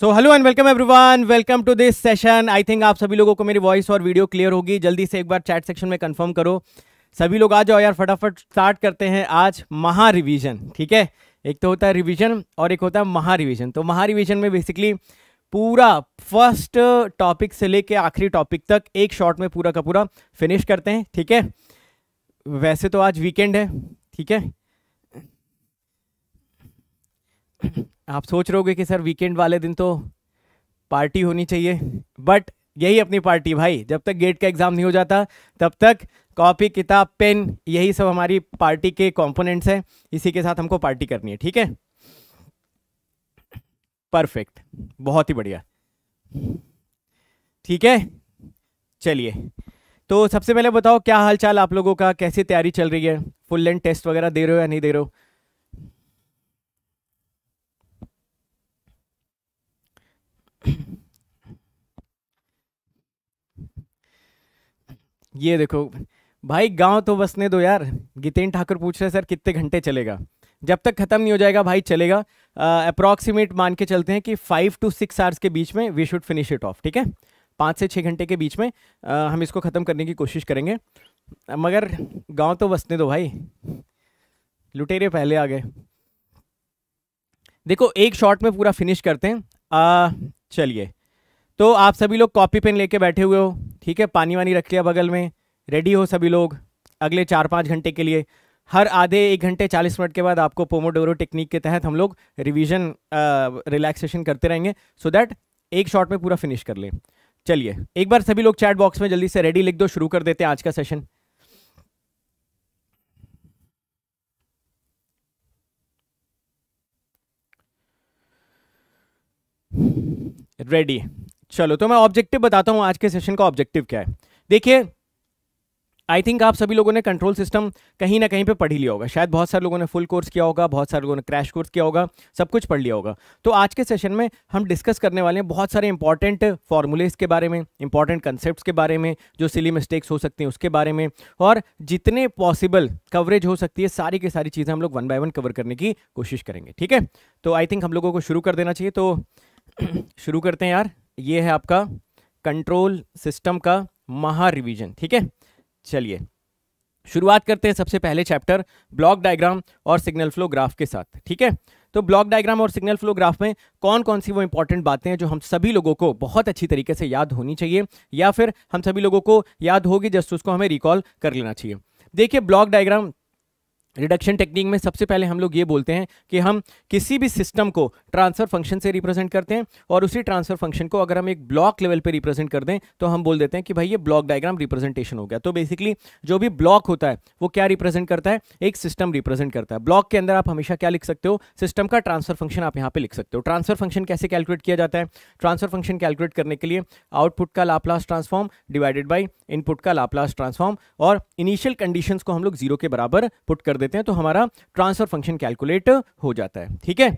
So hello and welcome everyone welcome to this session I think आप सभी लोगों को मेरी वॉइस और वीडियो क्लियर होगी जल्दी से एक बार चैट सेक्शन में कंफर्म करो सभी लोग आ जाओ यार फटाफट स्टार्ट करते हैं आज महा रिवीजन ठीक है एक तो होता है रिवीजन और एक होता है महा रिवीजन तो महा रिवीजन में बेसिकली पूरा फर्स्ट टॉपिक से लेके आखिरी टॉपिक तक एक शॉर्ट में पूरा का पूरा फिनिश करते हैं ठीक है वैसे तो आज वीकेंड है ठीक है आप सोच रहोगे कि सर वीकेंड वाले दिन तो पार्टी होनी चाहिए बट यही अपनी पार्टी भाई जब तक गेट का एग्ज़ाम नहीं हो जाता तब तक कॉपी किताब पेन यही सब हमारी पार्टी के कंपोनेंट्स हैं इसी के साथ हमको पार्टी करनी है ठीक है परफेक्ट बहुत ही बढ़िया ठीक है चलिए तो सबसे पहले बताओ क्या हालचाल आप लोगों का कैसी तैयारी चल रही है फुल लेंथ टेस्ट वगैरह दे रहे हो या नहीं दे रहे हो ये देखो भाई गांव तो बसने दो यार गितेन ठाकुर पूछ रहे सर कितने घंटे चलेगा जब तक ख़त्म नहीं हो जाएगा भाई चलेगा अप्रॉक्सीमेट मान के चलते हैं कि फाइव टू सिक्स आवर्स के बीच में we should finish it off ठीक है पाँच से छः घंटे के बीच में आ, हम इसको ख़त्म करने की कोशिश करेंगे मगर गांव तो बसने दो भाई लुटेरे पहले आ गए देखो एक शॉट में पूरा फिनिश करते हैं चलिए तो आप सभी लोग कॉपी पेन लेके बैठे हुए हो ठीक है पानी वानी रख लिया बगल में रेडी हो सभी लोग अगले चार पाँच घंटे के लिए हर आधे एक घंटे चालीस मिनट के बाद आपको पोमोडोरो टेक्निक के तहत हम लोग रिविजन रिलैक्सेशन करते रहेंगे सो दैट एक शॉट में पूरा फिनिश कर लें चलिए एक बार सभी लोग चैट बॉक्स में जल्दी से रेडी लिख दो शुरू कर देते हैं आज का सेशन रेडी चलो तो मैं ऑब्जेक्टिव बताता हूँ आज के सेशन का ऑब्जेक्टिव क्या है देखिए आई थिंक आप सभी लोगों ने कंट्रोल सिस्टम कहीं ना कहीं पे पढ़ ही लिया होगा शायद बहुत सारे लोगों ने फुल कोर्स किया होगा बहुत सारे लोगों ने क्रैश कोर्स किया होगा सब कुछ पढ़ लिया होगा तो आज के सेशन में हम डिस्कस करने वाले हैं बहुत सारे इंपॉर्टेंट फार्मूलेस के बारे में इंपॉर्टेंट कंसेप्ट के बारे में जो सिली मिस्टेक्स हो सकती हैं उसके बारे में और जितने पॉसिबल कवरेज हो सकती है सारी की सारी चीज़ें हम लोग वन बाय वन कवर करने की कोशिश करेंगे ठीक है तो आई थिंक हम लोगों को शुरू कर देना चाहिए तो शुरू करते हैं यार ये है आपका कंट्रोल सिस्टम का महा रिविजन ठीक है चलिए शुरुआत करते हैं सबसे पहले चैप्टर ब्लॉक डायग्राम और सिग्नल फ्लो ग्राफ के साथ ठीक है तो ब्लॉक डायग्राम और सिग्नल फ्लो ग्राफ में कौन कौन सी वो इंपॉर्टेंट बातें हैं जो हम सभी लोगों को बहुत अच्छी तरीके से याद होनी चाहिए या फिर हम सभी लोगों को याद होगी जस्ट उसको हमें रिकॉल कर लेना चाहिए देखिए ब्लॉक डायग्राम रिडक्शन टेक्निक में सबसे पहले हम लोग ये बोलते हैं कि हम किसी भी सिस्टम को ट्रांसफर फंक्शन से रिप्रेजेंट करते हैं और उसी ट्रांसफर फंक्शन को अगर हम एक ब्लॉक लेवल पे रिप्रेजेंट कर दें तो हम बोल देते हैं कि भाई ये ब्लॉक डायग्राम रिप्रेजेंटेशन हो गया तो बेसिकली जो भी ब्लॉक होता है वो क्या रिप्रेजेंट करता है एक सिस्टम रिप्रेजेंट करता है ब्लॉक के अंदर आप हमेशा क्या लिख सकते हो सिस्टम का ट्रांसफर फंक्शन आप यहाँ पर लिख सकते हो ट्रांसफर फंक्शन कैसे कैलकुलेट किया जाता है ट्रांसफर फंक्शन कैलकुलेट करने के लिए आउटपुट का Laplace transform divided by input का लाप्लास ट्रांसफॉर्म और इनिशियल कंडीशन को हम लोग जीरो के बराबर पुट कर देते देते हैं तो हमारा ट्रांसफर फंक्शन कैलकुलेट हो जाता है ठीक है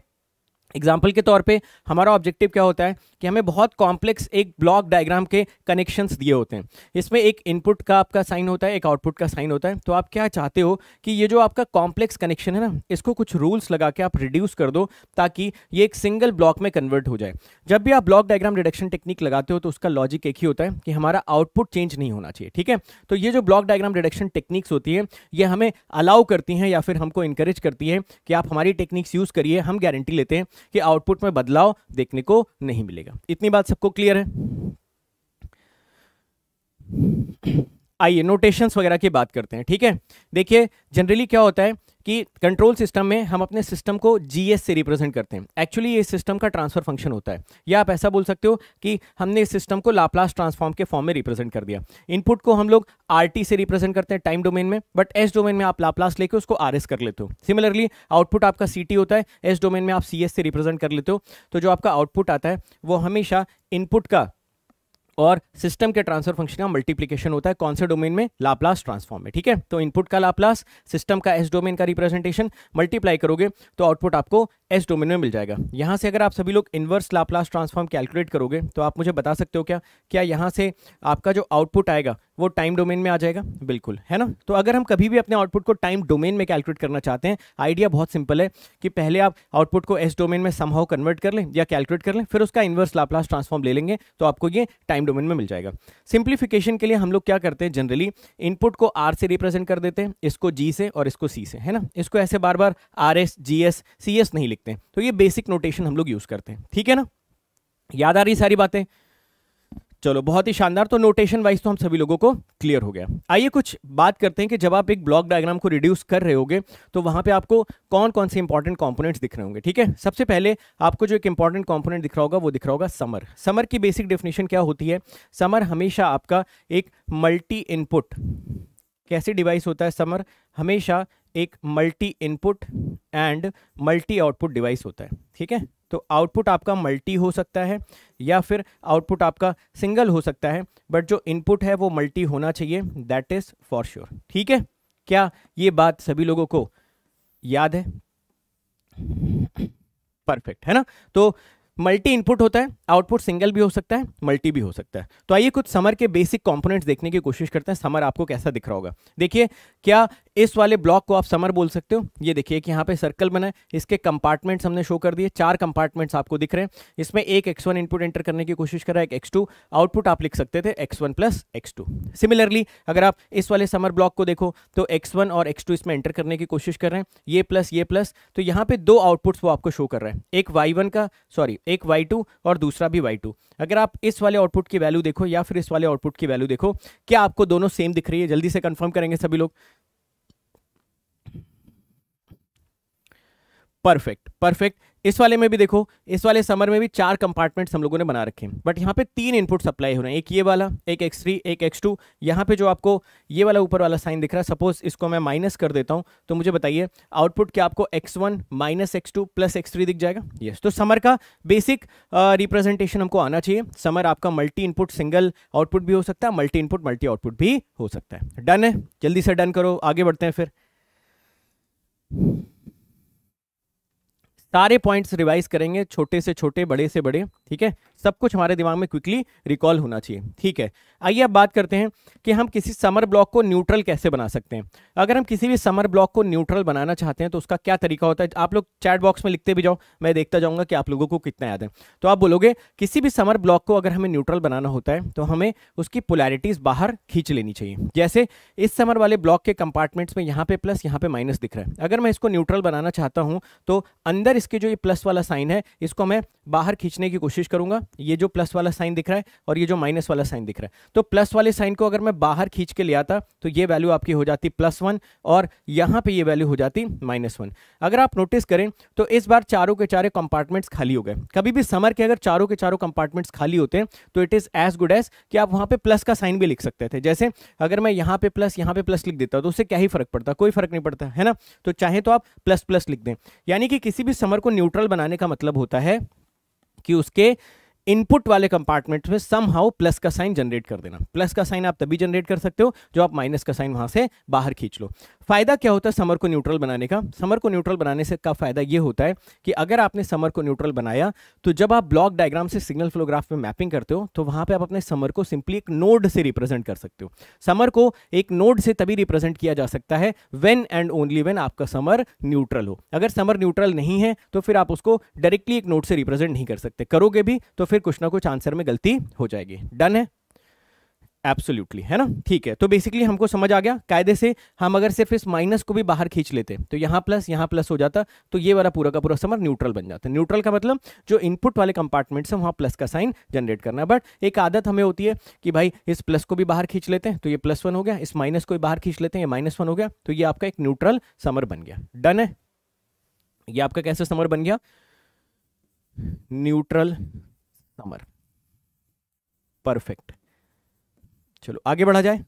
एग्जाम्पल के तौर पे हमारा ऑब्जेक्टिव क्या होता है कि हमें बहुत कॉम्प्लेक्स एक ब्लॉक डायग्राम के कनेक्शंस दिए होते हैं इसमें एक इनपुट का आपका साइन होता है एक आउटपुट का साइन होता है तो आप क्या चाहते हो कि ये जो आपका कॉम्प्लेक्स कनेक्शन है ना इसको कुछ रूल्स लगा के आप रिड्यूस कर दो ताकि ये एक सिंगल ब्लॉक में कन्वर्ट हो जाए जब भी आप ब्लॉक डायग्राम रिडक्शन टेक्निक लगाते हो तो उसका लॉजिक एक ही होता है कि हमारा आउटपुट चेंज नहीं होना चाहिए ठीक है तो ये जो ब्लॉक डायग्राम रिडक्शन टेक्निक्स होती है ये हमें अलाउ करती हैं या फिर हमको इनक्रेज करती है कि आप हमारी टेक्निक्स यूज़ करिए हम गारंटी लेते हैं कि आउटपुट में बदलाव देखने को नहीं मिलेगा इतनी बात सबको क्लियर है आइए नोटेशंस वगैरह की बात करते हैं ठीक है देखिए जनरली क्या होता है कि कंट्रोल सिस्टम में हम अपने सिस्टम को जी से रिप्रेजेंट करते हैं एक्चुअली ये सिस्टम का ट्रांसफर फंक्शन होता है या आप ऐसा बोल सकते हो कि हमने इस सिस्टम को लाप्लास ट्रांसफॉर्म के फॉर्म में रिप्रेजेंट कर दिया इनपुट को हम लोग आर से रिप्रेजेंट करते हैं टाइम डोमेन में बट एस डोमेन में आप लाप्लास लेकर उसको आर कर लेते हो सिमिलरली आउटपुट आपका सी होता है एस डोमेन में आप सी से रिप्रेजेंट कर लेते हो तो जो आपका आउटपुट आता है वो हमेशा इनपुट का और सिस्टम के ट्रांसफर फंक्शन का मल्टीप्लीकेशन होता है कौन से डोमेन में लाप्लास ट्रांसफॉर्म में ठीक है तो इनपुट का लाप्लास सिस्टम का एस डोमेन का रिप्रेजेंटेशन मल्टीप्लाई करोगे तो आउटपुट आपको एस डोमेन में मिल जाएगा यहाँ से अगर आप सभी लोग इन्वर्स लाप्लास ट्रांसफॉर्म कैलकुलेट करोगे तो आप मुझे बता सकते हो क्या क्या यहाँ से आपका जो आउटपुट आएगा वो टाइम डोमेन में आ जाएगा बिल्कुल है ना तो अगर हम कभी भी अपने आउटपुट को टाइम डोमेन में कैलकुलेट करना चाहते हैं आइडिया बहुत सिंपल है कि पहले आप आउटपुट को एस डोमेन में समहाउ कन्वर्ट कर लें या कैलकुलेट कर लें फिर उसका इन्वर्स लाप्लास ट्रांसफॉर्म ले लेंगे तो आपको ये टाइम डोमेन में मिल जाएगा सिंप्लीफिकेशन के लिए हम लोग क्या करते हैं जनरली इनपुट को आर से रिप्रेजेंट कर देते हैं इसको जी से और इसको सी से है ना इसको ऐसे बार बार R s G s C s नहीं लिखते तो ये बेसिक नोटेशन हम लोग यूज़ करते हैं ठीक है ना याद आ रही सारी बातें चलो बहुत ही शानदार तो नोटेशन वाइज तो हम सभी लोगों को क्लियर हो गया आइए कुछ बात करते हैं कि जब आप एक ब्लॉक डायग्राम को रिड्यूस कर रहे होगे तो वहां पे आपको कौन कौन से इंपॉर्टेंट कंपोनेंट्स दिख रहे होंगे ठीक है सबसे पहले आपको जो एक इंपॉर्टेंट कंपोनेंट दिख रहा होगा वो दिख रहा होगा समर समर की बेसिक डेफिनेशन क्या होती है समर हमेशा आपका एक मल्टी इनपुट कैसे डिवाइस होता है समर हमेशा एक multi input and multi output device होता है ठीक है तो आउटपुट आपका मल्टी हो सकता है या फिर आउटपुट आपका सिंगल हो सकता है बट जो इनपुट है वो मल्टी होना चाहिए दैट इज़ फॉर श्योर ठीक है क्या ये बात सभी लोगों को याद है परफेक्ट है ना तो मल्टी इनपुट होता है आउटपुट सिंगल भी हो सकता है मल्टी भी हो सकता है तो आइए कुछ समर के बेसिक कंपोनेंट्स देखने की कोशिश करते हैं समर आपको कैसा दिख रहा होगा देखिए क्या इस वाले ब्लॉक को आप समर बोल सकते हो ये देखिए कि यहाँ पे सर्कल बना है इसके कंपार्टमेंट्स हमने शो कर दिए चार कंपार्टमेंट्स आपको दिख रहे हैं इसमें एक एक्स इनपुट एंटर करने की कोशिश कर रहा है एक एक्स आउटपुट आप लिख सकते थे x one plus x similarly अगर आप इस वाले समर ब्लॉक को देखो तो एक्स और एक्स इसमें एंटर करने की कोशिश कर रहे हैं ये प्लस ये प्लस तो यहाँ पे दो आउटपुट्स वो आपको शो कर रहे हैं एक वाई का सॉरी एक y2 और दूसरा भी y2 अगर आप इस वाले आउटपुट की वैल्यू देखो या फिर इस वाले आउटपुट की वैल्यू देखो क्या आपको दोनों सेम दिख रही है जल्दी से कंफर्म करेंगे सभी लोग परफेक्ट परफेक्ट इस वाले में भी देखो इस वाले समर में भी चार कंपार्टमेंट्स हम लोगों ने बना रखे हैं बट यहाँ पे तीन इनपुट सप्लाई हो रहे हैं एक ये वाला एक एक्स थ्री एक एक्स टू यहाँ पे जो आपको ये वाला ऊपर वाला साइन दिख रहा है सपोज इसको मैं माइनस कर देता हूँ तो मुझे बताइए आउटपुट क्या आपको x one minus x two plus x three दिख जाएगा यस yes. तो समर का बेसिक रिप्रेजेंटेशन हमको आना चाहिए समर आपका मल्टी इनपुट सिंगल आउटपुट भी हो सकता है मल्टी इनपुट मल्टी आउटपुट भी हो सकता है डन है जल्दी से डन करो आगे बढ़ते हैं फिर सारे पॉइंट्स रिवाइज करेंगे छोटे से छोटे बड़े से बड़े ठीक है सब कुछ हमारे दिमाग में क्विकली रिकॉल होना चाहिए ठीक है आइए अब बात करते हैं कि हम किसी समर ब्लॉक को न्यूट्रल कैसे बना सकते हैं अगर हम किसी भी समर ब्लॉक को न्यूट्रल बनाना चाहते हैं तो उसका क्या तरीका होता है आप लोग चैट बॉक्स में लिखते भी जाओ मैं देखता जाऊँगा कि आप लोगों को कितना याद है तो आप बोलोगे किसी भी समर ब्लॉक को अगर हमें न्यूट्रल बनाना होता है तो हमें उसकी पोलैरिटीज़ बाहर खींच लेनी चाहिए जैसे इस समर वाले ब्लॉक के कंपार्टमेंट्स में यहाँ पे प्लस यहाँ पे माइनस दिख रहा है अगर मैं इसको न्यूट्रल बनाना चाहता हूँ तो अंदर इसके जो ये प्लस वाला साइन है इसको मैं बाहर खींचने की कोशिश करूंगा ये जो प्लस वाला साइन दिख रहा है और ये जो माइनस वाला साइन दिख रहा है तो प्लस वाले साइन को अगर मैं बाहर खींच के ले आता तो ये वैल्यू आपकी हो जाती प्लस वन और यहाँ पे ये वैल्यू हो जाती माइनस वन अगर आप नोटिस करें तो इस बार चारों के चारों कंपार्टमेंट्स खाली हो गए कभी भी समर के अगर चारों के चारों कंपार्टमेंट्स खाली होते हैं तो it is as good as कि आप वहाँ पर प्लस का साइन भी लिख सकते थे जैसे अगर मैं यहाँ पर प्लस यहाँ पर प्लस लिख देता तो उससे क्या ही फर्क पड़ता कोई फर्क नहीं पड़ता है ना तो चाहे तो आप प्लस प्लस लिख दें यानी कि किसी भी समर को न्यूट्रल बनाने का मतलब होता है कि उसके इनपुट वाले कंपार्टमेंट में सम हाउ प्लस का साइन जनरेट कर देना प्लस का साइन आप तभी जनरेट कर सकते हो जो आप माइनस का साइन वहां से बाहर खींच लो फायदा क्या होता है समर को न्यूट्रल बनाने का समर को न्यूट्रल बनाने से का फायदा यह होता है कि अगर आपने समर को न्यूट्रल बनाया तो जब आप ब्लॉक डायग्राम से सिग्नल फ्लोग्राफ में मैपिंग करते हो तो वहां पर आप अपने समर को सिंपली एक नोड से रिप्रेजेंट कर सकते हो समर को एक नोड से तभी रिप्रेजेंट किया जा सकता है वेन एंड ओनली वेन आपका समर न्यूट्रल हो अगर समर न्यूट्रल नहीं है तो फिर आप उसको डायरेक्टली एक नोड से रिप्रेजेंट नहीं कर सकते करोगे भी तो फिर फिर कुछ ना कुछ आंसर में गलती हो जाएगी डन है एब्सोल्यूटली है ना ठीक है तो बेसिकली हमको समझ आ गया कायदे से हम अगर सिर्फ इस माइनस को भी बाहर खींच लेते तो यहाँ प्लस यहाँ प्लस हो जाता तो ये वाला पूरा का पूरा समर न्यूट्रल बन जाता न्यूट्रल का मतलब जो इनपुट वाले कंपार्टमेंट से वहाँ प्लस का साइन जनरेट करना बट एक आदत हमें होती है कि भाई इस प्लस को भी बाहर खींच लेते हैं तो ये प्लस वन हो गया इस माइनस को भी बाहर खींच लेते हैं ये माइनस वन हो गया तो ये आपका एक न्यूट्रल समर बन गया डन है ये आपका कैसे समर बन गया न्यूट्रल समर परफेक्ट चलो आगे बढ़ा जाए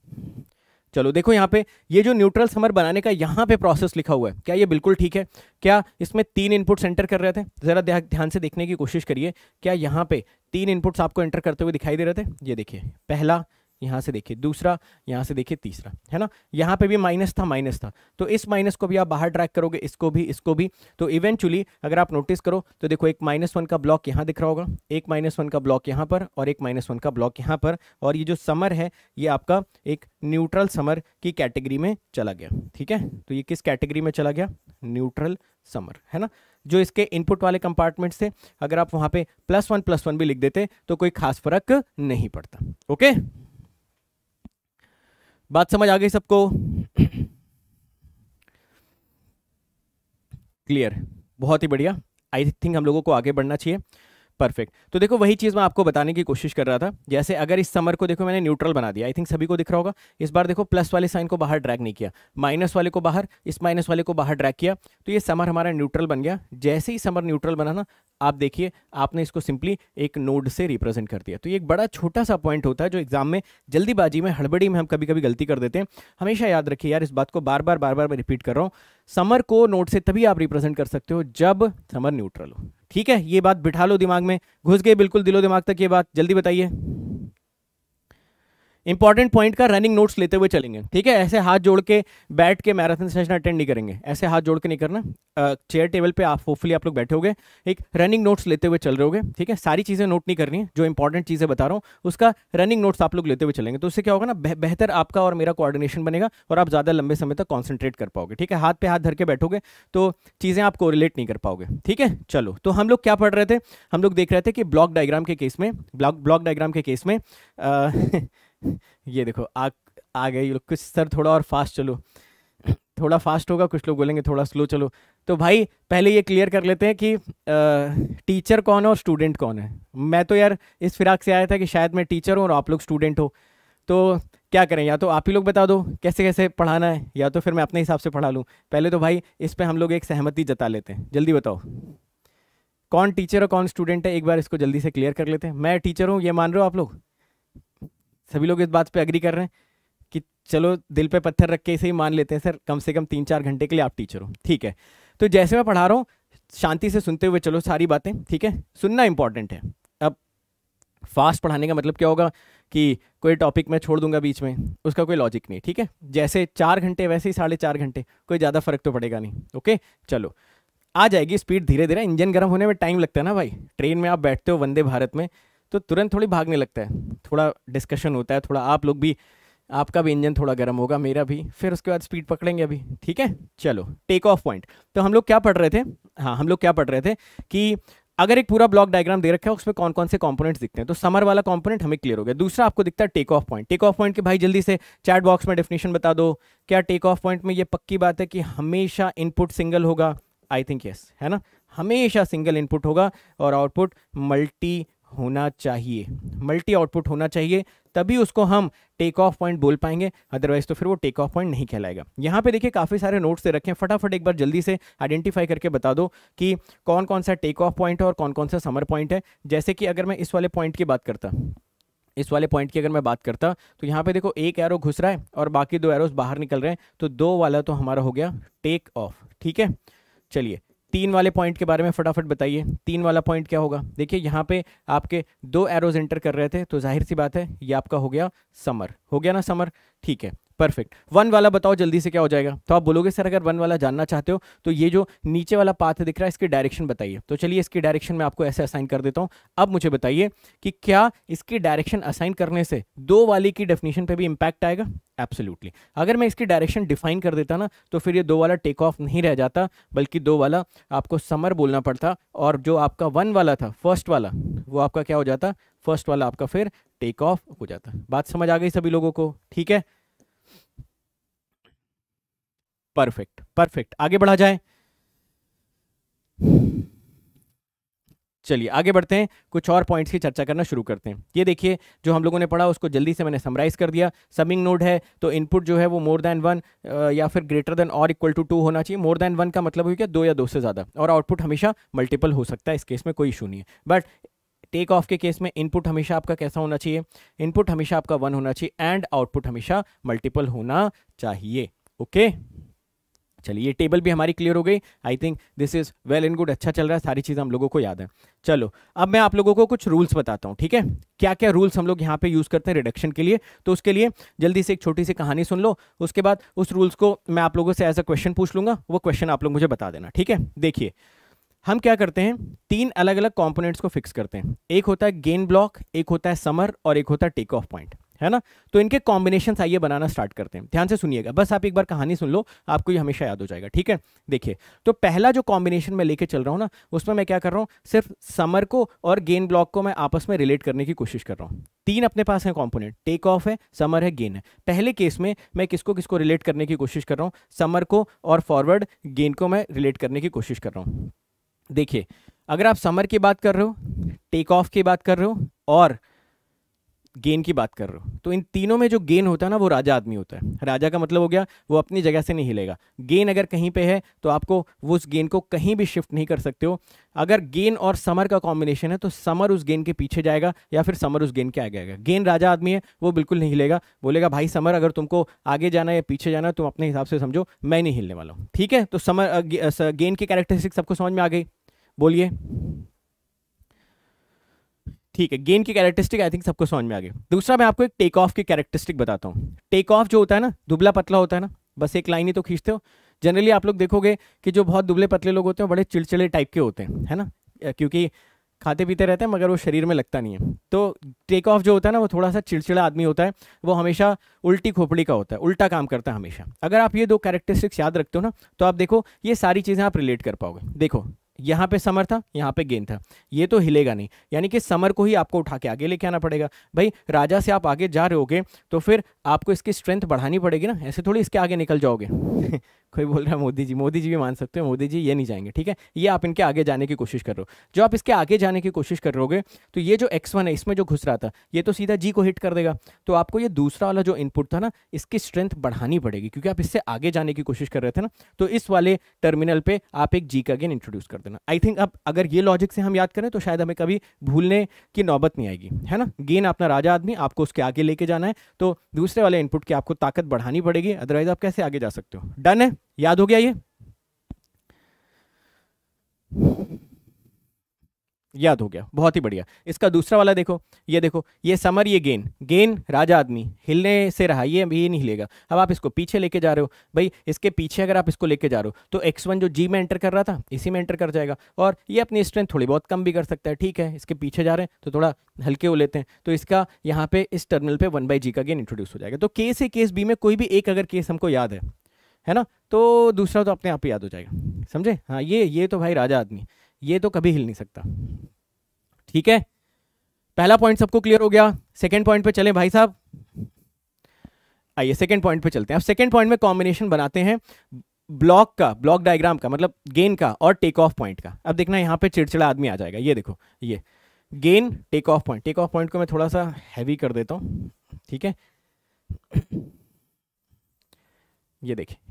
चलो देखो यहाँ पे ये जो न्यूट्रल समर बनाने का यहाँ पे प्रोसेस लिखा हुआ है क्या ये बिल्कुल ठीक है क्या इसमें तीन इनपुट एंटर कर रहे थे ज़रा ध्यान से देखने की कोशिश करिए क्या यहाँ पे तीन इनपुट्स आपको एंटर करते हुए दिखाई दे रहे थे ये देखिए पहला यहाँ से देखिए दूसरा यहाँ से देखिए तीसरा है ना यहाँ पे भी माइनस था माइनस था तो इस माइनस को भी आप बाहर ट्रैक करोगे इसको भी इसको भी तो इवेंचुअली अगर आप नोटिस करो तो देखो एक माइनस वन का ब्लॉक यहाँ दिख रहा होगा एक माइनस वन का ब्लॉक यहाँ पर और एक माइनस वन का ब्लॉक यहाँ पर और ये जो समर है ये आपका एक न्यूट्रल समर की कैटेगरी में चला गया ठीक है तो ये किस कैटेगरी में चला गया न्यूट्रल समर है ना जो इसके इनपुट वाले कंपार्टमेंट थे अगर आप वहाँ पे प्लस वन प्लस वन भी लिख देते तो कोई खास फर्क नहीं पड़ता ओके बात समझ आ गई सबको क्लियर बहुत ही बढ़िया आई थिंक हम लोगों को आगे बढ़ना चाहिए परफेक्ट तो देखो वही चीज़ मैं आपको बताने की कोशिश कर रहा था जैसे अगर इस समर को देखो मैंने न्यूट्रल बना दिया आई थिंक सभी को दिख रहा होगा इस बार देखो प्लस वाले साइन को बाहर ड्रैग नहीं किया माइनस वाले को बाहर इस माइनस वाले को बाहर ड्रैग किया तो ये समर हमारा न्यूट्रल बन गया जैसे ही समर न्यूट्रल बना ना आप देखिए आपने इसको सिंपली एक नोड से रिप्रेजेंट कर दिया तो ये एक बड़ा छोटा सा पॉइंट होता है जो एग्जाम में जल्दीबाजी में हड़बड़ी में हम कभी कभी गलती कर देते हैं हमेशा याद रखिए यार इस बात को बार बार बार बार रिपीट कर रहा हूँ समर को नोट से तभी आप रिप्रेजेंट कर सकते हो जब समर न्यूट्रल हो ठीक है ये बात बिठा लो दिमाग में घुस गए बिल्कुल दिलो दिमाग तक ये बात जल्दी बताइए इंपॉर्टेंट पॉइंट का रनिंग नोट्स लेते हुए चलेंगे ठीक है ऐसे हाथ जोड़ के बैठ के मैराथन सेशन अटेंड नहीं करेंगे ऐसे हाथ जोड़ के नहीं करना चेयर uh, टेबल पे आप होपफुली आप लोग बैठे हो एक रनिंग नोट्स लेते हुए चल रहे हो ठीक है सारी चीज़ें नोट नहीं करनी है जो इंपॉर्टेंट चीज़ें बता रहा हूँ उसका रनिंग नोट्स आप लोग लेते हुए चलेंगे तो उससे क्या होगा ना बेहतर आपका और मेरा कोऑर्डिनेशन बनेगा और आप ज़्यादा लंबे समय तक कॉन्सेंट्रेट कर पाओगे ठीक है हाथ पे हाथ धर के बैठोगे तो चीज़ें आप कोरिलेट नहीं कर पाओगे ठीक है चलो तो हम लोग क्या पढ़ रहे थे हम लोग देख रहे थे कि ब्लॉक डायग्राम के केस में ब्लॉक ब्लॉक डायग्राम के केस में ये देखो आ आ गए ये लोग कुछ सर थोड़ा और फास्ट चलो थोड़ा फास्ट होगा कुछ लोग बोलेंगे थोड़ा स्लो चलो तो भाई पहले ये क्लियर कर लेते हैं कि आ, टीचर कौन है और स्टूडेंट कौन है मैं तो यार इस फिराक से आया था कि शायद मैं टीचर हूँ और आप लोग स्टूडेंट हो तो क्या करें या तो आप ही लोग बता दो कैसे कैसे पढ़ाना है या तो फिर मैं अपने हिसाब से पढ़ा लूँ पहले तो भाई इस पर हम लोग एक सहमति जता लेते हैं जल्दी बताओ कौन टीचर और कौन स्टूडेंट है एक बार इसको जल्दी से क्लियर कर लेते हैं मैं टीचर हूँ ये मान रहे हो आप लोग सभी लोग इस बात पे एग्री कर रहे हैं कि चलो दिल पे पत्थर रख के इसे ही मान लेते हैं सर कम से कम तीन चार घंटे के लिए आप टीचर हो ठीक है तो जैसे मैं पढ़ा रहा हूँ शांति से सुनते हुए चलो सारी बातें ठीक है सुनना इंपॉर्टेंट है अब फास्ट पढ़ाने का मतलब क्या होगा कि कोई टॉपिक मैं छोड़ दूंगा बीच में उसका कोई लॉजिक नहीं ठीक है जैसे चार घंटे वैसे ही साढ़े चार घंटे कोई ज़्यादा फर्क तो पड़ेगा नहीं ओके चलो आ जाएगी स्पीड धीरे धीरे इंजन गर्म होने में टाइम लगता है ना भाई ट्रेन में आप बैठते हो वंदे भारत में तो तुरंत थोड़ी भागने लगता है थोड़ा डिस्कशन होता है थोड़ा आप लोग भी आपका भी इंजन थोड़ा गर्म होगा मेरा भी फिर उसके बाद स्पीड पकड़ेंगे अभी ठीक है चलो टेक ऑफ पॉइंट तो हम लोग क्या पढ़ रहे थे हाँ हम लोग क्या पढ़ रहे थे कि अगर एक पूरा ब्लॉक डायग्राम दे रखा है उसमें कौन कौन से कंपोनेंट्स दिखते हैं तो समर वाला कंपोनेंट हमें क्लियर हो गया दूसरा आपको दिखता है take off point take off point के भाई जल्दी से चैट बॉक्स में डेफिनेशन बता दो क्या टेक ऑफ पॉइंट में ये पक्की बात है कि हमेशा इनपुट सिंगल होगा आई थिंक यस है ना हमेशा सिंगल इनपुट होगा और आउटपुट मल्टी होना चाहिए मल्टी आउटपुट होना चाहिए तभी उसको हम टेक ऑफ पॉइंट बोल पाएंगे अदरवाइज तो फिर वो टेक ऑफ पॉइंट नहीं कहलाएगा यहाँ पे देखिए काफ़ी सारे नोट्स दे रखें फटाफट एक बार जल्दी से आइडेंटिफाई करके बता दो कि कौन कौन सा टेक ऑफ पॉइंट है और कौन कौन सा समर पॉइंट है जैसे कि अगर मैं इस वाले पॉइंट की बात करता इस वाले पॉइंट की अगर मैं बात करता तो यहाँ पे देखो एक एरो घुस रहा है और बाकी दो एरोज बाहर निकल रहे हैं तो दो वाला तो हमारा हो गया टेक ऑफ ठीक है चलिए तीन वाले पॉइंट के बारे में फटाफट बताइए तीन वाला पॉइंट क्या होगा देखिए यहाँ पे आपके दो एरोज एंटर कर रहे थे तो जाहिर सी बात है ये आपका हो गया समर हो गया ना समर ठीक है परफेक्ट वन वाला बताओ जल्दी से क्या हो जाएगा तो आप बोलोगे सर अगर वन वाला जानना चाहते हो तो ये जो नीचे वाला पाथ दिख रहा है इसकी डायरेक्शन बताइए तो चलिए इसकी डायरेक्शन में आपको ऐसे असाइन कर देता हूँ अब मुझे बताइए कि क्या इसकी डायरेक्शन असाइन करने से दो वाले की डेफिनेशन पर भी इम्पैक्ट आएगा एब्सोल्युटली अगर मैं इसकी डायरेक्शन डिफाइन कर देता ना तो फिर ये दो वाला टेक ऑफ नहीं रह जाता बल्कि दो वाला आपको समर बोलना पड़ता और जो आपका वन वाला था फर्स्ट वाला वो आपका क्या हो जाता फर्स्ट वाला आपका फिर टेक ऑफ हो जाता बात समझ आ गई सभी लोगों को ठीक है परफेक्ट परफेक्ट आगे बढ़ा जाए चलिए आगे बढ़ते हैं कुछ और पॉइंट्स की चर्चा करना शुरू करते हैं ये देखिए जो हम लोगों ने पढ़ा उसको जल्दी से मैंने समराइज कर दिया समिंग नोड है तो इनपुट जो है वो मोर देन वन या फिर ग्रेटर देन और इक्वल टू टू होना चाहिए मोर देन वन का मतलब हो गया दो या दो से ज़्यादा और आउटपुट हमेशा मल्टीपल हो सकता है इस केस में कोई इशू नहीं है बट टेक ऑफ के केस में इनपुट हमेशा आपका कैसा होना चाहिए इनपुट हमेशा आपका वन होना चाहिए एंड आउटपुट हमेशा मल्टीपल होना चाहिए ओके okay? चलिए ये टेबल भी हमारी क्लियर हो गई I think this is well and good अच्छा चल रहा है सारी चीज़ हम लोगों को याद है चलो अब मैं आप लोगों को कुछ रूल्स बताता हूँ ठीक है क्या क्या रूल्स हम लोग यहाँ पे यूज़ करते हैं रिडक्शन के लिए तो उसके लिए जल्दी से एक छोटी सी कहानी सुन लो उसके बाद उस रूल्स को मैं आप लोगों से एज अ क्वेश्चन पूछ लूँगा वो क्वेश्चन आप लोग मुझे बता देना ठीक है देखिए हम क्या करते हैं तीन अलग अलग कॉम्पोनेंट्स को फिक्स करते हैं एक होता है गेन ब्लॉक एक होता है समर और एक होता है टेक ऑफ पॉइंट है ना तो इनके कॉम्बिनेशन आइए बनाना स्टार्ट करते हैं ध्यान से सुनिएगा बस आप एक बार कहानी सुन लो आपको ये हमेशा याद हो जाएगा ठीक है देखिए तो पहला जो कॉम्बिनेशन मैं लेके चल रहा हूँ ना उसमें मैं क्या कर रहा हूँ सिर्फ समर को और गेन ब्लॉक को मैं आपस में रिलेट करने की कोशिश कर रहा हूँ तीन अपने पास हैं कॉम्पोनेंट टेक ऑफ है समर है गेन है पहले केस में मैं किसको किसको रिलेट करने की कोशिश कर रहा हूँ समर को और फॉरवर्ड गेन को मैं रिलेट करने की कोशिश कर रहा हूँ देखिए अगर आप समर की बात कर रहे हो टेक ऑफ की बात कर रहे हो और गेन की बात कर रहे हो तो इन तीनों में जो गेन होता है ना वो राजा आदमी होता है राजा का मतलब हो गया वो अपनी जगह से नहीं हिलेगा गेन अगर कहीं पे है तो आपको वो उस गेन को कहीं भी शिफ्ट नहीं कर सकते हो अगर गेन और समर का कॉम्बिनेशन है तो समर उस गेन के पीछे जाएगा या फिर समर उस गेन के आगे आएगा गेन राजा आदमी है वो बिल्कुल नहीं हिलेगा बोलेगा भाई समर अगर तुमको आगे जाना या पीछे जाना तुम अपने हिसाब से समझो मैं नहीं हिलने वाला हूँ ठीक है तो समर गेन की कैरेक्टरिस्टिक सबको समझ में आ गई बोलिए ठीक है गेंद की कैरेक्टरिस्टिक आई थिंक सबको समझ में आ गई दूसरा मैं आपको एक टेक ऑफ की कैरेक्टरिस्टिक बताता हूँ टेक ऑफ जो होता है ना दुबला पतला होता है ना बस एक लाइन ही तो खींचते हो जनरली आप लोग देखोगे कि जो बहुत दुबले पतले लोग होते हैं बड़े चिड़चिड़े टाइप के होते हैं है ना क्योंकि खाते पीते रहते हैं मगर वो शरीर में लगता नहीं है तो टेक ऑफ जो होता है ना वो थोड़ा सा चिड़चिड़ा आदमी होता है वो हमेशा उल्टी खोपड़ी का होता है उल्टा काम करता है हमेशा अगर आप ये दो कैरेक्टरिस्टिक्स याद रखते हो ना तो आप देखो ये सारी चीज़ें आप रिलेट कर पाओगे देखो यहाँ पे समर था यहाँ पे गेंद था ये तो हिलेगा नहीं यानी कि समर को ही आपको उठा के आगे लेके आना पड़ेगा भाई राजा से आप आगे जा रहे होगे तो फिर आपको इसकी स्ट्रेंथ बढ़ानी पड़ेगी ना ऐसे थोड़ी इसके आगे निकल जाओगे कोई बोल रहा है मोदी जी मोदी जी भी मान सकते हो मोदी जी ये नहीं जाएंगे ठीक है ये आप इनके आगे जाने की कोशिश कर रहे हो जो आप इसके आगे जाने की कोशिश कर रहे तो ये जो एक्स वन है इसमें जो घुस रहा था ये तो सीधा जी को हिट कर देगा तो आपको ये दूसरा वाला जो इनपुट था ना इसकी स्ट्रेंथ बढ़ानी पड़ेगी क्योंकि आप इससे आगे जाने की कोशिश कर रहे थे ना तो इस वाले टर्मिनल पर आप एक जी का गेन इंट्रोड्यूस कर देना आई थिंक अब अगर ये लॉजिक से हम याद करें तो शायद हमें कभी भूलने की नौबत नहीं आएगी है ना गेन अपना राजा आदमी आपको उसके आगे लेके जाना है तो दूसरे वाले इनपुट की आपको ताकत बढ़ानी पड़ेगी अदरवाइज आप कैसे आगे जा सकते हो डन है याद हो गया ये याद हो गया बहुत ही बढ़िया इसका दूसरा वाला देखो ये देखो ये समर ये गेन गेन राजा आदमी हिलने से रहा ये ये नहीं हिलेगा अब आप इसको पीछे लेके जा रहे हो भाई इसके पीछे अगर आप इसको लेके जा रहे हो तो एक्स वन जो जी में एंटर कर रहा था इसी में एंटर कर जाएगा और ये अपनी स्ट्रेंथ थोड़ी बहुत कम भी कर सकता है ठीक है इसके पीछे जा रहे हैं तो थोड़ा हल्के हो लेते हैं तो इसका यहाँ पे इस टर्मिनल पर वन बाई जी का गेन इंट्रोड्यूस हो जाएगा तो केस ए केस बी में कोई भी एक अगर केस हमको याद है है ना तो दूसरा तो अपने आप ही याद हो जाएगा समझे हाँ ये ये तो भाई राजा आदमी ये तो कभी हिल नहीं सकता ठीक है पहला पॉइंट सबको क्लियर हो गया सेकेंड पॉइंट पे चले भाई साहब आइए सेकेंड पॉइंट पे चलते हैं अब सेकेंड पॉइंट में कॉम्बिनेशन बनाते हैं ब्लॉक का ब्लॉक डायग्राम का मतलब गेन का और टेक ऑफ पॉइंट का अब देखना यहाँ पे चिड़चिड़ा आदमी आ जाएगा ये देखो ये gain take off point take off point को मैं थोड़ा सा हैवी कर देता हूँ ठीक है ये देखिए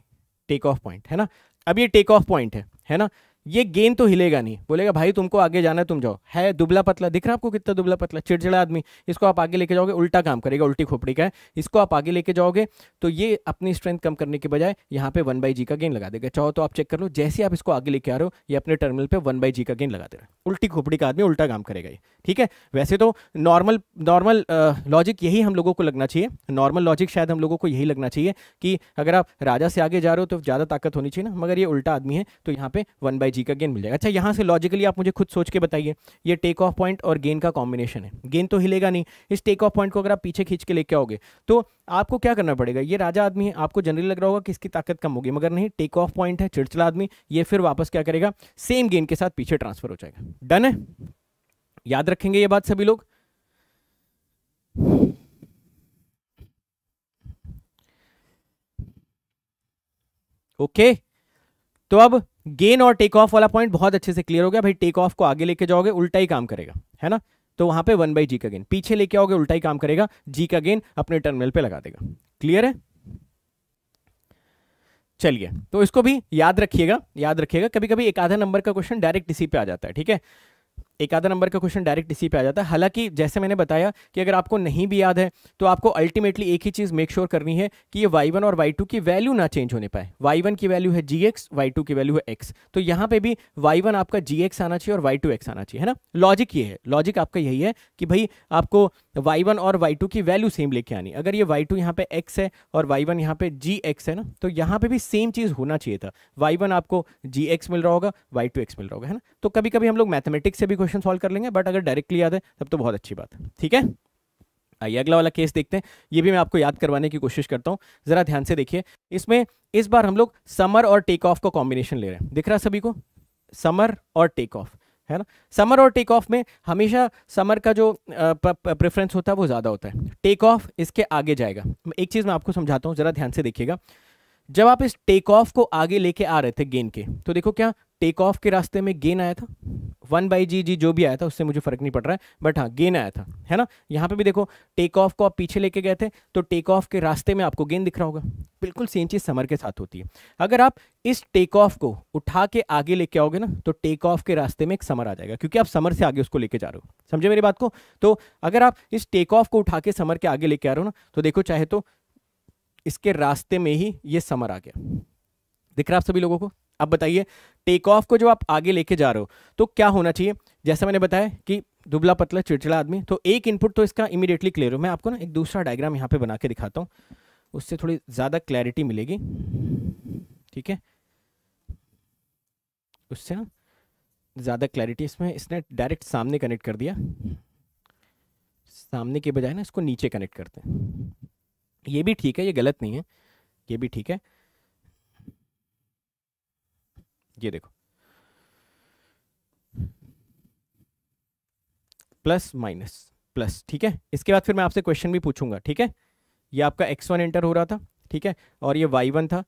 टेक ऑफ पॉइंट है ना अब ये टेक ऑफ पॉइंट है है ना ये गेंद तो हिलेगा नहीं बोलेगा भाई तुमको आगे जाना है तुम जाओ है दुबला पतला दिख रहा है आपको कितना दुबला पतला चिड़चिड़ा आदमी इसको आप आगे लेके जाओगे उल्टा काम करेगा उल्टी खोपड़ी का है इसको आप आगे लेके जाओगे तो ये अपनी स्ट्रेंथ कम करने के बजाय यहाँ पे वन बाई जी का गेंद लगा देगा चाहो तो आप चेक कर लो जैसे आप इसको आगे लेके आ रहे हो ये अपने टर्मिनल पर वन बाई जी का गेंद लगा दे रहा है उल्टी खोपड़ी का आदमी उल्टा काम करेगा ये ठीक है वैसे तो नॉर्मल नॉर्मल लॉजिक यही हम लोगों को लगना चाहिए नॉर्मल लॉजिक शायद हम लोगों को यही लगना चाहिए कि अगर आप राजा से आगे जा रहे हो तो ज़्यादा ताकत होनी चाहिए ना मगर ये उल्टा आदमी है तो यहाँ पे वन बाई जी का गेन मिल जाएगा अच्छा यहाँ से लॉजिकली आप मुझे खुद सोच के बताइए ये टेक ऑफ पॉइंट और गेन का कॉम्बिनेशन है गेन तो हिलेगा नहीं इस टेक ऑफ पॉइंट को अगर आप पीछे खींच के लेके आओगे तो आपको क्या करना पड़ेगा ये राजा आदमी है आपको जनरली लग रहा होगा कि इसकी ताकत कम होगी मगर नहीं टेक ऑफ पॉइंट है चिड़चिला आदमी ये फिर वापस क्या करेगा सेम गेन के साथ पीछे ट्रांसफर हो जाएगा डन है याद रखेंगे ये बात सभी लोग ओके okay. तो अब गेन और टेक ऑफ वाला पॉइंट बहुत अच्छे से क्लियर हो गया भाई टेक ऑफ को आगे लेके जाओगे उल्टा ही काम करेगा है ना तो वहां पे वन बाई जी का गेन पीछे लेके आओगे उल्टा ही काम करेगा जी का गेन अपने टर्मिनल पे लगा देगा क्लियर है चलिए तो इसको भी याद रखिएगा याद रखिएगा कभी कभी एक आधा नंबर का क्वेश्चन डायरेक्ट इसी पे आ जाता है ठीक है एक आधा नंबर का क्वेश्चन डायरेक्ट इसी पे आ जाता है हालांकि जैसे मैंने बताया कि अगर आपको नहीं भी याद है तो आपको अल्टीमेटली एक ही चीज़ मेक श्योर sure करनी है कि ये वाई वन और वाई टू की वैल्यू ना चेंज होने पाए वाई वन की वैल्यू है जी एक्स वाई टू की वैल्यू है एक्स तो यहाँ पे भी वाई वन आपका जी एक्स आना चाहिए और वाई टू एक्स आना चाहिए है ना लॉजिक ये है लॉजिक आपका यही है कि भाई आपको वाई वन और वाई टू की वैल्यू सेम लेके आनी अगर ये वाई टू यहाँ पे एक्स है और वाई वन यहाँ पे जी एक्स है ना तो यहाँ पे भी सेम चीज़ होना चाहिए था वाई वन आपको जी एक्स मिल रहा होगा वाई टू एक्स मिल रहा होगा है ना तो कभी कभी हम लोग मैथमेटिक्स से भी क्वेश्चन सॉल्व कर लेंगे बट अगर डायरेक्टली याद है तब तो बहुत अच्छी बात ठीक है आइए अगला वाला केस देखते हैं ये भी मैं आपको याद करवाने की कोशिश करता हूँ ज़रा ध्यान से देखिए इसमें इस बार हम लोग समर और टेक ऑफ का कॉम्बिनेशन ले रहे हैं दिख रहा सभी को समर और टेक ऑफ है ना समर और टेक ऑफ में हमेशा समर का जो प्रेफरेंस होता है वो ज़्यादा होता है टेक ऑफ इसके आगे जाएगा एक चीज़ मैं आपको समझाता हूँ ज़रा ध्यान से देखिएगा जब आप इस टेक ऑफ को आगे लेके आ रहे थे गेन के तो देखो क्या टेक ऑफ के रास्ते में गेन आया था वन बाई जी जी जो भी आया था उससे मुझे फर्क नहीं पड़ रहा है बट हाँ गेन आया था है ना यहाँ पे भी देखो टेक ऑफ को आप पीछे लेके गए थे तो टेक ऑफ के रास्ते में आपको गेन दिख रहा होगा बिल्कुल सेम चीज़ समर के साथ होती है अगर आप इस टेक ऑफ को उठा के आगे लेके आओगे ना तो टेक ऑफ के रास्ते में एक समर आ जाएगा क्योंकि आप समर से आगे उसको लेके जा रहे हो समझे मेरी बात को तो अगर आप इस टेक ऑफ को उठा के समर के आगे लेके आ रहे हो ना तो देखो चाहे तो इसके रास्ते में ही ये समर आ गया दिख रहा आप सभी लोगों को अब बताइए टेक ऑफ को जो आप आगे लेके जा रहे हो तो क्या होना चाहिए जैसा मैंने बताया कि दुबला पतला चिड़चिड़ा आदमी तो एक इनपुट तो इसका इमीडिएटली क्लियर हो मैं आपको ना एक दूसरा डायग्राम यहाँ पे बना के दिखाता हूँ उससे थोड़ी ज़्यादा क्लैरिटी मिलेगी ठीक है उससे ना ज़्यादा क्लैरिटी इसमें इसने डायरेक्ट सामने कनेक्ट कर दिया सामने के बजाय ना इसको नीचे कनेक्ट करते हैं ये भी ठीक है ये गलत नहीं है ये भी ठीक है ये देखो प्लस माइनस प्लस ठीक है इसके बाद फिर मैं आपसे क्वेश्चन भी पूछूंगा ठीक है ये आपका एक्स वन एंटर हो रहा था ठीक है और ये वाई वन था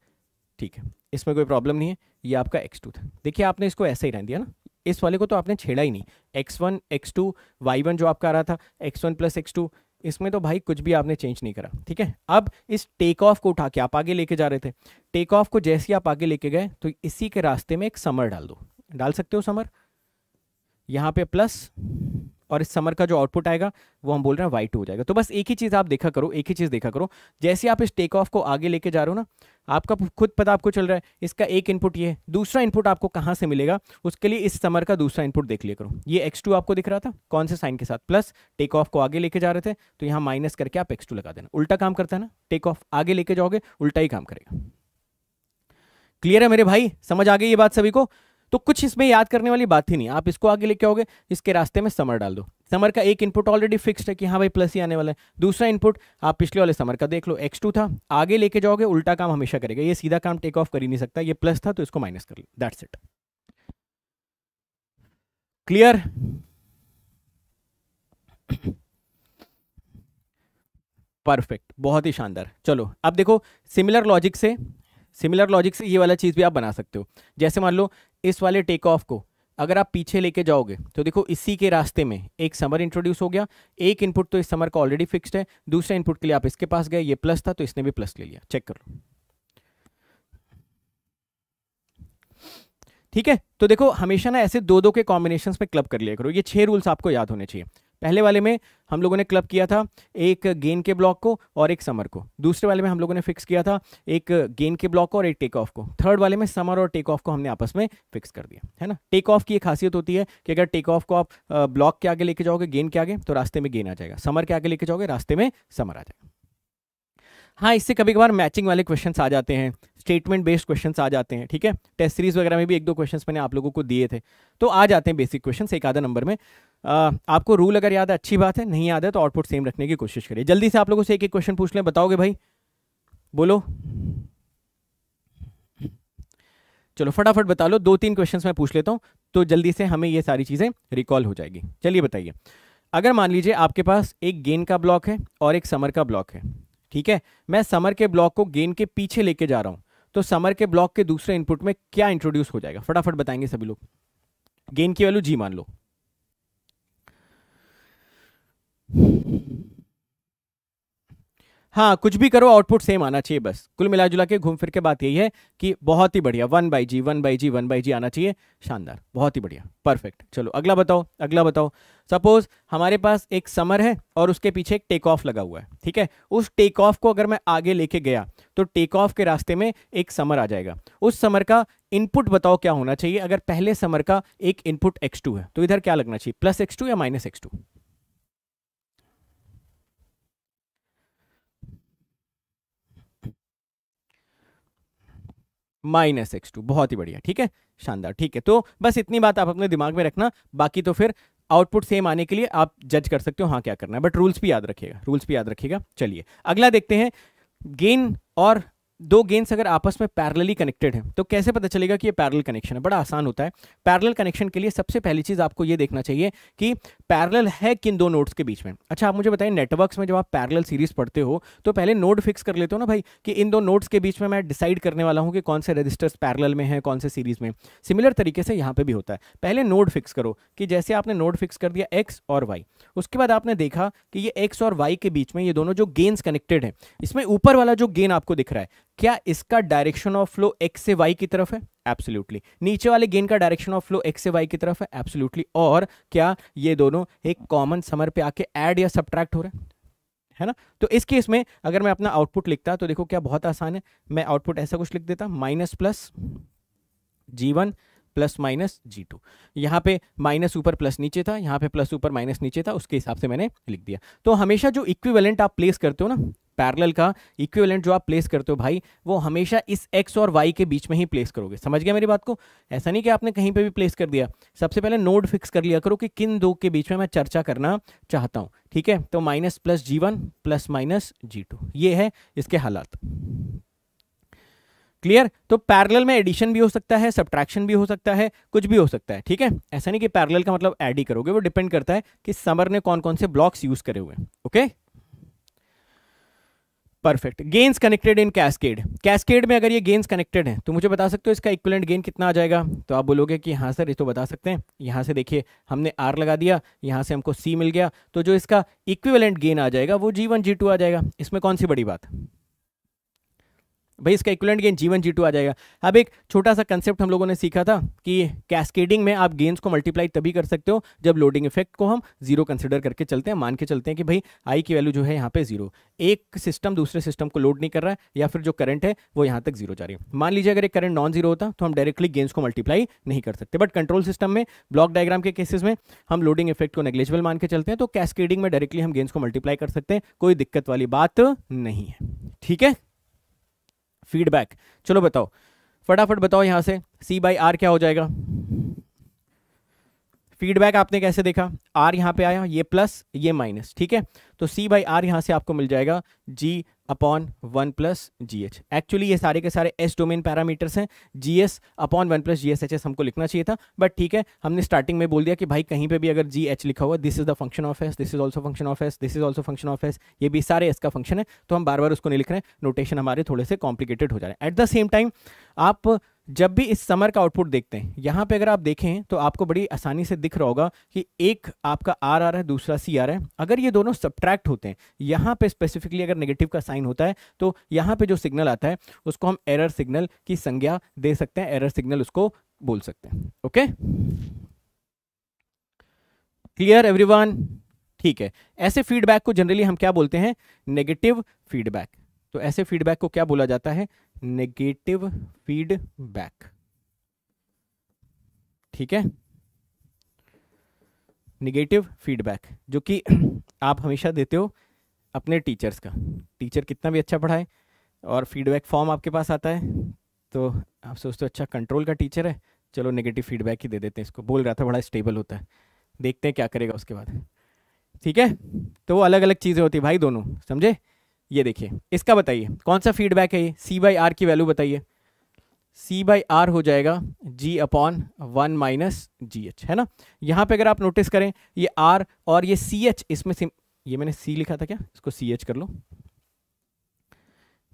ठीक है इसमें कोई प्रॉब्लम नहीं है ये आपका एक्स टू था देखिए आपने इसको ऐसा ही रहने दिया ना इस वाले को तो आपने छेड़ा ही नहीं x one x two y one जो आपका आ रहा था x one plus x two इसमें तो भाई कुछ भी आपने चेंज नहीं करा ठीक है अब इस टेक ऑफ को उठा के आप आगे लेके जा रहे थे टेक ऑफ को जैसे ही आप आगे लेके गए तो इसी के रास्ते में एक समर डाल दो डाल सकते हो समर यहाँ पे प्लस और इस समर का जो आउटपुट आएगा वो हम बोल रहे हैं वाइट हो जाएगा तो बस एक ही चीज़ आप देखा करो एक ही चीज़ देखा करो जैसे आप इस टेक ऑफ को आगे लेके जा रहे हो ना आपका खुद पता आपको चल रहा है इसका एक इनपुट ये है दूसरा इनपुट आपको कहाँ से मिलेगा उसके लिए इस समर का दूसरा इनपुट देख लिया करो ये एक्स आपको दिख रहा था कौन से साइन के साथ प्लस टेक ऑफ को आगे लेके जा रहे थे तो यहाँ माइनस करके आप एक्स लगा देना उल्टा काम करता है ना टेक ऑफ आगे लेके जाओगे उल्टा ही काम करेगा क्लियर है मेरे भाई समझ आ गई ये बात सभी को तो कुछ इसमें याद करने वाली बात ही नहीं आप इसको आगे लेके आओगे इसके रास्ते में समर डाल दो समर का एक इनपुट ऑलरेडी फिक्स्ड है कि हाँ भाई प्लस ही आने वाला है दूसरा इनपुट आप पिछले वाले समर का देख लो एक्स टू था आगे लेके जाओगे उल्टा काम हमेशा करेगा ये सीधा काम टेक ऑफ कर ही नहीं सकता ये प्लस था तो इसको माइनस कर लो दैट्स इट क्लियर परफेक्ट बहुत ही शानदार चलो अब देखो सिमिलर लॉजिक से सिमिलर लॉजिक से ये वाला चीज़ भी आप बना सकते हो जैसे मान लो इस वाले टेक ऑफ को अगर आप पीछे लेके जाओगे तो देखो इसी के रास्ते में एक समर इंट्रोड्यूस हो गया एक इनपुट तो इस समर का ऑलरेडी फिक्स्ड है दूसरे इनपुट के लिए आप इसके पास गए ये प्लस था तो इसने भी प्लस ले लिया चेक कर लो ठीक है तो देखो हमेशा ना ऐसे दो दो के कॉम्बिनेशन में क्लब कर लिया करो ये छह रूल्स आपको याद होने चाहिए पहले वाले में हम लोगों ने क्लब किया था एक गेंद के ब्लॉक को और एक समर को दूसरे वाले में हम लोगों ने फिक्स किया था एक गेंद के ब्लॉक को और एक टेक ऑफ को थर्ड वाले में समर और टेक ऑफ को हमने आपस में फिक्स कर दिया है ना टेक ऑफ की एक खासियत होती है कि अगर टेक ऑफ को आप ब्लॉक के आगे लेके जाओगे गेंद के आगे तो रास्ते में गेंद आ जाएगा समर के आगे लेके जाओगे रास्ते में समर आ जाएगा हाँ इससे कभी कभार मैचिंग वाले क्वेश्चन आ जाते हैं स्टेटमेंट बेस्ड क्वेश्चन आ जाते हैं ठीक है टेस्ट सीरीज वगैरह में भी एक दो क्वेश्चन मैंने आप लोगों को दिए थे तो आ जाते हैं बेसिक क्वेश्चन एक आधा नंबर में आ, आपको रूल अगर याद है अच्छी बात है नहीं याद है तो आउटपुट सेम रखने की कोशिश करिए जल्दी से आप लोगों से एक एक क्वेश्चन पूछ लें बताओगे भाई बोलो चलो फटाफट बता लो दो तीन क्वेश्चन मैं पूछ लेता हूँ तो जल्दी से हमें ये सारी चीज़ें रिकॉल हो जाएगी चलिए बताइए अगर मान लीजिए आपके पास एक गेंद का ब्लॉक है और एक समर का ब्लॉक है ठीक है मैं समर के ब्लॉक को गेंद के पीछे लेके जा रहा हूँ तो समर के ब्लॉक के दूसरे इनपुट में क्या इंट्रोड्यूस हो जाएगा फटाफट बताएंगे सभी लोग गेन की वैल्यू जी मान लो हाँ कुछ भी करो आउटपुट सेम आना चाहिए बस कुल मिला जुला के घूम फिर के बात यही है कि बहुत ही बढ़िया one by G one by G one by G आना चाहिए शानदार बहुत ही बढ़िया परफेक्ट चलो अगला बताओ अगला बताओ सपोज हमारे पास एक समर है और उसके पीछे एक टेक ऑफ लगा हुआ है ठीक है उस टेक ऑफ को अगर मैं आगे लेके गया तो टेक ऑफ के रास्ते में एक समर आ जाएगा उस समर का इनपुट बताओ क्या होना चाहिए अगर पहले समर का एक इनपुट x2 है तो इधर क्या लगना चाहिए प्लस एक्स या minus x minus x two बहुत ही बढ़िया ठीक है शानदार ठीक है तो बस इतनी बात आप अपने दिमाग में रखना बाकी तो फिर आउटपुट सेम आने के लिए आप जज कर सकते हो हाँ क्या करना है बट रूल्स भी याद रखिएगा रूल्स भी याद रखिएगा चलिए अगला देखते हैं गेन और दो गेंद्स अगर आपस में पैरेलली कनेक्टेड हैं तो कैसे पता चलेगा कि ये पैरेलल कनेक्शन है बड़ा आसान होता है पैरेलल कनेक्शन के लिए सबसे पहली चीज़ आपको ये देखना चाहिए कि पैरेलल है किन दो नोड्स के बीच में अच्छा आप मुझे बताएं नेटवर्क्स में जब आप पैरेलल सीरीज पढ़ते हो तो पहले नोड फिक्स कर लेते हो ना भाई कि इन दो नोड्स के बीच में मैं डिसाइड करने वाला हूँ कि कौन से रजिस्टर्स पैरेलल में है कौन से सीरीज में सिमिलर तरीके से यहाँ पर भी होता है पहले नोड फिक्स करो कि जैसे आपने नोड फिक्स कर दिया एक्स और वाई उसके बाद आपने देखा कि ये एक्स और वाई के बीच में ये दोनों जो गेंस कनेक्टेड है इसमें ऊपर वाला जो गेन आपको दिख रहा है क्या इसका डायरेक्शन ऑफ फ्लो एक्स से वाई की तरफ है एब्सोल्युटली नीचे वाले गेन का डायरेक्शन ऑफ फ्लो एक्स से वाई की तरफ है एब्सोल्युटली और क्या ये दोनों एक कॉमन समर पे आके ऐड या सब्ट्रैक्ट हो रहे हैं है ना तो इस केस में अगर मैं अपना आउटपुट लिखता तो देखो क्या बहुत आसान है मैं आउटपुट ऐसा कुछ लिख देता minus plus G one plus minus G two यहाँ पे माइनस ऊपर प्लस नीचे था यहाँ पे प्लस ऊपर माइनस नीचे था उसके हिसाब से मैंने लिख दिया तो हमेशा जो इक्विवेलेंट आप प्लेस करते हो ना पैरल का इक्विवेलेंट जो आप प्लेस करते हो भाई वो हमेशा इस एक्स और वाई के बीच में ही प्लेस करोगे समझ गया मेरी बात को ऐसा नहीं कि आपने कहीं पर भी प्लेस कर दिया सबसे पहले नोड फिक्स कर लिया करो कि किन दो के बीच में मैं चर्चा करना चाहता हूँ ठीक है तो minus plus G one plus minus G two ये है इसके हालात क्लियर तो पैरेलल में एडिशन भी हो सकता है सब्ट्रैक्शन भी हो सकता है कुछ भी हो सकता है ठीक है ऐसा नहीं कि पैरेलल का मतलब ऐड ही करोगे वो डिपेंड करता है कि समर ने कौन कौन से ब्लॉक्स यूज करे हुए okay okay? Perfect gains connected in cascade cascade में अगर ये गेंस कनेक्टेड है तो मुझे बता सकते हो इसका इक्वलेंट गेन कितना आ जाएगा तो आप बोलोगे कि हाँ सर ये तो बता सकते हैं यहाँ से देखिए हमने आर लगा दिया यहाँ से हमको सी मिल गया तो जो इसका इक्वलेंट गेन आ जाएगा वो जी वन जी टू आ जाएगा इसमें कौन सी बड़ी बात भाई इसका इक्वलेंट गेन जीवन जी टू आ जाएगा अब एक छोटा सा कंसेप्ट हम लोगों ने सीखा था कि कैस्केडिंग में आप गेंस को मल्टीप्लाई तभी कर सकते हो जब लोडिंग इफेक्ट को हम जीरो कंसिडर करके चलते हैं मान के चलते हैं कि भाई आई की वैल्यू जो है यहाँ पे जीरो एक सिस्टम दूसरे सिस्टम को लोड नहीं कर रहा है या फिर जो करंट है वो यहाँ तक जीरो जा रही है मान लीजिए अगर एक करंट नॉन जीरो होता तो हम डायरेक्टली गेंस को मल्टीप्लाई नहीं कर सकते बट कंट्रोल सिस्टम में ब्लॉक डायग्राम के केसेस में हम लोडिंग इफेक्ट को नेग्लेजिबल मान के चलते हैं तो कैस्केडिंग में डायरेक्टली हम गेंस को मल्टीप्लाई कर सकते हैं कोई दिक्कत वाली बात नहीं है ठीक है फीडबैक चलो बताओ फटाफट बताओ यहां से सी बाई आर क्या हो जाएगा फीडबैक आपने कैसे देखा आर यहां पे आया ये प्लस ये माइनस ठीक है तो सी बाई आर यहां से आपको मिल जाएगा G upon one plus G H actually ये सारे के सारे एस डोमेन पैरामीटर्स हैं G S upon one plus G S H s हमको लिखना चाहिए था बट ठीक है हमने स्टार्टिंग में बोल दिया कि भाई कहीं पे भी अगर जी एच लिखा हुआ this is the function of s this is also function of s this is also function of s ये भी सारे एस का फंक्शन है तो हम बार बार उसको नहीं लिख रहे हैं नोटेशन हमारे थोड़े से कॉम्प्लिकेटेड हो जा रहे हैं एट द सेम टाइम आप जब भी इस समर का आउटपुट देखते हैं यहाँ पे अगर आप देखें तो आपको बड़ी आसानी से दिख रहा होगा कि एक आपका आर आ रहा है दूसरा सी आ रहा है अगर ये दोनों सब्ट्रैक्ट होते हैं यहाँ पे स्पेसिफिकली अगर नेगेटिव का साइन होता है तो यहाँ पे जो सिग्नल आता है उसको हम एरर सिग्नल की संज्ञा दे सकते हैं एरर सिग्नल उसको बोल सकते हैं ओके क्लियर एवरी ठीक है ऐसे फीडबैक को जनरली हम क्या बोलते हैं नेगेटिव फीडबैक तो ऐसे फीडबैक को क्या बोला जाता है नेगेटिव फीडबैक ठीक है निगेटिव फीडबैक जो कि आप हमेशा देते हो अपने टीचर्स का टीचर कितना भी अच्छा पढ़ाए और फीडबैक फॉर्म आपके पास आता है तो आप सोचते हो अच्छा कंट्रोल का टीचर है चलो नेगेटिव फीडबैक ही दे देते हैं इसको बोल रहा था बड़ा स्टेबल होता है देखते हैं क्या करेगा उसके बाद ठीक है तो वो अलग अलग चीज़ें होती भाई दोनों समझे ये देखिए इसका बताइए कौन सा फीडबैक है ये सी बाई आर की वैल्यू बताइए सी बाई आर हो जाएगा G upon one minus G H है ना यहाँ पे अगर आप नोटिस करें ये आर और ये सी एच इसमें ये मैंने सी लिखा था क्या इसको सी एच कर लो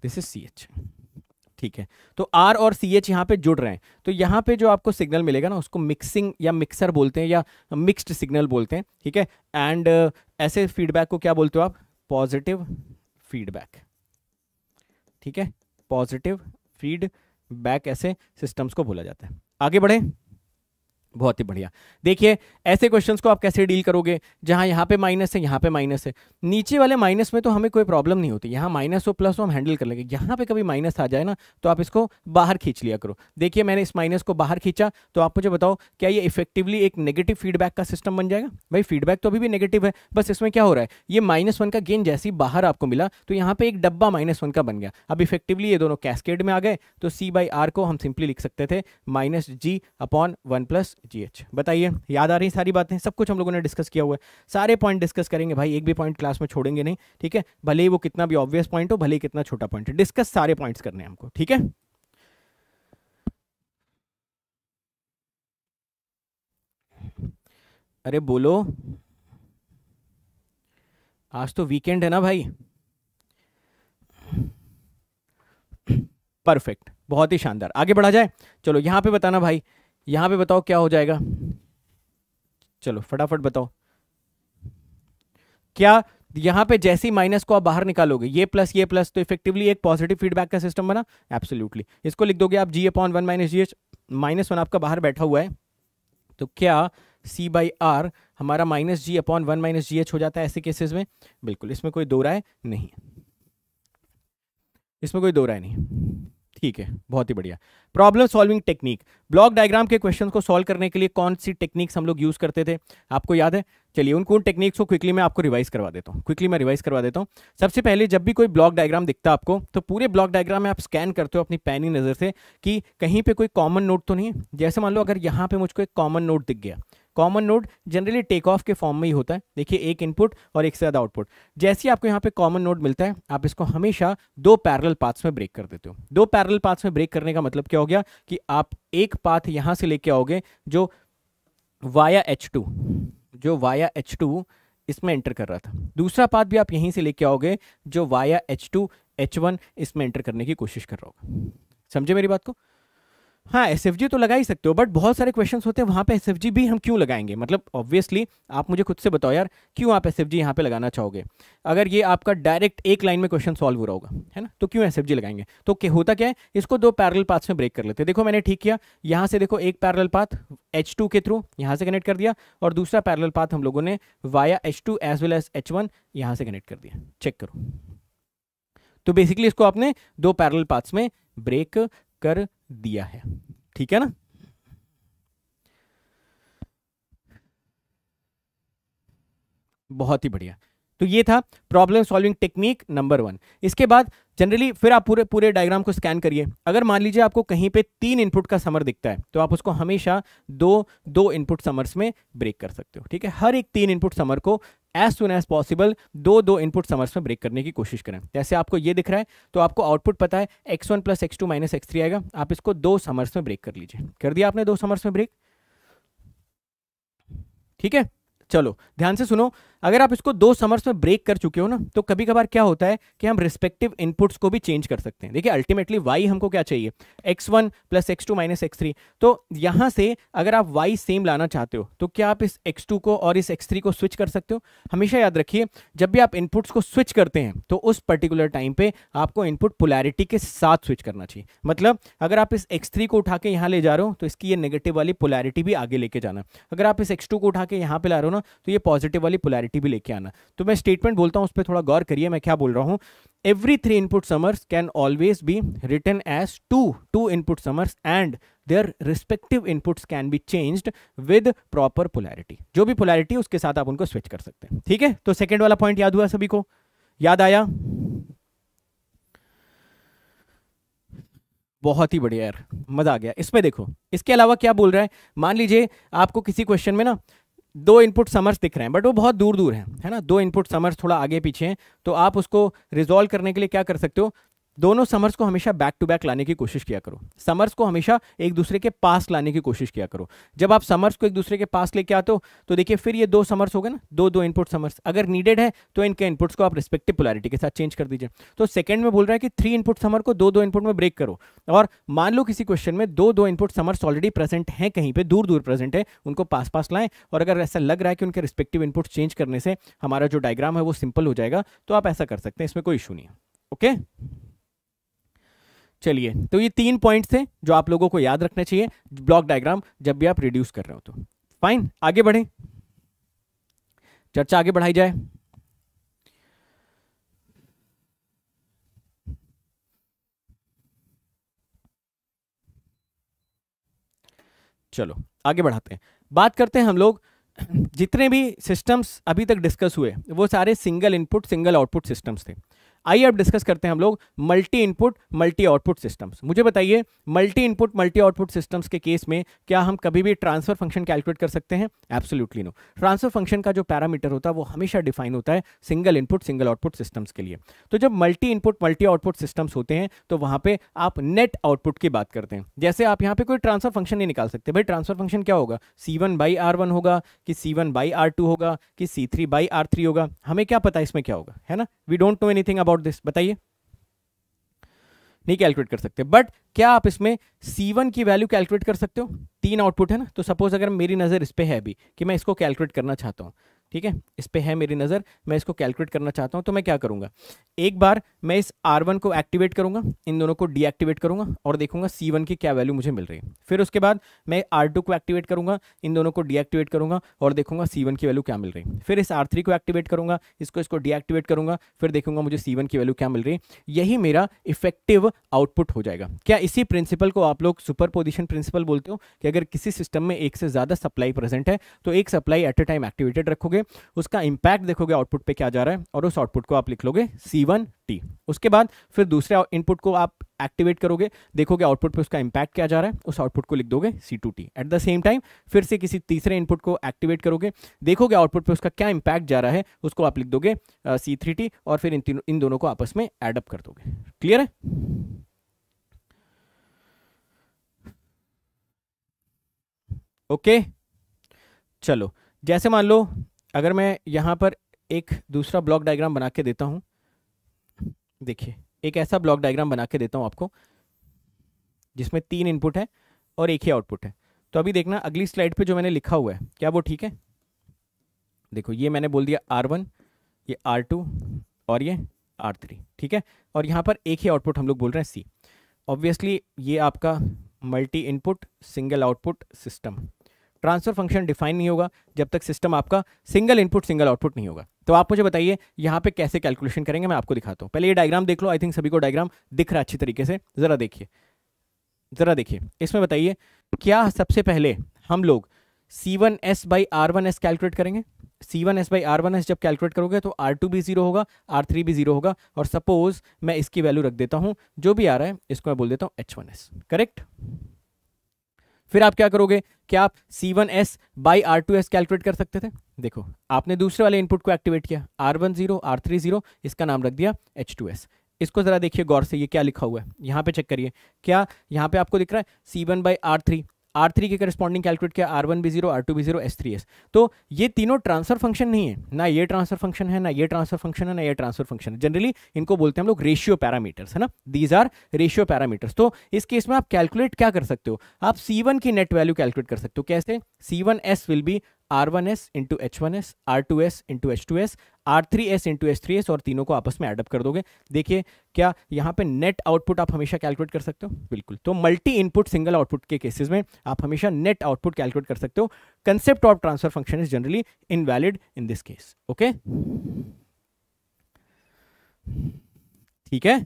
दिस इज सी एच ठीक है तो आर और सी एच यहाँ पे जुड़ रहे हैं तो यहाँ पे जो आपको सिग्नल मिलेगा ना उसको मिक्सिंग या मिक्सर बोलते हैं या मिक्सड सिग्नल बोलते हैं ठीक है एंड ऐसे फीडबैक को क्या बोलते हो आप पॉजिटिव फीडबैक ठीक है पॉजिटिव फीडबैक ऐसे सिस्टम्स को बोला जाता है आगे बढ़े बहुत ही बढ़िया देखिए ऐसे क्वेश्चंस को आप कैसे डील करोगे जहां यहाँ पे माइनस है यहाँ पे माइनस है नीचे वाले माइनस में तो हमें कोई प्रॉब्लम नहीं होती यहाँ माइनस हो प्लस हो हम हैंडल कर लेंगे यहाँ पे कभी माइनस आ जाए ना तो आप इसको बाहर खींच लिया करो देखिए मैंने इस माइनस को बाहर खींचा तो आप मुझे बताओ क्या ये इफेक्टिवली एक नेगेटिव फीडबैक का सिस्टम बन जाएगा भाई फीडबैक तो अभी भी नेगेटिव है बस इसमें क्या हो रहा है ये माइनस वन का गेन जैसी बाहर आपको मिला तो यहाँ पर एक डब्बा माइनस वन का बन गया अब इफेक्टिवली ये दोनों कैसकेड में आ गए तो सी बाई आर को हम सिंपली लिख सकते थे minus G upon one plus G H अच्छा। बताइए याद आ रही सारी बातें सब कुछ हम लोगों ने डिस्कस किया हुआ है सारे पॉइंट डिस्कस करेंगे भाई एक भी पॉइंट क्लास में छोड़ेंगे नहीं ठीक है भले ही वो कितना भी ऑब्वियस पॉइंट हो भले ही कितना छोटा पॉइंट डिस्कस सारे पॉइंट्स करने हैं हमको ठीक है अरे बोलो आज तो वीकेंड है ना भाई परफेक्ट बहुत ही शानदार आगे बढ़ा जाए चलो यहां पे बताना भाई यहां पे बताओ क्या हो जाएगा चलो फटाफट बताओ क्या यहां पे जैसे ही माइनस को आप बाहर निकालोगे ये प्लस ये प्लस तो इफेक्टिवली एक पॉजिटिव फीडबैक का सिस्टम बना एब्सोल्युटली इसको लिख दोगे आप G upon one minus G H minus one आपका बाहर बैठा हुआ है तो क्या सी बाई आर हमारा minus G upon one minus G H हो जाता है ऐसे केसेस में बिल्कुल इसमें कोई दो राय नहीं इसमें कोई दो राय नहीं ठीक है बहुत ही बढ़िया problem solving technique block diagram के क्वेश्चन को सॉल्व करने के लिए कौन सी टेक्निक्स हम लोग यूज़ करते थे आपको याद है चलिए उन कौन टेक्निक्स को क्विकली मैं आपको रिवाइज करवा देता हूँ क्विकली मैं रिवाइज करवा देता हूँ सबसे पहले जब भी कोई ब्लॉक डायग्राम दिखता आपको तो पूरे ब्लॉक डायग्राम में आप स्कैन करते हो अपनी पैनी नज़र से कि कहीं पर कोई कॉमन नोट तो नहीं जैसे मान लो अगर यहाँ पर मुझको एक कॉमन नोट दिख गया common node generally take off के फॉर्म में ही होता है देखिए एक इनपुट और एक से ज़्यादा आउटपुट जैसे ही आपको यहाँ पे कॉमन नोड मिलता है आप इसको हमेशा दो पैरल पाथ्स में ब्रेक कर देते हो दो पैरल पाथ्स में ब्रेक करने का मतलब क्या हो गया कि आप एक पाथ यहाँ से लेके आओगे जो वाया एच टू जो वाया एच टू इसमें एंटर कर रहा था दूसरा पाथ भी आप यहीं से लेके आओगे जो via H two H one इसमें एंटर करने की कोशिश कर रहा होगा समझे मेरी बात को हाँ एस तो लगा ही सकते हो बट बहुत सारे क्वेश्चन होते हैं वहाँ पे एस भी हम क्यों लगाएंगे मतलब ऑब्वियसली आप मुझे खुद से बताओ यार क्यों आप एस एफ यहाँ पे लगाना चाहोगे अगर ये आपका डायरेक्ट एक लाइन में क्वेश्चन सॉल्व हो रहा होगा है ना तो क्यों एस लगाएंगे तो क्या होता क्या है इसको दो पैरल पाथ्स में ब्रेक कर लेते हैं देखो मैंने ठीक किया यहाँ से देखो एक पैरल पाथ एच के थ्रू यहाँ से कनेक्ट कर दिया और दूसरा पैरल पाथ हम लोगों ने via H two as well as H one यहाँ से कनेक्ट कर दिया चेक करो तो बेसिकली इसको आपने दो पैरल पाथ्स में ब्रेक कर दिया है ठीक है ना बहुत ही बढ़िया तो ये था problem solving technique number one इसके बाद जनरली फिर आप पूरे पूरे डायग्राम को स्कैन करिए अगर मान लीजिए आपको कहीं पे तीन इनपुट का समर दिखता है तो आप उसको हमेशा दो दो इनपुट समर्स में ब्रेक कर सकते हो ठीक है हर एक तीन इनपुट समर को एज सुन एज पॉसिबल दो दो इनपुट समर्स में ब्रेक करने की कोशिश करें जैसे आपको ये दिख रहा है तो आपको आउटपुट पता है x one plus x two minus x three आएगा आप इसको दो समर्स में ब्रेक कर लीजिए कर दिया आपने दो समर्स में ब्रेक ठीक है चलो ध्यान से सुनो अगर आप इसको दो समर्स में ब्रेक कर चुके हो ना तो कभी कभार क्या होता है कि हम रिस्पेक्टिव इनपुट्स को भी चेंज कर सकते हैं देखिए अल्टीमेटली वाई हमको क्या चाहिए x one plus x two minus x three तो यहाँ से अगर आप वाई सेम लाना चाहते हो तो क्या आप इस एक्स टू को और इस एक्स थ्री को स्विच कर सकते हो हमेशा याद रखिए जब भी आप इनपुट्स को स्विच करते हैं तो उस पर्टिकुलर टाइम पर आपको इनपुट पोलैरिटी के साथ स्विच करना चाहिए मतलब अगर आप इस एक्स थ्री को उठा के यहाँ ले जा रहे हो तो इसकी ये नेगेटिव वाली पोलैरिटी भी आगे लेके जाना अगर आप इस एक्स टू को उठा के यहाँ पर ला रहे हो ना तो ये पॉजिटिव वाली पोलैरिटी क्लैरिटी भी लेके आना तो मैं स्टेटमेंट बोलता हूँ उस पर थोड़ा गौर करिए मैं क्या बोल रहा हूँ every three input summers can always be written as two two input summers and their respective inputs can be changed with proper polarity जो भी पोलैरिटी उसके साथ आप उनको स्विच कर सकते हैं ठीक है तो सेकेंड वाला पॉइंट याद हुआ सभी को याद आया बहुत ही बढ़िया यार मजा आ गया इसमें देखो इसके अलावा क्या बोल रहा है मान लीजिए आपको किसी क्वेश्चन में ना दो इनपुट समर्स दिख रहे हैं बट वो बहुत दूर दूर हैं है ना दो इनपुट समर्स थोड़ा आगे पीछे हैं तो आप उसको रिजॉल्व करने के लिए क्या कर सकते हो दोनों समर्स को हमेशा बैक टू बैक लाने की कोशिश किया करो समर्स को हमेशा एक दूसरे के पास लाने की कोशिश किया करो जब आप समर्स को एक दूसरे के पास लेके आते हो तो देखिए फिर ये दो समर्स हो गए ना दो दो इनपुट समर्स अगर नीडेड है तो इनके इनपुट्स को आप रिस्पेक्टिव पुलरिटी के साथ चेंज कर दीजिए तो सेकंड में बोल रहा है कि थ्री इनपुट समर को दो दो इनपुट में ब्रेक करो और मान लो किसी क्वेश्चन में दो दो इनपुट समर्स ऑलरेडी प्रेजेंट हैं कहीं पर दूर दूर प्रेजेंट है उनको पास पास लाएं और अगर ऐसा लग रहा है कि उनके रिस्पेक्टिव इनपुट चेंज करने से हमारा जो डायग्राम है वो सिंपल हो जाएगा तो आप ऐसा कर सकते हैं इसमें कोई इशू नहीं है ओके चलिए तो ये तीन पॉइंट्स थे जो आप लोगों को याद रखना चाहिए ब्लॉक डायग्राम जब भी आप रिड्यूस कर रहे हो तो फाइन आगे बढ़े चर्चा आगे बढ़ाई जाए चलो आगे बढ़ाते हैं बात करते हैं हम लोग जितने भी सिस्टम्स अभी तक डिस्कस हुए वो सारे single input single output systems थे आइए अब डिस्कस करते हैं हम लोग multi input multi output systems मुझे बताइए multi input multi output systems के केस में क्या हम कभी भी ट्रांसफर फंक्शन कैलकुलेट कर सकते हैं एब्सोल्युटली नो ट्रांसफर फंक्शन का जो पैरामीटर होता है वो हमेशा डिफाइन होता है single input single output systems के लिए तो जब multi input multi output systems होते हैं तो वहां पर आप नेट आउटपुट की बात करते हैं जैसे आप यहाँ पर कोई ट्रांसफर फंक्शन नहीं निकाल सकते भाई ट्रांसफर फंक्शन क्या होगा C one by R one होगा कि C one by R two होगा कि C three by R three होगा हमें क्या पता इसमें क्या होगा है ना we don't know anything about about this बताइए नहीं कैलकुलेट कर सकते बट क्या आप इसमें वन की वैल्यू कैलकुलेट कर सकते हो तीन आउटपुट है ना तो सपोज अगर मेरी नज़र इस पर है भी कि मैं इसको कैलकुलेट करना चाहता हूं ठीक है इस पर है मेरी नज़र मैं इसको कैलकुलेट करना चाहता हूँ तो मैं क्या करूँगा एक बार मैं इस आर वन को एक्टिवेट करूँगा इन दोनों को डीएक्टिवेट करूँगा और देखूँगा सी वन की क्या वैल्यू मुझे मिल रही है फिर उसके बाद मैं आर टू को एक्टिवेट करूँगा इन दोनों को डीएक्टिवेट करूँगा और देखूँगा सी वन की वैल्यू क्या मिल रही है फिर इस आर थ्री को एक्टिवेट करूँगा इसको इसको डीएक्टिवेट करूँगा फिर देखूँगा मुझे सी वन की वैल्यू क्या मिल रही है यही मेरा इफेक्टिव आउटपुट हो जाएगा क्या इसी प्रिंसिपल को आप लोग सुपर पोजिशन प्रिंसिपल बोलते हो कि अगर किसी सिस्टम में एक से ज़्यादा सप्लाई प्रेजेंट है तो एक supply at a time activated रखोगे उसका इंपैक्ट देखोगे आउटपुट पे क्या जा रहा है और उस आउटपुट को आप लिख लोगे सी वन टी उसके बाद फिर दूसरे इनपुट को आप एक्टिवेट करोगे देखोगे आउटपुट पे उसका इंपैक्ट क्या जा रहा है उस आउटपुट को लिख दोगे C two t at the same time फिर से किसी तीसरे इनपुट को एक्टिवेट करोगे देखोगे आउटपुट पे उसका क्या इंपैक्ट जा रहा है उसको आप लिख दोगे सी थ्री टी और फिर इन तीनों इन दोनों को आपस में एडअप कर दोगे क्लियर है ओके okay? चलो जैसे मान लो अगर मैं यहाँ पर एक दूसरा ब्लॉक डायग्राम बना के देता हूँ देखिए एक ऐसा ब्लॉक डायग्राम बना के देता हूँ आपको जिसमें तीन इनपुट है और एक ही आउटपुट है तो अभी देखना अगली स्लाइड पे जो मैंने लिखा हुआ है क्या वो ठीक है देखो ये मैंने बोल दिया आर वन ये आर टू और ये आर थ्री ठीक है और यहाँ पर एक ही आउटपुट हम लोग बोल रहे हैं सी ऑब्वियसली ये आपका multi input single output system transfer function define नहीं होगा जब तक सिस्टम आपका सिंगल इनपुट सिंगल आउटपुट नहीं होगा तो आप मुझे बताइए यहाँ पे कैसे कैलकुलेशन करेंगे मैं आपको दिखाता हूँ पहले ये डायग्राम देख लो आई थिंक सभी को डायग्राम दिख रहा है अच्छी तरीके से ज़रा देखिए ज़रा देखिए इसमें बताइए क्या सबसे पहले हम लोग C one S by R one s calculate करेंगे C one S by R one s जब कैलकुलेट करोगे तो आर टू भी जीरो होगा आर थ्री भी जीरो होगा और सपोज मैं इसकी वैल्यू रख देता हूँ जो भी आ रहा है इसको मैं बोल देता हूँ एच वन एस करेक्ट फिर आप क्या करोगे क्या आप C one S by R two S calculate कर सकते थे देखो आपने दूसरे वाले इनपुट को एक्टिवेट किया R one zero R three zero इसका नाम रख दिया एच टू एस इसको ज़रा देखिए गौर से ये क्या लिखा हुआ है यहाँ पे चेक करिए क्या यहाँ पे आपको दिख रहा है C one by R three R three के करस्पॉन्डिंग कैलकुलेट किया आर वन भी जीरो आर टू भी जीरो एस थ्री एस तो ये तीनों ट्रांसफर फंक्शन नहीं है ना ये ट्रांसफर फंक्शन है ना ये ट्रांसफर फंक्शन है ना ये ट्रांसफर फंक्शन है जनरली इनको बोलते हैं हम लोग रेशियो पैरामीटर्स है ना दीज आर रेशियो पैरामीटर्स तो इस केस में आप कैलकुलेट क्या कर सकते हो आप सी वन की नेट वैल्यू कैलकुलेट कर सकते हो कैसे C one S will be R one S into H one S R two S into H two S R three S into H three S और तीनों को आपस में एडअप कर दोगे देखिए क्या यहाँ पे नेट आउटपुट आप हमेशा कैलकुलेट कर सकते हो बिल्कुल तो मल्टी इनपुट सिंगल आउटपुट के केसेस में आप हमेशा नेट आउटपुट कैलकुलेट कर सकते हो concept of transfer function is generally invalid in this case okay ठीक है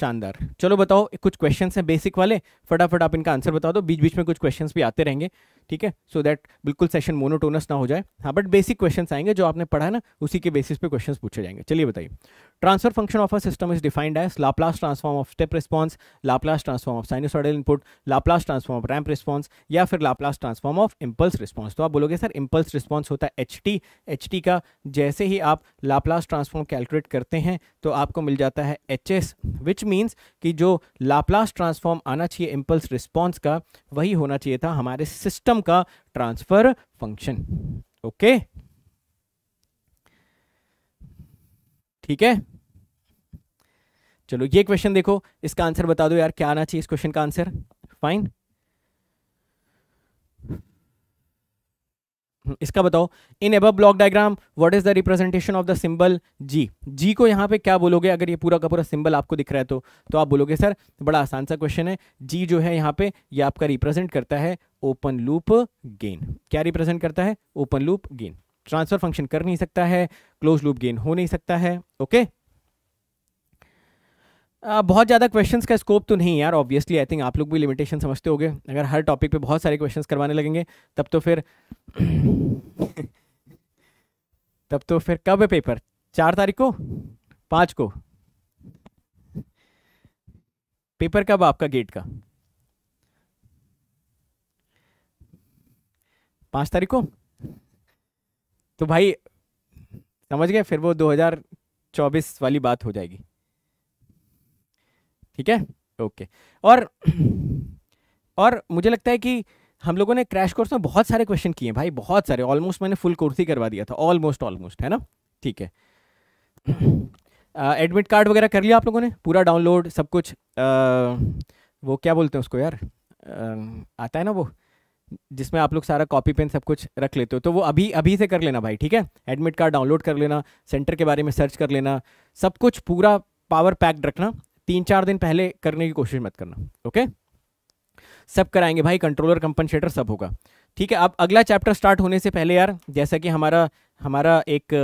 शानदार चलो बताओ कुछ क्वेश्चंस हैं बेसिक वाले फटाफट आप इनका आंसर बता दो बीच बीच में कुछ क्वेश्चंस भी आते रहेंगे ठीक है सो दैट बिल्कुल सेशन मोनोटोनस ना हो जाए हाँ बट बेसिक क्वेश्चंस आएंगे जो आपने पढ़ा ना उसी के बेसिस पे क्वेश्चंस पूछे जाएंगे चलिए बताइए Transfer function of a system is defined as Laplace transform of step response, Laplace transform of sinusoidal input, Laplace transform of ramp response या फिर Laplace transform of impulse response. तो आप बोलोगे सर impulse response होता है ht, ht का जैसे ही आप Laplace transform कैलकुलेट करते हैं तो आपको मिल जाता है hs, which means कि जो Laplace transform आना चाहिए impulse response का वही होना चाहिए था हमारे सिस्टम का ट्रांसफर फंक्शन ओके okay? ठीक है चलो ये क्वेश्चन देखो इसका आंसर बता दो यार क्या आना चाहिए इस क्वेश्चन का आंसर फाइन हम्म, इसका बताओ in a block diagram what is the representation of the symbol G G को यहां पे क्या बोलोगे अगर ये पूरा का पूरा सिंबल आपको दिख रहा है तो तो आप बोलोगे सर बड़ा आसान सा क्वेश्चन है जी जो है यहां पे ये आपका रिप्रेजेंट करता है ओपन लूप गेन क्या रिप्रेजेंट करता है open loop gain transfer function कर नहीं सकता है क्लोज लूप गेन हो नहीं सकता है ओके okay? Uh, बहुत ज़्यादा क्वेश्चंस का स्कोप तो नहीं यार ऑब्वियसली आई थिंक आप लोग भी लिमिटेशन समझते हो अगर हर टॉपिक पे बहुत सारे क्वेश्चंस करवाने लगेंगे तब तो फिर तब तो फिर कब है पेपर चार तारीख को पांच को पेपर कब आपका गेट का पांच तारीख को तो भाई समझ गए फिर वो 2024 वाली बात हो जाएगी ठीक है ओके और और मुझे लगता है कि हम लोगों ने क्रैश कोर्स में बहुत सारे क्वेश्चन किए भाई बहुत सारे ऑलमोस्ट मैंने फुल कोर्स ही करवा दिया था ऑलमोस्ट ऑलमोस्ट है ना ठीक है एडमिट कार्ड वगैरह कर लिया आप लोगों ने पूरा डाउनलोड सब कुछ आ, वो क्या बोलते हैं उसको यार आ, आता है ना वो जिसमें आप लोग सारा कॉपी पेन सब कुछ रख लेते हो तो वो अभी अभी से कर लेना भाई ठीक है एडमिट कार्ड डाउनलोड कर लेना सेंटर के बारे में सर्च कर लेना सब कुछ पूरा पावर पैक्ड रखना तीन चार दिन पहले करने की कोशिश मत करना ओके सब कराएंगे भाई कंट्रोलर कंपनसेटर सब होगा ठीक है अब अगला चैप्टर स्टार्ट होने से पहले यार जैसा कि हमारा हमारा एक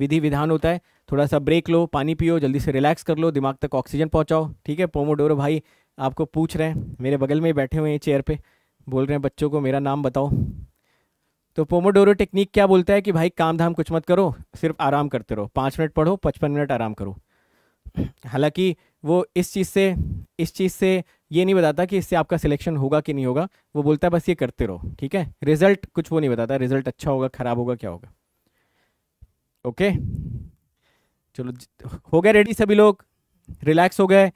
विधि विधान होता है थोड़ा सा ब्रेक लो पानी पियो जल्दी से रिलैक्स कर लो दिमाग तक ऑक्सीजन पहुंचाओ ठीक है पोमोडोरो भाई आपको पूछ रहे हैं मेरे बगल में बैठे हुए हैं चेयर पे बोल रहे हैं बच्चों को मेरा नाम बताओ तो पोमोडोरो टेक्निक क्या बोलता है कि भाई काम धाम कुछ मत करो सिर्फ आराम करते रहो पाँच मिनट पढ़ो पचपन मिनट आराम करो हालांकि वो इस चीज़ से इस चीज़ से ये नहीं बताता कि इससे आपका सिलेक्शन होगा कि नहीं होगा वो बोलता है बस ये करते रहो ठीक है रिजल्ट कुछ वो नहीं बताता रिजल्ट अच्छा होगा ख़राब होगा क्या होगा ओके चलो हो गए रेडी सभी लोग रिलैक्स हो गए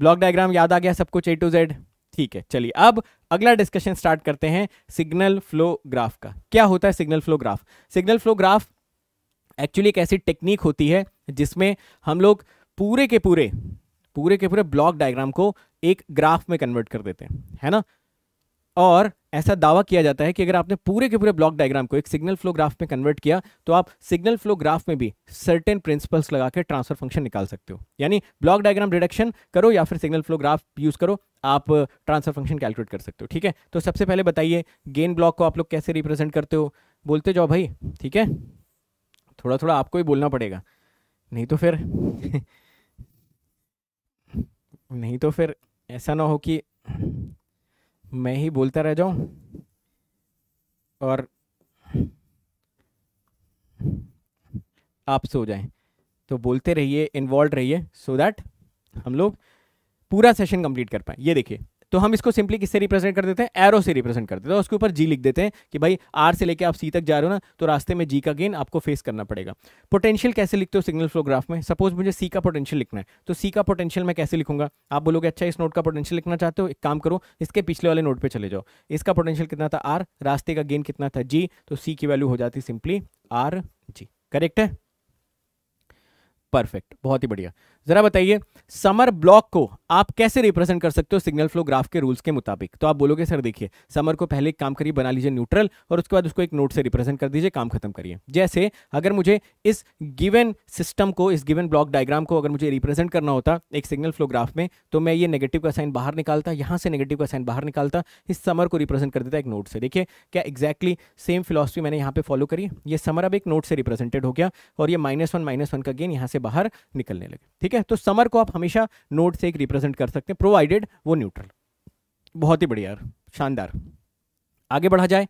ब्लॉक डायग्राम याद आ गया सब कुछ ए टू जेड ठीक है चलिए अब अगला डिस्कशन स्टार्ट करते हैं सिग्नल फ्लो ग्राफ का क्या होता है signal flow graph signal flow graph actually एक ऐसी टेक्निक होती है जिसमें हम लोग पूरे के पूरे पूरे के पूरे ब्लॉक डायग्राम को एक ग्राफ में कन्वर्ट कर देते हैं है ना और ऐसा दावा किया जाता है कि अगर आपने पूरे के पूरे ब्लॉक डायग्राम को एक सिग्नल फ्लो ग्राफ में कन्वर्ट किया तो आप सिग्नल फ्लो ग्राफ में भी सर्टेन प्रिंसिपल्स लगा के ट्रांसफर फंक्शन निकाल सकते हो यानी ब्लॉक डायग्राम रिडक्शन करो या फिर सिग्नल फ्लो ग्राफ यूज करो आप ट्रांसफर फंक्शन कैलकुलेट कर सकते हो ठीक है तो सबसे पहले बताइए गेन ब्लॉक को आप लोग कैसे रिप्रेजेंट करते हो बोलते जाओ भाई ठीक है थोड़ा थोड़ा आपको ही बोलना पड़ेगा नहीं तो फिर नहीं तो फिर ऐसा ना हो कि मैं ही बोलता रह जाऊं और आप सो जाएं तो बोलते रहिए इन्वॉल्व रहिए सो दैट हम लोग पूरा सेशन कंप्लीट कर पाए ये देखिए तो हम इसको सिंपली किससे रिप्रेजेंट कर देते हैं एरो से रिप्रेजेंट कर देते हैं उसके ऊपर जी लिख देते हैं कि भाई आर से लेकर आप सी तक जा रहे हो ना तो रास्ते में जी का गेन आपको फेस करना पड़ेगा पोटेंशियल कैसे लिखते हो सिग्नल फ्लोग्राफ में सपोज मुझे सी का पोटेंशियल लिखना है तो सी का पोटेंशियल मैं कैसे लिखूंगा आप बोलोगे अच्छा इस नोट का पोटेंशियल लिखना चाहते हो एक काम करो इसके पिछले वाले नोट पर चले जाओ इसका पोटेंशियल कितना था आर रास्ते का गेन कितना था जी तो सी की वैल्यू हो जाती सिंपली आर जी करेक्ट है परफेक्ट बहुत ही बढ़िया जरा बताइए समर ब्लॉक को आप कैसे रिप्रेजेंट कर सकते हो सिग्नल फ्लो ग्राफ के रूल्स के मुताबिक तो आप बोलोगे सर देखिए समर को पहले एक काम करिए बना लीजिए न्यूट्रल और उसके बाद उसको एक नोट से रिप्रेजेंट कर दीजिए काम खत्म करिए जैसे अगर मुझे इस गिवन सिस्टम को इस गिवन ब्लॉक डायग्राम को अगर मुझे रिप्रेजेंट करना होता एक सिग्नल फ्लो ग्राफ में तो मैं ये नेगेटिव का साइन बाहर निकालता यहाँ से नेगेटिव का साइन बाहर निकालता इस समर को रिप्रेजेंट कर देता एक नोट से देखिए क्या एक्जैक्टली सेम फिलोसफी मैंने यहाँ पर फॉलो करी ये समर अब एक नोट से रिप्रेजेंटेड हो गया और ये माइनस वन माइनस वन का गेन यहाँ से बाहर निकलने लगे ठीक है है तो समर को आप हमेशा नोट से एक रिप्रेजेंट कर सकते हैं प्रोवाइडेड वो न्यूट्रल बहुत ही बढ़िया शानदार आगे बढ़ा जाए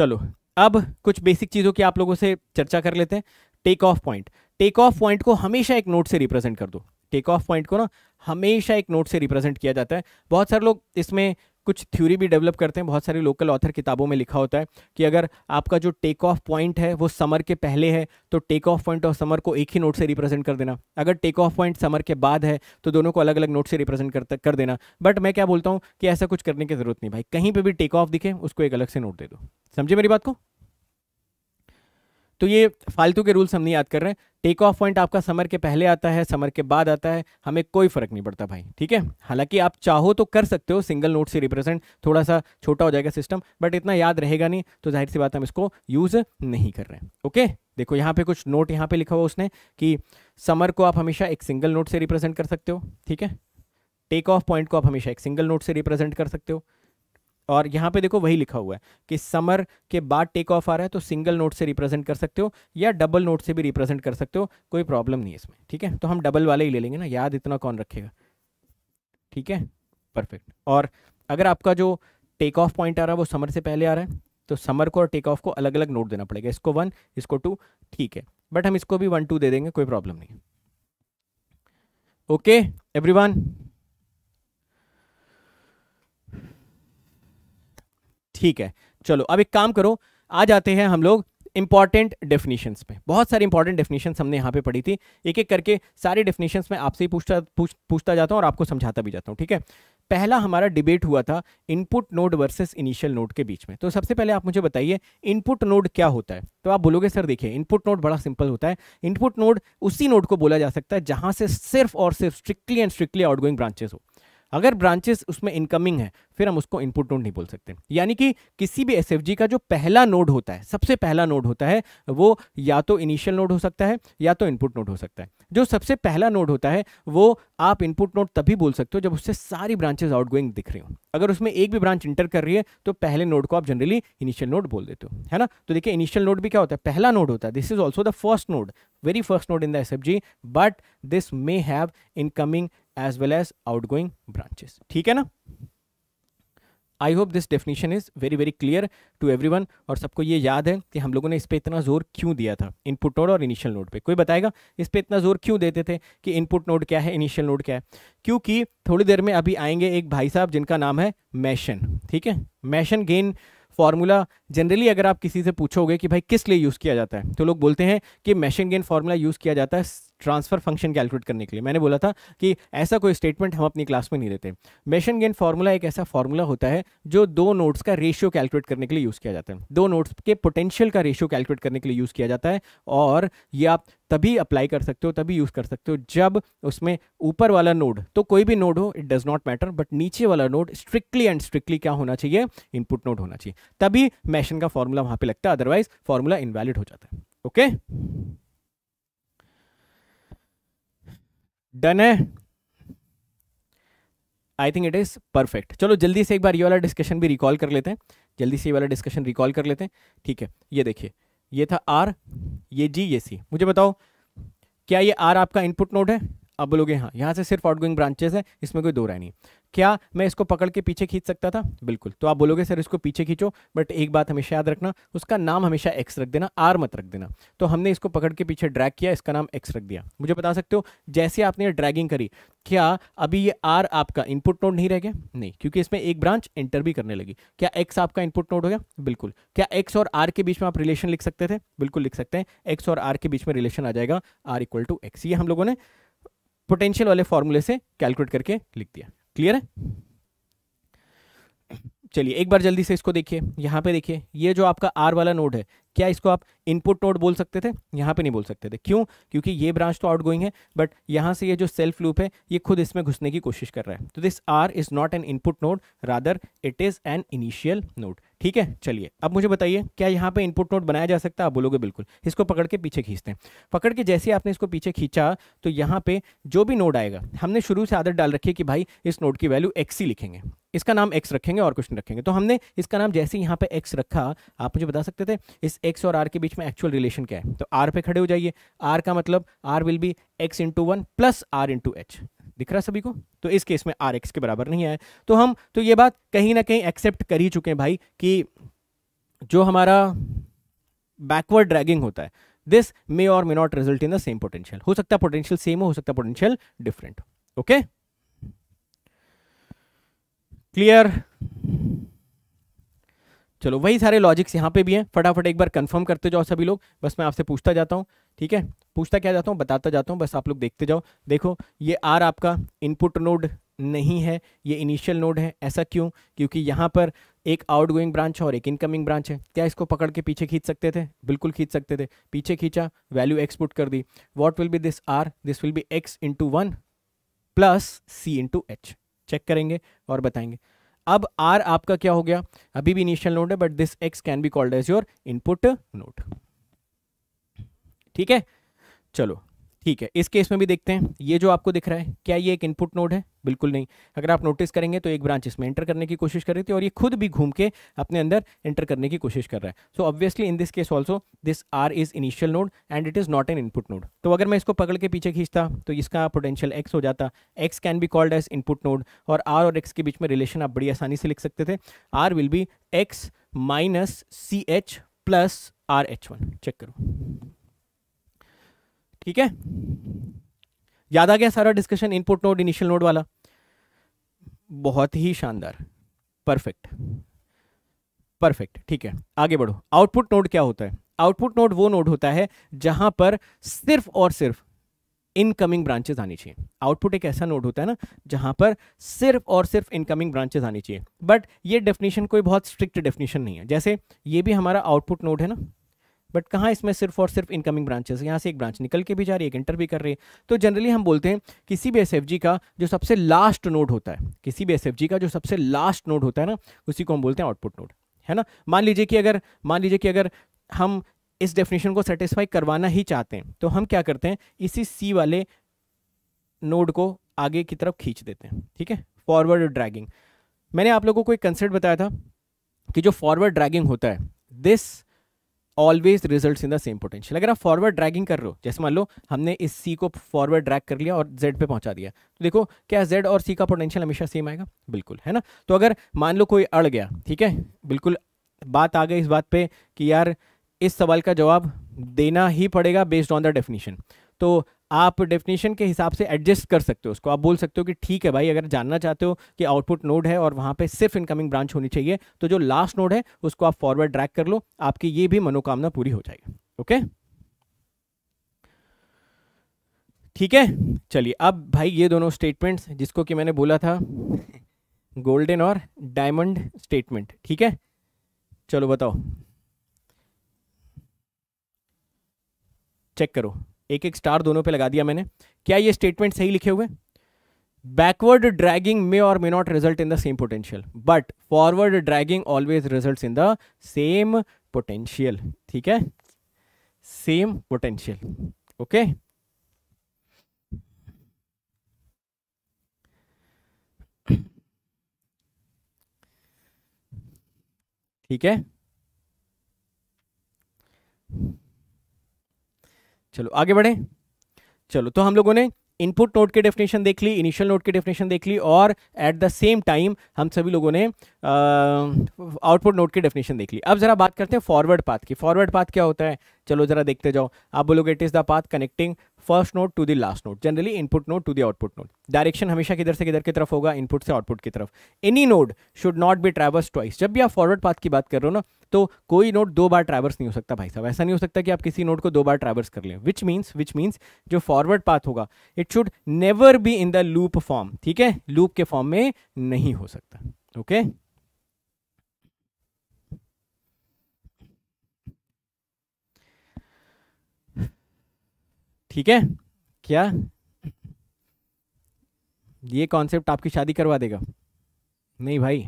चलो अब कुछ बेसिक चीज़ों की आप लोगों से चर्चा कर लेते हैं take off point take off point को हमेशा एक नोट से रिप्रेजेंट कर दो टेक ऑफ पॉइंट को ना हमेशा एक नोट से रिप्रेजेंट किया जाता है बहुत सारे लोग इसमें कुछ थ्योरी भी डेवलप करते हैं बहुत सारे लोकल ऑथर किताबों में लिखा होता है कि अगर आपका जो टेक ऑफ पॉइंट है वो समर के पहले है तो टेक ऑफ पॉइंट और समर को एक ही नोट से रिप्रेजेंट कर देना अगर टेक ऑफ पॉइंट समर के बाद है तो दोनों को अलग अलग नोट से रिप्रेजेंट कर, कर देना बट मैं क्या बोलता हूँ कि ऐसा कुछ करने की जरूरत नहीं भाई कहीं पर भी टेक ऑफ दिखे उसको एक अलग से नोट दे दो समझे मेरी बात को तो ये फालतू के रूल्स हम नहीं याद कर रहे हैं टेक ऑफ पॉइंट आपका समर के पहले आता है समर के बाद आता है हमें कोई फर्क नहीं पड़ता भाई ठीक है हालांकि आप चाहो तो कर सकते हो सिंगल नोट से रिप्रेजेंट थोड़ा सा छोटा हो जाएगा सिस्टम बट इतना याद रहेगा नहीं तो जाहिर सी बात हम इसको यूज़ नहीं कर रहे हैं ओके देखो यहाँ पे कुछ नोट यहाँ पे लिखा हुआ उसने कि समर को आप हमेशा एक सिंगल नोट से रिप्रेजेंट कर सकते हो ठीक है टेक ऑफ पॉइंट को आप हमेशा एक सिंगल नोट से रिप्रेजेंट कर सकते हो और यहाँ पे देखो वही लिखा हुआ है कि समर के बाद टेक ऑफ आ रहा है तो सिंगल नोट से रिप्रेजेंट कर सकते हो या डबल नोट से भी रिप्रेजेंट कर सकते हो कोई प्रॉब्लम नहीं इसमें ठीक है तो हम डबल वाले ही ले लेंगे ना याद इतना कौन रखेगा ठीक है परफेक्ट और अगर आपका जो टेक ऑफ पॉइंट आ रहा है वो समर से पहले आ रहा है तो समर को और टेक ऑफ को अलग अलग नोट देना पड़ेगा इसको वन इसको टू ठीक है बट हम इसको भी वन टू दे देंगे कोई प्रॉब्लम नहीं ओके एवरीवन ठीक है चलो अब एक काम करो आ जाते हैं हम लोग इंपॉर्टेंट डेफिनेशन पे बहुत सारी इंपॉर्टेंट डेफिनेशन हमने यहाँ पे पढ़ी थी एक एक करके सारे डेफिनेशन में आपसे ही पूछता पूछ, पूछता जाता हूँ और आपको समझाता भी जाता हूँ ठीक है पहला हमारा डिबेट हुआ था input node versus initial node के बीच में तो सबसे पहले आप मुझे बताइए इनपुट नोड क्या होता है तो आप बोलोगे सर देखिए इनपुट नोड बड़ा सिंपल होता है इनपुट नोड उसी नोड को बोला जा सकता है जहाँ से सिर्फ और सिर्फ strictly and strictly outgoing branches हो अगर ब्रांचेस उसमें इनकमिंग है फिर हम उसको इनपुट नोड नहीं बोल सकते यानी कि किसी भी एस का जो पहला नोड होता है सबसे पहला नोड होता है वो या तो इनिशियल नोड हो सकता है या तो इनपुट नोड हो सकता है जो सबसे पहला नोड होता है वो आप इनपुट नोड तभी बोल सकते हो जब उससे सारी ब्रांचेज आउट दिख रही हो अगर उसमें एक भी ब्रांच इंटर कर रही है तो पहले नोड को आप जनरली इनिशियल नोड बोल देते हो है ना तो देखिए इनिशियल नोड भी क्या होता है पहला नोड होता है this is also the first node very first node in the S but this may have incoming as well as outgoing branches ठीक है ना I hope this definition is very very clear to everyone और सबको ये याद है कि हम लोगों ने इस पर इतना जोर क्यों दिया था इनपुट नोड और इनिशियल नोड पे कोई बताएगा इस पर इतना जोर क्यों देते थे कि इनपुट नोड क्या है इनिशियल नोड क्या है क्योंकि थोड़ी देर में अभी आएंगे एक भाई साहब जिनका नाम है मैशन ठीक है मैशन गेन फार्मूला जनरली अगर आप किसी से पूछोगे कि भाई किस लिए यूज़ किया जाता है तो लोग बोलते हैं कि मैशन गेन फार्मूला यूज़ किया जाता है ट्रांसफर फंक्शन कैलकुलेट करने के लिए मैंने बोला था कि ऐसा कोई स्टेटमेंट हम अपनी क्लास में नहीं देते मेशन गेन फार्मूला एक ऐसा फार्मूला होता है जो दो नोट्स का रेशियो कैलकुलेट करने के लिए यूज़ किया जाता है दो नोट्स के पोटेंशियल का रेशियो कैलकुलेट करने के लिए यूज़ किया जाता है और ये आप तभी अप्लाई कर सकते हो तभी यूज़ कर सकते हो जब उसमें ऊपर वाला नोड तो कोई भी नोड हो it does not matter but नीचे वाला नोड स्ट्रिक्टली एंड स्ट्रिक्टली क्या होना चाहिए इनपुट नोड होना चाहिए तभी मैशन का फॉर्मूला वहाँ पे लगता है अदरवाइज फॉर्मूला इनवैलिड हो जाता है ओके okay? डन है I think it is perfect चलो जल्दी से एक बार ये वाला डिस्कशन भी रिकॉल कर लेते हैं जल्दी से ये वाला डिस्कशन रिकॉल कर लेते हैं ठीक है ये देखिए ये था आर ये जी ये सी मुझे बताओ क्या ये आर आपका इनपुट नोड है आप बोलोगे हाँ यहाँ से सिर्फ गोइंग ब्रांचेस है इसमें कोई दो राय नहीं क्या मैं इसको पकड़ के पीछे खींच सकता था बिल्कुल तो आप बोलोगे सर इसको पीछे खींचो बट एक बात हमेशा याद रखना उसका नाम हमेशा एक्स रख देना आर मत रख देना तो हमने इसको पकड़ के पीछे ड्रैग किया इसका नाम एक्स रख दिया मुझे बता सकते हो जैसे आपने ड्रैगिंग करी क्या अभी ये आर आपका इनपुट नोड नहीं रह गया नहीं क्योंकि इसमें एक ब्रांच एंटर भी करने लगी क्या एक्स आपका इनपुट नोड हो गया बिल्कुल क्या एक्स और आर के बीच में आप रिलेशन लिख सकते थे बिल्कुल लिख सकते हैं एक्स और आर के बीच में रिलेशन आ जाएगा आर इक्वल टू एक्स ये हम लोगों ने पोटेंशियल वाले फॉर्मूले से कैलकुलेट करके लिख दिया क्लियर है चलिए एक बार जल्दी से इसको देखिए यहाँ पे देखिए ये जो आपका आर वाला नोड है क्या इसको आप इनपुट नोड बोल सकते थे यहाँ पे नहीं बोल सकते थे क्यों क्योंकि ये ब्रांच तो आउट गोइंग है बट यहाँ से ये जो सेल्फ लूप है ये खुद इसमें घुसने की कोशिश कर रहा है तो this R is not an input node rather it is an initial node ठीक है चलिए अब मुझे बताइए क्या यहाँ पे इनपुट नोट बनाया जा सकता है आप बोलोगे बिल्कुल इसको पकड़ के पीछे खींचते हैं पकड़ के जैसे आपने इसको पीछे खींचा तो यहाँ पे जो भी नोड आएगा हमने शुरू से आदत डाल रखी है कि भाई इस नोड की वैल्यू एक्स ही लिखेंगे इसका नाम एक्स रखेंगे और कुछ नहीं रखेंगे तो हमने इसका नाम जैसे यहाँ पे एक्स रखा आप मुझे बता सकते थे इस एक्स और आर के बीच में एक्चुअल रिलेशन क्या है तो आर पे खड़े हो जाइए आर का मतलब R will be X into one plus R into H दिख रहा है सभी को तो इस केस में आर एक्स के बराबर नहीं आया तो हम तो ये बात कहीं ना कहीं एक्सेप्ट कर ही चुके हैं भाई कि जो हमारा बैकवर्ड ड्रैगिंग होता है दिस मे और may not result in the same potential हो सकता है पोटेंशियल सेम हो सकता है पोटेंशियल डिफरेंट ओके क्लियर चलो वही सारे लॉजिक्स यहां पे भी हैं फटाफट एक बार कंफर्म करते जाओ सभी लोग बस मैं आपसे पूछता जाता हूं ठीक है पूछता क्या जाता हूँ बताता जाता हूँ बस आप लोग देखते जाओ देखो ये आर आपका इनपुट नोड नहीं है ये इनिशियल नोड है ऐसा क्यों क्योंकि यहाँ पर एक आउटगोइंग ब्रांच है और एक इनकमिंग ब्रांच है क्या इसको पकड़ के पीछे खींच सकते थे बिल्कुल खींच सकते थे पीछे खींचा वैल्यू एक्सपुट कर दी what will be this R this will be X into one plus C into H check करेंगे और बताएंगे अब आर आपका क्या हो गया अभी भी इनिशियल नोड है but this X can be called as your input node ठीक है चलो ठीक है इस केस में भी देखते हैं ये जो आपको दिख रहा है क्या ये एक इनपुट नोड है बिल्कुल नहीं अगर आप नोटिस करेंगे तो एक ब्रांच इसमें एंटर करने की कोशिश कर रही थी और ये खुद भी घूम के अपने अंदर एंटर करने की कोशिश कर रहा है so obviously in this case also this R is initial node and it is not an input node तो अगर मैं इसको पकड़ के पीछे खींचता तो इसका पोटेंशियल एक्स हो जाता X can be called as input node और आर और एक्स के बीच में रिलेशन आप बड़ी आसानी से लिख सकते थे R will be X minus C H plus R H one check करो ठीक है याद आ गया सारा discussion input node initial node वाला बहुत ही शानदार परफेक्ट परफेक्ट ठीक है आगे बढ़ो आउटपुट नोड क्या होता है आउटपुट नोड वो नोड होता है जहां पर सिर्फ और सिर्फ इनकमिंग ब्रांचेस आनी चाहिए आउटपुट एक ऐसा नोड होता है ना जहां पर सिर्फ और सिर्फ इनकमिंग ब्रांचेस आनी चाहिए बट ये डेफिनेशन कोई बहुत स्ट्रिक्ट डेफिनेशन नहीं है जैसे ये भी हमारा आउटपुट नोड है ना बट कहाँ इसमें सिर्फ और सिर्फ इनकमिंग ब्रांचेस यहाँ से एक ब्रांच निकल के भी जा रही है एक इंटर भी कर रही है तो जनरली हम बोलते हैं किसी भी एस का जो सबसे लास्ट नोड होता है किसी भी एस का जो सबसे लास्ट नोड होता है ना उसी को हम बोलते हैं आउटपुट नोड है ना मान लीजिए कि अगर मान लीजिए कि अगर हम इस डेफिनेशन को सेटिस्फाई करवाना ही चाहते हैं तो हम क्या करते हैं इसी सी वाले नोड को आगे की तरफ खींच देते हैं ठीक है फॉरवर्ड ड्रैगिंग मैंने आप लोगों को एक कंसेप्ट बताया था कि जो फॉरवर्ड ड्रैगिंग होता है this always result in the same potential अगर आप फॉरवर्ड ड्रैगिंग कर रहे हो जैसे मान लो हमने इस सी को फॉरवर्ड ड्रैग कर लिया और जेड पे पहुंचा दिया तो देखो क्या जेड और सी का पोटेंशियल हमेशा सेम आएगा बिल्कुल है ना तो अगर मान लो कोई अड़ गया ठीक है बिल्कुल बात आ गई इस बात पे कि यार इस सवाल का जवाब देना ही पड़ेगा बेस्ड ऑन द डेफिनेशन तो आप डेफिनेशन के हिसाब से एडजस्ट कर सकते हो उसको आप बोल सकते हो कि ठीक है भाई अगर जानना चाहते हो कि आउटपुट नोड है और वहाँ पे सिर्फ इनकमिंग ब्रांच होनी चाहिए तो जो लास्ट नोड है उसको आप फॉरवर्ड ड्रैक कर लो आपकी ये भी मनोकामना पूरी हो जाएगी ओके ठीक है चलिए अब भाई ये दोनों स्टेटमेंट्स जिसको कि मैंने बोला था गोल्डन और डायमंड स्टेटमेंट ठीक है चलो बताओ चेक करो एक एक स्टार दोनों पे लगा दिया मैंने क्या ये स्टेटमेंट सही लिखे हुए बैकवर्ड ड्रैगिंग मे और may not result in the same potential but forward dragging always result in the same potential ठीक है सेम पोटेंशियल ओके ठीक है चलो आगे बढ़े चलो तो हम लोगों ने इनपुट नोट की डेफिनेशन देख ली इनिशियल नोट की डेफिनेशन देख ली और एट द सेम टाइम हम सभी लोगों ने आउटपुट नोट की डेफिनेशन देख ली अब जरा बात करते हैं फॉरवर्ड पाथ की फॉरवर्ड पाथ क्या होता है चलो जरा देखते जाओ आप बोलोगे it is the path connecting first node to the last node generally input node to the output node direction हमेशा किधर से किधर की तरफ होगा इनपुट से आउटपुट की तरफ any node should not be traverse twice जब भी आप फॉरवर्ड पाथ की बात कर रहे हो ना तो कोई नोट दो बार ट्रैवर्स नहीं हो सकता भाई साहब ऐसा नहीं हो सकता कि आप किसी नोट को दो बार ट्रैवर्स कर लें विच मीन्स विच मीन्स जो फॉरवर्ड पाथ होगा it should never be in the loop form ठीक है लूप के फॉर्म में नहीं हो सकता ओके okay? ठीक है क्या ये कॉन्सेप्ट आपकी शादी करवा देगा नहीं भाई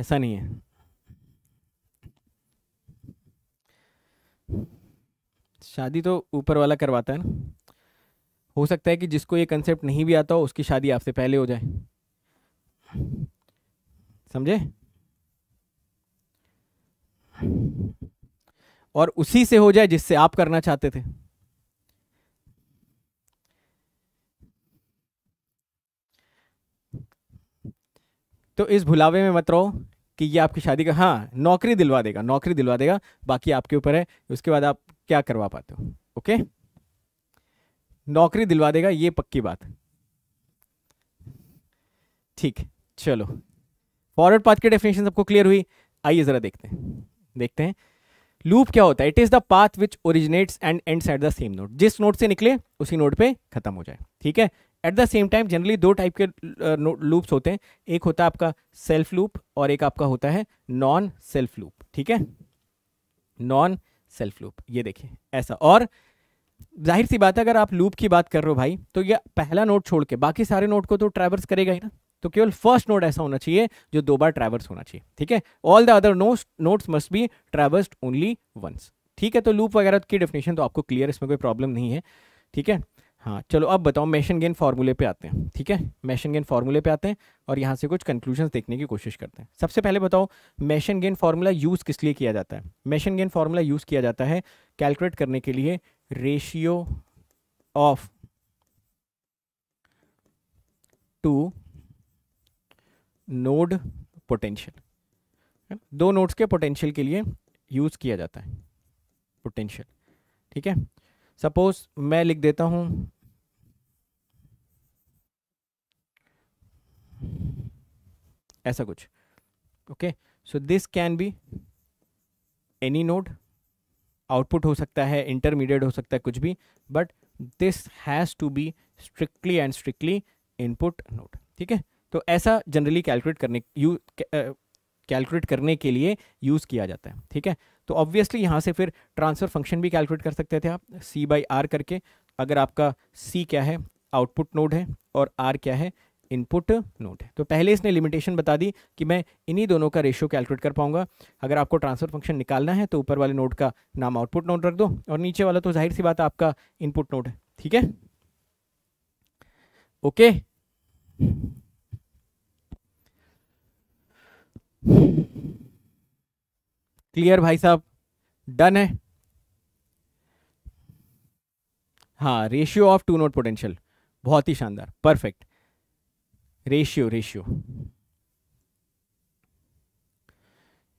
ऐसा नहीं है शादी तो ऊपर वाला करवाता है ना हो सकता है कि जिसको ये कंसेप्ट नहीं भी आता हो उसकी शादी आपसे पहले हो जाए समझे और उसी से हो जाए जिससे आप करना चाहते थे तो इस भुलावे में मत रहो कि ये आपकी शादी का हाँ नौकरी दिलवा देगा नौकरी दिलवा देगा बाकी आपके ऊपर है उसके बाद आप क्या करवा पाते हो ओके नौकरी दिलवा देगा ये पक्की बात ठीक चलो फॉरवर्ड पाथ की डेफिनेशन सबको क्लियर हुई आइए ज़रा देखते हैं देखते हैं लूप क्या होता है it is the path which originates and end at the same node जिस नोट से निकले उसी नोट पे खत्म हो जाए ठीक है at the same time generally दो टाइप के लूप्स होते हैं एक होता है आपका सेल्फ लूप और एक आपका होता है नॉन सेल्फ लूप ठीक है नॉन सेल्फ लूप ये देखिए ऐसा और जाहिर सी बात है अगर आप लूप की बात कर रहे हो भाई तो ये पहला नोट छोड़ के बाकी सारे नोट को तो ट्रैवर्स करेगा ही ना तो केवल फर्स्ट नोड ऐसा होना चाहिए जो दो बार ट्रैवर्स होना चाहिए ठीक है all the other nodes must be traversed only once ठीक है तो लूप वगैरह की डेफिनेशन तो आपको क्लियर इसमें कोई प्रॉब्लम नहीं है ठीक है हाँ चलो अब बताओ मैशन गेन फार्मूले पे आते हैं ठीक है मैशन गेन फार्मूले पे आते हैं और यहाँ से कुछ कंक्लूजन देखने की कोशिश करते हैं सबसे पहले बताओ मैशन गेन फार्मूला यूज़ किस लिए किया जाता है मैशन गेन फार्मूला यूज़ किया जाता है कैलकुलेट करने के लिए ratio of two node potential दो नोड्स के पोटेंशियल के लिए यूज़ किया जाता है पोटेंशियल ठीक है सपोज मैं लिख देता हूं ऐसा कुछ okay so this can be any node output हो सकता है इंटरमीडिएट हो सकता है कुछ भी but this has to be strictly and strictly input node ठीक है तो ऐसा जनरली कैलकुलेट करने यू कैलकुलेट uh, करने के लिए यूज़ किया जाता है ठीक है तो ऑब्वियसली यहाँ से फिर ट्रांसफ़र फंक्शन भी कैलकुलेट कर सकते थे आप सी बाई आर करके अगर आपका सी क्या है आउटपुट नोड है और आर क्या है इनपुट नोड है तो पहले इसने लिमिटेशन बता दी कि मैं इन्हीं दोनों का रेशियो कैलकुलेट कर पाऊंगा अगर आपको ट्रांसफर फंक्शन निकालना है तो ऊपर वाले नोड का नाम आउटपुट नोड रख दो और नीचे वाला तो जाहिर सी बात आपका इनपुट नोड है ठीक है ओके क्लियर भाई साहब डन है हाँ ratio of two node potential बहुत ही शानदार परफेक्ट रेशियो रेशियो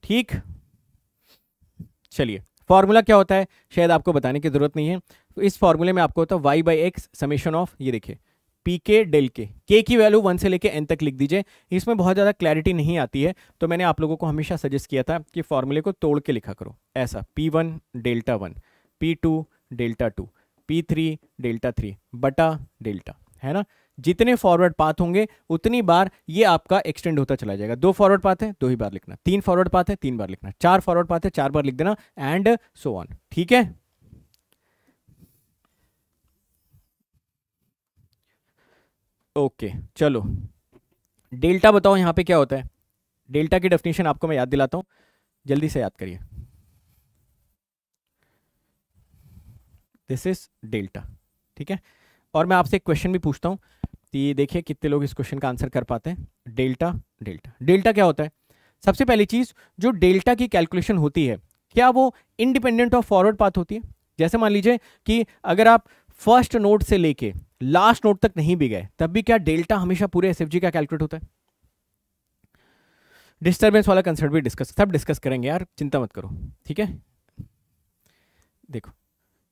ठीक चलिए फॉर्मूला क्या होता है शायद आपको बताने की जरूरत नहीं है तो इस फॉर्मूले में आपको होता है Y by X summation of ये देखिए पी के डेल के के की वैल्यू वन से लेके एन तक लिख दीजिए इसमें बहुत ज़्यादा क्लैरिटी नहीं आती है तो मैंने आप लोगों को हमेशा सजेस्ट किया था कि फॉर्मूले को तोड़ के लिखा करो ऐसा P one delta one P two delta two P three delta three बटा डेल्टा है ना जितने फॉरवर्ड पाथ होंगे उतनी बार ये आपका एक्सटेंड होता चला जाएगा दो फॉरवर्ड पाथ है दो ही बार लिखना तीन फॉरवर्ड पाथ है तीन बार लिखना चार फॉरवर्ड पाथ है चार बार लिख देना एंड सो ऑन ठीक है ओके चलो डेल्टा बताओ यहाँ पे क्या होता है डेल्टा की डेफिनेशन आपको मैं याद दिलाता हूँ जल्दी से याद करिए दिस इज डेल्टा ठीक है और मैं आपसे एक क्वेश्चन भी पूछता हूँ कि देखिए कितने लोग इस क्वेश्चन का आंसर कर पाते हैं डेल्टा डेल्टा डेल्टा क्या होता है सबसे पहली चीज़ जो डेल्टा की कैलकुलेशन होती है क्या वो इंडिपेंडेंट ऑफ फॉरवर्ड पाथ होती है जैसे मान लीजिए कि अगर आप फर्स्ट नोड से लेके लास्ट नोट तक नहीं भी गए तब भी क्या डेल्टा हमेशा पूरे एस का कैलकुलेट होता है डिस्टर्बेंस वाला कंसर्ट भी डिस्कस सब डिस्कस करेंगे यार चिंता मत करो ठीक है देखो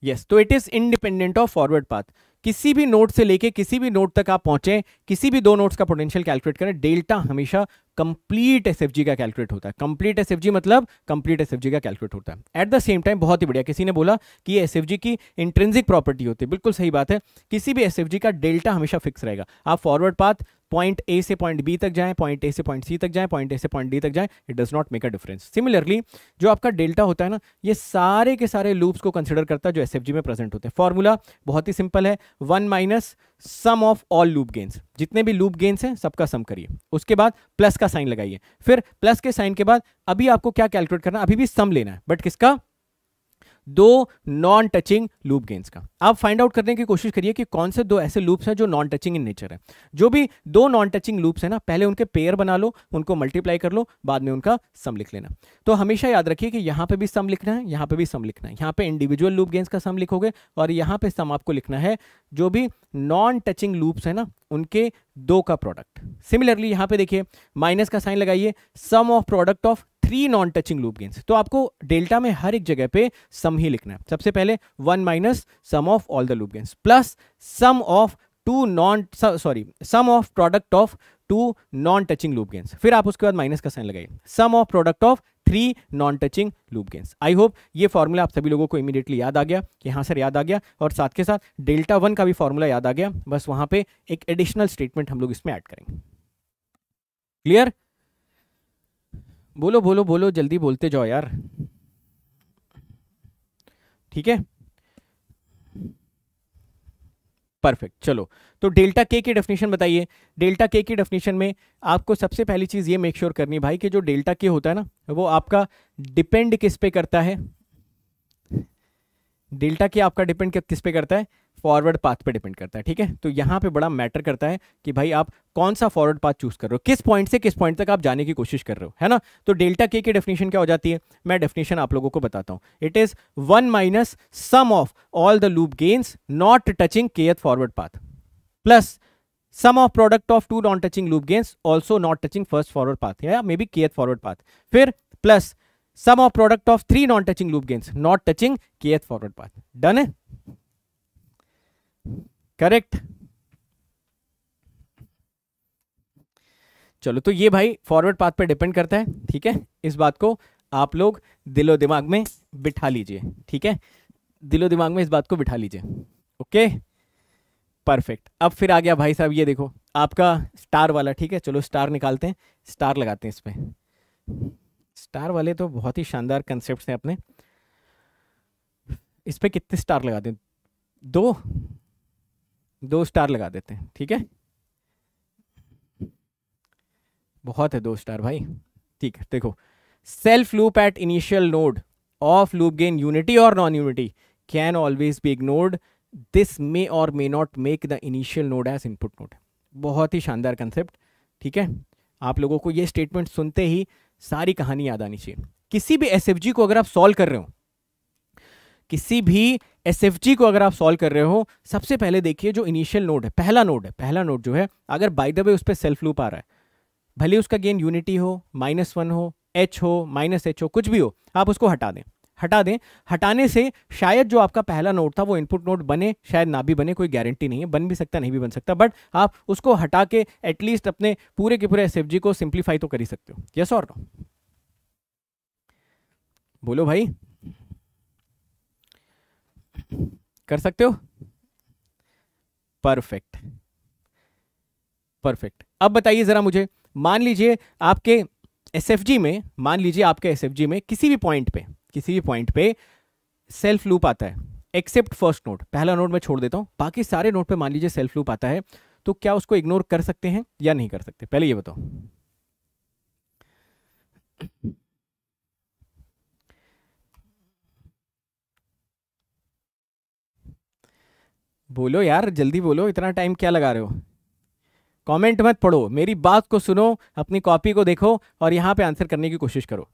यस तो it is independent of forward path किसी भी नोट से लेके किसी भी नोट तक आप पहुंचे किसी भी दो नोट्स का पोटेंशियल कैलकुलेट करें डेल्टा हमेशा कंप्लीट एस का कैलकुलेट होता है कंप्लीट एस मतलब कंप्लीट एस का कैलकुलेट होता है एट द सेम टाइम बहुत ही बढ़िया किसी ने बोला कि ये एस की इंट्रेंसिक प्रॉपर्टी होती है बिल्कुल सही बात है किसी भी एस का डेल्टा हमेशा फिक्स रहेगा आप फॉरवर्ड पाथ पॉइंट ए से पॉइंट बी तक जाएं पॉइंट ए से पॉइंट सी तक जाएं पॉइंट ए से पॉइंट डी तक जाएं it does not make a difference similarly जो आपका डेल्टा होता है ना ये सारे के सारे लूप्स को कंसिडर करता है जो एस में प्रेजेंट होते हैं फॉर्मूला बहुत ही सिंपल है one minus sum of all loop gains जितने भी लूप गेंस हैं सबका सम करिए उसके बाद प्लस का साइन लगाइए फिर प्लस के साइन के बाद अभी आपको क्या कैलकुलेट करना अभी भी सम लेना है बट किसका दो नॉन टचिंग लूप गेंस का आप फाइंड आउट करने की कोशिश करिए कि कौन से दो ऐसे लूप्स हैं जो नॉन टचिंग इन नेचर है जो भी दो नॉन टचिंग लूप्स हैं ना पहले उनके पेयर बना लो उनको मल्टीप्लाई कर लो बाद में उनका सम लिख लेना तो हमेशा याद रखिए कि यहाँ पे भी सम लिखना है यहाँ पे भी सम लिखना है यहाँ पे इंडिविजुअल लूप गेंस का सम लिखोगे और यहाँ पे सम आपको लिखना है जो भी नॉन टचिंग लूप्स है ना उनके दो का प्रोडक्ट सिमिलरली यहाँ पे देखिए माइनस का साइन लगाइए sum of product of three non touching loop gains तो आपको डेल्टा में हर एक जगह पे सम ही लिखना है सबसे पहले one minus sum of all the loop gains plus sum of two non sorry sum of product of two non touching loop gains फिर आप उसके बाद माइनस का साइन लगाइए sum of product of three non touching loop gains I hope ये formula आप सभी लोगों को इमीडिएटली याद आ गया हाँ सर याद आ गया और साथ के साथ डेल्टा वन का भी फॉर्मूला याद आ गया बस वहाँ पे एक एडिशनल स्टेटमेंट हम लोग इसमें ऐड करेंगे क्लियर बोलो बोलो बोलो जल्दी बोलते जाओ यार ठीक है परफेक्ट चलो तो डेल्टा के की डेफिनेशन बताइए डेल्टा के की डेफिनेशन में आपको सबसे पहली चीज़ ये मेक श्योर sure करनी भाई कि जो डेल्टा के होता है ना वो आपका डिपेंड किस पे करता है डेल्टा के आपका डिपेंड किस पे करता है फॉरवर्ड पाथ पे डिपेंड करता है ठीक है तो यहाँ पे बड़ा मैटर करता है कि भाई आप कौन सा फॉरवर्ड पाथ चूज कर रहे हो किस पॉइंट से किस पॉइंट तक आप जाने की कोशिश कर रहे हो है ना तो डेल्टा के की डेफिनेशन क्या हो जाती है मैं डेफिनेशन आप लोगों को बताता हूँ it is one minus sum of all the loop gains not touching के forward path plus sum of product of two non touching loop gains also not touching first forward path है may be के forward path फिर plus sum of product of three non touching loop gains not touching के forward path done है correct चलो तो ये भाई forward path पे डिपेंड करता है ठीक है इस बात को आप लोग दिलो दिमाग में बिठा लीजिए ठीक है दिलो दिमाग में इस बात को बिठा लीजिए ओके परफेक्ट अब फिर आ गया भाई साहब ये देखो आपका स्टार वाला ठीक है चलो स्टार निकालते हैं स्टार लगाते हैं इस पर स्टार वाले तो बहुत ही शानदार कंसेप्ट हैं अपने इस पर कितने स्टार लगाते हैं दो दो स्टार लगा देते हैं ठीक है बहुत है दो स्टार भाई ठीक है देखो self loop at initial node of loop gain unity और non unity can always be ignored this may और may not make the initial node as input node बहुत ही शानदार कंसेप्ट ठीक है आप लोगों को ये स्टेटमेंट सुनते ही सारी कहानी याद आनी चाहिए किसी भी एस को अगर आप सॉल्व कर रहे हो किसी भी एस को अगर आप सॉल्व कर रहे हो सबसे पहले देखिए जो इनिशियल नोड है पहला नोड है पहला नोड जो है अगर बाई द वे उस पर सेल्फ लूप आ रहा है भले उसका गेन यूनिटी हो माइनस वन हो एच हो माइनस एच हो कुछ भी हो आप उसको हटा दें हटा दें हटाने से शायद जो आपका पहला नोट था वो इनपुट नोट बने शायद ना भी बने कोई गारंटी नहीं है बन भी सकता नहीं भी बन सकता बट आप उसको हटा के एटलीस्ट अपने पूरे के पूरे एस को सिंप्लीफाई तो कर ही सकते हो यस और नो बोलो भाई कर सकते हो परफेक्ट परफेक्ट अब बताइए ज़रा मुझे मान लीजिए आपके एस में मान लीजिए आपके एस में किसी भी पॉइंट पे किसी भी पॉइंट पे सेल्फ लूप आता है एक्सेप्ट फर्स्ट नोट पहला नोट मैं छोड़ देता हूं बाकी सारे नोट पे मान लीजिए सेल्फ लूप आता है तो क्या उसको इग्नोर कर सकते हैं या नहीं कर सकते पहले ये बताओ बोलो यार जल्दी बोलो इतना टाइम क्या लगा रहे हो कमेंट मत पढ़ो मेरी बात को सुनो अपनी कॉपी को देखो और यहां पे आंसर करने की कोशिश करो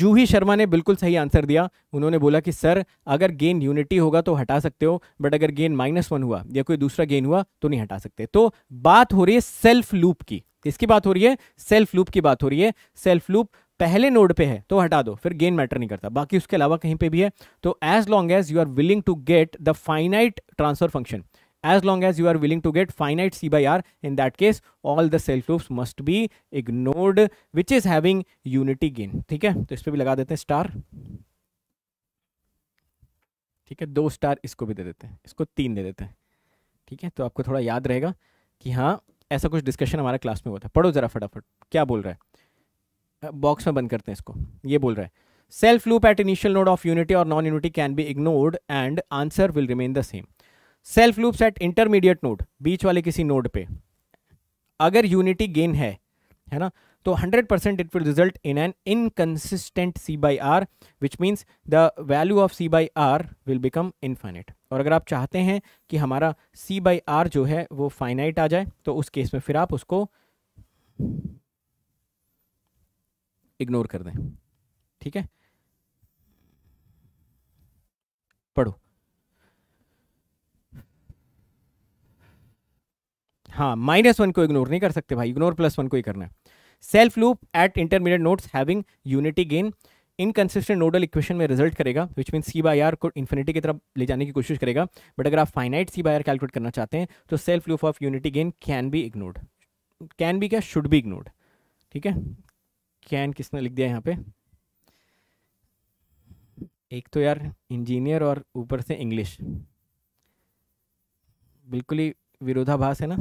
जूही शर्मा ने बिल्कुल सही आंसर दिया उन्होंने बोला कि सर अगर गेन यूनिटी होगा तो हटा सकते हो बट अगर गेन माइनस वन हुआ या कोई दूसरा गेन हुआ तो नहीं हटा सकते तो बात हो रही है सेल्फ लूप की इसकी बात हो रही है सेल्फ लूप की बात हो रही है सेल्फ लूप पहले नोड पे है तो हटा दो फिर गेन मैटर नहीं करता बाकी उसके अलावा कहीं पे भी है तो as long as you are willing to get the finite transfer function as long as you are willing to get finite C by R in that case all the self loops must be ignored which is having unity gain ठीक है तो इस पर भी लगा देते हैं star ठीक है दो स्टार इसको भी दे देते हैं इसको तीन दे देते हैं ठीक है तो आपको थोड़ा याद रहेगा कि हाँ ऐसा कुछ डिस्कशन हमारे क्लास में हुआ था पढ़ो जरा फटाफट क्या बोल रहा है बॉक्स में बंद करते हैं इसको ये बोल रहा है self loop at initial node of unity और non unity can be ignored and answer will remain the same self loops at intermediate node बीच वाले किसी नोड पे अगर यूनिटी गेन है है ना तो 100 percent it will result in an inconsistent C by R which means the value of C by R will become infinite और अगर आप चाहते हैं कि हमारा सी बाई आर जो है वो फाइनाइट आ जाए तो उस केस में फिर आप उसको इग्नोर कर दें ठीक है पढ़ो हाँ माइनस वन को इग्नोर नहीं कर सकते भाई इग्नोर प्लस वन को ही करना है self loop at intermediate notes having unity gain inconsistent nodal equation में रिजल्ट करेगा which mean C by R को इन्फिनिटी की तरफ ले जाने की कोशिश करेगा बट अगर आप finite C by R calculate करना चाहते हैं तो self loop of unity gain can be ignored can be क्या शुड बी इग्नोर्ड ठीक है कैन किसने लिख दिया यहाँ पे एक तो यार इंजीनियर और ऊपर से इंग्लिश बिल्कुल ही विरोधाभास है ना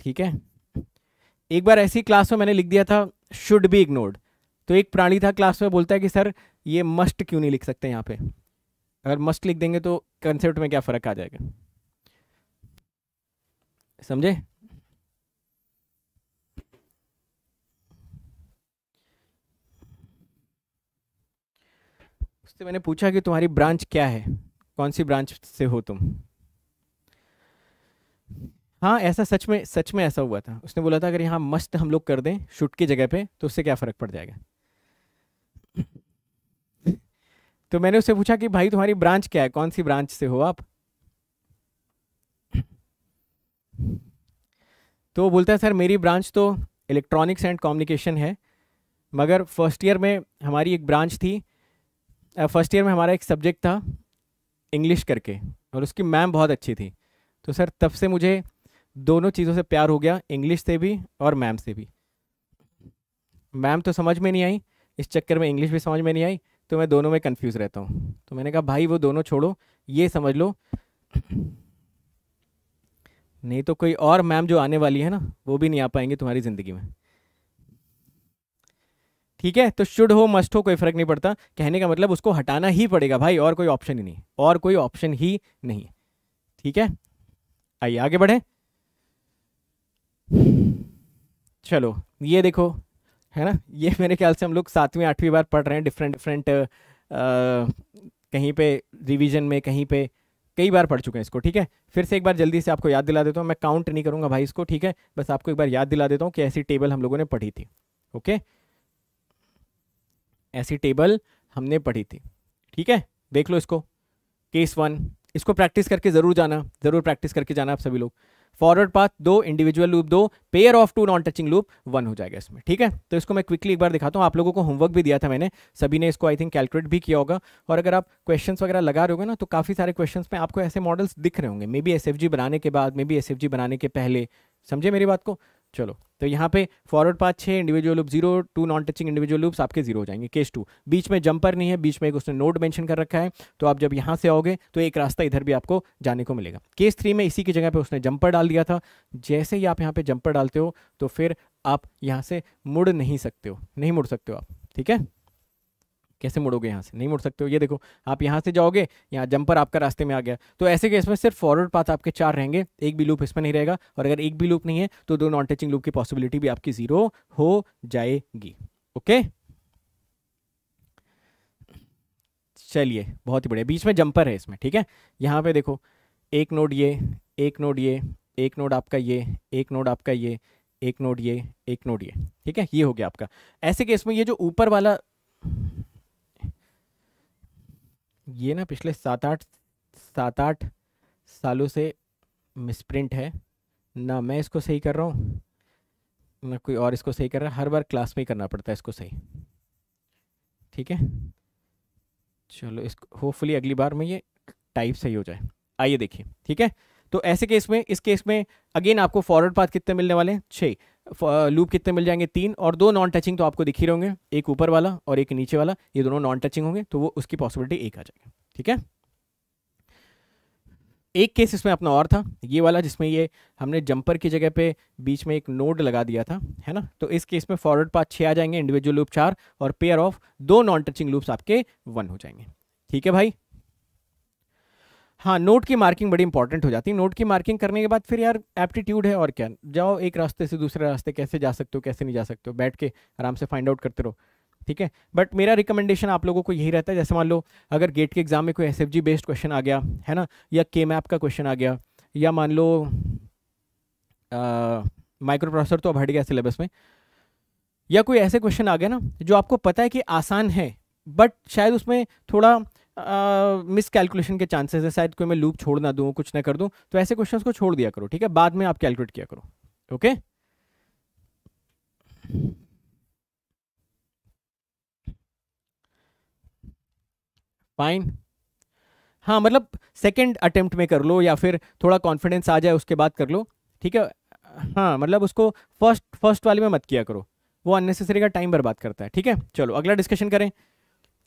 ठीक है एक बार ऐसी क्लास में मैंने लिख दिया था शुड बी इग्नोर्ड तो एक प्राणी था क्लास में बोलता है कि सर ये मस्ट क्यों नहीं लिख सकते यहाँ पे अगर मस्ट लिख देंगे तो कंसेप्ट में क्या फ़र्क आ जाएगा समझे उससे मैंने पूछा कि तुम्हारी ब्रांच क्या है कौन सी ब्रांच से हो तुम हाँ ऐसा सच में सच में ऐसा हुआ था उसने बोला था अगर यहाँ मस्त हम लोग कर दें शूट की जगह पे तो उससे क्या फ़र्क पड़ जाएगा तो मैंने उससे पूछा कि भाई तुम्हारी ब्रांच क्या है कौन सी ब्रांच से हो आप तो वो बोलता है सर मेरी ब्रांच तो इलेक्ट्रॉनिक्स एंड कम्युनिकेशन है मगर फर्स्ट ईयर में हमारी एक ब्रांच थी फर्स्ट ईयर में हमारा एक सब्जेक्ट था इंग्लिश करके और उसकी मैम बहुत अच्छी थी तो सर तब से मुझे दोनों चीज़ों से प्यार हो गया इंग्लिश से भी और मैम से भी मैम तो समझ में नहीं आई इस चक्कर में इंग्लिश भी समझ में नहीं आई तो मैं दोनों में कंफ्यूज रहता हूँ तो मैंने कहा भाई वो दोनों छोड़ो ये समझ लो नहीं तो कोई और मैम जो आने वाली है ना वो भी नहीं आ पाएंगे तुम्हारी ज़िंदगी में ठीक है तो शुड हो मस्ट हो कोई फर्क नहीं पड़ता कहने का मतलब उसको हटाना ही पड़ेगा भाई और कोई ऑप्शन ही नहीं और कोई ऑप्शन ही नहीं ठीक है आइए आगे बढ़े चलो ये देखो है ना ये मेरे ख्याल से हम लोग सातवीं आठवीं बार पढ़ रहे हैं डिफरेंट डिफरेंट कहीं पे रिवीजन में कहीं पे कई बार पढ़ चुके हैं इसको ठीक है फिर से एक बार जल्दी से आपको याद दिला देता हूँ मैं काउंट नहीं करूँगा भाई इसको ठीक है बस आपको एक बार याद दिला देता हूँ कि ऐसी टेबल हम लोगों ने पढ़ी थी ओके ऐसी टेबल हमने पढ़ी थी ठीक है देख लो इसको केस वन इसको प्रैक्टिस करके ज़रूर जाना ज़रूर प्रैक्टिस करके जाना आप सभी लोग फॉरवर्ड पाथ दो इंडिविजुअल लूप दो pair of two non touching loop one हो जाएगा इसमें ठीक है तो इसको मैं क्विकली एक बार दिखाता हूँ आप लोगों को होमवर्क भी दिया था मैंने सभी ने इसको आई थिंक कैलकुलेट भी किया होगा और अगर आप क्वेश्चंस वगैरह लगा रहे होगे ना तो काफ़ी सारे क्वेश्चन में आपको ऐसे मॉडल्स दिख रहे होंगे मे बी एस बनाने के बाद मे बी एस बनाने के पहले समझे मेरी बात को चलो तो यहाँ पे फॉरवर्ड पाथ छः individual loop zero two non touching individual loops आपके जीरो हो जाएंगे केस टू बीच में जंपर नहीं है बीच में एक उसने नोड मेंशन कर रखा है तो आप जब यहाँ से आओगे तो एक रास्ता इधर भी आपको जाने को मिलेगा केस थ्री में इसी की जगह पे उसने जंपर डाल दिया था जैसे ही आप यहाँ पर जंपर डालते हो तो फिर आप यहाँ से मुड़ नहीं सकते हो नहीं मुड़ सकते हो आप ठीक है कैसे मुड़ोगे यहाँ से नहीं मुड़ सकते हो ये देखो आप यहाँ से जाओगे यहाँ जंपर आपका रास्ते में आ गया तो ऐसे केस में सिर्फ फॉरवर्ड पाथ आपके चार रहेंगे एक भी लूप इसमें नहीं रहेगा और अगर एक भी लूप नहीं है तो दो नॉन टचिंग लूप की पॉसिबिलिटी भी आपकी जीरो हो जाएगी ओके चलिए बहुत ही बढ़िया बीच में जंपर है इसमें ठीक है यहाँ पे देखो एक नोड ये एक नोड ये एक नोड आपका ये एक नोड आपका ये एक नोड ये एक नोड ये ठीक है ये हो गया आपका ऐसे केस में ये जो ऊपर वाला ये ना पिछले सात आठ सात आठ सालों से मिसप्रिंट है ना मैं इसको सही कर रहा हूँ ना कोई और इसको सही कर रहा है हर बार क्लास में ही करना पड़ता है इसको सही ठीक है चलो इसको होपफुली अगली बार में ये टाइप सही हो जाए आइए देखिए ठीक है तो ऐसे केस में इस केस में अगेन आपको फॉरवर्ड पाथ कितने मिलने वाले हैं छः लूप कितने मिल जाएंगे तीन और दो नॉन टचिंग तो आपको दिख ही होंगे एक ऊपर वाला और एक नीचे वाला ये दोनों नॉन टचिंग होंगे तो वो उसकी पॉसिबिलिटी एक आ जाएगी ठीक है एक केस इसमें अपना और था ये वाला जिसमें ये हमने जंपर की जगह पे बीच में एक नोड लगा दिया था है ना तो इस केस में फॉरवर्ड पाथ छः आ जाएंगे इंडिविजुअल लूप चार और पेयर ऑफ दो नॉन टचिंग लूप्स आपके वन हो जाएंगे ठीक है भाई हाँ नोट की मार्किंग बड़ी इंपॉर्टेंट हो जाती है नोट की मार्किंग करने के बाद फिर यार एप्टीट्यूड है और क्या जाओ एक रास्ते से दूसरे रास्ते कैसे जा सकते हो कैसे नहीं जा सकते हो बैठ के आराम से फाइंड आउट करते रहो ठीक है बट मेरा रिकमेंडेशन आप लोगों को यही रहता है जैसे मान लो अगर गेट के एग्जाम में कोई एस बेस्ड क्वेश्चन आ गया है ना या के मैप का क्वेश्चन आ गया या मान लो माइक्रो प्रोसेसर तो अब हट गया सिलेबस में या कोई ऐसे क्वेश्चन आ गया ना जो आपको पता है कि आसान है बट शायद उसमें थोड़ा मिस कैलकुलेशन के चांसेस है शायद कोई मैं लूप छोड़ ना दूँ कुछ ना कर दूँ तो ऐसे क्वेश्चंस को छोड़ दिया करो ठीक है बाद में आप कैलकुलेट किया करो ओके फाइन हाँ मतलब सेकंड अटेम्प्ट में कर लो या फिर थोड़ा कॉन्फिडेंस आ जाए उसके बाद कर लो ठीक है हाँ मतलब उसको फर्स्ट फर्स्ट वाले में मत किया करो वो अननेसेसरी का टाइम बर्बाद करता है ठीक है चलो अगला डिस्कशन करें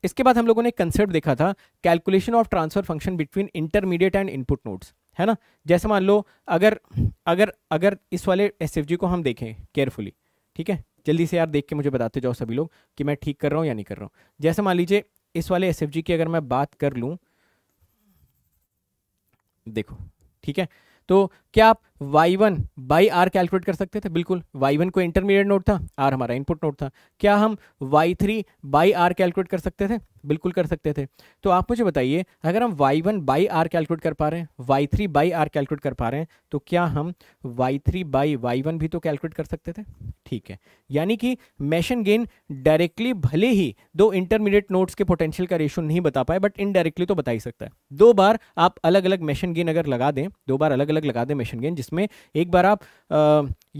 इसके बाद हम लोगों ने कंसेप्ट देखा था calculation of transfer function between intermediate and input nodes है ना जैसे मान लो अगर अगर अगर इस वाले एस को हम देखें केयरफुली ठीक है जल्दी से यार देख के मुझे बताते जाओ सभी लोग कि मैं ठीक कर रहा हूँ या नहीं कर रहा हूँ जैसे मान लीजिए इस वाले एस की अगर मैं बात कर लूँ देखो ठीक है तो क्या आप y1 one by R calculate कर सकते थे बिल्कुल y1 को इंटरमीडिएट नोट था r हमारा इनपुट नोट था क्या हम y3 three by R calculate कर सकते थे बिल्कुल कर सकते थे तो आप मुझे बताइए अगर हम Y one by R calculate कर पा रहे हैं Y three by R calculate कर पा रहे हैं तो क्या हम Y three by Y one भी तो कैलकुलेट कर सकते थे ठीक है यानी कि मैशन गेन डायरेक्टली भले ही दो इंटरमीडिएट नोट्स के पोटेंशियल का रेशो नहीं बता पाए बट इनडायरेक्टली तो बता ही सकता है दो बार आप अलग अलग मैशन गेन अगर लगा दें दो बार अलग अलग लगा दें मैशन गेन जिसमें एक बार आप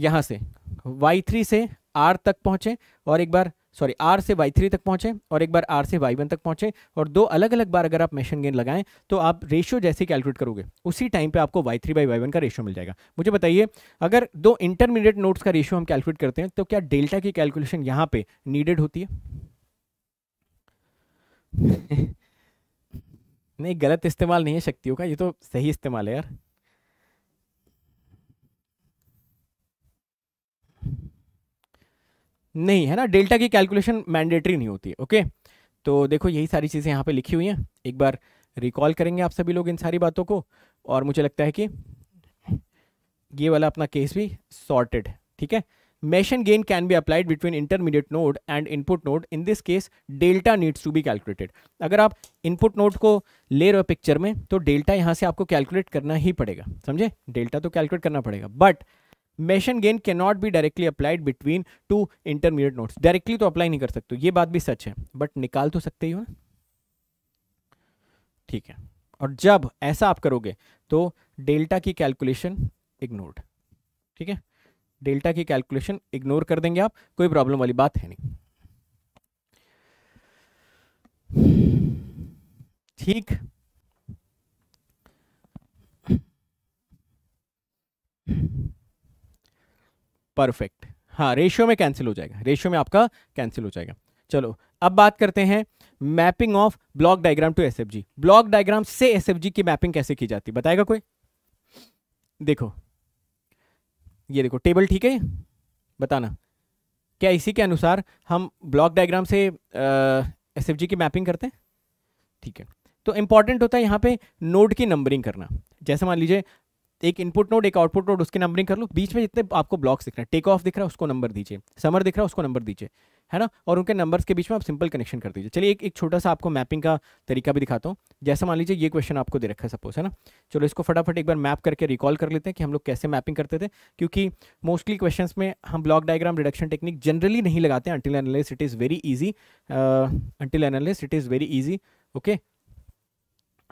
यहाँ से वाई थ्री से आर तक पहुँचें और एक बार सॉरी आर से वाई थ्री तक पहुंचे और एक बार आर से वाई वन तक पहुंचे और दो अलग अलग बार अगर आप मेशन गेन लगाएं तो आप रेशियो जैसे कैलकुलेट करोगे उसी टाइम पे आपको Y three by Y one का रेशियो मिल जाएगा मुझे बताइए अगर दो इंटरमीडिएट नोट्स का रेशियो हम कैलकुलेट करते हैं तो क्या डेल्टा की कैलकुलेशन यहाँ पे नीडेड होती है नहीं गलत इस्तेमाल नहीं है शक्तियों का ये तो सही इस्तेमाल है यार नहीं है ना डेल्टा की कैलकुलेशन मैंडेटरी नहीं होती है ओके तो देखो यही सारी चीज़ें यहाँ पे लिखी हुई हैं एक बार रिकॉल करेंगे आप सभी लोग इन सारी बातों को और मुझे लगता है कि ये वाला अपना केस भी सॉर्टेड ठीक है Mason gain can be applied between intermediate node and input node in this case delta needs to be calculated अगर आप इनपुट नोड को ले रहे हो पिक्चर में तो डेल्टा यहाँ से आपको कैलकुलेट करना ही पड़ेगा समझे डेल्टा तो कैलकुलेट करना पड़ेगा but Mason's gain can not be directly applied between two intermediate nodes directly तो अप्लाई नहीं कर सकते ये बात भी सच है बट निकाल तो सकते ही हो ना ठीक है और जब ऐसा आप करोगे तो डेल्टा की कैलकुलेशन इग्नोर्ड ठीक है डेल्टा की कैलकुलेशन इग्नोर कर देंगे आप कोई प्रॉब्लम वाली बात है नहीं ठीक परफेक्ट हाँ रेशियो में कैंसिल हो जाएगा रेशियो में आपका कैंसिल हो जाएगा चलो अब बात करते हैं mapping of block diagram to SFG block diagram से एसएफजी की मैपिंग कैसे की जाती है बताएगा कोई देखो ये देखो टेबल ठीक है बताना क्या इसी के अनुसार हम ब्लॉक डायग्राम से एस की मैपिंग करते हैं ठीक है तो इंपॉर्टेंट होता है यहाँ पे नोड की नंबरिंग करना जैसे मान लीजिए तो एक इनपुट नोड एक आउटपुट नोड उसकी नंबरिंग कर लो बीच में जितने आपको ब्लॉक्स दिख रहे हैं टेक ऑफ दिख रहा है उसको नंबर दीजिए समर दिख रहा है उसको नंबर दीजिए है ना और उनके नंबर्स के बीच में आप सिंपल कनेक्शन कर दीजिए चलिए एक एक छोटा सा आपको मैपिंग का तरीका भी दिखाता हूँ जैसे मान लीजिए ये क्वेश्चन आपको दे रखा है सपोज है ना चलो इसको फटाफट एक बार मैप करके रिकॉल कर लेते हैं कि हम लोग कैसे मैपिंग करते थे क्योंकि मोस्टली क्वेश्चन में हम block diagram reduction technique generally नहीं लगाते हैं until unless it is very easy until unless it is very easy okay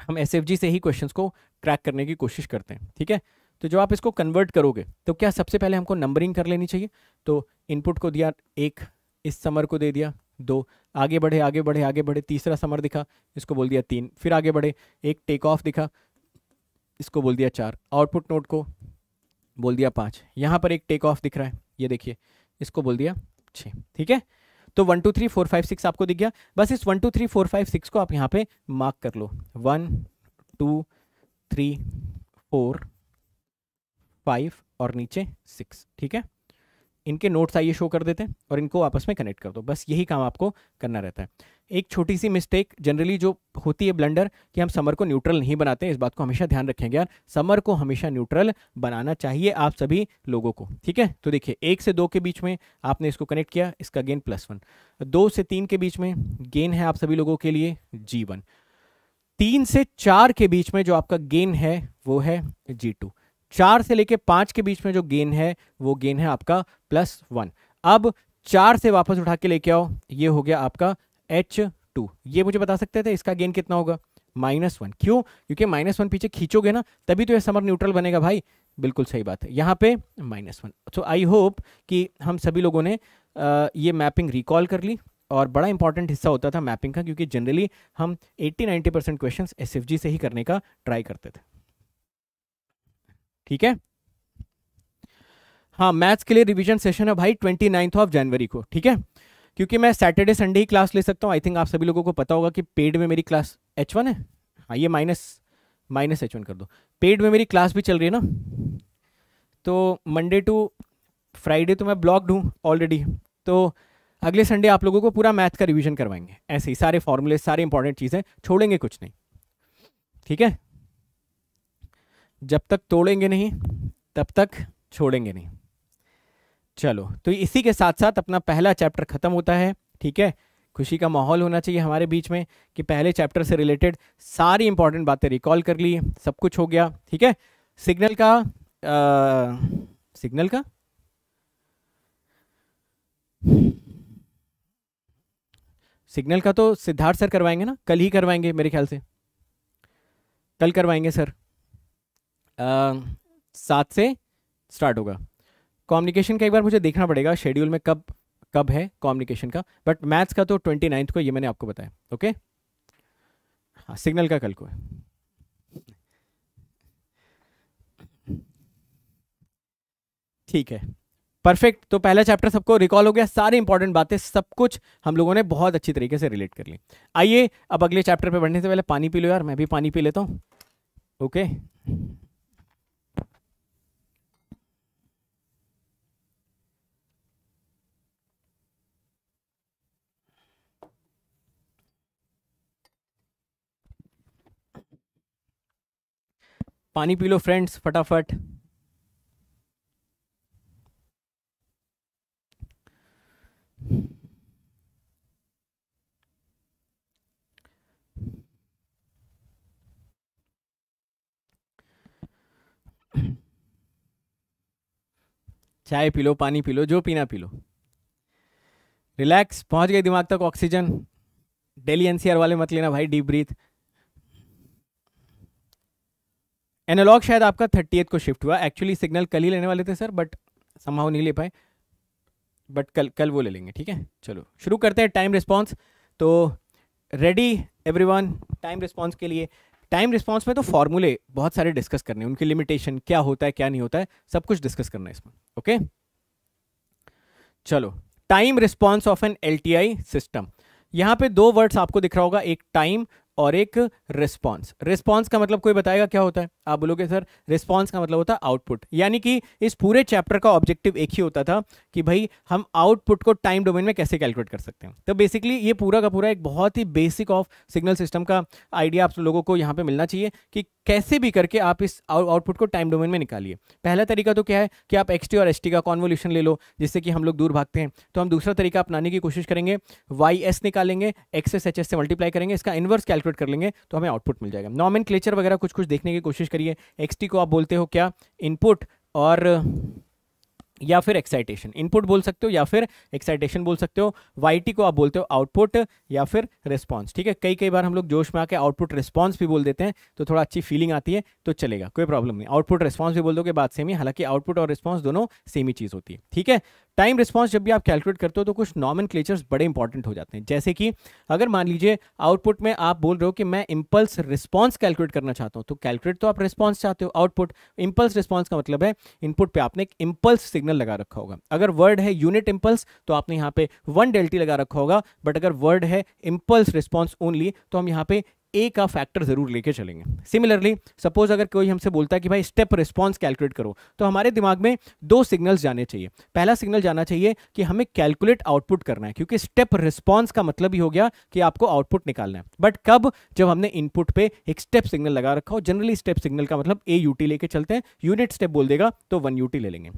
हम एस से ही क्वेश्चंस को क्रैक करने की कोशिश करते हैं ठीक है तो जब आप इसको कन्वर्ट करोगे तो क्या सबसे पहले हमको नंबरिंग कर लेनी चाहिए तो इनपुट को दिया एक इस समर को दे दिया दो आगे बढ़े आगे बढ़े आगे बढ़े तीसरा समर दिखा इसको बोल दिया तीन फिर आगे बढ़े एक टेक ऑफ दिखा इसको बोल दिया चार आउटपुट नोट को बोल दिया पाँच यहाँ पर एक टेक ऑफ दिख रहा है ये देखिए इसको बोल दिया छः ठीक है तो one two three four five six आपको दिख गया बस इस one two three four five six को आप यहाँ पे मार्क कर लो one two three four five और नीचे सिक्स ठीक है इनके नोट्स आइए शो कर देते हैं और इनको आपस में कनेक्ट कर दो बस यही काम आपको करना रहता है एक छोटी सी मिस्टेक जनरली जो होती है ब्लंडर कि हम समर को न्यूट्रल नहीं बनाते हैं इस बात को हमेशा ध्यान रखेंगे यार समर को हमेशा न्यूट्रल बनाना चाहिए आप सभी लोगों को ठीक है तो देखिए एक से दो के बीच में आपने इसको कनेक्ट किया इसका गेन प्लस वन दो से तीन के बीच में गेन है आप सभी लोगों के लिए जी वन तीन से चार के बीच में जो आपका गेन है वो है जी टू चार से लेके पांच के बीच में जो गेन है वो गेन है आपका प्लस वन अब चार से वापस उठा के लेके आओ ये हो गया आपका एच टू ये मुझे बता सकते थे इसका गेन कितना होगा माइनस वन क्यों क्योंकि माइनस वन पीछे खींचोगे ना तभी तो यह समर न्यूट्रल बनेगा भाई बिल्कुल सही बात है यहाँ पे minus one so I hope कि हम सभी लोगों ने आ, ये मैपिंग रिकॉल कर ली और बड़ा इंपॉर्टेंट हिस्सा होता था मैपिंग का क्योंकि जनरली हम 80-90 परसेंट क्वेश्चन एस से ही करने का ट्राई करते थे ठीक है हाँ मैथ्स के लिए रिवीजन सेशन है भाई ट्वेंटी नाइन्थ ऑफ जनवरी को ठीक है क्योंकि मैं सैटरडे संडे ही क्लास ले सकता हूँ आई थिंक आप सभी लोगों को पता होगा कि पेड में मेरी क्लास एच वन है हाँ ये माइनस माइनस एच वन कर दो पेड में मेरी क्लास भी चल रही है ना तो मंडे टू फ्राइडे तो मैं ब्लॉक्ड हूँ ऑलरेडी तो अगले संडे आप लोगों को पूरा मैथ का रिविजन करवाएंगे ऐसे ही सारे फॉर्मूले सारे इंपॉर्टेंट चीज़ें छोड़ेंगे कुछ नहीं ठीक है जब तक तोड़ेंगे नहीं तब तक छोड़ेंगे नहीं चलो तो इसी के साथ साथ अपना पहला चैप्टर ख़त्म होता है ठीक है खुशी का माहौल होना चाहिए हमारे बीच में कि पहले चैप्टर से रिलेटेड सारी इंपॉर्टेंट बातें रिकॉल कर ली सब कुछ हो गया ठीक है सिग्नल का आ, सिग्नल का सिग्नल का तो सिद्धार्थ सर करवाएंगे ना कल ही करवाएंगे मेरे ख्याल से कल करवाएंगे सर सात से स्टार्ट होगा कम्युनिकेशन का एक बार मुझे देखना पड़ेगा शेड्यूल में कब कब है कम्युनिकेशन का बट मैथ्स का तो ट्वेंटी नाइन्थ को ये मैंने आपको बताया ओके हाँ सिग्नल का कल को है ठीक है परफेक्ट तो पहला चैप्टर सबको रिकॉल हो गया सारी इंपॉर्टेंट बातें सब कुछ हम लोगों ने बहुत अच्छी तरीके से रिलेट कर ली आइए अब अगले चैप्टर पे बढ़ने से पहले पानी पी लो यार मैं भी पानी पी लेता हूँ ओके पानी पी लो फ्रेंड्स फटाफट चाय पी लो पानी पी लो जो पीना पी लो रिलैक्स पहुंच गए दिमाग तक ऑक्सीजन डेली एनसीआर वाले मत लेना भाई डीप ब्रीथ एनालॉग शायद आपका थर्टी को शिफ्ट हुआ एक्चुअली सिग्नल कल ही लेने वाले थे सर बट संभाव नहीं ले पाए बट कल कल वो ले लेंगे ठीक है चलो शुरू करते हैं टाइम रिस्पॉन्स तो रेडी एवरीवन टाइम रिस्पॉन्स के लिए टाइम रिस्पॉन्स में तो फॉर्मूले बहुत सारे डिस्कस करने हैं उनकी लिमिटेशन क्या होता है क्या नहीं होता है सब कुछ डिस्कस करना है इसमें ओके चलो time response of N L system यहाँ पे दो वर्ड्स आपको दिख रहा होगा एक टाइम और एक रिस्पॉन्स रिस्पॉन्स का मतलब कोई बताएगा क्या होता है आप बोलोगे सर रिस्पॉन्स का मतलब होता है आउटपुट यानी कि इस पूरे चैप्टर का ऑब्जेक्टिव एक ही होता था कि भाई हम आउटपुट को टाइम डोमेन में कैसे कैलकुलेट कर सकते हैं तो बेसिकली ये पूरा का पूरा एक बहुत ही बेसिक ऑफ सिग्नल सिस्टम का आइडिया आप लोगों को यहाँ पर मिलना चाहिए कि कैसे भी करके आप इस आउटपुट को टाइम डोमेन में निकालिए पहला तरीका तो क्या है कि आप एक्स और एस का कॉन्वोल्यूशन ले लो जिससे कि हम लोग दूर भागते हैं तो हम दूसरा तरीका अपनाने की कोशिश करेंगे वाई निकालेंगे एक्स एस से मल्टीप्लाई करेंगे इसका इनवर्स कैलकुलेट मल्टीप्लेट कर लेंगे तो हमें आउटपुट मिल जाएगा क्लेचर वगैरह कुछ कुछ देखने की कोशिश करिए एक्स को आप बोलते हो क्या इनपुट और या फिर एक्साइटेशन इनपुट बोल सकते हो या फिर एक्साइटेशन बोल सकते हो वाई को आप बोलते हो आउटपुट या फिर रिस्पॉन्स ठीक है कई कई बार हम लोग जोश में आके आउटपुट रिस्पॉन्स भी बोल देते हैं तो थोड़ा अच्छी फीलिंग आती है तो चलेगा कोई प्रॉब्लम नहीं आउटपुट रिस्पॉन्स भी बोल दोगे बाद सेम ही हालांकि आउटपुट और रिस्पॉन्स दोनों सेम ही चीज़ होती है ठीक है टाइम रिस्पॉन्स जब भी आप कैलकुलेट करते हो तो कुछ नॉमन बड़े इंपॉर्टेंट हो जाते हैं जैसे कि अगर मान लीजिए आउटपुट में आप बोल रहे हो कि मैं इम्पल्स रिस्पॉन्स कैलकुलेट करना चाहता हूँ तो कैलकुलेट तो आप रिस्पॉन्स चाहते हो आउटपुट इम्पल्स रिस्पॉन्स का मतलब है इनपुट पर आपने एक इम्पल्स सिग्नल लगा रखा होगा अगर वर्ड है यूनिट इम्पल्स तो आपने यहाँ पे वन डेल्टी लगा रखा होगा बट अगर वर्ड है इम्पल्स रिस्पॉन्स ओनली तो हम यहाँ पे ए का फैक्टर ज़रूर लेके चलेंगे सिमिलरली सपोज अगर कोई हमसे बोलता है कि भाई स्टेप रिस्पॉन्स कैलकुलेट करो तो हमारे दिमाग में दो सिग्नल्स जाने चाहिए पहला सिग्नल जाना चाहिए कि हमें कैलकुलेट आउटपुट करना है क्योंकि स्टेप रिस्पॉन्स का मतलब ही हो गया कि आपको आउटपुट निकालना है बट कब जब हमने इनपुट पे एक स्टेप सिग्नल लगा रखा हो जनरली स्टेप सिग्नल का मतलब ए यूटी लेके चलते हैं यूनिट स्टेप बोल देगा तो वन यूटी ले लेंगे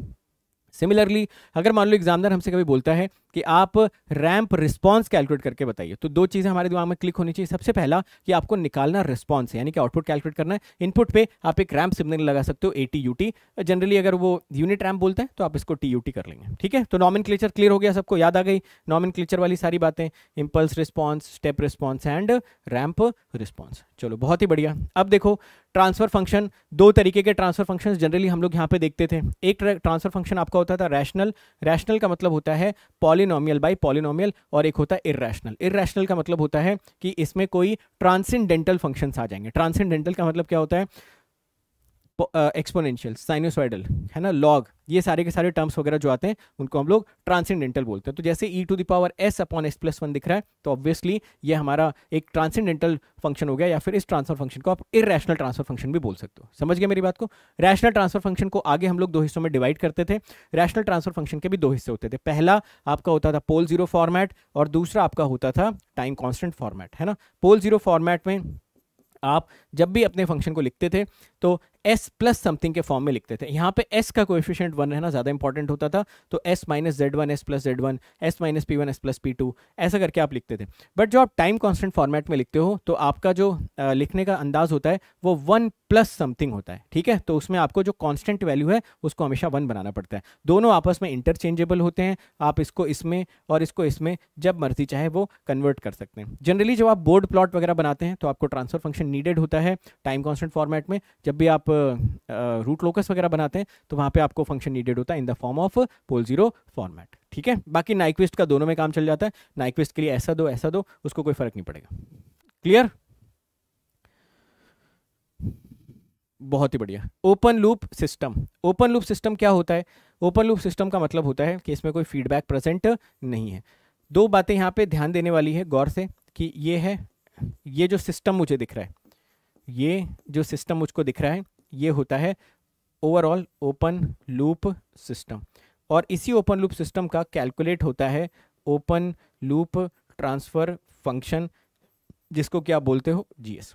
सिमिलरली अगर मान लो एग्जामिनर हमसे कभी बोलता है कि आप रैंप रिस्पॉन्स कैलकुलेट करके बताइए तो दो चीज़ें हमारे दिमाग में क्लिक होनी चाहिए सबसे पहला कि आपको निकालना रिस्पॉन्स यानी कि आउटपुट कैलकुलेट करना है इनपुट पे आप एक रैम्प सिग्नल लगा सकते हो A T you T generally अगर वो यूनिट रैम्प बोलता है तो आप इसको टी यू टी कर लेंगे ठीक है तो नॉमिन क्लियर हो गया सबको याद आ गई नॉमिन वाली सारी बातें impulse response step response and ramp response चलो बहुत ही बढ़िया अब देखो ट्रांसफर फंक्शन दो तरीके के ट्रांसफर फंक्शन जनरली हम लोग यहाँ पे देखते थे एक ट्रांसफर फंक्शन आपका होता होता था रैशनल रैशनल का मतलब होता है पॉलिनोमियल बाई पॉलिनोमियल और एक होता है इरेशनल इरेशनल का मतलब होता है कि इसमें कोई ट्रांसेंडेंटल फंक्शंस आ जाएंगे ट्रांसेंडेंटल का मतलब क्या होता है एक्सपोनेंशियल साइनोसॉइडल uh, है ना लॉग ये सारे के सारे टर्म्स वगैरह जो आते हैं उनको हम लोग ट्रांसेंडेंटल बोलते हैं तो जैसे e to the power s upon S plus one दिख रहा है तो ऑब्वियसली ये हमारा एक ट्रांसेंडेंटल फंक्शन हो गया या फिर इस ट्रांसफर फंक्शन को आप इरेशनल ट्रांसफर फंक्शन भी बोल सकते हो समझ गए मेरी बात को रैशनल ट्रांसफर फंक्शन को आगे हम लोग दो हिस्सों में डिवाइड करते थे रैशनल ट्रांसफर फंक्शन के भी दो हिस्से होते थे पहला आपका होता था पोल जीरो फॉर्मेट और दूसरा आपका होता था टाइम कॉन्स्टेंट फॉर्मेट है ना पोल जीरो फॉर्मेट में आप जब भी अपने फंक्शन को लिखते थे तो s प्लस समथिंग के फॉर्म में लिखते थे यहाँ पे s का कोएफिशिएंट वन रहना ज़्यादा इंपॉर्टेंट होता था तो s minus Z one S plus Z one S minus P one S plus P two ऐसा करके आप लिखते थे बट जो आप टाइम कॉन्स्टेंट फॉर्मेट में लिखते हो तो आपका जो लिखने का अंदाज होता है वो वन प्लस समथिंग होता है ठीक है तो उसमें आपको जो कॉन्स्टेंट वैल्यू है उसको हमेशा वन बनाना पड़ता है दोनों आपस में इंटरचेंजेबल होते हैं आप इसको इसमें और इसको इसमें जब मर्जी चाहे वो कन्वर्ट कर सकते हैं जनरली जब आप बोर्ड प्लॉट वगैरह बनाते हैं तो आपको ट्रांसफर फंक्शन नीडेड होता है टाइम कॉन्स्टेंट फॉर्मेट में जब भी आप रूट लोकस वगैरह बनाते हैं तो वहाँ पे आपको फंक्शन नीडेड होता है in the form of pole zero format ठीक है बाकी नाइक्विस्ट का दोनों में काम चल जाता है नाइक्विस्ट के लिए ऐसा दो ऐसा दो उसको कोई फर्क नहीं पड़ेगा क्लियर बहुत ही बढ़िया open loop system open loop system क्या होता है ओपन लूप सिस्टम का मतलब होता है कि इसमें कोई फीडबैक प्रेजेंट नहीं है दो बातें यहाँ पे ध्यान देने वाली है गौर से कि ये है ये जो सिस्टम मुझे दिख रहा है ये जो सिस्टम मुझको दिख रहा है ये होता है ओवरऑल ओपन लूप सिस्टम और इसी ओपन लूप सिस्टम का कैलकुलेट होता है ओपन लूप ट्रांसफ़र फंक्शन जिसको क्या बोलते हो जीएस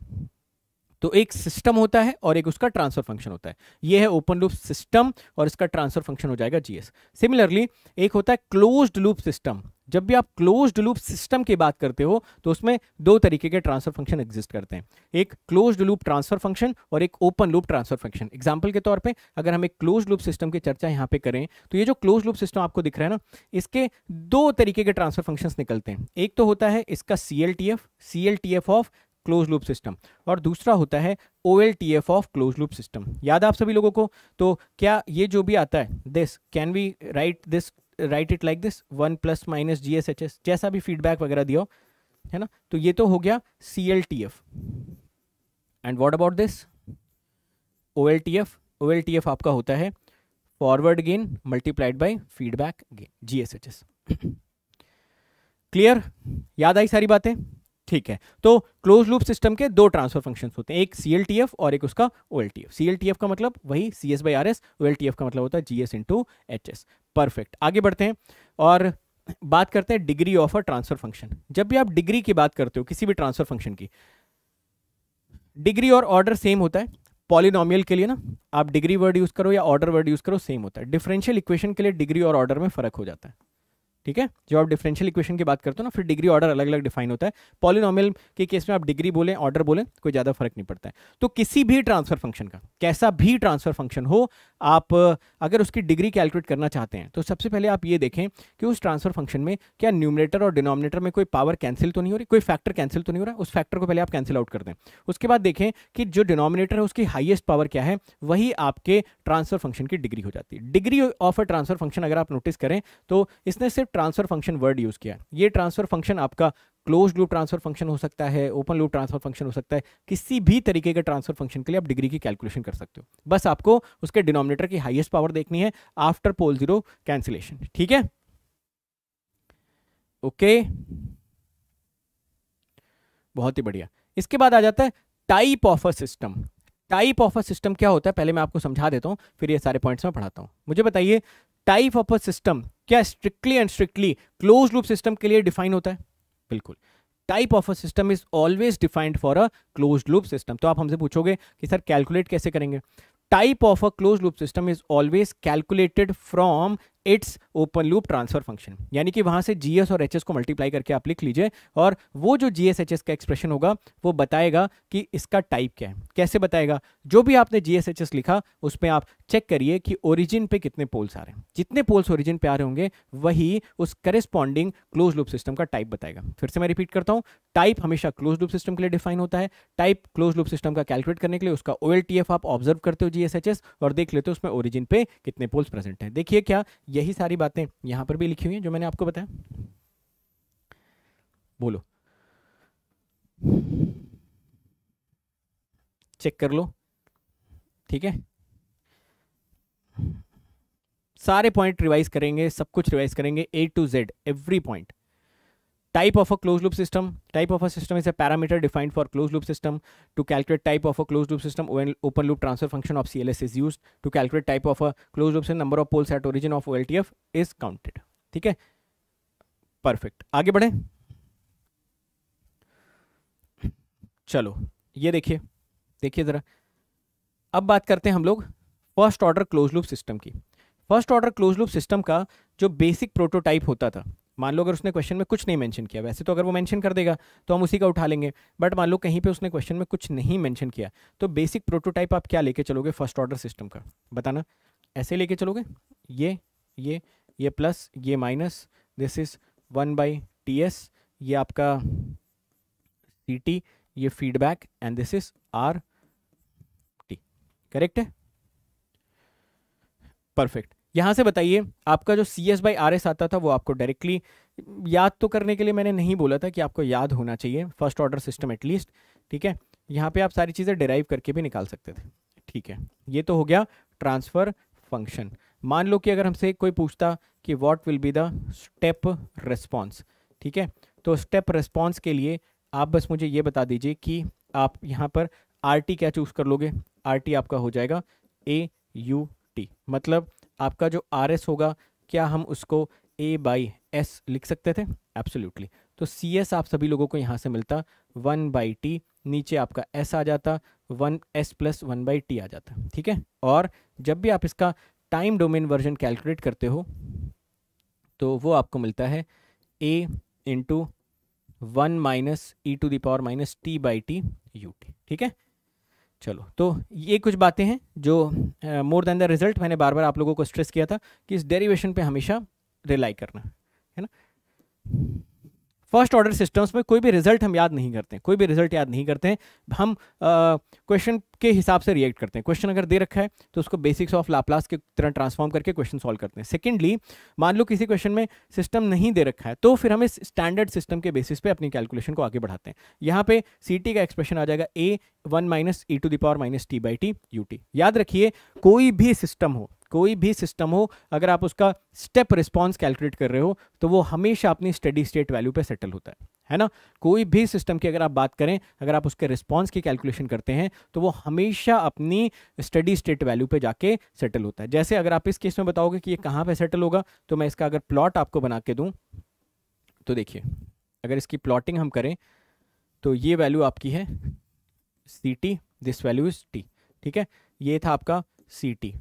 तो एक सिस्टम होता है और एक उसका ट्रांसफर फंक्शन होता है ये है ओपन लूप सिस्टम और इसका ट्रांसफर फंक्शन हो जाएगा जीएस सिमिलरली एक होता है क्लोज्ड लूप सिस्टम जब भी आप क्लोज्ड लूप सिस्टम की बात करते हो तो उसमें दो तरीके के ट्रांसफर फंक्शन एग्जिस्ट करते हैं एक क्लोज्ड लूप ट्रांसफर फंक्शन और एक open loop transfer function example के तौर पे अगर हम एक क्लोज लूप सिस्टम की चर्चा यहाँ पे करें तो ये जो क्लोज लूप सिस्टम आपको दिख रहा है ना इसके दो तरीके के ट्रांसफर फंक्शन निकलते हैं एक तो होता है इसका C L T F C L T F of close loop system और दूसरा होता है O L T F of close loop system याद आप सभी लोगों को तो क्या ये जो भी आता है this can we write this write it like this one plus minus G S H S जैसा भी फीडबैक वगैरह दिया हो है ना तो ये तो हो गया C L T F and what about this O L T F O L T F आपका होता है forward gain multiplied by feedback gain G S H S clear याद आई सारी बातें ठीक है तो क्लोज लूप सिस्टम के दो ट्रांसफर फंक्शन होते हैं एक सी और एक उसका ओ एल टी का मतलब वही C S by are S का मतलब होता है G S into H S perfect आगे बढ़ते हैं और बात करते हैं degree of a transfer function जब भी आप डिग्री की बात करते हो किसी भी ट्रांसफर फंक्शन की डिग्री और ऑर्डर सेम होता है पॉलिनोमियल के लिए ना आप डिग्री वर्ड यूज़ करो या ऑर्डर वर्ड यूज़ करो सेम होता है डिफरेंशियल इक्वेशन के लिए डिग्री और ऑर्डर में फ़र्क हो जाता है ठीक है जब आप डिफरेंशियल इक्वेशन की बात करते हो ना फिर डिग्री ऑर्डर अलग अलग डिफाइन होता है पॉलिनॉमियल के केस में आप डिग्री बोले ऑर्डर बोले कोई ज़्यादा फर्क नहीं पड़ता है तो किसी भी ट्रांसफर फंक्शन का कैसा भी ट्रांसफर फंक्शन हो आप अगर उसकी डिग्री कैलकुलेट करना चाहते हैं तो सबसे पहले आप ये देखें कि उस ट्रांसफर फंक्शन में क्या न्यूमिनेटर और डिनोमिनेटर में कोई पावर कैंसिल तो नहीं हो रही कोई फैक्टर कैंसिल तो नहीं हो रहा उस फैक्टर को पहले आप कैंसिल आउट कर दें उसके बाद देखें कि जो डिनोमिनेटर है उसकी हाइएस्ट पावर क्या है वही आपके ट्रांसफर फंक्शन की डिग्री हो जाती है degree of a transfer function अगर आप नोटिस करें तो इसने सिर्फ ट्रांसफर फंक्शन वर्ड यूज़ किया ये ट्रांसफर फंक्शन आपका क्लोज लूप ट्रांसफर फंक्शन हो सकता है ओपन लूप ट्रांसफर फंक्शन हो सकता है किसी भी तरीके के ट्रांसफर फंक्शन के लिए आप डिग्री की कैलकुलेशन कर सकते हो बस आपको उसके डिनोमिनेटर की हाइएस्ट पावर देखनी है आफ्टर पोल जीरो कैंसिलेशन ठीक है ओके बहुत ही बढ़िया इसके बाद आ जाता है type of a system type of a system क्या होता है पहले मैं आपको समझा देता हूँ फिर ये सारे पॉइंट्स में पढ़ाता हूँ मुझे बताइए टाइप ऑफ अ सिस्टम क्या strictly and strictly close loop system के लिए डिफाइन होता है बिल्कुल type of a system is always defined for a close loop system तो आप हमसे पूछोगे कि सर कैलकुलेट कैसे करेंगे type of a close loop system is always calculated from its open loop transfer function यानी कि वहां से जीएस और एचएस को मल्टीप्लाई करके आप लिख लीजिए और वो जो जीएसएचएस का एक्सप्रेशन होगा वो बताएगा कि इसका टाइप क्या है कैसे बताएगा जो भी आपने जीएसएचएस लिखा उसमें आप चेक करिए कि ओरिजिन पे कितने पोल्स आ रहे हैं जितने पोल्स ओरिजिन पे आ रहे होंगे वही उस करेस्पॉन्डिंग क्लोज लूप सिस्टम का टाइप बताएगा फिर से मैं रिपीट करता हूँ टाइप हमेशा क्लोज लूप सिस्टम के लिए डिफाइन होता है टाइप क्लोज लूप सिस्टम का कैलकुलेट करने के लिए उसका ओ आप ऑब्जर्व करते हो जीएसएचएस और देख लेते हो उसमें ओरिजिन पे कितने पोल्स प्रेजेंट हैं देखिए क्या यही सारी बातें यहां पर भी लिखी हुई हैं जो मैंने आपको बताया बोलो चेक कर लो ठीक है सारे पॉइंट रिवाइज करेंगे सब कुछ रिवाइज करेंगे A to Z every point type of a closed loop system type of a system is a parameter defined for closed loop system to calculate type of a closed loop system when open loop transfer function of cls is used to calculate type of a closed loop system number of poles at origin of oltf is counted theek hai perfect aage badhe chalo ye dekhiye dekhiye zara ab baat karte hain hum log first order close loop system की first order close loop system का जो basic prototype होता था मान लो अगर उसने question में कुछ नहीं मेंशन किया वैसे तो अगर वो मेंशन कर देगा तो हम उसी का उठा लेंगे बट मान लो कहीं पे उसने क्वेश्चन में कुछ नहीं मेंशन किया तो बेसिक प्रोटोटाइप आप क्या लेके चलोगे फर्स्ट ऑर्डर सिस्टम का बताना ऐसे लेके चलोगे ये ये ये प्लस ये minus this is one by T S ये आपका सी टी ये feedback and this is R T correct है परफेक्ट यहाँ से बताइए आपका जो C S by are S आता था वो आपको डायरेक्टली याद तो करने के लिए मैंने नहीं बोला था कि आपको याद होना चाहिए फर्स्ट ऑर्डर सिस्टम एटलीस्ट ठीक है यहाँ पे आप सारी चीज़ें डिराइव करके भी निकाल सकते थे ठीक है ये तो हो गया ट्रांसफ़र फंक्शन मान लो कि अगर हमसे कोई पूछता कि what will be the step response ठीक है तो स्टेप रिस्पॉन्स के लिए आप बस मुझे ये बता दीजिए कि आप यहाँ पर आर टी क्या चूज़ कर लोगे आर टी आपका हो जाएगा ए यू टी मतलब आपका जो आर एस होगा क्या हम उसको ए बाई एस लिख सकते थे एब्सोल्यूटली तो सी एस आप सभी लोगों को यहाँ से मिलता वन बाई टी नीचे आपका एस आ जाता one S plus one by T आ जाता ठीक है और जब भी आप इसका टाइम डोमेन वर्जन कैलकुलेट करते हो तो वो आपको मिलता है A into one minus E to the power minus T by T you T ठीक है चलो तो ये कुछ बातें हैं जो मोर देन द रिजल्ट मैंने बार बार आप लोगों को स्ट्रेस किया था कि इस डेरिवेशन पे हमेशा रिलाई करना है ना फर्स्ट ऑर्डर सिस्टम्स में कोई भी रिजल्ट हम याद नहीं करते कोई भी रिजल्ट याद नहीं करते हैं हम क्वेश्चन के हिसाब से रिएक्ट करते हैं क्वेश्चन अगर दे रखा है तो उसको बेसिक्स ऑफ लाप्लास के तरह ट्रांसफॉर्म करके क्वेश्चन सॉल्व करते हैं सेकेंडली मान लो किसी क्वेश्चन में सिस्टम नहीं दे रखा है तो फिर हम इस स्टैंडर्ड सिस्टम के बेसिस पे अपनी कैलकुलेशन को आगे बढ़ाते हैं यहाँ पे सी का एक्सप्रेशन आ जाएगा A one minus E to the power minus T by T you T याद रखिए कोई भी सिस्टम हो कोई भी सिस्टम हो अगर आप उसका स्टेप रिस्पॉन्स कैलकुलेट कर रहे हो तो वो हमेशा अपनी स्टडी स्टेट वैल्यू पे सेटल होता है है ना कोई भी सिस्टम की अगर आप बात करें अगर आप उसके रिस्पॉन्स की कैलकुलेशन करते हैं तो वो हमेशा अपनी स्टडी स्टेट वैल्यू पे जाके सेटल होता है जैसे अगर आप इस केस में बताओगे कि ये कहाँ पे सेटल होगा तो मैं इसका अगर प्लॉट आपको बना के दूँ तो देखिए अगर इसकी प्लॉटिंग हम करें तो ये वैल्यू आपकी है C T this value is T ठीक है ये था आपका सी T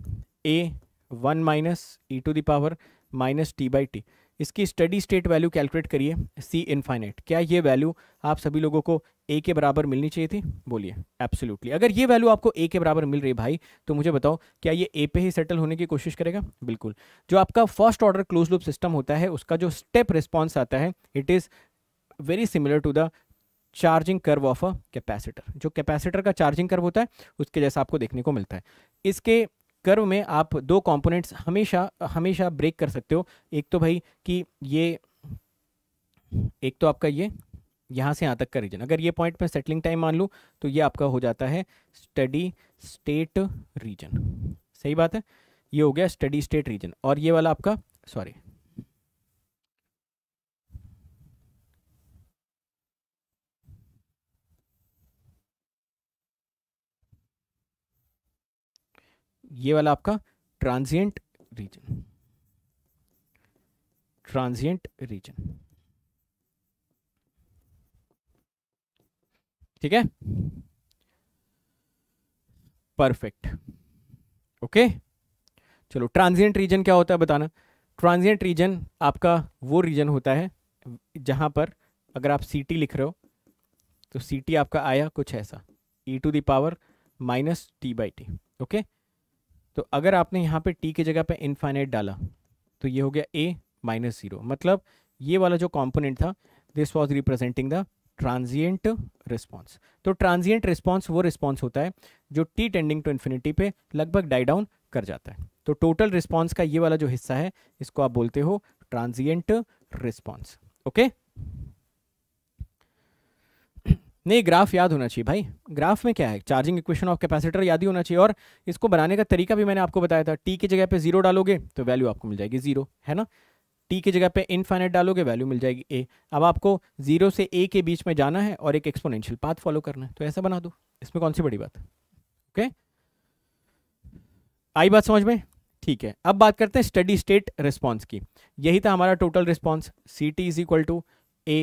A one minus E to the power minus T by T इसकी स्टडी स्टेट वैल्यू कैलकुलेट करिए सी इनफाइनेट क्या ये वैल्यू आप सभी लोगों को ए के बराबर मिलनी चाहिए थी बोलिए एब्सोल्युटली अगर ये वैल्यू आपको ए के बराबर मिल रही है भाई तो मुझे बताओ क्या ये ए पे ही सेटल होने की कोशिश करेगा बिल्कुल जो आपका first order close loop system होता है उसका जो स्टेप रिस्पॉन्स आता है it is very similar to the charging curve of a capacitor जो कैपेसिटर का चार्जिंग कर्व होता है उसके जैसा आपको देखने को मिलता है इसके कर्व में आप दो कंपोनेंट्स हमेशा हमेशा ब्रेक कर सकते हो एक तो भाई कि ये एक तो आपका ये यहाँ से यहाँ तक का रीजन अगर ये पॉइंट में सेटलिंग टाइम मान लूँ तो ये आपका हो जाता है स्टडी स्टेट रीजन सही बात है ये हो गया स्टडी स्टेट रीजन और ये वाला आपका सॉरी ये वाला आपका ट्रांजिएंट रीजन ट्रांजिएंट रीजन ठीक है परफेक्ट ओके चलो ट्रांजिएंट रीजन क्या होता है बताना ट्रांजिएंट रीजन आपका वो रीजन होता है जहां पर अगर आप सीटी लिख रहे हो तो सीटी आपका आया कुछ ऐसा e to the power minus T by T okay तो अगर आपने यहाँ पे टी की जगह पे इनफाइनाइट डाला तो ये हो गया ए माइनस ज़ीरो मतलब ये वाला जो कॉम्पोनेंट था this was representing the transient response तो ट्रांजिएंट रिस्पॉन्स वो रिस्पॉन्स होता है जो टी टेंडिंग टू इन्फिनिटी पे लगभग डाई डाउन कर जाता है तो टोटल रिस्पॉन्स का ये वाला जो हिस्सा है इसको आप बोलते हो ट्रांजिएंट रिस्पॉन्स ओके नहीं ग्राफ याद होना चाहिए भाई ग्राफ में क्या है चार्जिंग इक्वेशन ऑफ कैपेसिटर याद ही होना चाहिए और इसको बनाने का तरीका भी मैंने आपको बताया था टी की जगह पे जीरो डालोगे तो वैल्यू आपको मिल जाएगी जीरो है ना टी की जगह पे इनफाइनेट डालोगे वैल्यू मिल जाएगी ए अब आपको जीरो से ए के बीच में जाना है और एक एक्सपोनेंशियल पाथ फॉलो करना है तो ऐसा बना दो इसमें कौन सी बड़ी बात ओके आई बात समझ में ठीक है अब बात करते हैं स्टडी स्टेट रिस्पॉन्स की यही था हमारा total response C T is equal to A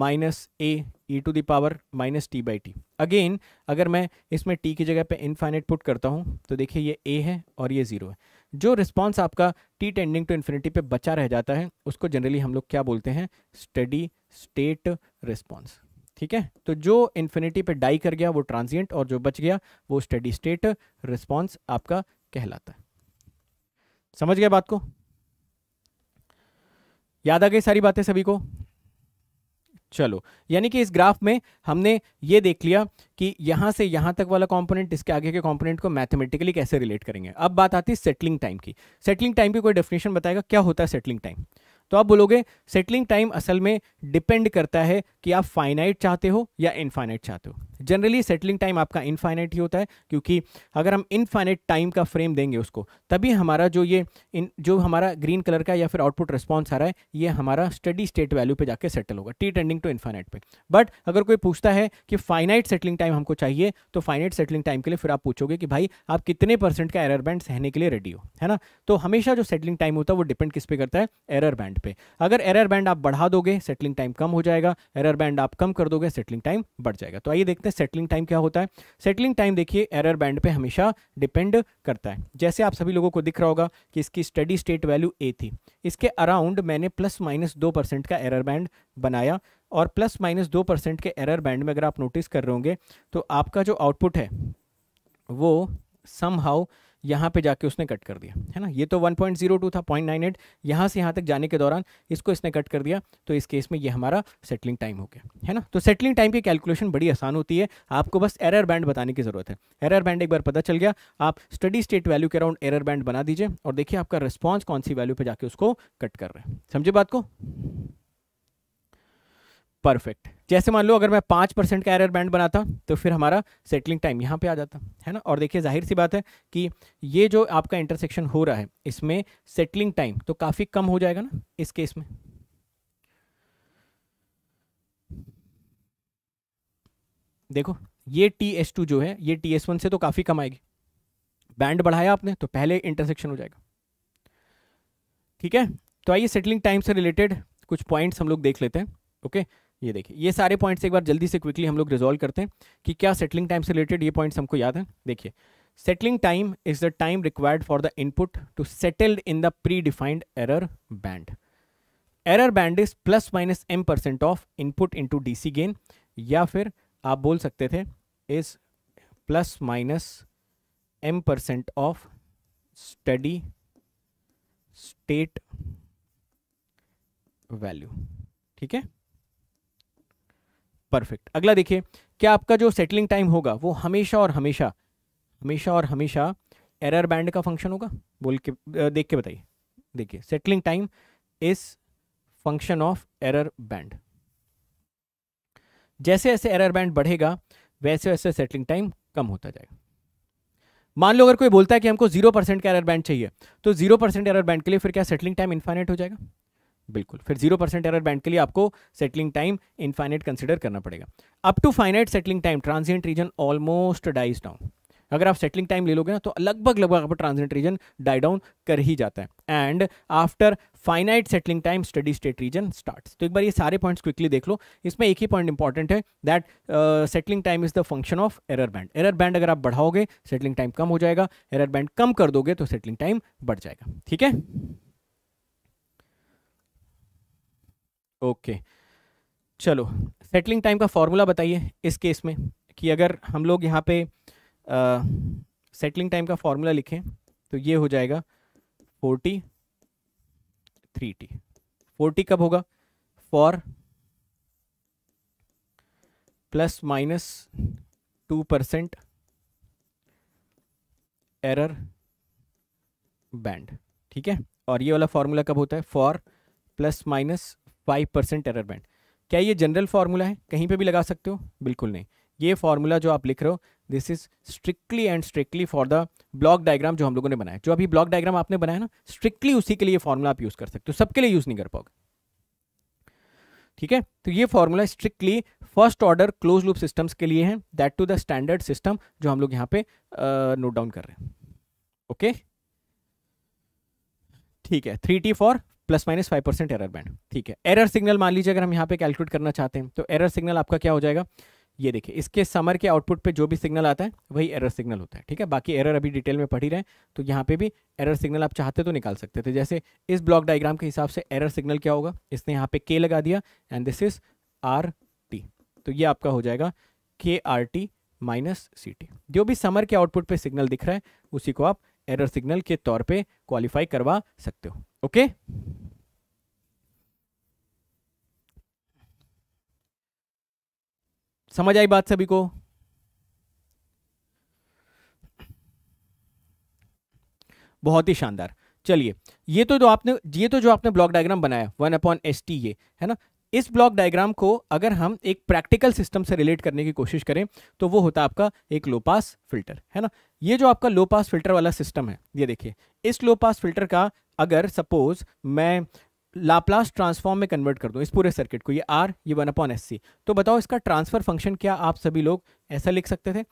minus A e to the power minus T by T again अगर मैं इसमें टी की जगह पे इनफाइनाइट पुट करता हूँ तो देखिए ये ए है और ये ज़ीरो है जो रिस्पॉन्स आपका टी टेंडिंग टू इन्फिनिटी पे बचा रह जाता है उसको जनरली हम लोग क्या बोलते हैं स्टडी स्टेट रिस्पॉन्स ठीक है तो जो इन्फिनिटी पे डाई कर गया वो ट्रांजियंट और जो बच गया वो स्टडी स्टेट रिस्पॉन्स आपका कहलाता है समझ गया बात को याद आ गई सारी बातें सभी को चलो यानी कि इस ग्राफ में हमने ये देख लिया कि यहां से यहां तक वाला कंपोनेंट इसके आगे के कंपोनेंट को मैथमेटिकली कैसे रिलेट करेंगे अब बात आती है सेटलिंग टाइम की सेटलिंग टाइम की कोई डेफिनेशन बताएगा क्या होता है सेटलिंग टाइम तो आप बोलोगे सेटलिंग टाइम असल में डिपेंड करता है कि आप फाइनाइट चाहते हो या इनफाइनाइट चाहते हो जनरली सेटलिंग टाइम आपका इनफाइनाइट ही होता है क्योंकि अगर हम इनफाइनाइट टाइम का फ्रेम देंगे उसको तभी हमारा जो ये इन जो हमारा ग्रीन कलर का या फिर आउटपुट रिस्पॉन्स आ रहा है ये हमारा स्टडी स्टेट वैल्यू पे जाके सेटल होगा टी टेंडिंग टू इनफाइनाइट पे बट अगर कोई पूछता है कि फाइनाइट सेटलिंग टाइम हमको चाहिए तो फाइनाइट सेटलिंग टाइम के लिए फिर आप पूछोगे कि भाई आप कितने परसेंट का एरर बैंड सहने के लिए रेडी हो है ना तो हमेशा जो सेटलिंग टाइम होता है वो डिपेंड किस पे करता है एरर बैंड पे अगर एरर बैंड आप बढ़ा दोगे सेटलिंग टाइम कम हो जाएगा एरर बैंड आप कम कर दोगे सेटलिंग टाइम बढ़ जाएगा तो आइए देखते हैं सेटलिंग टाइम क्या होता है सेटलिंग टाइम देखिए एरर बैंड पे हमेशा डिपेंड करता है जैसे आप सभी लोगों को दिख रहा होगा कि इसकी स्टडी स्टेट वैल्यू ए थी इसके अराउंड मैंने प्लस माइनस दो का एरर बैंड बनाया और प्लस माइनस दो के एरर बैंड में अगर आप नोटिस कर रहे होंगे तो आपका जो आउटपुट है वो सम हाउ यहाँ पे जाके उसने कट कर दिया है ना ये तो 1.02 था 0.98 यहाँ से यहाँ तक जाने के दौरान इसको इसने कट कर दिया तो इस केस में ये हमारा सेटलिंग टाइम हो गया है ना तो सेटलिंग टाइम की कैलकुलेशन बड़ी आसान होती है आपको बस एरर बैंड बताने की ज़रूरत है एरर बैंड एक बार पता चल गया आप स्टडी स्टेट वैल्यू के अराउंड एरर बैंड बना दीजिए और देखिए आपका रिस्पॉन्स कौन सी वैल्यू पर जाके उसको कट कर रहे हैं समझे बात को परफेक्ट जैसे मान लो अगर मैं पाँच परसेंट का एरर बैंड बनाता तो फिर हमारा सेटलिंग टाइम यहाँ पे आ जाता है ना और देखिए जाहिर सी बात है कि ये जो आपका इंटरसेक्शन हो रहा है इसमें सेटलिंग टाइम तो काफ़ी कम हो जाएगा ना इस केस में देखो ये टी एस टू जो है ये टी एस वन से तो काफ़ी कम आएगी बैंड बढ़ाया आपने तो पहले इंटरसेक्शन हो जाएगा ठीक है तो आइए सेटलिंग टाइम से रिलेटेड कुछ पॉइंट्स हम लोग देख लेते हैं ओके okay? ये देखिए ये सारे पॉइंट्स एक बार जल्दी से क्विकली हम लोग रिजोल्व करते हैं कि क्या सेटलिंग टाइम से रिलेटेड ये पॉइंट्स हमको याद है देखिए settling time is the time required for the input to settled in the predefined error band error band is plus minus M percent of input into the gain या फिर आप बोल सकते थे is plus minus M percent of steady state value ठीक है perfect अगला देखिए क्या आपका जो सेटलिंग टाइम होगा वो हमेशा और हमेशा हमेशा और हमेशा एरर बैंड का फंक्शन होगा बोल के देख के बताइए देखिए settling time is function of error band जैसे जैसे एरर बैंड बढ़ेगा वैसे वैसे सेटलिंग टाइम कम होता जाएगा मान लो अगर कोई बोलता है कि हमको जीरो परसेंट का एरर बैंड चाहिए तो जीरो परसेंट एरर बैंड के लिए फिर क्या सेटलिंग टाइम इन्फाइनेट हो जाएगा बिल्कुल फिर जीरो परसेंट एरर बैंड के लिए आपको सेटलिंग टाइम इनफाइनाइट कंसिडर करना पड़ेगा up to finite settling time transient region almost dies down अगर आप सेटलिंग टाइम ले लोगे ना तो लगभग लगभग आपका ट्रांजिट रीजन डाई डाउन कर ही जाता है and after finite settling time steady state region start तो एक बार ये सारे पॉइंट्स क्विकली देख लो इसमें एक ही पॉइंट इंपॉर्टेंट है that settling time is the function of error band error band अगर आप बढ़ाओगे सेटलिंग टाइम कम हो जाएगा एरर बैंड कम कर दोगे तो सेटलिंग टाइम बढ़ जाएगा ठीक है ओके चलो सेटलिंग टाइम का फॉर्मूला बताइए इस केस में कि अगर हम लोग यहाँ पे सेटलिंग टाइम का फॉर्मूला लिखें तो ये हो जाएगा फोर्टी थ्री टी फोर्टी कब होगा for plus minus two percent error band ठीक है और ये वाला फॉर्मूला कब होता है for plus minus five percent error band क्या ये जनरल फार्मूला है कहीं पे भी लगा सकते हो बिल्कुल नहीं ये फार्मूला जो आप लिख रहे हो this is strictly and strictly for the block diagram जो हम लोगों ने बनाया जो अभी ब्लॉक डायग्राम आपने बनाया ना स्ट्रिक्टली उसी के लिए फार्मूला आप यूज़ कर सकते हो तो सबके लिए यूज़ नहीं कर पाओगे ठीक है तो ये formula strictly first order close loop systems के लिए है that too the standard system जो हम लोग यहाँ पे नोट uh, डाउन कर रहे हैं ओके okay? ठीक है three T for plus minus five percent error band ठीक है एरर सिग्नल मान लीजिए अगर हम यहाँ पे कैलकुलेट करना चाहते हैं तो एरर सिग्नल आपका क्या हो जाएगा ये देखिए इसके समर के आउटपुट पे जो भी सिग्नल आता है वही एरर सिग्नल होता है ठीक है बाकी एरर अभी डिटेल में पढ़ी रहे तो यहाँ पे भी एरर सिग्नल आप चाहते तो निकाल सकते थे जैसे इस ब्लॉक डायग्राम के हिसाब से एरर सिग्नल क्या होगा इसने यहाँ पे के लगा दिया and this is R T तो ये आपका हो जाएगा के आर टी माइनस सी टी जो भी समर के आउटपुट पे सिग्नल दिख रहा है उसी को आप एरर सिग्नल के तौर पे क्वालिफाई करवा सकते हो ओके समझ आई बात सभी को बहुत ही शानदार चलिए ये तो जो आपने ये तो जो आपने ब्लॉक डायग्राम बनाया वन अपॉन एस टी ये है ना इस ब्लॉक डायग्राम को अगर हम एक प्रैक्टिकल सिस्टम से रिलेट करने की कोशिश करें तो वो होता है आपका एक लो पास फिल्टर है ना ये जो आपका लो पास फिल्टर वाला सिस्टम है ये देखिए इस लो पास फिल्टर का अगर सपोज मैं लाप्लास ट्रांसफॉर्म में कन्वर्ट कर दूं इस पूरे सर्किट को ये आर ये वन अपॉन एस सी तो बताओ इसका ट्रांसफर फंक्शन क्या आप सभी लोग ऐसा लिख सकते थे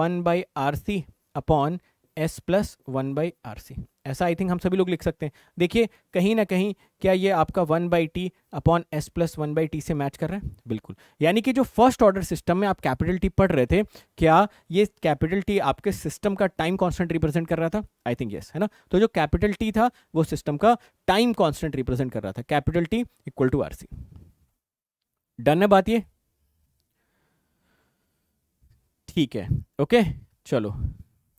one by R C upon S plus one by R C ऐसा आई थिंक हम सभी लोग लिख सकते हैं देखिए कहीं ना कहीं क्या ये आपका one by T upon S plus one by T से मैच कर रहा है बिल्कुल यानी कि जो फर्स्ट ऑर्डर सिस्टम में आप कैपिटल टी पढ़ रहे थे क्या ये कैपिटल टी आपके सिस्टम का टाइम कॉन्स्टेंट रिप्रेजेंट कर रहा था आई थिंक येस है ना तो जो कैपिटल टी था वो सिस्टम का टाइम कॉन्स्टेंट रिप्रेजेंट कर रहा था capital T equal to R C done है बात ये ठीक है ओके चलो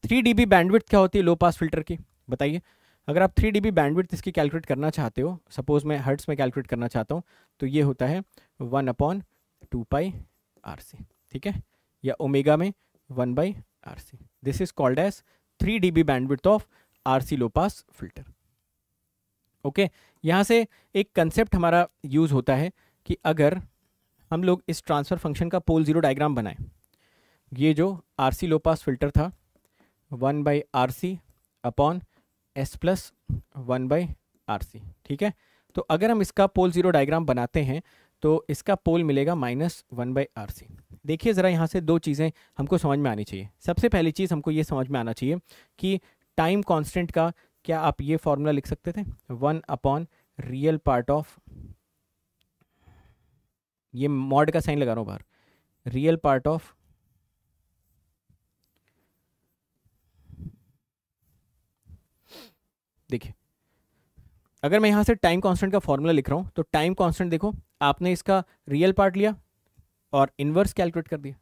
थ्री डी बी बैंडविथ क्या होती है लो पास फिल्टर की बताइए अगर आप थ्री डी बी बैंडविथ इसकी कैलकुलेट करना चाहते हो सपोज मैं हर्ट्स में कैलकुलेट करना चाहता हूँ तो ये होता है one upon two pi R C ठीक है या ओमेगा में one by R C this is called as three D B bandwidth of R C low pass filter okay यहाँ से एक कंसेप्ट हमारा यूज़ होता है कि अगर हम लोग इस ट्रांसफ़र फंक्शन का पोल ज़ीरो डायग्राम बनाएं ये जो R C low pass filter था one by R C upon S plus one by R C ठीक है तो अगर हम इसका पोल ज़ीरो डायग्राम बनाते हैं तो इसका पोल मिलेगा minus one by R C देखिए ज़रा यहाँ से दो चीज़ें हमको समझ में आनी चाहिए सबसे पहली चीज़ हमको ये समझ में आना चाहिए कि टाइम कांस्टेंट का क्या आप ये फॉर्मूला लिख सकते थे one upon real part of ये मॉड का साइन लगा रहा हूँ बाहर रियल पार्ट ऑफ देखिए अगर मैं यहाँ से टाइम कांस्टेंट का फॉर्मूला लिख रहा हूँ तो टाइम कांस्टेंट देखो आपने इसका रियल पार्ट लिया और इन्वर्स कैलकुलेट कर दिया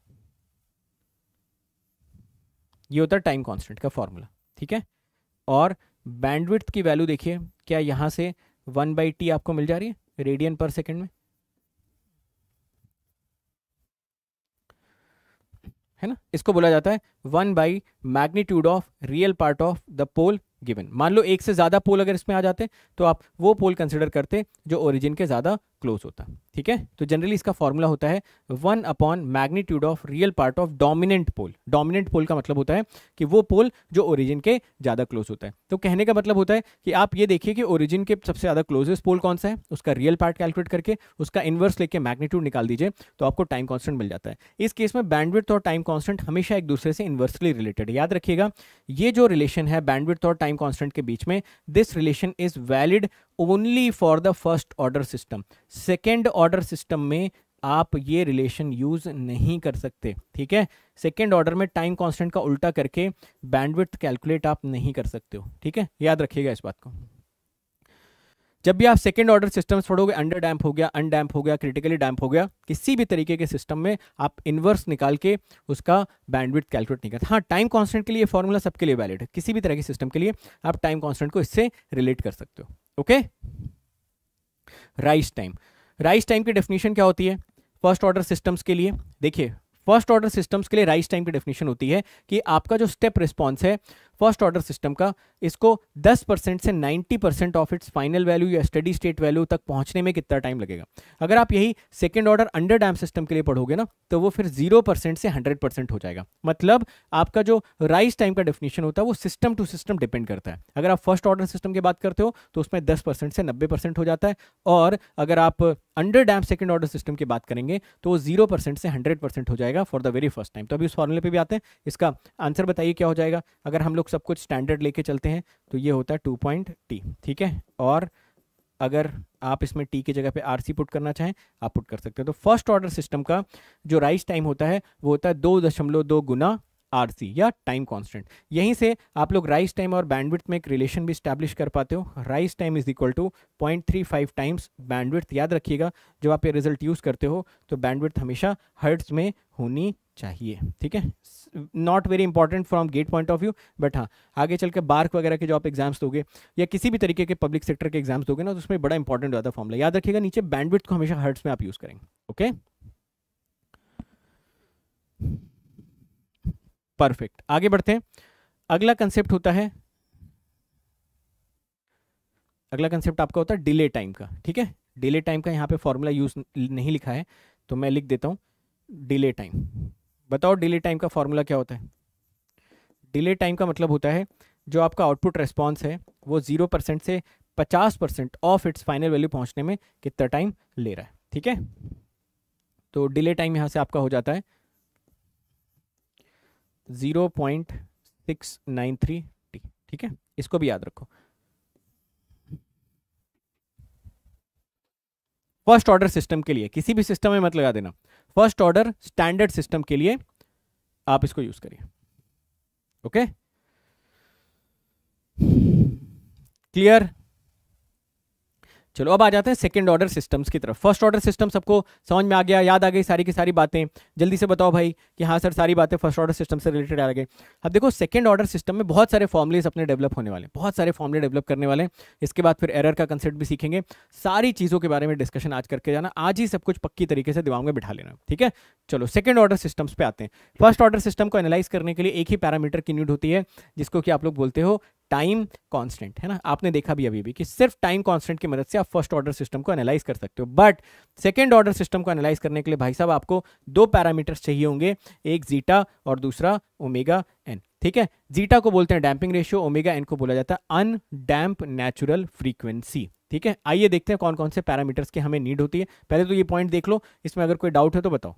ये होता है टाइम कांस्टेंट का फॉर्मूला ठीक है और बैंडविड्थ की वैल्यू देखिए क्या यहाँ से वन बाई टी आपको मिल जा रही है रेडियन पर सेकेंड में है ना इसको बोला जाता है one by magnitude of real part of the pole given मान लो एक से ज़्यादा पोल अगर इसमें आ जाते तो आप वो पोल कंसिडर करते जो ओरिजिन के ज़्यादा क्लोज होता ठीक है तो जनरली इसका फॉर्मूला होता है one upon magnitude of real part of dominant pole dominant pole का मतलब होता है कि वो पोल जो ओरिजिन के ज़्यादा क्लोज होता है तो कहने का मतलब होता है कि आप ये देखिए कि ओरिजिन के सबसे ज़्यादा क्लोजेस्ट पोल कौन सा है उसका रियल पार्ट कैलकुलेट करके उसका इन्वर्स लेके मैग्नीट्यूड निकाल दीजिए तो आपको टाइम कॉन्स्टेंट मिल जाता है इस केस में बैंडविथ और टाइम कॉन्स्टेंट हमेशा एक दूसरे से इन्वर्सली रिलेटेड याद रखिएगा ये जो रिलेशन है बैंडविथ और टाइम कॉन्स्टेंट के बीच में this relation is valid only for the first order system second order system में आप ये रिलेशन यूज़ नहीं कर सकते ठीक है सेकेंड ऑर्डर में टाइम कांस्टेंट का उल्टा करके बैंडविड्थ कैलकुलेट आप नहीं कर सकते हो ठीक है याद रखिएगा इस बात को जब भी आप सेकेंड ऑर्डर सिस्टम छोड़ोगे अंडर डैम्प हो गया अनडैम्प हो गया क्रिटिकली डैम्प हो गया किसी भी तरीके के सिस्टम में आप इन्वर्स निकाल के उसका बैंडविड कैलकुलेट नहीं करते हाँ टाइम कांस्टेंट के लिए फॉर्मूला सबके लिए वैलिड है किसी भी तरह के सिस्टम के लिए आप टाइम कांस्टेंट को इससे रिलेट कर सकते हो okay rise time rise time की डेफिनेशन क्या होती है फर्स्ट ऑर्डर सिस्टम्स के लिए देखिए फर्स्ट ऑर्डर सिस्टम्स के लिए राइस टाइम की डेफिनेशन होती है कि आपका जो स्टेप रिस्पॉन्स है फर्स्ट ऑर्डर सिस्टम का इसको 10 परसेंट से 90 percent of its final value या स्टडी स्टेट वैल्यू तक पहुंचने में कितना टाइम लगेगा अगर आप यही second order under dam system के लिए पढ़ोगे ना तो वो फिर जीरो परसेंट से हंड्रेड परसेंट हो जाएगा मतलब आपका जो राइस टाइम का डेफिनेशन होता है वो सिस्टम टू सिस्टम डिपेंड करता है अगर आप फर्स्ट ऑर्डर सिस्टम की बात करते हो तो उसमें दस परसेंट से नब्बे परसेंट हो जाता है और अगर आप under damp second order system की बात करेंगे तो वो जीरो परसेंट से हंड्रेड परसेंट हो जाएगा for the very first time तो अभी उस फॉर्मुले पर भी आते हैं इसका आंसर बताइए क्या हो जाएगा अगर हम लोग लोग सब कुछ स्टैंडर्ड लेके चलते हैं तो ये होता है टू पॉइंट टी ठीक है और अगर आप इसमें टी की जगह पे आर सी पुट करना चाहें आप पुट कर सकते हैं तो फर्स्ट ऑर्डर सिस्टम का जो राइस टाइम होता है वो होता है दो दशमलव दो गुना आर सी या टाइम कांस्टेंट यहीं से आप लोग राइस टाइम और बैंडविड्थ में एक रिलेशन भी स्टैब्लिश कर पाते हो rise time is equal to point three five times bandwidth याद रखिएगा जब आप ये रिजल्ट यूज़ करते हो तो बैंडविड्थ हमेशा हर्ट्स में होनी चाहिए ठीक है not very important from gate point of view but हाँ आगे चल के बार्क वगैरह के जो आप एग्जाम्स दोगे या किसी भी तरीके के पब्लिक सेक्टर के एग्जाम्स दोगे ना तो उसमें बड़ा इंपॉर्टेंट होता है फॉर्मला याद रखिएगा नीचे बैंडविड्थ को हमेशा हर्ट्स में आप यूज़ करेंगे ओके परफेक्ट आगे बढ़ते हैं अगला कंसेप्ट होता है अगला कंसेप्ट आपका होता है डिले टाइम का ठीक है डिले टाइम का यहां पे फॉर्मूला यूज़ नहीं लिखा है तो मैं लिख देता हूं डिले टाइम बताओ डिले टाइम का फॉर्मूला क्या होता है डिले टाइम का मतलब होता है जो आपका आउटपुट रेस्पॉन्स है वो जीरो परसेंट से पचास percent of its final value पहुंचने में कितना टाइम ले रहा है ठीक है तो डिले टाइम यहां से आपका हो जाता है zero point six nine three T ठीक है इसको भी याद रखो फर्स्ट ऑर्डर सिस्टम के लिए किसी भी सिस्टम में मत लगा देना फर्स्ट ऑर्डर स्टैंडर्ड सिस्टम के लिए आप इसको यूज करिए ओके क्लियर चलो अब आ जाते हैं सेकेंड ऑर्डर सिस्टम्स की तरफ फर्स्ट ऑर्डर सिस्टम सबको समझ में आ गया याद आ गई सारी की सारी बातें जल्दी से बताओ भाई कि हाँ सर सारी बातें फर्स्ट ऑर्डर सिस्टम से रिलेटेड आ गए अब देखो सेकेंड ऑर्डर सिस्टम में बहुत सारे फॉर्मलेस अपने डेवलप होने वाले बहुत सारे फॉर्मुले डेवलप करने वाले हैं इसके बाद फिर एरर का कंसेप्ट भी सीखेंगे सारी चीज़ों के बारे में डिस्कशन आज करके जाना आज ही सब कुछ पक्की तरीके से दिमाग में बिठा लेना ठीक है चलो सेकेंड ऑर्डर सिस्टम्स पर आते हैं फर्स्ट ऑर्डर सिस्टम को एनालाइज करने के लिए एक ही पैरामीटर की नीड होती है जिसको कि आप लोग बोलते हो टाइम कांस्टेंट है ना आपने देखा भी अभी भी कि सिर्फ टाइम कांस्टेंट की मदद से आप फर्स्ट ऑर्डर सिस्टम को एनालाइज कर सकते हो बट सेकेंड ऑर्डर सिस्टम को एनालाइज करने के लिए भाई साहब आपको दो पैरामीटर्स चाहिए होंगे एक जीटा और दूसरा ओमेगा एन ठीक है जीटा को बोलते हैं डैम्पिंग रेशियो ओमेगा एन को बोला जाता है अनडैम्प नेचुरल फ्रीक्वेंसी ठीक है आइए देखते हैं कौन कौन से पैरामीटर्स की हमें नीड होती है पहले तो ये पॉइंट देख लो इसमें अगर कोई डाउट है तो बताओ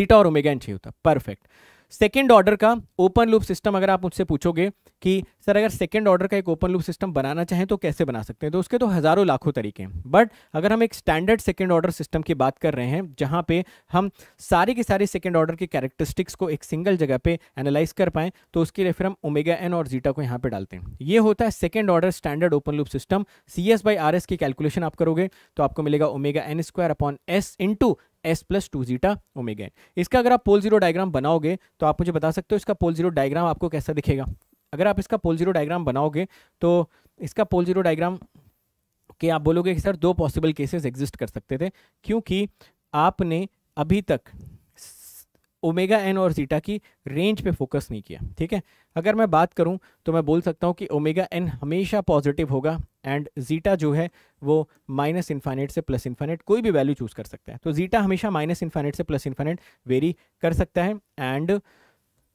जीटा और ओमेगा एन चाहिए होता परफेक्ट सेकेंड ऑर्डर का ओपन लूप सिस्टम अगर आप मुझसे पूछोगे कि सर अगर सेकेंड ऑर्डर का एक ओपन लूप सिस्टम बनाना चाहें तो कैसे बना सकते हैं तो उसके तो हज़ारों लाखों तरीके हैं बट अगर हम एक स्टैंडर्ड सेकेंड ऑर्डर सिस्टम की बात कर रहे हैं जहाँ पे हम सारे के सारे सेकेंड ऑर्डर के कैरेक्टरिस्टिक्स को एक सिंगल जगह पे एनालाइज कर पाएँ तो उसके लिए फिर हम ओमेगा एन और जीटा को यहाँ पर डालते हैं ये होता है second order standard open loop system C S by are S की कैलकुलेशन आप करोगे तो आपको मिलेगा omega N square upon S two S plus two zeta omega इसका अगर आप पोल जीरो डायग्राम बनाओगे तो आप मुझे बता सकते हो इसका पोल जीरो डायग्राम आपको कैसा दिखेगा अगर आप इसका पोल जीरो डायग्राम बनाओगे तो इसका पोल जीरो डायग्राम के आप बोलोगे कि सर दो पॉसिबल केसेस एग्जिस्ट कर सकते थे क्योंकि आपने अभी तक ओमेगा एन और जीटा की रेंज पे फोकस नहीं किया ठीक है अगर मैं बात करूं तो मैं बोल सकता हूं कि ओमेगा एन हमेशा पॉजिटिव होगा एंड जीटा जो है वो माइनस इन्फाइनेट से प्लस इन्फाइनेट कोई भी वैल्यू चूज़ कर सकता है तो जीटा हमेशा माइनस इन्फाइनेट से प्लस इन्फाइनेट वेरी कर सकता है एंड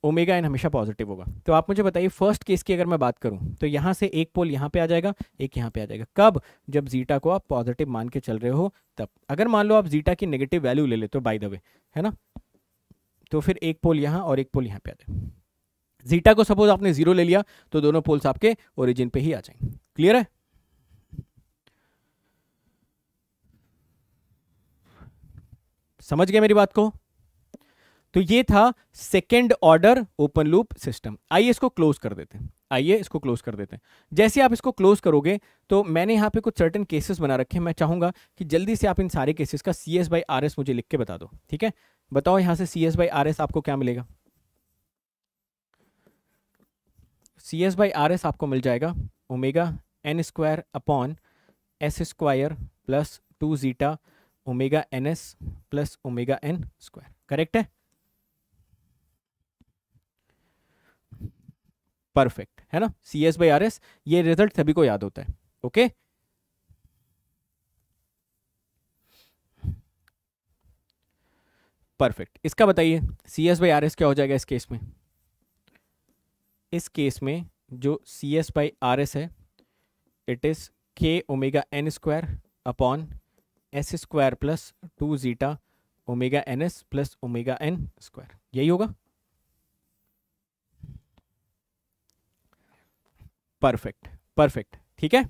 ओमेगा एन हमेशा पॉजिटिव होगा तो आप मुझे बताइए फर्स्ट केस की अगर मैं बात करूं तो यहां से एक पोल यहां पे आ जाएगा एक यहां पे आ जाएगा कब जब जीटा को आप पॉजिटिव मान के चल रहे हो तब अगर मान लो आप जीटा की नेगेटिव वैल्यू ले लेते हो बाई द वे है ना तो फिर एक पोल यहां और एक पोल यहां पर आ जाए जीटा को सपोज आपने जीरो ले लिया तो दोनों पोल्स आपके ओरिजिन पे ही आ जाएंगे क्लियर है समझ गए मेरी बात को तो ये था second order open loop system आइए इसको क्लोज कर देते हैं आइए इसको क्लोज कर देते हैं जैसे आप इसको क्लोज करोगे तो मैंने यहाँ पे कुछ सर्टन केसेस बना रखे हैं मैं चाहूँगा कि जल्दी से आप इन सारे केसेस का C S by are S मुझे लिख के बता दो ठीक है बताओ यहाँ से C S by are S आपको क्या मिलेगा C S by are S आपको मिल जाएगा omega N square upon S square plus two zeta omega N S plus omega N square correct है परफेक्ट है ना C S by are S ये रिजल्ट सभी को याद होता है ओके परफेक्ट इसका बताइए C S by are S क्या हो जाएगा इस केस में इस केस में जो C S by are S है it is K omega N square upon S square plus two zeta omega N S plus omega N square यही होगा परफेक्ट परफेक्ट ठीक है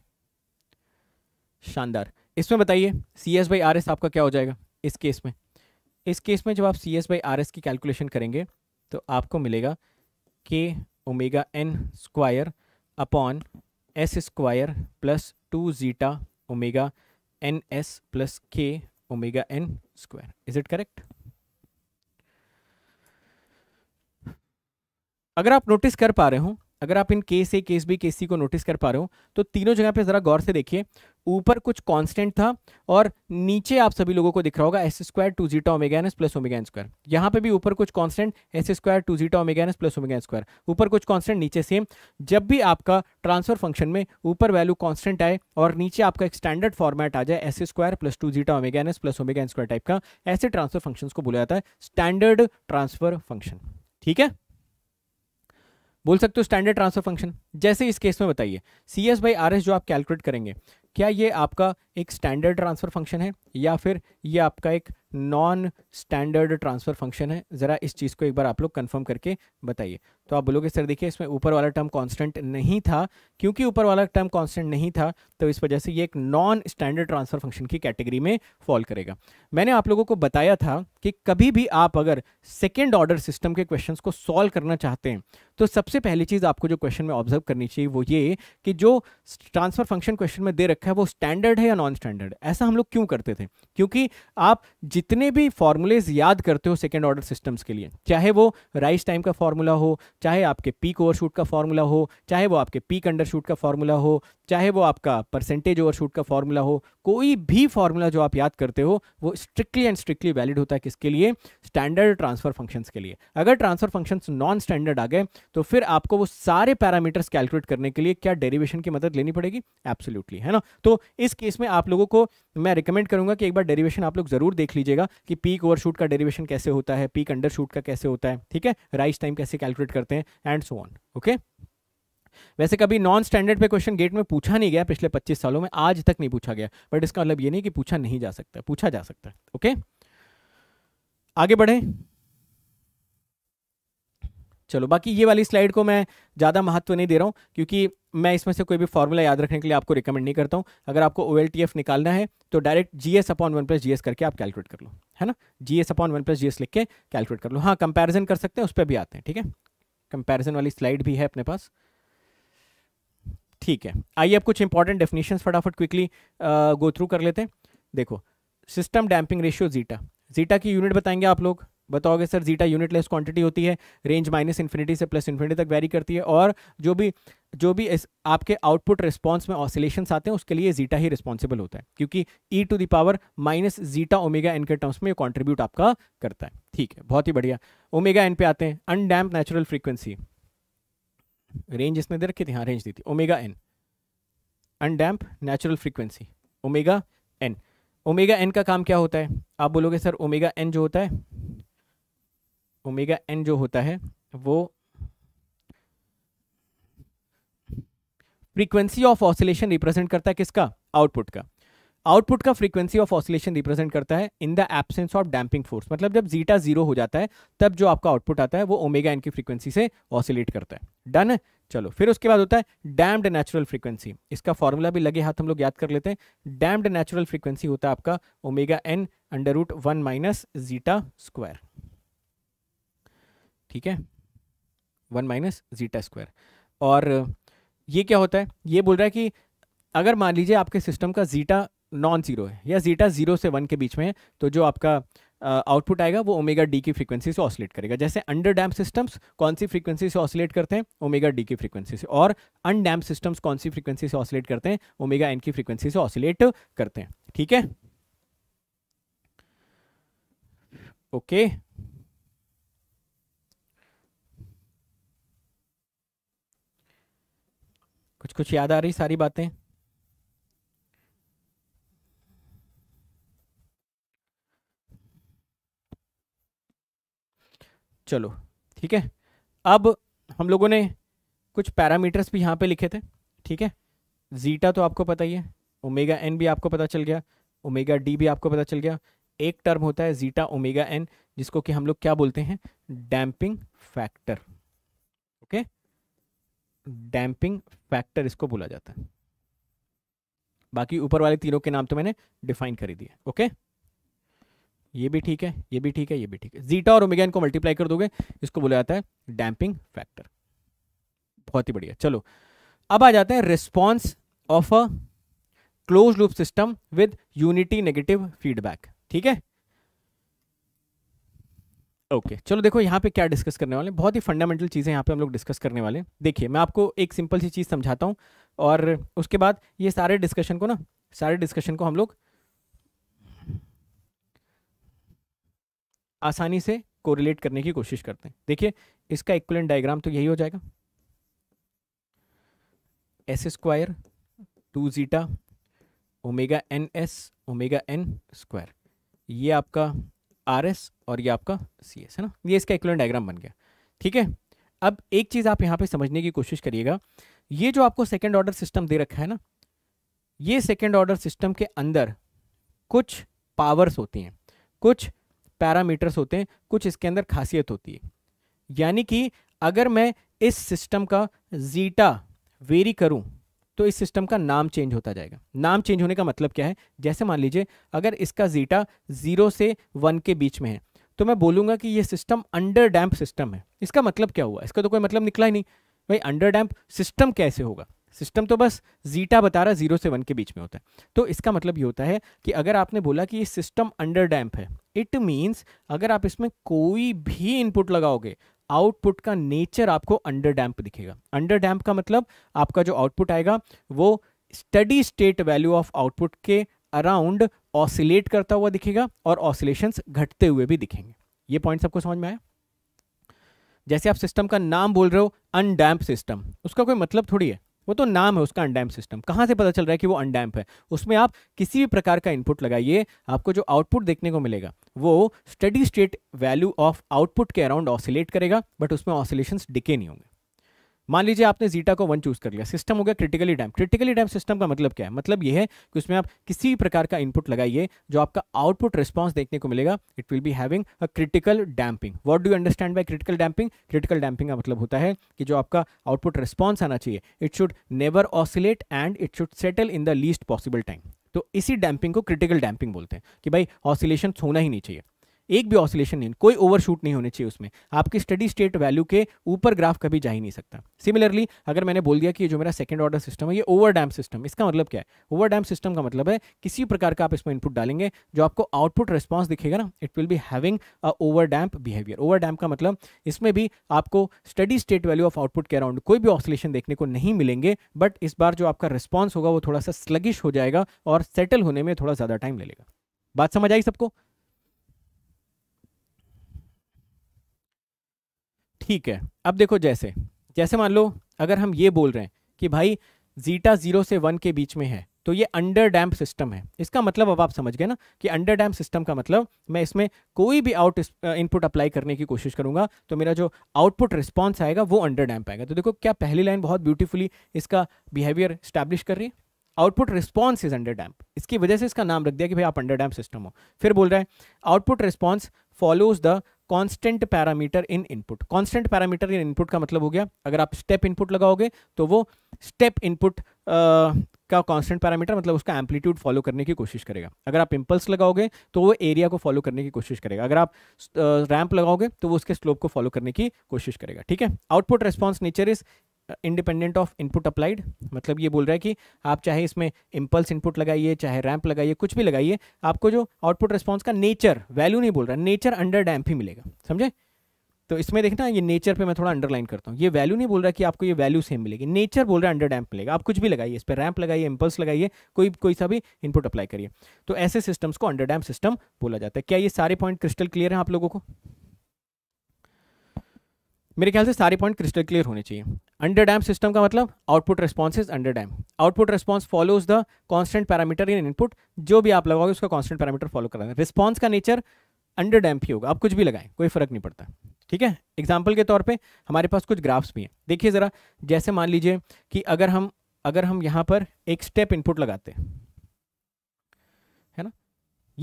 शानदार इसमें बताइए C S by are S आपका क्या हो जाएगा इस केस में इस केस में जब आप C S by are S की कैलकुलेशन करेंगे तो आपको मिलेगा K omega N square upon S square plus two zeta omega N S plus K omega N square is it correct अगर आप नोटिस कर पा रहे हो अगर आप इन case A case B case C को नोटिस कर पा रहे हो तो तीनों जगह पे ज़रा गौर से देखिए ऊपर कुछ कांस्टेंट था और नीचे आप सभी लोगों को दिख रहा होगा S square two zeta omega plus omega square यहाँ पे भी ऊपर कुछ constant S square two zeta omega plus omega square ऊपर कुछ कांस्टेंट नीचे सेम जब भी आपका ट्रांसफर फंक्शन में ऊपर वैल्यू कॉन्स्टेंट आए और नीचे आपका एक स्टैंडर्ड फॉर्मेट आ जाए S square plus two zeta omega plus omega square type का ऐसे ट्रांसफर फंक्शन को बोला जाता है स्टैंडर्ड ट्रांसफर फंक्शन ठीक है बोल सकते हो स्टैंडर्ड ट्रांसफर फंक्शन जैसे इस केस में बताइए C S by are S जो आप कैलकुलेट करेंगे क्या ये आपका एक स्टैंडर्ड ट्रांसफर फंक्शन है या फिर ये आपका एक नॉन स्टैंडर्ड ट्रांसफ़र फंक्शन है ज़रा इस चीज़ को एक बार आप लोग कंफर्म करके बताइए तो आप बोलोगे सर देखिए इसमें ऊपर वाला टर्म कांस्टेंट नहीं था क्योंकि ऊपर वाला टर्म कांस्टेंट नहीं था तो इस वजह से ये एक नॉन स्टैंडर्ड ट्रांसफ़र फंक्शन की कैटेगरी में फॉल करेगा मैंने आप लोगों को बताया था कि कभी भी आप अगर सेकेंड ऑर्डर सिस्टम के क्वेश्चन को सॉल्व करना चाहते हैं तो सबसे पहली चीज़ आपको जो क्वेश्चन में ऑब्जर्व करनी चाहिए वो ये कि जो ट्रांसफ़र फंक्शन क्वेश्चन में दे रखा है वो स्टैंडर्ड है या नॉन स्टैंडर्ड ऐसा हम लोग क्यों करते थे क्योंकि आप जितने भी फॉर्मूलेज याद करते हो सेकेंड ऑर्डर सिस्टम्स के लिए चाहे वो राइस टाइम का फॉर्मूला हो चाहे आपके पीक ओवरशूट का फॉर्मूला हो चाहे वो आपके पीक अंडरशूट का फॉर्मूला हो चाहे वो आपका परसेंटेज ओवरशूट का फॉर्मूला हो कोई भी फॉर्मूला जो आप याद करते हो वो स्ट्रिक्टली एंड स्ट्रिक्टली वैलिड होता है किसके लिए स्टैंडर्ड ट्रांसफर फंक्शंस के लिए अगर ट्रांसफर फंक्शंस नॉन स्टैंडर्ड आ गए तो फिर आपको वो सारे पैरामीटर्स कैलकुलेट करने के लिए क्या डेरिवेशन की मदद लेनी पड़ेगी एब्सोल्युटली है ना तो इस केस में आप लोगों को मैं रिकमेंड करूंगा कि एक बार डेरिवेशन आप लोग जरूर देख लीजिए लीजिएगा कि पीक ओवरशूट का डेरिवेशन कैसे होता है पीक अंडरशूट का कैसे होता है ठीक है राइस टाइम कैसे कैलकुलेट करते हैं एंड सो ऑन ओके वैसे कभी नॉन स्टैंडर्ड पे क्वेश्चन गेट में पूछा नहीं गया पिछले 25 सालों में आज तक नहीं पूछा गया बट इसका मतलब ये नहीं कि पूछा नहीं जा सकता पूछा जा सकता है ओके आगे बढ़े चलो बाकी ये वाली स्लाइड को मैं ज़्यादा महत्व नहीं दे रहा हूँ क्योंकि मैं इसमें से कोई भी फॉर्मूला याद रखने के लिए आपको रिकमेंड नहीं करता हूँ अगर आपको ओ निकालना है तो direct G S upon one plus G करके आप कैलकुलेट कर लो है ना G S upon one plus G लिख के कैलकुलेट कर लो हाँ कंपेरिजन कर सकते हैं उस पर भी आते हैं ठीक है कंपेरिजन वाली स्लाइड भी है अपने पास ठीक है आइए अब कुछ इंपॉर्टेंट डेफिनेशन फटाफट क्विकली गो थ्रू कर लेते हैं देखो system damping ratio zeta zeta की यूनिट बताएंगे आप लोग बताओगे सर जीटा यूनिटलेस क्वांटिटी होती है रेंज माइनस इन्फिनिटी से प्लस इन्फिनिटी तक वेरी करती है और जो भी जो भी इस आपके आउटपुट रिस्पॉन्स में ऑसिलेशन आते हैं उसके लिए जीटा ही रिस्पॉन्सिबल होता है क्योंकि e to power minus zeta omega N के टर्म्स में कॉन्ट्रीब्यूट आपका करता है ठीक है बहुत ही बढ़िया ओमेगा एन पे आते हैं अनडैम्प नेचुरल फ्रीक्वेंसी रेंज इसने दे रखी थी हाँ रेंज दी थी omega n undamped natural frequency omega n omega n का काम क्या होता है आप बोलोगे सर ओमेगा एन जो होता है ओमेगा एन जो होता है वो फ्रीक्वेंसी ऑफ ऑसिलेशन रिप्रेजेंट करता है किसका आउटपुट का आउटपुट का फ्रीक्वेंसी ऑफ ऑसिलेशन रिप्रेजेंट करता है in the absence of damping force मतलब जब जीटा जीरो हो जाता है तब जो आपका आउटपुट आता है वो ओमेगा एन की फ्रीक्वेंसी से ऑसिलेट करता है डन है चलो फिर उसके बाद होता है डैम्ड नेचुरल फ्रीक्वेंसी इसका फॉर्मूला भी लगे हाथ हम लोग याद कर लेते हैं डैम्ड नेचुरल फ्रीक्वेंसी होता है आपका omega N under root one minus zeta square ठीक है वन माइनस जीटा स्क्वायर और ये क्या होता है ये बोल रहा है कि अगर मान लीजिए आपके सिस्टम का जीटा नॉन ज़ीरो है या जीटा ज़ीरो से वन के बीच में है तो जो आपका आउटपुट uh, आएगा वो ओमेगा डी की फ्रीक्वेंसी से ऑसलेट करेगा जैसे अंडर डैम सिस्टम्स कौन सी फ्रीक्वेंसी से ऑसलेट करते हैं ओमेगा डी की फ्रीक्वेंसी से और अनडैम सिस्टम्स कौन सी फ्रीक्वेंसी से ऑसलेट करते हैं ओमेगा एन की फ्रीक्वेंसी से ऑसलेट करते हैं ठीक है ओके okay. कुछ कुछ याद आ रही सारी बातें चलो ठीक है अब हम लोगों ने कुछ पैरामीटर्स भी यहां पे लिखे थे ठीक है जीटा तो आपको पता ही है ओमेगा एन भी आपको पता चल गया ओमेगा डी भी आपको पता चल गया एक टर्म होता है जीटा ओमेगा एन जिसको कि हम लोग क्या बोलते हैं डैम्पिंग फैक्टर डैम्पिंग फैक्टर इसको बोला जाता है बाकी ऊपर वाले तीनों के नाम तो मैंने डिफाइन कर दिए ओके ये भी ठीक है ये भी ठीक है ये भी ठीक है जीटा और ओमेगा इनको मल्टीप्लाई कर दोगे इसको बोला जाता है डैम्पिंग फैक्टर बहुत ही बढ़िया चलो अब आ जाते हैं response of a close loop system with unity negative feedback ठीक है ओके okay, चलो देखो यहाँ पे क्या डिस्कस करने वाले हैं बहुत ही फंडामेंटल चीज़ें यहाँ पे हम लोग डिस्कस करने वाले हैं देखिए मैं आपको एक सिंपल सी चीज़ समझाता हूँ और उसके बाद ये सारे डिस्कशन को ना सारे डिस्कशन को हम लोग आसानी से कोरिलेट करने की कोशिश करते हैं देखिए इसका इक्वलेंट डायग्राम तो यही हो जाएगा s square two zeta omega N s omega N square ये आपका आर एस और ये आपका सी एस है ना ये इसका इक्वलेंट डायग्राम बन गया ठीक है अब एक चीज़ आप यहाँ पे समझने की कोशिश करिएगा ये जो आपको सेकेंड ऑर्डर सिस्टम दे रखा है ना ये सेकेंड ऑर्डर सिस्टम के अंदर कुछ पावर्स होती हैं कुछ पैरामीटर्स होते हैं कुछ इसके अंदर खासियत होती है यानी कि अगर मैं इस सिस्टम का जीटा वेरी करूँ तो इस सिस्टम का नाम चेंज होता जाएगा नाम चेंज होने का मतलब क्या है जैसे मान लीजिए अगर इसका जीटा जीरो से वन के बीच में है तो मैं बोलूँगा कि ये सिस्टम अंडर डैम्प सिस्टम है इसका मतलब क्या हुआ इसका तो कोई मतलब निकला ही नहीं भाई अंडर डैम्प सिस्टम कैसे होगा सिस्टम तो बस जीटा बता रहा जीरो से वन के बीच में होता है तो इसका मतलब ये होता है कि अगर आपने बोला कि ये सिस्टम अंडर डैम्प है इट मीन्स अगर आप इसमें कोई भी इनपुट लगाओगे आउटपुट का नेचर आपको अंडर डैम्प दिखेगा अंडर डैम्प का मतलब आपका जो आउटपुट आएगा वो steady state value of output के अराउंड ऑसिलेट करता हुआ दिखेगा और ऑसिलेशंस घटते हुए भी दिखेंगे ये पॉइंट सबको समझ में आया जैसे आप सिस्टम का नाम बोल रहे हो अनडैम्प सिस्टम उसका कोई मतलब थोड़ी है वो तो नाम है उसका अनडैम्प सिस्टम कहाँ से पता चल रहा है कि वो अनडैम्प है उसमें आप किसी भी प्रकार का इनपुट लगाइए आपको जो आउटपुट देखने को मिलेगा वो steady state value of output के अराउंड ऑसिलेट करेगा बट उसमें ऑसिलेशन डिके नहीं होंगे मान लीजिए आपने जीटा को वन चूज कर लिया सिस्टम हो गया critically damped critically damped system का मतलब क्या है मतलब यह है कि उसमें आप किसी भी प्रकार का इनपुट लगाइए जो आपका आउटपुट रिस्पॉन्स देखने को मिलेगा it will be having a critical damping what do understand by critical damping critical damping का मतलब होता है कि जो आपका आउटपुट रिस्पॉन्स आना चाहिए it should never oscillate and it should settle in the least possible time तो इसी डैम्पिंग को क्रिटिकल डैम्पिंग बोलते हैं कि भाई ऑसिलेशन होना ही नहीं चाहिए एक भी ऑसिलेशन नहीं कोई ओवरशूट नहीं होने चाहिए उसमें आपकी स्टडी स्टेट वैल्यू के ऊपर ग्राफ कभी जा ही नहीं सकता सिमिलरली अगर मैंने बोल दिया कि जो मेरा सेकंड ऑर्डर सिस्टम है ये ओवर डैम सिस्टम इसका मतलब क्या है ओवर डैम सिस्टम का मतलब है किसी प्रकार का आप इसमें इनपुट डालेंगे जो आपको आउटपुट रिस्पॉन्स दिखेगा ना it will be having a over behaviour over का मतलब इसमें भी आपको steady state value of output के अराउंड कोई भी ऑसिलेशन देखने को नहीं मिलेंगे बट इस बार जो आपका रिस्पॉन्स होगा वो थोड़ा सा स्लगिश हो जाएगा और सेटल होने में थोड़ा ज़्यादा टाइम ले लेगा बात समझ आई सबको ठीक है अब देखो जैसे जैसे मान लो अगर हम ये बोल रहे हैं कि भाई जीटा जीरो से वन के बीच में है तो ये अंडर डैम्प सिस्टम है इसका मतलब अब आप समझ गए ना कि अंडर डैम्प सिस्टम का मतलब मैं इसमें कोई भी आउट इनपुट अप्लाई करने की कोशिश करूंगा तो मेरा जो आउटपुट रिस्पॉन्स आएगा वो अंडर डैम्प आएगा तो देखो क्या पहली लाइन बहुत ब्यूटीफुली इसका बिहेवियर स्टैब्लिश कर रही है output response is under damped इसकी वजह से इसका नाम रख दिया कि भाई आप अंडर डैम्प सिस्टम हो फिर बोल रहे हैं output response follows the constant parameter in input constant parameter in input का मतलब हो गया अगर आप स्टेप इनपुट लगाओगे तो वो स्टेप इनपुट का कांस्टेंट पैरामीटर मतलब उसका एम्पलीट्यूड फॉलो करने की कोशिश करेगा अगर आप इंपल्स लगाओगे तो वो एरिया को फॉलो करने की कोशिश करेगा अगर आप रैंप लगाओगे तो वो उसके स्लोप को फॉलो करने की कोशिश करेगा ठीक है output response nature is independent of input applied मतलब ये बोल रहा है कि आप चाहे इसमें इम्पल्स इनपुट लगाइए चाहे रैंप लगाइए कुछ भी लगाइए आपको जो आउटपुट रिस्पॉन्स का नेचर वैल्यू नहीं बोल रहा नेचर अंडर डैम्प ही मिलेगा समझे तो इसमें देखना ये नेचर पे मैं थोड़ा अंडरलाइन करता हूँ ये वैल्यू नहीं बोल रहा कि आपको ये वैल्यू सेम मिलेगी नेचर बोल रहा है अंडर डैम्प मिलेगा आप कुछ भी लगाइए इस पर रैम्प लगाइए इम्पल्स लगाइए कोई कोई सा भी इनपुट अप्लाई करिए तो ऐसे सिस्टम्स को अंडर डैम्प सिस्टम बोला जाता है क्या ये सारे पॉइंट क्रिस्टल क्लियर हैं आप लोगों को मेरे ख्याल से सारे पॉइंट क्रिस्टल क्लियर होने चाहिए अंडर डैम सिस्टम का मतलब output response is under damped output response follows the constant parameter in input जो भी आप लगाओगे उसका कॉन्स्टेंट पैरामीटर फॉलो कर रहे हैं रिस्पॉन्स का नेचर अंडर डैम ही होगा आप कुछ भी लगाएं कोई फर्क नहीं पड़ता ठीक है एग्जाम्पल के तौर पर हमारे पास कुछ ग्राफ्स भी हैं देखिए ज़रा जैसे मान लीजिए कि अगर हम अगर हम यहाँ पर एक स्टेप इनपुट लगाते है ना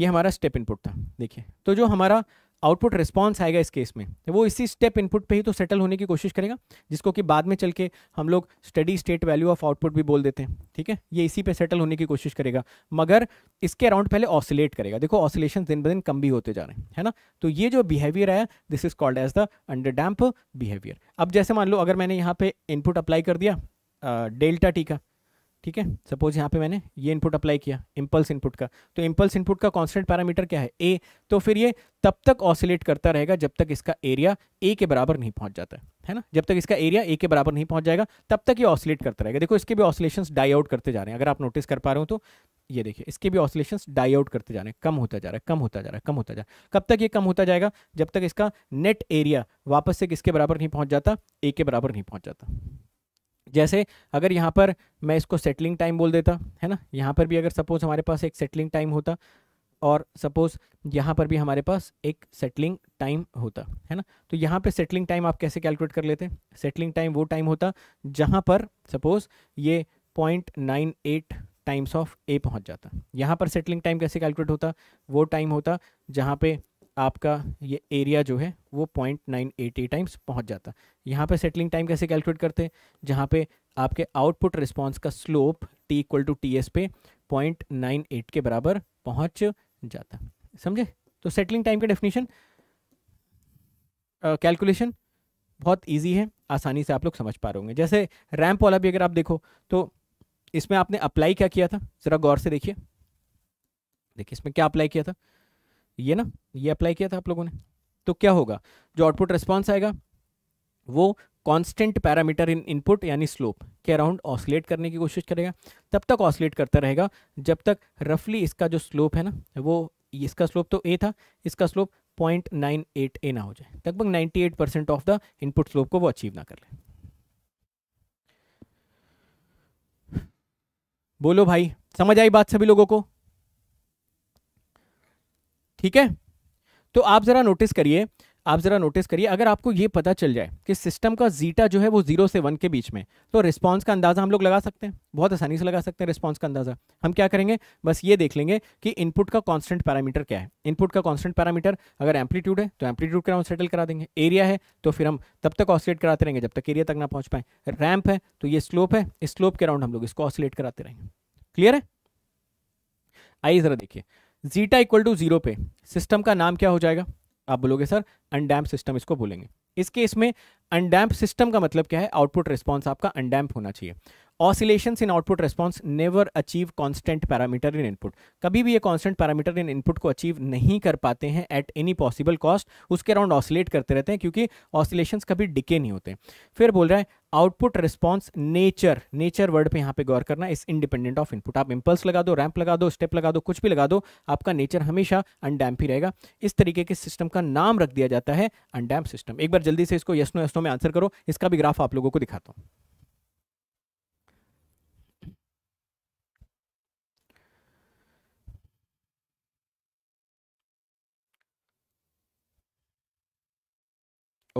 ये हमारा स्टेप इनपुट था देखिए तो जो हमारा आउटपुट रिस्पॉन्स आएगा इस केस में तो वो इसी स्टेप इनपुट पे ही तो सेटल होने की कोशिश करेगा जिसको कि बाद में चल के हम लोग steady state value of output भी बोल देते हैं ठीक है ये इसी पे सेटल होने की कोशिश करेगा मगर इसके अराउंड पहले ऑसिलेट करेगा देखो ऑसिलेशन दिन ब दिन कम भी होते जा रहे हैं है ना तो ये जो बिहेवियर आया this is called as the under damped behaviour अब जैसे मान लो अगर मैंने यहाँ पे इनपुट अप्लाई कर दिया डेल्टा टी का ठीक है सपोज यहाँ पे मैंने ये इनपुट अप्लाई किया इम्पल्स इनपुट का तो इम्पल्स इनपुट का कांस्टेंट पैरामीटर क्या है ए तो फिर ये तब तक ऑसिलेट करता रहेगा जब तक इसका एरिया ए के बराबर नहीं पहुंच जाता है है ना जब तक इसका एरिया ए के बराबर नहीं पहुंच जाएगा तब तक ये ऑसिलेट करता रहेगा देखो इसके भी ऑसिलेशन डाई आउट करते जा रहे हैं अगर आप नोटिस कर पा रहे हो तो ये देखिए इसके भी ऑसिलेशन डाई आउट करते जा रहे हैं कम होता जा रहा है कम होता जा रहा है कम होता जा रहा है कब तक ये कम होता जाएगा जब तक इसका नेट एरिया वापस से किसके बराबर नहीं पहुंच जाता ए के बराबर नहीं पहुंच जाता जैसे अगर यहाँ पर मैं इसको सेटलिंग टाइम बोल देता है ना यहाँ पर भी अगर सपोज़ हमारे पास एक सेटलिंग टाइम होता और सपोज़ यहाँ पर भी हमारे पास एक सेटलिंग टाइम होता है ना तो यहाँ पे सेटलिंग टाइम आप कैसे कैलकुलेट कर लेते हैं सेटलिंग टाइम वो टाइम होता जहाँ पर सपोज़ ये point nine eight times of A पहुँच जाता यहाँ पर सेटलिंग टाइम कैसे कैलकुलेट होता वो टाइम होता जहाँ पे आपका ये एरिया जो है वो point nine eight eight times पहुँच जाता यहाँ पे सेटलिंग टाइम कैसे कैलकुलेट करते हैं जहाँ पे आपके आउटपुट रिस्पॉन्स का slope t equal to t s पे पॉइंट नाइन एट के बराबर पहुँच जाता समझे तो सेटलिंग टाइम का डेफिनेशन कैलकुलेशन बहुत ईजी है आसानी से आप लोग समझ पा रहे होंगे जैसे रैम्प वाला भी अगर आप देखो तो इसमें आपने अप्लाई क्या किया था ज़रा गौर से देखिए देखिए इसमें क्या अप्लाई किया था ये ना ये अप्लाई किया था आप लोगों ने तो क्या होगा जो आउटपुट रिस्पॉन्स आएगा वो कांस्टेंट पैरामीटर इन इनपुट यानी स्लोप के अराउंड ऑसलेट करने की कोशिश करेगा तब तक ऑसलेट करता रहेगा जब तक रफली इसका जो स्लोप है ना वो इसका स्लोप तो ए था इसका slope point nine eight A ना हो जाए लगभग ninety eight percent of the input slope को वो अचीव ना कर ले बोलो भाई समझ आई बात सभी लोगों को ठीक है तो आप ज़रा नोटिस करिए आप ज़रा नोटिस करिए अगर आपको ये पता चल जाए कि सिस्टम का जीटा जो है वो जीरो से वन के बीच में तो रिस्पांस का अंदाज़ा हम लोग लगा सकते हैं बहुत आसानी से लगा सकते हैं रिस्पांस का अंदाज़ा हम क्या करेंगे बस ये देख लेंगे कि इनपुट का कांस्टेंट पैरामीटर क्या है इनपुट का कांस्टेंट पैरामीटर अगर एम्पलीट्यूड है तो एम्पलीट्यूड के राउंड सेटल करा देंगे एरिया है तो फिर हम तब तक ऑसिलेट कराते रहेंगे जब तक एरिया तक ना पहुँच पाए रैम्प है तो ये स्लोप है स्लोप के राउंड हम लोग इसको ऑसिलेट कराते रहेंगे क्लियर है आइए ज़रा देखिए जीटा इक्वल टू जीरो पे सिस्टम का नाम क्या हो जाएगा आप बोलोगे सर अनडैम्प सिस्टम इसको बोलेंगे इस केस में अनडैम्प सिस्टम का मतलब क्या है आउटपुट रिस्पॉन्स आपका अनडैम्प होना चाहिए oscillations in output response never achieve constant parameter in input कभी भी ये कॉन्स्टेंट पैरामीटर इन इनपुट को अचीव नहीं कर पाते हैं एट एनी पॉसिबल कॉस्ट उसके अराउंड ऑसिलेट करते रहते हैं क्योंकि ऑसिलेशंस कभी डिके नहीं होते फिर बोल रहा है output response nature nature word पे यहाँ पे गौर करना इस इंडिपेंडेंट ऑफ इनपुट आप इंपल्स लगा दो रैंप लगा दो स्टेप लगा दो कुछ भी लगा दो आपका नेचर हमेशा अनडैम्प ही रहेगा इस तरीके के सिस्टम का नाम रख दिया जाता है अनडैम्प सिस्टम एक बार जल्दी से इसको यस्नो यस्नो में आंसर करो इसका भी ग्राफ आप लोगों को दिखाता हूँ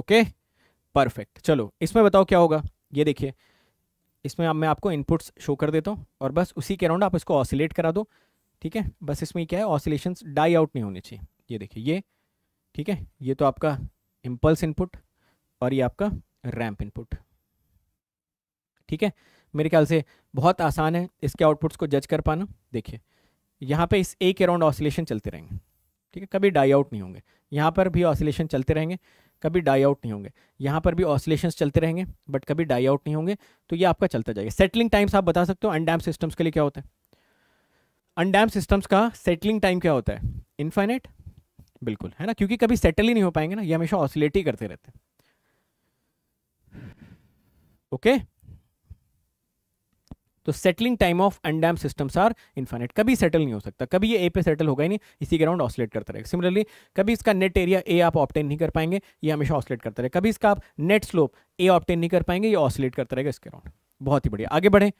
ओके परफेक्ट चलो इसमें बताओ क्या होगा ये देखिए इसमें अब मैं आपको इनपुट्स शो कर देता हूँ और बस उसी के अराउंड आप इसको ऑसिलेट करा दो ठीक है बस इसमें क्या है ऑसिलेशन डाई आउट नहीं होने चाहिए ये देखिए ये ठीक है ये तो आपका इम्पल्स इनपुट और ये आपका रैम्प इनपुट ठीक है मेरे ख्याल से बहुत आसान है इसके आउटपुट्स को जज कर पाना देखिए यहाँ पे इस एक अराउंड ऑसिलेशन चलते रहेंगे ठीक है कभी डाई आउट नहीं होंगे यहाँ पर भी ऑसिलेशन चलते रहेंगे कभी डाई आउट नहीं होंगे यहाँ पर भी ऑसिलेशन चलते रहेंगे बट कभी डाई आउट नहीं होंगे तो ये आपका चलता जाएगा सेटलिंग टाइम्स आप बता सकते हो अनडैम सिस्टम्स के लिए क्या होता है अनडैम सिस्टम्स का सेटलिंग टाइम क्या होता है इन्फाइनेट बिल्कुल है ना क्योंकि कभी सेटल ही नहीं हो पाएंगे ना ये हमेशा ऑसिलेट ही करते रहते हैं ओके okay? तो settling time of undamped systems are infinite कभी सेटल नहीं हो सकता कभी ये ए पे सेटल होगा ही नहीं इसी के अराउंड ऑसलेट करता रहेगा सिमिलरली कभी इसका नेट एरिया ए आप ऑप्टेन नहीं कर पाएंगे ये हमेशा ऑसलेट करता रहेगा कभी इसका आप नेट स्लोप ए ऑप्टेन नहीं कर पाएंगे ये ऑसलेट करता रहेगा इसके अराउंड बहुत ही बढ़िया आगे बढ़े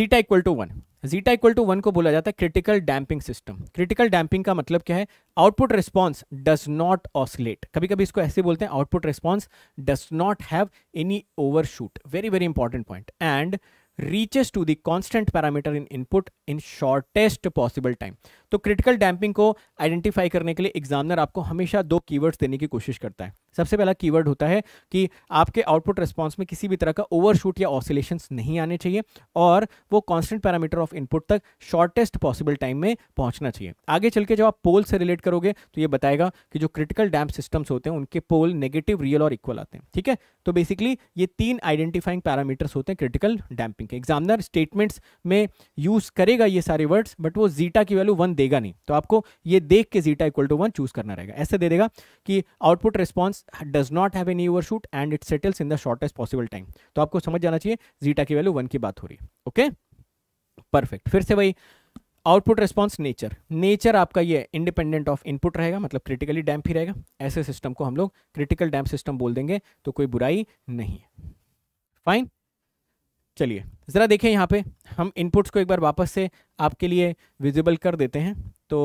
zeta equal to one zeta equal to one को बोला जाता है critical damping system critical damping का मतलब क्या है output response does not oscillate कभी कभी इसको ऐसे बोलते हैं output response does not have any overshoot very very important point and reaches to the constant parameter in input in shortest possible time तो critical damping को identify करने के लिए examiner आपको हमेशा दो keywords देने की कोशिश करता है सबसे पहला कीवर्ड होता है कि आपके आउटपुट रिस्पॉन्स में किसी भी तरह का ओवरशूट या ऑसिलेशन नहीं आने चाहिए और वो कॉन्स्टेंट पैरामीटर ऑफ इनपुट तक शॉर्टेस्ट पॉसिबल टाइम में पहुंचना चाहिए आगे चल के जब आप पोल से रिलेट करोगे तो ये बताएगा कि जो क्रिटिकल डैम्प सिस्टम्स होते हैं उनके पोल नेगेटिव रियल और इक्वल आते हैं ठीक है तो बेसिकली ये तीन आइडेंटिफाइंग पैरामीटर्स होते हैं क्रिटिकल डैम्पिंग के एग्जामिनर स्टेटमेंट्स में यूज करेगा ये सारे वर्ड्स बट वो जीटा की वैल्यू वन देगा नहीं तो आपको ये देख के zeta equal to one choose करना रहेगा ऐसे दे देगा कि output response does not have any overshoot and it settles in the shortest possible time तो आपको समझ जाना चाहिए जीटा की वैल्यू वन की बात हो रही है ओके परफेक्ट फिर से वही आउटपुट रिस्पॉन्स नेचर नेचर आपका ये इंडिपेंडेंट ऑफ इनपुट रहेगा मतलब क्रिटिकली डैम्प ही रहेगा ऐसे सिस्टम को हम लोग क्रिटिकल डैम्प सिस्टम बोल देंगे तो कोई बुराई नहीं है फाइन चलिए ज़रा देखें यहाँ पे हम इनपुट्स को एक बार वापस से आपके लिए विजिबल कर देते हैं तो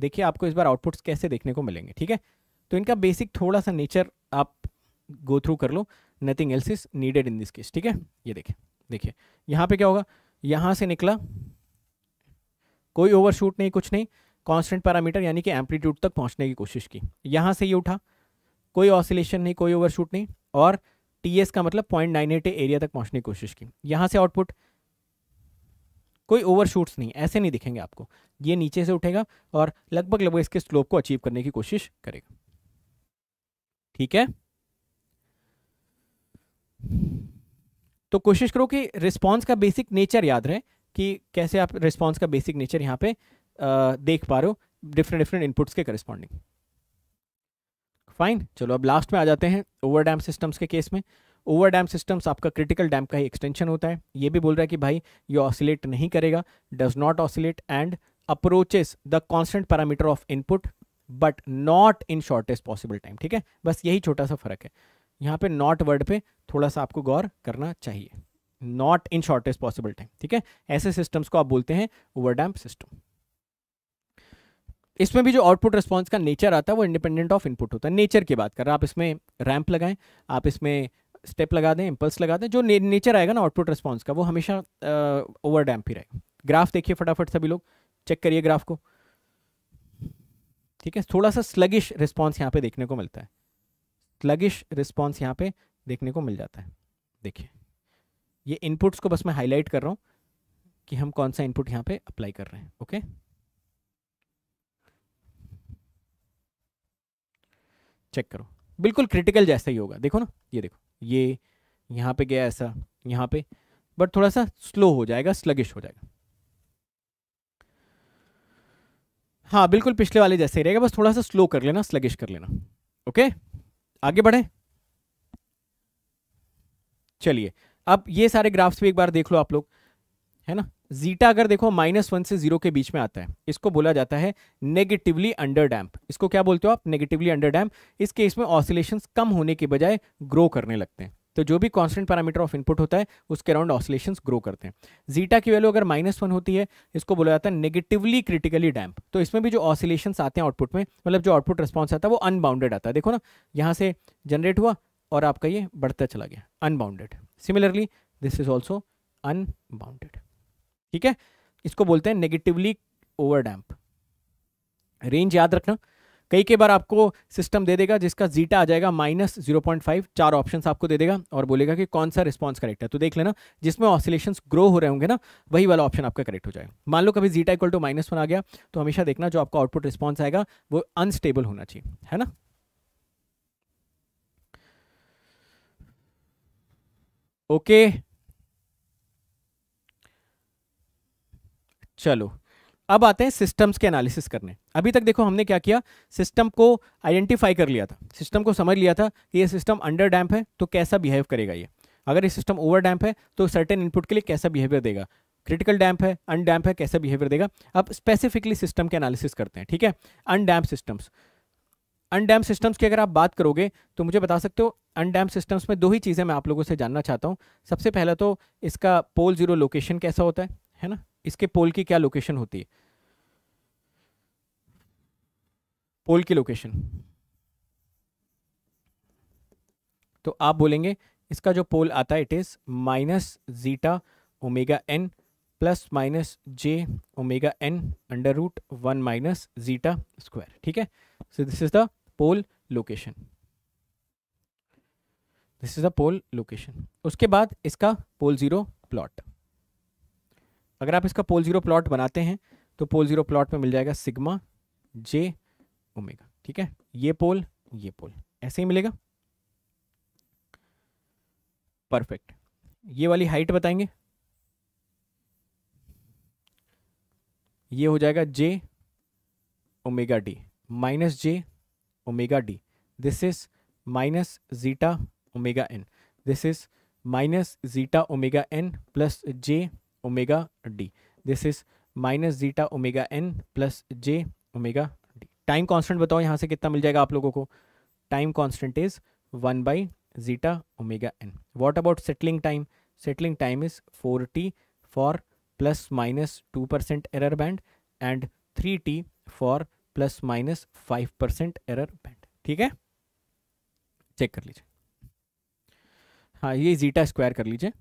देखिए आपको इस बार आउटपुट्स कैसे देखने को मिलेंगे ठीक है तो इनका बेसिक थोड़ा सा नेचर आप गो थ्रू कर लो nothing else is needed in this case ठीक है ये देखिए देखिए यहाँ पे क्या होगा यहाँ से निकला कोई ओवरशूट नहीं कुछ नहीं कांस्टेंट पैरामीटर यानी कि एम्पलीट्यूड तक पहुँचने की कोशिश की यहाँ से ये उठा कोई ऑसिलेशन नहीं कोई ओवरशूट नहीं और टी का मतलब पॉइंट नाइन एट एरिया तक पहुँचने की कोशिश की यहाँ से आउटपुट कोई ओवरशूट्स नहीं ऐसे नहीं दिखेंगे आपको ये नीचे से उठेगा और लगभग लगभग इसके स्लोप को अचीव करने की कोशिश करेगा ठीक है तो कोशिश करो कि रिस्पॉन्स का बेसिक नेचर याद रहे कि कैसे आप रिस्पॉन्स का बेसिक नेचर यहां पे आ, देख पा रहे हो डिफरेंट डिफरेंट इनपुट्स के करिस्पॉन्डिंग फाइन चलो अब लास्ट में आ जाते हैं ओवर डैम सिस्टम्स के केस में ओवर डैम सिस्टम्स आपका क्रिटिकल डैम का ही एक्सटेंशन होता है ये भी बोल रहा है कि भाई ये ऑसिलेट नहीं करेगा does not oscillate and approaches the constant parameter of input but not in shortest possible time ठीक है बस यही छोटा सा फर्क है यहाँ पे नॉट वर्ड पे थोड़ा सा आपको गौर करना चाहिए not in shortest possible time ठीक है ऐसे सिस्टम्स को आप बोलते हैं ओवरडैम्प सिस्टम इसमें भी जो आउटपुट रिस्पॉन्स का नेचर आता है वो इंडिपेंडेंट ऑफ इनपुट होता है नेचर की बात कर रहे हैं आप इसमें रैंप लगाएं आप इसमें स्टेप लगा दें इंपल्स लगा दें जो ने, नेचर आएगा ना आउटपुट रिस्पॉन्स का वो हमेशा ओवर डैम्प ही रहेगा ग्राफ देखिए फटाफट सभी लोग चेक करिए ग्राफ को ठीक है थोड़ा सा स्लगिश रिस्पॉन्स यहाँ पे देखने को मिलता है स्लगिश रिस्पॉन्स यहाँ पे देखने को मिल जाता है देखिए ये इनपुट्स को बस मैं हाईलाइट कर रहा हूँ कि हम कौन सा इनपुट यहाँ पे अप्लाई कर रहे हैं ओके चेक करो बिल्कुल क्रिटिकल जैसा ही होगा देखो ना ये देखो ये यहाँ पे गया ऐसा यहाँ पे बट थोड़ा सा स्लो हो जाएगा स्लगिश हो जाएगा हाँ बिल्कुल पिछले वाले जैसे ही रहेगा बस थोड़ा सा स्लो कर लेना स्लगिश कर लेना ओके आगे बढ़े चलिए अब ये सारे ग्राफ्स भी एक बार देख लो आप लोग है ना जीटा अगर देखो माइनस वन से जीरो के बीच में आता है इसको बोला जाता है नेगेटिवली अंडर डैम्प इसको क्या बोलते हो आप नेगेटिवली अंडर डैम्प इस केस में ऑसिलेशन कम होने के बजाय ग्रो करने लगते हैं तो जो भी कांस्टेंट पैरामीटर ऑफ इनपुट होता है उसके अराउंड ऑसलेशन ग्रो करते हैं जीटा की वैल्यू अगर माइनस वन होती है इसको बोला जाता है नेगेटिवली क्रिटिकली डैम्प तो इसमें भी जो ऑसिलेशन आते हैं आउटपुट में मतलब जो आउटपुट रिस्पॉन्स आता है वो अनबाउंडेड आता है देखो ना यहाँ से जनरेट हुआ और आपका ये बढ़ता चला गया unbounded similarly this is also unbounded ठीक है इसको बोलते हैं नेगेटिवली ओवर डैम्प रेंज याद रखना कई कई बार आपको सिस्टम दे देगा जिसका जीटा आ जाएगा माइनस जीरो पॉइंट फाइव चार ऑप्शन आपको दे देगा और बोलेगा कि कौन सा रिस्पॉन्स करेक्ट है तो देख लेना जिसमें ऑसिलेशन ग्रो हो रहे होंगे ना वही वाला ऑप्शन आपका करेक्ट हो जाएगा मान लो कभी zeta equal to minus one आ गया तो हमेशा देखना जो आपका आउटपुट रिस्पॉन्स आएगा वो अनस्टेबल होना चाहिए है ना ओके okay. चलो अब आते हैं सिस्टम्स के एनालिसिस करने अभी तक देखो हमने क्या किया सिस्टम को आइडेंटिफाई कर लिया था सिस्टम को समझ लिया था कि ये सिस्टम अंडर डैम्प है तो कैसा बिहेव करेगा ये अगर ये सिस्टम ओवर डैम्प है तो सर्टेन इनपुट के लिए कैसा बिहेवियर देगा क्रिटिकल डैम्प है अनडैम्प है कैसा बिहेवियर देगा अब स्पेसिफिकली सिस्टम के एनालिसिस करते हैं ठीक है अनडैम्प सिस्टम्स अनडैम्प सिस्टम्स की अगर आप बात करोगे तो मुझे बता सकते हो अनडैम्प सिस्टम्स में दो ही चीज़ें मैं आप लोगों से जानना चाहता हूँ सबसे पहला तो इसका पोल जीरो लोकेशन कैसा होता है है ना इसके पोल की क्या लोकेशन होती है पोल की लोकेशन तो आप बोलेंगे इसका जो पोल आता है it is minus zeta omega n plus minus J omega N under root one minus zeta square ठीक है so this is the pole location this is the pole location उसके बाद इसका पोल जीरो प्लॉट अगर आप इसका pole zero plot बनाते हैं तो पोल जीरो प्लॉट में मिल जाएगा सिग्मा जे ओमेगा ठीक है ये पोल ये पोल ऐसे ही मिलेगा परफेक्ट ये वाली हाइट बताएंगे ये हो जाएगा j omega d minus J omega d this is minus zeta omega n this is minus zeta omega n plus j omega d. This is minus zeta omega n plus J omega d time constant बताओ यहाँ से कितना मिल जाएगा आप लोगों को time constant is one by zeta omega n what about settling time settling time is four T for plus minus two percent error band and three T for plus minus five percent error band ठीक है check कर लीजिए हाँ ये zeta square कर लीजिए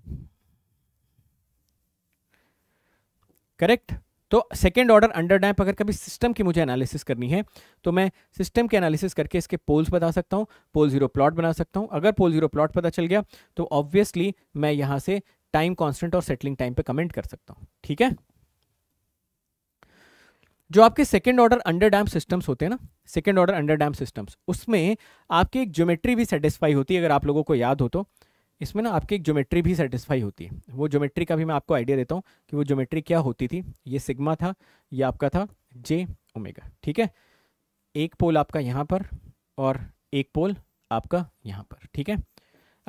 correct तो second order under damp अगर कभी सिस्टम की मुझे एनालिसिस करनी है तो मैं सिस्टम के एनालिसिस करके इसके पोल्स बता सकता हूँ पोल जीरो प्लॉट बना सकता हूँ अगर पोल जीरो प्लॉट पता चल गया तो ऑब्वियसली मैं यहाँ से टाइम कांस्टेंट और सेटलिंग टाइम पे कमेंट कर सकता हूँ ठीक है जो आपके second order under dam systems होते हैं ना second order under dam systems उसमें आपकी एक ज्योमेट्री भी सेटिस्फाई होती है अगर आप लोगों को याद हो तो इसमें ना आपकी एक ज्योमेट्री भी सेटिस्फाई होती है वो ज्योमेट्री का भी मैं आपको आइडिया देता हूँ कि वो ज्योमेट्री क्या होती थी ये सिग्मा था ये आपका था जे ओमेगा ठीक है एक पोल आपका यहाँ पर और एक पोल आपका यहाँ पर ठीक है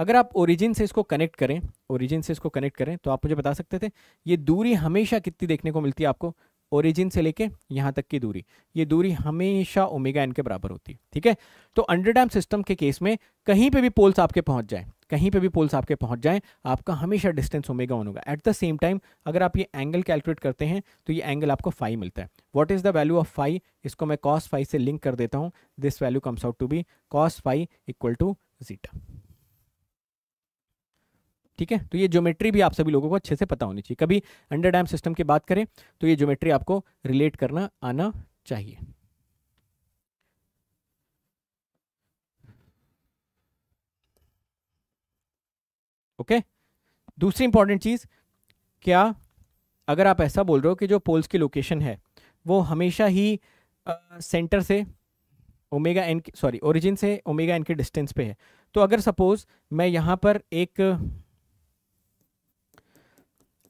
अगर आप ओरिजिन से इसको कनेक्ट करें ओरिजिन से इसको कनेक्ट करें तो आप मुझे बता सकते थे ये दूरी हमेशा कितनी देखने को मिलती है आपको ओरिजिन से लेके यहाँ तक की दूरी ये दूरी हमेशा ओमेगा एन के बराबर होती है ठीक है तो अंडरडैम सिस्टम के केस में कहीं पे भी पोल्स आपके पहुँच जाए कहीं पे भी पोल्स आपके पहुंच जाएं आपका हमेशा डिस्टेंस ओमेगा वन होगा एट द सेम टाइम अगर आप ये एंगल कैलकुलेट करते हैं तो ये एंगल आपको फाइव मिलता है what is the value of five इसको मैं कॉस फाइव से लिंक कर देता हूँ this value comes out to be cos five equal to zeta ठीक है तो ये ज्योमेट्री भी आप सभी लोगों को अच्छे से पता होनी चाहिए कभी अंडर डैम सिस्टम की बात करें तो ये ज्योमेट्री आपको रिलेट करना आना चाहिए ओके दूसरी इंपॉर्टेंट चीज़ क्या अगर आप ऐसा बोल रहे हो कि जो पोल्स की लोकेशन है वो हमेशा ही सेंटर uh, से ओमेगा एन सॉरी ओरिजिन से ओमेगा एन के डिस्टेंस पे है तो अगर सपोज़ मैं यहां पर एक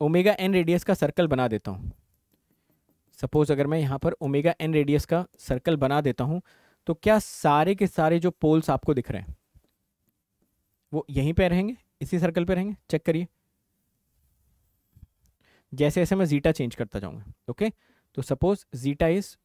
ओमेगा एन रेडियस का सर्कल बना देता हूं सपोज़ अगर मैं यहां पर ओमेगा एन रेडियस का सर्कल बना देता हूं तो क्या सारे के सारे जो पोल्स आपको दिख रहे हैं वो यहीं पे रहेंगे इसी सर्कल पे रहेंगे चेक करिए जैसे जैसे मैं जीटा चेंज करता जाऊंगा ओके तो suppose zeta is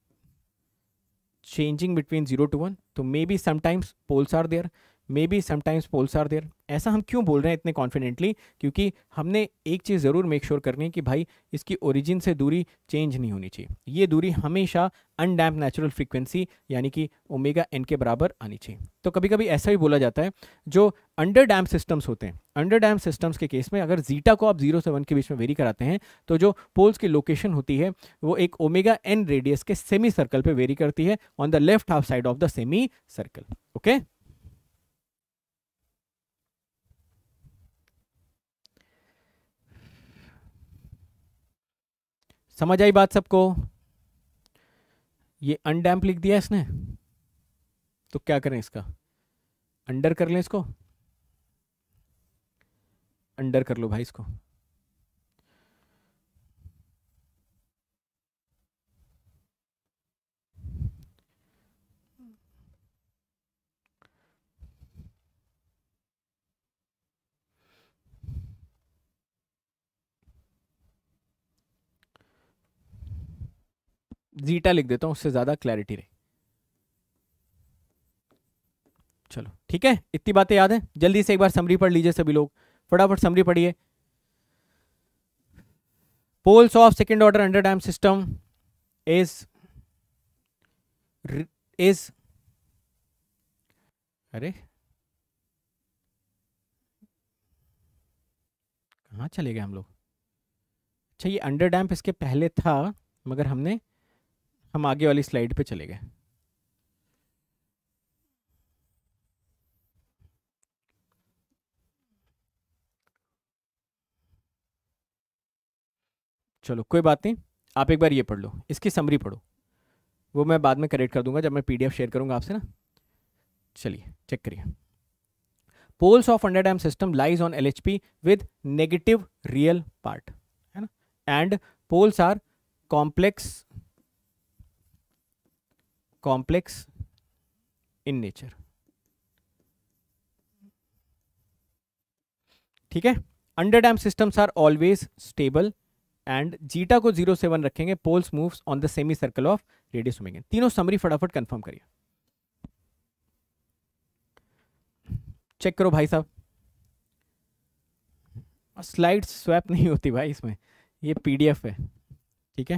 changing between zero to one तो may be sometimes poles are there may be sometimes poles are there ऐसा हम क्यों बोल रहे हैं इतने कॉन्फिडेंटली क्योंकि हमने एक चीज़ ज़रूर मेक श्योर करनी है कि भाई इसकी ओरिजिन से दूरी चेंज नहीं होनी चाहिए ये दूरी हमेशा अनडैम्प नेचुरल फ्रीक्वेंसी यानी कि ओमेगा एन के बराबर आनी चाहिए तो कभी कभी ऐसा भी बोला जाता है जो अंडर डैम सिस्टम्स होते हैं अंडर डैम सिस्टम्स के केस में अगर जीटा को आप जीरो से वन के बीच में वेरी कराते हैं तो जो पोल्स की लोकेशन होती है वो एक ओमेगा एन रेडियस के सेमी सर्कल पर वेरी करती है on the left half side of the semicircle okay समझ आई बात सबको ये अनडैम्प लिख दिया इसने तो क्या करें इसका अंडर कर लें इसको अंडर कर लो भाई इसको जीटा लिख देता हूं उससे ज़्यादा क्लैरिटी रही चलो ठीक है इतनी बातें याद है जल्दी से एक बार समरी पढ़ लीजिए सभी लोग फटाफट समरी पढ़िए poles of second order under dam system is is अरे कहा चले गए हम लोग अच्छा ये अंडर डैम्प इसके पहले था मगर हमने हम आगे वाली स्लाइड पे चले गए चलो कोई बात नहीं आप एक बार ये पढ़ लो इसकी समरी पढ़ो वो मैं बाद में करेक्ट कर दूंगा जब मैं पीडीएफ शेयर करूंगा आपसे ना चलिए चेक करिए poles of under dam system lies on L with negative real part है ना and poles are complex complex in nature ठीक है under dam systems are always stable and zeta को जीरो सेवन रखेंगे poles moves on the semicircle of radius omega तीनों summary फटाफट confirm करिए check करो भाई साहब स्लाइड स्वैप नहीं होती भाई इसमें ये पीडीएफ है ठीक है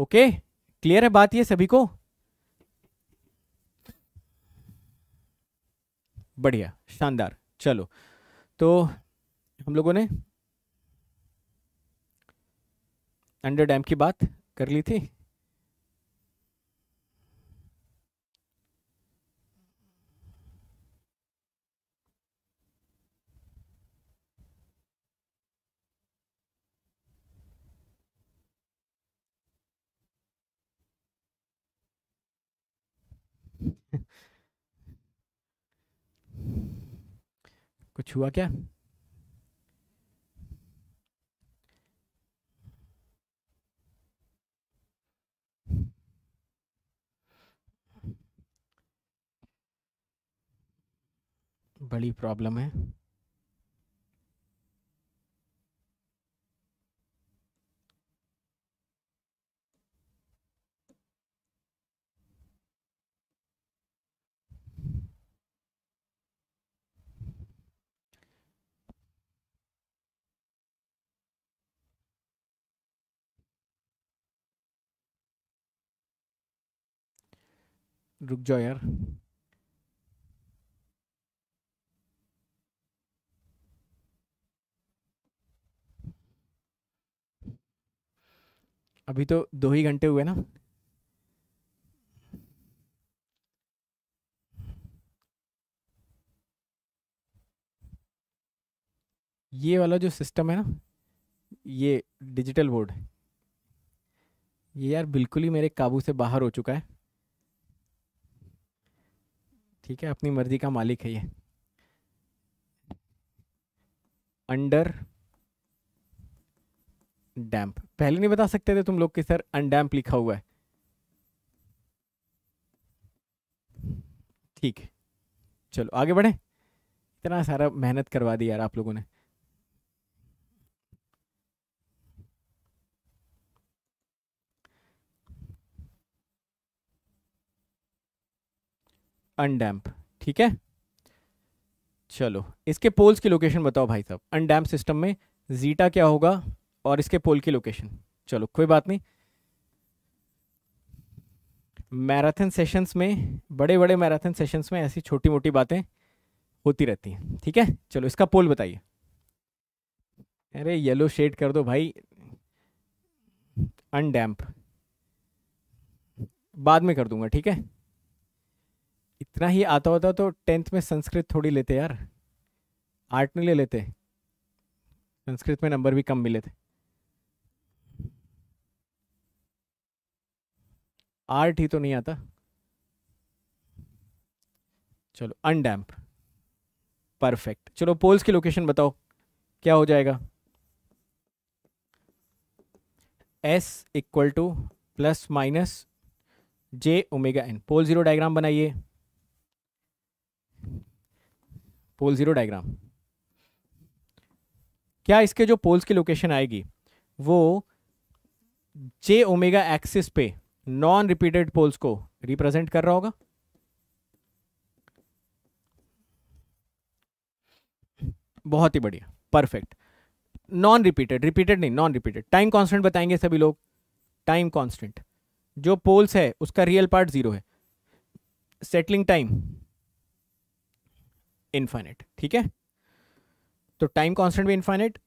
ओके क्लियर है बात ये सभी को बढ़िया शानदार चलो तो हम लोगों ने अंडर डैम की बात कर ली थी कुछ हुआ क्या बड़ी प्रॉब्लम है रुक जाओ यार अभी तो दो ही घंटे हुए ना ये वाला जो सिस्टम है ना ये डिजिटल बोर्ड ये यार बिल्कुल ही मेरे काबू से बाहर हो चुका है ठीक है अपनी मर्जी का मालिक है ये अंडर डैम्प पहले नहीं बता सकते थे तुम लोग कि सर अनडैम्प लिखा हुआ है ठीक है चलो आगे बढ़े इतना सारा मेहनत करवा दी यार आप लोगों ने अनडैम्प ठीक है चलो इसके पोल्स की लोकेशन बताओ भाई साहब अनडैम्प सिस्टम में जीटा क्या होगा और इसके पोल की लोकेशन चलो कोई बात नहीं मैराथन सेशंस में बड़े बड़े मैराथन सेशंस में ऐसी छोटी मोटी बातें होती रहती हैं ठीक है चलो इसका पोल बताइए अरे येलो शेड कर दो भाई अनडैम्प बाद में कर दूंगा ठीक है इतना ही आता होता तो टेंथ में संस्कृत थोड़ी लेते यार आर्ट नहीं ले लेते संस्कृत में नंबर भी कम मिले थे आर्ट ही तो नहीं आता चलो अनडैम्प परफेक्ट चलो पोल्स की लोकेशन बताओ क्या हो जाएगा s equal to plus minus J omega n pole zero diagram बनाइए पोल जीरो डायग्राम क्या इसके जो पोल्स की लोकेशन आएगी वो जे ओमेगा एक्सिस पे नॉन रिपीटेड पोल्स को रिप्रेजेंट कर रहा होगा बहुत ही बढ़िया परफेक्ट नॉन रिपीटेड रिपीटेड नहीं नॉन रिपीटेड टाइम कांस्टेंट बताएंगे सभी लोग टाइम कांस्टेंट जो पोल्स है उसका रियल पार्ट जीरो है सेटलिंग टाइम इन्फाइनिट ठीक है तो टाइम कांस्टेंट भी इन्फाइनिट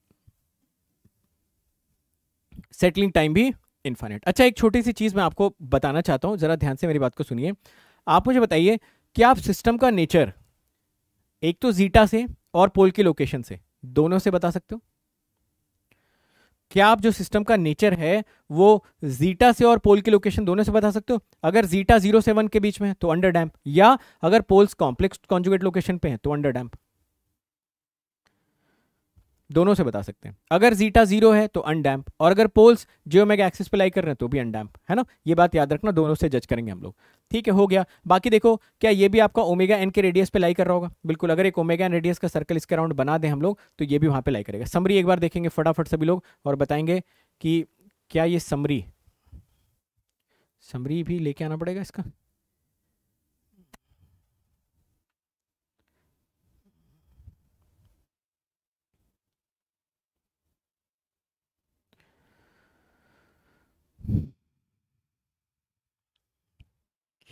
सेटलिंग टाइम भी इन्फाइनिट अच्छा एक छोटी सी चीज़ मैं आपको बताना चाहता हूं ज़रा ध्यान से मेरी बात को सुनिए आप मुझे बताइए कि आप सिस्टम का नेचर एक तो जीटा से और पोल की लोकेशन से दोनों से बता सकते हो क्या आप जो सिस्टम का नेचर है वो जीटा से और पोल की लोकेशन दोनों से बता सकते हो अगर जीटा जीरो से वन के बीच में है तो अंडर डैम्प या अगर पोल्स कॉम्प्लेक्स कॉन्जुगेट लोकेशन पे हैं तो अंडर डैम्प दोनों से बता सकते हैं अगर जीटा जीरो है तो अनडैम्प और अगर पोल्स मैग एक्सिस पे लाई कर रहे हैं तो भी अनडैम्प है ना ये बात याद रखना दोनों से जज करेंगे हम लोग ठीक है हो गया बाकी देखो क्या ये भी आपका ओमेगा एन के रेडियस पे लाई कर रहा होगा बिल्कुल अगर एक ओमेगा एन रेडियस का सर्कल इसके अराउंड बना दें हम लोग तो ये भी वहाँ पर लाई करेगा समरी एक बार देखेंगे फटाफट सभी लोग और बताएंगे कि क्या ये समरी समरी भी लेके आना पड़ेगा इसका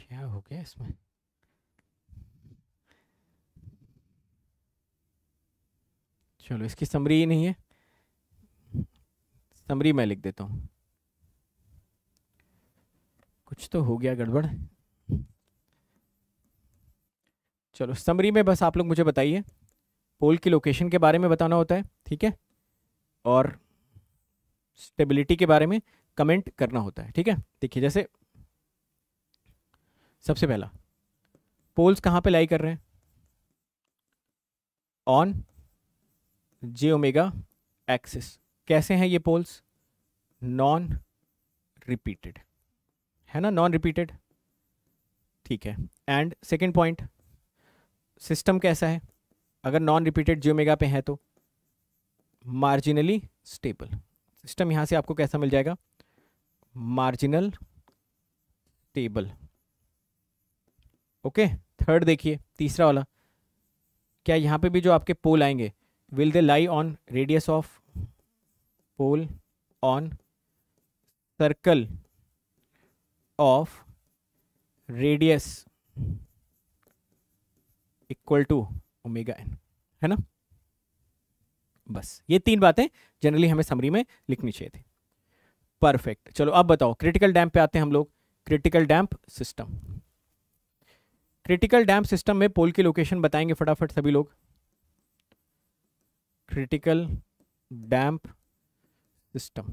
क्या हो गया इसमें चलो इसकी समरी ही नहीं है समरी मैं लिख देता हूँ कुछ तो हो गया गड़बड़ चलो समरी में बस आप लोग मुझे बताइए पोल की लोकेशन के बारे में बताना होता है ठीक है और स्टेबिलिटी के बारे में कमेंट करना होता है ठीक है देखिए जैसे सबसे पहला पोल्स कहाँ पे लाई कर रहे हैं ऑन जे ओमेगा एक्सिस कैसे हैं ये पोल्स नॉन रिपीटेड है ना नॉन रिपीटेड ठीक है एंड सेकेंड पॉइंट सिस्टम कैसा है अगर नॉन रिपीटेड जियो ओमेगा पे है तो मार्जिनली स्टेबल सिस्टम यहाँ से आपको कैसा मिल जाएगा मार्जिनल स्टेबल ओके थर्ड देखिए तीसरा वाला क्या यहाँ पे भी जो आपके पोल आएंगे will they lie on radius of pole on circle of radius equal to omega N है ना बस ये तीन बातें जनरली हमें समरी में लिखनी चाहिए थी परफेक्ट चलो अब बताओ क्रिटिकल डैम्प पे आते हैं हम लोग critical damped system critical damped system में पोल की लोकेशन बताएंगे फटाफट सभी लोग critical damped system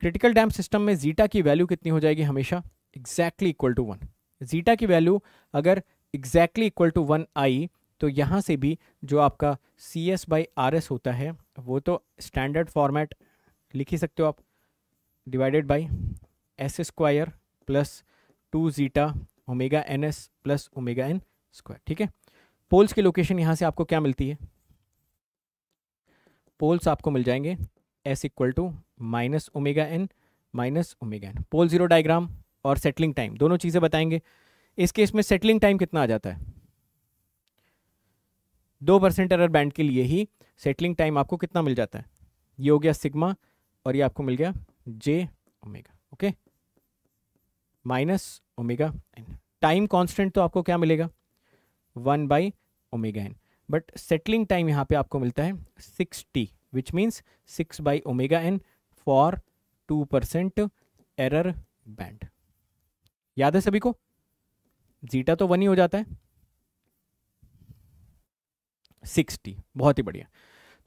critical damped system में जीटा की वैल्यू कितनी हो जाएगी हमेशा exactly equal to one zeta की वैल्यू अगर एग्जैक्टली इक्वल टू वन आई तो यहाँ से भी जो आपका C S by are s होता है वो तो स्टैंडर्ड फॉर्मेट लिख ही सकते हो आप divided by S square plus two zeta omega N S plus omega N square ठीक है पोल्स की लोकेशन यहाँ से आपको क्या मिलती है पोल्स आपको मिल जाएंगे s equal to minus omega n minus omega n pole zero diagram और सेटलिंग टाइम दोनों चीज़ें बताएंगे इस केस में सेटलिंग टाइम कितना आ जाता है दो परसेंट एरर बैंड के लिए ही सेटलिंग टाइम आपको कितना मिल जाता है ये हो गया सिग्मा और ये आपको मिल गया j omega okay minus omega n time constant तो आपको क्या मिलेगा one by omega n but settling time यहाँ पे आपको मिलता है six T which means six by omega N for two percent error band याद है सभी को जीटा तो वन ही हो जाता है सिक्सटी बहुत ही बढ़िया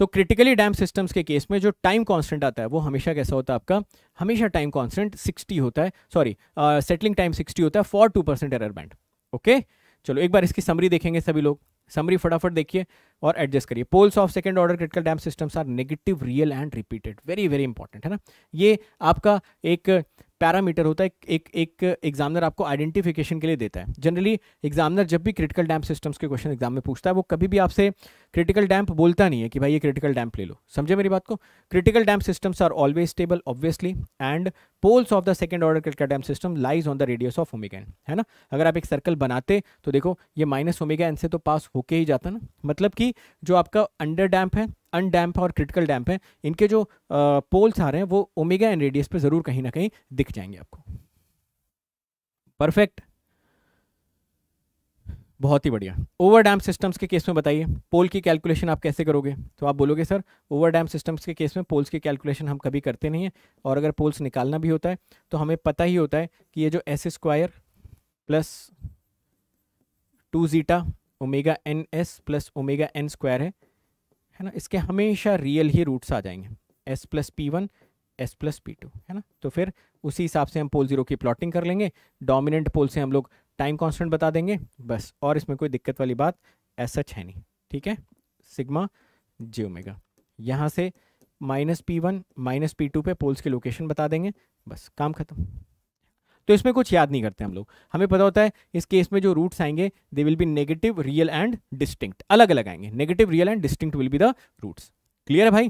तो क्रिटिकली डैम सिस्टम्स के केस में जो टाइम कांस्टेंट आता है वो हमेशा कैसा होता है आपका हमेशा टाइम कांस्टेंट 60 होता है सॉरी सेटलिंग टाइम 60 होता है for two percent error band okay चलो एक बार इसकी समरी देखेंगे सभी लोग समरी फटाफट देखिए और एडजस्ट करिए poles of second order critical damped systems are negative real and repeated very very important है ना ये आपका एक पैरामीटर होता है एक एक एग्जामिनर आपको आइडेंटिफिकेशन के लिए देता है जनरली एग्जामिनर जब भी क्रिटिकल डैम सिस्टम्स के क्वेश्चन एग्जाम में पूछता है वो कभी भी आपसे क्रिटिकल डैम्प बोलता नहीं है कि भाई ये क्रिटिकल डैम्प ले लो समझे मेरी बात को critical damped systems are always stable obviously and poles of the second order critical damped system lies on the radius of omega N है ना अगर आप एक सर्कल बनाते तो देखो ये माइनस ओमेगा एन से तो पास होके ही जाता ना मतलब कि जो आपका अंडर डैम्प है अनडैम्प और क्रिटिकल डैम्प है इनके जो पोल्स आ रहे हैं वो ओमेगा एन रेडियस पर ज़रूर कहीं ना कहीं दिख जाएंगे आपको परफेक्ट बहुत ही बढ़िया ओवर डैम सिस्टम्स के केस में बताइए पोल की कैलकुलेशन आप कैसे करोगे तो आप बोलोगे सर ओवर डैम सिस्टम्स के केस में पोल्स की कैलकुलेशन हम कभी करते नहीं हैं और अगर पोल्स निकालना भी होता है तो हमें पता ही होता है कि ये जो s square plus two zeta omega N S plus omega N square है है ना इसके हमेशा रियल ही रूट्स आ जाएंगे s plus P one S plus P two है ना तो फिर उसी हिसाब से हम पोल जीरो की प्लॉटिंग कर लेंगे डोमिनेंट पोल से हम लोग टाइम कांस्टेंट बता देंगे बस और इसमें कोई दिक्कत वाली बात ऐसा है नहीं ठीक है सिग्मा जे ओमेगा यहाँ से minus P one minus P two पे पोल्स की लोकेशन बता देंगे बस काम खत्म तो इसमें कुछ याद नहीं करते हम लोग हमें पता होता है इस केस में जो रूट्स आएंगे they will be negative real and distinct अलग अलग आएंगे negative real and distinct will be the roots clear है भाई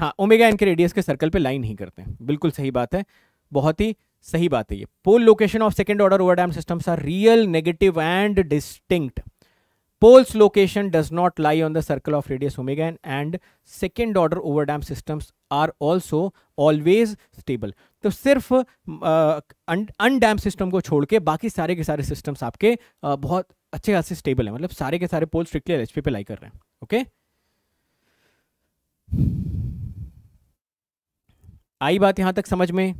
हाँ ओमेगा एन के रेडियस के सर्कल पे लाइन नहीं करते बिल्कुल सही बात है बहुत ही सही बात है ये pole location of second order over dam systems are real negative and distinct pole's location does not lie on the circle of radius omega and second order overdamped systems are also always stable तो सिर्फ अनडैम system को छोड़ के बाकी सारे के सारे systems आपके uh, बहुत अच्छे खासे स्टेबल है मतलब सारे के सारे पोल स्ट्रिक्टली एल पे लाई कर रहे हैं ओके आई बात यहां तक समझ में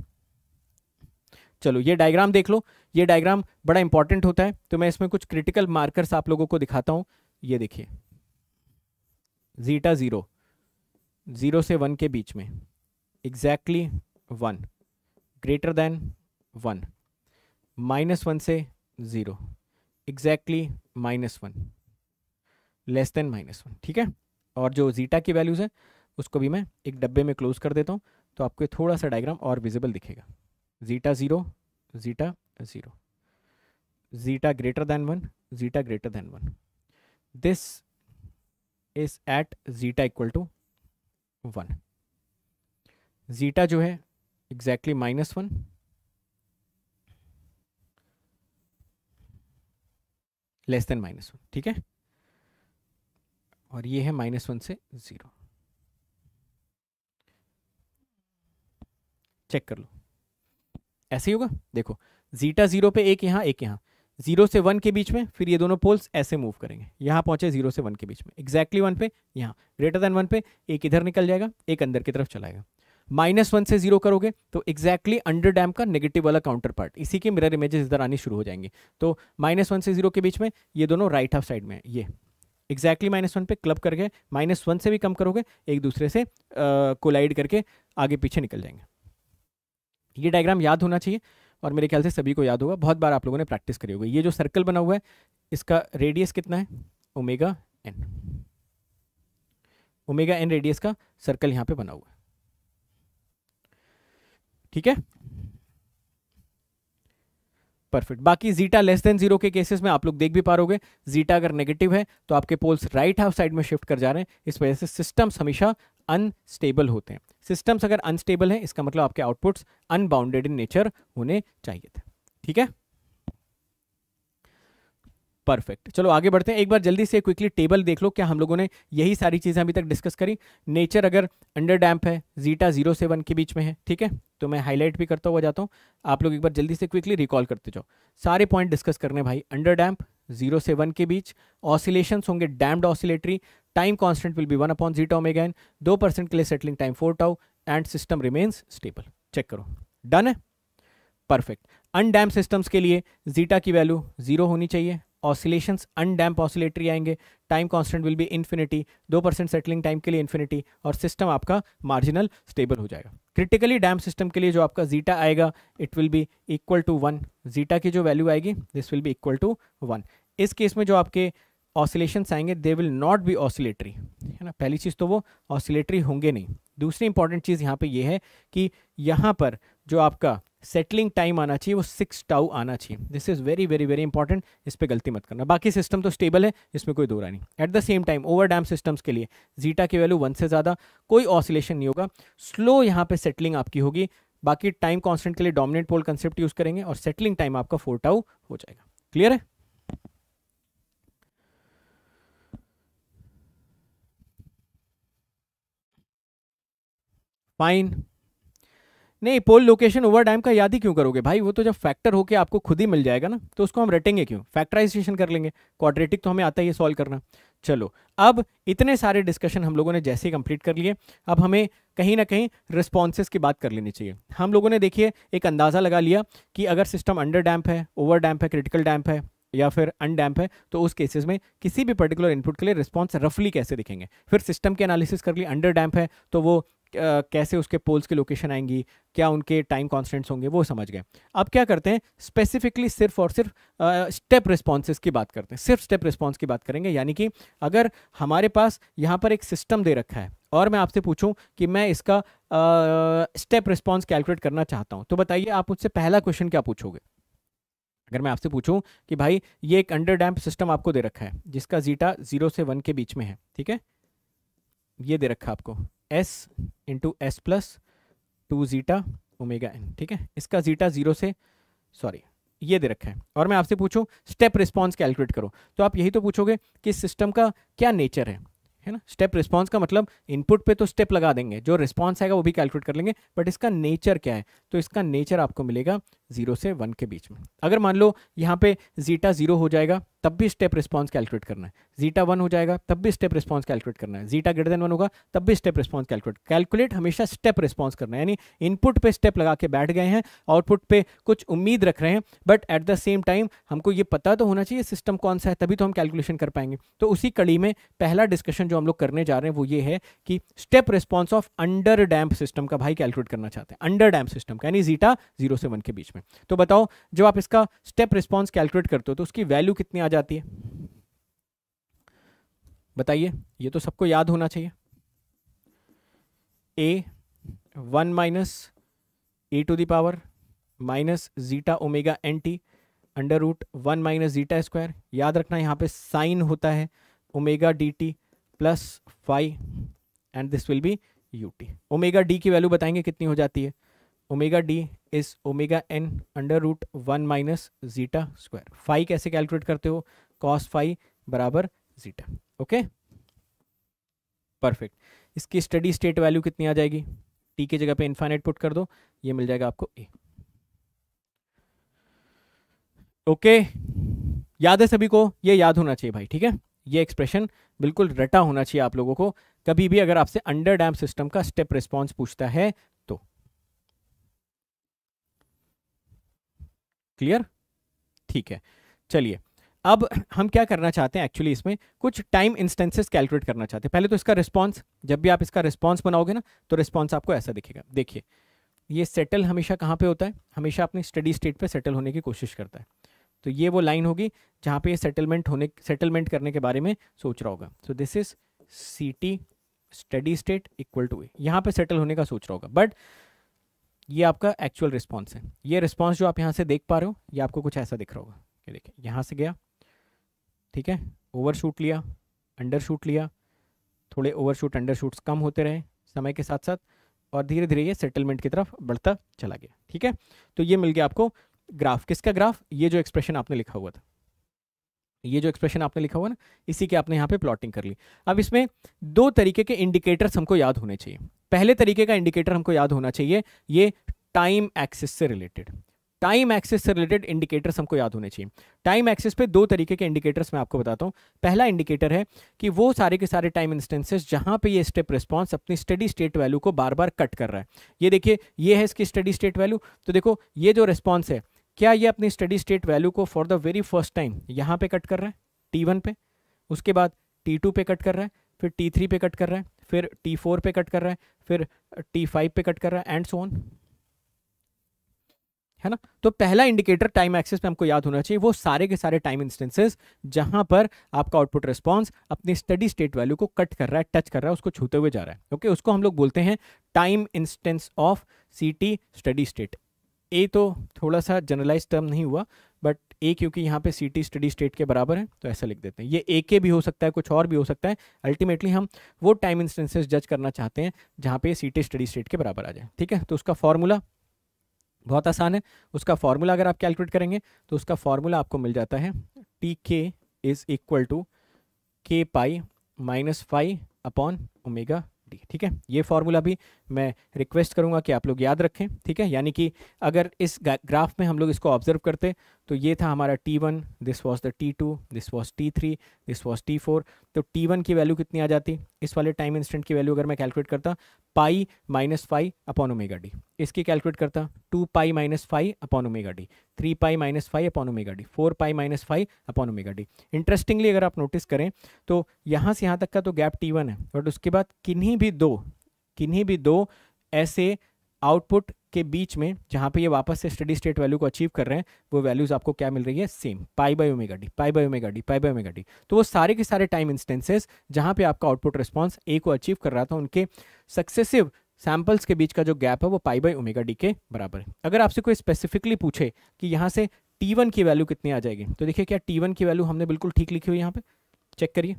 चलो ये डायग्राम देख लो ये डायग्राम बड़ा इंपॉर्टेंट होता है तो मैं इसमें कुछ क्रिटिकल मार्कर्स आप लोगों को दिखाता हूं ये देखिए जीटा ज़ीरो ज़ीरो से वन के बीच में exactly one greater than one minus one से zero exactly minus one less than minus one ठीक है और जो जीटा की वैल्यूज़ है उसको भी मैं एक डब्बे में क्लोज कर देता हूं तो आपको थोड़ा सा डायग्राम और विजिबल दिखेगा zeta zero zeta zero zeta greater than one zeta greater than one this is at zeta equal to one zeta जो है exactly minus one less than minus one ठीक है और ये है माइनस वन से जीरो चेक कर लो ऐसे ही होगा देखो जीटा जीरो पे एक यहाँ एक यहाँ जीरो से वन के बीच में फिर ये दोनों पोल्स ऐसे मूव करेंगे यहाँ पहुंचे जीरो से वन के बीच में exactly वन पे यहाँ ग्रेटर देन वन पे एक इधर निकल जाएगा एक अंदर की तरफ चलाएगा माइनस वन से जीरो करोगे तो एग्जैक्टली अंडर डैम का नेगेटिव वाला काउंटर पार्ट इसी के मिरर इमेजेस इधर आनी शुरू हो जाएंगे तो माइनस वन से जीरो के बीच में ये दोनों राइट हाफ साइड में ये एग्जैक्टली माइनस वन पे क्लब करके माइनस वन से भी कम करोगे एक दूसरे से कोलाइड करके आगे पीछे निकल जाएंगे ये डायग्राम याद होना चाहिए और मेरे ख्याल से सभी को याद होगा बहुत बार आप लोगों ने प्रैक्टिस करी होगी ये जो सर्कल बना हुआ है इसका रेडियस कितना है omega n omega n radius का सर्कल यहाँ पे बना हुआ है ठीक है परफेक्ट बाकी जीटा लेस देन जीरो के केसेस में आप लोग देख भी पा रहे जीटा अगर नेगेटिव है तो आपके पोल्स राइट हाफ साइड में शिफ्ट कर जा रहे हैं इस वजह से सिस्टम्स हमेशा अनस्टेबल होते हैं सिस्टम्स अगर अनस्टेबल हैं इसका मतलब आपके आउटपुट्स अनबाउंडेड इन नेचर होने चाहिए थे ठीक है परफेक्ट चलो आगे बढ़ते हैं एक बार जल्दी से क्विकली टेबल देख लो क्या हम लोगों ने यही सारी चीज़ें अभी तक डिस्कस करी नेचर अगर अंडर डैम्प है जीटा जीरो से वन के बीच में है ठीक है तो मैं हाईलाइट भी करता हुआ जाता हूँ आप लोग एक बार जल्दी से क्विकली रिकॉल करते जाओ सारे पॉइंट डिस्कस करने भाई अंडर डैम्प जीरो से वन के बीच ऑसिलेशन होंगे damped oscillatory time constant will be one upon zeta omega दो परसेंट के लिए settling time four tau and system remains stable check करो डन है परफेक्ट अनडैम सिस्टम्स के लिए जीटा की वैल्यू जीरो होनी चाहिए ऑसिलेशंस अनडैम्प ऑसिलेटरी आएंगे time constant will be infinity दो परसेंट सेटलिंग टाइम के लिए इन्फिनिटी और सिस्टम आपका मार्जिनल स्टेबल हो जाएगा क्रिटिकली डैम सिस्टम के लिए जो आपका जीटा आएगा it will be equal to one zeta की जो वैल्यू आएगी this will be equal to one इस केस में जो आपके ऑसिलेशंस आएंगे they will not be oscillatory है ना पहली चीज़ तो वो ऑसिलेटरी होंगे नहीं दूसरी इंपॉर्टेंट चीज़ यहाँ पे ये यह है कि यहाँ पर जो आपका सेटलिंग टाइम आना चाहिए वो सिक्स टाउ आना चाहिए this is very very very important इस पर गलती मत करना बाकी सिस्टम तो स्टेबल है इसमें कोई दोरा नहीं at the same time over dam systems के लिए जीटा की वैल्यू वन से ज़्यादा कोई ऑसिलेशन नहीं होगा स्लो यहाँ पे सेटलिंग आपकी होगी बाकी टाइम कॉन्स्टेंट के लिए डोमिनेट पोल कंसेप्ट यूज़ करेंगे और सेटलिंग टाइम आपका फोर टाउ हो जाएगा क्लियर है फाइन नहीं पोल लोकेशन ओवर डैम का याद ही क्यों करोगे भाई वो तो जब फैक्टर होकर आपको खुद ही मिल जाएगा ना तो उसको हम रटेंगे क्यों फैक्टराइजेशन कर लेंगे क्वाड्रेटिक तो हमें आता ही है सॉल्व करना चलो अब इतने सारे डिस्कशन हम लोगों ने जैसे ही कंप्लीट कर लिए अब हमें कहीं ना कहीं रिस्पॉन्सेज की बात कर लेनी चाहिए हम लोगों ने देखिए एक अंदाज़ा लगा लिया कि अगर सिस्टम अंडर डैम्प है ओवर डैम्प है क्रिटिकल डैम्प है या फिर अनडैम्प है तो उस केसेस में किसी भी पर्टिकुलर इनपुट के लिए रिस्पॉन्स रफली कैसे दिखेंगे फिर सिस्टम के एनालिसिस कर लिए अंडर डैम्प है तो वो कैसे उसके पोल्स की लोकेशन आएंगी क्या उनके टाइम कॉन्स्टेंट्स होंगे वो समझ गए अब क्या करते हैं स्पेसिफिकली सिर्फ और सिर्फ स्टेप रिस्पॉन्सेज की बात करते हैं सिर्फ स्टेप रिस्पॉन्स की बात करेंगे यानी कि अगर हमारे पास यहाँ पर एक सिस्टम दे रखा है और मैं आपसे पूछूं कि मैं इसका स्टेप रिस्पॉन्स कैलकुलेट करना चाहता हूं तो बताइए आप मुझसे पहला क्वेश्चन क्या पूछोगे अगर मैं आपसे पूछूं कि भाई ये एक अंडर डैम्प सिस्टम आपको दे रखा है जिसका जीटा जीरो से वन के बीच में है ठीक है ये दे रखा है आपको s into S plus two zeta omega N ठीक है इसका ज़ीटा ज़ीरो से सॉरी ये दे रखा है और मैं आपसे पूछूं स्टेप रिस्पांस कैलकुलेट करो तो आप यही तो पूछोगे कि सिस्टम का क्या नेचर है है ना स्टेप रिस्पांस का मतलब इनपुट पे तो स्टेप लगा देंगे जो रिस्पांस आएगा वो भी कैलकुलेट कर लेंगे बट इसका नेचर क्या है तो इसका नेचर आपको मिलेगा जीरो से वन के बीच में अगर मान लो यहाँ पे जीटा जीरो हो जाएगा तब भी स्टेप रिस्पॉन्स कैलकुलेट करना है जीटा वन हो जाएगा तब भी स्टेप रिस्पॉन्स कैलकुलेट करना है जीटा ग्रेटर देन वन होगा तब भी स्टेप रिस्पॉन्स कैलकुलेट कैलकुलेट हमेशा स्टेप रिस्पॉन्स करना है यानी इनपुट पे स्टेप लगा के बैठ गए हैं आउटपुट पे कुछ उम्मीद रख रहे हैं but at the same time हमको ये पता तो होना चाहिए सिस्टम कौन सा है तभी तो हम कैलकुलेशन कर पाएंगे तो उसी कड़ी में पहला डिस्कशन जो हम लोग करने जा रहे हैं वो ये है कि step response of underdamped system का भाई कैलकुलेट करना चाहते हैं अंडर डैम्प सिस्टम का यानी जीटा जीरो से वन के बीच में में तो बताओ जब आप इसका स्टेप रिस्पॉन्स कैलकुलेट करते हो तो उसकी वैल्यू कितनी आ जाती है बताइए ये तो सबको याद होना चाहिए A one minus A to the power minus zeta omega n t under root one minus zeta square याद रखना यहाँ पे साइन होता है omega d T plus phi and this will be u t omega d की वैल्यू बताएंगे कितनी हो जाती है omega d is omega N under root one minus zeta square phi कैसे कैलकुलेट करते हो कॉस फाइव बराबर जीटा ओके परफेक्ट इसकी स्टडी स्टेट वैल्यू कितनी आ जाएगी टी की जगह पे इन्फाइनेट पुट कर दो ये मिल जाएगा आपको ए ओके याद है सभी को ये याद होना चाहिए भाई ठीक है ये एक्सप्रेशन बिल्कुल रटा होना चाहिए आप लोगों को कभी भी अगर आपसे अंडर डैम सिस्टम का स्टेप रिस्पॉन्स पूछता है क्लियर ठीक है चलिए अब हम क्या करना चाहते हैं एक्चुअली इसमें कुछ टाइम इंस्टेंसेस कैलकुलेट करना चाहते हैं पहले तो इसका रिस्पांस जब भी आप इसका रिस्पांस बनाओगे ना तो रिस्पांस आपको ऐसा दिखेगा देखिए ये सेटल हमेशा कहाँ पे होता है हमेशा अपने स्टडी स्टेट पे सेटल होने की कोशिश करता है तो ये वो लाइन होगी जहाँ पे ये सेटलमेंट होने सेटलमेंट करने के बारे में सोच रहा होगा so this is C steady state equal to A यहाँ पर सेटल होने का सोच रहा होगा बट ये आपका एक्चुअल रिस्पॉन्स है ये रिस्पॉन्स जो आप यहाँ से देख पा रहे हो ये आपको कुछ ऐसा दिख रहा होगा ये देखिए यहाँ से गया ठीक है ओवर शूट लिया अंडर शूट लिया थोड़े ओवर शूट अंडर शूट्स कम होते रहे समय के साथ साथ और धीरे धीरे ये सेटलमेंट की तरफ बढ़ता चला गया ठीक है तो ये मिल गया आपको ग्राफ किसका ग्राफ ये जो एक्सप्रेशन आपने लिखा हुआ था ये जो एक्सप्रेशन आपने लिखा हुआ ना इसी की आपने यहाँ पे प्लॉटिंग कर ली अब इसमें दो तरीके के इंडिकेटर्स हमको याद होने चाहिए पहले तरीके का इंडिकेटर हमको याद होना चाहिए ये टाइम एक्सिस से रिलेटेड टाइम एक्सिस से रिलेटेड इंडिकेटर्स हमको याद होने चाहिए टाइम एक्सिस पे दो तरीके के इंडिकेटर्स मैं आपको बताता हूँ पहला इंडिकेटर है कि वो सारे के सारे टाइम इंस्टेंसेस जहाँ पे ये स्टेप रिस्पॉन्स अपनी स्टडी स्टेट वैल्यू को बार बार कट कर रहा है ये देखिए ये है इसकी स्टडी स्टेट वैल्यू तो देखो ये जो रिस्पॉन्स है क्या ये अपनी स्टडी स्टेट वैल्यू को for the very first time यहाँ पे कट कर रहा है टी वन पे उसके बाद टी टू पे कट कर रहा है फिर टी थ्री पे कट कर रहा है फिर टी फोर पे कट कर रहा है फिर टी फाइव पे कट कर रहा है एंड सो ऑन है ना तो पहला इंडिकेटर टाइम एक्सेस पे हमको याद होना चाहिए वो सारे के सारे टाइम इंस्टेंसेस जहां पर आपका आउटपुट रिस्पॉन्स अपनी स्टडी स्टेट वैल्यू को कट कर रहा है टच कर रहा है उसको छूते हुए जा रहा है ओके उसको हम लोग बोलते हैं time instance of C steady state A तो थोड़ा सा जनरलाइज टर्म नहीं हुआ बट ए क्योंकि यहाँ पे सी टी स्टडी स्टेट के बराबर है तो ऐसा लिख देते हैं ये ए के भी हो सकता है कुछ और भी हो सकता है अल्टीमेटली हम वो टाइम इंस्टेंसेस जज करना चाहते हैं जहाँ पे सी टी स्टडी स्टेट के बराबर आ जाए ठीक है तो उसका फॉर्मूला बहुत आसान है उसका फार्मूला अगर आप कैलकुलेट करेंगे तो उसका फार्मूला आपको मिल जाता है टी के इज़ इक्वल टू के pi minus five upon omega d ठीक है ये फार्मूला भी मैं रिक्वेस्ट करूँगा कि आप लोग याद रखें ठीक है यानी कि अगर इस ग्राफ में हम लोग इसको ऑब्जर्व करते तो ये था हमारा T1 this was the T2 this was T3 this was T4 तो T1 की वैल्यू कितनी आ जाती इस वाले टाइम इंस्टेंट की वैल्यू अगर मैं कैलकुलेट करता pi minus five upon omega d इसकी कैलकुलेट करता two pi minus five upon omega d three pi minus five upon omega D four pi minus five upon omega d interestingly अगर आप notice करें तो यहाँ से यहाँ तक का तो गैप टी वन है बट उसके बाद किन्हीं भी दो किन्हीं भी दो ऐसे आउटपुट के बीच में जहाँ पे ये वापस से स्टडी स्टेट वैल्यू को अचीव कर रहे हैं वो वैल्यूज़ आपको क्या मिल रही है same pi by omega d pi by omega d pi by omega d तो वो सारे के सारे टाइम इंस्टेंसेस जहाँ पे आपका आउटपुट रिस्पांस ए को अचीव कर रहा था उनके सक्सेसिव सैम्पल्स के बीच का जो गैप है वो पाई बाई ओमेगा डी के बराबर है अगर आपसे कोई स्पेसिफिकली पूछे कि यहाँ से टी वन की वैल्यू कितनी आ जाएगी तो देखिए क्या टी वन की वैल्यू हमने बिल्कुल ठीक लिखी हुई यहाँ पर चेक करिए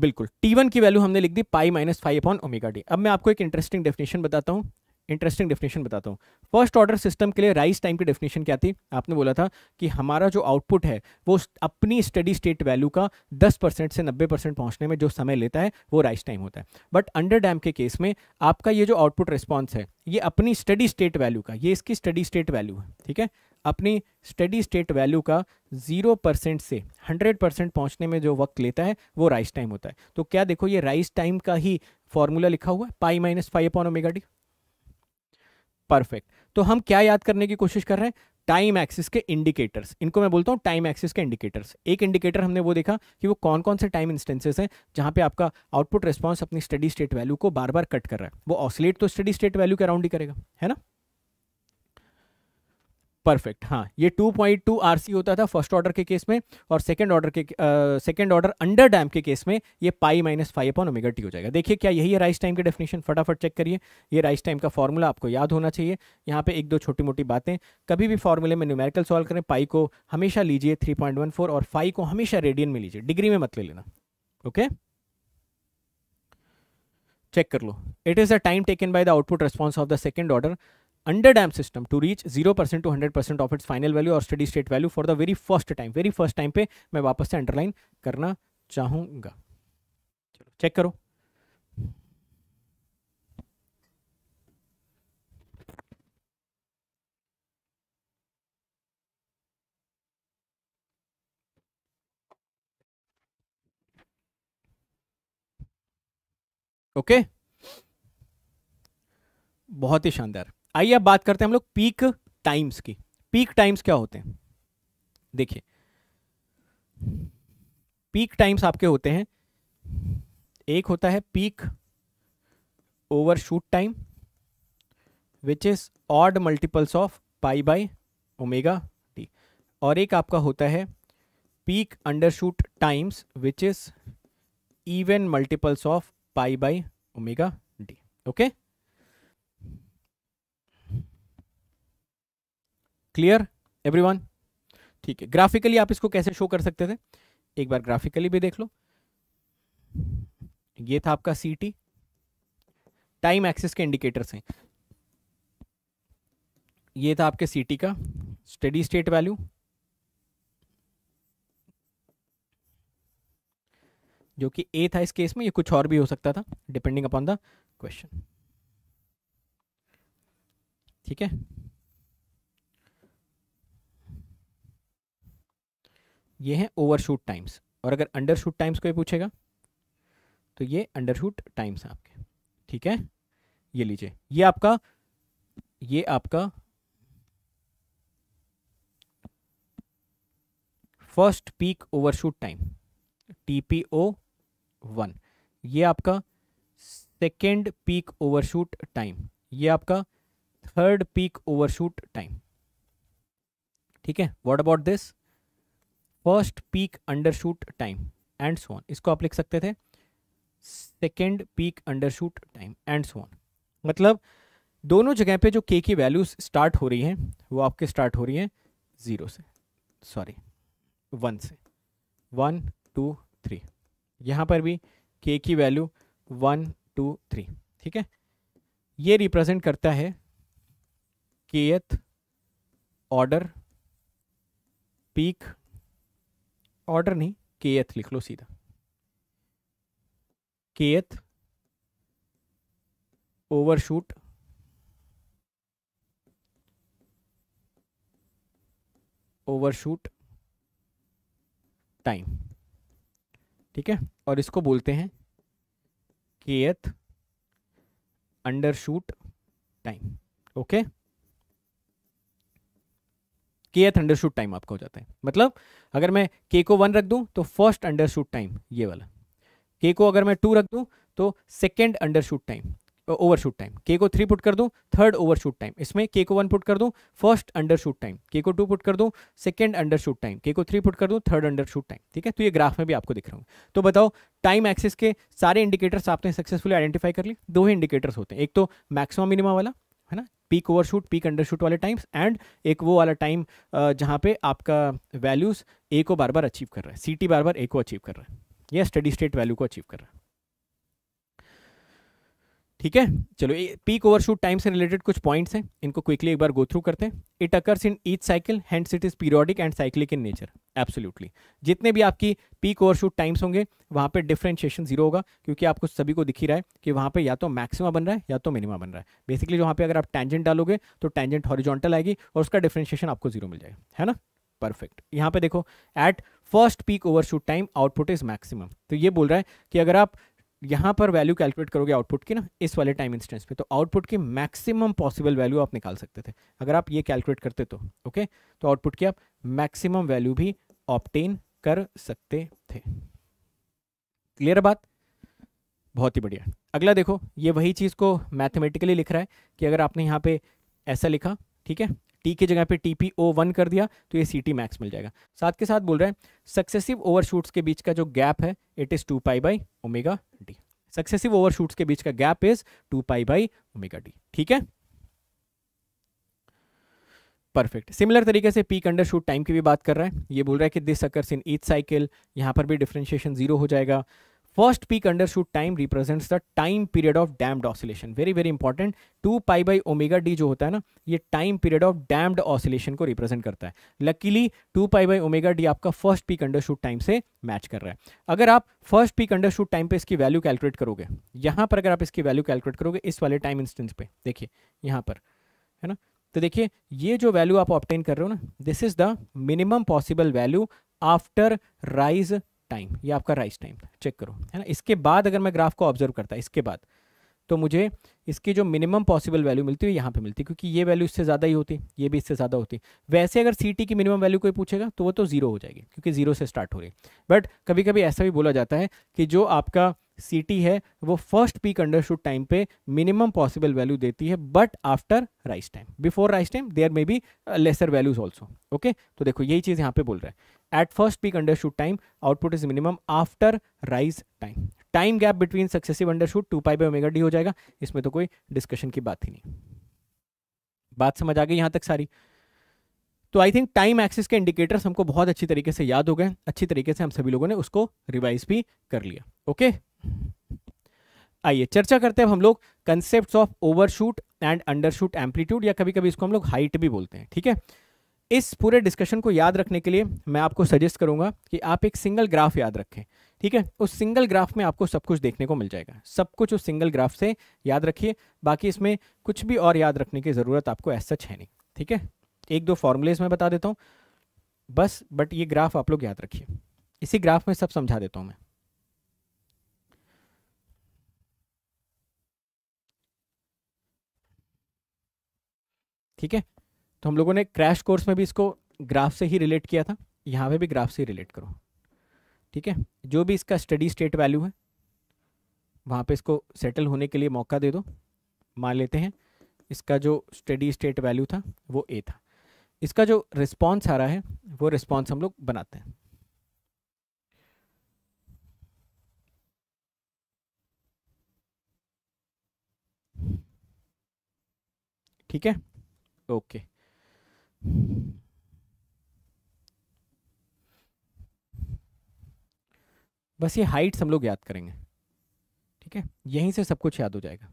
बिल्कुल T1 की वैल्यू हमने लिख दी pi minus five upon omega d अब मैं आपको एक इंटरेस्टिंग डेफिनेशन बताता हूँ इंटरेस्टिंग डेफिनेशन बताता हूँ फर्स्ट ऑर्डर सिस्टम के लिए राइस टाइम की डेफिनेशन क्या थी आपने बोला था कि हमारा जो आउटपुट है वो अपनी स्टडी स्टेट वैल्यू का 10 परसेंट से 90 परसेंट पहुँचने में जो समय लेता है वो राइस टाइम होता है बट अंडर डैम के केस में आपका ये जो आउटपुट रिस्पॉन्स है ये अपनी स्टडी स्टेट वैल्यू का ये इसकी स्टडी स्टेट वैल्यू है ठीक है अपनी स्टडी स्टेट वैल्यू का जीरो परसेंट से हंड्रेड परसेंट पहुंचने में जो वक्त लेता है वो राइस टाइम होता है तो क्या देखो ये राइस टाइम का ही फॉर्मूला लिखा हुआ है pi minus five upon omega d perfect तो हम क्या याद करने की कोशिश कर रहे हैं टाइम एक्सिस के इंडिकेटर्स इनको मैं बोलता हूँ टाइम एक्सिस के इंडिकेटर्स एक इंडिकेटर हमने वो देखा कि वो कौन कौन से टाइम इंस्टेंसेस हैं जहाँ पे आपका आउटपुट रिस्पॉन्स अपनी स्टडी स्टेट वैल्यू को बार बार कट कर रहा है वो ऑसिलेट तो स्टडी स्टेट वैल्यू के अराउंड ही करेगा है ना परफेक्ट हाँ ये 2.2 पॉइंट होता था फर्स्ट ऑर्डर के केस में और सेकंड ऑर्डर के सेकंड ऑर्डर अंडर डैम के केस में ये pi minus five upon omega t हो जाएगा देखिए क्या यही है राइस टाइम के डेफिनेशन फटाफट चेक करिए ये राइस टाइम का फॉर्मूला आपको याद होना चाहिए यहाँ पे एक दो छोटी मोटी बातें कभी भी फॉर्मूले में न्यूमेरिकल सॉल्व करें पाई को हमेशा लीजिए थ्री और फाइव को हमेशा रेडियन में लीजिए डिग्री में मत ले लेना ओके चेक कर लो it is the time taken by the output response of the second order under dam system to reach 0% to 100% of its final value और steady state value for the very first time very first time पे मैं वापस से underline करना चाहूँगा चलो check करो okay okay? बहुत ही शानदार आइए अब बात करते हैं हम लोग पीक टाइम्स की पीक टाइम्स क्या होते हैं देखिए पीक टाइम्स आपके होते हैं एक होता है peak overshoot time which is odd multiples of pi by omega t और एक आपका होता है peak undershoot times which is even multiples of pi by omega d okay clear everyone ठीक है ग्राफिकली आप इसको कैसे शो कर सकते थे एक बार ग्राफिकली भी देख लो ये था आपका सी टी टाइम एक्सिस के इंडिकेटर्स हैं ये था आपके सी टी का स्टडी स्टेट वैल्यू जो कि ए था इस केस में ये कुछ और भी हो सकता था डिपेंडिंग अपॉन द क्वेश्चन ठीक है ये ओवर ओवरशूट टाइम्स और अगर अंडरशूट टाइम्स को ये पूछेगा तो ये अंडरशूट टाइम्स आपके ठीक है ये लीजिए ये आपका ये आपका first peak overshoot time TPO one ये आपका सेकेंड पीक ओवरशूट टाइम ये आपका थर्ड पीक ओवरशूट टाइम ठीक है what about this first peak undershoot time and so on इसको आप लिख सकते थे second peak undershoot time and so on मतलब दोनों जगह पे जो के की वैल्यूज स्टार्ट हो रही हैं वो आपके स्टार्ट हो रही हैं ज़ीरो से सॉरी वन से वन टू थ्री यहाँ पर भी के की वैल्यू वन टू थ्री ठीक है ये रिप्रेजेंट करता है केयथ ऑर्डर पीक ऑर्डर नहीं के लिख लो सीधा के ओवरशूट ओवरशूट टाइम ठीक है और इसको बोलते हैं केथ अंडरशूट टाइम ओके के एथ अंडरशूट टाइम आपका हो जाता है मतलब अगर मैं के को वन रख दूं तो फर्स्ट अंडरशूट टाइम ये वाला के को अगर मैं टू रख दूं तो second undershoot time overshoot time के को थ्री पुट कर दूं थर्ड ओवरशूट टाइम इसमें के को वन पुट कर दूं फर्स्ट अंडरशूट टाइम के को टू पुट कर दूं सेकंड अंडरशूट टाइम के को थ्री पुट कर दूं थर्ड अंडरशूट टाइम ठीक है तो ये ग्राफ में भी आपको दिख रहा हूँ तो बताओ टाइम एक्सिस के सारे इंडिकेटर्स आपने सक्सेसफुली आइडेंटिफाई कर ली दो ही इंडिकेटर्स होते हैं एक तो मैक्सिमम मिनिमा वाला है ना पीक ओवरशूट पीक अंडरशूट वाले टाइम्स एंड एक वो वाला टाइम जहाँ पे आपका वैल्यूज़ ए को बार बार अचीव कर रहा है सी बार बार ए को अचीव कर रहा है या स्टडी स्टेट वैल्यू को अचीव कर रहा है ठीक है चलो पीक ओवरशूट टाइम से रिलेटेड कुछ पॉइंट्स हैं इनको क्विकली एक बार गो थ्रू करते हैं it occurs in each cycle hence it is periodic and cyclic in nature absolutely जितने भी आपकी पीक ओवरशूट टाइम्स होंगे वहाँ पे डिफ्रेंशिएशन जीरो होगा क्योंकि आपको सभी को दिख ही रहा है कि वहाँ पे या तो मैक्सिमा बन रहा है या तो मिनिमा बन रहा है बेसिकली वहां वहाँ अगर आप टेंजेंट डालोगे तो टेंजेंट हॉरिजॉन्टल आएगी और उसका डिफ्रेंशिएशन आपको जीरो मिल जाएगा है ना परफेक्ट यहाँ पे देखो at first peak overshoot time output is maximum तो ये बोल रहा है कि अगर आप यहाँ पर वैल्यू कैलकुलेट करोगे आउटपुट की ना इस वाले टाइम इंस्टेंस पे तो आउटपुट की मैक्सिमम पॉसिबल वैल्यू आप निकाल सकते थे अगर आप ये कैलकुलेट करते तो ओके तो आउटपुट की आप मैक्सिमम वैल्यू भी ऑप्टेन कर सकते थे क्लियर बात बहुत ही बढ़िया अगला देखो ये वही चीज़ को मैथमेटिकली लिख रहा है कि अगर आपने यहाँ पे ऐसा लिखा ठीक है टी की जगह पे टी पी ओ वन कर दिया तो ये सी टी मैक्स मिल जाएगा साथ के साथ बोल रहे हैं सक्सेसिव ओवरशूट्स के बीच का जो गैप है it is two pi by omega d successive overshoots के बीच का gap is two pi by omega d ठीक है परफेक्ट सिमिलर तरीके से पीक अंडर शूट टाइम की भी बात कर रहा है ये बोल रहा है कि this occurs in each cycle यहाँ पर भी डिफ्रेंशिएशन जीरो हो जाएगा First peak under shoot time represents the time period of damped oscillation. Very very important. Two pi by omega d जो होता है ना ये time period of damped oscillation को रिप्रेजेंट करता है luckily two pi by omega d आपका first peak undershoot time से मैच कर रहा है अगर आप फर्स्ट पीक अंडरशूट टाइम पे इसकी वैल्यू कैलकुलेट करोगे यहाँ पर अगर आप इसकी वैल्यू कैलकुलेट करोगे इस वाले टाइम इंस्टेंस पे देखिए यहाँ पर है ना तो देखिए ये जो वैल्यू आप ऑप्टेन कर रहे हो ना this is the minimum possible value after rise time ये आपका राइस टाइम चेक करो है ना इसके बाद अगर मैं ग्राफ को ऑब्जर्व करता इसके बाद तो मुझे इसकी जो मिनिमम पॉसिबल वैल्यू मिलती है यहाँ पे मिलती है क्योंकि ये वैल्यू इससे ज़्यादा ही होती ये भी इससे ज़्यादा होती वैसे अगर सी की मिनिमम वैल्यू कोई पूछेगा तो वो तो ज़ीरो हो जाएगी क्योंकि ज़ीरो से स्टार्ट हो रही बट कभी कभी ऐसा भी बोला जाता है कि जो आपका सी है वो first peak undershoot time पे मिनिमम पॉसिबल वैल्यू देती है but after rise time before rise time there may be lesser values also okay तो देखो यही चीज़ यहाँ पे बोल रहा है at first peak undershoot time output is minimum after rise time time gap between successive undershoot two pi by omega d हो जाएगा इसमें तो कोई डिस्कशन की बात ही नहीं बात समझ आ गई यहां तक सारी तो आई थिंक टाइम एक्सिस के इंडिकेटर्स हमको बहुत अच्छी तरीके से याद हो गए अच्छी तरीके से हम सभी लोगों ने उसको रिवाइज भी कर लिया ओके आइए चर्चा करते हैं हम लोग concept of overshoot and undershoot amplitude या कभी कभी इसको हम लोग हाइट भी बोलते हैं ठीक है इस पूरे डिस्कशन को याद रखने के लिए मैं आपको सजेस्ट करूंगा कि आप एक सिंगल ग्राफ याद रखें ठीक है उस सिंगल ग्राफ में आपको सब कुछ देखने को मिल जाएगा सब कुछ उस सिंगल ग्राफ से याद रखिए बाकी इसमें कुछ भी और याद रखने की ज़रूरत आपको ऐसा है नहीं ठीक है एक दो फॉर्मूलेज मैं बता देता हूँ बस बट ये ग्राफ आप लोग याद रखिए इसी ग्राफ में सब समझा देता हूँ मैं ठीक है तो हम लोगों ने क्रैश कोर्स में भी इसको ग्राफ से ही रिलेट किया था यहाँ पे भी ग्राफ से ही रिलेट करो ठीक है जो भी इसका स्टडी स्टेट वैल्यू है वहाँ पे इसको सेटल होने के लिए मौका दे दो मान लेते हैं इसका जो स्टडी स्टेट वैल्यू था वो ए था इसका जो रिस्पॉन्स आ रहा है वो रिस्पॉन्स हम लोग बनाते हैं ठीक है ओके okay. बस ये हाइट्स हम लोग याद करेंगे ठीक है यहीं से सब कुछ याद हो जाएगा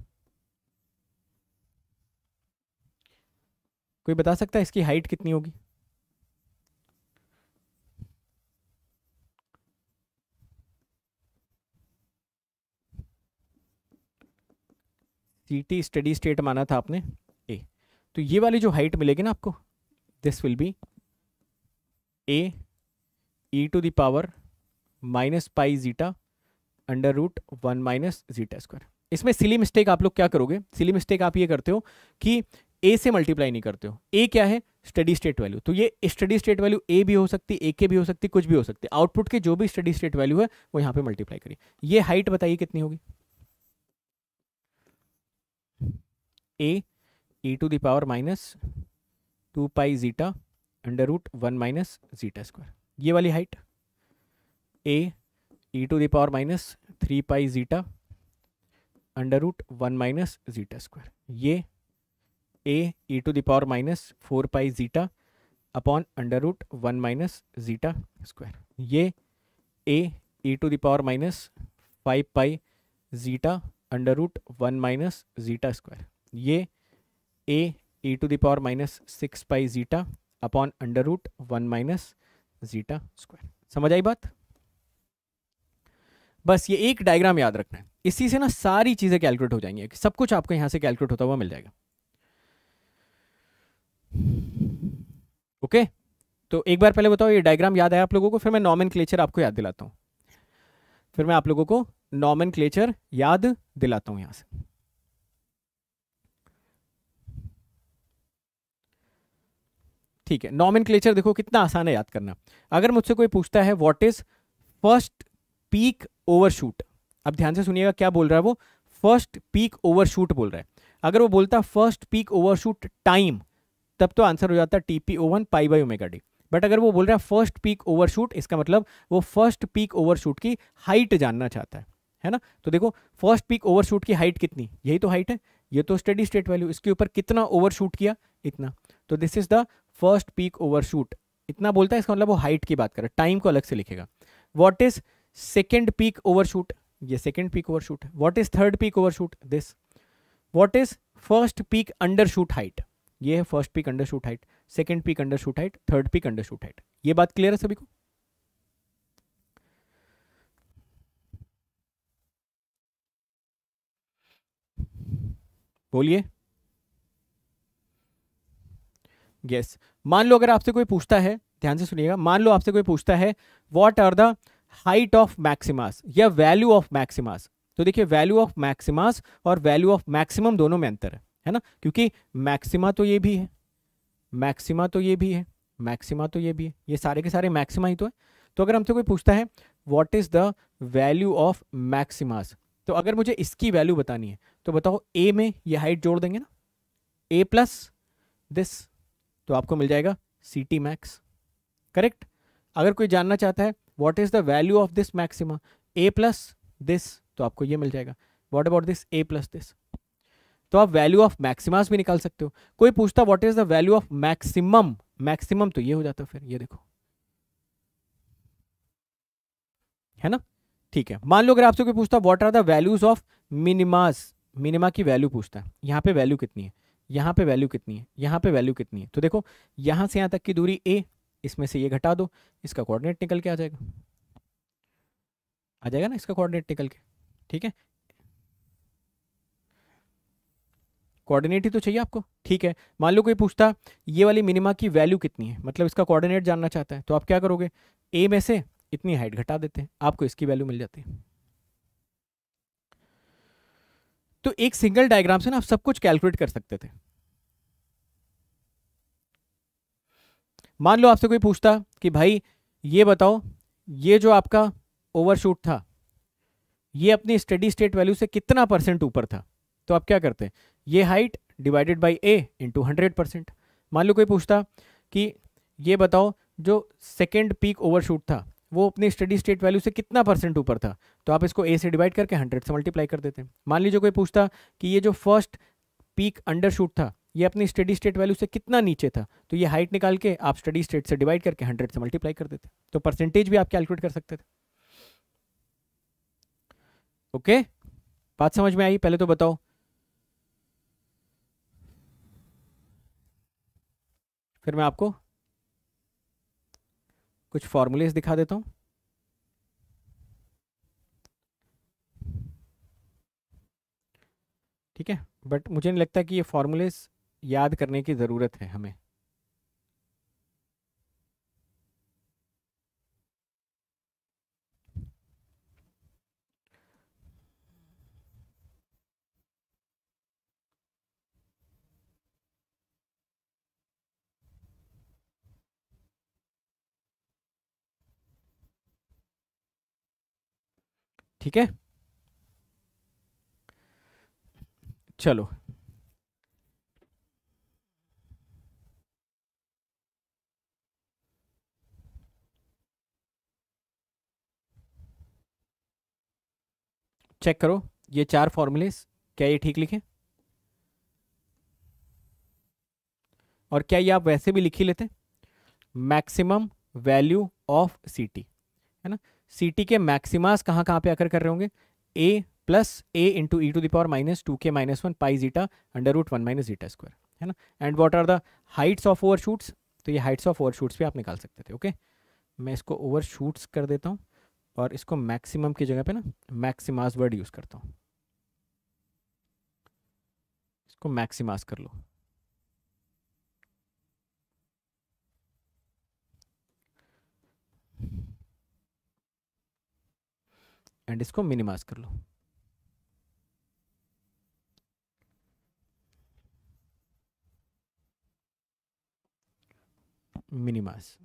कोई बता सकता है इसकी हाइट कितनी होगी टी स्टडी स्टेट माना था आपने ए तो ये वाली जो हाइट मिलेगी ना आपको this will be a e to the power minus pi zeta under root one minus zeta square इसमें सिली मिस्टेक आप लोग क्या करोगे सिली मिस्टेक आप ये करते हो कि ए से मल्टीप्लाई नहीं करते हो ए क्या है स्टडी स्टेट वैल्यू तो ये स्टडी स्टेट वैल्यू ए भी हो सकती ए के भी हो सकती कुछ भी हो सकती है आउटपुट के जो भी स्टडी स्टेट वैल्यू है वो यहाँ पे मल्टीप्लाई करिए ये हाइट बताइए कितनी होगी a e to the power minus two pi zeta under root one minus zeta square ये वाली height a e to the power minus three pi zeta under root one minus zeta square ये a e to the power minus four pi zeta upon under root one minus zeta square ये a e to the power minus five pi zeta under root one minus zeta square ये a e to the power minus six pi zeta upon under root one minus zeta square समझ आई बात बस ये एक diagram याद रखना है इसी से ना सारी चीज़ें कैलकुलेट हो जाएंगी सब कुछ आपको यहां से कैलकुलेट होता हुआ मिल जाएगा ओके तो एक बार पहले बताओ ये डायग्राम याद आया आप लोगों को फिर मैं नॉमन आपको याद दिलाता हूं फिर मैं आप लोगों को नॉमन याद दिलाता हूं यहां से ठीक है नॉमन देखो कितना आसान है याद करना अगर मुझसे कोई पूछता है what is first peak overshoot अब ध्यान से सुनिएगा क्या बोल रहा है वो फर्स्ट पीक ओवरशूट बोल रहा है अगर वो बोलता फर्स्ट पीक ओवरशूट टाइम तब तो आंसर हो जाता t p o one pi by omega d but अगर वो बोल रहा है फर्स्ट पीक ओवरशूट इसका मतलब वो फर्स्ट पीक ओवरशूट की हाइट जानना चाहता है है ना तो देखो फर्स्ट पीक ओवरशूट की हाइट कितनी यही तो हाइट है ये तो स्टडी स्टेट वैल्यू इसके ऊपर कितना ओवरशूट किया इतना तो this is the first peak overshoot इतना बोलता है इसका मतलब वो हाइट की बात कर रहा है टाइम को अलग से लिखेगा what is second peak overshoot ये सेकेंड पीक ओवरशूट है what is third peak overshoot this what is first peak undershoot height ये है first peak undershoot height second peak undershoot height third peak undershoot height ये बात clear है सभी को बोलिए yes मान लो अगर आपसे कोई पूछता है ध्यान से सुनिएगा मान लो आपसे कोई पूछता है what are the height of maximas या वैल्यू ऑफ मैक्सिमास तो देखिए वैल्यू ऑफ मैक्सिमास और वैल्यू ऑफ मैक्सिमम दोनों में अंतर है है ना क्योंकि मैक्सिमा तो ये भी है मैक्सिमा तो ये भी है मैक्सिमा तो ये भी है ये सारे के सारे मैक्सिमा ही तो है तो अगर हमसे कोई पूछता है what is the value of maximas तो अगर मुझे इसकी वैल्यू बतानी है तो बताओ ए में ये हाइट जोड़ देंगे ना ए प्लस दिस तो आपको मिल जाएगा सी टी मैक्स करेक्ट अगर कोई जानना चाहता है what is the value of this maxima a plus this तो आपको ये मिल जाएगा what about this a plus this तो आप वैल्यू ऑफ मैक्सिमास भी निकाल सकते हो कोई पूछता what is the value of maximum maximum तो ये हो जाता फिर ये देखो है ना ठीक है मान लो अगर आपसे कोई पूछता what are the values of minimas minima की वैल्यू पूछता है यहाँ पे वैल्यू कितनी है यहाँ पे वैल्यू कितनी है यहाँ पे वैल्यू कितनी है तो देखो यहाँ से यहाँ तक की दूरी ए इसमें से ये घटा दो इसका कोऑर्डिनेट निकल के आ जाएगा आ जाएगा ना इसका कोऑर्डिनेट निकल के ठीक है कोऑर्डिनेट ही तो चाहिए आपको ठीक है मान लो कोई पूछता ये वाली मिनिमा की वैल्यू कितनी है मतलब इसका कोऑर्डिनेट जानना चाहता है तो आप क्या करोगे ए में से इतनी हाइट घटा देते हैं आपको इसकी वैल्यू मिल जाती है तो एक सिंगल डायग्राम से ना आप सब कुछ कैलकुलेट कर सकते थे मान लो आपसे कोई पूछता कि भाई ये बताओ ये जो आपका ओवरशूट था ये अपनी स्टडी स्टेट वैल्यू से कितना परसेंट ऊपर था तो आप क्या करते हैं ये height divided by a into hundred percent मान लो कोई पूछता कि ये बताओ जो सेकेंड पीक ओवरशूट था वो अपनी स्टडी स्टेट वैल्यू से कितना परसेंट ऊपर था तो आप इसको ए से डिवाइड करके हंड्रेड से मल्टीप्लाई कर देते हैं मान लीजिए कोई पूछता कि ये जो फर्स्ट पीक अंडर शूट था ये अपनी स्टडी स्टेट वैल्यू से कितना नीचे था तो ये हाइट निकाल के आप स्टडी स्टेट से डिवाइड करके हंड्रेड से मल्टीप्लाई कर देते तो परसेंटेज भी आप कैलकुलेट कर सकते थे ओके बात समझ में आई पहले तो बताओ फिर मैं आपको कुछ फॉर्मुलेस दिखा देता हूं ठीक है बट मुझे नहीं लगता कि ये फॉर्मूलेस याद करने की ज़रूरत है हमें ठीक है चलो चेक करो ये चार फॉर्मूले क्या ये ठीक लिखे और क्या ये आप वैसे भी लिख ही लेते maximum value of c t है ना सी टी के मैक्सिमास कहाँ कहाँ पे आकर कर रहे होंगे a plus a into e to the power minus two k minus one pi zeta under root one minus zeta square है ना and what are the heights of overshoots तो ये हाइट्स ऑफ ओवर शूट्स भी आप निकाल सकते थे okay मैं इसको ओवर शूट्स कर देता हूँ और इसको मैक्सिमम की जगह पे ना मैक्सिमास वर्ड यूज़ करता हूँ इसको मैक्सिमास कर लो एंड इसको मिनिमाइज कर लो मिनिमाइज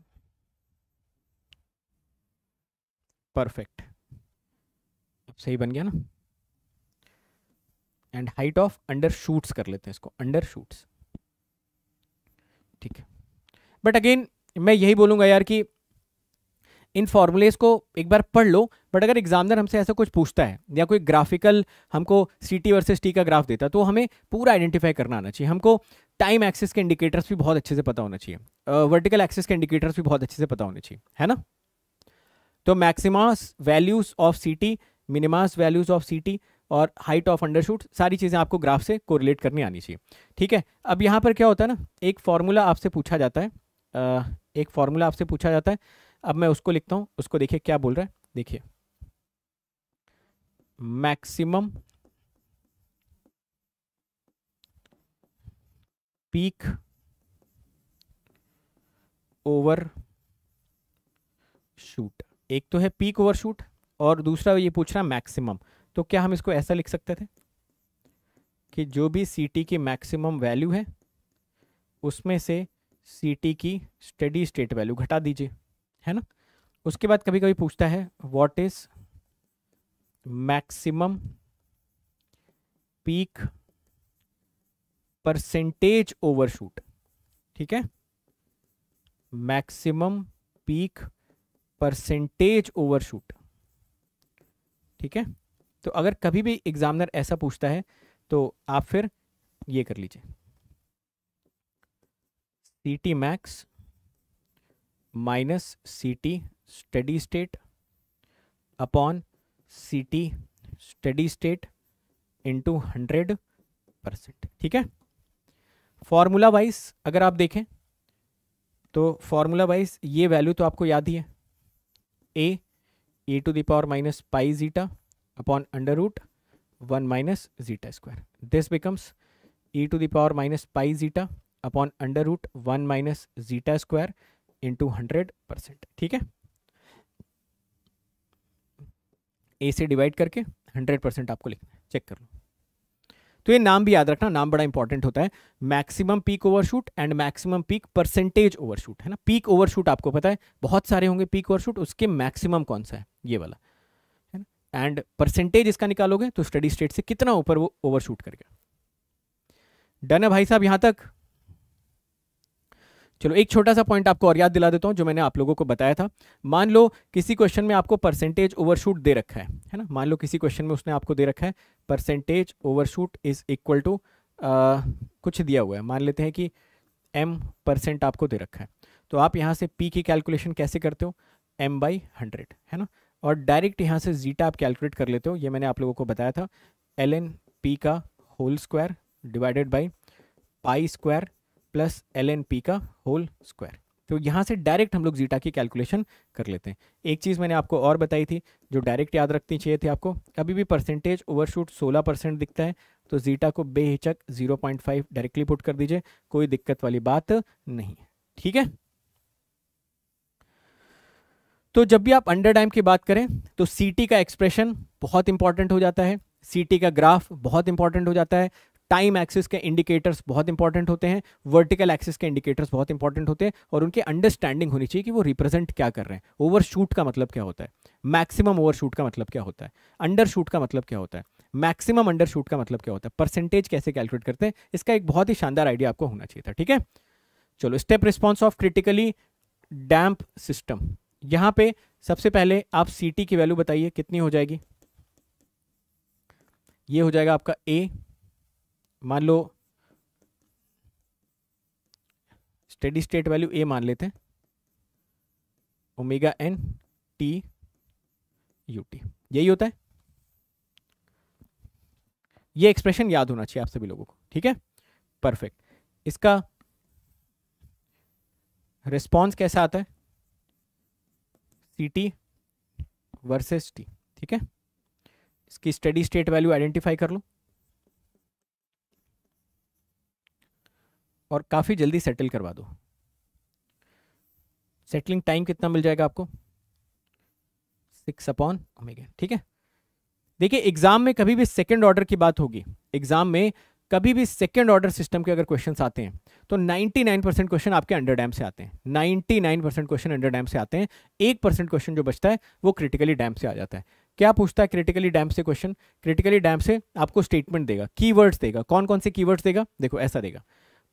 परफेक्ट सही बन गया ना and height of undershoots कर लेते हैं इसको अंडर शूट्स ठीक है बट अगेन मैं यही बोलूंगा यार कि इन फॉर्मूलेज को एक बार पढ़ लो बट अगर एग्जामिनर हमसे ऐसा कुछ पूछता है या कोई ग्राफिकल हमको सी टी वर्सेज टी का ग्राफ देता है तो हमें पूरा आइडेंटिफाई करना आना चाहिए हमको टाइम एक्सेस के इंडिकेटर्स भी बहुत अच्छे से पता होना चाहिए वर्टिकल एक्सेस के इंडिकेटर्स भी बहुत अच्छे से पता होने चाहिए है ना तो maximas values of c t minimas values of c t और हाइट ऑफ अंडरशूट सारी चीज़ें आपको ग्राफ से कोरिलेट करनी आनी चाहिए ठीक है अब यहाँ पर क्या होता है ना एक फार्मूला आपसे पूछा जाता है एक फार्मूला आपसे पूछा जाता है अब मैं उसको लिखता हूँ उसको देखिए क्या बोल रहा है देखिए मैक्सिमम पीक ओवर शूट एक तो है पीक ओवरशूट और दूसरा ये पूछ रहा मैक्सिमम तो क्या हम इसको ऐसा लिख सकते थे कि जो भी सीटी की मैक्सिमम वैल्यू है उसमें से सी की स्टडी स्टेट वैल्यू घटा दीजिए है ना उसके बाद कभी कभी पूछता है what is maximum peak percentage overshoot ठीक है मैक्सिमम पीक परसेंटेज ओवरशूट ठीक है तो अगर कभी भी एग्जामिनर ऐसा पूछता है तो आप फिर ये कर लीजिए सी टी मैक्स माइनस सी t steady state upon c t steady state into hundred percent ठीक है फॉर्मूला वाइज अगर आप देखें तो फॉर्मूला वाइज ये वैल्यू तो आपको याद ही है a e to the power minus pi zeta upon under root 1 minus zeta square. This becomes e to the power minus pi zeta upon under root 1 minus zeta square into 100 percent ठीक है ए से divide करके 100 percent आपको लिखना है check कर लो तो ये नाम भी याद रखना नाम बड़ा इंपॉर्टेंट होता है maximum peak overshoot and maximum peak percentage overshoot है ना पीक ओवरशूट आपको पता है बहुत सारे होंगे पीक ओवरशूट उसके मैक्सिमम कौन सा है ये वाला है ना एंड परसेंटेज इसका निकालोगे तो स्टडी स्टेट से कितना ऊपर वो ओवरशूट कर गया डन है भाई साहब यहां तक चलो एक छोटा सा पॉइंट आपको और याद दिला देता हूँ जो मैंने आप लोगों को बताया था मान लो किसी क्वेश्चन में आपको परसेंटेज ओवरशूट दे रखा है है ना मान लो किसी क्वेश्चन में उसने आपको दे रखा है percentage overshoot is equal to कुछ दिया हुआ है मान लेते हैं कि एम परसेंट आपको दे रखा है तो आप यहाँ से पी की कैलकुलेशन कैसे करते हो एम बाई हंड्रेड है ना और डायरेक्ट यहाँ से जीटा आप कैलकुलेट कर लेते हो ये मैंने आप लोगों को बताया था एल एन पी का whole square divided by pi square plus l n p का होल स्क्वायर तो यहाँ से डायरेक्ट हम लोग जीटा की कैलकुलेशन कर लेते हैं एक चीज़ मैंने आपको और बताई थी जो डायरेक्ट याद रखनी चाहिए थी आपको अभी भी परसेंटेज ओवरशूट 16 परसेंट दिखता है तो जीटा को बेहिचक 0.5 डायरेक्टली पुट कर दीजिए कोई दिक्कत वाली बात नहीं ठीक है तो जब भी आप अंडर डाइम की बात करें तो सी का एक्सप्रेशन बहुत इंपॉर्टेंट हो जाता है सी का ग्राफ बहुत इंपॉर्टेंट हो जाता है टाइम एक्सिस के इंडिकेटर्स बहुत इंपॉर्टेंट होते हैं वर्टिकल एक्सिस के इंडिकेटर्स बहुत इंपॉर्टेंट होते हैं और उनके अंडरस्टैंडिंग होनी चाहिए कि वो रिप्रेजेंट क्या कर रहे हैं ओवरशूट का मतलब क्या होता है मैक्सिमम ओवरशूट का मतलब क्या होता है अंडरशूट का मतलब क्या होता है मैक्सिमम अंडरशूट का मतलब क्या होता है परसेंटेज कैसे कैलकुलेट करते हैं इसका एक बहुत ही शानदार आइडिया आपको होना चाहिए था ठीक है चलो step response of critically damp system यहां पे सबसे पहले आप सी की वैल्यू बताइए कितनी हो जाएगी ये हो जाएगा आपका ए मान लो स्टेडी स्टेट वैल्यू ए मान लेते हैं omega n t you t यही होता है ये एक्सप्रेशन याद होना चाहिए आप सभी लोगों को ठीक है परफेक्ट इसका रिस्पॉन्स कैसा आता है सी टी वर्सेस टी ठीक है इसकी स्टडी स्टेट वैल्यू आइडेंटिफाई कर लो और काफ़ी जल्दी सेटल करवा दो सेटलिंग टाइम कितना मिल जाएगा आपको सिक्स अपॉन ओमेगा ठीक है देखिए एग्जाम में कभी भी सेकंड ऑर्डर की बात होगी एग्जाम में कभी भी सेकंड ऑर्डर सिस्टम के अगर क्वेश्चन आते हैं तो 99 परसेंट क्वेश्चन आपके अंडर डैम से आते हैं 99 परसेंट क्वेश्चन अंडर डैम से आते हैं एक परसेंट क्वेश्चन जो बचता है वो क्रिटिकली डैम से आ जाता है क्या पूछता है क्रिटिकली डैम से क्वेश्चन क्रिटिकली डैम से आपको स्टेटमेंट देगा की देगा कौन कौन से की देगा देखो ऐसा देगा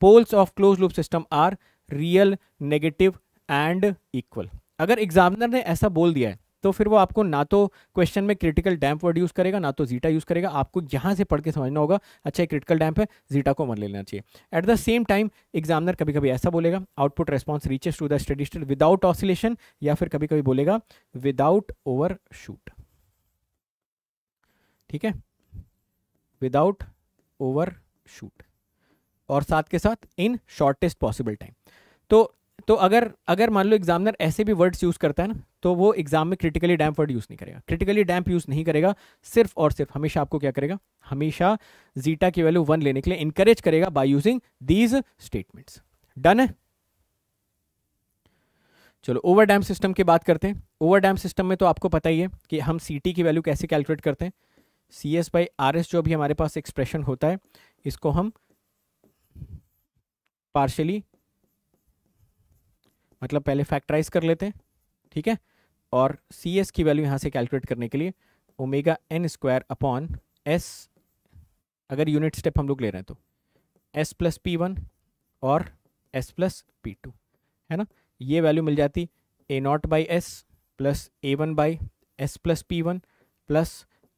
poles of close loop system are real negative and equal अगर एग्जामिनर ने ऐसा बोल दिया है तो फिर वो आपको ना तो क्वेश्चन में क्रिटिकल डैम्प वर्ड यूज़ करेगा ना तो जीटा यूज़ करेगा आपको यहाँ से पढ़ के समझना होगा अच्छा एक क्रिटिकल डैम्प है जीटा को मर ले लेना चाहिए at the same time examiner कभी कभी ऐसा बोलेगा output response reaches to the steady state without oscillation या फिर कभी कभी बोलेगा विदाउट ओवर शूट ठीक है विदाउट ओवर शूट और साथ के साथ इन शॉर्टेस्ट पॉसिबल टाइम तो तो अगर अगर मान लो एग्जामिनर ऐसे भी वर्ड्स यूज़ करता है ना तो वो एग्जाम में क्रिटिकली डैम्प वर्ड यूज़ नहीं करेगा क्रिटिकली डैम्प यूज़ नहीं करेगा सिर्फ और सिर्फ हमेशा आपको क्या करेगा हमेशा जीटा की वैल्यू वन लेने के लिए इंकरेज करेगा by using these statements done है चलो ओवर डैम सिस्टम की बात करते हैं ओवर डैम सिस्टम में तो आपको पता ही है कि हम सी की वैल्यू कैसे कैलकुलेट करते हैं सी एस जो भी हमारे पास एक्सप्रेशन होता है इसको हम पार्शली मतलब पहले फैक्टराइज कर लेते हैं ठीक है और सी एस की वैल्यू यहाँ से कैलकुलेट करने के लिए omega N square upon s अगर यूनिट स्टेप हम लोग ले रहे हैं तो एस प्लस पी वन और एस प्लस पी टू है ना ये वैल्यू मिल जाती A naught by s plus A one by s plus P one plus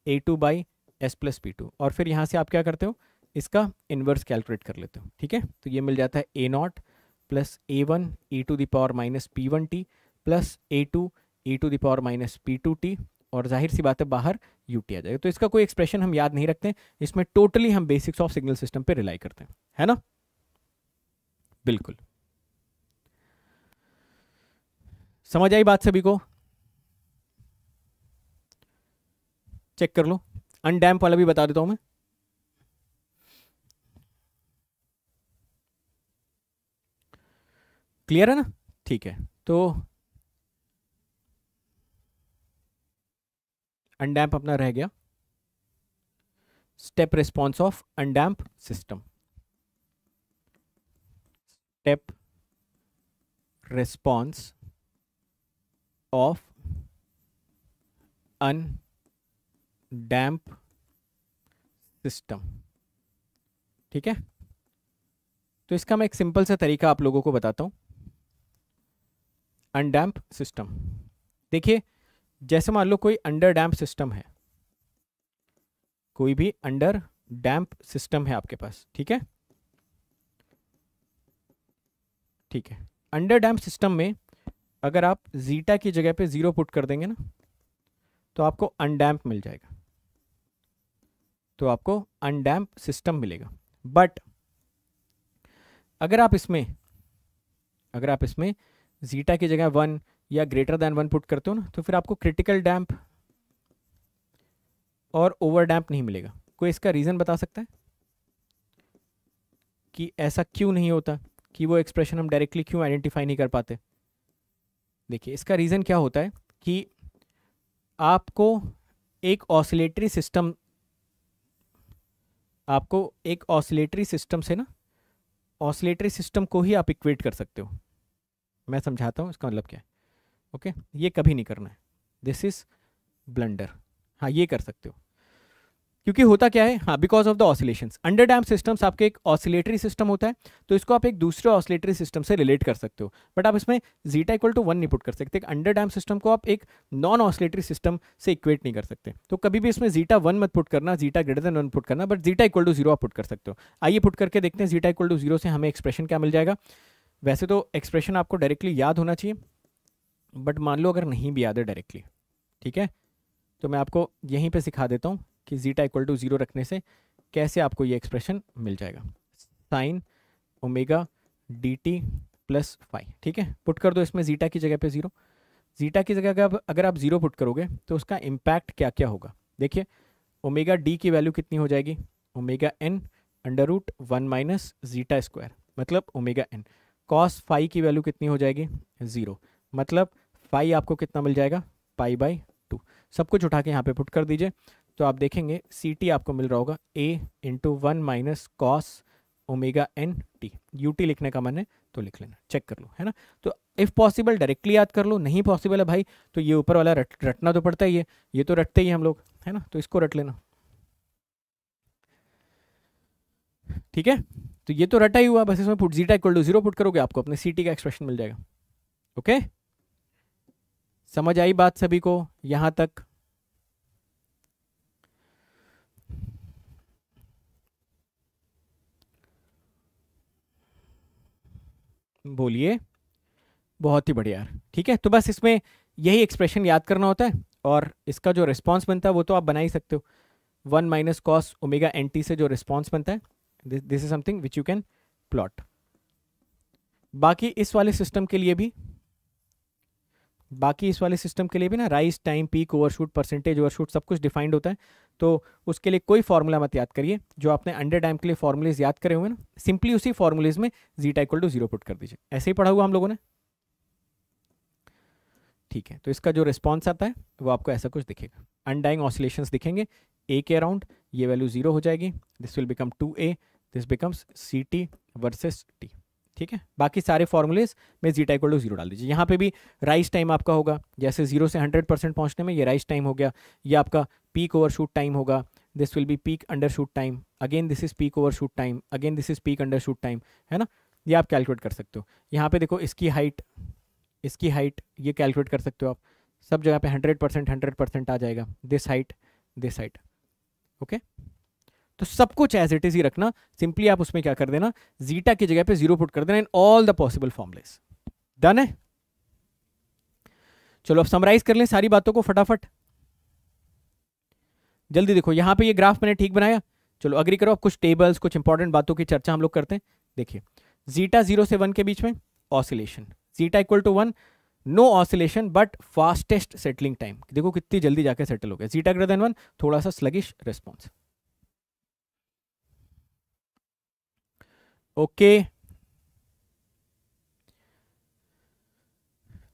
A two by s plus P two और फिर यहाँ से आप क्या करते हो इसका इन्वर्स कैलकुलेट कर लेते हो ठीक है तो ये मिल जाता है ए naught plus A one e to the power minus P one t plus A two e to the power minus P two t और जाहिर सी बात है बाहर यू टी आ जाएगा तो इसका कोई एक्सप्रेशन हम याद नहीं रखते इसमें टोटली हम बेसिक्स ऑफ सिग्नल सिस्टम पर रिलाई करते हैं है ना बिल्कुल समझ आई बात सभी को चेक कर लो अनडैम्प वाला भी बता देता हूं मैं क्लियर है ना ठीक है तो अनडैम्प अपना रह गया step response of undamp system step response of undamp system ठीक है तो इसका मैं एक सिंपल सा तरीका आप लोगों को बताता हूं अनडैम्प सिस्टम देखिए जैसे मान लो कोई अंडर डैम्प सिस्टम है कोई भी अंडर डैम्प सिस्टम है आपके पास ठीक है ठीक है अंडर डैम्प सिस्टम में अगर आप जीटा की जगह पे ज़ीरो पुट कर देंगे ना तो आपको अनडैम्प मिल जाएगा तो आपको अनडैम्प सिस्टम मिलेगा बट अगर आप इसमें अगर आप इसमें जीटा की जगह वन या ग्रेटर दैन वन पुट करते हो ना तो फिर आपको क्रिटिकल डैम्प और ओवर डैम्प नहीं मिलेगा कोई इसका रीज़न बता सकता है कि ऐसा क्यों नहीं होता कि वो एक्सप्रेशन हम डायरेक्टली क्यों आइडेंटिफाई नहीं कर पाते देखिए इसका रीज़न क्या होता है कि आपको एक ऑसिलेटरी सिस्टम आपको एक ऑसिलेटरी सिस्टम से ना ऑसिलेटरी सिस्टम को ही आप इक्वेट कर सकते हो मैं समझाता हूँ इसका मतलब क्या है ओके ये कभी नहीं करना है दिस इज़ ब्लंडर हाँ ये कर सकते हो क्योंकि होता क्या है हाँ because of the oscillation under dam systems आपके एक ऑसिलेटरी सिस्टम होता है तो इसको आप एक दूसरे ऑसिलेटरी सिस्टम से रिलेट कर सकते हो बट आप इसमें जीटा इक्वल टू वन नहीं पुट कर सकते एक अंडर डैम सिस्टम को आप एक नॉन ऑसिलेटरी सिस्टम से इक्वेट नहीं कर सकते तो कभी भी इसमें जीटा वन मत पुट करना zeta greater than one put करना but zeta equal to zero आप पुट कर सकते हो आइए पुट करके देखते हैं जीटा इक्वल टू जीरो से हमें एक्सप्रेशन क्या मिल जाएगा वैसे तो एक्सप्रेशन आपको डायरेक्टली याद होना चाहिए बट मान लो अगर नहीं भी याद है डायरेक्टली ठीक है तो मैं आपको यहीं पे सिखा देता हूँ कि जीटा इक्वल टू ज़ीरो रखने से कैसे आपको ये एक्सप्रेशन मिल जाएगा sine omega d T plus five ठीक है पुट कर दो इसमें जीटा की जगह पे ज़ीरो जीटा की जगह अगर अगर आप ज़ीरो पुट करोगे तो उसका इम्पैक्ट क्या क्या होगा देखिए ओमेगा डी की वैल्यू कितनी हो जाएगी omega N under root one minus zeta square मतलब ओमेगा एन कॉस फाइव की वैल्यू कितनी हो जाएगी ज़ीरो मतलब फाइव आपको कितना मिल जाएगा पाई बाई टू सब कुछ उठा के यहाँ पे पुट कर दीजिए तो आप देखेंगे सी टी आपको मिल रहा होगा A into one minus cos omega n t you t लिखने का मन है तो लिख लेना चेक कर लो है ना तो इफ़ पॉसिबल डायरेक्टली याद कर लो नहीं पॉसिबल है भाई तो ये ऊपर वाला रट रटना तो पड़ता ही है ये तो रटते ही हम लोग है ना तो इसको रट लेना ठीक है तो ये तो रटा ही हुआ बस इसमें put zeta equal to zero put करोगे आपको अपने सी टी का एक्सप्रेशन मिल जाएगा ओके समझ आई बात सभी को यहां तक बोलिए बहुत ही बढ़िया यार ठीक है तो बस इसमें यही एक्सप्रेशन याद करना होता है और इसका जो रिस्पांस बनता है वो तो आप बना ही सकते हो one minus cos omega N से जो रिस्पांस बनता है this is is which you can plot बाकी इस वाले सिस्टम के लिए भी बाकी इस वाले सिस्टम के लिए भी ना rise time peak overshoot percentage overshoot सब कुछ डिफाइंड होता है तो उसके लिए कोई फार्मूला मत याद करिए जो आपने अंडर डैम के लिए फार्मूलेज याद करे हुए ना सिंपली उसी फार्मूलेज में zeta equal to zero put कर दीजिए ऐसे ही पढ़ा हुआ हम लोगों ने ठीक है तो इसका जो रिस्पॉन्स आता है वो आपको ऐसा कुछ दिखेगा अनडाइंग ऑसिलेशन दिखेंगे ए के अराउंड ये वैल्यू जीरो हो जाएगी this will become two A this becomes c t versus t ठीक है बाकी सारे फॉर्मूलेज में जीटा इक्वल टू जीरो डाल दीजिए यहाँ पे भी राइस टाइम आपका होगा जैसे जीरो से हंड्रेड परसेंट पहुँचने में ये राइस टाइम हो गया ये आपका पीक ओवरशूट टाइम होगा this will be peak undershoot time again this is peak overshoot time again this is peak undershoot time है ना ये आप कैलकुलेट कर सकते हो यहाँ पे देखो इसकी हाइट इसकी हाइट ये कैलकुलेट कर सकते हो आप सब जगह पे हंड्रेड परसेंट हंड्रेड परसेंट आ जाएगा this height this height okay तो सब कुछ एज इट इज ही रखना सिंपली आप उसमें क्या कर देना जीटा की जगह पे जीरो पुट कर देना in all the possible formulas done है चलो अब समराइज कर लें सारी बातों को फटाफट जल्दी देखो यहां पे ये ग्राफ मैंने ठीक बनाया चलो अग्री करो आप कुछ टेबल्स कुछ इंपॉर्टेंट बातों की चर्चा हम लोग करते हैं देखिए जीटा जीरो से वन के बीच में oscillation zeta equal to one no oscillation but fastest settling time देखो कितनी जल्दी जाकर सेटल हो गया जीटा ग्रेटर देन वन थोड़ा सा स्लगिश रिस्पॉन्स ओके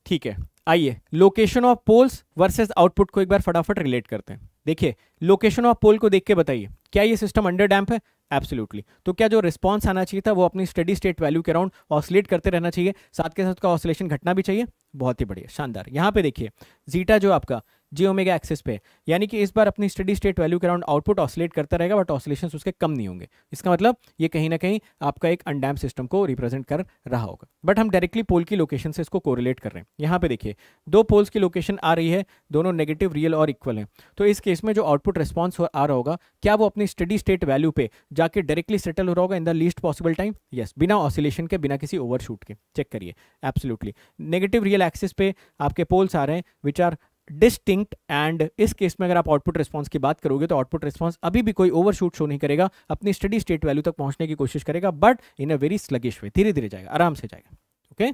ठीक है आइए location of poles versus output को एक बार फटाफट रिलेट करते हैं देखिए लोकेशन ऑफ पोल को देख के बताइए क्या ये सिस्टम अंडर डैम्प है एब्सोल्युटली तो क्या जो रिस्पॉन्स आना चाहिए था वो अपनी स्टडी स्टेट वैल्यू के अराउंड ऑसलेट करते रहना चाहिए साथ के साथ का ऑसलेशन घटना भी चाहिए बहुत ही बढ़िया शानदार यहाँ पे देखिए जीटा जो आपका जी ओमेगा एक्सेस पे यानी कि इस बार अपनी स्टडी स्टेट वैल्यू के अराउंड आउटपुट ऑसिलेट करता रहेगा बट ऑसोलेशन उसके कम नहीं होंगे इसका मतलब ये कहीं ना कहीं आपका एक अनडैम सिस्टम को रिप्रेजेंट कर रहा होगा बट हम डायरेक्टली पोल की लोकेशन से इसको कोरिलेट कर रहे हैं यहाँ पे देखिए दो पोल्स की लोकेशन आ रही है दोनों नेगेटिव रियल और इक्वल है तो इस केस में जो आउटपुट रिस्पॉन्स आ रहा होगा क्या वो अपनी स्टडी स्टेट वैल्यू पे जाकर डायरेक्टली सेटल हो रहा होगा in the least possible time yes बिना ऑसिलेशन के बिना किसी ओवरशूट के चेक करिए एब्सोल्यूटली नेगेटिव रियल एक्सिस पे आपके पोल्स आ रहे हैं विच आर डिस्टिंक्ट एंड इस केस में अगर आप आउटपुट रिस्पॉन्स की बात करोगे तो आउटपुट रिस्पॉन्स अभी भी कोई ओवरशूट शो नहीं करेगा अपनी स्टडी स्टेट वैल्यू तक पहुंचने की कोशिश करेगा but in a very sluggish way धीरे धीरे जाएगा आराम से जाएगा ओके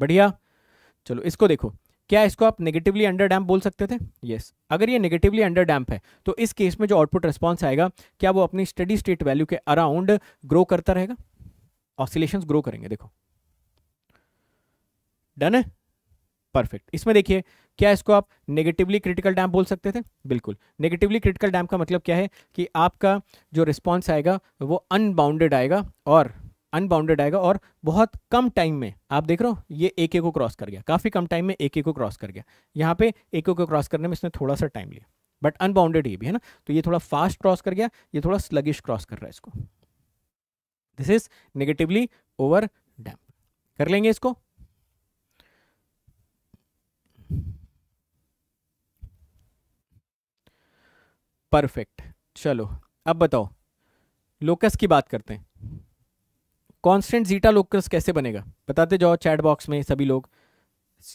बढ़िया चलो इसको देखो क्या इसको आप नेगेटिवली अंडर डैम्प बोल सकते थे यस yes. अगर ये नेगेटिवली अंडर डैम्प है तो इस केस में जो आउटपुट रिस्पॉन्स आएगा क्या वो अपनी स्टडी स्टेट वैल्यू के अराउंड ग्रो करता रहेगा ऑसिलेशंस ग्रो करेंगे देखो डन है परफेक्ट इसमें देखिए क्या इसको आप नेगेटिवली क्रिटिकल डैम बोल सकते थे बिल्कुल नेगेटिवली क्रिटिकल डैम का मतलब क्या है कि आपका जो रिस्पॉन्स आएगा वो अनबाउंडेड आएगा और अनबाउंडेड आएगा और बहुत कम टाइम में आप देख रहे हो ये एक के को क्रॉस कर गया काफ़ी कम टाइम में एक के को क्रॉस कर गया यहाँ पे एक के को क्रॉस करने में इसने थोड़ा सा टाइम लिया बट अनबाउंडेड ये भी है ना तो ये थोड़ा फास्ट क्रॉस कर गया ये थोड़ा स्लगिश क्रॉस कर रहा है इसको this is negatively over dam कर लेंगे इसको परफेक्ट चलो अब बताओ लोकस की बात करते हैं कांस्टेंट जीटा लोकस कैसे बनेगा बताते जाओ चैट बॉक्स में सभी लोग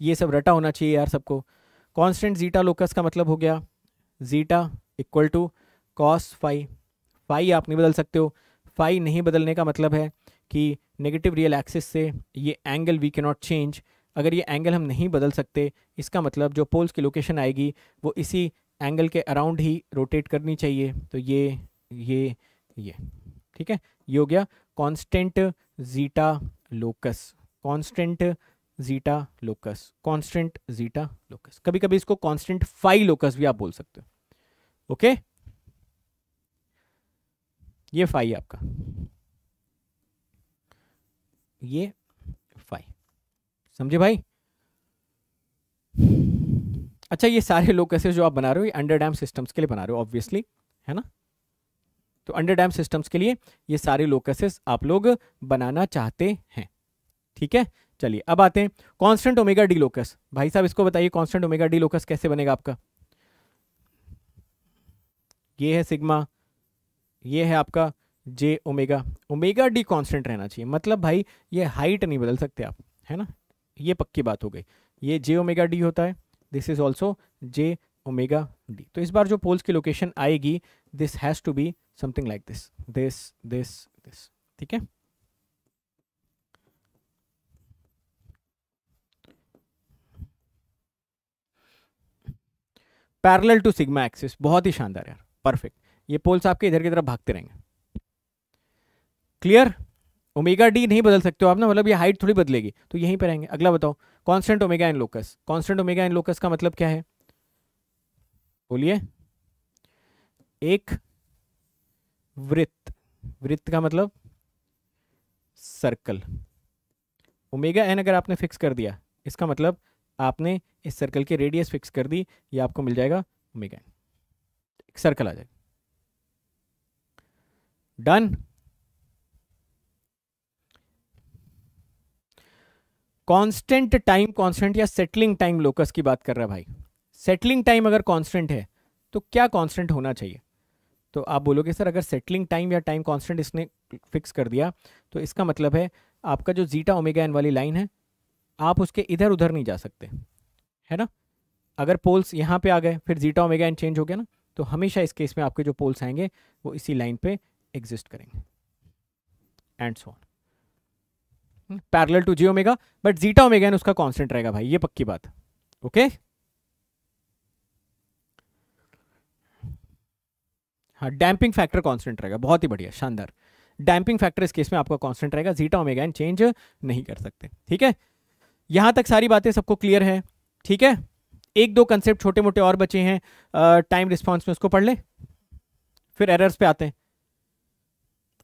ये सब रटा होना चाहिए यार सबको कांस्टेंट जीटा लोकस का मतलब हो गया zeta equal to cos phi phi आप नहीं बदल सकते हो फाई नहीं बदलने का मतलब है कि नेगेटिव रियल एक्सिस से ये angle we can not change अगर ये एंगल हम नहीं बदल सकते इसका मतलब जो पोल्स की लोकेशन आएगी वो इसी एंगल के अराउंड ही रोटेट करनी चाहिए तो ये ये ये ठीक है ये हो गया constant zeta locus constant zeta locus constant zeta locus कभी कभी इसको कांस्टेंट फाई लोकस भी आप बोल सकते हो ओके ये फाई आपका ये फाई समझे भाई अच्छा ये सारे लोग कैसे जो आप बना रहे हो ये अंडर डैम सिस्टम्स के लिए बना रहे हो ऑब्वियसली है ना तो अंडर डैम सिस्टम्स के लिए ये सारे लोकसेस आप लोग बनाना चाहते हैं ठीक है चलिए अब आते हैं कांस्टेंट ओमेगा डी लोकस भाई साहब इसको बताइए कांस्टेंट ओमेगा डी लोकस कैसे बनेगा आपका ये है सिग्मा ये है आपका j omega omega d constant रहना चाहिए मतलब भाई ये हाइट नहीं बदल सकते आप है ना ये पक्की बात हो गई ये जे ओमेगा डी होता है this is also j omega d तो इस बार जो पोल्स की लोकेशन आएगी this has to be something like this this this this ठीक है पैरेलल टू सिग्मा एक्सिस बहुत ही शानदार यार परफेक्ट ये पोल्स आपके इधर की तरफ भागते रहेंगे क्लियर ओमेगा डी नहीं बदल सकते हो आप ना मतलब ये हाइट थोड़ी बदलेगी तो यहीं पर रहेंगे अगला बताओ constant omega n locus constant omega n locus का मतलब क्या है बोलिए एक वृत्त वृत्त का मतलब सर्कल ओमेगा एन अगर आपने फिक्स कर दिया इसका मतलब आपने इस सर्कल की रेडियस फिक्स कर दी ये आपको मिल जाएगा ओमेगा एन एक सर्कल आ जाएगा डन कांस्टेंट टाइम कांस्टेंट या सेटलिंग टाइम लोकस की बात कर रहा है भाई सेटलिंग टाइम अगर कांस्टेंट है तो क्या कांस्टेंट होना चाहिए तो आप बोलोगे सर अगर सेटलिंग टाइम या टाइम कांस्टेंट इसने फिक्स कर दिया तो इसका मतलब है आपका जो जीटा ओमेगा एन वाली लाइन है आप उसके इधर उधर नहीं जा सकते है ना अगर पोल्स यहाँ पर आ गए फिर जीटा ओमेगा एन चेंज हो गया ना तो हमेशा इस केस में आपके जो पोल्स आएंगे वो इसी लाइन पर एग्जिस्ट करेंगे and so on parallel to ji omega but zeta omega n उसका कॉन्स्टेंट रहेगा भाई ये पक्की बात ओके हाँ डैम्पिंग फैक्टर कॉन्स्टेंट रहेगा बहुत ही बढ़िया शानदार डैम्पिंग फैक्टर इस केस में आपका कॉन्स्टेंट रहेगा जीटा ओमेगा एन चेंज नहीं कर सकते ठीक है यहां तक सारी बातें सबको क्लियर है ठीक है एक दो कंसेप्ट छोटे मोटे और बचे हैं टाइम रिस्पॉन्स में उसको पढ़ ले फिर एरर्स पे आते हैं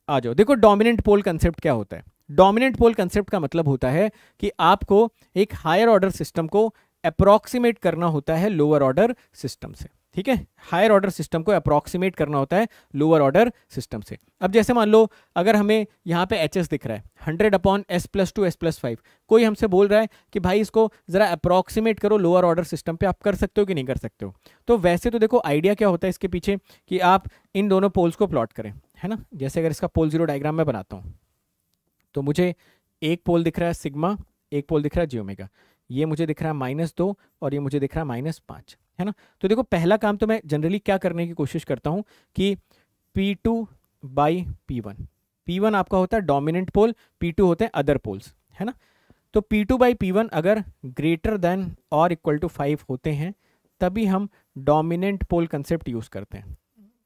आ जाओ देखो डोमिनेंट पोल कंसेप्ट क्या होता है डोमिनेंट पोल कंसेप्ट का मतलब होता है कि आपको एक हायर ऑर्डर सिस्टम को अप्रोक्सीमेट करना होता है लोअर ऑर्डर सिस्टम से ठीक है हायर ऑर्डर सिस्टम को अप्रोक्सीमेट करना होता है लोअर ऑर्डर सिस्टम से अब जैसे मान लो अगर हमें यहाँ पे एच दिख रहा है hundred upon S plus two S plus five कोई हमसे बोल रहा है कि भाई इसको ज़रा अप्रोक्सीमेट करो लोअर ऑर्डर सिस्टम पे आप कर सकते हो कि नहीं कर सकते हो तो वैसे तो देखो आइडिया क्या होता है इसके पीछे कि आप इन दोनों पोल्स को प्लॉट करें है ना जैसे अगर इसका पोल जीरो डायग्राम में बनाता हूँ तो मुझे एक पोल दिख रहा है सिग्मा एक पोल दिख रहा है जियोमेगा ये मुझे दिख रहा है माइनस दो और ये मुझे दिख रहा है माइनस पाँच है ना तो देखो पहला काम तो मैं जनरली क्या करने की कोशिश करता हूँ कि p two by p one p one आपका होता है डोमिनेंट पोल पी टू होते हैं अदर पोल्स है ना तो p two by p one अगर ग्रेटर देन और इक्वल टू फाइव होते हैं तभी हम डोमिनेंट पोल कंसेप्ट यूज़ करते हैं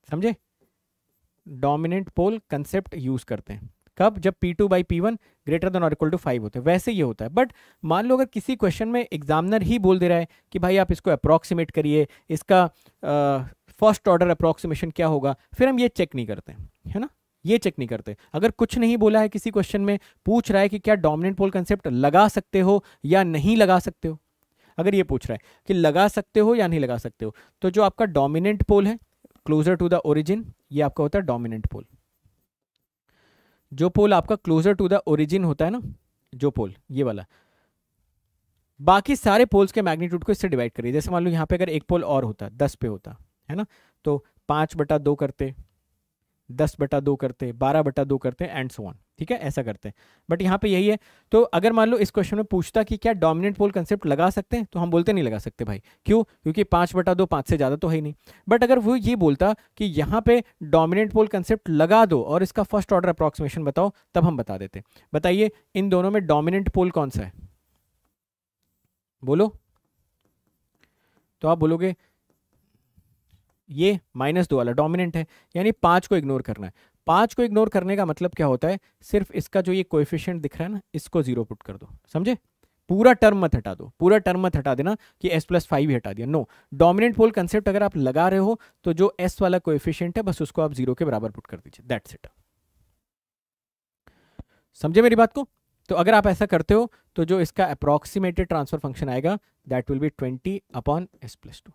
समझे डोमिनेंट पोल कंसेप्ट यूज़ करते हैं कब जब p two by p one greater than और इक्वल टू फाइव होते हैं वैसे ये होता है बट मान लो अगर किसी क्वेश्चन में एग्जामिनर ही बोल दे रहा है कि भाई आप इसको अप्रॉक्सीमेट करिए इसका फर्स्ट ऑर्डर अप्रॉक्सीमेशन क्या होगा फिर हम ये चेक नहीं करते है ना ये चेक नहीं करते अगर कुछ नहीं बोला है किसी क्वेश्चन में पूछ रहा है कि क्या डोमिनेंट पोल कंसेप्ट लगा सकते हो या नहीं लगा सकते हो अगर ये पूछ रहा है कि लगा सकते हो या नहीं लगा सकते हो तो जो आपका डोमिनेंट पोल है क्लोजर टू द ओरिजिन ये आपका होता है डोमिनेंट पोल जो पोल आपका क्लोजर टू द ओरिजिन होता है ना जो पोल ये वाला बाकी सारे पोल्स के मैग्नीट्यूड को इससे डिवाइड करिए जैसे मान लो यहाँ पे अगर एक पोल और होता दस पे होता है ना तो पाँच बटा दो करते दस बटा दो करते बारह बटा दो करते एंड सो ऑन ठीक है ऐसा करते हैं बट यहाँ पे यही है तो अगर मान लो इस क्वेश्चन में पूछता कि क्या डोमिनेंट पोल कंसेप्ट लगा सकते हैं तो हम बोलते नहीं लगा सकते भाई क्यों क्योंकि पाँच बटा दो पाँच से ज़्यादा तो है ही नहीं बट अगर वो ये बोलता कि यहाँ पे डोमिनेंट पोल कंसेप्ट लगा दो और इसका फर्स्ट ऑर्डर अप्रॉक्सीमेशन बताओ तब हम बता देते बताइए इन दोनों में डोमिनेंट पोल कौन सा है बोलो तो आप बोलोगे ये माइनस दो वाला डोमिनेंट है यानी पाँच को इग्नोर करना है पाँच को इग्नोर करने का मतलब क्या होता है सिर्फ इसका जो ये कोएफिशिएंट दिख रहा है ना इसको जीरो पुट कर दो समझे पूरा टर्म मत हटा दो पूरा टर्म मत हटा देना कि एस प्लस फाइव हटा दिया नो डोमिनेंट पोल कंसेप्ट अगर आप लगा रहे हो तो जो एस वाला कोएफिशिएंट है बस उसको आप जीरो के बराबर पुट कर दीजिए दैट्स इट समझे मेरी बात को तो अगर आप ऐसा करते हो तो जो इसका अप्रोक्सीमेटेड ट्रांसफर फंक्शन आएगा that will be twenty upon S plus two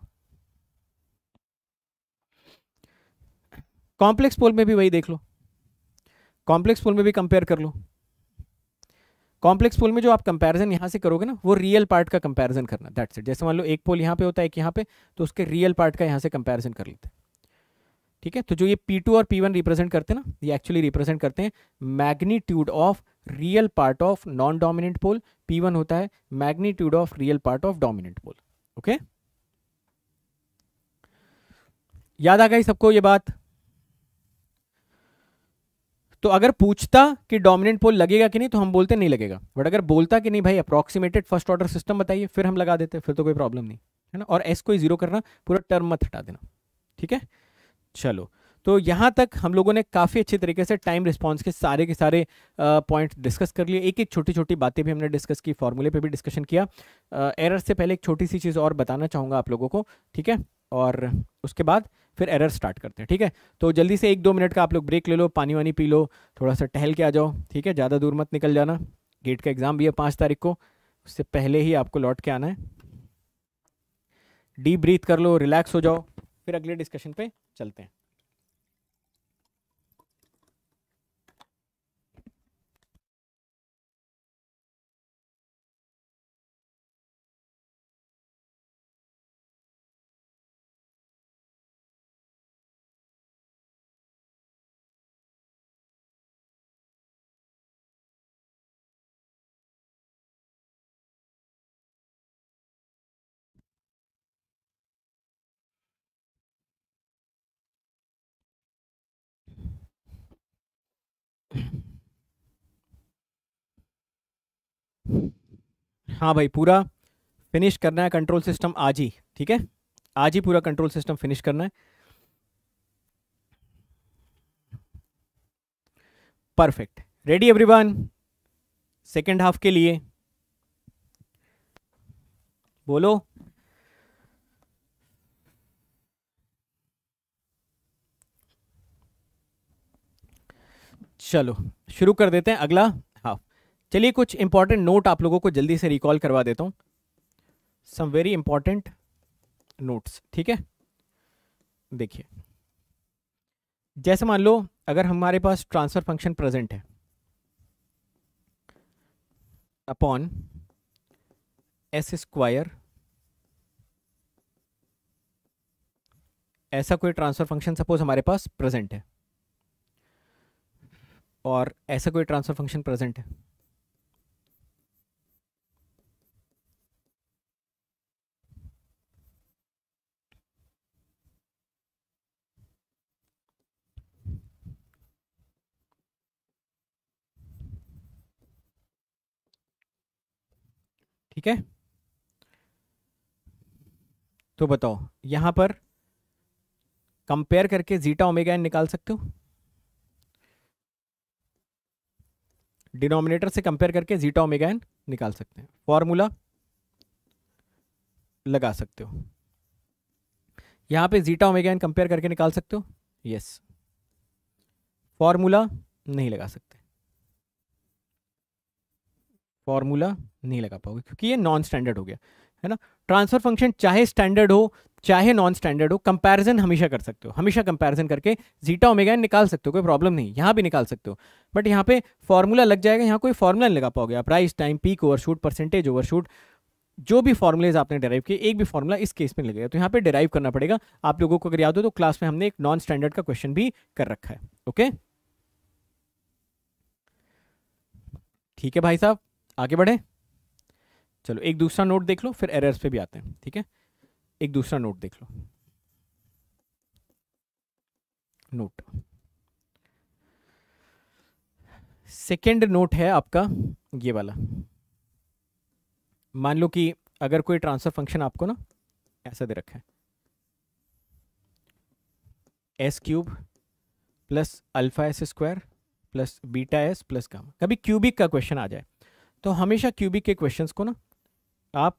complex pole में भी वही देख लो कॉम्प्लेक्स पोल में भी कंपेयर कर लो कॉम्प्लेक्स पोल में जो आप कंपैरिजन यहाँ से करोगे ना वो रियल पार्ट का कंपैरिजन करना दैट्स इट जैसे मान लो एक पोल यहाँ पे होता है एक यहाँ पे तो उसके रियल पार्ट का यहाँ से कंपैरिजन कर लेते ठीक है तो जो ये P2 और P1 रिप्रेजेंट करते हैं ना ये एक्चुअली रिप्रेजेंट करते हैं magnitude of real part of non dominant pole P1 होता है magnitude of real part of dominant pole okay याद आ गई सबको ये बात तो अगर पूछता कि डोमिनेंट पोल लगेगा कि नहीं तो हम बोलते नहीं लगेगा बट अगर बोलता कि नहीं भाई अप्रोक्सीमेटेड फर्स्ट ऑर्डर सिस्टम बताइए फिर हम लगा देते फिर तो कोई प्रॉब्लम नहीं है ना और एस को जीरो करना पूरा टर्म मत हटा देना ठीक है चलो तो यहाँ तक हम लोगों ने काफ़ी अच्छे तरीके से टाइम रिस्पॉन्स के सारे के सारे पॉइंट डिस्कस कर लिए एक एक छोटी छोटी बातें भी हमने डिस्कस की फॉर्मूले पे भी डिस्कशन किया एरर से पहले एक छोटी सी चीज़ और बताना चाहूँगा आप लोगों को ठीक है और उसके बाद फिर एरर स्टार्ट करते हैं ठीक है तो जल्दी से एक दो मिनट का आप लोग ब्रेक ले लो पानी वानी पी लो थोड़ा सा टहल के आ जाओ ठीक है ज़्यादा दूर मत निकल जाना गेट का एग्ज़ाम भी है पाँच तारीख को उससे पहले ही आपको लौट के आना है डीप ब्रीथ कर लो रिलैक्स हो जाओ फिर अगले डिस्कशन पे चलते हैं हाँ भाई पूरा फिनिश करना है कंट्रोल सिस्टम आज ही ठीक है आज ही पूरा कंट्रोल सिस्टम फिनिश करना है perfect ready everyone second half के लिए बोलो चलो शुरू कर देते हैं अगला चलिए कुछ इंपॉर्टेंट नोट आप लोगों को जल्दी से रिकॉल करवा देता हूं सम वेरी इंपॉर्टेंट नोट्स ठीक है देखिए जैसे मान लो अगर हमारे पास ट्रांसफर फंक्शन प्रेजेंट है अपॉन एस स्क्वायर ऐसा कोई ट्रांसफर फंक्शन सपोज हमारे पास प्रेजेंट है और ऐसा कोई ट्रांसफर फंक्शन प्रेजेंट है ठीक है तो बताओ यहां पर कंपेयर करके जीटा ओमेगा एन निकाल सकते हो डिनोमिनेटर से कंपेयर करके जीटा ओमेगा एन निकाल सकते हैं फॉर्मूला लगा सकते हो यहां पे जीटा ओमेगा एन कंपेयर करके निकाल सकते हो यस फॉर्मूला नहीं लगा सकते फॉर्मूला नहीं लगा पाओगे क्योंकि ये नॉन स्टैंडर्ड हो गया है ना ट्रांसफर फंक्शन चाहे स्टैंडर्ड हो चाहे नॉन स्टैंडर्ड हो कंपैरिजन हमेशा कर सकते हो हमेशा कंपैरिजन करके जीटा ओमेगा निकाल सकते हो कोई प्रॉब्लम नहीं यहाँ भी निकाल सकते हो बट यहाँ पे फॉर्मूला लग जाएगा यहाँ कोई फॉर्मूला नहीं लगा पाओगे price time peak overshoot percentage overshoot जो भी फॉर्मूलेज आपने डिराइव किए एक भी फॉर्मूला इस केस में लगेगा तो यहाँ पे डिराइव करना पड़ेगा आप लोगों को अगर याद हो तो क्लास में हमने एक नॉन स्टैंडर्ड का क्वेश्चन भी कर रखा है ओके ठीक है भाई साहब आगे बढ़े चलो एक दूसरा नोट देख लो फिर एरर्स पे भी आते हैं ठीक है एक दूसरा नोट देख लो नोट सेकेंड नोट है आपका ये वाला मान लो कि अगर कोई ट्रांसफर फंक्शन आपको ना ऐसा दे रखा है s cube plus alpha s square plus beta s plus gamma कभी क्यूबिक का क्वेश्चन आ जाए तो हमेशा क्यूबिक के क्वेश्चंस को ना आप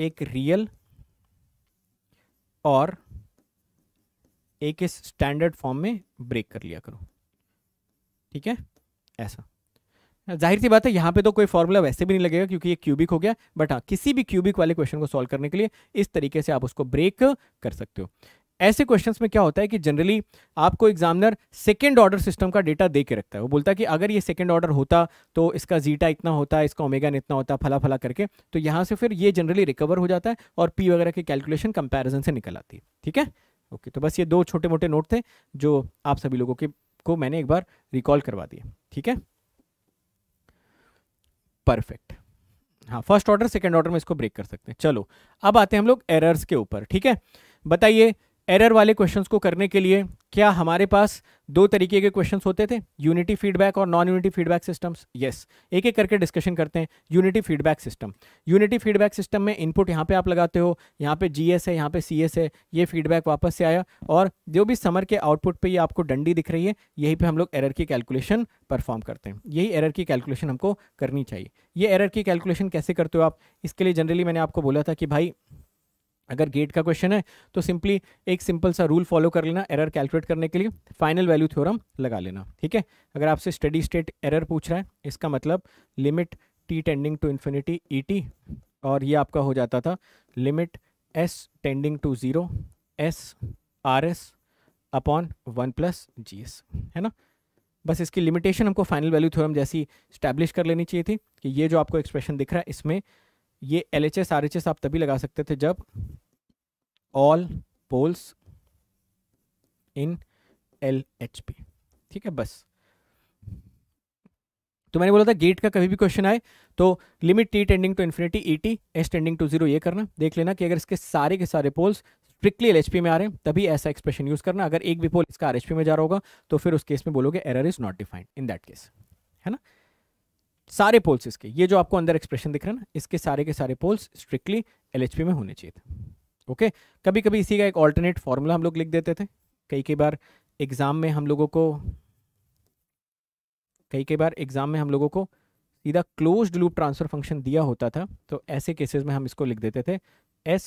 एक रियल और एक इस स्टैंडर्ड फॉर्म में ब्रेक कर लिया करो ठीक है ऐसा जाहिर सी बात है यहाँ पे तो कोई फॉर्मूला वैसे भी नहीं लगेगा क्योंकि ये क्यूबिक हो गया बट हाँ किसी भी क्यूबिक वाले क्वेश्चन को सॉल्व करने के लिए इस तरीके से आप उसको ब्रेक कर सकते हो ऐसे क्वेश्चंस में क्या होता है कि जनरली आपको एग्जामिनर सेकेंड ऑर्डर सिस्टम का डेटा दे के रखता है वो बोलता है कि अगर ये सेकेंड ऑर्डर होता तो इसका जीटा इतना होता इसका ओमेगा इतना होता फला फला करके तो यहाँ से फिर ये जनरली रिकवर हो जाता है और पी वगैरह के कैलकुलेशन कंपेरिजन से निकल आती है ठीक है ओके तो बस ये दो छोटे मोटे नोट थे जो आप सभी लोगों के को मैंने एक बार रिकॉल करवा दिए ठीक है परफेक्ट हाँ फर्स्ट ऑर्डर सेकेंड ऑर्डर में इसको ब्रेक कर सकते हैं चलो अब आते हैं हम लोग एरर्स के ऊपर ठीक है बताइए एरर वाले क्वेश्चंस को करने के लिए क्या हमारे पास दो तरीके के क्वेश्चंस होते थे यूनिटी फीडबैक और non unity feedback systems yes एक एक करके डिस्कशन करते हैं unity feedback system unity feedback system में इनपुट यहाँ पे आप लगाते हो यहाँ पे जीएस है यहाँ पे सीएस है ये फीडबैक वापस से आया और जो भी समर के आउटपुट पर ये आपको डंडी दिख रही है यहीं पर हम लोग एरर की कैलकुलेशन परफॉर्म करते हैं यही एरर की कैलकुलेशन हमको करनी चाहिए ये एरर की कैलकुलेशन कैसे करते हो आप इसके लिए जनरली मैंने आपको बोला था कि भाई अगर गेट का क्वेश्चन है तो सिंपली एक सिंपल सा रूल फॉलो कर लेना एरर कैलकुलेट करने के लिए फाइनल वैल्यू थ्योरम लगा लेना ठीक है अगर आपसे स्टडी स्टेट एरर पूछ रहा है इसका मतलब limit t tending to infinity e t और ये आपका हो जाता था limit S tending to zero S R S upon one plus G s है ना बस इसकी लिमिटेशन हमको फाइनल वैल्यू थ्योरम जैसी स्टैब्लिश कर लेनी चाहिए थी कि ये जो आपको एक्सप्रेशन दिख रहा है इसमें ये L H S R H S आप तभी लगा सकते थे जब all poles in L H P ठीक है बस तो मैंने बोला था गेट का कभी भी क्वेश्चन आए तो limit t tending to infinity e t s tending to zero ये करना देख लेना कि अगर इसके सारे के सारे पोल्स स्ट्रिक्टली एल में आ रहे हैं तभी ऐसा एक्सप्रेशन यूज करना अगर एक भी पोल इसका आर में जा रहा होगा तो फिर उस केस में बोलोगे error is not defined in that case है ना सारे पोल्स इसके ये जो आपको अंदर एक्सप्रेशन दिख रहा है ना इसके सारे के सारे पोल्स स्ट्रिक्टली एल में होने चाहिए थे ओके कभी कभी इसी का एक ऑल्टरनेट फार्मूला हम लोग लिख देते थे कई कई बार एग्ज़ाम में हम लोगों को कई कई बार एग्ज़ाम में हम लोगों को सीधा क्लोज लूप ट्रांसफ़र फंक्शन दिया होता था तो ऐसे केसेस में हम इसको लिख देते थे S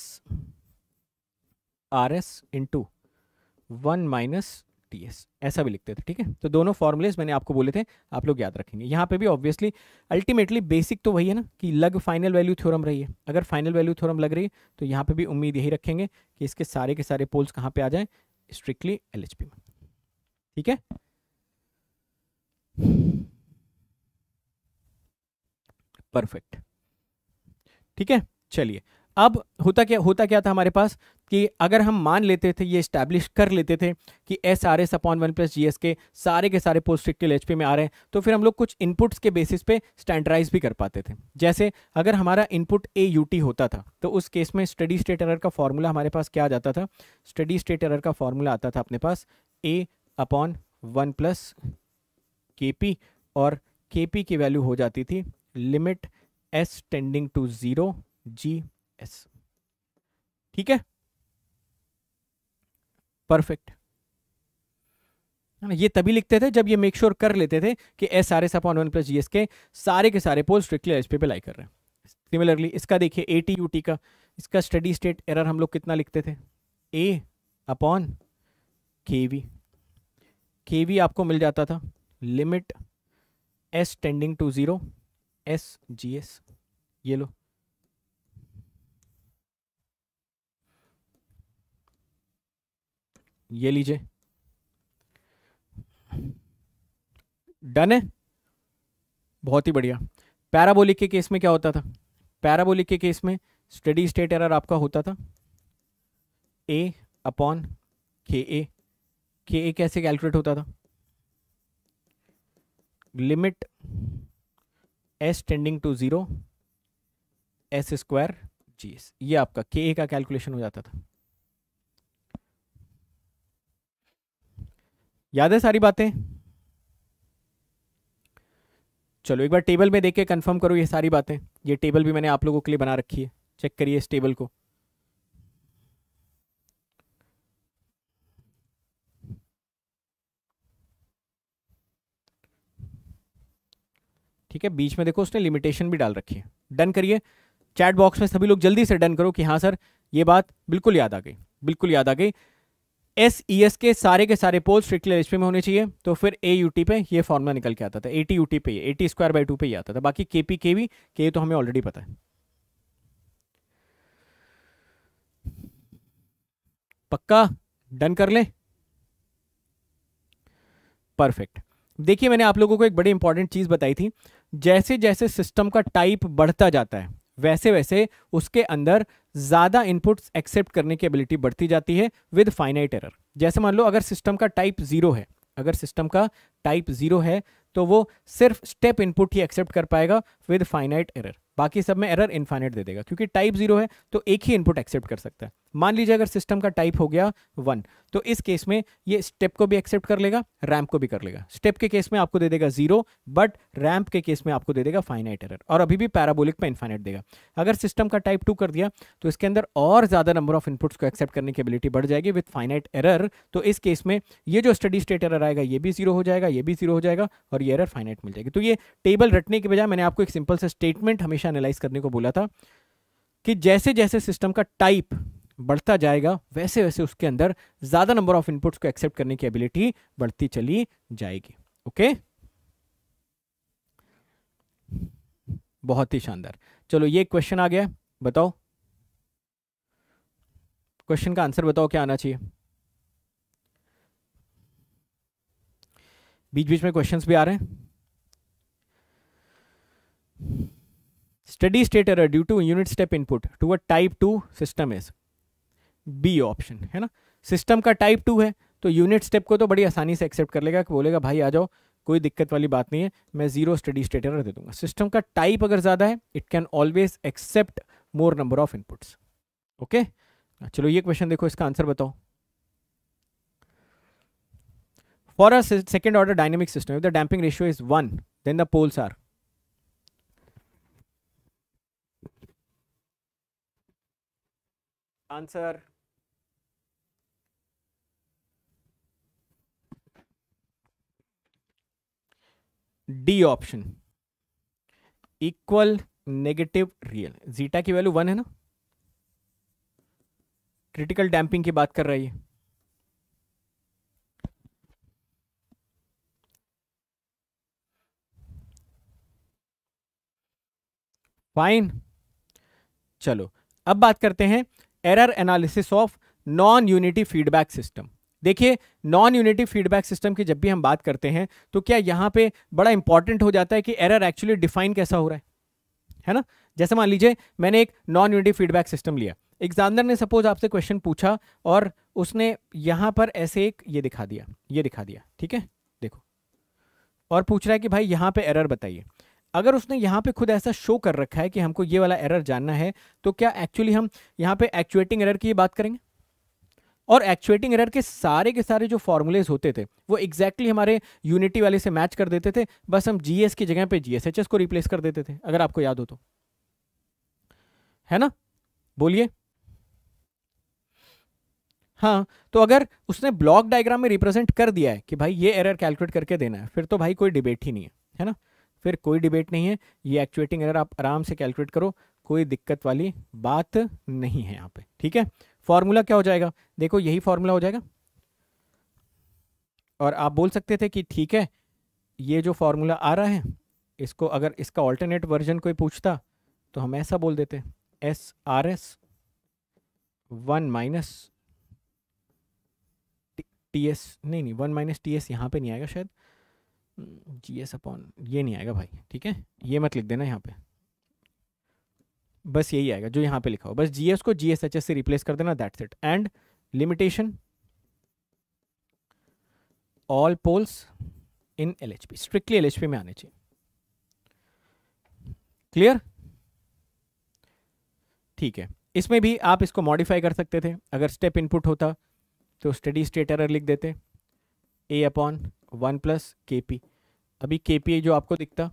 R S into one minus T S ऐसा भी लिखते थे ठीक है तो दोनों फॉर्मूलेज मैंने आपको बोले थे आप लोग याद रखेंगे यहाँ पे भी ऑब्वियसली अल्टीमेटली बेसिक तो वही है ना कि लग फाइनल वैल्यू थ्योरम रही है अगर फाइनल वैल्यू थ्योरम लग रही है तो यहाँ पे भी उम्मीद यही रखेंगे कि इसके सारे के सारे पोल्स कहाँ पे आ जाए स्ट्रिक्टली एल में ठीक है परफेक्ट ठीक है चलिए अब होता क्या होता क्या था हमारे पास कि अगर हम मान लेते थे ये स्टैब्लिश कर लेते थे कि S R S upon one plus G S के सारे के सारे पोस्ट्रिक्टिव एच में आ रहे हैं तो फिर हम लोग कुछ इनपुट्स के बेसिस पे स्टैंडराइज भी कर पाते थे जैसे अगर हमारा इनपुट ए यू टी होता था तो उस केस में स्टडी स्टेट एरर का फॉर्मूला हमारे पास क्या आ जाता था स्टडी स्टेट एरर का फॉर्मूला आता था अपने पास A upon one plus K P और के पी की वैल्यू हो जाती थी limit S tending to zero G S ठीक है परफेक्ट है हाँ, ना ये तभी लिखते थे जब ये मेक श्योर sure कर लेते थे कि S R S upon one plus G S के सारे के सारे पोल स्ट्रिक्टली एस एच पे लाई कर रहे हैं सिमिलरली इसका देखिए ए टी यू टी का इसका स्टडी स्टेट एरर हम लोग कितना लिखते थे A upon K V K V आपको मिल जाता था limit S tending to zero S G S ये लो ये लीजिए डन है बहुत ही बढ़िया पैराबोलिक के केस में क्या होता था पैराबोलिक के केस में स्टडी स्टेट एरर आपका होता था ए अपॉन के ए के ए कैसे कैलकुलेट होता था limit S tending to zero S square G S ये आपका के ए का कैलकुलेशन हो जाता था याद है सारी बातें चलो एक बार टेबल में देख के कन्फर्म करो ये सारी बातें ये टेबल भी मैंने आप लोगों के लिए बना रखी है चेक करिए इस टेबल को ठीक है बीच में देखो उसने लिमिटेशन भी डाल रखी है डन करिए चैट बॉक्स में सभी लोग जल्दी से डन करो कि हाँ सर ये बात बिल्कुल याद आ गई बिल्कुल याद आ गई एस ई एस के सारे के सारे पोल स्ट्रिक्टली एच में होने चाहिए तो फिर ए यू टी पे ये फॉर्मुला निकल के आता था ए टी यू टी पे A T square by two पे ही आता था बाकी के पी के वी के तो हमें ऑलरेडी पता है पक्का डन कर ले परफेक्ट देखिए मैंने आप लोगों को एक बड़ी इंपॉर्टेंट चीज़ बताई थी जैसे जैसे सिस्टम का टाइप बढ़ता जाता है वैसे वैसे उसके अंदर ज़्यादा इनपुट्स एक्सेप्ट करने की एबिलिटी बढ़ती जाती है विद फाइनाइट एरर जैसे मान लो अगर सिस्टम का टाइप ज़ीरो है अगर सिस्टम का टाइप ज़ीरो है तो वो सिर्फ स्टेप इनपुट ही एक्सेप्ट कर पाएगा विद फाइनाइट एरर बाकी सब में एरर इन्फाइनेट दे देगा क्योंकि टाइप जीरो है तो एक ही इनपुट एक्सेप्ट कर सकता है मान लीजिए अगर सिस्टम का टाइप हो गया वन तो इस केस में ये स्टेप को भी एक्सेप्ट कर लेगा रैम्प को भी कर लेगा स्टेप के केस में आपको दे देगा जीरो बट रैम्प के केस में आपको दे देगा फाइनाइट एरर और अभी भी पैराबोलिक में इन्फाइनाइट देगा अगर सिस्टम का टाइप टू कर दिया तो इसके अंदर और ज़्यादा नंबर ऑफ इनपुट्स को एक्सेप्ट करने की एबिलिटी बढ़ जाएगी विथ फाइनाइट एरर तो इस केस में ये जो स्टडी स्टेट एरर आएगा ये भी जीरो हो जाएगा ये भी जीरो हो जाएगा और ये एरर फाइनाइट मिल जाएगी तो ये टेबल रटने के बजाय मैंने आपको एक सिंपल सा स्टेटमेंट हमेशा एनालाइज करने को बोला था कि जैसे जैसे सिस्टम का टाइप बढ़ता जाएगा वैसे वैसे उसके अंदर ज़्यादा नंबर ऑफ इनपुट्स को एक्सेप्ट करने की एबिलिटी बढ़ती चली जाएगी ओके बहुत ही शानदार चलो ये क्वेश्चन आ गया बताओ क्वेश्चन का आंसर बताओ क्या आना चाहिए बीच बीच में क्वेश्चंस भी आ रहे हैं study state error due to unit step input to a type 2 system is B option है ना सिस्टम का टाइप टू है तो यूनिट स्टेप को तो बड़ी आसानी से एक्सेप्ट कर लेगा कि बोलेगा भाई आ जाओ कोई दिक्कत वाली बात नहीं है मैं जीरो स्टडी स्टेट एरर दे दूंगा सिस्टम का टाइप अगर ज़्यादा है it can always accept more number of inputs okay चलो ये क्वेश्चन देखो इसका आंसर बताओ for a second order dynamic system if the damping ratio is one then the poles are answer D option equal negative real zeta की value one है ना critical damping की बात कर रही है फाइन चलो अब बात करते हैं error analysis of non unity feedback system देखिए नॉन यूनिटी फीडबैक सिस्टम की जब भी हम बात करते हैं तो क्या यहाँ पे बड़ा इंपॉर्टेंट हो जाता है कि एरर एक्चुअली डिफाइन कैसा हो रहा है है ना जैसे मान लीजिए मैंने एक नॉन यूनिटी फीडबैक सिस्टम लिया एग्जामिनर ने सपोज आपसे क्वेश्चन पूछा और उसने यहाँ पर ऐसे एक ये दिखा दिया ये दिखा दिया ठीक है देखो और पूछ रहा है कि भाई यहाँ पर एरर बताइए अगर उसने यहाँ पे खुद ऐसा शो कर रखा है कि हमको ये वाला एरर जानना है तो क्या एक्चुअली हम यहाँ पे एक्चुएटिंग एरर की बात करेंगे और एक्चुएटिंग एरर के सारे के सारे जो फॉर्मूलेज होते थे वो एक्जैक्टली exactly हमारे यूनिटी वाले से मैच कर देते थे बस हम जीएस की जगह पे जीएसएचएस को रिप्लेस कर देते थे अगर आपको याद हो तो है ना बोलिए हाँ तो अगर उसने ब्लॉक डायग्राम में रिप्रेजेंट कर दिया है कि भाई ये एरर कैलकुलेट करके देना है फिर तो भाई कोई डिबेट ही नहीं है है ना फिर कोई डिबेट नहीं है ये एक्चुएटिंग एरर आप आराम से कैलकुलेट करो कोई दिक्कत वाली बात नहीं है यहाँ पे ठीक है फॉर्मूला क्या हो जाएगा देखो यही फॉर्मूला हो जाएगा और आप बोल सकते थे कि ठीक है ये जो फॉर्मूला आ रहा है इसको अगर इसका ऑल्टरनेट वर्जन कोई पूछता तो हम ऐसा बोल देते S R S one minus T S नहीं नहीं वन माइनस टी एस यहाँ पर नहीं आएगा शायद जी एस अपॉन ये नहीं आएगा भाई ठीक है ये मत लिख देना यहाँ पे बस यही आएगा जो यहाँ पे लिखा हो बस जी को जी एस से रिप्लेस कर देना that's it and limitation all poles in L H P strictly L H P में आने चाहिए क्लियर ठीक है इसमें भी आप इसको मॉडिफाई कर सकते थे अगर स्टेप इनपुट होता तो स्टडी स्टेट एरर लिख देते A upon one plus K P अभी के पी जो आपको दिखता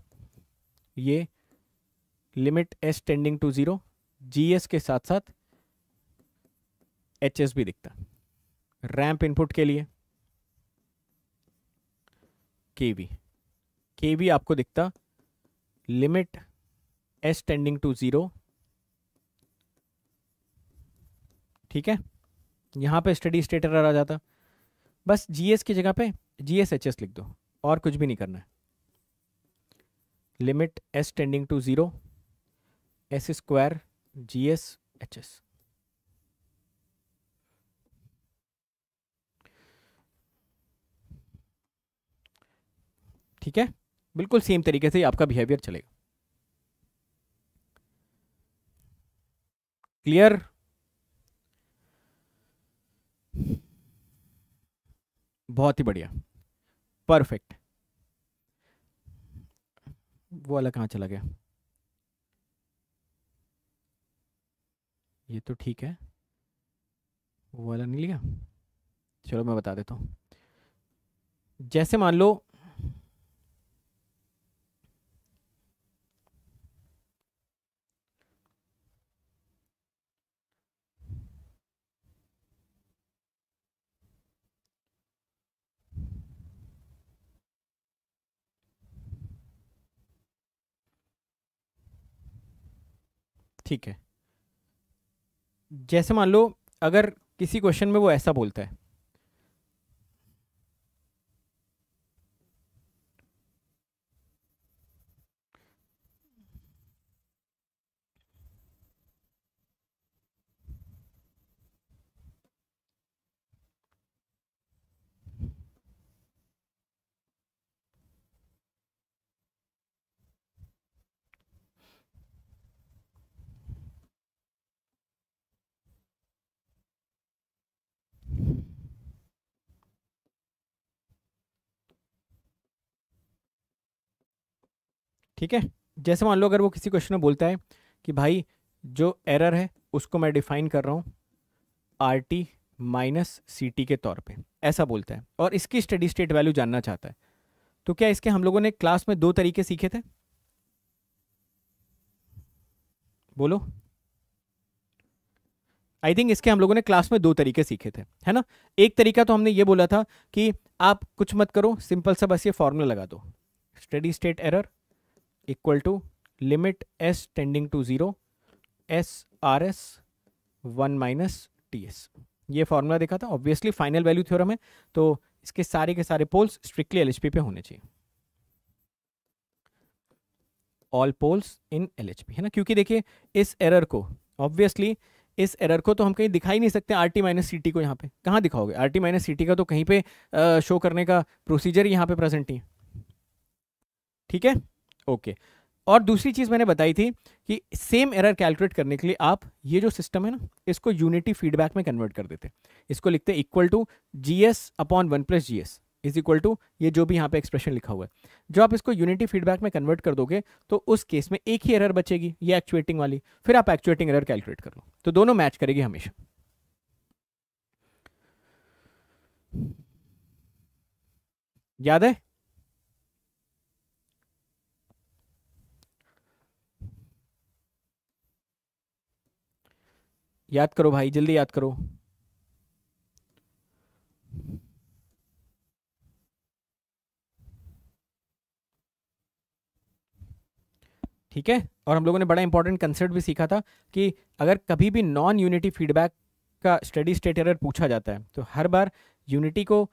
ये limit S tending to zero G S के साथ साथ एच एस भी दिखता रैम्प इनपुट के लिए के वी के वी आपको दिखता limit S tending to zero ठीक है यहां पे स्टडी स्टेटर आ जाता बस जीएस की जगह पे जी एस एच एस लिख दो और कुछ भी नहीं करना है limit S tending to zero S square G S H S ठीक है बिल्कुल सेम तरीके से आपका बिहेवियर चलेगा क्लियर बहुत ही बढ़िया परफेक्ट वो वाला कहाँ चला गया ये तो ठीक है वो वाला नहीं लिया चलो मैं बता देता हूँ जैसे मान लो ठीक है जैसे मान लो अगर किसी क्वेश्चन में वो ऐसा बोलता है ठीक है जैसे मान लो अगर वो किसी क्वेश्चन में बोलता है कि भाई जो एरर है उसको मैं डिफाइन कर रहा हूँ आर टी माइनस सी टी के तौर पे ऐसा बोलता है और इसकी स्टडी स्टेट वैल्यू जानना चाहता है तो क्या इसके हम लोगों ने क्लास में दो तरीके सीखे थे बोलो आई थिंक इसके हम लोगों ने क्लास में दो तरीके सीखे थे है ना एक तरीका तो हमने ये बोला था कि आप कुछ मत करो सिंपल सा बस ये फॉर्मूला लगा दो study state error equal to limit S tending to zero S R S one minus T S ये फॉर्मूला देखा था ऑब्वियसली फाइनल वैल्यू थ्योरम है तो इसके सारे के सारे पोल्स स्ट्रिक्टली एल पे होने चाहिए ऑल पोल्स इन एल है ना क्योंकि देखिए इस एरर को ऑब्वियसली इस एरर को तो हम कहीं दिखाई नहीं सकते आर टी माइनस सी टी को यहाँ पे कहाँ दिखाओगे R T minus C T का तो कहीं पे आ, शो करने का प्रोसीजर यहाँ पे प्रेजेंट नहीं ठीक है ओके और दूसरी चीज़ मैंने बताई थी कि सेम एरर कैलकुलेट करने के लिए आप ये जो सिस्टम है ना इसको यूनिटी फीडबैक में कन्वर्ट कर देते इसको लिखते equal to G S upon one plus G S is equal to ये जो भी यहाँ पे एक्सप्रेशन लिखा हुआ है जो आप इसको यूनिटी फीडबैक में कन्वर्ट कर दोगे तो उस केस में एक ही एरर बचेगी ये एक्चुएटिंग वाली फिर आप एक्चुएटिंग एरर कैलकुलेट कर लो तो दोनों मैच करेगी हमेशा याद है याद करो भाई जल्दी याद करो ठीक है और हम लोगों ने बड़ा इंपॉर्टेंट कंसेप्ट भी सीखा था कि अगर कभी भी नॉन यूनिटी फीडबैक का स्टडी स्टेट एरर पूछा जाता है तो हर बार यूनिटी को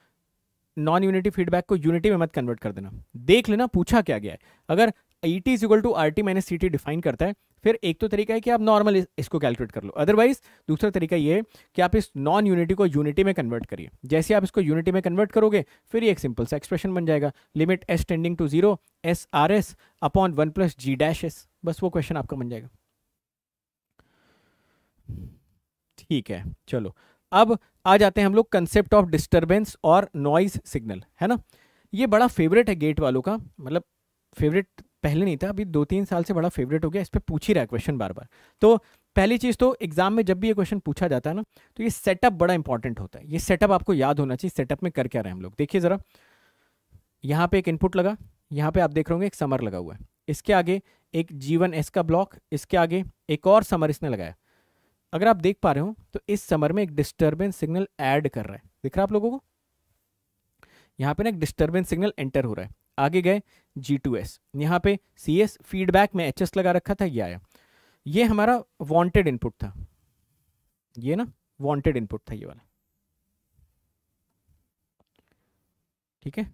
नॉन यूनिटी फीडबैक को यूनिटी में मत कन्वर्ट कर देना देख लेना पूछा क्या गया है अगर E T is equal to R T minus C T define करता है फिर एक तो तरीका है कि आप नॉर्मल इसको कैलकुलेट कर लो अदरवाइज दूसरा तरीका ये है कि आप इस नॉन यूनिटी को यूनिटी में कन्वर्ट करिए जैसे आप इसको यूनिटी में कन्वर्ट करोगे फिर ये एक सिंपल सा एक्सप्रेशन बन जाएगा limit S tending to zero S R S upon one plus G dash S बस वो क्वेश्चन आपका बन जाएगा ठीक है चलो अब आ जाते हैं हम लोग कंसेप्ट ऑफ डिस्टर्बेंस और नॉइज सिग्नल है ना ये बड़ा फेवरेट है गेट वालों का मतलब फेवरेट पहले नहीं था अभी दो तीन साल से बड़ा फेवरेट हो गया इस पर पूछ ही रहा है क्वेश्चन बार बार तो पहली चीज़ तो एग्जाम में जब भी ये क्वेश्चन पूछा जाता है ना तो ये सेटअप बड़ा इंपॉर्टेंट होता है ये सेटअप आपको याद होना चाहिए सेटअप में कर क्या रहे हैं हम लोग देखिए ज़रा यहाँ पे एक इनपुट लगा यहाँ पे आप देख रहे होंगे एक समर लगा हुआ है इसके आगे एक जीवन एस का ब्लॉक इसके आगे एक और समर इसने लगाया अगर आप देख पा रहे हो तो इस समर में एक डिस्टर्बेंस सिग्नल ऐड कर रहा है दिख रहा है आप लोगों को यहाँ पे ना एक डिस्टर्बेंस सिग्नल एंटर हो रहा है आगे गए जी टू एस यहाँ पे सी एस फीडबैक में एच एस लगा रखा था ये आया ये हमारा वांटेड इनपुट था ये ना वांटेड इनपुट था ये वाला ठीक है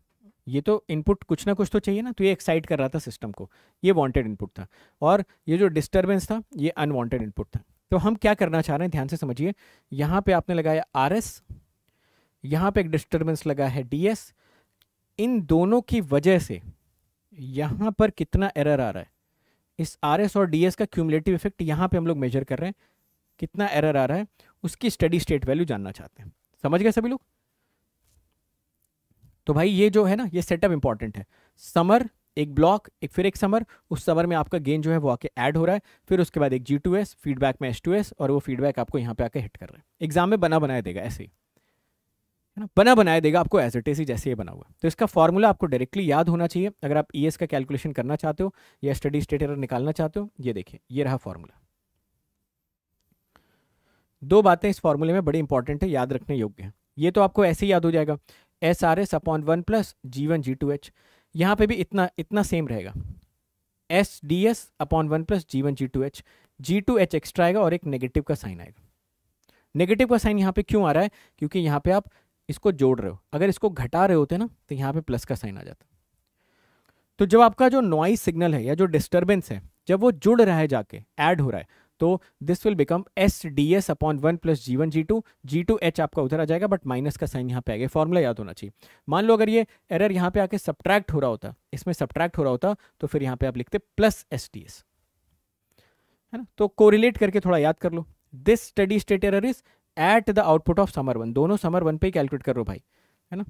ये तो इनपुट कुछ ना कुछ तो चाहिए ना तो ये एक्साइट कर रहा था सिस्टम को ये वांटेड इनपुट था और ये जो डिस्टरबेंस था ये अनवांटेड इनपुट था तो हम क्या करना चाह रहे हैं ध्यान से समझिए यहाँ पे आपने लगाया आर एस यहाँ पे एक डिस्टर्बेंस लगा है डी एस इन दोनों की वजह से यहाँ पर कितना एरर आ रहा है इस आर एस और डी एस का क्यूमलेटिव इफेक्ट यहाँ पे हम लोग मेजर कर रहे हैं कितना एरर आ रहा है उसकी स्टडी स्टेट वैल्यू जानना चाहते हैं समझ गए सभी लोग तो भाई ये जो है ना ये सेटअप इंपॉर्टेंट है समर एक ब्लॉक एक फिर एक समर उस समर में आपका गेन जो है वो आके ऐड हो रहा है फिर उसके बाद एक जी टू एस फीडबैक में एस टू एस और वो फीडबैक आपको यहाँ पे आके हिट कर रहा है एग्जाम में बना बनाया देगा ऐसे ही है ना बना बनाया देगा आपको एज इट इज जैसे ये बना हुआ तो इसका फॉर्मूला आपको डायरेक्टली याद होना चाहिए अगर आप ई e का कैलकुलेशन करना चाहते हो या स्टडी स्टेट एर निकालना चाहते हो ये देखिए ये रहा फॉर्मूला दो बातें इस फॉर्मूले में बड़ी इंपॉर्टेंट है याद रखने योग्य है ये तो आपको ऐसे ही याद हो जाएगा S R S upon one plus G one G two H यहाँ पर भी इतना इतना सेम रहेगा S D S upon one plus G one G two H G two H extra आएगा और एक नेगेटिव का साइन आएगा नेगेटिव का साइन यहाँ पे क्यों आ रहा है क्योंकि यहाँ पे आप इसको जोड़ रहे हो अगर इसको घटा रहे होते ना तो यहाँ पे प्लस का साइन आ जाता तो जब आपका जो नॉइज सिग्नल है या जो डिस्टर्बेंस है जब वो जुड़ रहा है जाके ऐड हो रहा है तो this will become S D S upon one plus G one G two G two H आपका उधर आ जाएगा बट माइनस का साइन यहाँ पे आ गया फॉर्मूला याद होना चाहिए मान लो अगर ये एरर यहाँ पे आके सब्ट्रैक्ट हो रहा होता इसमें सब्ट्रैक्ट हो रहा होता तो फिर यहाँ पे आप लिखते प्लस एस डी एस है ना तो कोरिलेट करके थोड़ा याद कर लो this study state error is at the output of summer one दोनों समर वन पे कैलकुलेट करो भाई है ना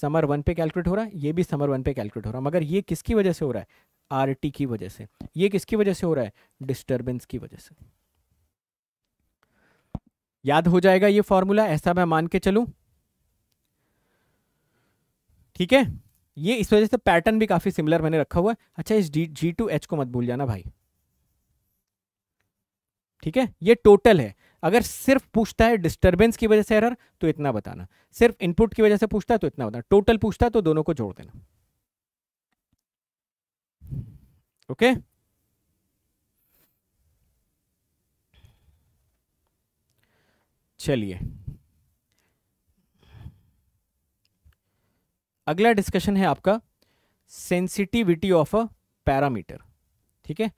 समर वन पे कैलकुलेट हो रहा है ये भी समर वन पे कैलकुलेट हो रहा है मगर ये किसकी वजह से हो रहा है आर टी की वजह से ये किसकी वजह से हो रहा है डिस्टर्बेंस की वजह से याद हो जाएगा ये फॉर्मूला ऐसा मैं मान के चलूं ठीक है ये इस वजह से पैटर्न भी काफी सिमिलर मैंने रखा हुआ है अच्छा इस जी टू एच को मत भूल जाना भाई ठीक है ये टोटल है अगर सिर्फ पूछता है डिस्टर्बेंस की वजह से एरर तो इतना बताना सिर्फ इनपुट की वजह से पूछता है तो इतना बताना टोटल पूछता है तो दोनों को जोड़ देना ओके चलिए अगला डिस्कशन है आपका सेंसिटिविटी ऑफ अ पैरामीटर ठीक है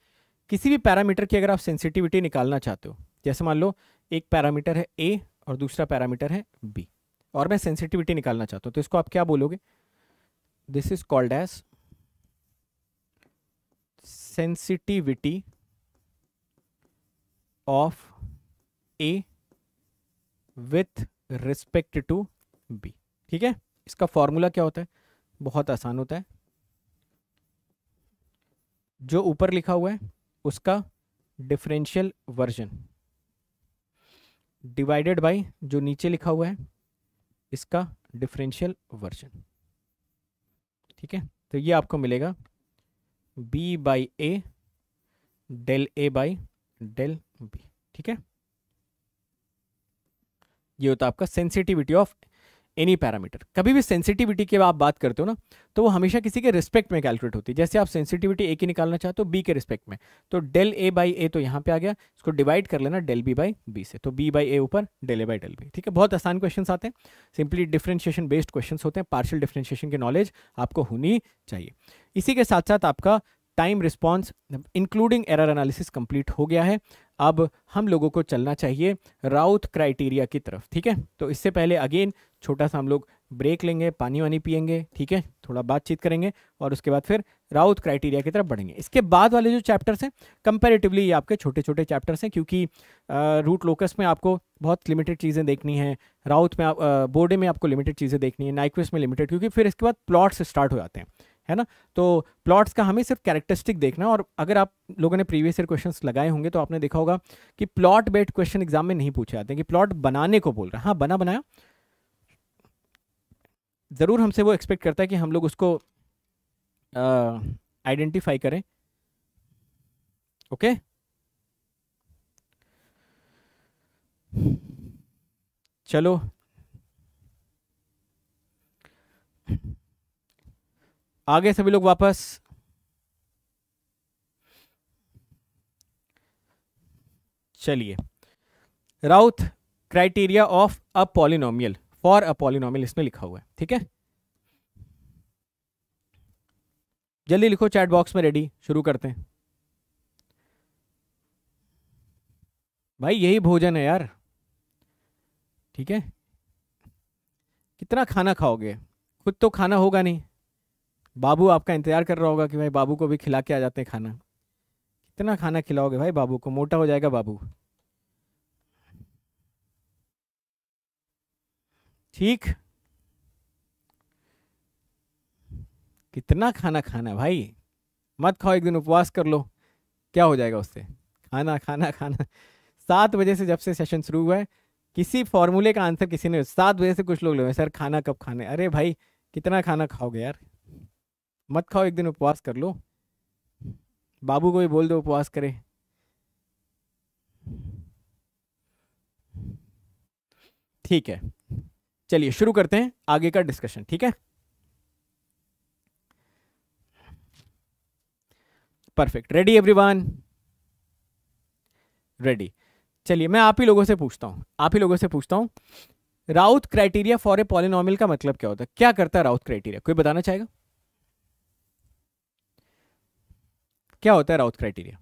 किसी भी पैरामीटर की अगर आप सेंसिटिविटी निकालना चाहते हो जैसे मान लो एक पैरामीटर है ए और दूसरा पैरामीटर है बी और मैं सेंसिटिविटी निकालना चाहता हूँ तो इसको आप क्या बोलोगे this is called as sensitivity of A with respect to B ठीक है इसका फॉर्मूला क्या होता है बहुत आसान होता है जो ऊपर लिखा हुआ है उसका डिफरेंशियल वर्जन डिवाइडेड बाई जो नीचे लिखा हुआ है इसका डिफरेंशियल वर्जन ठीक है तो ये आपको मिलेगा b by A del A by del B ठीक है ये होता है आपका सेंसिटिविटी ऑफ एनी पैरामीटर कभी भी सेंसिटिविटी की आप बात करते हो ना तो वो हमेशा किसी के रिस्पेक्ट में कैलकुलेट होती है जैसे आप सेंसिटिविटी ए की निकालना चाहते हो बी तो के रिस्पेक्ट में तो डेल ए बाई ए तो यहाँ पे आ गया इसको डिवाइड कर लेना डेल बी बाई बी से तो बी बाई ए ऊपर del A by del B ठीक है बहुत आसान क्वेश्चन आते हैं सिंपली डिफ्रेंशिएशन बेस्ड क्वेश्चन होते हैं पार्शियल डिफ्रेंशिएशन की नॉलेज आपको होनी चाहिए इसी के साथ साथ आपका time response including error analysis complete हो गया है अब हम लोगों को चलना चाहिए राउथ क्राइटेरिया की तरफ ठीक है तो इससे पहले अगेन छोटा सा हम लोग ब्रेक लेंगे पानी वानी पियेंगे ठीक है थोड़ा बातचीत करेंगे और उसके बाद फिर राउथ क्राइटेरिया की तरफ बढ़ेंगे इसके बाद वाले जो चैप्टर्स हैं कंपेरेटिवली ये आपके छोटे छोटे चैप्टर्स हैं क्योंकि रूट लोकस में आपको बहुत लिमिटेड चीज़ें देखनी है राउथ में आप बोर्डे में आपको लिमिटेड चीज़ें देखनी है नाइक्वेस में लिमिटेड क्योंकि फिर इसके बाद प्लॉट्स स्टार्ट हो जाते हैं है ना तो प्लॉट्स का हमें सिर्फ कैरेक्टरिस्टिक देखना और अगर आप लोगों ने प्रीवियस ईयर क्वेश्चंस लगाए होंगे तो आपने देखा होगा कि प्लॉट बेट क्वेश्चन एग्जाम में नहीं पूछे जाते कि प्लॉट बनाने को बोल रहा है हाँ बना बनाया ज़रूर हमसे वो एक्सपेक्ट करता है कि हम लोग उसको आइडेंटिफाई करें ओके चलो आ गए सभी लोग वापस चलिए Routh criteria of a polynomial for a polynomial इसमें लिखा हुआ है ठीक है जल्दी लिखो चैट बॉक्स में रेडी शुरू करते हैं भाई यही भोजन है यार ठीक है कितना खाना खाओगे खुद तो खाना होगा नहीं बाबू आपका इंतजार कर रहा होगा कि भाई बाबू को भी खिला के आ जाते हैं खाना कितना खाना खिलाओगे भाई बाबू को मोटा हो जाएगा बाबू ठीक कितना खाना खाना भाई मत खाओ एक दिन उपवास कर लो क्या हो जाएगा उससे खाना खाना खाना सात बजे से जब से सेशन शुरू हुआ है किसी फॉर्मूले का आंसर किसी ने सात बजे से कुछ लोग लोग सर खाना कब खाने अरे भाई कितना खाना खाओगे यार मत खाओ एक दिन उपवास कर लो बाबू को भी बोल दो उपवास करे ठीक है चलिए शुरू करते हैं आगे का डिस्कशन ठीक है परफेक्ट रेडी एवरीवन रेडी चलिए मैं आप ही लोगों से पूछता हूं आप ही लोगों से पूछता हूं Routh criteria for a polynomial का मतलब क्या होता है क्या करता है राउथ क्राइटेरिया कोई बताना चाहेगा क्या होता है राउथ क्राइटेरिया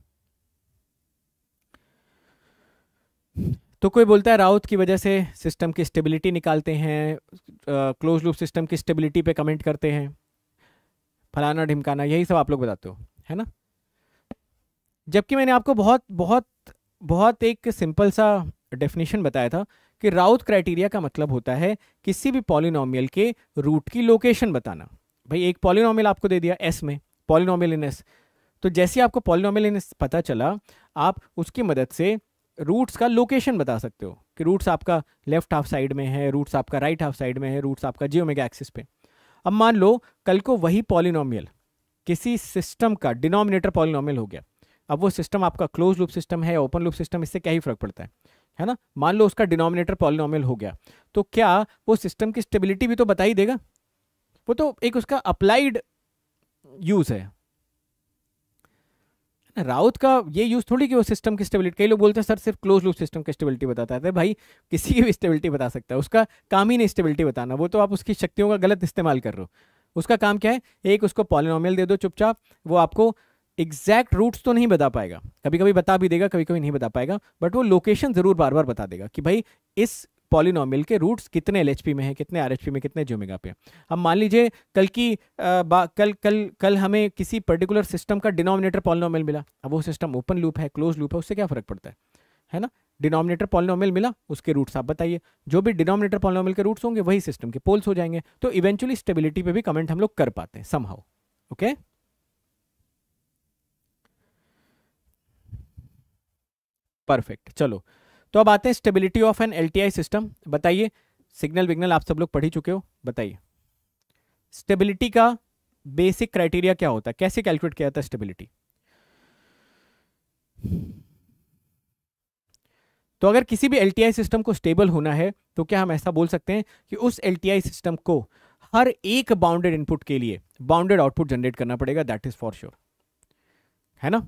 तो कोई बोलता है राउथ की वजह से सिस्टम की स्टेबिलिटी निकालते हैं क्लोज लूप सिस्टम की स्टेबिलिटी पे कमेंट करते हैं फलाना ढिमकाना यही सब आप लोग बताते हो है ना जबकि मैंने आपको बहुत बहुत बहुत एक सिंपल सा डेफिनेशन बताया था कि राउथ क्राइटेरिया का मतलब होता है किसी भी पॉलिनोमियल के रूट की लोकेशन बताना भाई एक पॉलिनोमियल आपको दे दिया एस में पॉलिनोमियल इन एस तो जैसे आपको पॉलिनॉमियल इन पता चला आप उसकी मदद से रूट्स का लोकेशन बता सकते हो कि रूट्स आपका लेफ्ट हाफ साइड में है रूट्स आपका राइट हाफ साइड में है रूट्स आपका जियोमेगा एक्सिस पे अब मान लो कल को वही पॉलिनोमियल किसी सिस्टम का डिनोमिनेटर पॉलिनोमियल हो गया अब वो सिस्टम आपका क्लोज लूप सिस्टम है ओपन लूप सिस्टम इससे क्या ही फर्क पड़ता है है ना मान लो उसका डिनोमिनेटर पॉलिनोमियल हो गया तो क्या वो सिस्टम की स्टेबिलिटी भी तो बता ही देगा वो तो एक उसका अप्लाइड यूज़ है राउत का ये यूज़ थोड़ी कि वो सिस्टम की स्टेबिलिटी कई लोग बोलते हैं सर सिर्फ क्लोज लूप सिस्टम की स्टेबिलिटी बताता है भाई किसी की भी स्टेबिलिटी बता सकता है उसका काम ही नहीं स्टेबिलिटी बताना वो तो आप उसकी शक्तियों का गलत इस्तेमाल कर रहे हो उसका काम क्या है एक उसको पॉलिनोमियल दे दो चुपचाप वो आपको एग्जैक्ट रूट्स तो नहीं बता पाएगा कभी कभी बता भी देगा कभी कभी नहीं बता पाएगा बट वो लोकेशन ज़रूर बार बार बता देगा कि भाई इस पॉलिनॉमिल के रूट्स कितने एल में है कितने आर में कितने जोमेगा पे अब मान लीजिए कल की आ, कल कल कल हमें किसी पर्टिकुलर सिस्टम का डिनोमिनेटर पॉलिनॉमिल मिला अब वो सिस्टम ओपन लूप है क्लोज लूप है उससे क्या फ़र्क पड़ता है है ना डिनोमिनेटर पॉलिनोमियल मिला उसके रूट्स आप बताइए जो भी डिनोमिनेटर पॉलिनोमियल के रूट्स होंगे वही सिस्टम के पोल्स हो जाएंगे तो इवेंचुअली स्टेबिलिटी पर भी कमेंट हम लोग कर पाते हैं समहाउ ओके परफेक्ट चलो तो अब आते हैं stability of N L system बताइए सिग्नल विग्नल आप सब लोग पढ़ ही चुके हो बताइए स्टेबिलिटी का बेसिक क्राइटेरिया क्या होता है कैसे कैलकुलेट किया जाता है स्टेबिलिटी तो अगर किसी भी एलटीआई सिस्टम को स्टेबल होना है तो क्या हम ऐसा बोल सकते हैं कि उस एलटीआई सिस्टम को हर एक बाउंडेड इनपुट के लिए बाउंडेड आउटपुट जनरेट करना पड़ेगा दैट इज फॉर श्योर है ना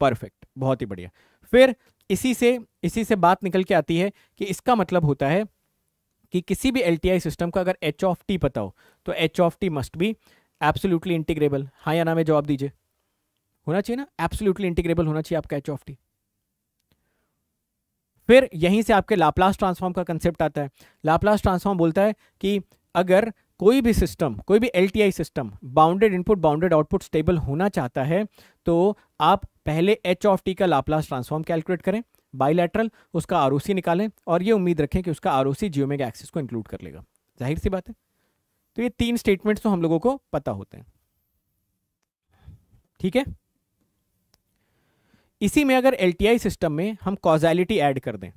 परफेक्ट बहुत ही बढ़िया फिर इसी से इसी से बात निकल के आती है कि इसका मतलब होता है कि किसी भी एल सिस्टम का अगर एच ऑफ टी पता हो तो H of T must be absolutely integrable हाँ या ना में जवाब दीजिए होना चाहिए ना एब्सोल्युटली इंटीग्रेबल होना चाहिए आपका एच ऑफ टी फिर यहीं से आपके लाप्लास ट्रांसफॉर्म का कंसेप्ट आता है लाप्लास ट्रांसफॉर्म बोलता है कि अगर कोई भी सिस्टम कोई भी L system bounded input bounded output stable होना चाहता है तो आप पहले एच ऑफ टी का लाप्लास ट्रांसफॉर्म कैलकुलेट करें बाइलेटरल उसका आर निकालें और ये उम्मीद रखें कि उसका आर ओ जियोमेगा एक्सिस को इंक्लूड कर लेगा जाहिर सी बात है तो ये तीन स्टेटमेंट्स तो हम लोगों को पता होते हैं ठीक है इसी में अगर एल सिस्टम में हम कॉजैलिटी ऐड कर दें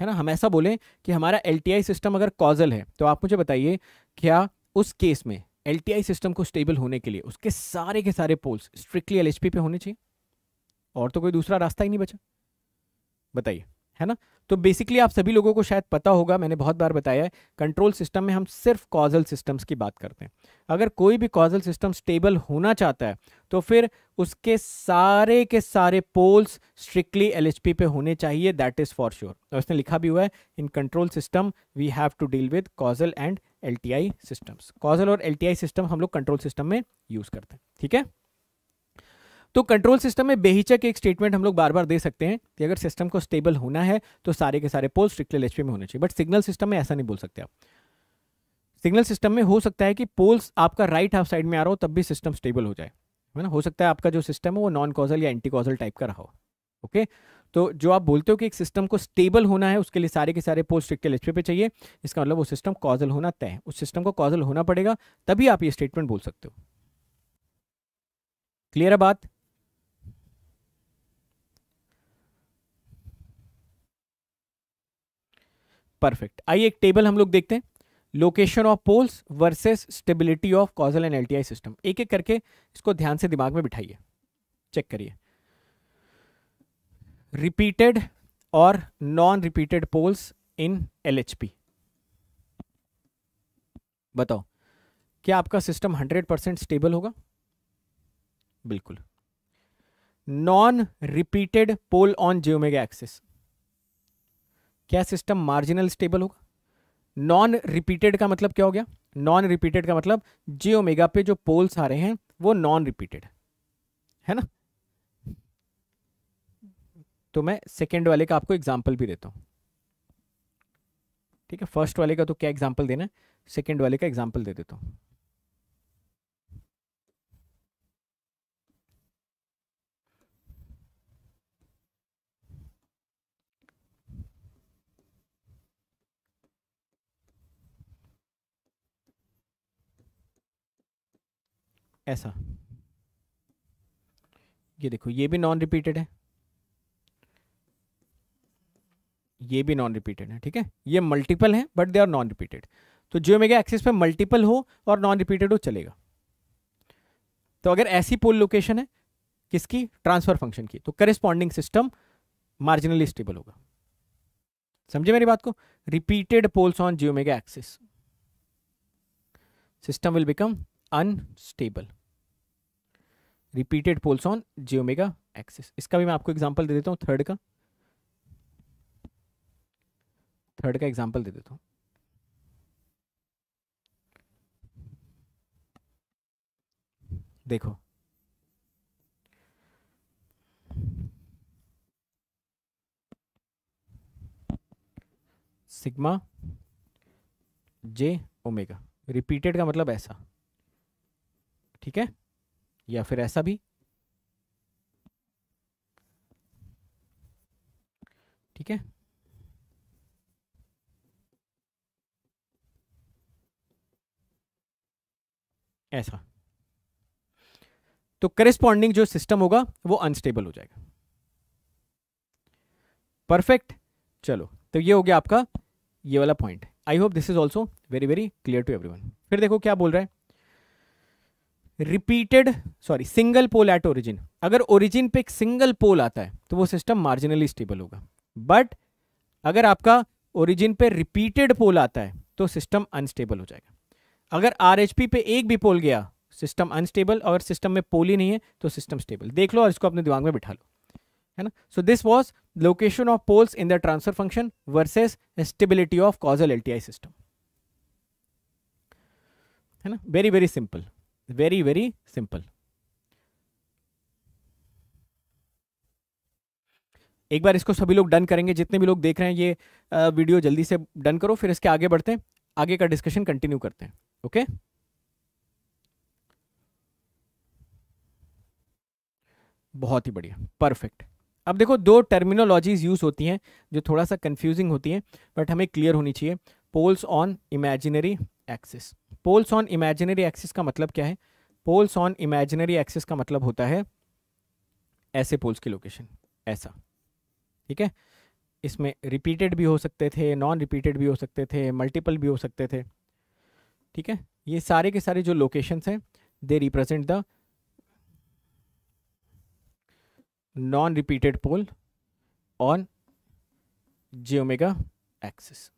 है ना हम ऐसा बोलें कि हमारा एल सिस्टम अगर कॉजल है तो आप मुझे बताइए क्या उस केस में एल सिस्टम को स्टेबल होने के लिए उसके सारे के सारे पोल्स स्ट्रिक्टली एल पे होने चाहिए और तो कोई दूसरा रास्ता ही नहीं बचा बताइए है ना तो बेसिकली आप सभी लोगों को शायद पता होगा मैंने बहुत बार बताया है कंट्रोल सिस्टम में हम सिर्फ कॉजल सिस्टम्स की बात करते हैं अगर कोई भी कॉजल सिस्टम स्टेबल होना चाहता है तो फिर उसके सारे के सारे पोल्स स्ट्रिक्टली एल पे होने चाहिए दैट इज़ फॉर श्योर और उसने लिखा भी हुआ है in control system we have to deal with causal and L systems causal और एल सिस्टम हम लोग कंट्रोल सिस्टम में यूज़ करते हैं ठीक है तो कंट्रोल सिस्टम में बेहिचक एक स्टेटमेंट हम लोग बार बार दे सकते हैं कि अगर सिस्टम को स्टेबल होना है तो सारे के सारे पोल स्ट्रिक्टली एच में होने चाहिए बट सिग्नल सिस्टम में ऐसा नहीं बोल सकते आप सिग्नल सिस्टम में हो सकता है कि पोल्स आपका राइट हाफ साइड में आ रहा हो तब भी सिस्टम स्टेबल हो जाए है ना हो सकता है आपका जो सिस्टम है वो नॉन कॉजल या एंटी कॉजल टाइप का रहा हो ओके तो जो आप बोलते हो कि एक सिस्टम को स्टेबल होना है उसके लिए सारे के सारे पोल स्ट्रिक्टल एच पे चाहिए इसका मतलब वो सिस्टम कॉजल होना तय उस सिस्टम को कॉजल होना पड़ेगा तभी आप ये स्टेटमेंट बोल सकते हो क्लियर है बात परफेक्ट आइए एक टेबल हम लोग देखते हैं location of poles versus stability of causal and LTI system एक एक करके इसको ध्यान से दिमाग में बिठाइए चेक करिए रिपीटेड और non repeated poles in LHP बताओ क्या आपका सिस्टम 100 परसेंट स्टेबल होगा बिल्कुल non repeated pole on j omega axis क्या सिस्टम मार्जिनल स्टेबल होगा नॉन रिपीटेड का मतलब क्या हो गया नॉन रिपीटेड का मतलब जे ओमेगा पे जो पोल्स आ रहे हैं वो नॉन रिपीटेड है ना तो मैं सेकेंड वाले का आपको एग्जाम्पल भी देता हूँ ठीक है फर्स्ट वाले का तो क्या एग्जाम्पल देना है सेकेंड वाले का एग्जाम्पल दे देता हूँ ऐसा ये देखो ये भी नॉन रिपीटेड है ये भी नॉन रिपीटेड है ठीक है ये मल्टीपल है but they are non repeated तो जियो मेगा एक्सिस पे मल्टीपल हो और नॉन रिपीटेड हो चलेगा तो अगर ऐसी पोल लोकेशन है किसकी ट्रांसफर फंक्शन की तो करिस्पॉन्डिंग सिस्टम मार्जिनली स्टेबल होगा समझे मेरी बात को repeated poles on j omega axis system will become unstable repeated poles on J omega axis इसका भी मैं आपको एग्जाम्पल दे देता हूँ थर्ड का थर्ड का एग्जाम्पल दे देता हूँ देखो सिग्मा जे ओमेगा रिपीटेड का मतलब ऐसा ठीक है या फिर ऐसा भी ठीक है ऐसा तो करेस्पॉन्डिंग जो सिस्टम होगा वो अनस्टेबल हो जाएगा परफेक्ट चलो तो ये हो गया आपका ये वाला point I hope this is also very very clear to everyone फिर देखो क्या बोल रहा है repeated sorry single pole at origin अगर ओरिजिन पे एक सिंगल पोल आता है तो वो सिस्टम मार्जिनली स्टेबल होगा बट अगर आपका ओरिजिन पे रिपीटेड पोल आता है तो सिस्टम अनस्टेबल हो जाएगा अगर आर पे एक भी पोल गया सिस्टम अनस्टेबल और सिस्टम में पोल ही नहीं है तो सिस्टम स्टेबल देख लो और इसको अपने दिमाग में बिठा लो है ना so this was location of poles in the transfer function versus stability of causal L system है ना very very simple very very simple एक बार इसको सभी लोग डन करेंगे जितने भी लोग देख रहे हैं ये वीडियो जल्दी से डन करो फिर इसके आगे बढ़ते हैं आगे का डिस्कशन कंटिन्यू करते हैं ओके बहुत ही बढ़िया परफेक्ट अब देखो दो टर्मिनोलॉजीज यूज होती हैं जो थोड़ा सा कंफ्यूजिंग होती हैं बट हमें क्लियर होनी चाहिए poles on imaginary axis poles on imaginary axis का मतलब क्या है पोल्स ऑन इमेजिनरी एक्सिस का मतलब होता है ऐसे पोल्स की लोकेशन ऐसा ठीक है इसमें रिपीटेड भी हो सकते थे नॉन रिपीटेड भी हो सकते थे मल्टीपल भी हो सकते थे ठीक है ये सारे के सारे जो लोकेशंस हैं they represent the non repeated pole on j omega axis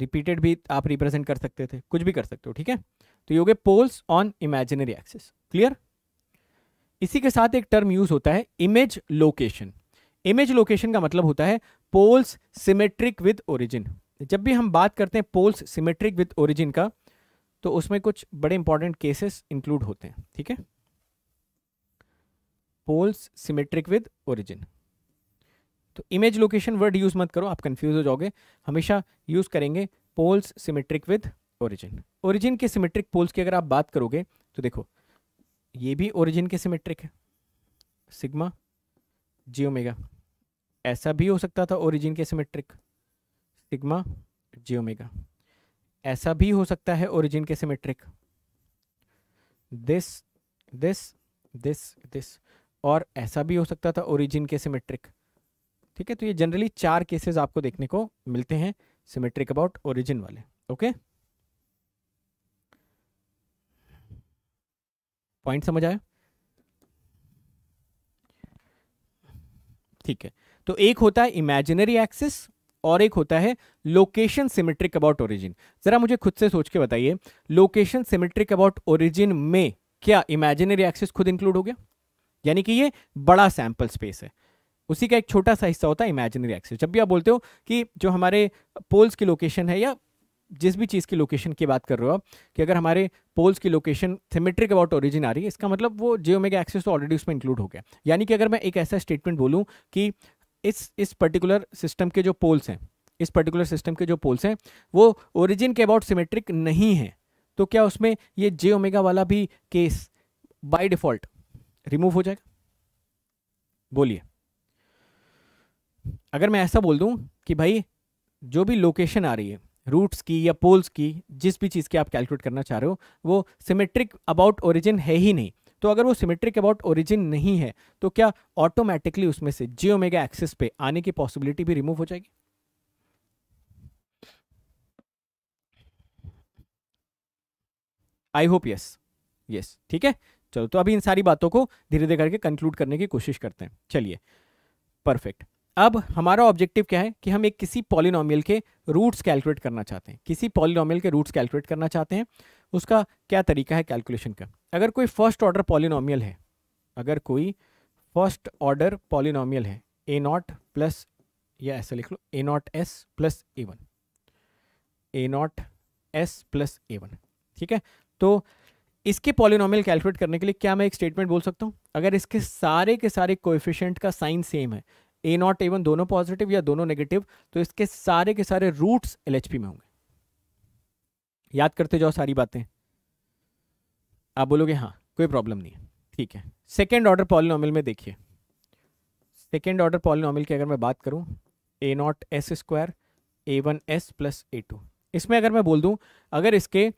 repeated भी आप रिप्रेजेंट कर सकते थे कुछ भी कर सकते हो ठीक है तो योगे poles on imaginary axis clear इसी के साथ एक टर्म यूज होता है इमेज लोकेशन इमेज लोकेशन का मतलब होता है पोल्स सिमेट्रिक विद ओरिजिन जब भी हम बात करते हैं पोल्स सिमेट्रिक विद ओरिजिन का तो उसमें कुछ बड़े इंपॉर्टेंट केसेस इंक्लूड होते हैं ठीक है पोल्स सिमेट्रिक विद ओरिजिन तो इमेज लोकेशन वर्ड यूज़ मत करो आप कंफ्यूज हो जाओगे हमेशा यूज़ करेंगे poles symmetric with origin origin के सिमेट्रिक पोल्स की अगर आप बात करोगे तो देखो ये भी ओरिजिन के सिमेट्रिक है सिग्मा जी ओमेगा ऐसा भी हो सकता था ओरिजिन के सिमेट्रिक सिग्मा जी ओमेगा ऐसा भी हो सकता है ओरिजिन के symmetric this this this this और ऐसा भी हो सकता था ओरिजिन के सिमेट्रिक ठीक है तो ये जनरली चार केसेस आपको देखने को मिलते हैं सिमेट्रिक अबाउट ओरिजिन वाले ओके पॉइंट समझ आया ठीक है तो एक होता है इमेजिनरी एक्सिस और एक होता है लोकेशन सिमेट्रिक अबाउट ओरिजिन जरा मुझे खुद से सोच के बताइए लोकेशन सिमेट्रिक अबाउट ओरिजिन में क्या इमेजिनरी एक्सिस खुद इंक्लूड हो गया यानी कि ये बड़ा सैंपल स्पेस है उसी का एक छोटा सा हिस्सा होता है इमेजिनरी एक्सिस जब भी आप बोलते हो कि जो हमारे पोल्स की लोकेशन है या जिस भी चीज़ की लोकेशन की बात कर रहे हो आप कि अगर हमारे पोल्स की लोकेशन सिमेट्रिक अबाउट ओरिजिन आ रही है इसका मतलब वो जियोमेगा एक्सेस तो ऑलरेडी उसमें इंक्लूड हो गया यानी कि अगर मैं एक ऐसा स्टेटमेंट बोलूँ कि इस इस पर्टिकुलर सिस्टम के जो पोल्स हैं इस पर्टिकुलर सिस्टम के जो पोल्स हैं वो ओरिजिन के अबाउट सिमेट्रिक नहीं है तो क्या उसमें ये जे ओमेगा वाला भी केस बाय डिफॉल्ट रिमूव हो जाएगा बोलिए अगर मैं ऐसा बोल दूँ कि भाई जो भी लोकेशन आ रही है रूट्स की या पोल्स की जिस भी चीज़ की आप कैलकुलेट करना चाह रहे हो वो सिमेट्रिक अबाउट ओरिजिन है ही नहीं तो अगर वो सिमेट्रिक अबाउट ओरिजिन नहीं है तो क्या ऑटोमेटिकली उसमें से जियो मेगा एक्सिस पे आने की पॉसिबिलिटी भी रिमूव हो जाएगी आई होप यस यस ठीक है चलो तो अभी इन सारी बातों को धीरे धीरे करके कंक्लूड करने की कोशिश करते हैं चलिए परफेक्ट अब हमारा ऑब्जेक्टिव क्या है कि हम एक किसी पॉलिनॉमियल के रूट्स कैलकुलेट करना चाहते हैं किसी पॉलिनॉमियल के रूट्स कैलकुलेट करना चाहते हैं उसका क्या तरीका है कैलकुलेशन का अगर कोई फर्स्ट ऑर्डर पॉलिनॉमियल है अगर कोई फर्स्ट ऑर्डर पॉलिनॉमियल है ए नॉट प्लस या ऐसा लिख लो a naught s plus A one A naught s plus A one ठीक है तो इसके पॉलिनॉमियल कैलकुलेट करने के लिए क्या मैं एक स्टेटमेंट बोल सकता हूँ अगर इसके सारे के सारे कोएफिशिएंट का साइन सेम है ए नॉट एवन दोनों पॉजिटिव या दोनों नेगेटिव तो इसके सारे के सारे रूट्स एल में होंगे याद करते जाओ सारी बातें आप बोलोगे हाँ कोई प्रॉब्लम नहीं है ठीक है सेकेंड ऑर्डर पॉलिनॉमिल में देखिए सेकेंड ऑर्डर पॉलिनॉमिल की अगर मैं बात करूं a naught s square a one S plus A two इसमें अगर मैं बोल दूं अगर इसके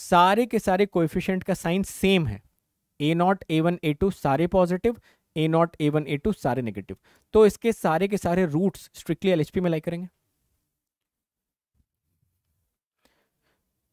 सारे के सारे कोएफिशिएंट का साइन सेम है ए not a one A two सारे positive a not a one A two सारे नेगेटिव तो इसके सारे के सारे रूट्स स्ट्रिक्टली एल में लाई करेंगे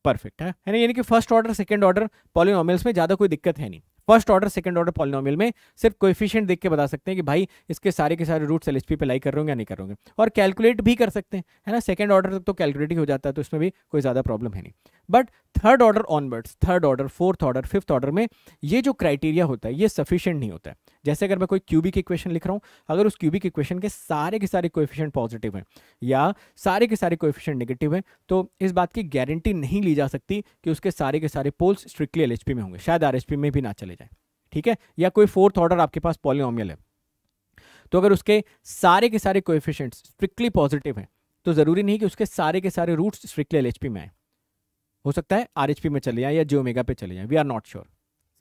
परफेक्ट है यानी कि first order second order polynomials में ज़्यादा कोई दिक्कत है नहीं first order second order polynomial में सिर्फ कोफिशियंट देख के बता सकते हैं कि भाई इसके सारे के सारे रूट्स एल पे लाई कर रहे होंगे या नहीं करोगे और कैलकुलेट भी कर सकते हैं है ना सेकंड ऑर्डर तक तो कैलकुलेट ही हो जाता है तो इसमें भी कोई ज़्यादा प्रॉब्लम है नहीं but third order onwards third order fourth order fifth order में ये जो क्राइटेरिया होता है ये सफिशियंट नहीं होता है जैसे अगर मैं कोई क्यूबिक इक्वेशन लिख रहा हूँ अगर उस क्यूबिक इक्वेशन के सारे के सारे कोएफिशिएंट पॉजिटिव हैं या सारे के सारे कोएफिशिएंट नेगेटिव हैं तो इस बात की गारंटी नहीं ली जा सकती कि उसके सारे के सारे पोल्स स्ट्रिक्टली एल में होंगे शायद आर में भी ना चले ठीक है या कोई फोर्थ ऑर्डर आपके पास पॉलिनोमियल है तो अगर उसके सारे के सारे कोएफिशिएंट स्ट्रिक्टली पॉजिटिव हैं तो ज़रूरी नहीं कि उसके सारे के सारे रूट्स स्ट्रिक्टली एलएचपी में आए हो सकता है आर में चले जाए या जियोमेगा पे चले जाए वी आर नॉट श्योर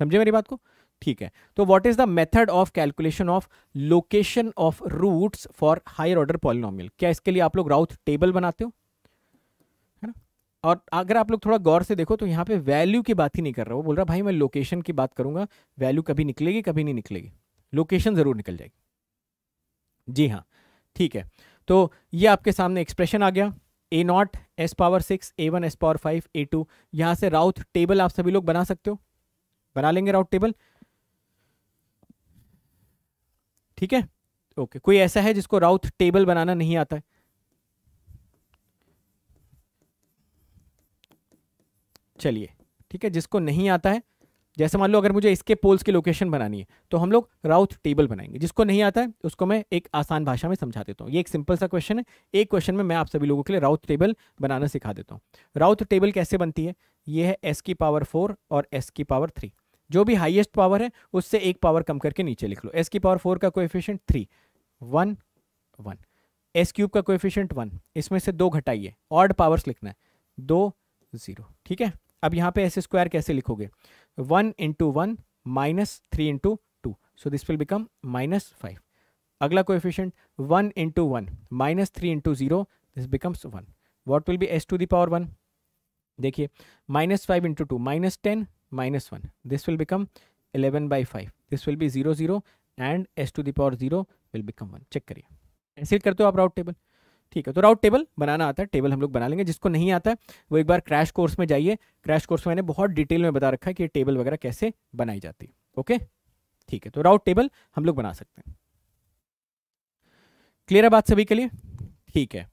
समझे मेरी बात को ठीक है तो what is the method of calculation of location of roots for higher order polynomial क्या इसके लिए आप लोग राउथ टेबल बनाते हो और अगर आप लोग थोड़ा गौर से देखो तो यहाँ पे वैल्यू की बात ही नहीं कर रहा वो बोल रहा भाई मैं लोकेशन की बात करूंगा वैल्यू कभी निकलेगी कभी नहीं निकलेगी लोकेशन ज़रूर निकल जाएगी जी हाँ ठीक है तो ये आपके सामने एक्सप्रेशन आ गया a naught s power six a one s power five a two यहाँ से राउथ टेबल आप सभी लोग बना सकते हो बना लेंगे राउथ टेबल ठीक है ओके कोई ऐसा है जिसको राउथ टेबल बनाना नहीं आता है चलिए ठीक है जिसको नहीं आता है जैसे मान लो अगर मुझे इसके पोल्स की लोकेशन बनानी है तो हम लोग राउथ टेबल बनाएंगे जिसको नहीं आता है उसको मैं एक आसान भाषा में समझा देता हूँ ये एक सिंपल सा क्वेश्चन है एक क्वेश्चन में मैं आप सभी लोगों के लिए राउथ टेबल बनाना सिखा देता हूँ राउथ टेबल कैसे बनती है ये है एस की पावर फोर और एस की पावर थ्री जो भी हाइएस्ट पावर है उससे एक पावर कम करके नीचे लिख लो एस की पावर फोर का coefficient three one one s cube का कोएफिशिएंट वन इसमें से दो घटाइए ऑर्ड पावर्स लिखना है दो जीरो ठीक है अब यहाँ पे ऐसे स्क्वायर कैसे लिखोगे one into one minus three into two so this will become minus five अगला coefficient one into one minus three into zero this becomes one what will be s to the power one देखिए minus five into two minus ten minus one this will become eleven by five this will be zero zero and s to the power zero will become one check करिए ऐसे करते हो आप राउट table ठीक है तो राउट table बनाना आता है टेबल हम लोग बना लेंगे जिसको नहीं आता है वो एक बार क्रैश कोर्स में जाइए क्रैश कोर्स में मैंने बहुत डिटेल में बता रखा है कि ये टेबल वगैरह कैसे बनाई जाती है ओके ठीक है तो राउट टेबल हम लोग बना सकते हैं क्लियर है बात सभी के लिए ठीक है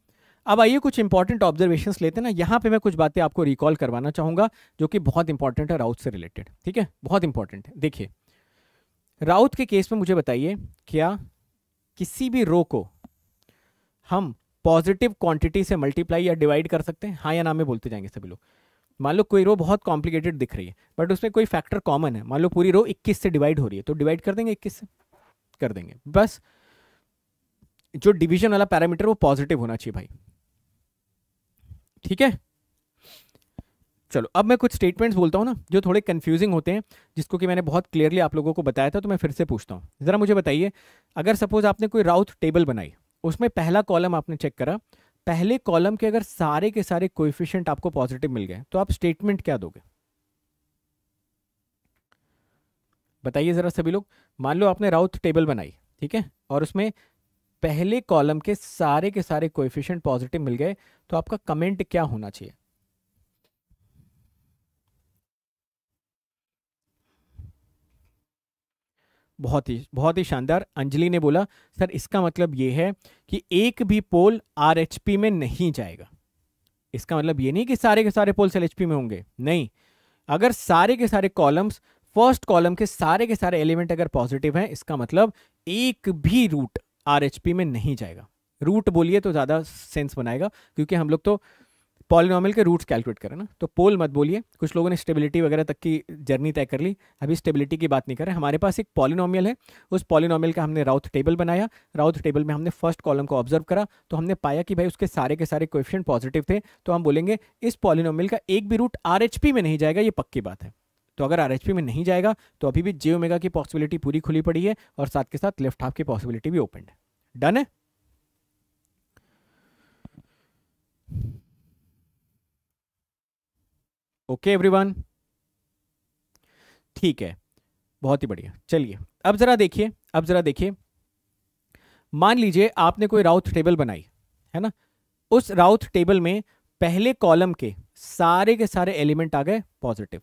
अब आइए कुछ इंपॉर्टेंट ऑब्जर्वेशंस लेते हैं ना यहाँ पे मैं कुछ बातें आपको रिकॉल करवाना चाहूंगा जो कि बहुत इंपॉर्टेंट है राउथ से रिलेटेड ठीक है बहुत इंपॉर्टेंट है देखिए राउथ के केस में मुझे बताइए क्या किसी भी रो को हम पॉजिटिव क्वांटिटी से मल्टीप्लाई या डिवाइड कर सकते हैं हाँ या ना में बोलते जाएंगे सभी लोग मान लो कोई रो बहुत कॉम्प्लिकेटेड दिख रही है बट उसमें कोई फैक्टर कॉमन है मान लो पूरी रो 21 से डिवाइड हो रही है तो डिवाइड कर देंगे 21 से कर देंगे बस जो डिवीजन वाला पैरामीटर वो पॉजिटिव होना चाहिए भाई ठीक है चलो अब मैं कुछ स्टेटमेंट्स बोलता हूँ ना जो थोड़े कंफ्यूजिंग होते हैं जिसको कि मैंने बहुत क्लियरली आप लोगों को बताया था तो मैं फिर से पूछता हूँ ज़रा मुझे बताइए अगर सपोज आपने कोई राउथ टेबल बनाई उसमें पहला कॉलम आपने चेक करा पहले कॉलम के अगर सारे के सारे कोएफिशिएंट आपको पॉजिटिव मिल गए तो आप स्टेटमेंट क्या दोगे बताइए ज़रा सभी लोग मान लो आपने राउथ टेबल बनाई ठीक है और उसमें पहले कॉलम के सारे के सारे कोएफिशिएंट पॉजिटिव मिल गए तो आपका कमेंट क्या होना चाहिए बहुत ही बहुत ही शानदार अंजलि ने बोला सर इसका मतलब ये है कि एक भी पोल आर में नहीं जाएगा इसका मतलब ये नहीं कि सारे के सारे पोल्स एल में होंगे नहीं अगर सारे के सारे कॉलम्स फर्स्ट कॉलम के सारे के सारे एलिमेंट अगर पॉजिटिव हैं इसका मतलब एक भी रूट आर में नहीं जाएगा रूट बोलिए तो ज़्यादा सेंस बनाएगा क्योंकि हम लोग तो पॉलिनॉमल के रूट्स कैलकुलेट करें ना तो पोल मत बोलिए कुछ लोगों ने स्टेबिलिटी वगैरह तक की जर्नी तय कर ली अभी स्टेबिलिटी की बात नहीं करें हमारे पास एक पॉलिनॉमियल है उस पॉलिनॉमियल का हमने राउथ टेबल बनाया राउथ टेबल में हमने फर्स्ट कॉलम को ऑब्जर्व करा तो हमने पाया कि भाई उसके सारे के सारे क्वेश्चन पॉजिटिव थे तो हम बोलेंगे इस पॉलिनॉमियल का एक भी रूट आर में नहीं जाएगा ये पक्की बात है तो अगर आर में नहीं जाएगा तो अभी भी जे ओमेगा की पॉसिबिलिटी पूरी खुली पड़ी है और साथ के साथ लेफ्ट हाफ की पॉसिबिलिटी भी ओपन है डन है ओके एवरीवन ठीक है बहुत ही बढ़िया चलिए अब जरा देखिए अब जरा देखिए मान लीजिए आपने कोई राउथ टेबल बनाई है ना उस राउथ टेबल में पहले कॉलम के सारे के सारे एलिमेंट आ गए पॉजिटिव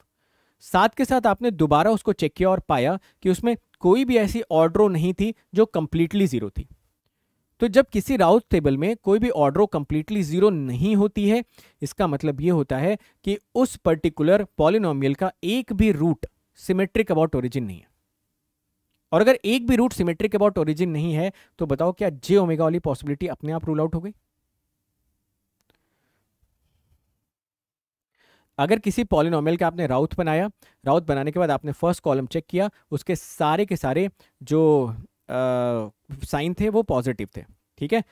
साथ के साथ आपने दोबारा उसको चेक किया और पाया कि उसमें कोई भी ऐसी ऑर्डर नहीं थी जो कंप्लीटली जीरो थी तो जब किसी राउत टेबल में कोई भी ऑर्डर कंप्लीटली जीरो नहीं होती है इसका मतलब ये होता है कि उस पर्टिकुलर पॉलिनोमियल का एक भी रूट सिमेट्रिक अबाउट ओरिजिन नहीं है और अगर एक भी रूट सिमेट्रिक अबाउट ओरिजिन नहीं है तो बताओ क्या जे ओमेगा वाली पॉसिबिलिटी अपने आप रूल आउट हो गई अगर किसी पॉलिनोमियल का आपने राउथ बनाया राउथ बनाने के बाद आपने फर्स्ट कॉलम चेक किया उसके सारे के सारे जो साइन थे वो पॉजिटिव थे ठीक है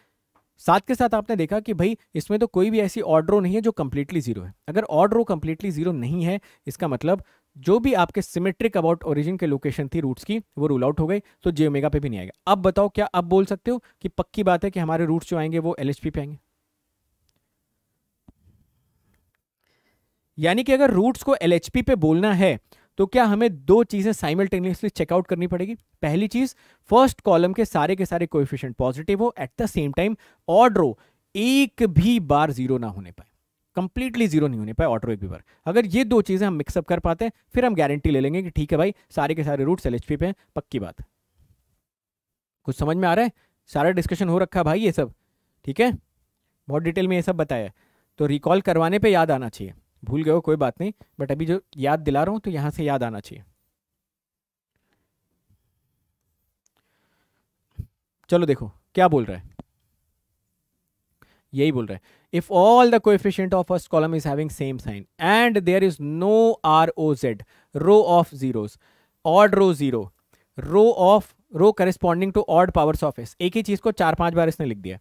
साथ के साथ आपने देखा कि भाई इसमें तो कोई भी ऐसी ऑर्ड रो नहीं है जो कम्प्लीटली जीरो है अगर ऑड रो कम्प्लीटली जीरो नहीं है इसका मतलब जो भी आपके सिमेट्रिक अबाउट ओरिजिन के लोकेशन थी रूट्स की वो रूल आउट हो गई तो जे ओमेगा पे भी नहीं आएगा अब बताओ क्या अब बोल सकते हो कि पक्की बात है कि हमारे रूट्स जो आएंगे वो एल पे आएंगे यानी कि अगर रूट्स को एल पे बोलना है तो क्या हमें दो चीज़ें साइमल्टेनियसली चेकआउट करनी पड़ेगी पहली चीज़ फर्स्ट कॉलम के सारे के सारे कोएफिशिएंट पॉजिटिव हो एट द सेम टाइम ऑर्डरो एक भी बार जीरो ना होने पाए कंप्लीटली जीरो नहीं होने पाए ऑर्डर एक भी बार अगर ये दो चीज़ें हम मिक्सअप कर पाते हैं फिर हम गारंटी ले लेंगे कि ठीक है भाई सारे के सारे रूट्स एल एच पे हैं पक्की बात कुछ समझ में आ रहा है सारा डिस्कशन हो रखा भाई ये सब ठीक है बहुत डिटेल में ये सब बताया तो रिकॉल करवाने पर याद आना चाहिए भूल गए हो कोई बात नहीं बट अभी जो याद दिला रहा हूं तो यहां से याद आना चाहिए चलो देखो क्या बोल रहा है यही बोल रहा है if all the coefficient of first column is having same sign and there is no R O Z row of zeros odd row zero row of row corresponding to odd powers of s एक ही चीज को चार पांच बार इसने लिख दिया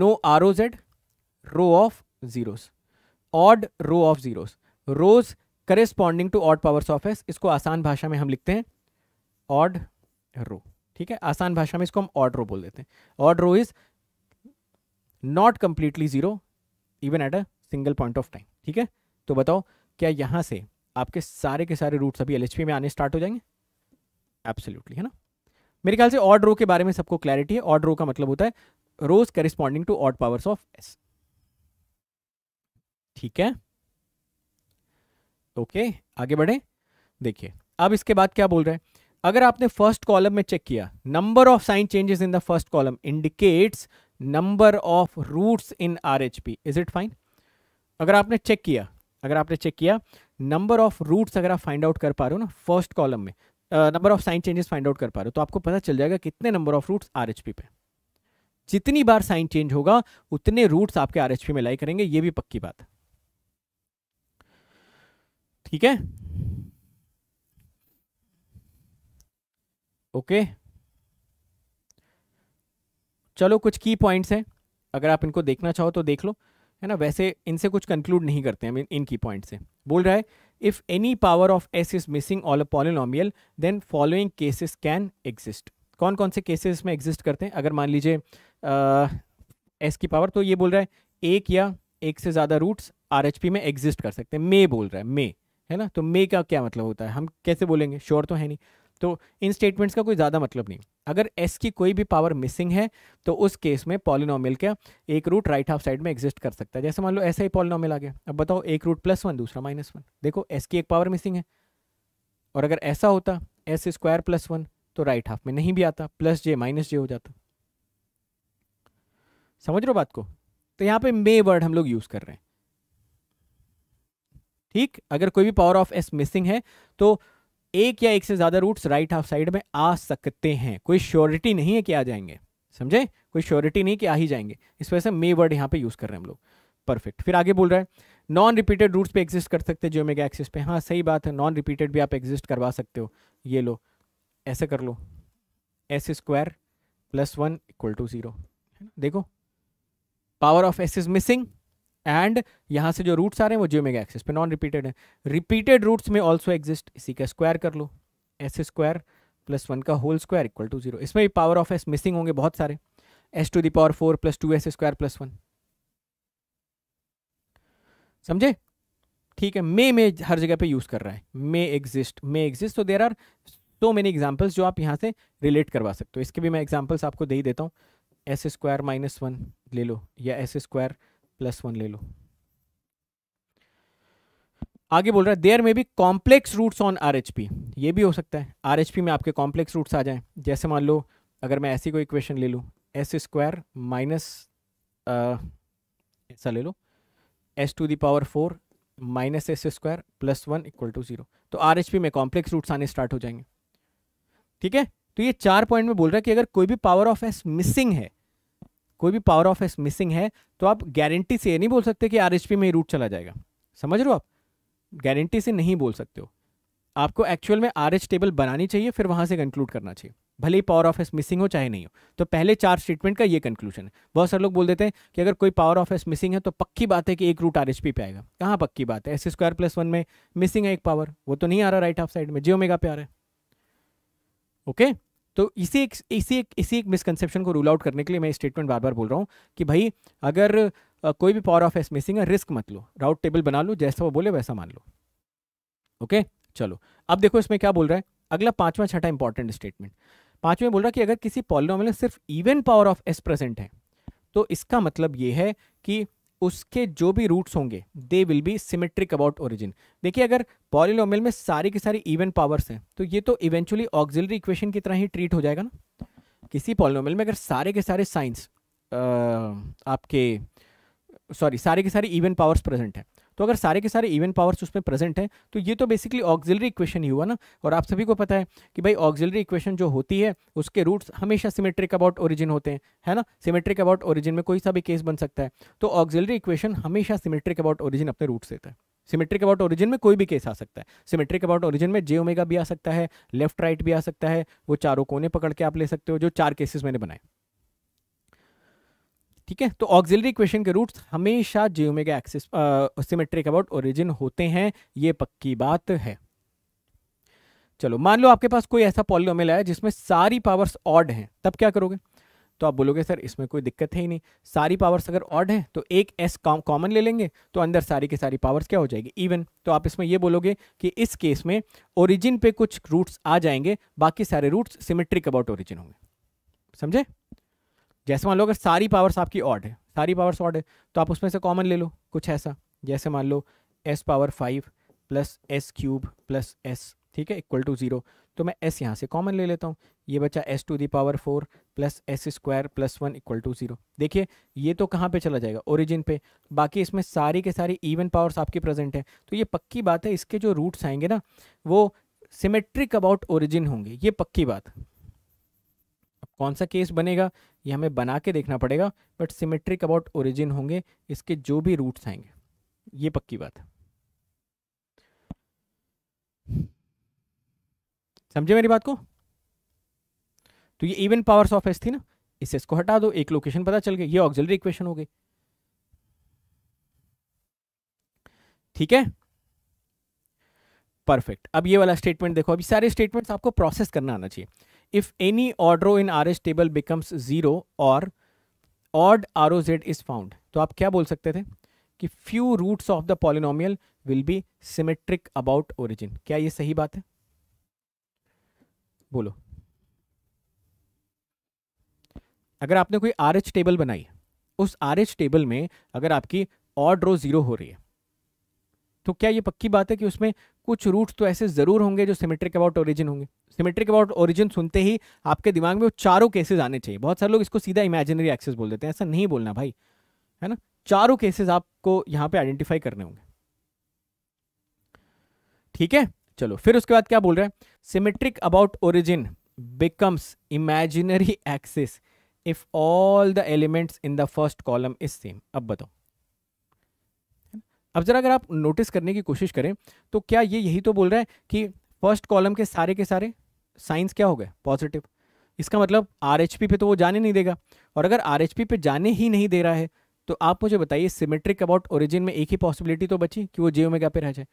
no R O Z row of zeros odd row of zeros rows corresponding to odd powers of s इसको आसान भाषा में हम लिखते हैं ऑड रो ठीक है आसान भाषा में इसको हम ऑड रो बोल देते हैं odd row is not completely zero even at a single point of time ठीक है तो बताओ क्या यहां से आपके सारे के सारे रूट अभी एल में आने स्टार्ट हो जाएंगे एब्सोल्युटली है ना मेरे ख्याल से ऑड रो के बारे में सबको क्लैरिटी है ऑड रो का मतलब होता है rows corresponding to odd powers of s ठीक है ओके आगे बढ़े देखिए अब इसके बाद क्या बोल रहे हैं अगर आपने फर्स्ट कॉलम में चेक किया number of sign changes in the first column indicates number of roots in R H P is it fine अगर आपने चेक किया अगर आपने चेक किया नंबर ऑफ रूट्स अगर आप फाइंड आउट कर पा रहे हो ना फर्स्ट कॉलम में number of sign changes find out कर पा रहे हो तो आपको पता चल जाएगा कितने number of roots R H P पे जितनी बार साइन चेंज होगा उतने रूट्स आपके आर एच पी में लाई करेंगे ये भी पक्की बात है ठीक है ओके चलो कुछ की पॉइंट्स हैं अगर आप इनको देखना चाहो तो देख लो है ना वैसे इनसे कुछ कंक्लूड नहीं करते हैं इन की पॉइंट से बोल रहा है if any power of s is missing all a polynomial then following cases can exist कौन कौन से केसेस में एग्जिस्ट करते हैं अगर मान लीजिए एस की पावर तो ये बोल रहा है एक या एक से ज़्यादा रूट्स आर में एग्जिस्ट कर सकते हैं मे बोल रहा है मे है ना तो मे का क्या मतलब होता है हम कैसे बोलेंगे श्योर तो है नहीं तो इन स्टेटमेंट्स का कोई ज़्यादा मतलब नहीं अगर एस की कोई भी पावर मिसिंग है तो उस केस में पॉलिनॉमिल का एक रूट राइट हाफ साइड में एग्जिस्ट कर सकता है जैसे मान लो ऐसा ही पॉलिनॉमिल आ गया अब बताओ एक रूट प्लस वन दूसरा माइनस वन देखो एस की एक पावर मिसिंग है और अगर ऐसा होता एस स्क्वायर प्लस वन तो राइट हाफ में नहीं भी आता प्लस जे माइनस जे हो जाता समझ रहे हो बात को तो यहाँ पे मे वर्ड हम लोग यूज़ कर रहे हैं ठीक अगर कोई भी पावर ऑफ एस मिसिंग है तो एक या एक से ज्यादा रूट्स राइट हाफ साइड में आ सकते हैं कोई श्योरिटी नहीं है कि आ जाएंगे समझे कोई श्योरिटी नहीं कि आ ही जाएंगे इस वजह से मे वर्ड यहाँ पे यूज कर रहे हैं हम लोग परफेक्ट फिर आगे बोल रहा है नॉन रिपीटेड रूट्स पे एग्जिस्ट कर सकते हैं जो मेगा एक्सिस पे हाँ सही बात है नॉन रिपीटेड भी आप एग्जिस्ट करवा सकते हो ये लो ऐसे कर लो s square plus one equal to zero देखो power of s is missing and यहाँ से जो रूट्स आ रहे हैं वो जियोमिक एक्सिस पे नॉन रिपीटेड है रिपीटेड रूट्स में ऑल्सो एग्जिस्ट इसी का स्क्वायर कर लो एस स्क्वायर प्लस वन का whole square equal to zero इसमें भी पावर ऑफ एस मिसिंग होंगे बहुत सारे s to the power four plus two S square plus one समझे ठीक है मे मे हर जगह पे यूज कर रहा है मे एग्जिस्ट मे एग्जिस्ट तो there are so many examples जो आप यहाँ से रिलेट करवा सकते हो इसके भी मैं एग्जाम्पल्स आपको दे ही देता हूँ एस स्क्वायर माइनस वन ले लो या एस स्क्वायर प्लस वन ले लो आगे बोल रहा है there may be complex roots on R ये भी हो सकता है आर में आपके कॉम्प्लेक्स रूट्स आ जाएं जैसे मान लो अगर मैं ऐसी कोई इक्वेशन ले लूँ एस स्क्वायर माइनस ऐसा ले लो s to the power four minus s square plus one equal to zero तो आर में कॉम्प्लेक्स रूट्स आने स्टार्ट हो जाएंगे ठीक है तो ये चार पॉइंट में बोल रहा है कि अगर कोई भी पावर ऑफ एस मिसिंग है कोई भी पावर ऑफ एस मिसिंग है तो आप गारंटी से ये नहीं बोल सकते कि आर में ही रूट चला जाएगा समझ रहे हो आप गारंटी से नहीं बोल सकते हो आपको एक्चुअल में आर टेबल बनानी चाहिए फिर वहाँ से कंक्लूड करना चाहिए भले ही पावर ऑफ एस मिसिंग हो चाहे नहीं हो तो पहले चार स्टेटमेंट का ये कंक्लूजन है बहुत सारे लोग बोल देते हैं कि अगर कोई पावर ऑफ एस मिसिंग है तो पक्की बात है कि एक रूट आर पे आएगा कहाँ पक्की बात है एस स्क्वायर प्लस वन में मिसिंग है एक पावर वो तो नहीं आ रहा राइट हाफ साइड में जियो मेगा पे आ रहा है ओके okay? तो इसी एक इसी एक इसी एक मिसकनसेप्शन को रूल आउट करने के लिए मैं स्टेटमेंट बार बार बोल रहा हूँ कि भाई अगर कोई भी पावर ऑफ एस मिसिंग है रिस्क मत लो राउट टेबल बना लो जैसा वो बोले वैसा मान लो ओके चलो अब देखो इसमें क्या बोल रहा है अगला पांचवा छठा इंपॉर्टेंट स्टेटमेंट पांचवें बोल रहा है कि अगर किसी पॉलिनोमियल में सिर्फ even power of s present है तो इसका मतलब ये है कि उसके जो भी रूट्स होंगे they will be symmetric about origin देखिए अगर पॉलिनोमियल में सारी की सारी इवन पावर्स हैं तो ये तो इवेंचुअली ऑक्जिलरी इक्वेशन की तरह ही ट्रीट हो जाएगा ना किसी पॉलिनोमियल में अगर सारे के सारे साइंस आपके सॉरी सारे के सारे इवन पावर्स प्रेजेंट हैं तो अगर सारे के सारे इवन पावर्स उसमें प्रेजेंट हैं तो ये तो बेसिकली ऑक्जिलरी इक्वेशन ही हुआ ना और आप सभी को पता है कि भाई ऑक्जिलरी इक्वेशन जो होती है उसके रूट्स हमेशा सिमेट्रिक अबाउट ओरिजिन होते हैं है ना सिमेट्रिक अबाउट ओरिजिन में कोई सा भी केस बन सकता है तो ऑक्जिलरी इक्वेशन हमेशा सिमेट्रिक अबाउट ओरिजिन अपने रूट्स देता है सिमेट्रिक अबाउट ओरिजिन में कोई भी केस आ सकता है सिमेट्रिक अबाउट ओरिजिन में जे ओमेगा भी आ सकता है लेफ्ट राइट भी आ सकता है वो चारों कोने पकड़ के आप ले सकते हो जो चार केसेस मैंने बनाए ठीक है तो ऑक्सिलरी इक्वेशन के रूट्स हमेशा j omega axis symmetric about origin होते हैं ये पक्की बात है चलो मान लो आपके पास कोई ऐसा पॉलिनोमियल है जिसमें सारी पावर्स ऑड हैं तब क्या करोगे तो आप बोलोगे सर इसमें कोई दिक्कत है ही नहीं सारी पावर्स अगर ऑड हैं तो एक एस कॉमन ले लेंगे तो अंदर सारी के सारी पावर्स क्या हो जाएगी इवन तो आप इसमें ये बोलोगे कि इस केस में ओरिजिन पे कुछ रूट्स आ जाएंगे बाकी सारे रूट्स सिमेट्रिक अबाउट ओरिजिन होंगे समझे जैसे मान लो अगर सारी पावर्स आपकी ऑड है सारी पावर्स ऑड है तो आप उसमें से कॉमन ले लो कुछ ऐसा जैसे मान लो s power five plus s cube plus S ठीक है इक्वल टू ज़ीरो तो मैं एस यहाँ से कॉमन ले लेता हूँ ये बचा s to the power four plus s square plus one equal to zero देखिए ये तो कहाँ पे चला जाएगा ओरिजिन पे बाकी इसमें सारी के सारी इवन पावर्स आपके प्रेजेंट हैं तो ये पक्की बात है इसके जो रूट्स आएंगे ना वो सिमेट्रिक अबाउट ओरिजिन होंगे ये पक्की बात कौन सा केस बनेगा ये हमें बना के देखना पड़ेगा बट सिमेट्रिक अबाउट ओरिजिन होंगे इसके जो भी रूट्स आएंगे ये पक्की बात है समझे मेरी बात को तो ये इवन पावर्स ऑफ एस थी ना इससे इसको हटा दो एक लोकेशन पता चल गई ये ऑक्सिलरी इक्वेशन हो गई ठीक है परफेक्ट अब ये वाला स्टेटमेंट देखो अभी सारे स्टेटमेंट्स आपको प्रोसेस करना आना चाहिए if any odd row in RS table becomes zero or odd ROZ is found तो आप क्या बोल सकते थे कि few roots of the polynomial will be symmetric about origin क्या ये सही बात है बोलो अगर आपने कोई आर एच टेबल बनाई उस आर एच टेबल में अगर आपकी ऑड रो जीरो हो रही है तो क्या ये पक्की बात है कि उसमें कुछ रूट्स तो ऐसे ज़रूर होंगे जो सिमेट्रिक अबाउट ओरिजिन होंगे सिमेट्रिक अबाउट ओरिजिन सुनते ही आपके दिमाग में वो चारों केसेस आने चाहिए बहुत सारे लोग इसको सीधा इमेजिनरी एक्सेस बोल देते हैं ऐसा नहीं बोलना भाई है ना चारों केसेस आपको यहां पे आइडेंटिफाई करने होंगे ठीक है चलो फिर उसके बाद क्या बोल रहे हैं symmetric about origin becomes imaginary axes if all the elements in the first column is same अब बताओ अब ज़रा अगर आप नोटिस करने की कोशिश करें तो क्या ये यही तो बोल रहा है कि फर्स्ट कॉलम के सारे के सारे साइंस क्या हो गए पॉजिटिव इसका मतलब आर पे तो वो जाने नहीं देगा और अगर आर पे जाने ही नहीं दे रहा है तो आप मुझे बताइए सिमेट्रिक अबाउट ओरिजिन में एक ही पॉसिबिलिटी तो बची कि वो में क्या पे रह जाए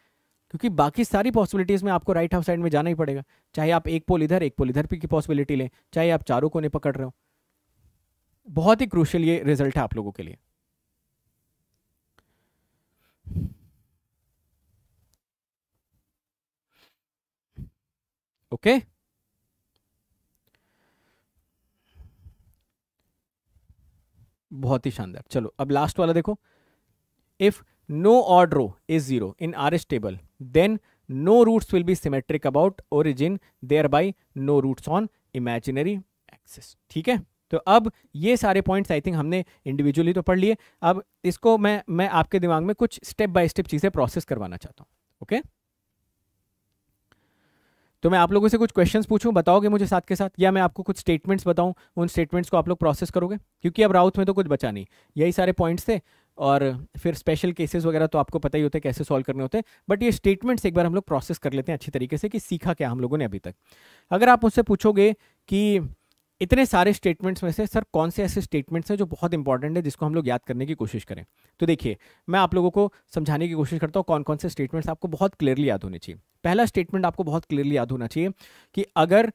क्योंकि बाकी सारी पॉसिबिलिटीज़ में आपको राइट हाफ साइड में जाना ही पड़ेगा चाहे आप एक पोल इधर एक पोल इधर की पॉसिबिलिटी लें चाहे आप चारों कोने पकड़ रहे हो बहुत ही क्रूशल ये रिजल्ट है आप लोगों के लिए ओके बहुत ही शानदार चलो अब लास्ट वाला देखो if no odd row is zero in R S table then no roots will be symmetric about origin there by no roots on imaginary axes ठीक है तो अब ये सारे पॉइंट्स आई थिंक हमने इंडिविजुअली तो पढ़ लिए अब इसको मैं मैं आपके दिमाग में कुछ स्टेप बाय स्टेप चीज़ें प्रोसेस करवाना चाहता हूँ ओके तो मैं आप लोगों से कुछ क्वेश्चंस पूछूं बताओगे मुझे साथ के साथ या मैं आपको कुछ स्टेटमेंट्स बताऊं उन स्टेटमेंट्स को आप लोग प्रोसेस करोगे क्योंकि अब राउथ में तो कुछ बचा नहीं यही सारे पॉइंट्स थे और फिर स्पेशल केसेस वगैरह तो आपको पता ही होते हैं कैसे सॉल्व करने होते हैं बट ये स्टेटमेंट्स एक बार हम लोग प्रोसेस कर लेते हैं अच्छी तरीके से कि सीखा क्या हम लोगों ने अभी तक अगर आप मुझसे पूछोगे कि इतने सारे स्टेटमेंट्स में से सर कौन से ऐसे स्टेटमेंट्स हैं जो बहुत इंपॉर्टेंट है जिसको हम लोग याद करने की कोशिश करें तो देखिए मैं आप लोगों को समझाने की कोशिश करता हूँ कौन कौन से स्टेटमेंट्स आपको बहुत क्लियरली याद होने चाहिए पहला स्टेटमेंट आपको बहुत क्लियरली याद होना चाहिए कि अगर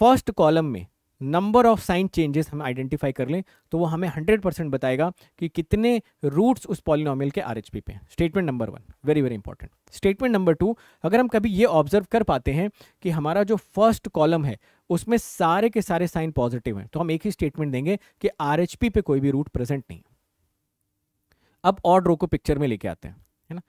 फर्स्ट कॉलम में नंबर ऑफ साइन चेंजेस हम आइडेंटिफाई कर लें तो वो हमें हंड्रेड बताएगा कि कितने रूट्स उस पॉलिनॉमिल के आर पे हैं statement number one very very important statement number two अगर हम कभी ये ऑब्जर्व कर पाते हैं कि हमारा जो फर्स्ट कॉलम है उसमें सारे के सारे साइन पॉजिटिव हैं तो हम एक ही स्टेटमेंट देंगे कि आर पे कोई भी रूट प्रेजेंट नहीं अब ऑड रो को पिक्चर में लेके आते हैं है ना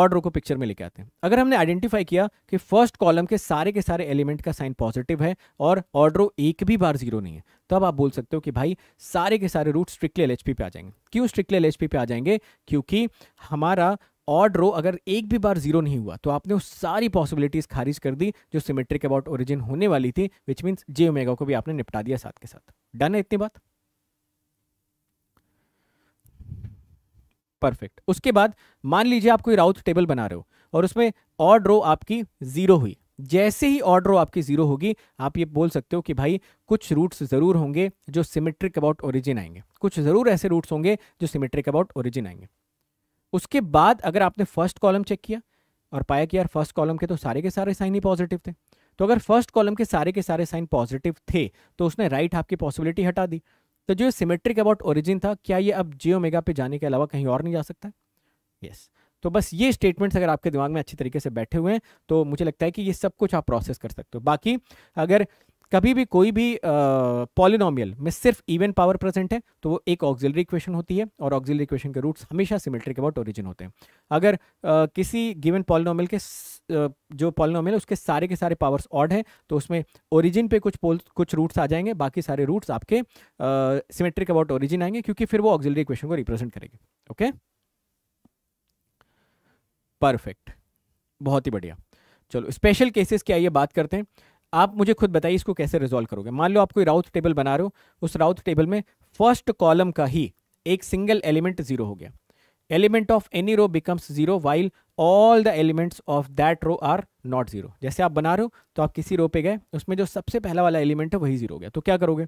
ऑड रो को पिक्चर में लेके आते हैं अगर हमने आइडेंटिफाई किया कि फर्स्ट कॉलम के सारे के सारे एलिमेंट का साइन पॉजिटिव है और ऑड रो एक भी बार जीरो नहीं है तो अब आप बोल सकते हो कि भाई सारे के सारे रूट स्ट्रिक्टली एल पे आ जाएंगे क्यों स्ट्रिक्टली एल पे आ जाएंगे क्योंकि हमारा ऑड रो अगर एक भी बार जीरो नहीं हुआ तो आपने उस सारी पॉसिबिलिटीज खारिज कर दी जो सिमेट्रिक अबाउट ओरिजिन होने वाली थी विच मीन्स जे ओमेगा को भी आपने निपटा दिया साथ के साथ डन है इतनी बात परफेक्ट उसके बाद मान लीजिए आप कोई राउथ टेबल बना रहे हो और उसमें ऑड रो आपकी जीरो हुई जैसे ही ऑड रो आपकी जीरो होगी आप ये बोल सकते हो कि भाई कुछ रूट्स ज़रूर होंगे जो सिमेट्रिक अबाउट ओरिजिन आएंगे कुछ ज़रूर ऐसे रूट्स होंगे जो सिमेट्रिक अबाउट ओरिजिन आएंगे उसके बाद अगर आपने फर्स्ट कॉलम चेक किया और पाया कि यार फर्स्ट कॉलम के तो सारे के सारे साइन ही पॉजिटिव थे तो अगर फर्स्ट कॉलम के सारे के सारे साइन पॉजिटिव थे तो उसने राइट हाफ की पॉसिबिलिटी हटा दी तो जो सिमेट्रिक अबाउट ओरिजिन था क्या ये अब जियो मेगा पे जाने के अलावा कहीं और नहीं जा सकता यस yes. तो बस ये स्टेटमेंट्स अगर आपके दिमाग में अच्छी तरीके से बैठे हुए हैं तो मुझे लगता है कि ये सब कुछ आप प्रोसेस कर सकते हो बाकी अगर कभी भी कोई भी पॉलिनोमियल में सिर्फ इवन पावर प्रेजेंट है तो वो एक ऑक्सिलरी इक्वेशन होती है और ऑक्सिलरी इक्वेशन के रूट्स हमेशा के अबाउट ओरिजिन होते हैं अगर आ, किसी गिवन पॉलिनोमियल के जो पॉलिनोमियल है उसके सारे के सारे पावर्स ऑड हैं तो उसमें ओरिजिन पे कुछ पोल कुछ रूट्स आ जाएंगे बाकी सारे रूट्स आपके सिमेट्रिक अबाउट ओरिजिन आएंगे क्योंकि फिर वो ऑक्सिलरी इक्वेशन को रिप्रेजेंट करेंगे ओके परफेक्ट बहुत ही बढ़िया चलो स्पेशल केसेस की आइए बात करते हैं आप मुझे खुद बताइए इसको कैसे रिजोल्व करोगे मान लो आप कोई राउथ टेबल बना रहे हो उस राउथ टेबल में फर्स्ट कॉलम का ही एक सिंगल एलिमेंट जीरो हो गया element of any row becomes zero while all the elements of that row are not zero जैसे आप बना रहे हो तो आप किसी रो पे गए उसमें जो सबसे पहला वाला एलिमेंट है वही जीरो हो गया तो क्या करोगे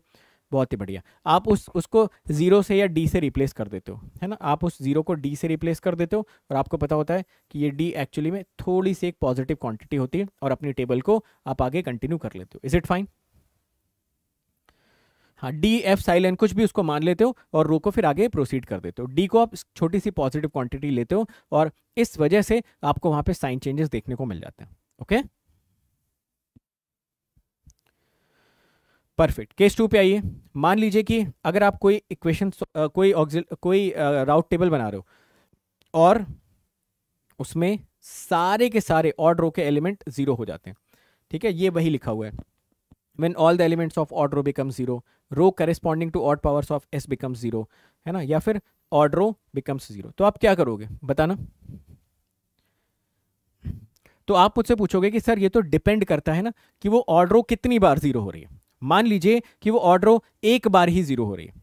बहुत ही बढ़िया आप उस उसको ज़ीरो से या डी से रिप्लेस कर देते हो है ना आप उस ज़ीरो को डी से रिप्लेस कर देते हो और आपको पता होता है कि ये डी एक्चुअली में थोड़ी सी एक पॉजिटिव क्वांटिटी होती है और अपनी टेबल को आप आगे कंटिन्यू कर लेते हो इज़ इट फाइन हाँ डी एफ साइलेंट कुछ भी उसको मान लेते हो और रो को फिर आगे प्रोसीड कर देते हो डी को आप छोटी सी पॉजिटिव क्वांटिटी लेते हो और इस वजह से आपको वहाँ पे साइन चेंजेस देखने को मिल जाते हैं okay okay? Perfect case two पे आइए मान लीजिए कि अगर आप कोई इक्वेशन कोई ऑक्सिल कोई राउट टेबल बना रहे हो और उसमें सारे के सारे ऑर्ड रो के एलिमेंट ज़ीरो हो जाते हैं ठीक है ये वही लिखा हुआ है when all the elements of odd row become zero row corresponding to odd powers of s becomes zero है ना या फिर odd row becomes zero तो आप क्या करोगे बताना तो आप मुझसे पूछोगे कि सर ये तो डिपेंड करता है ना कि वो ऑड कितनी बार जीरो हो रही है मान लीजिए कि वो ऑर्डरो एक बार ही जीरो हो रही है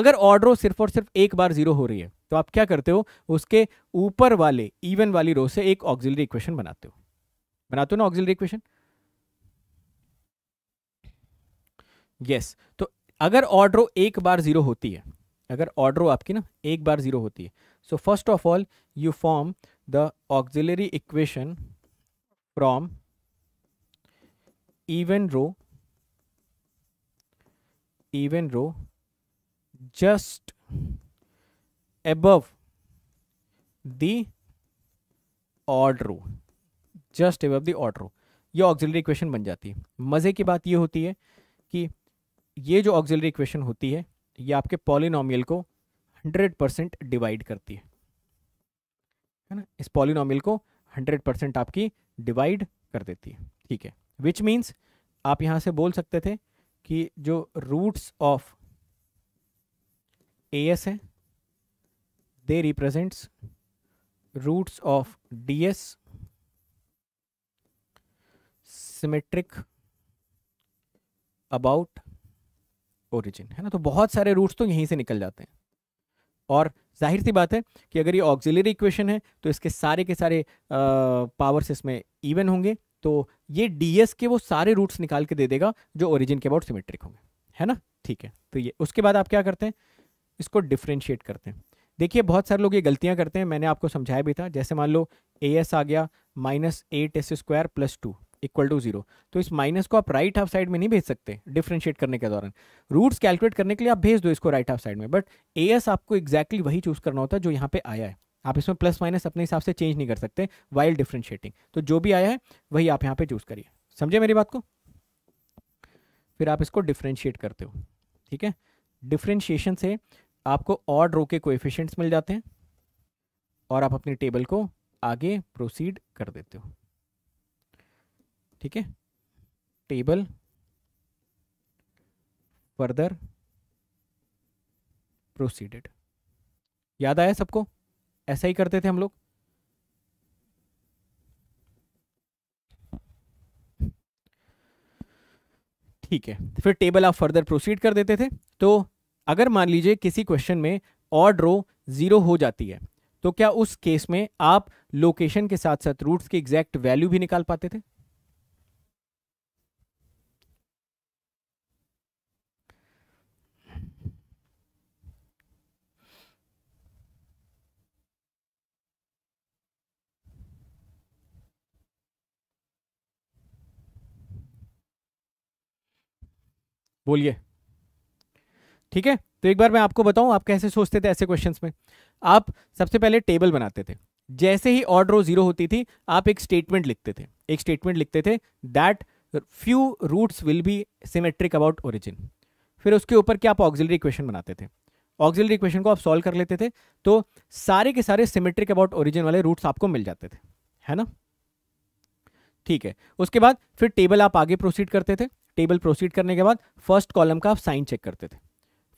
अगर ऑर्डरो सिर्फ और सिर्फ एक बार जीरो हो रही है तो आप क्या करते हो उसके ऊपर वाले इवन वाली रो से एक ऑक्सिलरी इक्वेशन बनाते हो बनाते हो ना ऑक्सिलरी इक्वेशन यस तो अगर ऑर्डरो एक बार जीरो होती है अगर ऑर्डरो आपकी ना एक बार जीरो होती है so first of all you form the auxiliary equation from even row even row just above the odd row just above the odd row ये auxiliary equation बन जाती है मज़े की बात यह होती है कि ये जो auxiliary equation होती है ये आपके polynomial को 100 परसेंट डिवाइड करती है है ना इस पॉलिनॉमियल को 100 परसेंट आपकी डिवाइड कर देती है ठीक है विच मीन्स आप यहां से बोल सकते थे कि जो रूट्स ऑफ ए एस है they represents roots of D S symmetric about origin है ना तो बहुत सारे रूट्स तो यहीं से निकल जाते हैं और जाहिर सी बात है कि अगर ये ऑक्सिलरी इक्वेशन है तो इसके सारे के सारे पावर्स इसमें इवन होंगे तो ये डी के वो सारे रूट्स निकाल के दे देगा जो ओरिजिन के अबाउट सिमेट्रिक होंगे है ना ठीक है तो ये उसके बाद आप क्या करते हैं इसको डिफ्रेंशिएट करते हैं देखिए बहुत सारे लोग ये गलतियां करते हैं मैंने आपको समझाया भी था जैसे मान लो ए एस आ गया minus eight s square plus two equal to zero तो इस माइनस को आप राइट हाफ साइड में नहीं भेज सकते डिफ्रेंशिएट करने के दौरान रूट्स कैलकुलेट करने के लिए आप भेज दो इसको राइट हाफ साइड में बट ए एस आपको एग्जैक्टली exactly वही चूज करना होता है जो यहाँ पे आया है आप इसमें प्लस माइनस अपने हिसाब से चेंज नहीं कर सकते वाइल्ड डिफ्रेंशिएटिंग तो जो भी आया है वही आप यहाँ पे चूज़ करिए समझे मेरी बात को फिर आप इसको डिफ्रेंशिएट करते हो ठीक है डिफ्रेंशिएशन से आपको और रो के कोएफिशिएंट्स मिल जाते हैं और आप अपनी टेबल को आगे प्रोसीड कर देते हो ठीक है टेबल फर्दर प्रोसीडेड याद आया सबको ऐसा ही करते थे हम लोग ठीक है तो फिर टेबल आप फर्दर प्रोसीड कर देते थे तो अगर मान लीजिए किसी क्वेश्चन में ऑड रो ज़ीरो हो जाती है तो क्या उस केस में आप लोकेशन के साथ साथ रूट्स की एग्जैक्ट वैल्यू भी निकाल पाते थे बोलिए ठीक है तो एक बार मैं आपको बताऊं आप कैसे सोचते थे ऐसे क्वेश्चंस में आप सबसे पहले टेबल बनाते थे जैसे ही ऑर्ड रो जीरो होती थी आप एक स्टेटमेंट लिखते थे एक स्टेटमेंट लिखते थे that few roots will be symmetric about origin फिर उसके ऊपर क्या आप ऑक्जिलरी इक्वेशन बनाते थे ऑक्जिलरी इक्वेशन को आप सॉल्व कर लेते थे तो सारे के सारे सिमेट्रिक अबाउट ओरिजिन वाले रूट्स आपको मिल जाते थे है ना ठीक है उसके बाद फिर टेबल आप आगे प्रोसीड करते थे टेबल प्रोसीड करने के बाद फर्स्ट कॉलम का आप साइन चेक करते थे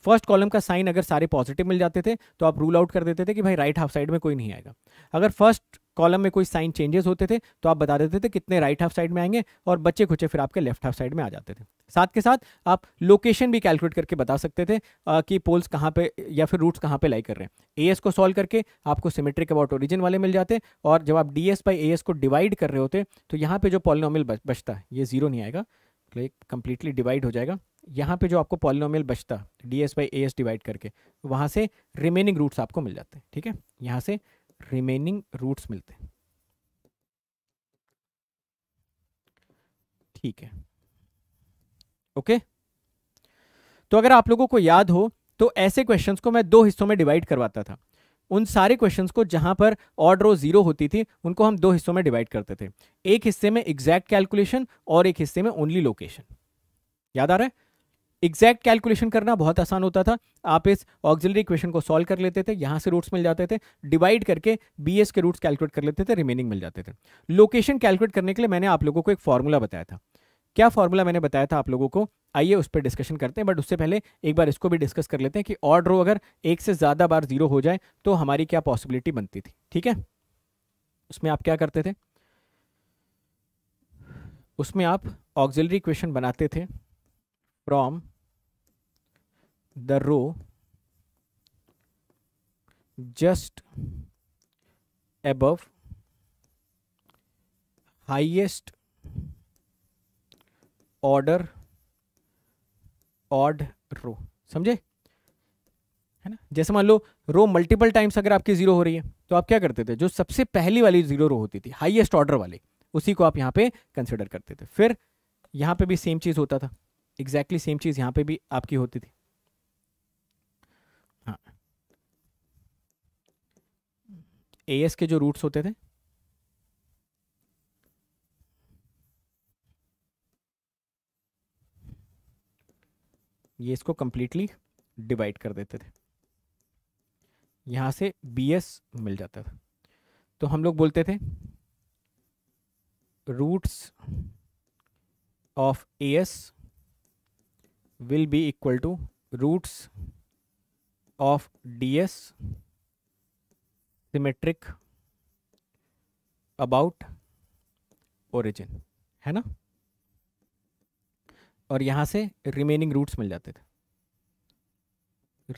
फर्स्ट कॉलम का साइन अगर सारे पॉजिटिव मिल जाते थे तो आप रूल आउट कर देते थे कि भाई राइट हाफ साइड में कोई नहीं आएगा अगर फर्स्ट कॉलम में कोई साइन चेंजेस होते थे तो आप बता देते थे कितने राइट हाफ साइड में आएंगे और बच्चे खुचे फिर आपके लेफ्ट हाफ साइड में आ जाते थे साथ के साथ आप लोकेशन भी कैलकुलेट करके बता सकते थे आ, कि पोल्स कहाँ पे या फिर रूट्स कहाँ पे लाई कर रहे हैं ए को सॉल्व करके आपको सिमेट्रिक अबाउट ओरिजिन वाले मिल जाते और जब आप डी एस बाई ए को डिवाइड कर रहे होते तो यहाँ पर जो पॉलिनॉमिल बचता है ये जीरो नहीं आएगा क्लिक कम्प्लीटली डिवाइड हो जाएगा यहाँ पे जो आपको पॉलिनोमियल बचता D S by A S divide करके वहाँ से रिमेनिंग रूट्स आपको मिल जाते हैं ठीक है यहाँ से रिमेनिंग रूट्स मिलते हैं ठीक है ओके तो अगर आप लोगों को याद हो तो ऐसे क्वेश्चंस को मैं दो हिस्सों में डिवाइड करवाता था उन सारे क्वेश्चंस को जहां पर ऑड रो जीरो होती थी उनको हम दो हिस्सों में डिवाइड करते थे एक हिस्से में एग्जैक्ट कैलकुलेशन और एक हिस्से में ओनली लोकेशन याद आ रहा है एग्जैक्ट कैलकुलेशन करना बहुत आसान होता था आप इस ऑक्जिलरी क्वेश्चन को सॉल्व कर लेते थे यहाँ से रूट्स मिल जाते थे डिवाइड करके बी के रूट्स कैलकुलेट कर लेते थे रिमेनिंग मिल जाते थे लोकेशन कैलकुलेट करने के लिए मैंने आप लोगों को एक फॉर्मूला बताया था क्या फॉर्मूला मैंने बताया था आप लोगों को आइए उस पर डिस्कशन करते हैं बट उससे पहले एक बार इसको भी डिस्कस कर लेते हैं कि ऑड रो अगर एक से ज़्यादा बार जीरो हो जाए तो हमारी क्या पॉसिबिलिटी बनती थी ठीक है उसमें आप क्या करते थे उसमें आप ऑक्जिलरी क्वेश्चन बनाते थे from the row just above highest order odd row समझे है ना जैसे मान लो रो मल्टीपल टाइम्स अगर आपकी जीरो हो रही है तो आप क्या करते थे जो सबसे पहली वाली जीरो रो होती थी हाईएस्ट ऑर्डर वाली उसी को आप यहां पे कंसिडर करते थे फिर यहां पे भी सेम चीज़ होता था एग्जैक्टली सेम चीज़ यहां पे भी आपकी होती थी हाँ ए के जो रूट्स होते थे ये इसको कम्प्लीटली डिवाइड कर देते थे यहाँ से बी एस मिल जाता था तो हम लोग बोलते थे roots of A S will be equal to roots of D S symmetric about origin है ना और यहाँ से रिमेनिंग रूट्स मिल जाते थे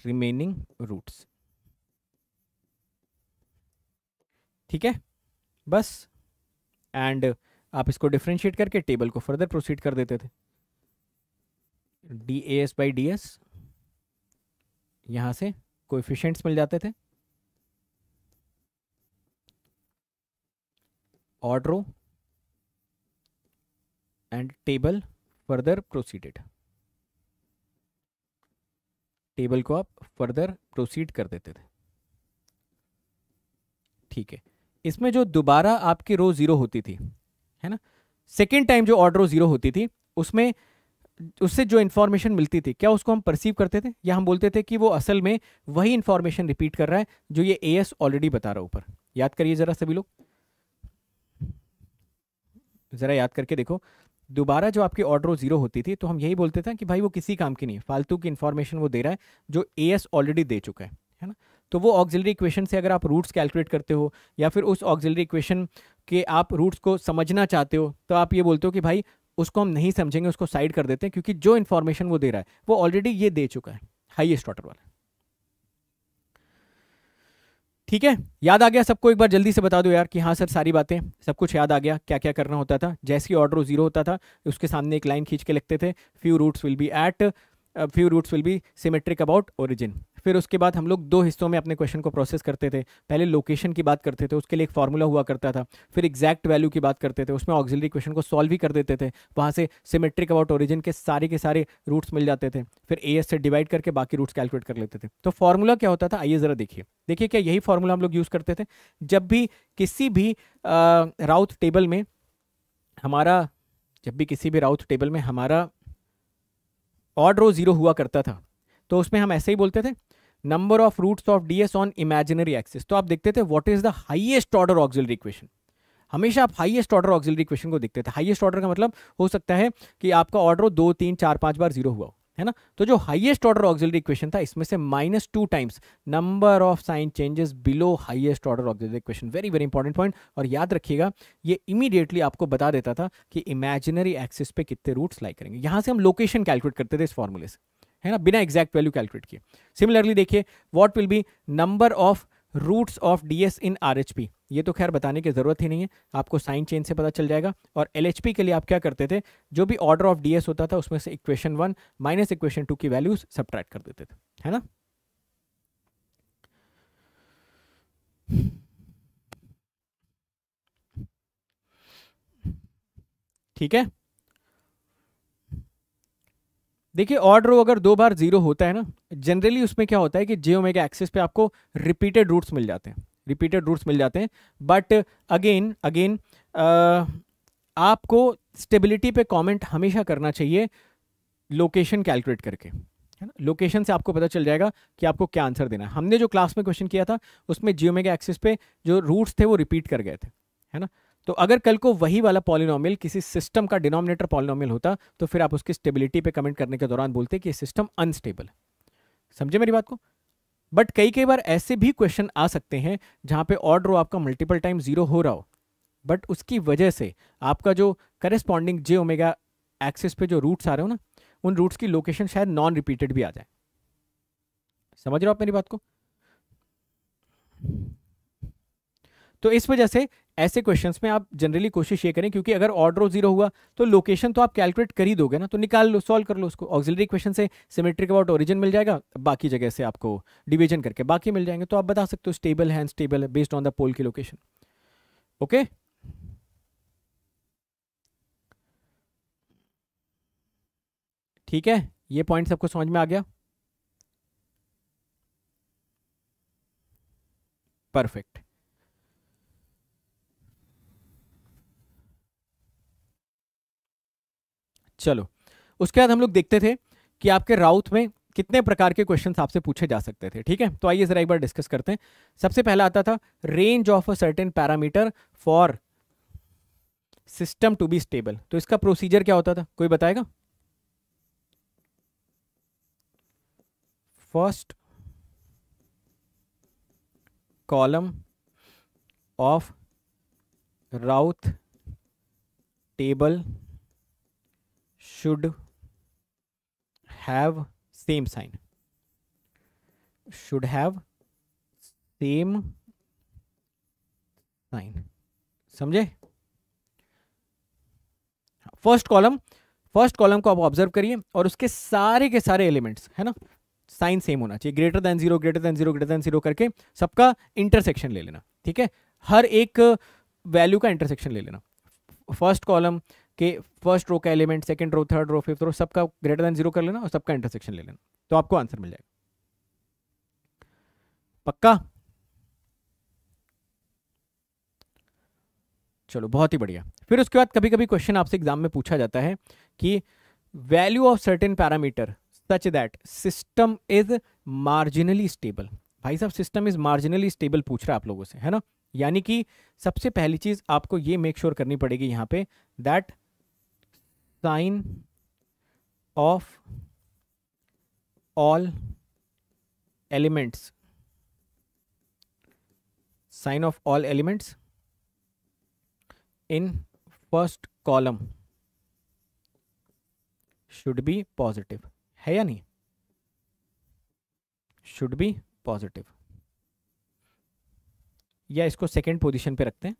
रिमेनिंग रूट्स ठीक है बस एंड आप इसको डिफ्रेंशिएट करके टेबल को फर्दर प्रोसीड कर देते थे D A S by D S यहाँ से कोफिशेंट्स मिल जाते थे ऑर्डरो and table further proceeded table को आप फर्दर प्रोसीड कर देते थे ठीक है इसमें जो दोबारा आपकी रो ज़ीरो होती थी है ना सेकेंड टाइम जो ऑर्डर ज़ीरो होती थी उसमें उससे जो इंफॉर्मेशन मिलती थी क्या उसको हम परसीव करते थे या हम बोलते थे कि वो असल में वही इंफॉर्मेशन रिपीट कर रहा है जो ये एएस ऑलरेडी बता रहा ऊपर याद करिए ज़रा सभी लोग ज़रा याद करके देखो दोबारा जो आपकी ऑर्डर ज़ीरो होती थी तो हम यही बोलते थे कि भाई वो किसी काम की नहीं है फालतू की इन्फॉर्मेशन वो दे रहा है जो ए एस ऑलरेडी दे चुका है है ना तो वो ऑक्जिलरी इक्वेशन से अगर आप रूट्स कैलकुलेट करते हो या फिर उस ऑक्जिलरी इक्वेशन के आप रूट्स को समझना चाहते हो तो आप ये बोलते हो कि भाई उसको हम नहीं समझेंगे उसको साइड कर देते हैं क्योंकि जो इन्फॉर्मेशन वो दे रहा है वो ऑलरेडी ये दे चुका है हाइएस्ट ऑर्डर वाला ठीक है याद आ गया सबको एक बार जल्दी से बता दो यार कि हाँ सर सारी बातें सब कुछ याद आ गया क्या क्या करना होता था जैसे ही ऑर्डर जीरो होता था उसके सामने एक लाइन खींच के लिखते थे few roots will be at few roots will be symmetric about origin फिर उसके बाद हम लोग दो हिस्सों में अपने क्वेश्चन को प्रोसेस करते थे पहले लोकेशन की बात करते थे उसके लिए एक फार्मूला हुआ करता था फिर एग्जैक्ट वैल्यू की बात करते थे उसमें ऑक्जिलरी क्वेश्चन को सॉल्व ही कर देते थे वहाँ से सिमेट्रिक अबाउट ओरिजिन के सारे के सारे रूट्स मिल जाते थे फिर ए से डिवाइड करके बाकी रूट्स कैलकुलेट कर लेते थे तो फार्मूला क्या होता था आइए ज़रा देखिए देखिए क्या यही फार्मूला हम लोग यूज़ करते थे जब भी किसी भी राउथ टेबल में हमारा जब भी किसी भी राउथ टेबल में हमारा ऑड रो ज़ीरो हुआ करता था तो उसमें हम ऐसे ही बोलते थे number of roots of D S on imaginary axis तो आप देखते थे what is the highest order auxiliary equation हमेशा आप हाईएस्ट ऑर्डर ऑक्सिलरी इक्वेशन को देखते थे हाईएस्ट ऑर्डर का मतलब हो सकता है कि आपका ऑर्डर दो तीन चार पाँच बार जीरो हुआ है ना तो जो हाईएस्ट ऑर्डर ऑक्सिलरी इक्वेशन था इसमें से minus two times number of sign changes below highest order auxiliary equation very very important point और याद रखिएगा ये इमीडिएटली आपको बता देता था कि इमेजिनरी एक्सिस पे कितने रूट्स लाइक करेंगे यहाँ से हम लोकेशन कैलकुलेट करते थे इस फॉर्मूले से है ना बिना एग्जैक्ट वैल्यू कैलकुलेट किए सिमिलरली देखिए what will be number of roots of D S in R H P ये तो खैर बताने की ज़रूरत ही नहीं है आपको साइन चेन से पता चल जाएगा और एल एच पी के लिए आप क्या करते थे जो भी ऑर्डर ऑफ डी एस होता था उसमें से equation one minus equation two की वैल्यूज सब्ट्रैक्ट कर देते थे है ना ठीक है देखिए ऑड रो अगर दो बार जीरो होता है ना जनरली उसमें क्या होता है कि जे ओमेगा एक्सिस पे आपको रिपीटेड रूट्स मिल जाते हैं रिपीटेड रूट्स मिल जाते हैं बट अगेन अगेन आपको स्टेबिलिटी पे कमेंट हमेशा करना चाहिए लोकेशन कैलकुलेट करके है ना लोकेशन से आपको पता चल जाएगा कि आपको क्या आंसर देना है हमने जो क्लास में क्वेश्चन किया था उसमें जियोमेगा एक्सिस पे जो रूट्स थे वो रिपीट कर गए थे है ना तो अगर कल को वही वाला पॉलिनॉमियल किसी सिस्टम का डिनोमिनेटर पॉलिनॉमियल होता तो फिर आप उसकी स्टेबिलिटी पे कमेंट करने के दौरान बोलते कि सिस्टम अनस्टेबल है समझे मेरी बात को बट कई कई बार ऐसे भी क्वेश्चन आ सकते हैं जहां पे ऑर्ड रो आपका मल्टीपल टाइम जीरो हो रहा हो बट उसकी वजह से आपका जो करेस्पॉन्डिंग जे ओमेगा एक्सिस पे जो रूट्स आ रहे हो ना उन रूट्स की लोकेशन शायद नॉन रिपीटेड भी आ जाए समझ रहे हो आप मेरी बात को तो इस वजह से ऐसे क्वेश्चंस में आप जनरली कोशिश ये करें क्योंकि अगर ऑर्डर जीरो हुआ तो लोकेशन तो आप कैलकुलेट कर ही दोगे ना तो निकाल लो सॉल्व कर लो उसको ऑक्सिलरी क्वेश्चन से सिमेट्रिक अबाउट ओरिजिन मिल जाएगा बाकी जगह से आपको डिवीजन करके बाकी मिल जाएंगे तो आप बता सकते हो स्टेबल हैंड स्टेबल है बेस्ड ऑन द पोल की लोकेशन ओके ठीक है ये पॉइंट सबको समझ में आ गया परफेक्ट चलो उसके बाद हम लोग देखते थे कि आपके राउत में कितने प्रकार के क्वेश्चन आपसे पूछे जा सकते थे ठीक है तो आइए जरा एक बार डिस्कस करते हैं सबसे पहला आता था range of a certain parameter for system to be stable तो इसका प्रोसीजर क्या होता था कोई बताएगा first column of Routh table should have same sign should have same sign समझे फर्स्ट कॉलम फर्स्ट कॉलम को आप ऑब्जर्व करिए और उसके सारे के सारे एलिमेंट्स है ना साइन सेम होना चाहिए greater than zero greater than zero greater than zero करके सबका इंटरसेक्शन ले लेना ठीक है हर एक वैल्यू का इंटरसेक्शन ले लेना फर्स्ट कॉलम कि फर्स्ट रो का element second row third row fifth row सबका ग्रेटर देन जीरो कर लेना और सबका इंटरसेक्शन ले लेना तो आपको आंसर मिल जाएगा पक्का चलो बहुत ही बढ़िया फिर उसके बाद कभी कभी क्वेश्चन आपसे एग्जाम में पूछा जाता है कि value of certain parameter such that system is marginally stable भाई साहब सिस्टम इज मार्जिनली स्टेबल पूछ रहा है आप लोगों से है ना यानी कि सबसे पहली चीज़ आपको ये मेक श्योर sure करनी पड़ेगी यहाँ पे that sign of all elements sign of all elements in first column should be positive है या नहीं शुड बी पॉजिटिव या इसको सेकेंड पोजिशन पे रखते हैं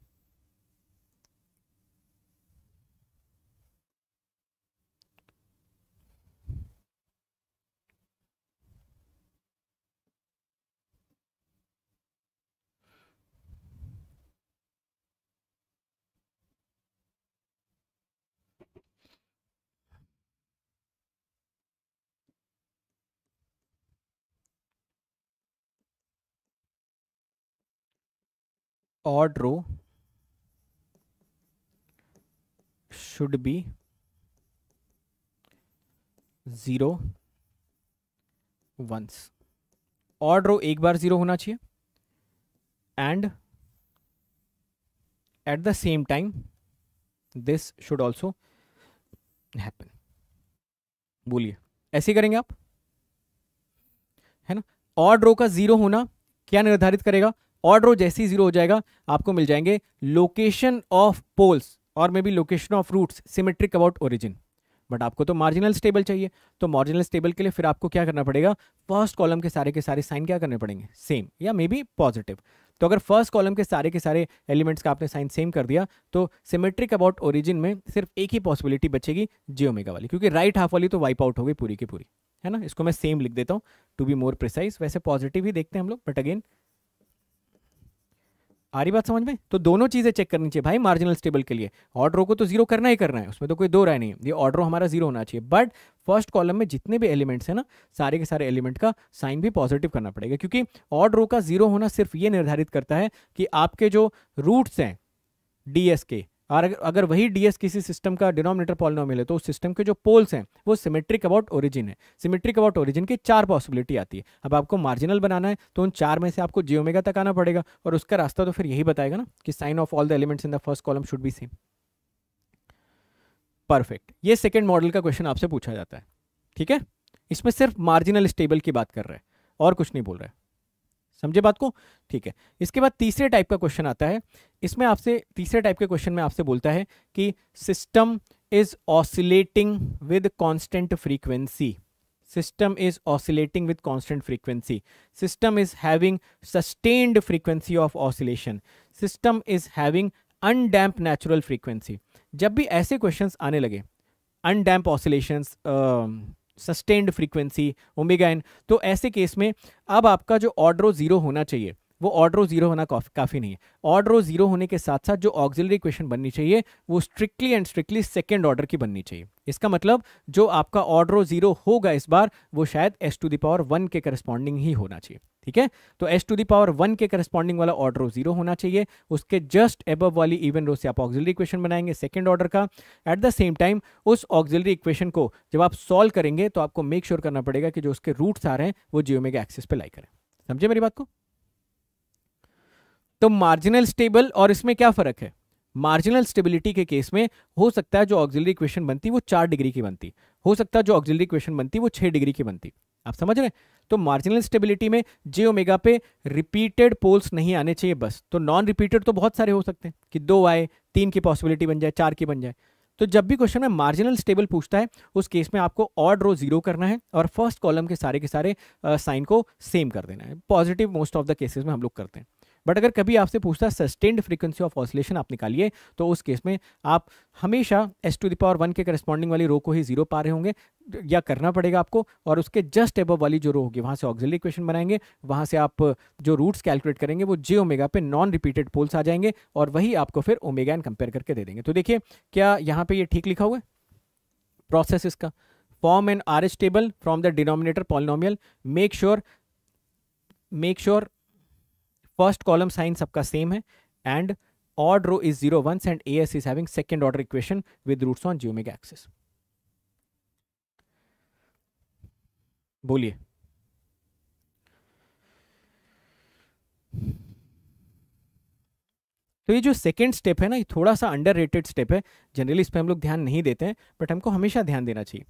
odd row should be zero once odd row एक बार ज़ीरो होना चाहिए and at the same time this should also happen बोलिए ऐसे करेंगे आप है ना ऑड रो का ज़ीरो होना क्या निर्धारित करेगा ऑर्डर जैसे ही जीरो हो जाएगा आपको मिल जाएंगे लोकेशन ऑफ पोल्स और may be location of roots symmetric about origin but आपको तो मार्जिनल स्टेबल चाहिए तो मार्जिनल स्टेबल के लिए फिर आपको क्या करना पड़ेगा फर्स्ट कॉलम के सारे के सारे साइन क्या करने पड़ेंगे सेम या मे बी पॉजिटिव तो अगर फर्स्ट कॉलम के सारे के सारे एलिमेंट्स का आपने साइन सेम कर दिया तो सिमेट्रिक अबाउट ओरिजिन में सिर्फ एक ही पॉसिबिलिटी बचेगी जियोमेगा वाली क्योंकि राइट हाफ वाली तो वाइप आउट हो गई पूरी की पूरी है ना इसको मैं सेम लिख देता हूँ टू बी मोर प्रिसाइज वैसे पॉजिटिव ही देखते हैं हम लोग बट अगेन आ रही बात समझ में तो दोनों चीज़ें चेक करनी चाहिए भाई मार्जिनल स्टेबल के लिए ऑर्डरों को तो जीरो करना ही करना है उसमें तो कोई दो राय नहीं है ये ऑर्डर हमारा जीरो होना चाहिए बट फर्स्ट कॉलम में जितने भी एलिमेंट्स हैं ना सारे के सारे एलिमेंट का साइन भी पॉजिटिव करना पड़ेगा क्योंकि ऑर्डरों का जीरो होना सिर्फ ये निर्धारित करता है कि आपके जो रूट्स हैं डीएस के और अगर वही डीएस किसी सिस्टम का डिनोमिनेटर पॉलिनोमियल है तो उस सिस्टम के जो पोल्स हैं वो सिमेट्रिक अबाउट ओरिजिन है सिमेट्रिक अबाउट ओरिजिन की चार पॉसिबिलिटी आती है अब आपको मार्जिनल बनाना है तो उन चार में से आपको जियोमेगा तक आना पड़ेगा और उसका रास्ता तो फिर यही बताएगा ना कि sign of all the elements in the first column should be same perfect ये सेकेंड मॉडल का क्वेश्चन आपसे पूछा जाता है ठीक है इसमें सिर्फ मार्जिनल स्टेबल की बात कर रहे हैं और कुछ नहीं बोल रहे समझे बात को ठीक है इसके बाद तीसरे टाइप का क्वेश्चन आता है इसमें आपसे तीसरे टाइप के क्वेश्चन में आपसे बोलता है कि system is oscillating with constant frequency system is oscillating with constant frequency system is having sustained frequency of oscillation system is having undamped natural frequency जब भी ऐसे क्वेश्चन आने लगे undamped oscillation sustained frequency omega N तो ऐसे case में अब आपका जो ऑर्डरो ज़ीरो होना चाहिए वो ऑर्डरो ज़ीरो होना काफ़ी नहीं है ऑर्डरो ज़ीरो होने के साथ साथ जो ऑक्सिलरी इक्वेशन बननी चाहिए वो strictly and strictly second order की बननी चाहिए इसका मतलब जो आपका ऑर्डरो ज़ीरो होगा इस बार वो शायद एस टू दावर वन के करस्पॉन्डिंग ही होना चाहिए ठीक है तो एस टू दावर वन के करस्पॉन्डिंग वाला ऑर्डर जीरो होना चाहिए उसके जस्ट एब वाली इवन रो से आप ऑक्जिलरी इक्वेशन बनाएंगे सेकेंड ऑर्डर का एट द सेम टाइम उस ऑक्जिलरी इक्वेशन को जब आप सॉल्व करेंगे तो आपको मेक श्योर sure करना पड़ेगा कि जो उसके रूट्स आ रहे हैं वो जियोमेग एक्सेस पे लाई करें समझे मेरी बात को तो मार्जिनल स्टेबल और इसमें क्या फर्क है मार्जिनल स्टेबिलिटी के केस में हो सकता है जो ऑक्सिलरी इक्वेशन बनती वो चार डिग्री की बनती हो सकता है जो ऑक्सिलरी इक्वेशन बनती वो छह डिग्री की बनती आप समझ रहे हैं तो मार्जिनल स्टेबिलिटी में जे ओमेगा पे रिपीटेड पोल्स नहीं आने चाहिए बस तो नॉन रिपीटेड तो बहुत सारे हो सकते हैं कि दो आए तीन की पॉसिबिलिटी बन जाए चार की बन जाए तो जब भी क्वेश्चन में मार्जिनल स्टेबल पूछता है उस केस में आपको ऑड रो जीरो करना है और फर्स्ट कॉलम के सारे के सारे साइन को सेम कर देना है positive most of the cases में हम लोग करते हैं बट अगर कभी आपसे पूछता है सस्टेन्ड फ्रीक्वेंसी ऑफ ऑसोलेशन आप निकालिए तो उस केस में आप हमेशा एस टू दावर वन के करस्पॉन्डिंग वाली रो को ही जीरो पा रहे होंगे या करना पड़ेगा आपको और उसके जस्ट एबव वाली जो रो होगी वहाँ से ऑक्जिल इक्वेशन बनाएंगे वहाँ से आप जो रूट्स कैलकुलेट करेंगे वो जे ओमेगा पे नॉन रिपीटेड पोल्स आ जाएंगे और वही आपको फिर ओमेगा एन कंपेयर करके दे देंगे तो देखिए क्या यहाँ पर ये ठीक लिखा हुआ है प्रोसेस इसका form an R H table from the denominator polynomial make sure make sure first column sign सबका सेम है and row is zero once and A S is having second order equation with roots on J omega axis बोलिए तो ये जो second step है ना ये थोड़ा सा रेटेड स्टेप है जनरली इस पर हम लोग ध्यान नहीं देते हैं बट हमको हमेशा ध्यान देना चाहिए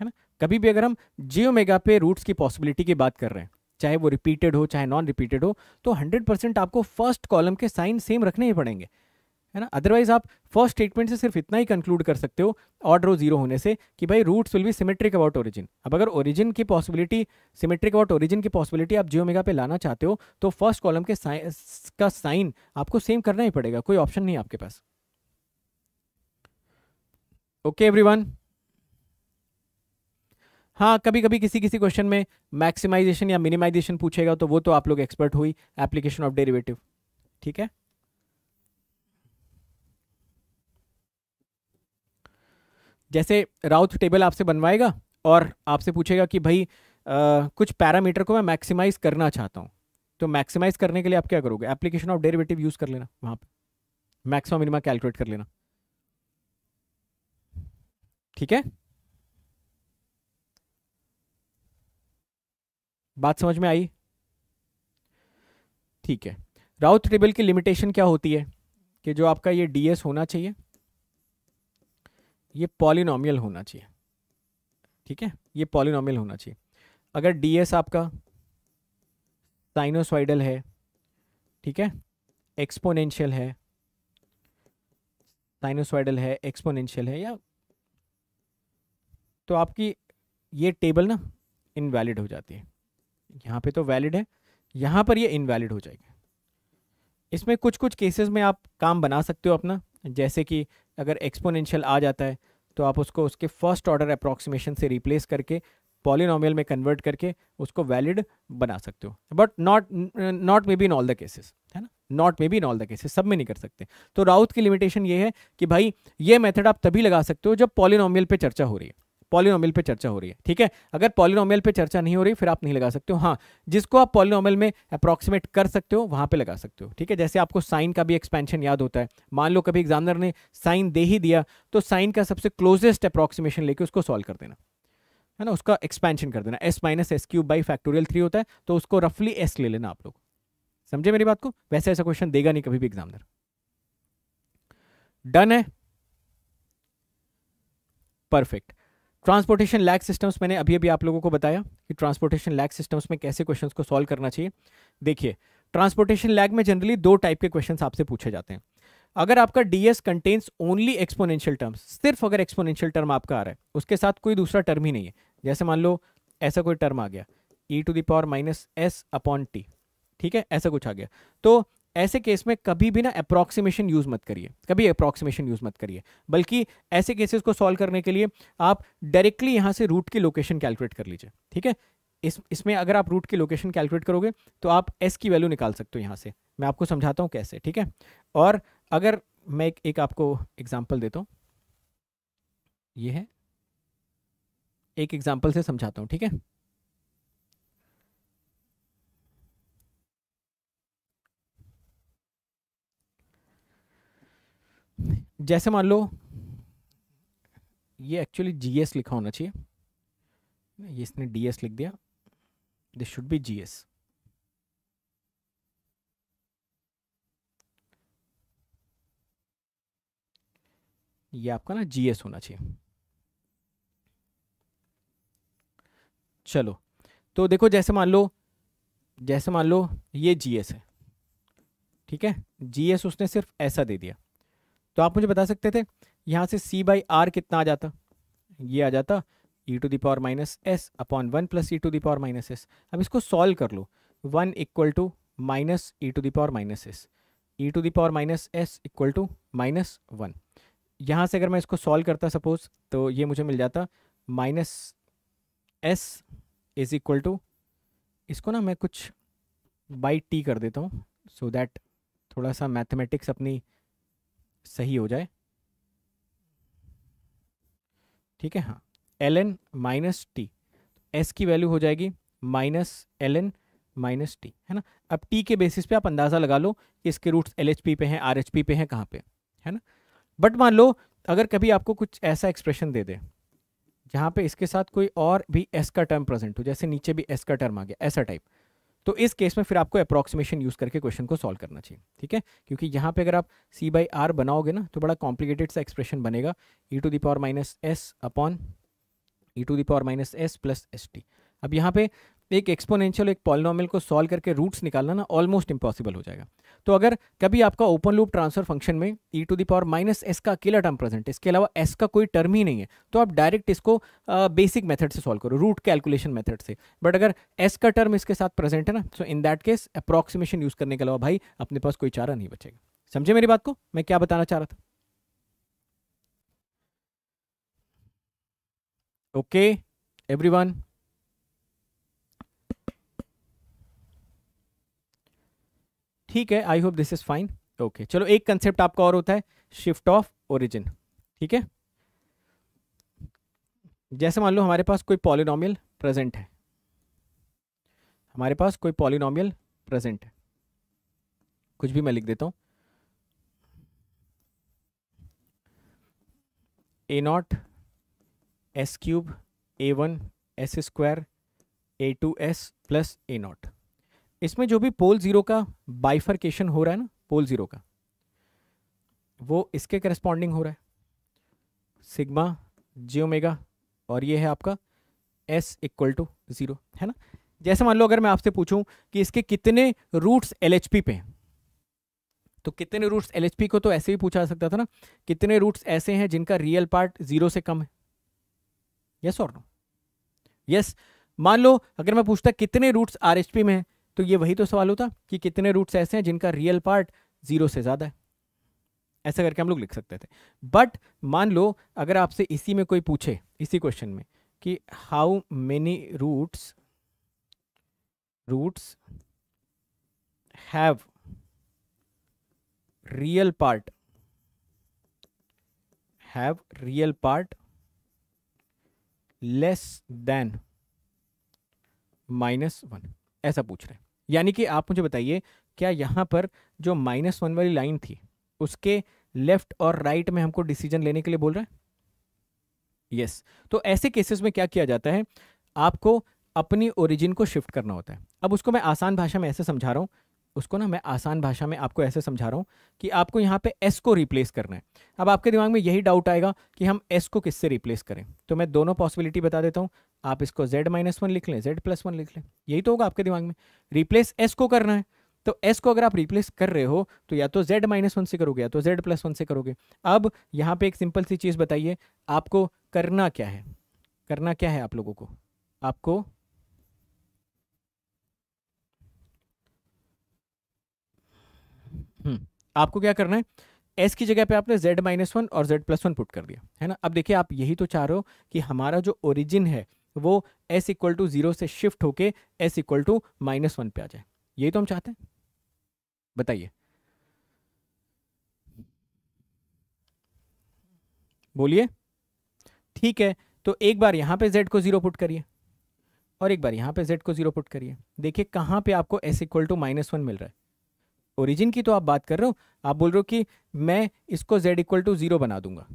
है ना कभी भी अगर हम जियोमेगा पे रूट्स की पॉसिबिलिटी की बात कर रहे हैं चाहे वो रिपीटेड हो चाहे नॉन रिपीटेड हो तो 100 परसेंट आपको फर्स्ट कॉलम के साइन सेम रखने ही पड़ेंगे है ना अदरवाइज आप फर्स्ट स्टेटमेंट से सिर्फ इतना ही कंक्लूड कर सकते हो ऑड रो जीरो होने से कि भाई roots will be symmetric about origin अब अगर ओरिजिन की पॉसिबिलिटी सिमेट्रिक अबाउट ओरिजिन की पॉसिबिलिटी आप जियो मेगा पे लाना चाहते हो तो फर्स्ट कॉलम के साइन का साइन आपको सेम करना ही पड़ेगा कोई ऑप्शन नहीं आपके पास ओके एवरी हाँ कभी कभी किसी किसी क्वेश्चन में मैक्सिमाइजेशन या मिनिमाइजेशन पूछेगा तो वो तो आप लोग एक्सपर्ट हुई एप्लीकेशन ऑफ डेरिवेटिव ठीक है जैसे राउथ टेबल आपसे बनवाएगा और आपसे पूछेगा कि भाई आ, कुछ पैरामीटर को मैं मैक्सिमाइज करना चाहता हूँ तो मैक्सिमाइज करने के लिए आप क्या करोगे एप्लीकेशन ऑफ डेरिवेटिव यूज़ कर लेना वहाँ पर मैक्सिमम मिनिमा कैलकुलेट कर लेना ठीक है बात समझ में आई ठीक है राउत टेबल की लिमिटेशन क्या होती है कि जो आपका ये डीएस होना चाहिए ये पॉलिनोमियल होना चाहिए ठीक है ये पॉलिनोमियल होना चाहिए अगर डीएस आपका साइनोसाइडल है ठीक है एक्सपोनेंशियल है साइनोसाइडल है एक्सपोनेंशियल है या तो आपकी ये टेबल ना इनवैलिड हो जाती है यहाँ पे तो वैलिड है यहाँ पर ये इनवैलिड हो जाएगा इसमें कुछ कुछ केसेस में आप काम बना सकते हो अपना जैसे कि अगर एक्सपोनेंशियल आ जाता है तो आप उसको उसके फर्स्ट ऑर्डर अप्रॉक्सीमेशन से रिप्लेस करके पॉलिनोमियल में कन्वर्ट करके उसको वैलिड बना सकते हो but not not may be in all the cases है ना not may be in all the cases सब में नहीं कर सकते तो राउथ की लिमिटेशन ये है कि भाई ये मेथड आप तभी लगा सकते हो जब पॉलिनोमियल पे चर्चा हो रही है पॉलिनोमियल पे चर्चा हो रही है ठीक है अगर पॉलिनोमियल पे चर्चा नहीं हो रही फिर आप नहीं लगा सकते हो हाँ जिसको आप पॉलिनोमियल में अप्रॉक्सीमेट कर सकते हो वहाँ पे लगा सकते हो ठीक है जैसे आपको साइन का भी एक्सपेंशन याद होता है मान लो कभी एग्जामिनर ने साइन दे ही दिया तो साइन का सबसे क्लोजेस्ट अप्रॉक्सीमेशन लेके उसको सॉल्व कर देना है ना उसका एक्सपेंशन कर देना S minus S cube by factorial three होता है तो उसको रफली एस ले लेना आप लोग समझे मेरी बात को वैसे ऐसा क्वेश्चन देगा नहीं कभी भी एग्जामिनर डन है परफेक्ट ट्रांसपोर्टेशन लैग सिस्टम्स मैंने अभी अभी आप लोगों को बताया कि ट्रांसपोर्टेशन लैग सिस्टम्स में कैसे क्वेश्चंस को सॉल्व करना चाहिए देखिए ट्रांसपोर्टेशन लैग में जनरली दो टाइप के क्वेश्चंस आपसे पूछे जाते हैं अगर आपका D S contains only exponential terms सिर्फ अगर एक्सपोनेंशियल टर्म आपका आ रहा है उसके साथ कोई दूसरा टर्म ही नहीं है जैसे मान लो ऐसा कोई टर्म आ गया E to the power minus S upon T ठीक है ऐसा कुछ आ गया तो ऐसे केस में कभी भी ना अप्रॉक्सीमेशन यूज़ मत करिए कभी अप्रॉक्सीमेशन यूज़ मत करिए बल्कि ऐसे केसेस को सॉल्व करने के लिए आप डायरेक्टली यहां से रूट की लोकेशन कैलकुलेट कर लीजिए ठीक है इस इसमें अगर आप रूट की लोकेशन कैलकुलेट करोगे तो आप एस की वैल्यू निकाल सकते हो यहाँ से मैं आपको समझाता हूँ कैसे ठीक है और अगर मैं एक, एक आपको एग्जाम्पल देता हूँ ये है एक एग्जाम्पल से समझाता हूँ ठीक है जैसे मान लो ये एक्चुअली जीएस लिखा होना चाहिए ये इसने डीएस लिख दिया दिस शुड बी जीएस ये आपका ना जीएस होना चाहिए चलो तो देखो जैसे मान लो जैसे मान लो ये जीएस है ठीक है जीएस उसने सिर्फ ऐसा दे दिया तो आप मुझे बता सकते थे यहाँ से सी बाई आर कितना आ जाता ये आ जाता E to the power minus S upon one plus E to the power minus S अब इसको सॉल्व कर लो one equal to minus E to the power minus S E to the power minus S equal to minus one यहाँ से अगर मैं इसको solve करता सपोज तो ये मुझे मिल जाता minus S is equal to इसको ना मैं कुछ बाई टी कर देता हूँ सो so दैट थोड़ा सा मैथमेटिक्स अपनी सही हो जाए ठीक है हाँ L N minus T S की वैल्यू हो जाएगी minus L N minus T है ना अब टी के बेसिस पे आप अंदाज़ा लगा लो कि इसके रूट्स एल एच पी पे हैं आर एच पी पे हैं कहाँ पे है ना बट मान लो अगर कभी आपको कुछ ऐसा एक्सप्रेशन दे दे जहाँ पे इसके साथ कोई और भी एस का टर्म प्रेजेंट हो जैसे नीचे भी एस का टर्म आ गया ऐसा टाइप तो इस केस में फिर आपको अप्रोक्सीमेशन यूज़ करके क्वेश्चन को सॉल्व करना चाहिए ठीक है क्योंकि यहाँ पे अगर आप सी बाई आर बनाओगे ना तो बड़ा कॉम्प्लिकेटेड सा एक्सप्रेशन बनेगा E to power minus S upon E to power minus S plus S T अब यहाँ पे एक एक्सपोनेंशियल एक पॉलिनॉमल को सॉल्व करके रूट्स निकालना ना ऑलमोस्ट इम्पॉसिबल हो जाएगा तो अगर कभी आपका ओपन लूप ट्रांसफर फंक्शन में E to the power minus S का अकेला टर्म प्रेजेंट इसके अलावा एस का कोई टर्म ही नहीं है तो आप डायरेक्ट इसको बेसिक uh, मेथड से सॉल्व करो रूट कैलकुलेशन मेथड से बट अगर एस का टर्म इसके साथ प्रेजेंट है ना so in that case approximation use करने के अलावा भाई अपने पास कोई चारा नहीं बचेगा समझे मेरी बात को मैं क्या बताना चाह रहा था okay एवरी ठीक है I hope this is fine okay चलो एक कंसेप्ट आपका और होता है शिफ्ट ऑफ ओरिजिन ठीक है जैसे मान लो हमारे पास कोई पॉलिनॉमियल प्रेजेंट है हमारे पास कोई पॉलिनॉमियल प्रेजेंट है कुछ भी मैं लिख देता हूं A naught S cube A one S square A two S plus A naught इसमें जो भी पोल ज़ीरो का बाइफर्केशन हो रहा है ना पोल ज़ीरो का वो इसके करस्पॉन्डिंग हो रहा है सिग्मा जी ओमेगा और ये है आपका एस इक्वल टू ज़ीरो है ना जैसे मान लो अगर मैं आपसे पूछूं कि इसके कितने रूट्स एल पे हैं तो कितने रूट्स एल को तो ऐसे भी पूछा जा सकता था ना कितने रूट्स ऐसे हैं जिनका रियल पार्ट ज़ीरो से कम है यस और नो यस मान लो अगर मैं पूछता कितने रूट्स आर में हैं तो ये वही तो सवाल होता कि कितने रूट्स ऐसे हैं जिनका रियल पार्ट ज़ीरो से ज़्यादा है ऐसा करके हम लोग लिख सकते थे बट मान लो अगर आपसे इसी में कोई पूछे इसी क्वेश्चन में कि how many roots roots have real part have real part less than minus one ऐसा पूछ रहे हैं यानी कि आप मुझे बताइए क्या यहाँ पर जो माइनस वन वाली लाइन थी उसके लेफ्ट और राइट में हमको डिसीजन लेने के लिए बोल रहा है यस yes. तो ऐसे केसेस में क्या किया जाता है आपको अपनी ओरिजिन को शिफ्ट करना होता है अब उसको मैं आसान भाषा में ऐसे समझा रहा हूँ उसको ना मैं आसान भाषा में आपको ऐसे समझा रहा हूँ कि आपको यहाँ पे एस को रिप्लेस करना है अब आपके दिमाग में यही डाउट आएगा कि हम एस को किससे रिप्लेस करें तो मैं दोनों पॉसिबिलिटी बता देता हूँ आप इसको z माइनस वन लिख लें z प्लस वन लिख लें यही तो होगा आपके दिमाग में रिप्लेस s को करना है तो s को अगर आप रिप्लेस कर रहे हो तो या तो z माइनस वन से करोगे या तो z प्लस वन से करोगे अब यहाँ पे एक सिंपल सी चीज़ बताइए आपको करना क्या है करना क्या है आप लोगों को आपको हम्म, आपको क्या करना है एस की जगह पे आपने z माइनस वन और z प्लस वन पुट कर दिया है ना अब देखिए आप यही तो चाह रहे हो कि हमारा जो ओरिजिन है वो एस इक्वल टू जीरो से शिफ्ट होके S equal to minus one पे आ जाए यही तो हम चाहते हैं बताइए बोलिए ठीक है तो एक बार यहां पे z को जीरो पुट करिए और एक बार यहां पे z को जीरो पुट करिए देखिए कहां पे आपको s equal to minus one मिल रहा है ओरिजिन की तो आप बात कर रहे हो आप बोल रहे हो कि मैं इसको z इक्वल टू जीरो बना दूंगा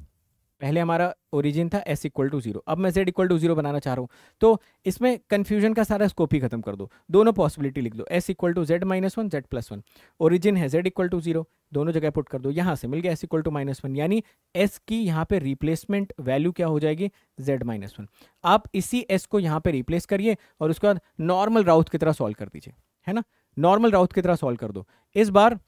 पहले हमारा ओरिजिन था एस इक्वल टू जीरो अब मैं जेड इक्वल टू जीरो बनाना चाह रहा हूँ तो इसमें कन्फ्यूजन का सारा स्कोप ही खत्म कर दो दोनों पॉसिबिलिटी लिख दो S equal to Z minus one Z plus one origin है जेड इक्वल टू जीरो दोनों जगह पुट कर दो यहाँ से मिल गया S equal to minus one यानी एस की यहाँ पे रिप्लेसमेंट वैल्यू क्या हो जाएगी जेड माइनस वन आप इसी एस को यहाँ पे रिप्लेस करिए और उसके बाद नॉर्मल राउथ की तरह सॉल्व कर दीजिए है ना नॉर्मल राउथ की तरह सॉल्व कर दो इस बार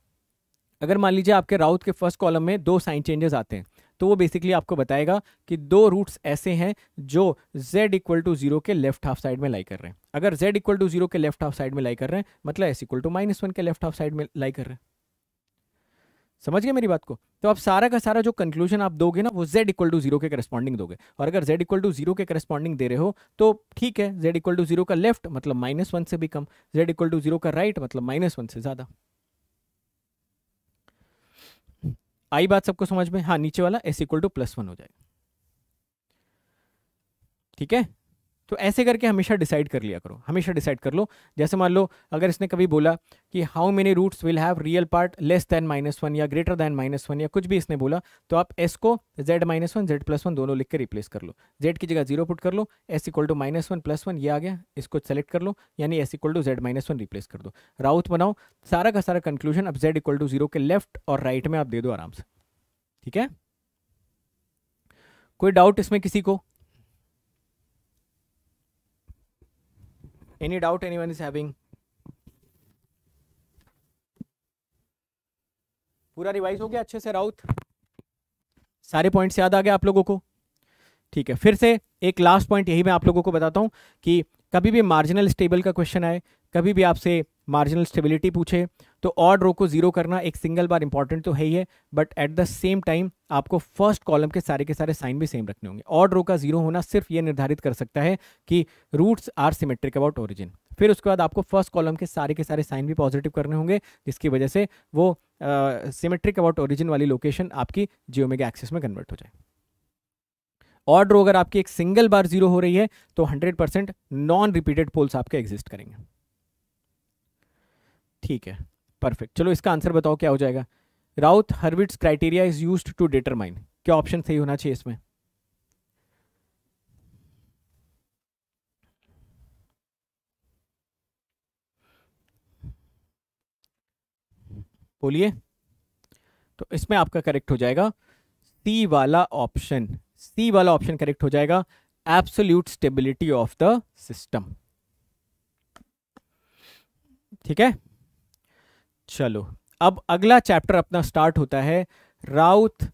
अगर मान लीजिए आपके राउथ के फर्स्ट कॉलम में दो साइन चेंजेस आते हैं तो वो बेसिकली आपको बताएगा कि दो रूट्स ऐसे हैं जो z इक्वल टू जीरो के लेफ्ट हाफ साइड में लाई कर रहे हैं अगर z इक्वल टू जीरो के लेफ्ट हाफ साइड में लाई कर रहे हैं मतलब s equal to minus one के लेफ्ट हाफ साइड में लाई कर रहे हैं समझ गए मेरी बात को तो आप सारा का सारा जो कंक्लूजन आप दोगे ना वो z इक्वल टू जीरो के करस्पॉन्डिंग दोगे और अगर z इक्वल टू जीरो के करस्पॉन्डिंग दे रहे हो तो ठीक है z इक्वल टू जीरो का लेफ्ट मतलब माइनस वन से भी कम z इक्वल टू जीरो का राइट मतलब माइनस वन से ज़्यादा आई बात सबको समझ में हाँ नीचे वाला S equal to plus one हो जाएगा ठीक है तो ऐसे करके हमेशा डिसाइड कर लिया करो हमेशा डिसाइड कर लो जैसे मान लो अगर इसने कभी बोला कि how many roots will have real part less than minus one या ग्रेटर देन माइनस वन या कुछ भी इसने बोला तो आप एस को Z minus one Z plus one दोनों लिख के रिप्लेस कर लो जेड की जगह जीरो पुट कर लो S equal to minus one plus one ये आ गया इसको सेलेक्ट कर लो यानी S equal to Z minus one replace कर दो राउथ बनाओ सारा का सारा कंक्लूजन अब जेड इक्वल टू जीरो के लेफ्ट और राइट में आप दे दो आराम से ठीक है कोई डाउट इसमें किसी को any doubt anyone is having पूरा रिवाइज हो गया अच्छे से राउत सारे पॉइंट्स याद आ गए आप लोगों को ठीक है फिर से एक लास्ट पॉइंट यही मैं आप लोगों को बताता हूँ कि कभी भी मार्जिनल स्टेबल का क्वेश्चन आए कभी भी आपसे मार्जिनल स्टेबिलिटी पूछे तो ऑड रो को जीरो करना एक सिंगल बार इंपॉर्टेंट तो है ही है but at the same time आपको फर्स्ट कॉलम के सारे के सारे साइन भी सेम रखने होंगे ऑड रो का जीरो होना सिर्फ ये निर्धारित कर सकता है कि roots are symmetric about origin फिर उसके बाद आपको फर्स्ट कॉलम के सारे के सारे साइन भी पॉजिटिव करने होंगे जिसकी वजह से वो सिमेट्रिक अबाउट ओरिजिन वाली लोकेशन आपकी जियोमेगा एक्सिस में कन्वर्ट हो जाए ऑड रो अगर आपकी एक सिंगल बार जीरो हो रही है तो 100 परसेंट नॉन रिपीटेड पोल्स आपके एग्जिस्ट करेंगे ठीक है परफेक्ट चलो इसका आंसर बताओ क्या हो जाएगा Routh Hurwitz criteria is use to determine क्या ऑप्शन सही होना चाहिए इसमें बोलिए तो इसमें आपका करेक्ट हो जाएगा सी वाला ऑप्शन सी वाला ऑप्शन करेक्ट हो जाएगा absolute stability of the system ठीक है चलो अब अगला चैप्टर अपना स्टार्ट होता है Routh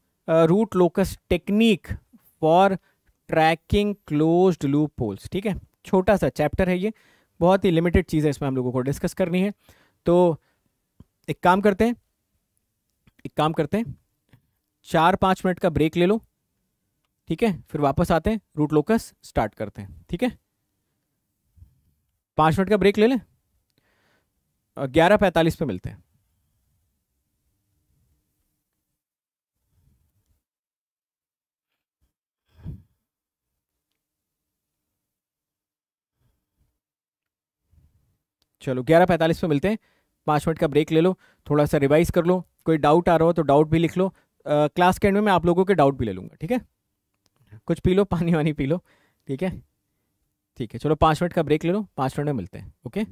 root locus technique for tracking closed loop poles ठीक है छोटा सा चैप्टर है ये बहुत ही लिमिटेड चीज़ है इसमें हम लोगों को डिस्कस करनी है तो एक काम करते हैं एक काम करते हैं चार पाँच मिनट का ब्रेक ले लो ठीक है फिर वापस आते हैं रूट लोकस स्टार्ट करते हैं ठीक है पाँच मिनट का ब्रेक ले लें ग्यारह पैंतालीस पे मिलते हैं चलो ग्यारह पैंतालीस पे मिलते हैं पाँच मिनट का ब्रेक ले लो थोड़ा सा रिवाइज कर लो कोई डाउट आ रहा हो तो डाउट भी लिख लो आ, क्लास के एंड में मैं आप लोगों के डाउट भी ले लूंगा ठीक है कुछ पी लो पानी वानी पी लो ठीक है ठीक है चलो पाँच मिनट का ब्रेक ले लो पाँच मिनट में मिलते हैं ओके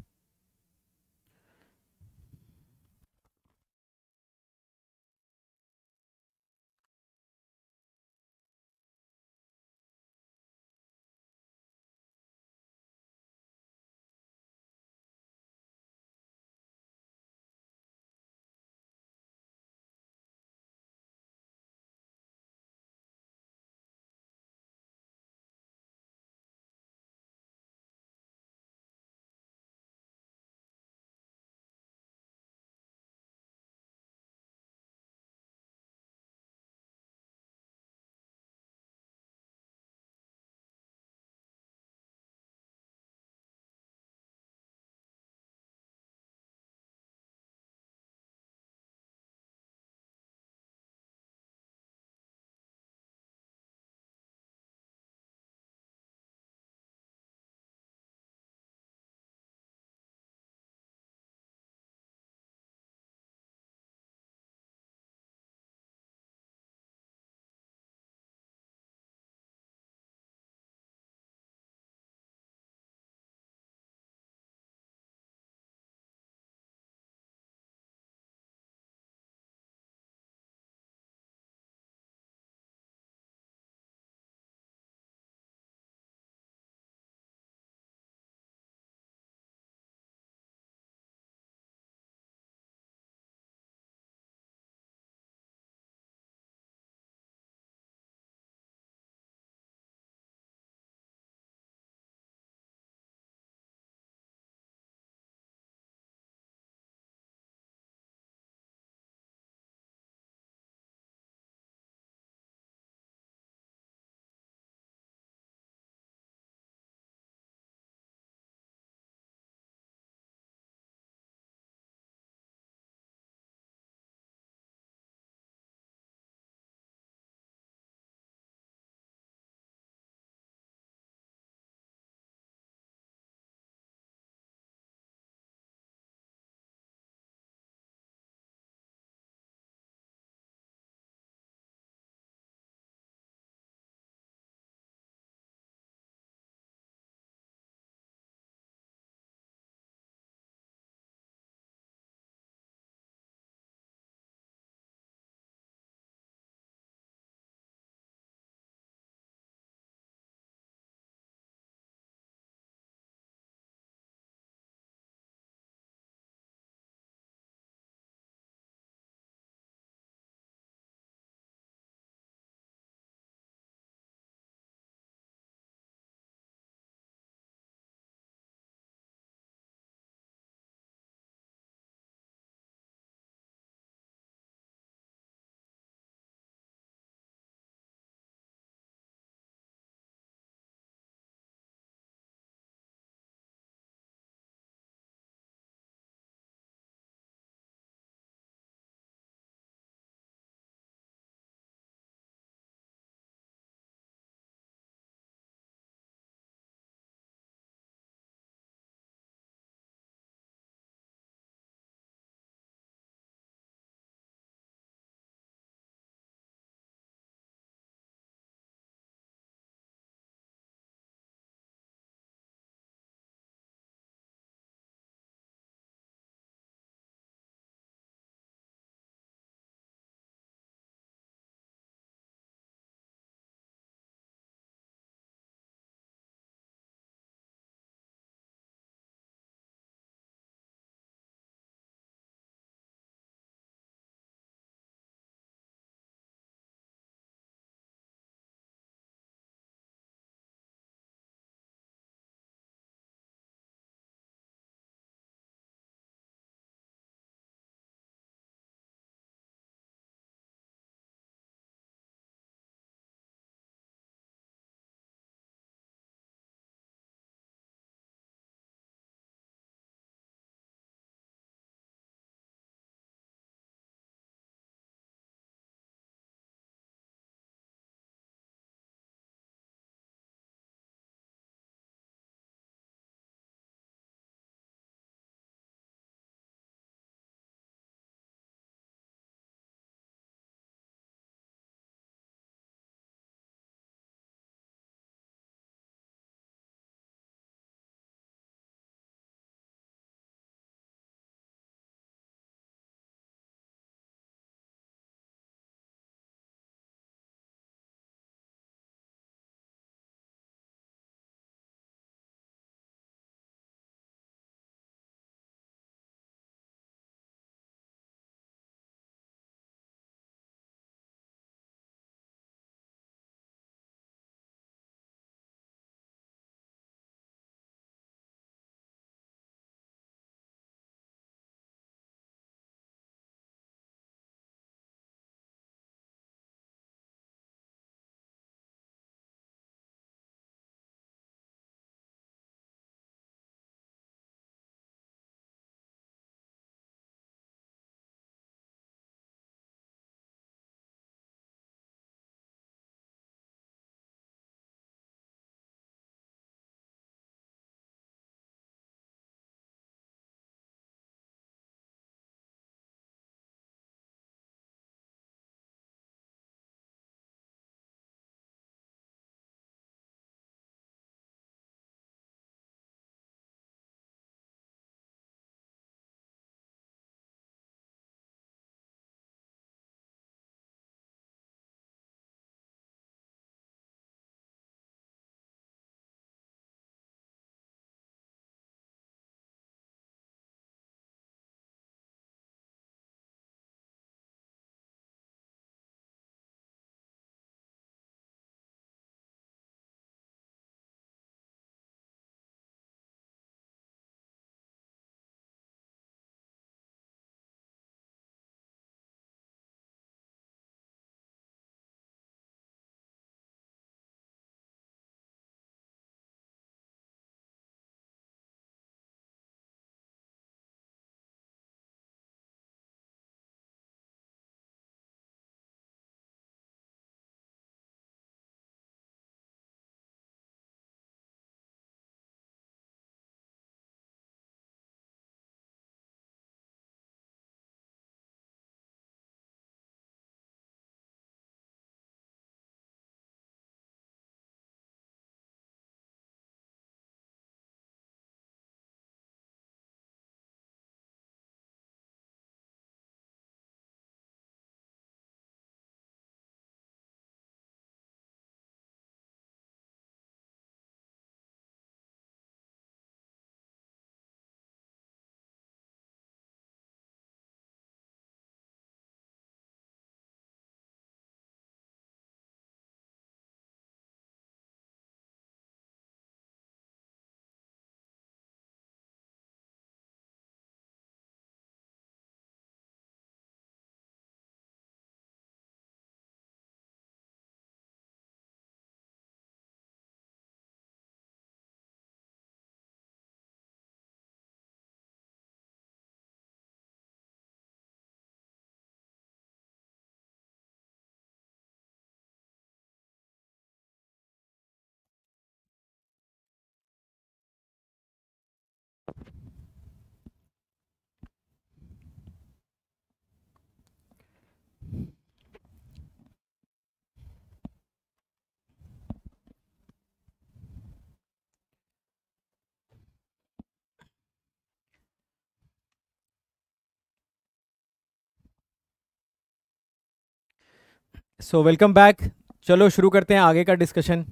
सो वेलकम बैक चलो शुरू करते हैं आगे का discussion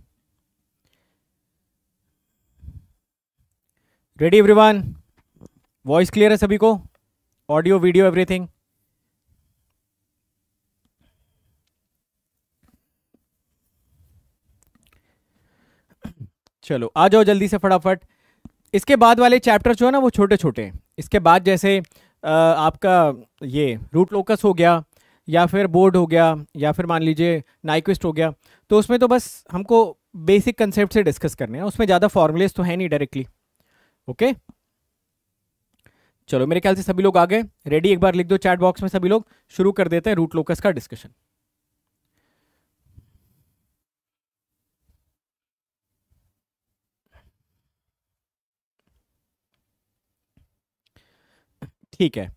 ready everyone voice clear है सभी को ऑडियो वीडियो एवरीथिंग चलो आ जाओ जल्दी से फटाफट इसके बाद वाले चैप्टर जो है ना वो छोटे छोटे हैं इसके बाद जैसे आ, आपका ये रूट लोकस हो गया या फिर बोर्ड हो गया या फिर मान लीजिए नाइक्विस्ट हो गया तो उसमें तो बस हमको बेसिक कंसेप्ट से डिस्कस करने हैं उसमें ज़्यादा फॉर्मुलेस तो है नहीं डायरेक्टली ओके चलो मेरे ख्याल से सभी लोग आ गए रेडी एक बार लिख दो चैट बॉक्स में सभी लोग शुरू कर देते हैं रूट लोकस का डिस्कशन ठीक है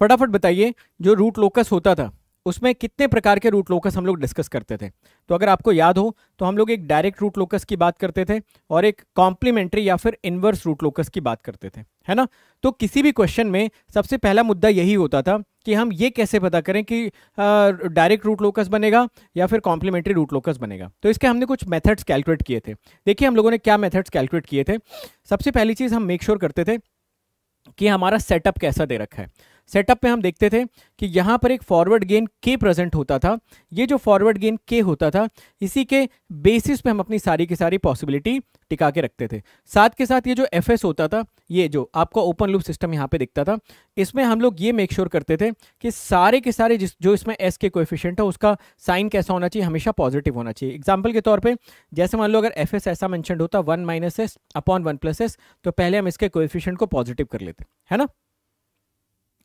फटाफट बताइए जो रूट लोकस होता था उसमें कितने प्रकार के रूट लोकस हम लोग डिस्कस करते थे तो अगर आपको याद हो तो हम लोग एक डायरेक्ट रूट लोकस की बात करते थे और एक कॉम्प्लीमेंट्री या फिर इनवर्स रूट लोकस की बात करते थे है ना तो किसी भी क्वेश्चन में सबसे पहला मुद्दा यही होता था कि हम ये कैसे पता करें कि डायरेक्ट रूट लोकस बनेगा या फिर कॉम्प्लीमेंट्री रूट लोकस बनेगा तो इसके हमने कुछ मेथड्स कैलकुलेट किए थे देखिए हम लोगों ने क्या मेथड्स कैलकुलेट किए थे सबसे पहली चीज़ हम मेक श्योर sure करते थे कि हमारा सेटअप कैसा दे रखा है सेटअप में हम देखते थे कि यहाँ पर एक फॉरवर्ड गेन के प्रेजेंट होता था ये जो फॉरवर्ड गेन के होता था इसी के बेसिस पे हम अपनी सारी की सारी पॉसिबिलिटी टिका के रखते थे साथ के साथ ये जो एफ होता था ये जो आपका ओपन लूप सिस्टम यहाँ पे दिखता था इसमें हम लोग ये मेक श्योर sure करते थे कि सारे के सारे जिस जो इसमें एस के कोफिशेंट है उसका साइन कैसा होना चाहिए हमेशा पॉजिटिव होना चाहिए एग्जाम्पल के तौर पर जैसे मान लो अगर एफ ऐसा मैंशन होता one minus S upon one plus S तो पहले हम इसके कोफिशेंट को पॉजिटिव कर लेते है ना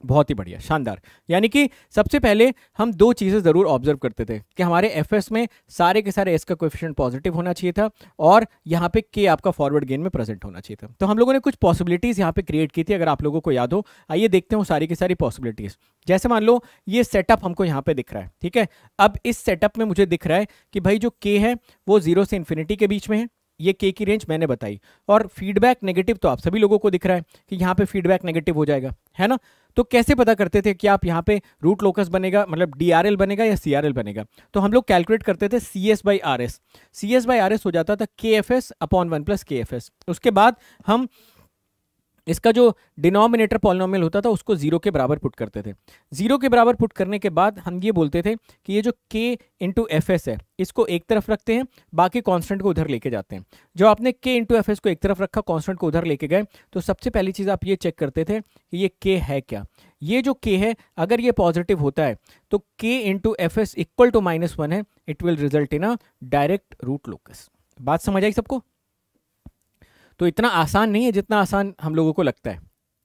बहुत ही बढ़िया शानदार यानी कि सबसे पहले हम दो चीज़ें ज़रूर ऑब्जर्व करते थे कि हमारे एफ में सारे के सारे एस का कोफिशेंट पॉजिटिव होना चाहिए था और यहाँ पे के आपका फॉरवर्ड गेन में प्रेजेंट होना चाहिए था तो हम लोगों ने कुछ पॉसिबिलिटीज़ यहाँ पे क्रिएट की थी अगर आप लोगों को याद हो आइए देखते हो सारी की सारी पॉसिबिलिटीज़ जैसे मान लो ये सेटअप हमको यहाँ पर दिख रहा है ठीक है अब इस सेटअप में मुझे दिख रहा है कि भाई जो के है वो जीरो से इन्फिनिटी के बीच में है ये के की रेंज मैंने बताई और फीडबैक नेगेटिव तो आप सभी लोगों को दिख रहा है कि यहाँ पे फीडबैक नेगेटिव हो जाएगा है ना तो कैसे पता करते थे कि आप यहाँ पे रूट लोकस बनेगा मतलब डी बनेगा या सी बनेगा तो हम लोग कैलकुलेट करते थे C S by are S C S by are S हो जाता था K F S upon one plus K F S उसके बाद हम इसका जो डिनोमिनेटर पॉलिनोमियल होता था उसको जीरो के बराबर पुट करते थे जीरो के बराबर पुट करने के बाद हम ये बोलते थे कि ये जो के इंटू एफ एस है इसको एक तरफ रखते हैं बाकी कांस्टेंट को उधर लेके जाते हैं जो आपने के इंटू एफ एस को एक तरफ रखा कांस्टेंट को उधर लेके गए तो सबसे पहली चीज़ आप ये चेक करते थे कि ये के है क्या ये जो के है अगर ये पॉजिटिव होता है तो K into F S equal to minus one है it will result in a direct root locus बात समझ आई सबको तो इतना आसान नहीं है जितना आसान हम लोगों को लगता है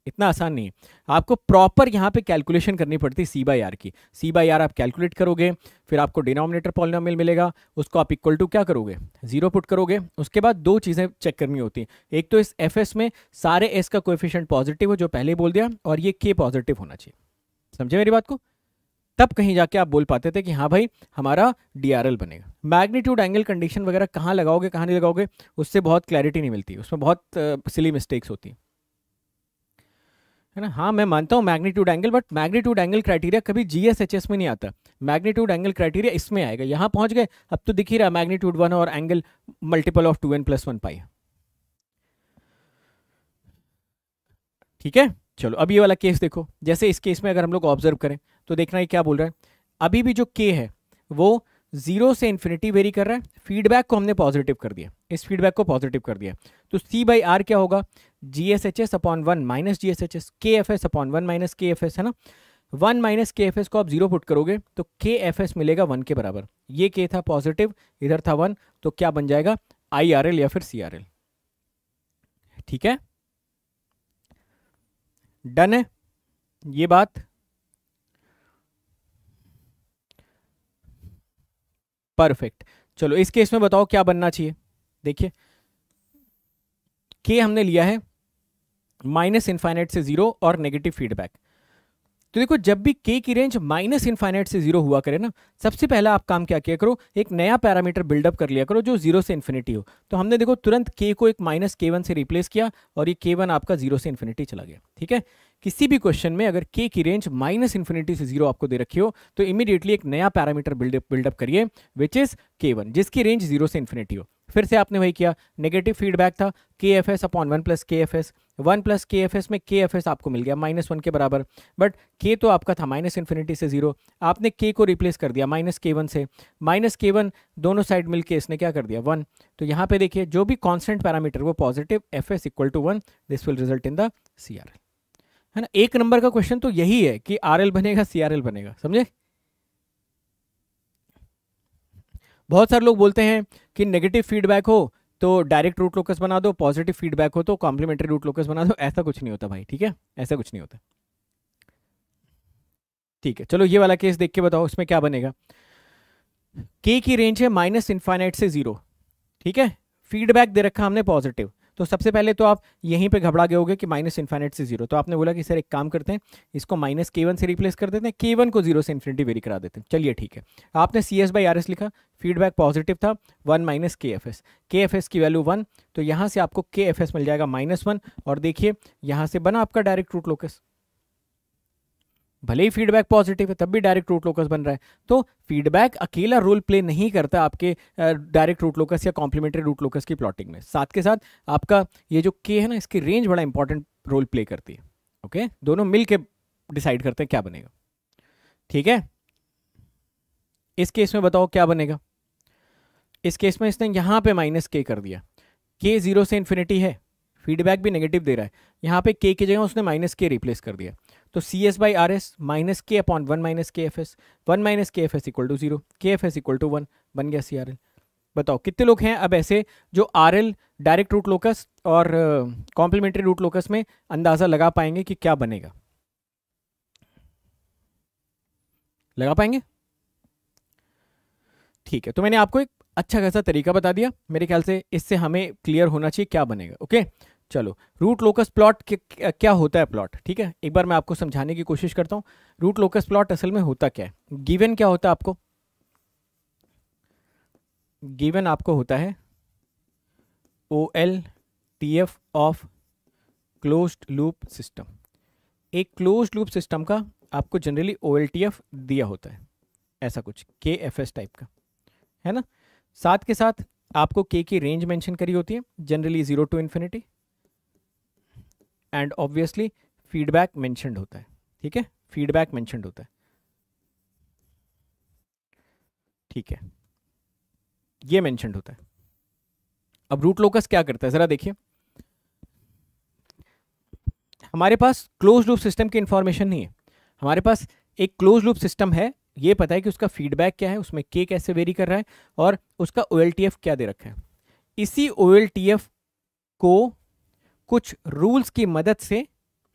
इतना आसान नहीं है आपको प्रॉपर यहाँ पे कैलकुलेशन करनी पड़ती है सी बाई आर की सी बाई आर आप कैलकुलेट करोगे फिर आपको डिनोमिनेटर पॉलिनोमियल मिलेगा उसको आप इक्वल टू क्या करोगे जीरो पुट करोगे उसके बाद दो चीज़ें चेक करनी होती हैं एक तो इस एफ एस में सारे एस का कोएफिशिएंट पॉजिटिव हो जो पहले बोल दिया और ये के पॉजिटिव होना चाहिए समझे मेरी बात को तब कहीं जाके आप बोल पाते थे कि हाँ भाई हमारा डी बनेगा मैग्नीट्यूड एंगल कंडीशन वगैरह कहाँ लगाओगे कहाँ नहीं लगाओगे उससे बहुत क्लैरिटी नहीं मिलती उसमें बहुत सिली मिस्टेक्स होती है है ना हाँ मैं मानता हूँ magnitude angle but magnitude angle criteria कभी जी एस एच एस में नहीं आता मैग्नीट्यूड एंगल क्राइटेरिया इसमें आएगा यहाँ पहुँच गए अब तो दिख ही रहा मैग्नीट्यूड वन और angle multiple of two N plus one pi ठीक है चलो अब ये वाला केस देखो जैसे इस केस में अगर हम लोग ऑब्जर्व करें तो देखना है क्या बोल रहा है अभी भी जो के है वो जीरो से इन्फिनिटी वेरी कर रहा है फीडबैक को हमने पॉजिटिव कर दिया इस फीडबैक को पॉजिटिव कर दिया तो सी बाई आर क्या होगा G S H S upon one minus G S H S K F S upon one minus K F S है ना one minus K F S को आप जीरो पुट करोगे तो के एफ एस मिलेगा वन के बराबर ये के था पॉजिटिव इधर था वन तो क्या बन जाएगा आई आर एल या फिर सी आर एल ठीक है डन है ये बात परफेक्ट चलो इस केस में बताओ क्या बनना चाहिए देखिए के हमने लिया है माइनस इनफाइनाइट से जीरो और नेगेटिव फीडबैक तो देखो जब भी के की रेंज माइनस इन्फाइनाइट से जीरो हुआ करे ना सबसे पहला आप काम क्या किया करो एक नया पैरामीटर बिल्डअप कर लिया करो जो जीरो से इन्फिनिटी हो तो हमने देखो तुरंत के को एक माइनस के वन से रिप्लेस किया और ये के वन आपका जीरो से इन्फिनिटी चला गया ठीक है किसी भी क्वेश्चन में अगर के की रेंज माइनस इन्फिनिटी से जीरो आपको दे रखी हो तो इमीडिएटली एक नया पैरामीटर बिल्डअप करिए विच इज के वन जिसकी रेंज जीरो से इन्फिनिटी हो फिर से आपने वही किया नेगेटिव फीडबैक था K F S upon one plus K F S one plus K F S में के एफ एस आपको मिल गया माइनस वन के बराबर बट के तो आपका था माइनस इन्फिनिटी से जीरो आपने के को रिप्लेस कर दिया माइनस के वन से माइनस के वन दोनों साइड मिलके इसने क्या कर दिया वन तो यहाँ पे देखिए जो भी कॉन्स्टेंट पैरामीटर वो positive F S equal to one this will result in the C R L है ना एक नंबर का क्वेश्चन तो यही है कि आर बनेगा सी बनेगा समझे बहुत सारे लोग बोलते हैं कि नेगेटिव फीडबैक हो तो डायरेक्ट रूट लोकस बना दो पॉजिटिव फीडबैक हो तो कॉम्प्लीमेंट्री रूट लोकस बना दो ऐसा कुछ नहीं होता भाई ठीक है ऐसा कुछ नहीं होता ठीक है चलो ये वाला केस देख के बताओ उसमें क्या बनेगा के की रेंज है माइनस इन्फाइनाइट से जीरो ठीक है फीडबैक दे रखा हमने पॉजिटिव तो सबसे पहले तो आप यहीं पे घबरा गए होगे कि माइनस इन्फिनिट से जीरो तो आपने बोला कि सर एक काम करते हैं इसको माइनस के वन से रिप्लेस कर देते हैं के वन को जीरो से इन्फिनिटी वेरी करा देते हैं चलिए ठीक है आपने C S by are S लिखा फीडबैक पॉजिटिव था one minus K F S K F S की वैल्यू वन तो यहाँ से आपको के एफ एस मिल जाएगा माइनस वन और देखिए यहाँ से बना आपका डायरेक्ट रूट लोकस भले ही फीडबैक पॉजिटिव है तब भी डायरेक्ट रूट लोकस बन रहा है तो फीडबैक अकेला रोल प्ले नहीं करता आपके डायरेक्ट रूट लोकस या कॉम्प्लीमेंट्री रूट लोकस की प्लॉटिंग में साथ के साथ आपका ये जो के है ना इसकी रेंज बड़ा इंपॉर्टेंट रोल प्ले करती है ओके दोनों मिल डिसाइड करते हैं क्या बनेगा ठीक है इस केस में बताओ क्या बनेगा इस केस में इसने यहां पे माइनस के कर दिया के जीरो से इन्फिनिटी है फीडबैक भी नेगेटिव दे रहा है यहां पे के की जगह उसने माइनस के रिप्लेस कर दिया तो C S by are S minus K upon one minus K F S one minus K F S equal to zero K F S equal to one बन गया सी आर एल बताओ कितने लोग हैं अब ऐसे जो R L direct root locus और कॉम्प्लीमेंट्री रूट लोकस में अंदाज़ा लगा पाएंगे कि क्या बनेगा लगा पाएंगे ठीक है तो मैंने आपको एक अच्छा खासा तरीका बता दिया मेरे ख्याल से इससे हमें क्लियर होना चाहिए क्या बनेगा ओके चलो रूट लोकस प्लॉट क्या होता है प्लॉट ठीक है एक बार मैं आपको समझाने की कोशिश करता हूँ रूट लोकस प्लॉट असल में होता क्या है गिवन क्या होता है आपको गिवन आपको होता है O L T F of close loop system एक क्लोज लूप सिस्टम का आपको generally O L T F दिया होता है ऐसा कुछ के एफ एस टाइप का है ना साथ के साथ आपको के की रेंज मेंशन करी होती है generally zero to infinity and obviously feedback mentioned होता है ठीक है फीडबैक मैंशनड होता है ठीक है ये मैंशनड होता है अब रूट लोकस क्या करता है ज़रा देखिए हमारे पास क्लोज लूप सिस्टम की इंफॉर्मेशन नहीं है हमारे पास एक क्लोज लूप सिस्टम है ये पता है कि उसका फीडबैक क्या है उसमें के कैसे वेरी कर रहा है और उसका ओ क्या दे रखा है इसी ओ को कुछ रूल्स की मदद से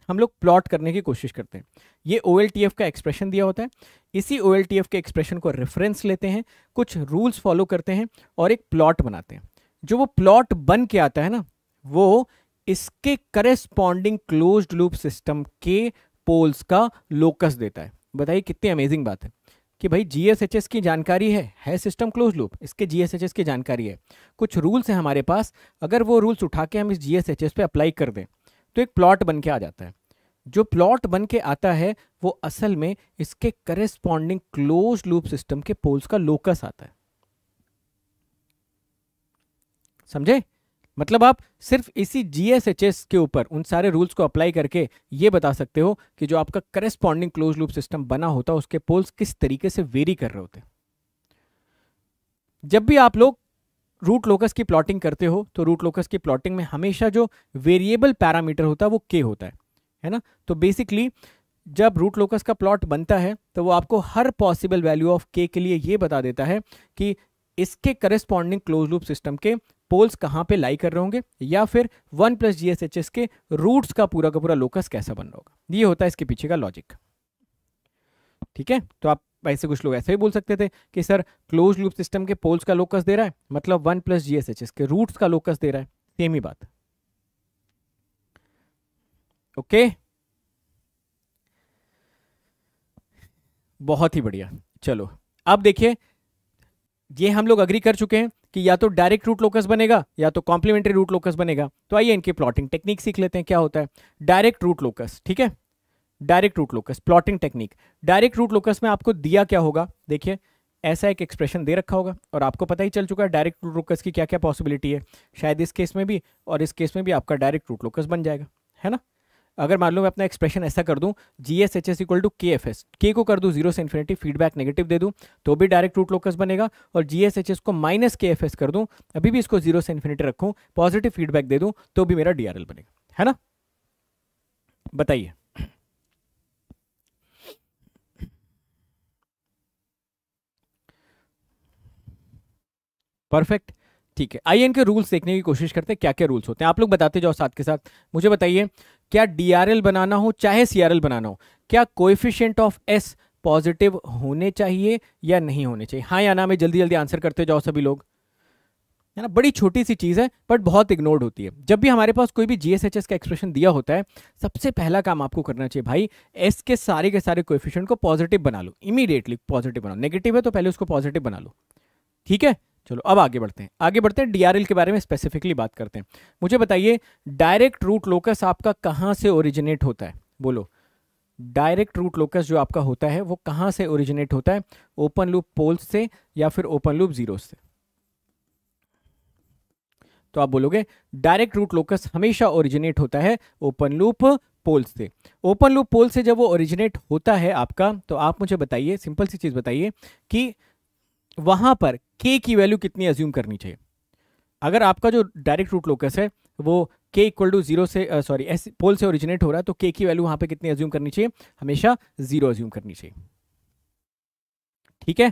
हम लोग प्लॉट करने की कोशिश करते हैं ये ओ का एक्सप्रेशन दिया होता है इसी ओ के एक्सप्रेशन को रेफरेंस लेते हैं कुछ रूल्स फॉलो करते हैं और एक प्लॉट बनाते हैं जो वो प्लॉट बन के आता है ना वो इसके करेस्पॉन्डिंग क्लोज लूप सिस्टम के पोल्स का लोकस देता है बताइए कितनी अमेजिंग बात है कि भाई जीएसएचएस की जानकारी है है सिस्टम क्लोज लूप इसके जीएसएचएस की जानकारी है कुछ रूल्स हैं हमारे पास अगर वो रूल्स उठा के हम इस जीएसएचएस पे अप्लाई कर दें तो एक प्लॉट बन के आ जाता है जो प्लॉट बन के आता है वो असल में इसके करेस्पॉन्डिंग क्लोज लूप सिस्टम के पोल्स का लोकस आता है समझे मतलब आप सिर्फ इसी जीएसएचएस के ऊपर उन सारे रूल्स को अप्लाई करके ये बता सकते हो कि जो आपका करेस्पॉन्डिंग क्लोज लूप सिस्टम बना होता है उसके पोल्स किस तरीके से वेरी कर रहे होते जब भी आप लोग रूट लोकस की प्लॉटिंग करते हो तो रूट लोकस की प्लॉटिंग में हमेशा जो वेरिएबल पैरामीटर होता है वो के होता है है ना तो बेसिकली जब रूट लोकस का प्लॉट बनता है तो वो आपको हर पॉसिबल वैल्यू ऑफ के के लिए ये बता देता है कि इसके करेस्पॉन्डिंग क्लोज लूप सिस्टम के पोल्स कहाँ पे लाई कर रहे होंगे या फिर वन प्लस जीएसएचएस के रूट्स का पूरा का पूरा लोकस कैसा बन रहा होगा ये होता है इसके पीछे का लॉजिक ठीक है तो आप ऐसे कुछ लोग ऐसे भी बोल सकते थे कि सर क्लोज लूप सिस्टम के पोल्स का लोकस दे रहा है मतलब वन प्लस जीएसएचएस के रूट्स का लोकस दे रहा है सेम ही बात ओके बहुत ही बढ़िया चलो अब देखिए ये हम लोग अग्री कर चुके हैं कि या तो डायरेक्ट रूट लोकस बनेगा या तो कॉम्प्लीमेंट्री रूट लोकस बनेगा तो आइए इनकी प्लॉटिंग टेक्निक सीख लेते हैं क्या होता है डायरेक्ट रूट लोकस ठीक है direct root locus plotting technique direct root locus में आपको दिया क्या होगा देखिए ऐसा एक एक्सप्रेशन दे रखा होगा और आपको पता ही चल चुका है डायरेक्ट रूट लोकस की क्या क्या पॉसिबिलिटी है शायद इस केस में भी और इस केस में भी आपका डायरेक्ट रूट लोकस बन जाएगा है ना अगर मान लो मैं अपना एक्सप्रेशन ऐसा कर दूं G S H S equal to K F S K को कर दूं जीरो से इन्फिनिटी फीडबैक नेगेटिव दे दूं तो भी डायरेक्ट रूट लोकस बनेगा और जी एस एच एस को माइनस के एफ एस कर दूं अभी भी इसको जीरो से इन्फिनिटी रखूं पॉजिटिव फीडबैक दे दूं तो भी मेरा डी आर एल बनेगा है ना बताइए परफेक्ट ठीक है आई के रूल्स देखने की कोशिश करते हैं क्या क्या रूल्स होते हैं आप लोग बताते जाओ साथ के साथ मुझे बताइए क्या डी बनाना हो चाहे सी बनाना हो क्या कोएफिशिएंट ऑफ एस पॉजिटिव होने चाहिए या नहीं होने चाहिए हाँ या ना मैं जल्दी जल्दी आंसर करते जाओ सभी लोग है ना बड़ी छोटी सी चीज़ है बट बहुत इग्नोर्ड होती है जब भी हमारे पास कोई भी जीएसएचएस का एक्सप्रेशन दिया होता है सबसे पहला काम आपको करना चाहिए भाई एस के सारे के सारे कोएफिशिएंट को पॉजिटिव बना लो इमीडिएटली पॉजिटिव बनाओ नेगेटिव है तो पहले उसको पॉजिटिव बना लो ठीक है चलो अब आगे बढ़ते हैं आगे बढ़ते हैं डीआरएल के बारे में स्पेसिफिकली बात करते हैं मुझे बताइए डायरेक्ट रूट लोकस आपका कहाँ से ओरिजिनेट होता है बोलो डायरेक्ट रूट लोकस जो आपका होता है वो कहाँ से ओरिजिनेट होता है ओपन लूप पोल्स से या फिर ओपन लूप जीरो से तो आप बोलोगे डायरेक्ट रूट लोकस हमेशा ओरिजिनेट होता है ओपन लूप पोल से ओपन लूप पोल से जब वो ओरिजिनेट होता है आपका तो आप मुझे बताइए सिंपल सी चीज़ बताइए कि वहां पर के की वैल्यू कितनी एज्यूम करनी चाहिए अगर आपका जो डायरेक्ट रूट लोकस है वो के इक्वल टू जीरो से सॉरी एस पोल से ओरिजिनेट हो रहा है तो के की वैल्यू वहां पे कितनी एज्यूम करनी चाहिए हमेशा जीरो एज्यूम करनी चाहिए ठीक है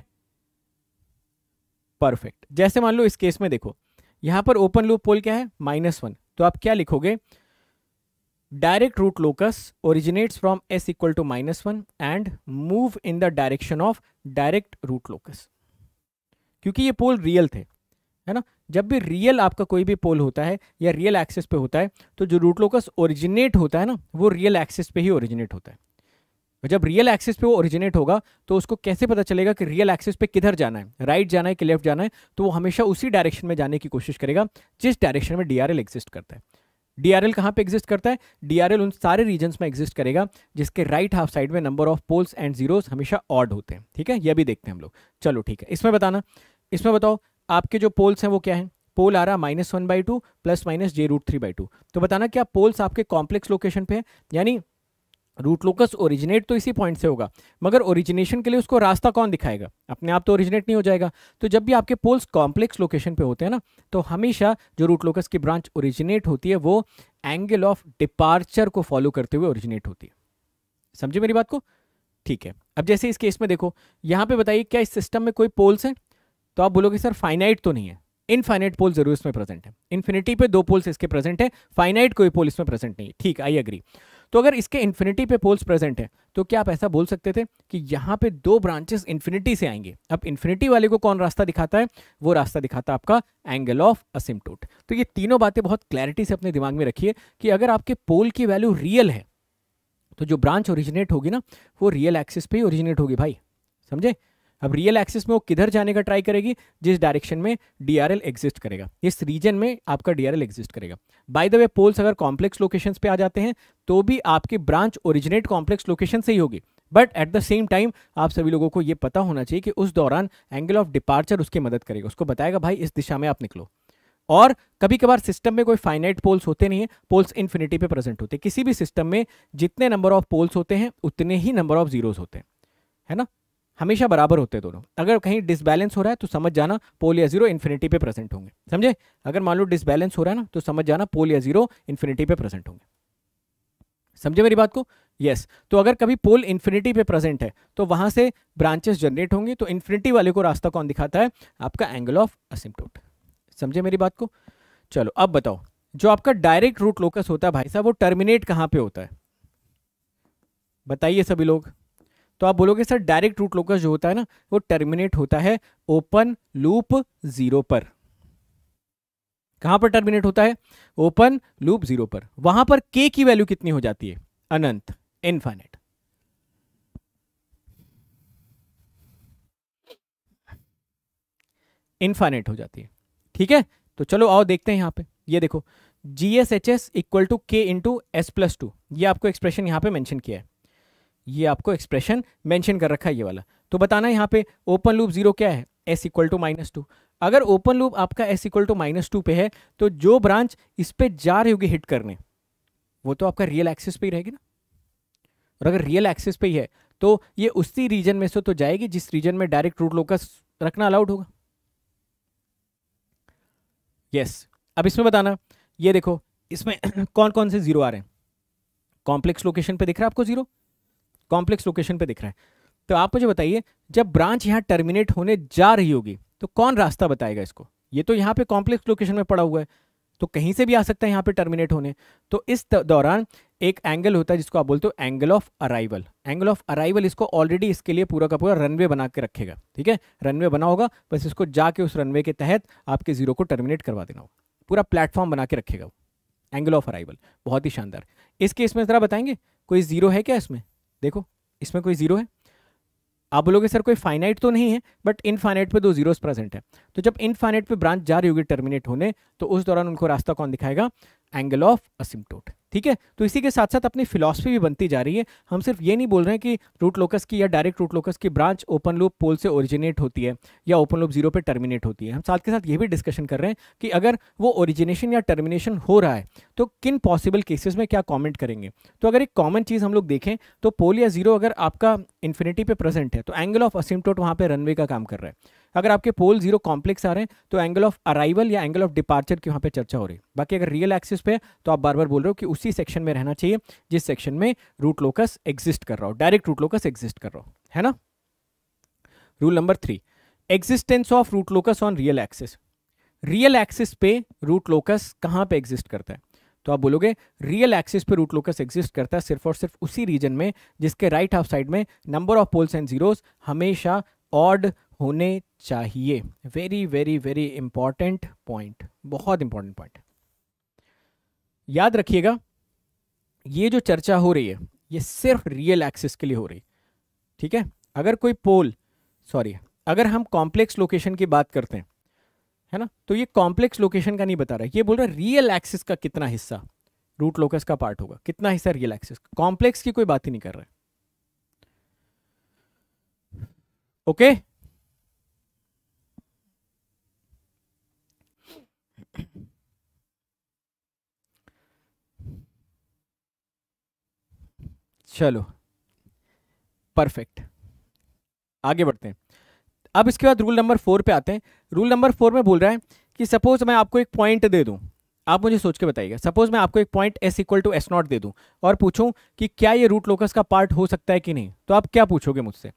परफेक्ट जैसे मान लो इस केस में देखो यहां पर ओपन लूप पोल क्या है माइनस वन तो आप क्या लिखोगे direct root locus originates from S equal to minus one and move in the direction of direct root locus क्योंकि ये पोल रियल थे है ना जब भी रियल आपका कोई भी पोल होता है या रियल एक्सेस पे होता है तो जो रूट लोकस ओरिजिनेट होता है ना वो रियल एक्सेस पे ही ओरिजिनेट होता है जब रियल एक्सेस पे वो ओरिजिनेट होगा तो उसको कैसे पता चलेगा कि रियल एक्सेस पे किधर जाना है राइट जाना है कि लेफ्ट जाना है तो वो हमेशा उसी डायरेक्शन में जाने की कोशिश करेगा जिस डायरेक्शन में डी एग्जिस्ट करता है डीआरएल कहां पे एग्जिस्ट करता है डीआरएल उन सारे रीजन में एग्जिस्ट करेगा जिसके राइट हाफ साइड में number of poles and zeros हमेशा ऑड होते हैं ठीक है यह भी देखते हैं हम लोग चलो ठीक है इसमें बताना इसमें बताओ आपके जो पोल्स हैं वो क्या है पोल आ रहा minus one by two plus minus J root three by two तो बताना क्या पोल्स आपके कॉम्प्लेक्स लोकेशन पे है यानी रूट लोकस ओरिजिनेट तो इसी पॉइंट से होगा मगर ओरिजिनेशन के लिए उसको रास्ता कौन दिखाएगा अपने आप तो ओरिजिनेट नहीं हो जाएगा तो जब भी आपके पोल्स कॉम्प्लेक्स लोकेशन पे होते हैं ना तो हमेशा जो रूट लोकस की ब्रांच ओरिजिनेट होती है वो एंगल ऑफ डिपार्चर को फॉलो करते हुए ओरिजिनेट होती है समझे मेरी बात को ठीक है अब जैसे इस केस में देखो यहाँ पे बताइए क्या इस सिस्टम में कोई पोल्स हैं तो आप बोलोगे सर फाइनाइट तो नहीं है इनफाइनाइट पोल जरूर इसमें प्रेजेंट है इन्फिनिटी पे दो पोल्स इसके प्रेजेंट है फाइनाइट कोई पोल इसमें प्रेजेंट नहीं है ठीक आई अग्री तो अगर इसके इन्फिनिटी पे पोल्स प्रेजेंट है तो क्या आप ऐसा बोल सकते थे कि यहाँ पे दो ब्रांचेस इन्फिनिटी से आएंगे अब इन्फिनिटी वाले को कौन रास्ता दिखाता है वो रास्ता दिखाता है आपका एंगल ऑफ असिमटोट तो ये तीनों बातें बहुत क्लैरिटी से अपने दिमाग में रखिए कि अगर आपके पोल की वैल्यू रियल है तो जो ब्रांच ओरिजिनेट होगी ना वो रियल एक्सिस पे ही ओरिजिनेट होगी भाई समझे अब रियल एक्सिस में वो किधर जाने का ट्राई करेगी जिस डायरेक्शन में डी एग्जिस्ट करेगा इस रीजन में आपका डी एग्जिस्ट करेगा बाय द वे पोल्स अगर कॉम्प्लेक्स लोकेशन पे आ जाते हैं तो भी आपकी ब्रांच ओरिजिनेट कॉम्प्लेक्स लोकेशन से ही होगी but at the same time आप सभी लोगों को ये पता होना चाहिए कि उस दौरान एंगल ऑफ डिपार्चर उसकी मदद करेगा उसको बताएगा भाई इस दिशा में आप निकलो और कभी कभार सिस्टम में कोई फाइनाइट पोल्स होते नहीं है पोल्स इन्फिनिटी पे प्रेजेंट होते हैं किसी भी सिस्टम में जितने नंबर ऑफ पोल्स होते हैं उतने ही नंबर ऑफ जीरोज होते हैं है ना हमेशा बराबर होते हैं दोनों अगर कहीं डिसबैलेंस हो रहा है तो समझ जाना पोल या जीरो इन्फिनिटी पे प्रेजेंट होंगे समझे अगर मान लो डिसबैलेंस हो रहा है ना तो समझ जाना पोल या जीरो इन्फिनिटी पे प्रेजेंट होंगे समझे मेरी बात को यस yes. तो अगर कभी पोल इन्फिनिटी पे प्रेजेंट है तो वहां से ब्रांचेस जनरेट होंगे तो इन्फिनिटी वाले को रास्ता कौन दिखाता है आपका एंगल ऑफ असिमटोट समझे मेरी बात को चलो अब बताओ जो आपका डायरेक्ट रूट लोकस होता है भाई साहब वो टर्मिनेट कहाँ पे होता है बताइए सभी लोग तो आप बोलोगे सर डायरेक्ट रूट लोकस जो होता है ना वो टर्मिनेट होता है ओपन लूप जीरो पर कहां पर टर्मिनेट होता है ओपन लूप जीरो पर वहां पर के की वैल्यू कितनी हो जाती है अनंत इनफाइनेट इनफाइनेट हो जाती है ठीक है तो चलो आओ देखते हैं यहां पे ये देखो G S H S equal to K into S plus two ये आपको एक्सप्रेशन यहां पे मेंशन किया है ये आपको एक्सप्रेशन मेंशन कर रखा है ये वाला तो बताना यहाँ पे ओपन लूप जीरो क्या है S equal to minus two अगर ओपन लूप आपका S equal to minus two पे है तो जो ब्रांच इस पर जा रही होगी हिट करने वो तो आपका रियल एक्सेस पे ही रहेगी ना और अगर रियल एक्सेस पे ही है तो ये उसी रीजन में से तो जाएगी जिस रीजन में डायरेक्ट रूट लोकस रखना अलाउड होगा यस yes. अब इसमें बताना ये देखो इसमें कौन कौन से जीरो आ रहे हैं कॉम्प्लेक्स लोकेशन पे दिख रहा है आपको जीरो कॉम्प्लेक्स लोकेशन पे दिख रहा है तो आप मुझे बताइए जब ब्रांच यहाँ टर्मिनेट होने जा रही होगी तो कौन रास्ता बताएगा इसको ये तो यहाँ पे कॉम्प्लेक्स लोकेशन में पड़ा हुआ है तो कहीं से भी आ सकता है यहाँ पे टर्मिनेट होने तो इस दौरान एक एंगल होता है जिसको आप बोलते हो angle of arrival angle of arrival इसको ऑलरेडी इसके लिए पूरा का पूरा रनवे बना के रखेगा ठीक है रनवे बना होगा बस इसको जाके उस रनवे के तहत आपके जीरो को टर्मिनेट करवा देना होगा पूरा प्लेटफॉर्म बना के रखेगा एंगल ऑफ अराइवल बहुत ही शानदार इस केस में ज़रा बताएंगे कोई जीरो है क्या इसमें देखो इसमें कोई ज़ीरो है आप बोलोगे सर कोई फाइनाइट तो नहीं है बट इनफाइनाइट पे दो जीरोस प्रेजेंट है तो जब इनफाइनाइट पे ब्रांच जा रही होगी टर्मिनेट होने तो उस दौरान उनको रास्ता कौन दिखाएगा एंगल ऑफ असिमटोट ठीक है तो इसी के साथ साथ अपनी फिलॉसफी भी बनती जा रही है हम सिर्फ ये नहीं बोल रहे हैं कि रूट लोकस की या डायरेक्ट रूट लोकस की ब्रांच ओपन लूप पोल से ओरिजिनेट होती है या ओपन लूप जीरो पे टर्मिनेट होती है हम साथ के साथ ये भी डिस्कशन कर रहे हैं कि अगर वो ओरिजिनेशन या टर्मिनेशन हो रहा है तो किन पॉसिबल केसेस में क्या कॉमेंट करेंगे तो अगर एक कॉमन चीज़ हम लोग देखें तो पोल या जीरो अगर आपका इन्फिनिटी पे प्रेजेंट है तो एंगल ऑफ असिमटोट वहाँ पर रनवे का काम कर रहा है अगर आपके पोल जीरो कॉम्प्लेक्स आ रहे हैं तो एंगल ऑफ अराइवल या एंगल ऑफ डिपार्चर की वहाँ पे चर्चा हो रही है बाकी अगर रियल एक्सिस पे तो आप बार बार बोल रहे हो कि उसी सेक्शन में रहना चाहिए जिस सेक्शन में रूट लोकस एग्जिस्ट कर रहा हो डायरेक्ट रूट लोकस एग्जिस्ट कर रहा हो है ना rule number three existence of root locus on real axis real axis पे रूट लोकस कहाँ पे एग्जिस्ट करता है तो आप बोलोगे रियल एक्सिस पे रूट लोकस एग्जिस्ट करता है सिर्फ और सिर्फ उसी रीजन में जिसके राइट हाफ साइड में number of poles and zeros हमेशा ऑड होने चाहिए very very very important point बहुत इंपॉर्टेंट पॉइंट याद रखिएगा ये जो चर्चा हो रही है ये सिर्फ रियल एक्सिस के लिए हो रही है ठीक है अगर कोई पोल सॉरी अगर हम कॉम्प्लेक्स लोकेशन की बात करते हैं है ना तो ये कॉम्प्लेक्स लोकेशन का नहीं बता रहा ये बोल रहा है रियल एक्सिस का कितना हिस्सा रूट लोकस का पार्ट होगा कितना हिस्सा रियल एक्सिस कॉम्प्लेक्स की कोई बात ही नहीं कर रहा है ओके okay? चलो परफेक्ट आगे बढ़ते हैं अब इसके बाद रूल नंबर फोर पे आते हैं रूल नंबर फोर में बोल रहा है कि सपोज मैं आपको एक पॉइंट दे दूं आप मुझे सोच के बताइएगा सपोज मैं आपको एक point S equal to S not दे दूं और पूछूं कि क्या ये रूट लोकस का पार्ट हो सकता है कि नहीं तो आप क्या पूछोगे मुझसे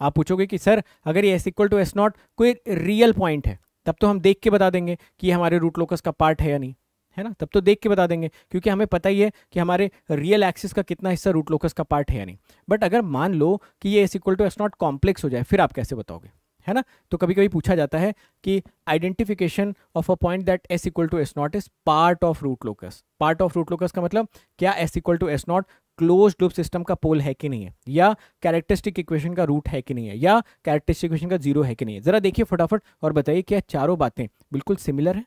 आप पूछोगे कि सर अगर ये S equal to S not कोई रियल पॉइंट है तब तो हम देख के बता देंगे कि हमारे रूट लोकस का पार्ट है या नहीं है ना तब तो देख के बता देंगे क्योंकि हमें पता ही है कि हमारे रियल एक्सिस का कितना हिस्सा रूट लोकस का पार्ट है या नहीं बट अगर मान लो कि ये S equal to S not complex हो जाए फिर आप कैसे बताओगे है ना तो कभी कभी पूछा जाता है कि identification of a point that S equal to S not is part of root locus part of root locus का मतलब क्या S equal to S not close loop system का पोल है कि नहीं है या कैरेक्टरिस्टिक इक्वेशन का रूट है कि नहीं है या कैरेक्टरिस्टिक इक्वेशन का जीरो है कि नहीं है जरा देखिए फटाफट और बताइए क्या चारों बातें बिल्कुल सिमिलर है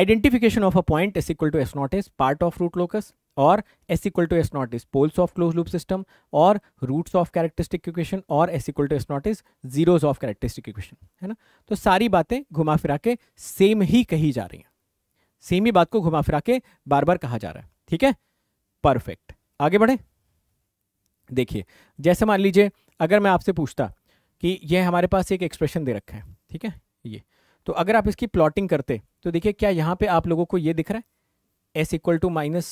identification of a point s equal to s naught is part of root locus or s equal to s naught is poles of closed loop system or roots of characteristic equation और s equal to s naught is zeros of characteristic equation है ना तो सारी बातें घुमा फिरा के same ही कही जा रही हैं सेम ही बात को घुमा फिरा के बार बार कहा जा रहा है ठीक है परफेक्ट आगे बढ़े देखिए जैसे मान लीजिए अगर मैं आपसे पूछता कि यह हमारे पास एक एक्सप्रेशन दे रखा है ठीक है ये तो अगर आप इसकी प्लॉटिंग करते तो देखिए क्या यहाँ पे आप लोगों को ये दिख रहा है S equal to minus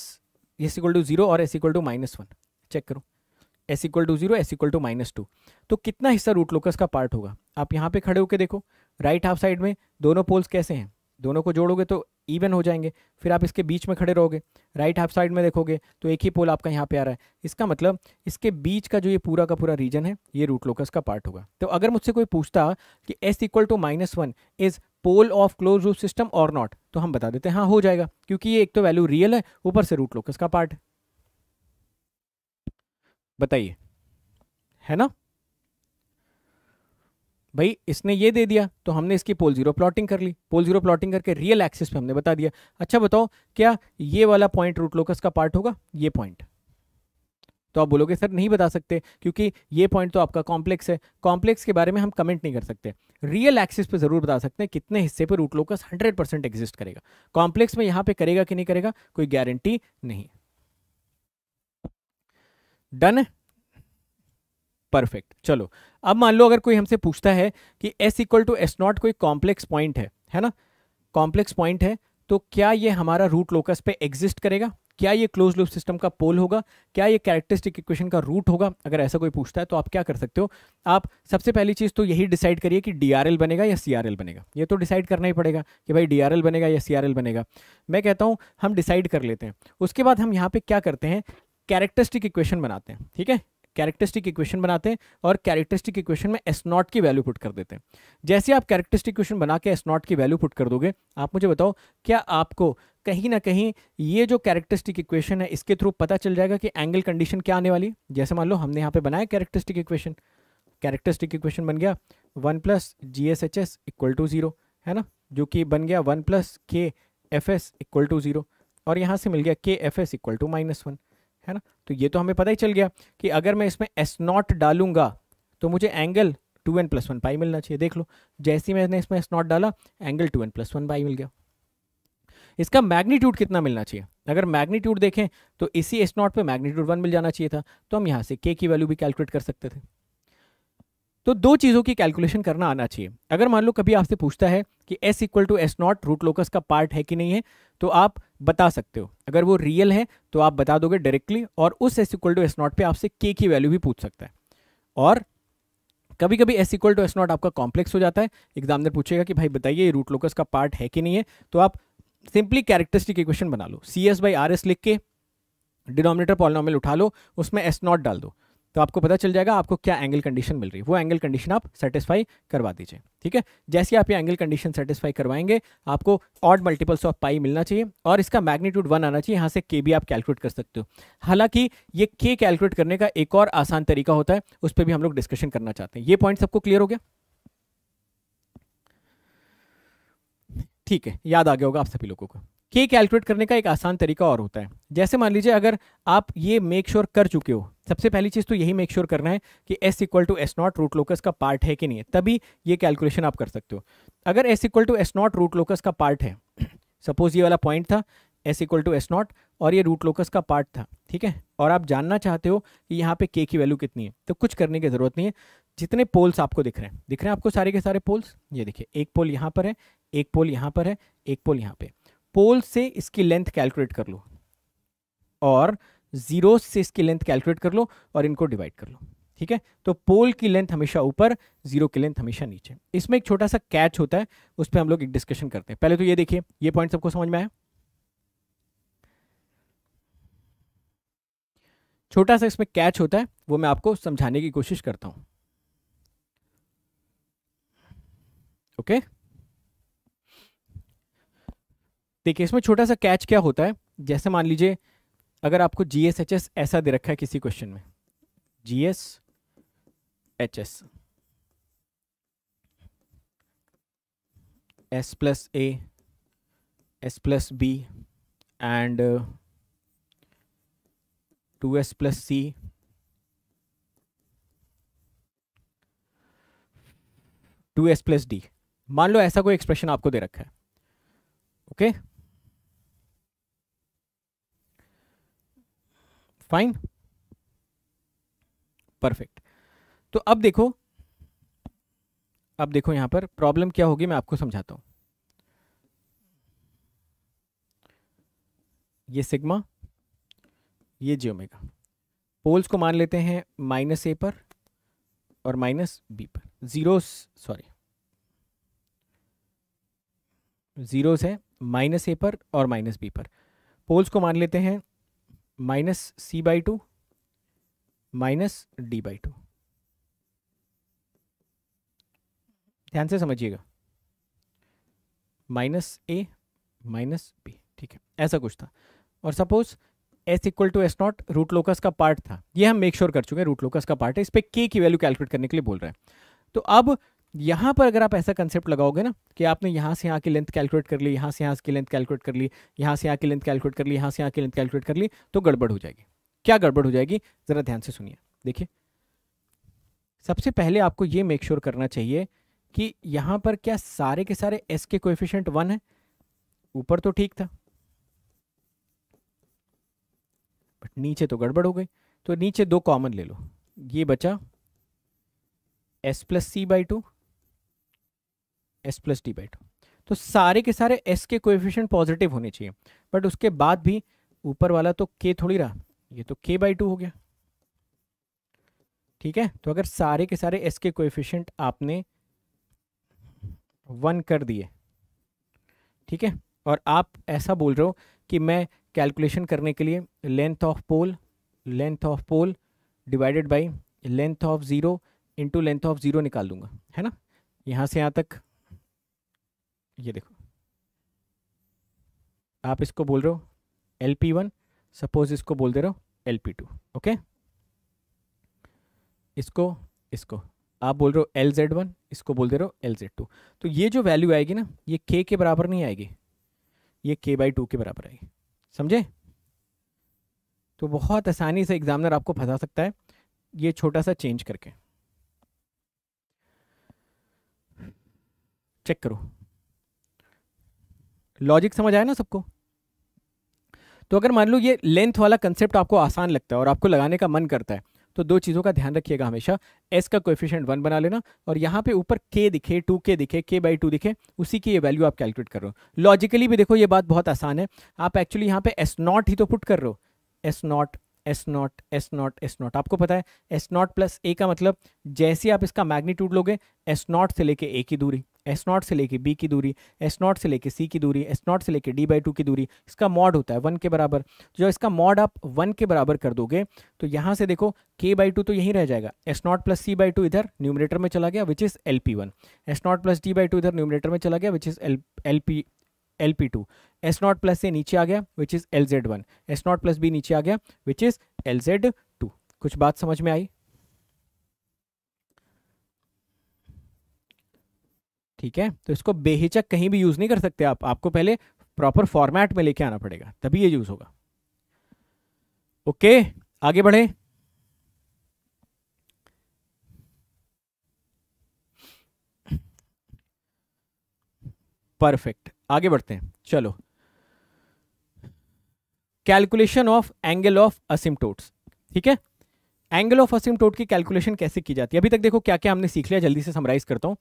S equal to zero और S equal to minus one check करो S equal to zero S equal to minus two तो कितना हिस्सा रूट लोकस का पार्ट होगा आप यहाँ पे खड़े होकर देखो राइट हाफ साइड में दोनों पोल्स कैसे हैं दोनों को जोड़ोगे तो इवन हो जाएंगे फिर आप इसके बीच में खड़े रहोगे राइट हाफ साइड में देखोगे तो एक ही पोल आपका यहाँ पे आ रहा है इसका मतलब इसके बीच का जो ये पूरा का पूरा रीजन है ये रूट लोकस का पार्ट होगा तो अगर मुझसे कोई पूछता कि S equal to minus one is pole of close root system और नॉट तो हम बता देते हैं हाँ हो जाएगा क्योंकि ये एक तो वैल्यू रियल है ऊपर से रूट लोकस का पार्ट बताइए है ना भाई इसने ये दे दिया तो हमने इसकी पोल जीरो प्लॉटिंग कर ली पोल जीरो प्लॉटिंग करके रियल एक्सिस पे हमने बता दिया अच्छा बताओ क्या ये वाला पॉइंट रूट लोकस का पार्ट होगा ये पॉइंट तो आप बोलोगे सर नहीं बता सकते क्योंकि ये पॉइंट तो आपका कॉम्प्लेक्स है कॉम्प्लेक्स के बारे में हम कमेंट नहीं कर सकते रियल एक्सिस पे जरूर बता सकते हैं कितने हिस्से पर root locus hundred percent exist करेगा कॉम्प्लेक्स में यहां पे करेगा कि नहीं करेगा कोई गारंटी नहीं डन परफेक्ट चलो अब मान लो अगर कोई हमसे पूछता है कि S equal to S not कोई कॉम्प्लेक्स पॉइंट है है ना कॉम्प्लेक्स पॉइंट है तो क्या ये हमारा रूट लोकस पे एग्जिस्ट करेगा क्या ये क्लोज लूप सिस्टम का पोल होगा क्या ये कैरेक्टरिस्टिक इक्वेशन का रूट होगा अगर ऐसा कोई पूछता है तो आप क्या कर सकते हो आप सबसे पहली चीज़ तो यही डिसाइड करिए कि डी बनेगा या सी बनेगा ये तो डिसाइड करना ही पड़ेगा कि भाई डी बनेगा या सी बनेगा मैं कहता हूँ हम डिसाइड कर लेते हैं उसके बाद हम यहाँ पर क्या करते हैं कैरेक्टरिस्टिक इक्वेशन बनाते हैं ठीक है कैरेक्टरिस्टिक इक्वेशन बनाते हैं और कैरेक्टरिस्टिक इक्वेशन में एस नॉट की वैल्यू पुट कर देते हैं जैसे आप कैरेक्टरिस्टिक इक्वेशन बना के एस नॉट की वैल्यू पुट कर दोगे आप मुझे बताओ क्या आपको कहीं ना कहीं ये जो कैरेक्टरिस्टिक इक्वेशन है इसके थ्रू पता चल जाएगा कि एंगल कंडीशन क्या आने वाली है जैसे मान लो हमने यहाँ पे बनाया कैरेक्टरिस्टिक इक्वेशन कैरेक्टरिस्टिक इक्वेशन बन गया one plus G S H S equal to zero है ना जो कि बन गया one plus K F S equal to zero और यहाँ से मिल गया K F S equal to minus one है ना तो ये तो हमें पता ही चल गया कि अगर मैं इसमें एस नॉट डालूंगा तो मुझे angle two N plus one pi मिलना चाहिए देख लो जैसे ही मैंने इसमें एस नॉट डाला angle two N plus one pi मिल गया इसका मैग्नीट्यूड कितना मिलना चाहिए अगर मैग्नीट्यूड देखें तो इसी एस नॉट पर मैग्नीट्यूड वन मिल जाना चाहिए था तो हम यहाँ से के की वैल्यू भी कैलकुलेट कर सकते थे तो दो चीज़ों की कैलकुलेशन करना आना चाहिए अगर मान लो कभी आपसे पूछता है कि s equal to S not root locus का पार्ट है कि नहीं है तो आप बता सकते हो अगर वो रियल है तो आप बता दोगे डायरेक्टली और उस S equal to S not पर आपसे के की वैल्यू भी पूछ सकता है और कभी कभी S equal to S not आपका कॉम्प्लेक्स हो जाता है एग्जामिनर पूछेगा कि भाई बताइए ये रूट लोकस का पार्ट है कि नहीं है तो आप सिंपली कैरेक्टरिस्टिक इक्वेशन बना लो C S by are S लिख के डिनोमिनेटर पॉलिनॉमिल उठा लो उसमें एस नॉट डाल दो तो आपको पता चल जाएगा आपको क्या एंगल कंडीशन मिल रही है वो एंगल कंडीशन आप सेटिस्फाई करवा दीजिए ठीक है जैसे आप ये एंगल कंडीशन सेटिस्फाई करवाएंगे आपको ऑड मल्टीपल्स ऑफ पाई मिलना चाहिए और इसका मैग्नीट्यूड वन आना चाहिए यहाँ से के भी आप कैलकुलेट कर सकते हो हालांकि ये के कैलकुलेट करने का एक और आसान तरीका होता है उस पर भी हम लोग डिस्कशन करना चाहते हैं ये पॉइंट सबको क्लियर हो गया ठीक है याद आ गया होगा आप सभी लोगों को के कैलकुलेट करने का एक आसान तरीका और होता है जैसे मान लीजिए अगर आप ये मेक श्योर sure कर चुके हो सबसे पहली चीज़ तो यही मेक श्योर sure करना है कि S equal to S not root locus का पार्ट है कि नहीं है तभी ये कैलकुलेशन आप कर सकते हो अगर S equal to S not root locus का पार्ट है सपोज ये वाला पॉइंट था S equal to S not और ये रूट लोकस का पार्ट था ठीक है और आप जानना चाहते हो कि यहाँ पे के की वैल्यू कितनी है तो कुछ करने की ज़रूरत नहीं है जितने पोल्स आपको दिख रहे हैं दिख रहे हैं आपको सारे के सारे पोल्स ये देखिए एक पोल यहाँ पर है एक पोल यहाँ पर है एक पोल यहाँ पे पोल से इसकी लेंथ कैलकुलेट कर लो और जीरो से इसकी लेंथ कैलकुलेट कर लो और इनको डिवाइड कर लो ठीक है तो पोल की लेंथ हमेशा ऊपर जीरो की लेंथ हमेशा नीचे इसमें एक छोटा सा कैच होता है उस पर हम लोग एक डिस्कशन करते हैं पहले तो ये देखिए ये पॉइंट सबको समझ में आया छोटा सा इसमें कैच होता है वो मैं आपको समझाने की कोशिश करता हूं ओके देखिए इसमें छोटा सा कैच क्या होता है जैसे मान लीजिए अगर आपको जी एस एच एस ऐसा दे रखा है किसी क्वेश्चन में G S H S S plus A S plus B and two S plus C two S plus D मान लो ऐसा कोई एक्सप्रेशन आपको दे रखा है ओके okay? फाइन परफेक्ट तो अब देखो अब देखो यहां पर प्रॉब्लम क्या होगी मैं आपको समझाता हूं ये सिग्मा ये जियोमेगा पोल्स को मान लेते हैं माइनस ए पर और माइनस बी पर जीरो सॉरी ज़ीरोस है माइनस ए पर और माइनस बी पर पोल्स को मान लेते हैं minus C by two minus D by two ध्यान से समझिएगा माइनस ए माइनस बी ठीक है ऐसा कुछ था और suppose S equal to S not root locus का पार्ट था ये हम मेक श्योर sure कर चुके हैं रूट लोकस का पार्ट है इस पर के की वैल्यू कैलकुलेट करने के लिए बोल रहे हैं तो अब यहाँ पर अगर आप ऐसा कंसेप्ट लगाओगे ना कि आपने यहाँ से यहाँ की लेंथ कैलकुलेट कर ली यहाँ से यहाँ की लेंथ कैलकुलेट कर ली यहाँ से यहाँ की लेंथ कैलकुलेट कर ली यहाँ से यहाँ की लेंथ कैलकुलेट कर ली तो गड़बड़ हो जाएगी क्या गड़बड़ हो जाएगी ज़रा ध्यान से सुनिए देखिए सबसे पहले आपको ये मेक श्योर sure करना चाहिए कि यहाँ पर क्या सारे के सारे एस के कोफिशेंट वन है ऊपर तो ठीक था बट नीचे तो गड़बड़ हो गई तो नीचे दो कॉमन ले लो ये बचा S plus C by two S plus D by two तो सारे के सारे एस के कोएफिशिएंट पॉजिटिव होने चाहिए बट उसके बाद भी ऊपर वाला तो के थोड़ी रहा ये तो के बाई टू हो गया ठीक है तो अगर सारे के सारे एस के कोएफिशिएंट आपने वन कर दिए ठीक है और आप ऐसा बोल रहे हो कि मैं कैलकुलेशन करने के लिए length of pole length of pole divided by length of zero into length of zero निकाल दूंगा है ना यहाँ से यहाँ तक ये देखो आप इसको बोल रहे हो एल पी वन सपोज इसको बोल दे रहे हो एल पी टू ओके इसको इसको आप बोल रहे हो एल जेड वन इसको बोल दे रहे हो एल जेड टू तो ये जो वैल्यू आएगी ना ये के के बराबर नहीं आएगी ये के बाई टू के बराबर आएगी समझे तो बहुत आसानी से एग्जामिनर आपको फंसा सकता है ये छोटा सा चेंज करके चेक करो लॉजिक समझ आया ना सबको तो अगर मान लो ये लेंथ वाला कंसेप्ट आपको आसान लगता है और आपको लगाने का मन करता है तो दो चीज़ों का ध्यान रखिएगा हमेशा एस का कोएफिशिएंट वन बना लेना और यहाँ पे ऊपर के दिखे टू के दिखे के बाई टू दिखे उसी की ये वैल्यू आप कैलकुलेट कर रहे हो लॉजिकली भी देखो ये बात बहुत आसान है आप एक्चुअली यहाँ पे एस नॉट ही तो पुट कर रहे हो S not S not S not S not आपको पता है एस नॉट प्लस ए का मतलब जैसे आप इसका मैग्नीट्यूड लोगे एस नॉट से लेके ए की दूरी एस नॉट से लेके बी की दूरी एस नॉट से लेके सी की दूरी एस नॉट से लेके डी बाई टू की दूरी इसका मॉड होता है वन के बराबर जब इसका मॉड आप वन के बराबर कर दोगे तो यहाँ से देखो के बाई टू तो यहीं रह जाएगा S not plus C by two इधर न्यूमिनेटर में चला गया which is L P one S not plus D by two इधर न्यूमिनेटर में चला गया which is L L P L P two S not plus A नीचे आ गया which is L Z one S not plus B नीचे आ गया which is L Z two कुछ बात समझ में आई ठीक है तो इसको बेहिचक कहीं भी यूज़ नहीं कर सकते आप आपको पहले प्रॉपर फॉर्मेट में लेके आना पड़ेगा तभी ये यूज़ होगा ओके आगे बढ़े परफेक्ट आगे बढ़ते हैं चलो calculation of angle of asymptotes ठीक है एंगल ऑफ असिमटोट की कैलकुलेशन कैसे की जाती है अभी तक देखो क्या क्या हमने सीख लिया जल्दी से समराइज करता हूं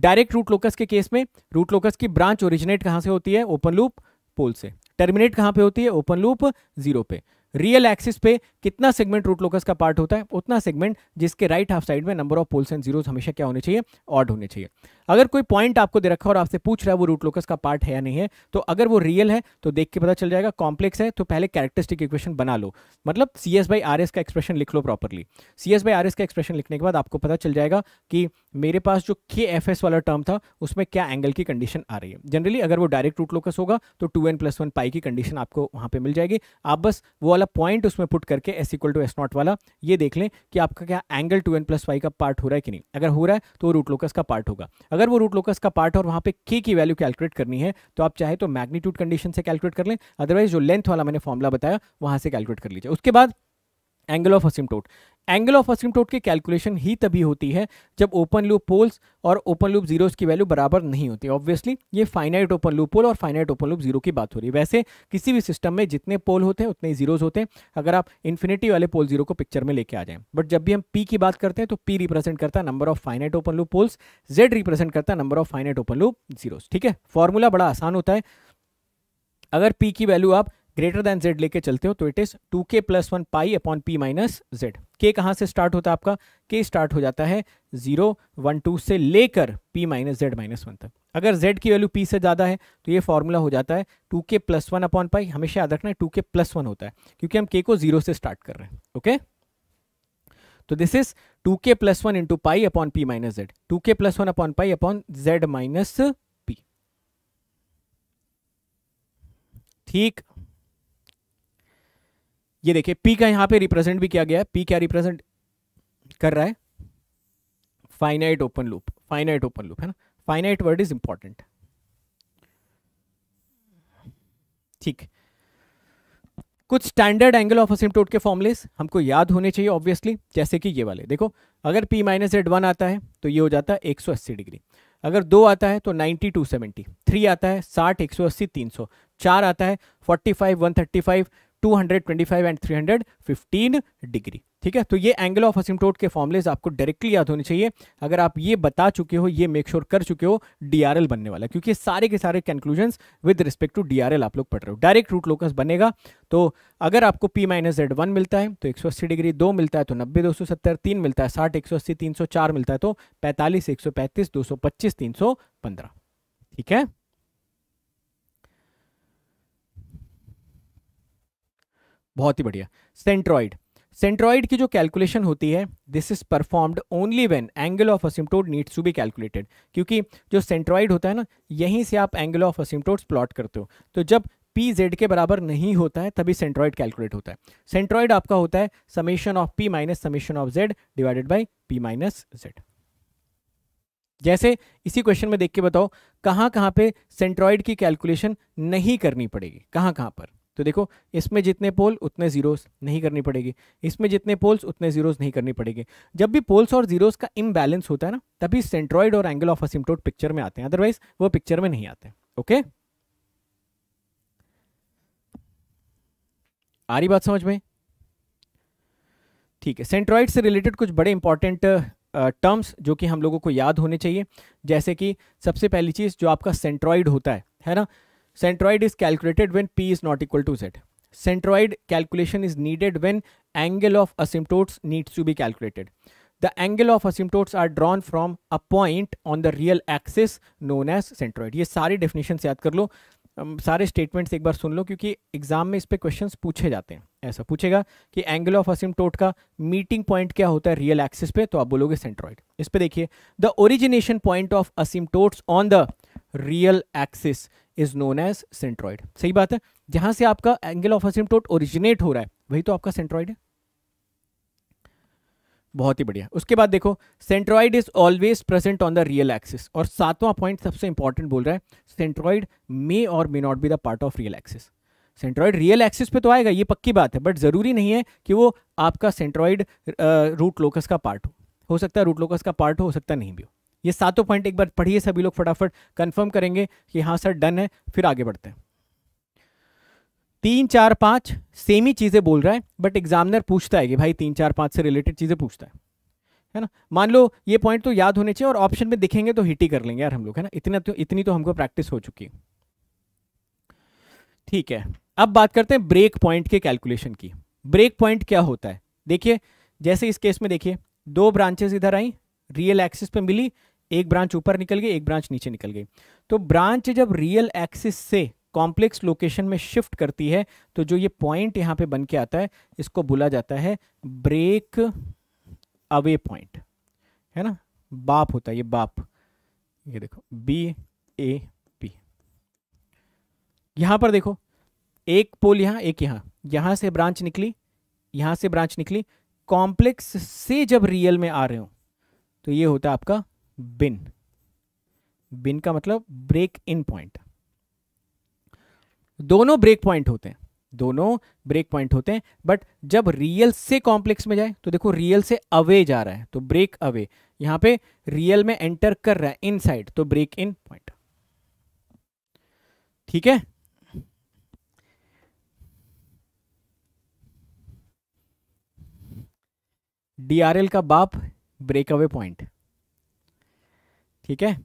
डायरेक्ट रूट लोकस के केस में रूट लोकस की ब्रांच ओरिजिनेट कहां से होती है ओपन लूप पोल से टर्मिनेट कहां पे होती है ओपन लूप जीरो पे रियल एक्सिस पे कितना सेगमेंट रूट लोकस का पार्ट होता है उतना सेगमेंट जिसके राइट हाफ साइड में number of poles and zeros हमेशा क्या होने चाहिए ऑड होने चाहिए अगर कोई पॉइंट आपको दे रखा और आपसे पूछ रहा है वो रूट लोकस का पार्ट है या नहीं है तो अगर वो रियल है तो देख के पता चल जाएगा कॉम्प्लेक्स है तो पहले कैरेक्टरिस्टिक इक्वेशन बना लो मतलब C S by are S का एक्सप्रेशन लिख लो properly C S by are S का एक्सप्रेशन लिखने के बाद आपको पता चल जाएगा कि मेरे पास जो के एफ एस वाला टर्म था उसमें क्या एंगल की कंडीशन आ रही है जनरली अगर वो डायरेक्ट रूट लोकस होगा तो two N plus one pi की कंडीशन आपको वहां पर मिल जाएगी आप बस वो वाला वाला पॉइंट उसमें पुट करके S equal to S not वाला ये देख लें कि आपका क्या angle two N plus Y का पार्ट हो रहा है कि नहीं अगर हो रहा है तो वो रूट लोकस का पार्ट होगा अगर वो रूट लोकस का पार्ट और वहाँ पे के की वैल्यू कैलकुलेट करनी है तो आप चाहे तो मैग्नीट्यूड कंडीशन से कैलकुलेट कर लें अदरवाइज जो लेंथ वाला मैंने फॉर्मुला बताया वहाँ से कैलकुलेट कर लीजिए उसके बाद angle of asym angle of tote की कैलकुलेशन ही तभी होती है जब ओपन लूप पोल्स और ओपन लूप जीरोज की वैल्यू बराबर नहीं होती ऑब्वियसली ये फाइनाइट ओपन लूप पोल और फाइनाइट ओपन लूप जीरो की बात हो रही है वैसे किसी भी सिस्टम में जितने पोल होते हैं उतने ही जीरोज होते हैं अगर आप इन्फिनिटी वाले पोल जीरो को पिक्चर में लेके आ जाए बट जब भी हम पी की बात करते हैं तो पी रिप्रेजेंट करता है number of finite open loop poles Z represent करता है number of finite open loop zero ठीक है फॉर्मूला बड़ा आसान होता है अगर पी की वैल्यू आप ग्रेटर देन जेड लेके चलते हो तो it is two K plus one pi upon P minus Z K कहाँ से स्टार्ट होता है आपका के स्टार्ट हो जाता है जीरो वन टू से लेकर P minus Z minus one तक अगर जेड की वैल्यू पी से ज़्यादा है तो ये फॉर्मूला हो जाता है to K plus one upon पाई हमेशा याद रखना है टू के प्लस वन होता है क्योंकि हम के को जीरो से स्टार्ट कर रहे हैं ओके तो this is two K plus one into pi upon P minus Z two K plus one upon pi upon Z minus P ठीक ये देखिए पी का यहां पे रिप्रेजेंट भी किया गया है पी क्या रिप्रेजेंट कर रहा है finite open loop finite open loop है ना फाइनाइट वर्ड इज इंपॉर्टेंट ठीक कुछ स्टैंडर्ड एंगल ऑफ असिम्टोट के फॉर्मुलेस हमको याद होने चाहिए ऑब्वियसली जैसे कि ये वाले देखो अगर p माइनस एड वन आता है तो ये हो जाता है एक सौ अस्सी डिग्री अगर दो आता है तो टू सेवेंटी थ्री आता है साठ एक सौ अस्सी तीन सौ चार आता है forty five one thirty five 225 and 315 degree ठीक है तो ये एंगल ऑफ असिमटोट के फॉर्मुलेज आपको डायरेक्टली याद होने चाहिए अगर आप ये बता चुके हो ये मेक श्योर sure कर चुके हो डीआरएल बनने वाला क्योंकि सारे के सारे conclusion with respect to DRL आप लोग पढ़ रहे हो डायरेक्ट रूट लोकस बनेगा तो अगर आपको पी माइनस जेड वन मिलता है तो एक डिग्री दो मिलता है तो नब्बे दो सौ सत्तर तीन मिलता है साठ एक सौ अस्सी तीन सौ चार मिलता है तो पैंतालीस एक सौ पैंतीस दो सौ पच्चीस तीन सौ पंद्रह ठीक है बहुत ही बढ़िया सेंट्रॉइड सेंट्रॉइड की जो कैलकुलेशन होती है this is performed only when angle of asymptote needs to be calculated क्योंकि जो सेंट्रॉइड होता है ना यहीं से आप एंगल ऑफ असिम्टोड्स प्लॉट करते हो तो जब पी जेड के बराबर नहीं होता है तभी सेंट्रॉइड कैलकुलेट होता है सेंट्रॉइड आपका होता है summation of P minus summation of Z divided by P minus Z जैसे इसी क्वेश्चन में देख के बताओ कहाँ कहाँ पे सेंट्रॉइड की कैलकुलेशन नहीं करनी पड़ेगी कहाँ कहाँ पर तो देखो इसमें जितने पोल उतने जीरोस नहीं करनी पड़ेगी इसमें जितने पोल्स उतने जीरोस नहीं करनी पड़ेगी जब भी पोल्स और जीरोस का इम्बैलेंस होता है ना तभी सेंट्रॉइड और एंगल ऑफ असिमटोट पिक्चर में आते हैं अदरवाइज वो पिक्चर में नहीं आते ओके आ रही बात समझ में ठीक है सेंट्रॉइड से रिलेटेड कुछ बड़े इंपॉर्टेंट टर्म्स जो कि हम लोगों को याद होने चाहिए जैसे कि सबसे पहली चीज़ जो आपका सेंट्रॉइड होता है है ना Centroid is calculated when p is not equal to z. Centroid calculation is needed when angle of asymptotes needs to be calculated. The angle of asymptotes are drawn from a point on the real axis known as centroid. ये सारी definition याद कर लो सारे statements एक बार सुन लो क्योंकि exam में इस पर क्वेश्चन पूछे जाते हैं ऐसा पूछेगा कि एंगल ऑफ असिमटोट का मीटिंग पॉइंट क्या होता है रियल एक्सिस पे तो आप बोलोगे सेंट्रॉइड इस पे देखिए the origination point of asymptotes on the real axis is known as centroid सही बात है जहां से आपका एंगल ऑफ असिमटोट ओरिजिनेट हो रहा है वही तो आपका सेंट्रॉइड है बहुत ही बढ़िया उसके बाद देखो centroid is always present on the real axis और सातवां पॉइंट सबसे इंपॉर्टेंट बोल रहा है सेंट्रॉइड मे और may not be the part of real axis centroid real axis पे तो आएगा ये पक्की बात है बट ज़रूरी नहीं है कि वो आपका सेंट्रॉइड रूट लोकस का पार्ट हो हो सकता है रूट लोकस का पार्ट हो हो सकता नहीं भी हो ये सातों पॉइंट एक बार पढ़िए सभी लोग फटाफट कंफर्म करेंगे कि हाँ सर डन है फिर आगे बढ़ते हैं तीन चार पाँच सेम ही चीज़ें बोल रहा है बट एग्जामिनर पूछता है कि भाई तीन चार पाँच से रिलेटेड चीज़ें पूछता है है ना मान लो ये पॉइंट तो याद होने चाहिए और ऑप्शन में दिखेंगे तो हिट ही कर लेंगे यार हम लोग है ना इतना तो इतनी तो हमको प्रैक्टिस हो चुकी है ठीक है अब बात करते हैं ब्रेक पॉइंट के कैलकुलेशन की ब्रेक पॉइंट क्या होता है देखिए जैसे इस केस में देखिए दो ब्रांचेस इधर आई रियल एक्सिस पे मिली एक ब्रांच ऊपर निकल गई एक ब्रांच नीचे निकल गई तो ब्रांच जब रियल एक्सिस से कॉम्प्लेक्स लोकेशन में शिफ्ट करती है तो जो ये पॉइंट यहां पे बन के आता है इसको बोला जाता है ब्रेक अवे पॉइंट है ना बाप होता है ये बाप ये देखो बी ए यहां पर देखो एक पोल यहां एक यहां यहां से ब्रांच निकली यहां से ब्रांच निकली कॉम्प्लेक्स से जब रियल में आ रहे हो तो ये होता है आपका बिन बिन का मतलब ब्रेक इन पॉइंट दोनों ब्रेक पॉइंट होते हैं दोनों ब्रेक पॉइंट होते हैं बट जब रियल से कॉम्प्लेक्स में जाए तो देखो रियल से अवे जा रहा है तो ब्रेक अवे यहां पे रियल में एंटर कर रहा है इनसाइड तो ब्रेक इन पॉइंट ठीक है डीआरएल का बाप ब्रेक अवे पॉइंट ठीक है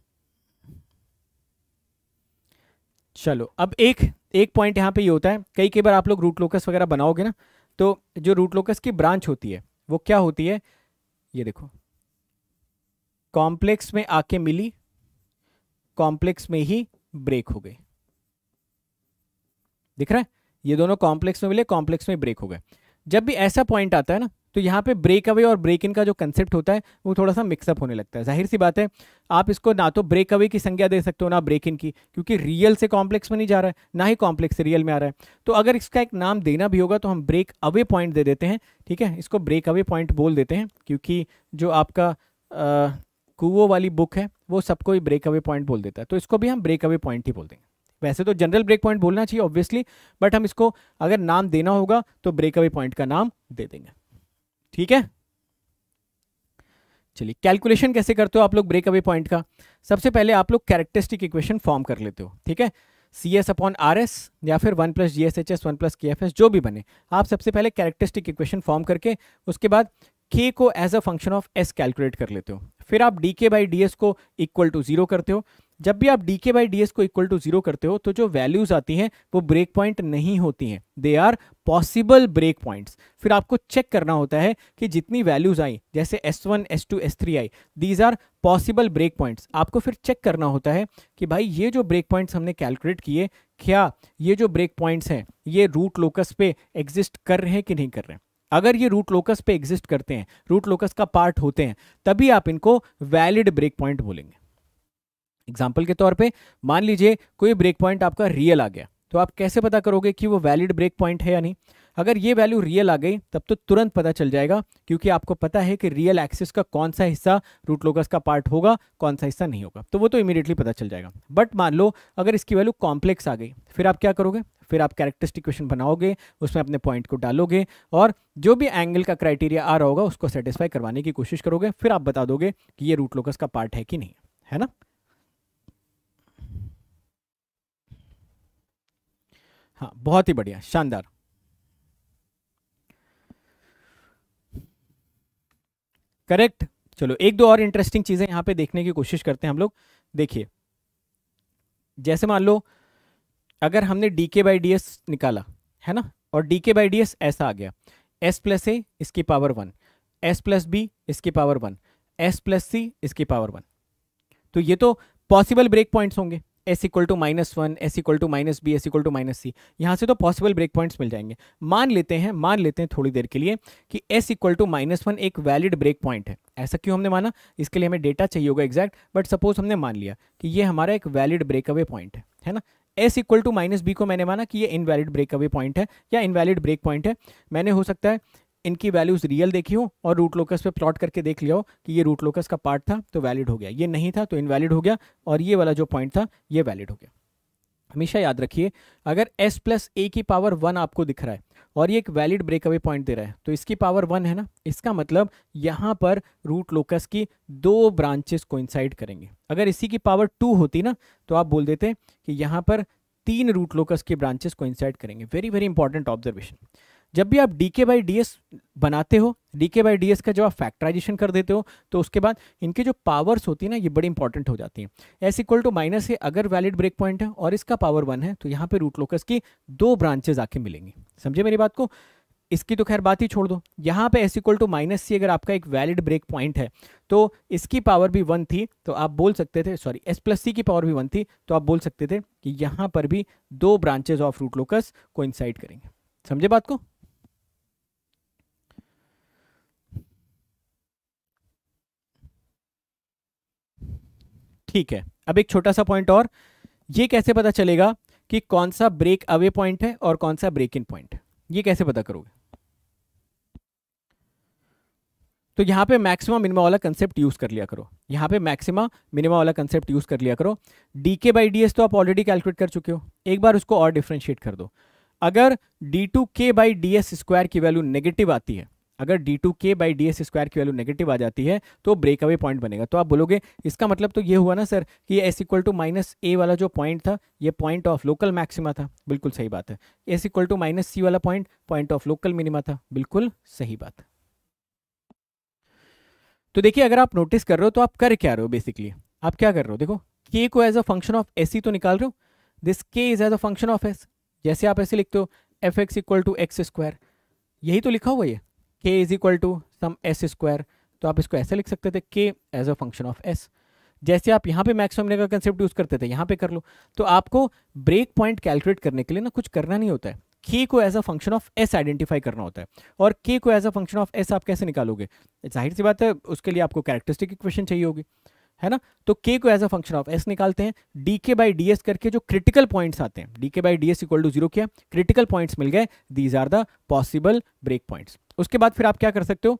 चलो अब एक एक पॉइंट यहां पे ये होता है कई कई बार आप लोग रूट लोकस वगैरह बनाओगे ना तो जो रूट लोकस की ब्रांच होती है वो क्या होती है ये देखो कॉम्प्लेक्स में आके मिली कॉम्प्लेक्स में ही ब्रेक हो गई दिख रहा है ये दोनों कॉम्प्लेक्स में मिले कॉम्प्लेक्स में ब्रेक हो गए जब भी ऐसा पॉइंट आता है ना तो यहाँ पे ब्रेक अवे और ब्रेक इन का जो कंसेप्ट होता है वो थोड़ा सा मिक्सअप होने लगता है जाहिर सी बात है आप इसको ना तो ब्रेक अवे की संज्ञा दे सकते हो ना ब्रेक इन की क्योंकि रियल से कॉम्प्लेक्स में नहीं जा रहा है ना ही कॉम्प्लेक्स से रियल में आ रहा है तो अगर इसका एक नाम देना भी होगा तो हम ब्रेक अवे पॉइंट दे देते हैं ठीक है इसको ब्रेक अवे पॉइंट बोल देते हैं क्योंकि जो आपका कुओ वाली बुक है वो सबको ही ब्रेक अवे पॉइंट बोल देता है तो इसको भी हम ब्रेक अवे पॉइंट ही बोल देंगे वैसे तो जनरल ब्रेक पॉइंट बोलना चाहिए ऑब्वियसली बट हम इसको अगर नाम देना होगा तो ब्रेक अवे पॉइंट का नाम दे देंगे ठीक है चलिए कैलकुलेशन कैसे करते हो आप लोग ब्रेक अवे पॉइंट का सबसे पहले आप लोग कैरेक्टरिस्टिक इक्वेशन फॉर्म कर लेते हो ठीक है C S upon R S या फिर one plus G S H S one plus K F S जो भी बने आप सबसे पहले कैरेक्टरिस्टिक इक्वेशन फॉर्म करके उसके बाद के को as a function of S calculate कर लेते हो फिर आप D K by D S को इक्वल टू जीरो करते हो जब भी आप D K by D S को इक्वल टू जीरो करते हो तो जो वैल्यूज आती हैं वो ब्रेक पॉइंट नहीं होती हैं they are possible break points फिर आपको चेक करना होता है कि जितनी वैल्यूज आई जैसे S1, S2, S3 आई these are possible break points आपको फिर चेक करना होता है कि भाई ये जो ब्रेक पॉइंट्स हमने कैलकुलेट किए क्या ये जो ब्रेक पॉइंट्स हैं ये रूट लोकस पे एग्जिस्ट कर रहे हैं कि नहीं कर रहे हैं अगर ये रूट लोकस पे एग्जिस्ट करते हैं रूट लोकस का पार्ट होते हैं तभी आप इनको वैलिड ब्रेक पॉइंट बोलेंगे एग्जाम्पल के तौर पे मान लीजिए कोई ब्रेक पॉइंट आपका रियल आ गया तो आप कैसे पता करोगे कि वो वैलिड ब्रेक पॉइंट है या नहीं अगर ये वैल्यू रियल आ गई तब तो तुरंत पता चल जाएगा क्योंकि आपको पता है कि रियल एक्सिस का कौन सा हिस्सा रूट लोकस का पार्ट होगा कौन सा हिस्सा नहीं होगा तो वो तो इमीडिएटली पता चल जाएगा बट मान लो अगर इसकी वैल्यू कॉम्प्लेक्स आ गई फिर आप क्या करोगे फिर आप कैरेक्टरिस्टिक क्वेश्चन बनाओगे उसमें अपने पॉइंट को डालोगे और जो भी एंगल का क्राइटेरिया आ रहा होगा उसको सेटिस्फाई करवाने की कोशिश करोगे फिर आप बता दोगे कि ये रूट लोकस का पार्ट है कि नहीं है ना हाँ बहुत ही बढ़िया शानदार करेक्ट चलो एक दो और इंटरेस्टिंग चीज़ें यहां पे देखने की कोशिश करते हैं हम लोग देखिए जैसे मान लो अगर हमने D K by D S निकाला है ना और D K by D S ऐसा आ गया एस प्लस ए इसकी power one S plus B इसकी power one S plus C इसकी पावर वन तो ये तो पॉसिबल ब्रेक पॉइंट्स होंगे S equal to minus one S equal to minus B S equal to minus C यहाँ से तो पॉसिबल ब्रेक पॉइंट्स मिल जाएंगे मान लेते हैं मान लेते हैं थोड़ी देर के लिए कि S equal to minus one एक वैलिड ब्रेक पॉइंट है ऐसा क्यों हमने माना इसके लिए हमें डेटा चाहिए होगा एग्जैक्ट बट सपोज हमने मान लिया कि ये हमारा एक वैलिड ब्रेक अवे पॉइंट है है ना S equal to minus B को मैंने माना कि ये इनवैलिड ब्रेक अवे पॉइंट है या इनवैलिड ब्रेक पॉइंट है मैंने हो सकता है इनकी वैल्यूज रियल देखी हो और रूट लोकस पे प्लॉट करके देख लिया हो कि ये रूट लोकस का पार्ट था तो वैलिड हो गया ये नहीं था तो इनवैलिड हो गया और ये वाला जो पॉइंट था ये वैलिड हो गया हमेशा याद रखिए अगर एस प्लस ए की पावर वन आपको दिख रहा है और ये एक वैलिड ब्रेकअवे पॉइंट दे रहा है तो इसकी पावर वन है ना इसका मतलब यहाँ पर रूट लोकस की दो ब्रांचेस कोइंसाइड करेंगे अगर इसी की पावर टू होती ना तो आप बोल देते कि यहाँ पर तीन रूट लोकस की ब्रांचेस कोइंसाइड करेंगे वेरी वेरी इंपॉर्टेंट ऑब्जर्वेशन जब भी आप D K by D S बनाते हो D K by D S का जब आप फैक्टराइजेशन कर देते हो तो उसके बाद इनके जो पावर्स होती है ना ये बड़ी इंपॉर्टेंट हो जाती हैं एस इक्वल टू माइनस है अगर वैलिड ब्रेक पॉइंट है और इसका पावर वन है तो यहाँ पे रूट लोकस की दो ब्रांचेज आके मिलेंगी समझे मेरी बात को इसकी तो खैर बात ही छोड़ दो यहाँ पे एस इक्वल टू माइनस सी अगर आपका एक वैलिड ब्रेक पॉइंट है तो इसकी पावर भी वन थी तो आप बोल सकते थे सॉरी एस प्लस सी की पावर भी वन थी तो आप बोल सकते थे कि यहाँ पर भी दो ब्रांचेज ऑफ रूट लोकस को करेंगे समझे बात को ठीक है अब एक छोटा सा पॉइंट और ये कैसे पता चलेगा कि कौन सा ब्रेक अवे पॉइंट है और कौन सा ब्रेक इन पॉइंट ये कैसे पता करोगे तो यहां पे मैक्सिमा मिनिमा वाला कंसेप्ट यूज़ कर लिया करो यहां पे मैक्सिमा मिनिमा वाला कंसेप्ट यूज़ कर लिया करो D K by D s तो आप ऑलरेडी कैलकुलेट कर चुके हो एक बार उसको और डिफ्रेंशिएट कर दो अगर d two K by D s square की वैल्यू नेगेटिव आती है अगर d two K by D s square की वैल्यू नेगेटिव आ जाती है तो ब्रेक अवे पॉइंट बनेगा तो आप बोलोगे इसका मतलब तो ये हुआ ना सर कि S equal to minus a वाला जो पॉइंट था ये पॉइंट ऑफ लोकल मैक्सिमा था बिल्कुल सही बात है S equal to minus c वाला point point of local minima था बिल्कुल सही बात तो देखिए अगर आप नोटिस कर रहे हो तो आप कर क्या रहे हो बेसिकली आप क्या कर रहे हो देखो के को as a function of s तो निकाल रहे हो this K is as a function of s जैसे आप ऐसे लिखते हो f x equal to x square यही तो लिखा हुआ ये K is equal to some s square तो आप इसको ऐसे लिख सकते थे K as a function of s जैसे आप यहाँ पे मैक्सिमम लेगा का कंसेप्ट यूज़ करते थे यहाँ पे कर लो तो आपको ब्रेक पॉइंट कैलकुलेट करने के लिए ना कुछ करना नहीं होता है के को as a function of s identify करना होता है और के को as a function of s आप कैसे निकालोगे जाहिर सी बात है उसके लिए आपको कैरेक्टरिस्टिक इक्वेशन चाहिए होगी है ना तो के को as a function of s निकालते हैं d K by D S करके जो क्रिटिकल पॉइंट्स आते हैं d K by D s equal to zero किया क्रिटिकल पॉइंट्स मिल गए these are the possible break points उसके बाद फिर आप क्या कर सकते हो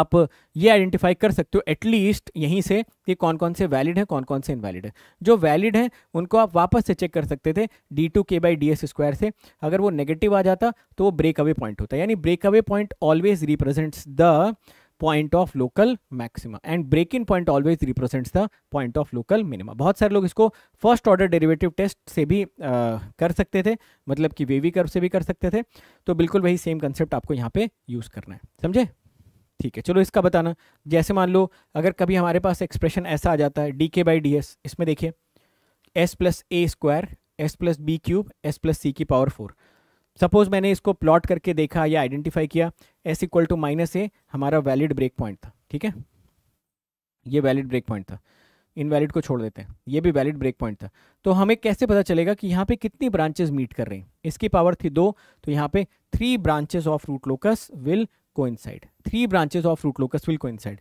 आप ये आइडेंटिफाई कर सकते हो एटलीस्ट यहीं से कि कौन कौन से वैलिड हैं कौन कौन से इनवैलिड हैं जो वैलिड हैं उनको आप वापस से चेक कर सकते थे d two K by D s square से अगर वो नेगेटिव आ जाता तो वो ब्रेक अवे पॉइंट होता है यानी break away point always represents the point of local maxima and break in point always represents the point of local minima बहुत सारे लोग इसको फर्स्ट ऑर्डर डेरिवेटिव टेस्ट से भी आ, कर सकते थे मतलब कि वेवी कर्व से भी कर सकते थे तो बिल्कुल वही सेम कंसेप्ट आपको यहाँ पे यूज़ करना है समझे ठीक है चलो इसका बताना जैसे मान लो अगर कभी हमारे पास एक्सप्रेशन ऐसा आ जाता है D K by D s इसमें देखिए s plus a square s plus b cube s plus c की पावर फोर सपोज मैंने इसको प्लॉट करके देखा या आइडेंटिफाई किया s equal to minus a हमारा वैलिड ब्रेक पॉइंट था ठीक है ये वैलिड ब्रेक पॉइंट था इन वैलिड को छोड़ देते हैं ये भी वैलिड ब्रेक पॉइंट था तो हमें कैसे पता चलेगा कि यहाँ पे कितनी ब्रांचेस मीट कर रही हैं इसकी पावर थी दो तो यहाँ पे three branches of root locus will side three branches of root locus will side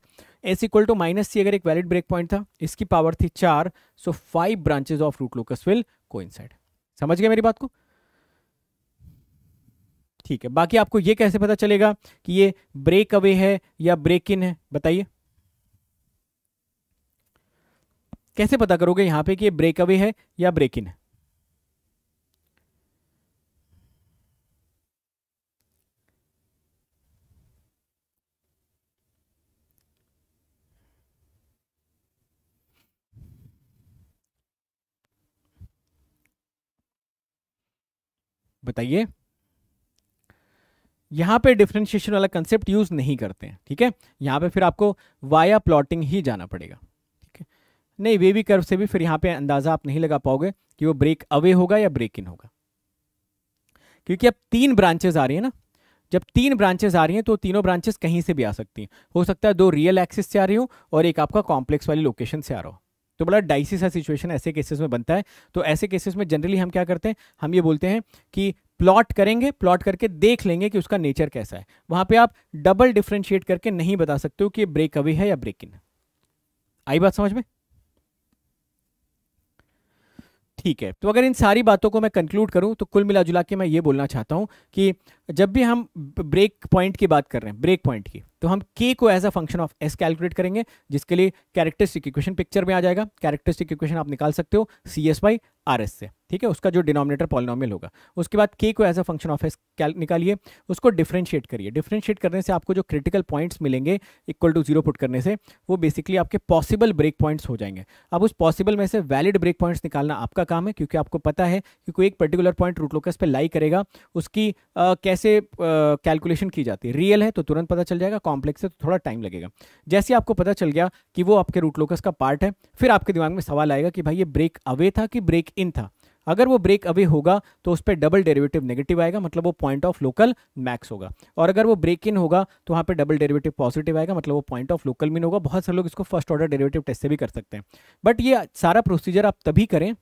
s equal to minus सी अगर एक वैलिड ब्रेक पॉइंट था इसकी पावर थी चार so five branches of root locus will side समझ गए मेरी बात को ठीक है बाकी आपको ये कैसे पता चलेगा कि ये ब्रेक अवे है या ब्रेक इन है बताइए कैसे पता करोगे यहां पे कि ये ब्रेक अवे है या ब्रेक इन है बताइए यहाँ पे डिफ्रेंशिएशन वाला कंसेप्ट यूज नहीं करते हैं ठीक है यहाँ पे फिर आपको वाया प्लॉटिंग ही जाना पड़ेगा ठीक है नहीं वेवी कर्व से भी फिर यहाँ पे अंदाजा आप नहीं लगा पाओगे कि वो ब्रेक अवे होगा या ब्रेक इन होगा क्योंकि अब तीन ब्रांचेज आ रही है ना जब तीन ब्रांचेज आ रही हैं तो तीनों ब्रांचेस कहीं से भी आ सकती हैं हो सकता है दो रियल एक्सिस से आ रही हो और एक आपका कॉम्प्लेक्स वाली लोकेशन से आ रहा हो तो बड़ा डाइसी सा सिचुएशन ऐसे केसेस में बनता है तो ऐसे केसेस में जनरली हम क्या करते हैं हम ये बोलते हैं कि प्लॉट करेंगे प्लॉट करके देख लेंगे कि उसका नेचर कैसा है वहां पे आप डबल डिफ्रेंशिएट करके नहीं बता सकते हो कि ब्रेक अवे है या ब्रेक इन आई बात समझ में ठीक है तो अगर इन सारी बातों को मैं कंक्लूड करूं तो कुल मिला जुला के मैं ये बोलना चाहता हूं कि जब भी हम ब्रेक पॉइंट की बात कर रहे हैं ब्रेक पॉइंट की तो हम के को as a function of S calculate करेंगे जिसके लिए कैरेक्टरिस्टिक इक्वेशन पिक्चर में आ जाएगा कैरेक्टरिस्टिक इक्वेशन आप निकाल सकते हो c S by are s से ठीक है उसका जो डिनोमिनेटर पॉलिनॉमियल होगा उसके बाद के को as a function of s निकालिए उसको डिफ्रेंशिएट करिए डिफ्रेंशिएट करने से आपको जो क्रिटिकल पॉइंट्स मिलेंगे इक्वल टू जीरो पुट करने से वो बेसिकली आपके पॉसिबल ब्रेक पॉइंट्स हो जाएंगे अब उस पॉसिबल में से वैलिड ब्रेक पॉइंट्स निकालना आपका काम है क्योंकि आपको पता है कि कोई एक पर्टिकुलर पॉइंट रूटलोकस पर लाई करेगा उसकी uh, कैसे कैलकुलेशन uh, की जाती है रियल है तो तुरंत पता चल जाएगा कॉम्प्लेक्स है तो थोड़ा टाइम लगेगा जैसे आपको पता चल गया कि वो आपके रूट लोकस का पार्ट है फिर आपके दिमाग में सवाल आएगा कि भाई ये ब्रेक अवे था कि ब्रेक इन था अगर वो ब्रेक अवे होगा तो उस पर डबल डेरिवेटिव नेगेटिव आएगा मतलब वो पॉइंट ऑफ लोकल मैक्स होगा और अगर वो ब्रेक इन होगा तो वहाँ पे डबल डेरिवेटिव पॉजिटिव आएगा मतलब वो पॉइंट ऑफ लोकल मीन होगा बहुत सारे लोग इसको फर्स्ट ऑर्डर डेरिवेटिव टेस्ट से भी कर सकते हैं बट ये सारा प्रोसीजर आप तभी करें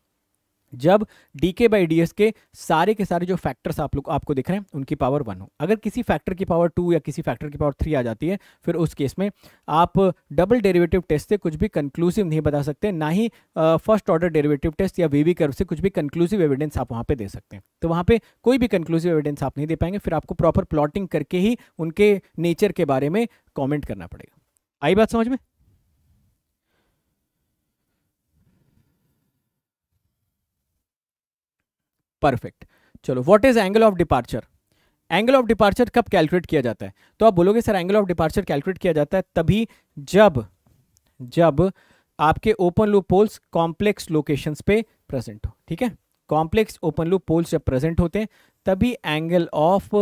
जब डी के बाई डी के सारे के सारे जो फैक्टर्स आप लोग आपको दिख रहे हैं उनकी पावर वन हो अगर किसी फैक्टर की पावर टू या किसी फैक्टर की पावर थ्री आ जाती है फिर उस केस में आप डबल डेरिवेटिव टेस्ट से कुछ भी कंक्लूसिव नहीं बता सकते ना ही फर्स्ट ऑर्डर डेरिवेटिव टेस्ट या वीवी कर्व से कुछ भी कंक्लूसिव एविडेंस आप वहाँ पर दे सकते हैं तो वहाँ पर कोई भी कंक्लूसिव एविडेंस आप नहीं दे पाएंगे फिर आपको प्रॉपर प्लॉटिंग करके ही उनके नेचर के बारे में कॉमेंट करना पड़ेगा आई बात समझ में परफेक्ट चलो what is angle of departure angle of departure कब कैलकुलेट किया जाता है तो आप बोलोगे sir angle of departure calculate किया जाता है तभी जब जब आपके open loop poles complex location पे प्रेजेंट हो ठीक है कॉम्प्लेक्स ओपन लूप पोल्स जब प्रेजेंट होते हैं तभी एंगल ऑफ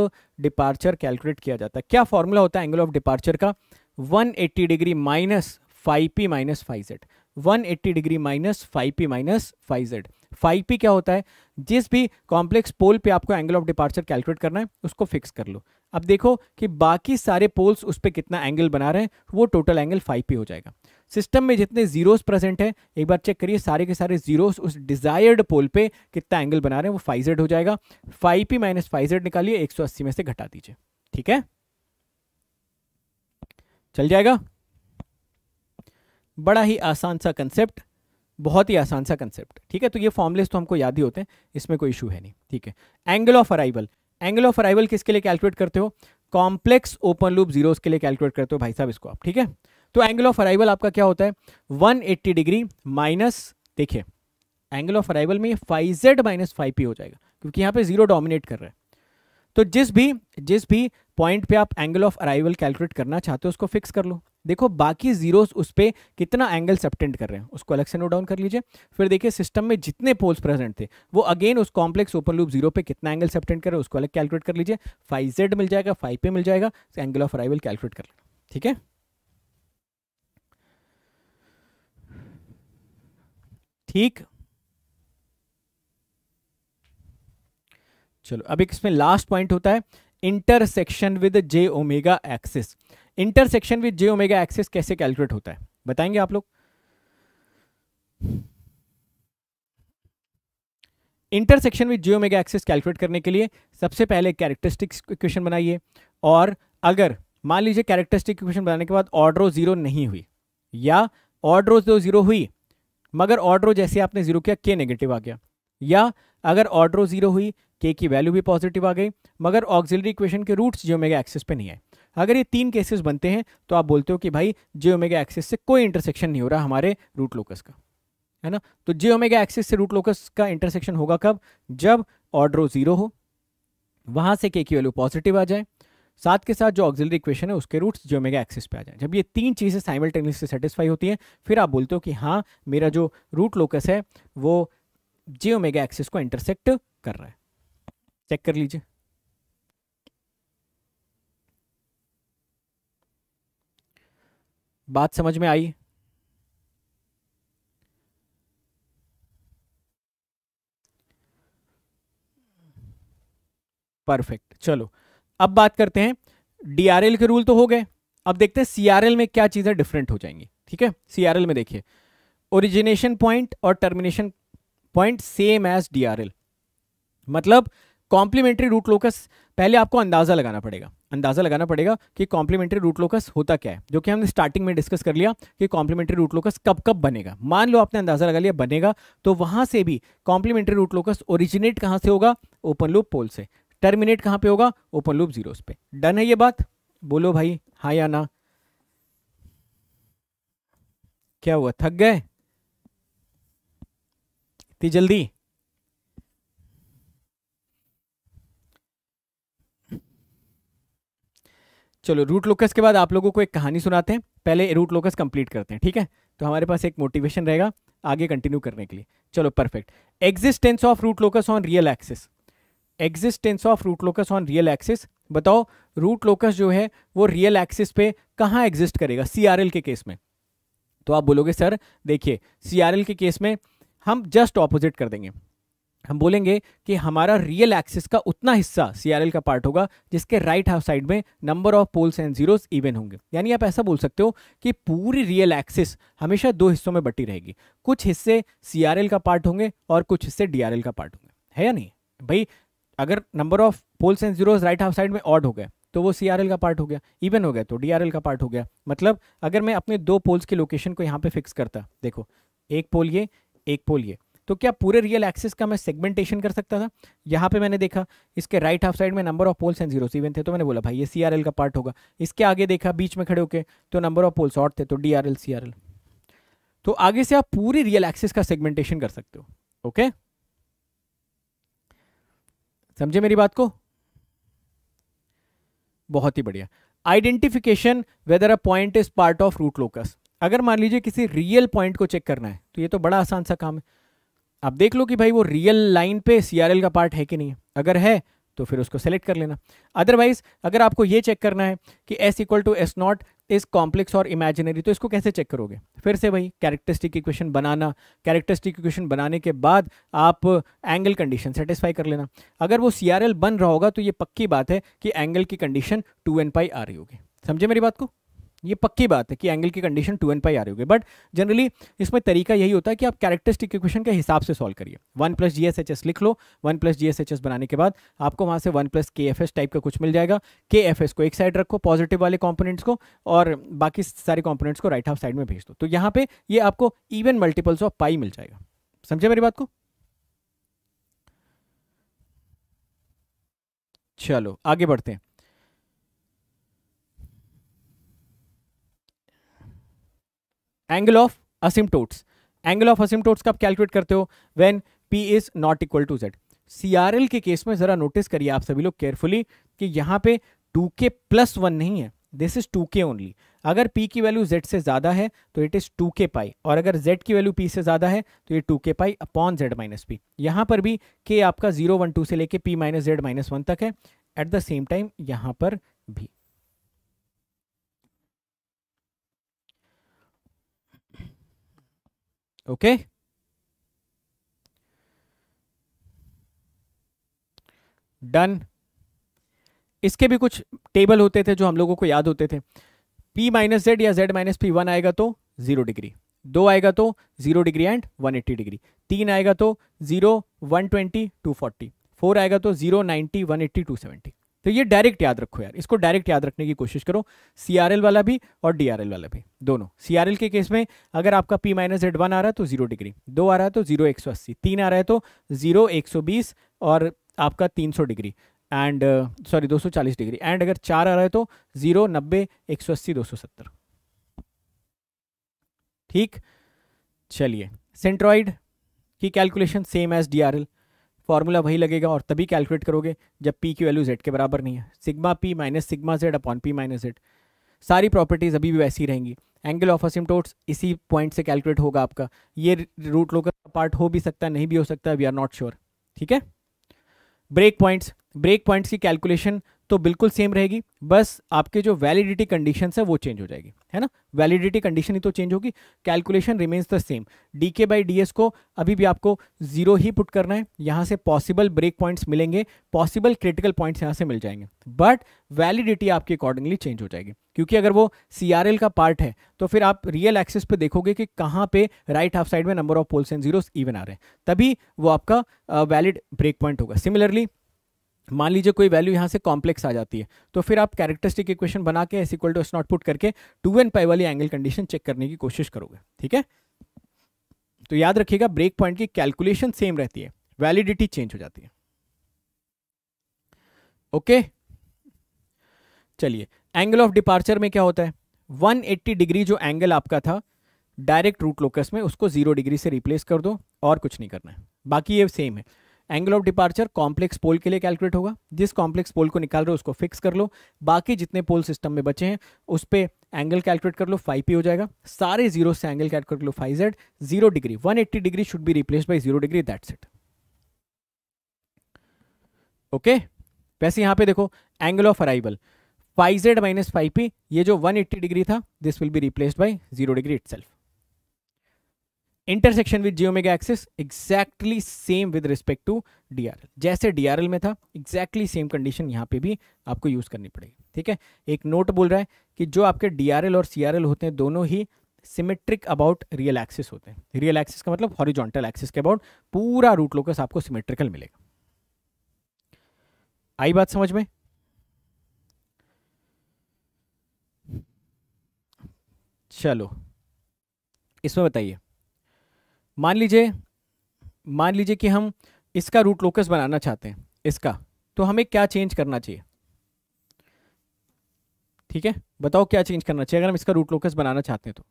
डिपार्चर कैलकुलेट किया जाता है क्या फॉर्मूला होता है एंगल ऑफ डिपार्चर का 180 degree minus five p minus five z one degree minus five p minus five z five p क्या होता है जिस भी कॉम्प्लेक्स पोल पे आपको एंगल ऑफ डिपार्चर कैलकुलेट करना है उसको फिक्स कर लो अब देखो कि बाकी सारे पोल्स उस पर कितना एंगल बना रहे हैं वो टोटल एंगल फाइव पी हो जाएगा सिस्टम में जितने जीरोस प्रेजेंट हैं एक बार चेक करिए सारे के सारे जीरोस उस डिजायर्ड पोल पे कितना एंगल बना रहे हैं वो फाइव हो जाएगा फाइव पी माइनस फाइव निकालिए एक सौ अस्सी में से घटा दीजिए ठीक है चल जाएगा बड़ा ही आसान सा कंसेप्ट बहुत ही आसान सा कंसेप्ट ठीक है तो ये फॉर्मुलेस तो हमको याद ही होते हैं इसमें कोई इशू है नहीं ठीक है angle of arrival angle of arrival किसके लिए कैलकुलेट करते हो कॉम्प्लेक्स ओपन लूप जीरो के लिए कैलकुलेट करते हो भाई साहब इसको आप ठीक है तो एंगल ऑफ अराइवल आपका क्या होता है वन डिग्री माइनस देखिए एंगल ऑफ अराइवल में five z minus five p हो जाएगा क्योंकि यहाँ पे जीरो डोमिनेट कर रहा है तो जिस भी जिस भी पॉइंट पे आप एंगल ऑफ अराइवल कैलकुलेट करना चाहते हो उसको फिक्स कर लो देखो बाकी जीरोस उस पर कितना एंगल सब्टेंड कर रहे हैं उसको अलग से नोट डाउन कर लीजिए फिर देखिए सिस्टम में जितने पोल्स प्रेजेंट थे वो अगेन उस कॉम्प्लेक्स ओपन लूप जीरो पे कितना एंगल सब्टेंड कर रहे हैं उसको अलग कैलकुलेट कर लीजिए फाइव जेड मिल जाएगा फाइव पे मिल जाएगा एंगल ऑफ अराइवल कैलकुलेट कर लेना ठीक है ठीक चलो अब इसमें लास्ट पॉइंट होता है intersection with j omega axis intersection with j omega axis कैसे कैलकुलेट होता है बताएंगे आप लोग intersection with j omega axis calculate करने के लिए सबसे पहले कैरेक्टरिस्टिक्स इक्वेशन बनाइए और अगर मान लीजिए कैरेक्टरिस्टिक इक्वेशन बनाने के बाद ऑर्डर जीरो नहीं हुई या ऑर्डरो जो जीरो हुई मगर ऑर्डर जैसे आपने जीरो किया के नेगेटिव आ गया या अगर ऑर्डर जीरो हुई के की वैल्यू भी पॉजिटिव आ गई मगर ऑक्सिलरी इक्वेशन के रूट्स जो मेगा एक्सेस पे नहीं आए अगर ये तीन केसेस बनते हैं तो आप बोलते हो कि भाई जे ओमेगा एक्सिस से कोई इंटरसेक्शन नहीं हो रहा हमारे रूट लोकस का है ना तो जे ओमेगा एक्सिस से रूट लोकस का इंटरसेक्शन होगा कब जब ऑर्डर जीरो हो वहां से के की वैल्यू पॉजिटिव आ जाए साथ के साथ जो ऑक्सिलरी इक्वेशन है उसके रूट्स जो मेगा एक्सिस पे आ जाए जब ये तीन चीज़ें से सेटिस्फाई होती हैं फिर आप बोलते हो कि हाँ मेरा जो रूट लोकस है वो जे ओमेगा एक्सिस को इंटरसेक्ट कर रहा है चेक कर लीजिए बात समझ में आई परफेक्ट चलो अब बात करते हैं डीआरएल के रूल तो हो गए अब देखते हैं सीआरएल में क्या चीजें डिफरेंट हो जाएंगी ठीक है सीआरएल में देखिए ओरिजिनेशन पॉइंट और termination point same as DRL मतलब कॉम्प्लीमेंट्री रूट लोकस पहले आपको अंदाज़ा लगाना पड़ेगा अंदाज़ा लगाना पड़ेगा कि कॉम्प्लीमेंट्री रूट लोकस होता क्या है जो कि हमने स्टार्टिंग में डिस्कस कर लिया कि कॉम्प्लीमेंट्री रूट लोकस कब कब बनेगा मान लो आपने अंदाज़ा लगा लिया बनेगा तो वहां से भी कॉम्प्लीमेंट्री रूट लोकस ओरिजिनेट कहां से होगा ओपन लूप पोल से टर्मिनेट कहां पे होगा ओपन लूप जीरो पे डन है ये बात बोलो भाई हा या ना क्या हुआ थक गए इतनी जल्दी चलो रूट लोकस के बाद आप लोगों को एक कहानी सुनाते हैं पहले रूट लोकस कंप्लीट करते हैं ठीक है तो हमारे पास एक मोटिवेशन रहेगा आगे कंटिन्यू करने के लिए चलो perfect existence of root locus on real axis existence of root locus on real axis बताओ रूट लोकस जो है वो रियल एक्सिस पे कहाँ एग्जिस्ट करेगा सी के केस में तो आप बोलोगे सर देखिए सीआरएल के केस में हम जस्ट ऑपोजिट कर देंगे हम बोलेंगे कि हमारा रियल एक्सिस का उतना हिस्सा सी का पार्ट होगा जिसके राइट हाफ साइड में number of poles and zeros even होंगे यानी आप ऐसा बोल सकते हो कि पूरी रियल एक्सिस हमेशा दो हिस्सों में बटी रहेगी कुछ हिस्से सी का पार्ट होंगे और कुछ हिस्से डी का पार्ट होंगे है या नहीं भाई अगर number of poles and zeros right half side में ऑड हो गए तो वो सी का पार्ट हो गया इवन हो गया तो डी का पार्ट तो हो गया मतलब अगर मैं अपने दो पोल्स की लोकेशन को यहाँ पे फिक्स करता देखो एक पोल ये एक पोल ये तो क्या पूरे रियल एक्सेस का मैं सेगमेंटेशन कर सकता था यहाँ पे मैंने देखा इसके राइट हाफ साइड में number of poles and zero even थे तो मैंने बोला भाई ये सी का पार्ट होगा इसके आगे देखा बीच में खड़े होके तो नंबर ऑफ पोल्स और थे तो डी आर तो आगे से आप पूरी रियल एक्सेस का सेगमेंटेशन कर सकते हो ओके समझे मेरी बात को बहुत ही बढ़िया identification whether a point is part of root locus अगर मान लीजिए किसी रियल पॉइंट को चेक करना है तो ये तो बड़ा आसान सा काम है आप देख लो कि भाई वो रियल लाइन पे सीआरएल का पार्ट है कि नहीं अगर है तो फिर उसको सेलेक्ट कर लेना अदरवाइज अगर आपको ये चेक करना है कि S equal to S not is complex और इमेजिनरी तो इसको कैसे चेक करोगे फिर से भाई कैरेक्टरिस्टिक इक्वेशन बनाना कैरेक्टरिस्टिक इक्वेशन बनाने के बाद आप एंगल कंडीशन सेटिस्फाई कर लेना अगर वो सी बन रहा होगा तो ये पक्की बात है कि एंगल की कंडीशन टू एन पाई आ रही होगी समझे मेरी बात को ये पक्की बात है कि एंगल की कंडीशन टू एन पाई आ रही होगी बट जनरली इसमें तरीका यही होता है कि आप कैरेक्टरिस्टिक इक्वेशन के हिसाब से सॉल्व करिए वन प्लस जी लिख लो वन प्लस जी बनाने के बाद आपको वहाँ से one plus K F s type का कुछ मिल जाएगा के एफ एस को एक साइड रखो पॉजिटिव वाले कॉम्पोनेंट्स को और बाकी सारे कॉम्पोनेंट्स को राइट हाफ साइड में भेज दो तो यहाँ पे ये आपको इवन मल्टीपल्स ऑफ पाई मिल जाएगा समझे मेरी बात को चलो आगे बढ़ते हैं angle of asymptotes angle of asymptotes का आप कैलकुलेट करते हो when p is not equal to z CRL के केस में ज़रा नोटिस करिए आप सभी लोग केयरफुली कि यहाँ पे टू के प्लस वन नहीं है this is two K only अगर p की वैल्यू z से ज़्यादा है तो इट इज़ टू के पाई और अगर z की वैल्यू p से ज़्यादा है तो ये टू के pi upon Z minus p यहाँ पर भी k आपका जीरो वन टू से लेके p minus Z minus one तक है एट द सेम टाइम यहाँ पर भी ओके डन इसके भी कुछ टेबल होते थे जो हम लोगों को याद होते थे पी माइनस जेड या जेड माइनस पी वन आएगा तो जीरो डिग्री दो आएगा तो zero degree and one eighty degree तीन आएगा तो zero one twenty two forty four आएगा तो zero ninety one eighty two seventy तो ये डायरेक्ट याद रखो यार इसको डायरेक्ट याद रखने की कोशिश करो सी वाला भी और डी वाला भी दोनों सी के केस में अगर आपका पी माइनस जेड वन आ रहा है तो जीरो डिग्री दो आ रहा है तो जीरो एक सौ अस्सी तीन आ रहा है तो जीरो एक सौ बीस और आपका तीन सौ डिग्री एंड सॉरी दो सौ चालीस डिग्री एंड अगर चार आ रहा है तो जीरो नब्बे एक सौ अस्सी दो सौ सत्तर ठीक चलिए सेंट्रॉइड की calculation same as D R L formula वही लगेगा और तभी कैलकुलेट करोगे जब पी की वैल्यू जेड के बराबर नहीं है sigma p minus sigma z upon P minus z सारी प्रॉपर्टीज़ अभी भी वैसी रहेंगी एंगल ऑफ असिमटोट्स इसी पॉइंट से कैलकुलेट होगा आपका ये रूट लोकल पार्ट हो भी सकता है नहीं भी हो सकता वी आर नॉट श्योर ठीक है ब्रेक पॉइंट्स ब्रेक पॉइंट्स की कैलकुलेशन तो बिल्कुल सेम रहेगी बस आपके जो वैलिडिटी कंडीशन है वो चेंज हो जाएगी है ना वैलिडिटी कंडीशन ही तो चेंज होगी calculation remains the same d K by D S को अभी भी आपको जीरो ही पुट करना है यहाँ से पॉसिबल ब्रेक पॉइंट्स मिलेंगे पॉसिबल क्रिटिकल पॉइंट्स यहाँ से मिल जाएंगे बट वैलिडिटी आपके अकॉर्डिंगली चेंज हो जाएगी क्योंकि अगर वो सी का पार्ट है तो फिर आप रियल एक्सेस पे देखोगे कि कहाँ पे राइट हाफ साइड में number of poles and zeros even आ रहे हैं तभी वो आपका वैलिड ब्रेक पॉइंट होगा सिमिलरली मान लीजिए कोई वैल्यू यहाँ से कॉम्प्लेक्स आ जाती है तो फिर आप कैरेक्टरिस्टिक इक्वेशन बना के s equal to S not put करके टू एन पाई वाली एंगल कंडीशन चेक करने की कोशिश करोगे ठीक है तो याद रखिएगा ब्रेक पॉइंट की कैलकुलेशन सेम रहती है वैलिडिटी चेंज हो जाती है ओके चलिए एंगल ऑफ डिपार्चर में क्या होता है 180 डिग्री जो एंगल आपका था डायरेक्ट रूट लोकस में उसको जीरो डिग्री से रिप्लेस कर दो और कुछ नहीं करना है बाकी ये सेम है angle of departure complex pole के लिए कैलकुलेट होगा जिस कॉम्प्लेक्स पोल को निकाल रहे हो उसको फिक्स कर लो बाकी जितने पोल सिस्टम में बचे हैं उस पर एंगल कैलकुलेट कर लो फाइव पी हो जाएगा सारे जीरो से एंगल कैलकुलेट कर लो five z zero degree one eighty degree should be replace by zero degree that's it okay वैसे यहां पे देखो angle of arrival five z minus five p ये जो वन एट्टी डिग्री था this will be replace by zero degree itself intersection with j omega axis exactly same with respect to DRL जैसे DRL में था exactly same condition यहाँ पे भी आपको यूज़ करनी पड़ेगी ठीक है एक नोट बोल रहा है कि जो आपके डीआरएल और सीआरएल होते हैं दोनों ही सिमेट्रिक अबाउट रियल एक्सिस होते हैं रियल एक्सिस का मतलब हॉरिजॉन्टल एक्सिस के अबाउट पूरा रूट लोकस आपको सिमेट्रिकल मिलेगा आई बात समझ में चलो इसमें बताइए मान लीजिए मान लीजिए कि हम इसका रूट लोकस बनाना चाहते हैं इसका तो हमें क्या चेंज करना चाहिए ठीक है बताओ क्या चेंज करना चाहिए अगर हम इसका रूट लोकस बनाना चाहते हैं तो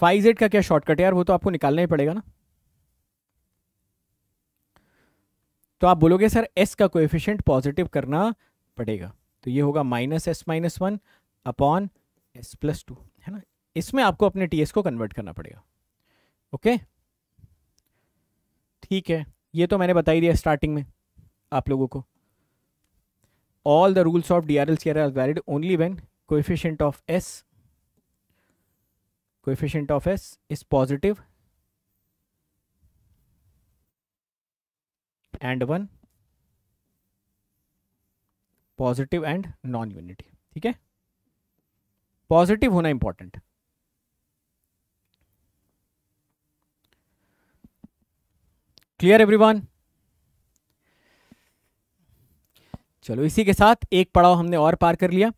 फाइव जेड का क्या शॉर्टकट है यार वो तो आपको निकालना ही पड़ेगा ना तो आप बोलोगे सर एस का कोएफिशिएंट पॉजिटिव करना पड़ेगा तो ये होगा minus s minus one upon S plus two है ना इसमें आपको अपने टी एस को कन्वर्ट करना पड़ेगा ओके ठीक है ये तो मैंने बता ही दिया स्टार्टिंग में आप लोगों को all the rules of D R L C R are valid only when coefficient of s coefficient of s is positive and one positive and non unity ठीक है पॉजिटिव होना इंपॉर्टेंट क्लियर एवरीवन चलो इसी के साथ एक पड़ाव हमने और पार कर लिया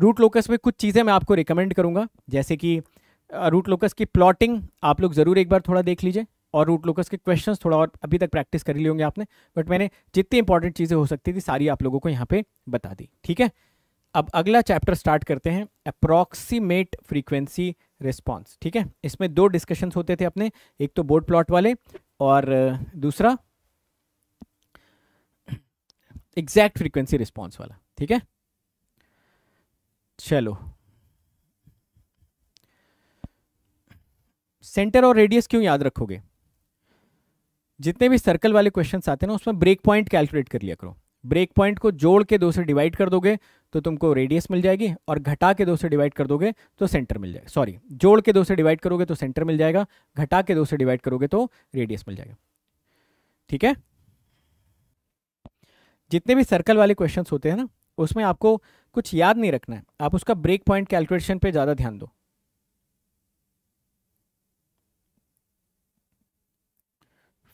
रूट लोकस में कुछ चीज़ें मैं आपको रिकमेंड करूंगा जैसे कि रूट लोकस की प्लॉटिंग आप लोग ज़रूर एक बार थोड़ा देख लीजिए और रूट लोकस के क्वेश्चंस थोड़ा और अभी तक प्रैक्टिस कर लिए होंगे आपने बट मैंने जितनी इंपॉर्टेंट चीज़ें हो सकती थी सारी आप लोगों को यहाँ पे बता दी ठीक है अब अगला चैप्टर स्टार्ट करते हैं अप्रॉक्सीमेट फ्रीक्वेंसी रिस्पॉन्स ठीक है इसमें दो डिस्कशंस होते थे अपने एक तो बोर्ड प्लॉट वाले और दूसरा एग्जैक्ट फ्रीक्वेंसी रिस्पॉन्स वाला ठीक है चलो सेंटर और रेडियस क्यों याद रखोगे जितने भी सर्कल वाले क्वेश्चन आते हैं ना उसमें ब्रेक पॉइंट कैलकुलेट कर लिया करो ब्रेक पॉइंट को जोड़ के दो से डिवाइड कर दोगे तो तुमको रेडियस मिल जाएगी और घटा के दो से डिवाइड कर दोगे तो सेंटर मिल जाएगा सॉरी जोड़ के दो से डिवाइड करोगे तो सेंटर मिल जाएगा घटा के दो से डिवाइड करोगे तो रेडियस मिल जाएगा ठीक है जितने भी सर्कल वाले क्वेश्चन होते हैं ना उसमें आपको कुछ याद नहीं रखना है आप उसका ब्रेक पॉइंट कैलकुलेशन पे ज़्यादा ध्यान दो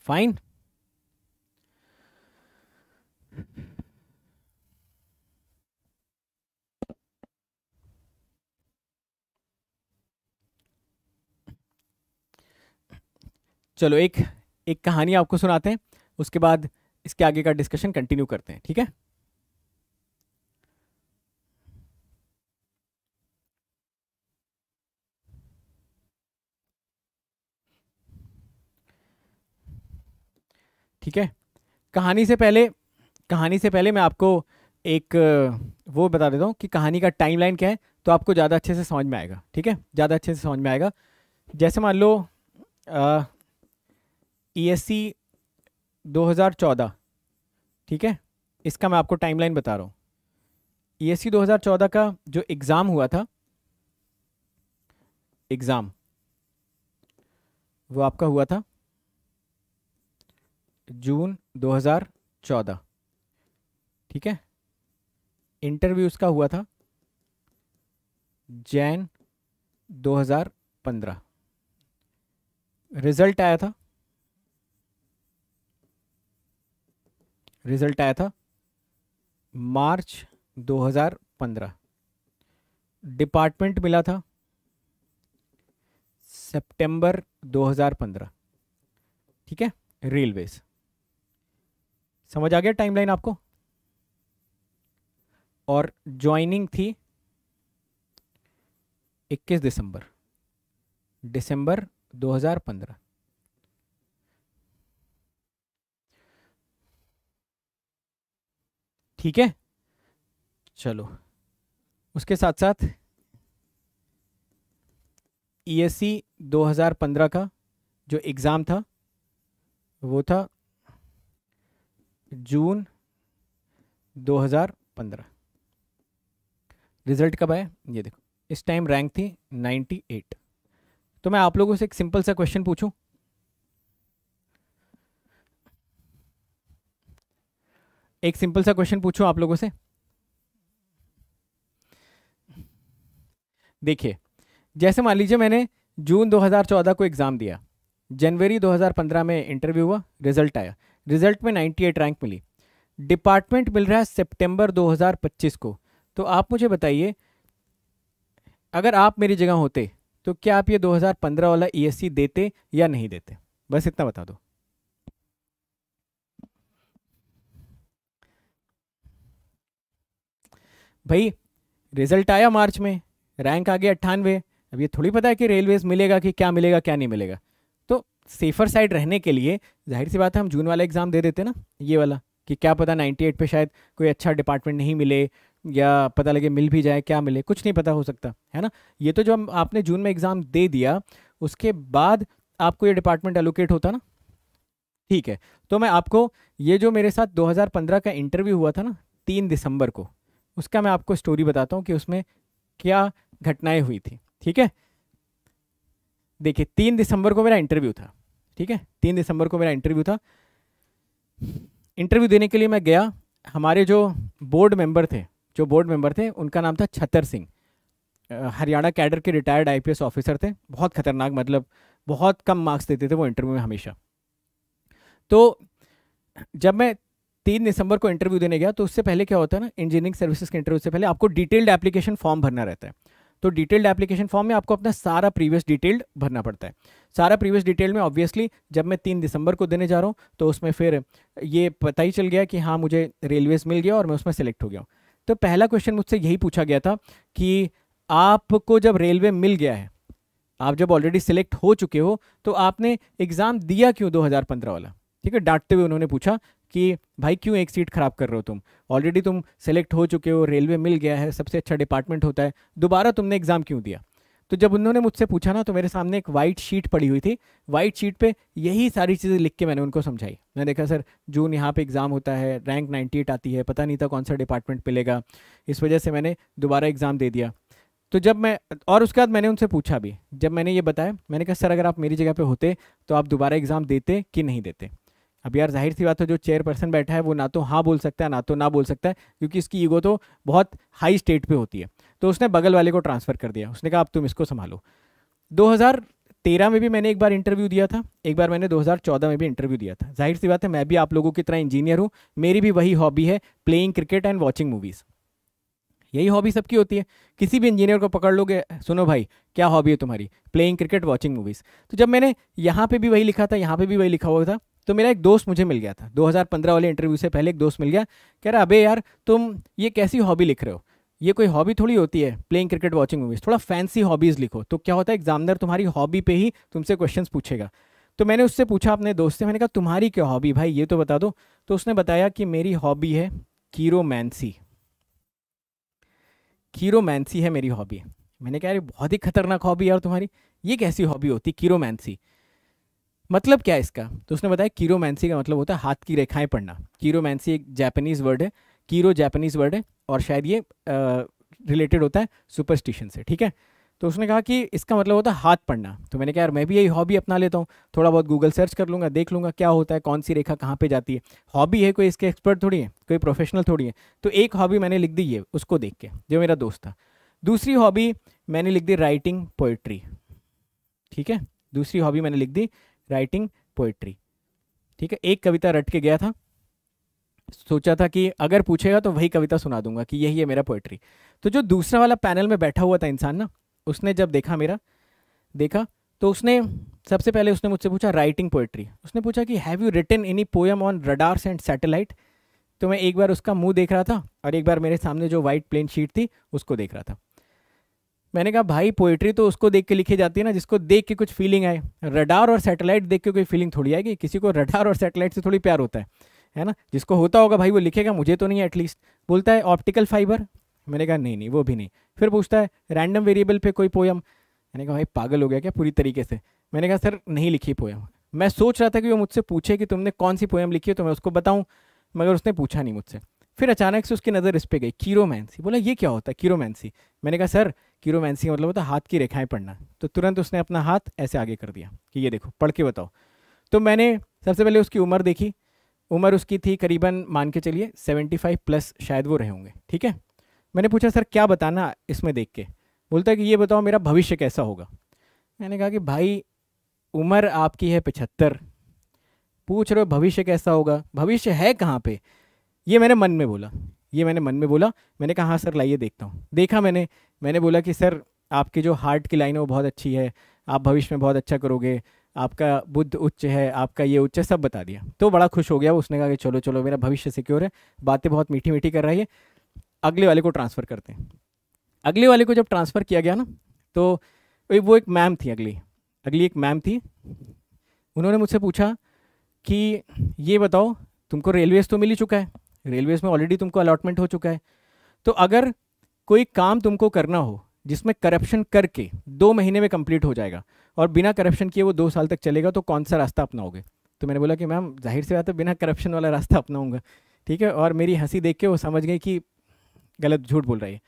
फाइन चलो एक एक कहानी आपको सुनाते हैं उसके बाद इसके आगे का डिस्कशन कंटिन्यू करते हैं ठीक है ठीक है कहानी से पहले कहानी से पहले मैं आपको एक वो बता देता हूँ कि कहानी का टाइमलाइन क्या है तो आपको ज़्यादा अच्छे से समझ में आएगा ठीक है ज़्यादा अच्छे से समझ में आएगा जैसे मान लो ईएससी e 2014 ठीक है इसका मैं आपको टाइमलाइन बता रहा हूँ ईएससी e 2014 का जो एग्ज़ाम हुआ था एग्ज़ाम वो आपका हुआ था जून 2014 ठीक है इंटरव्यू उसका हुआ था जैन 2015 रिजल्ट आया था रिजल्ट आया था मार्च 2015 डिपार्टमेंट मिला था सितंबर 2015 ठीक है रेलवेज समझ आ गया टाइमलाइन आपको और ज्वाइनिंग थी 21 दिसंबर दिसंबर 2015 ठीक है चलो उसके साथ साथ हजार 2015 का जो एग्ज़ाम था वो था जून 2015 रिजल्ट कब आया ये देखो इस टाइम रैंक थी 98 तो मैं आप लोगों से एक सिंपल सा क्वेश्चन पूछूं एक सिंपल सा क्वेश्चन पूछूं आप लोगों से देखिए जैसे मान लीजिए मैंने जून 2014 को एग्ज़ाम दिया जनवरी 2015 में इंटरव्यू हुआ रिजल्ट आया रिजल्ट में 98 रैंक मिली डिपार्टमेंट मिल रहा है सितंबर 2025 को तो आप मुझे बताइए अगर आप मेरी जगह होते तो क्या आप ये 2015 वाला ईएससी e देते या नहीं देते बस इतना बता दो भाई रिजल्ट आया मार्च में रैंक आ गया अट्ठानवे अब ये थोड़ी पता है कि रेलवेज मिलेगा कि क्या मिलेगा क्या नहीं मिलेगा तो सेफर साइड रहने के लिए जाहिर सी बात है हम जून वाला एग्ज़ाम दे देते ना ये वाला कि क्या पता 98 पे शायद कोई अच्छा डिपार्टमेंट नहीं मिले या पता लगे मिल भी जाए क्या मिले कुछ नहीं पता हो सकता है ना ये तो जब आपने जून में एग्ज़ाम दे दिया उसके बाद आपको ये डिपार्टमेंट एलोकेट होता ना ठीक है तो मैं आपको ये जो मेरे साथ 2015 का इंटरव्यू हुआ था ना तीन दिसंबर को उसका मैं आपको स्टोरी बताता हूँ कि उसमें क्या घटनाएं हुई थी ठीक है देखिए तीन दिसंबर को मेरा इंटरव्यू था ठीक है तीन दिसंबर को मेरा इंटरव्यू था इंटरव्यू देने के लिए मैं गया हमारे जो बोर्ड मेंबर थे जो बोर्ड मेंबर थे उनका नाम था छतर सिंह हरियाणा कैडर के रिटायर्ड आईपीएस ऑफिसर थे बहुत खतरनाक मतलब बहुत कम मार्क्स देते थे वो इंटरव्यू में हमेशा तो जब मैं तीन दिसंबर को इंटरव्यू देने गया तो उससे पहले क्या होता है ना इंजीनियरिंग सर्विसेज के इंटरव्यू से पहले आपको डिटेल्ड एप्लीकेशन फॉर्म भरना रहता है तो डिटेल्ड एप्लीकेशन फॉर्म में आपको अपना सारा प्रीवियस डिटेल्ड भरना पड़ता है सारा प्रीवियस डिटेल में ऑब्वियसली जब मैं तीन दिसंबर को देने जा रहा हूँ तो उसमें फिर ये पता ही चल गया कि हाँ मुझे रेलवेज मिल गया और मैं उसमें सेलेक्ट हो गया हूँ तो पहला क्वेश्चन मुझसे यही पूछा गया था कि आपको जब रेलवे मिल गया है आप जब ऑलरेडी सिलेक्ट हो चुके हो तो आपने एग्ज़ाम दिया क्यों 2015 वाला ठीक है डांटते हुए उन्होंने पूछा कि भाई क्यों एक सीट ख़राब कर रहे हो तुम ऑलरेडी तुम सेलेक्ट हो चुके हो रेलवे मिल गया है सबसे अच्छा डिपार्टमेंट होता है दोबारा तुमने एग्ज़ाम क्यों दिया तो जब उन्होंने मुझसे पूछा ना तो मेरे सामने एक वाइट शीट पड़ी हुई थी वाइट शीट पे यही सारी चीज़ें लिख के मैंने उनको समझाई मैंने देखा सर जून यहाँ पे एग्ज़ाम होता है रैंक 98 आती है पता नहीं था कौन सा डिपार्टमेंट मिलेगा इस वजह से मैंने दोबारा एग्ज़ाम दे दिया तो जब मैं और उसके बाद मैंने उनसे पूछा भी जब मैंने ये बताया मैंने कहा सर अगर आप मेरी जगह पर होते तो आप दोबारा एग्ज़ाम देते कि नहीं देते अब यार जाहिर सी बात है जो चेयरपर्सन बैठा है वो ना तो हाँ बोल सकता है ना तो ना बोल सकता है क्योंकि इसकी ईगो तो बहुत हाई स्टेट पे होती है तो उसने बगल वाले को ट्रांसफ़र कर दिया उसने कहा अब तुम इसको संभालो 2013 में भी मैंने एक बार इंटरव्यू दिया था एक बार मैंने 2014 में भी इंटरव्यू दिया था जाहिर सी बात है मैं भी आप लोगों की तरह इंजीनियर हूँ मेरी भी वही हॉबी है playing cricket and watching movies यही हॉबी सबकी होती है किसी भी इंजीनियर को पकड़ लोगे सुनो भाई क्या हॉबी है तुम्हारी प्लेइंग क्रिकेट वॉचिंग मूवीज़ तो जब मैंने यहाँ पे भी वही लिखा था यहाँ पे भी वही लिखा हुआ था तो मेरा एक दोस्त मुझे मिल गया था 2015 वाले इंटरव्यू से पहले एक दोस्त मिल गया कह रहा अबे यार तुम ये कैसी हॉबी लिख रहे हो ये कोई हॉबी थोड़ी होती है प्लेइंग क्रिकेट वॉचिंग मूवीज थोड़ा फैंसी हॉबीज़ लिखो तो क्या होता है एग्जामिनर तुम्हारी हॉबी पे ही तुमसे क्वेश्चन पूछेगा तो मैंने उससे पूछा अपने दोस्त से मैंने कहा तुम्हारी क्या हॉबी भाई ये तो बता दो तो उसने बताया कि मेरी हॉबी है कीरो कीरोमैंसी है मेरी हॉबी मैंने कहा यार बहुत ही खतरनाक हॉबी यार तुम्हारी ये कैसी हॉबी होती कीरोमैंसी मतलब क्या है इसका तो उसने बताया कीरोमैंसी का मतलब होता है हाथ की रेखाएं पढ़ना कीरोमैंसी एक जैपनीज वर्ड है कीरो जैपनीज वर्ड है और शायद ये रिलेटेड होता है सुपरस्टिशन से ठीक है तो उसने कहा कि इसका मतलब होता है हाथ पढ़ना तो मैंने कहा यार मैं भी यही हॉबी अपना लेता हूँ थोड़ा बहुत गूगल सर्च कर लूँगा देख लूँगा क्या होता है कौन सी रेखा कहाँ पे जाती है हॉबी है कोई इसके एक्सपर्ट थोड़ी है कोई प्रोफेशनल थोड़ी है तो एक हॉबी मैंने लिख दी ये उसको देख के जो मेरा दोस्त था दूसरी हॉबी मैंने लिख दी राइटिंग पोइट्री ठीक है दूसरी हॉबी मैंने लिख दी राइटिंग पोइट्री ठीक है एक कविता रट के गया था सोचा था कि अगर पूछेगा तो वही कविता सुना दूंगा कि यही है मेरा पोइट्री तो जो दूसरा वाला पैनल में बैठा हुआ था इंसान ना उसने जब देखा मेरा देखा तो उसने सबसे पहले उसने मुझसे पूछा राइटिंग पोइट्री उसने पूछा कि have you written any poem on radars and satellite तो मैं एक बार उसका मुंह देख रहा था और एक बार मेरे सामने जो वाइट प्लेन शीट थी उसको देख रहा था मैंने कहा भाई पोइट्री तो उसको देख के लिखी जाती है ना जिसको देख के कुछ फीलिंग आए रडार और सैटेलाइट देख के कोई फीलिंग थोड़ी आएगी किसी को रडार और सैटेलाइट से थोड़ी प्यार होता है है ना जिसको होता होगा भाई वो लिखेगा मुझे तो नहीं है एटलीस्ट बोलता है ऑप्टिकल फाइबर मैंने कहा नहीं नहीं वो भी नहीं फिर पूछता है रैंडम वेरिएबल पे कोई पोयम मैंने कहा भाई पागल हो गया क्या पूरी तरीके से मैंने कहा सर नहीं लिखी पोयम मैं सोच रहा था कि वो मुझसे पूछे कि तुमने कौन सी पोयम लिखी है तो मैं उसको बताऊँ मगर उसने पूछा नहीं मुझसे फिर अचानक से उसकी नज़र इस पर गई कीरोमैनसी बोला ये क्या होता है कीरोमैनसी मैंने कहा सर कीरोमैंसी मतलब होता है हाथ की रेखाएं पढ़ना तो तुरंत उसने अपना हाथ ऐसे आगे कर दिया कि ये देखो पढ़ के बताओ तो मैंने सबसे पहले उसकी उम्र देखी उम्र उसकी थी करीबन मान के चलिए 75 प्लस शायद वो रहे होंगे ठीक है मैंने पूछा सर क्या बताना इसमें देख के बोलता है कि ये बताओ मेरा भविष्य कैसा होगा मैंने कहा कि भाई उम्र आपकी है पिछहत्तर पूछ रहे हो भविष्य कैसा होगा भविष्य है कहाँ पर ये मैंने मन में बोला ये मैंने मन में बोला मैंने कहा हाँ सर लाइए देखता हूँ देखा मैंने मैंने बोला कि सर आपके जो हार्ट की लाइन है वो बहुत अच्छी है आप भविष्य में बहुत अच्छा करोगे आपका बुद्ध उच्च है आपका ये उच्च है सब बता दिया तो बड़ा खुश हो गया उसने कहा कि चलो चलो मेरा भविष्य सिक्योर है बातें बहुत मीठी मीठी कर रही है अगले वाले को ट्रांसफ़र करते हैं अगले वाले को जब ट्रांसफ़र किया गया ना तो वो एक मैम थी अगली अगली एक मैम थी उन्होंने मुझसे पूछा कि ये बताओ तुमको रेलवेज़ तो मिल ही चुका है रेलवेज में ऑलरेडी तुमको अलॉटमेंट हो चुका है तो अगर कोई काम तुमको करना हो जिसमें करप्शन करके दो महीने में कंप्लीट हो जाएगा और बिना करप्शन किए वो दो साल तक चलेगा तो कौन सा रास्ता अपनाओगे तो मैंने बोला कि मैम जाहिर सी बात है बिना करप्शन वाला रास्ता अपनाऊंगा ठीक है और मेरी हंसी देख के वो समझ गई कि गलत झूठ बोल रही है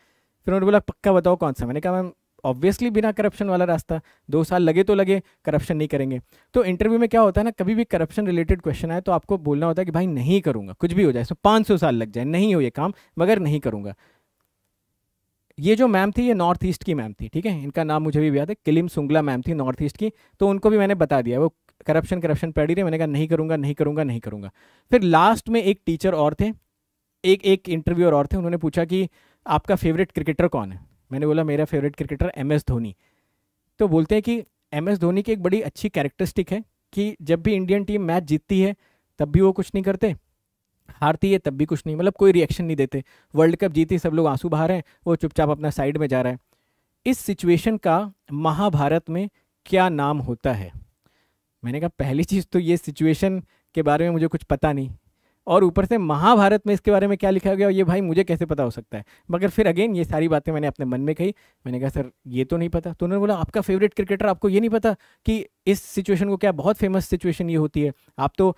फिर उन्होंने बोला पक्का बताओ कौन सा मैंने कहा मैम ऑब्वियसली बिना करप्शन वाला रास्ता दो साल लगे तो लगे करप्शन नहीं करेंगे तो इंटरव्यू में क्या होता है ना कभी भी करप्शन रिलेटेड क्वेश्चन आए तो आपको बोलना होता है कि भाई नहीं करूंगा कुछ भी हो जाए इसमें सौ साल लग जाए नहीं हो ये काम मगर नहीं करूंगा ये जो मैम थी ये नॉर्थ ईस्ट की मैम थी ठीक है इनका नाम मुझे भी याद है किलिम सुंगला मैम थी नॉर्थ ईस्ट की तो उनको भी मैंने बता दिया वो करप्शन करप्शन पढ़ रही मैंने कहा नहीं करूंगा नहीं करूंगा नहीं करूंगा फिर लास्ट में एक टीचर और थे एक एक इंटरव्यूअर और थे उन्होंने पूछा कि आपका फेवरेट क्रिकेटर कौन है मैंने बोला मेरा favourite cricketer M S Dhoni तो बोलते हैं कि एम एस धोनी की एक बड़ी अच्छी कैरेक्टरिस्टिक है कि जब भी इंडियन टीम मैच जीतती है तब भी वो कुछ नहीं करते हारती है तब भी कुछ नहीं मतलब कोई रिएक्शन नहीं देते वर्ल्ड कप जीती सब लोग आंसू बहा रहे हैं वो चुपचाप अपना साइड में जा रहा है इस सिचुएशन का महाभारत में क्या नाम होता है मैंने कहा पहली चीज़ तो ये सिचुएशन के बारे में मुझे कुछ पता नहीं और ऊपर से महाभारत में इसके बारे में क्या लिखा गया और ये भाई मुझे कैसे पता हो सकता है मगर फिर अगेन ये सारी बातें मैंने अपने मन में कही मैंने कहा सर ये तो नहीं पता तो उन्होंने बोला आपका फेवरेट क्रिकेटर आपको ये नहीं पता कि इस सिचुएशन को क्या बहुत फेमस सिचुएशन ये होती है आप तो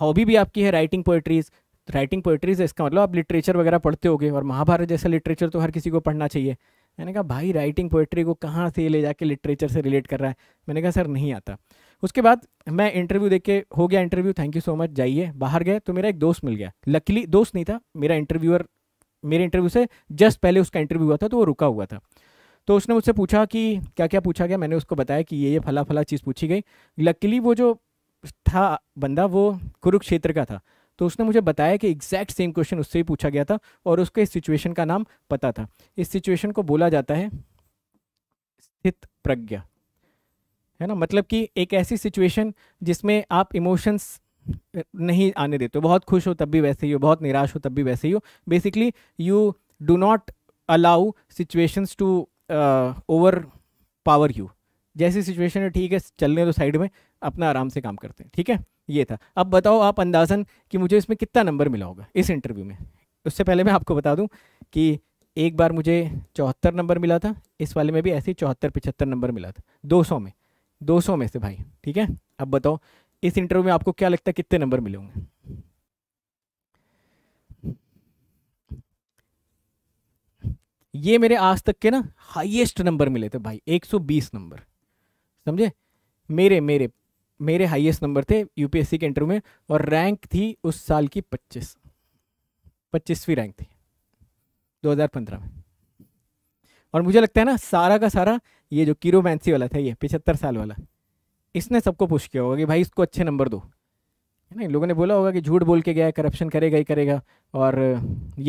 हॉबी भी आपकी है राइटिंग पोइट्रीज़ राइटिंग पोइट्रीज़ इसका मतलब आप लिटरेचर वगैरह पढ़ते हो और महाभारत जैसा लिटरेचर तो हर किसी को पढ़ना चाहिए मैंने कहा भाई राइटिंग पोइट्री को कहाँ से ले जाके लिटरेचर से रिलेट कर रहा है मैंने कहा सर नहीं आता उसके बाद मैं इंटरव्यू देख के हो गया interview thank you so much जाइए बाहर गए तो मेरा एक दोस्त मिल गया लकीली दोस्त नहीं था मेरा इंटरव्यूअर मेरे इंटरव्यू से जस्ट पहले उसका इंटरव्यू हुआ था तो वो रुका हुआ था तो उसने मुझसे पूछा कि क्या क्या पूछा गया मैंने उसको बताया कि ये ये फला फला चीज़ पूछी गई लकीली वो जो था बंदा वो कुरुक्षेत्र का था तो उसने मुझे बताया कि एग्जैक्ट सेम क्वेश्चन उससे ही पूछा गया था और उसके इस सिचुएशन का नाम पता था इस सिचुएशन को बोला जाता है स्थित प्रज्ञा है ना मतलब कि एक ऐसी सिचुएशन जिसमें आप इमोशंस नहीं आने देते हो बहुत खुश हो तब भी वैसे ही हो बहुत निराश हो तब भी वैसे ही हो basically you do not allow situations to overpower you जैसी सिचुएशन है ठीक है चलने दो साइड में अपना आराम से काम करते हैं ठीक है ये था अब बताओ आप अंदाजन कि मुझे इसमें कितना नंबर मिला होगा इस इंटरव्यू में उससे पहले मैं आपको बता दूं कि एक बार मुझे चौहत्तर नंबर मिला था इस वाले में भी ऐसे ही चौहत्तर पिछहत्तर नंबर मिला था 200 में 200 में से भाई ठीक है अब बताओ इस इंटरव्यू में आपको क्या लगता है कितने नंबर मिले होंगे ये मेरे आज तक के ना हाईएस्ट नंबर मिले थे भाई 120 नंबर समझे मेरे मेरे मेरे हाईएस्ट नंबर थे यूपीएससी के इंटरव्यू में और रैंक थी उस साल की 25 पच्चीसवीं रैंक थी 2015 में और मुझे लगता है ना सारा का सारा ये जो मैंसी वाला था ये पिछहत्तर साल वाला इसने सबको पुश किया होगा कि भाई इसको अच्छे नंबर दो है ना लोगों ने बोला होगा कि झूठ बोल के गया है करप्शन करेगा ही करेगा और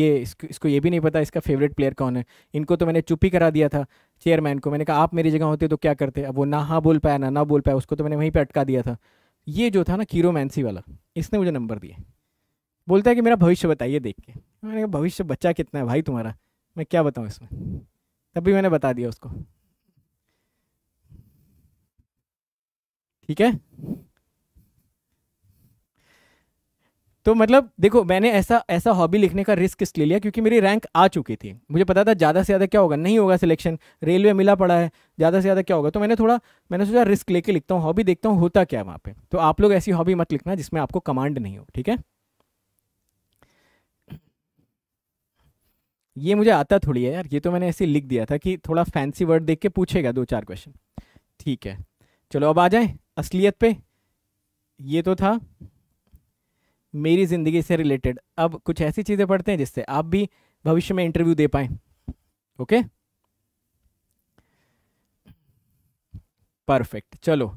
ये इसको इसको ये भी नहीं पता इसका फेवरेट प्लेयर कौन है इनको तो मैंने चुप ही करा दिया था चेयरमैन को मैंने कहा आप मेरी जगह होते तो क्या करते अब वो ना हाँ बोल पाया ना ना बोल पाया उसको तो मैंने वहीं पर अटका दिया था ये जो था ना मैंसी वाला इसने मुझे नंबर दिए बोलता है कि मेरा भविष्य बताइए देख के मैंने कहा भविष्य बच्चा कितना है भाई तुम्हारा मैं क्या बताऊँ इसमें तभी मैंने बता दिया उसको ठीक है तो मतलब देखो मैंने ऐसा ऐसा हॉबी लिखने का रिस्क इसलिए लिया क्योंकि मेरी रैंक आ चुकी थी मुझे पता था ज़्यादा से ज़्यादा क्या होगा नहीं होगा सिलेक्शन रेलवे मिला पड़ा है ज़्यादा से ज़्यादा क्या होगा तो मैंने थोड़ा मैंने सोचा रिस्क लेके लिखता हूँ हॉबी देखता हूँ होता क्या है वहाँ पे तो आप लोग ऐसी हॉबी मत लिखना जिसमें आपको कमांड नहीं हो ठीक है ये मुझे आता थोड़ी है यार ये तो मैंने ऐसे लिख दिया था कि थोड़ा फैंसी वर्ड देख के पूछेगा दो चार क्वेश्चन ठीक है चलो अब आ जाए असलियत पे ये तो था मेरी ज़िंदगी से रिलेटेड अब कुछ ऐसी चीज़ें पढ़ते हैं जिससे आप भी भविष्य में इंटरव्यू दे पाए ओके परफेक्ट चलो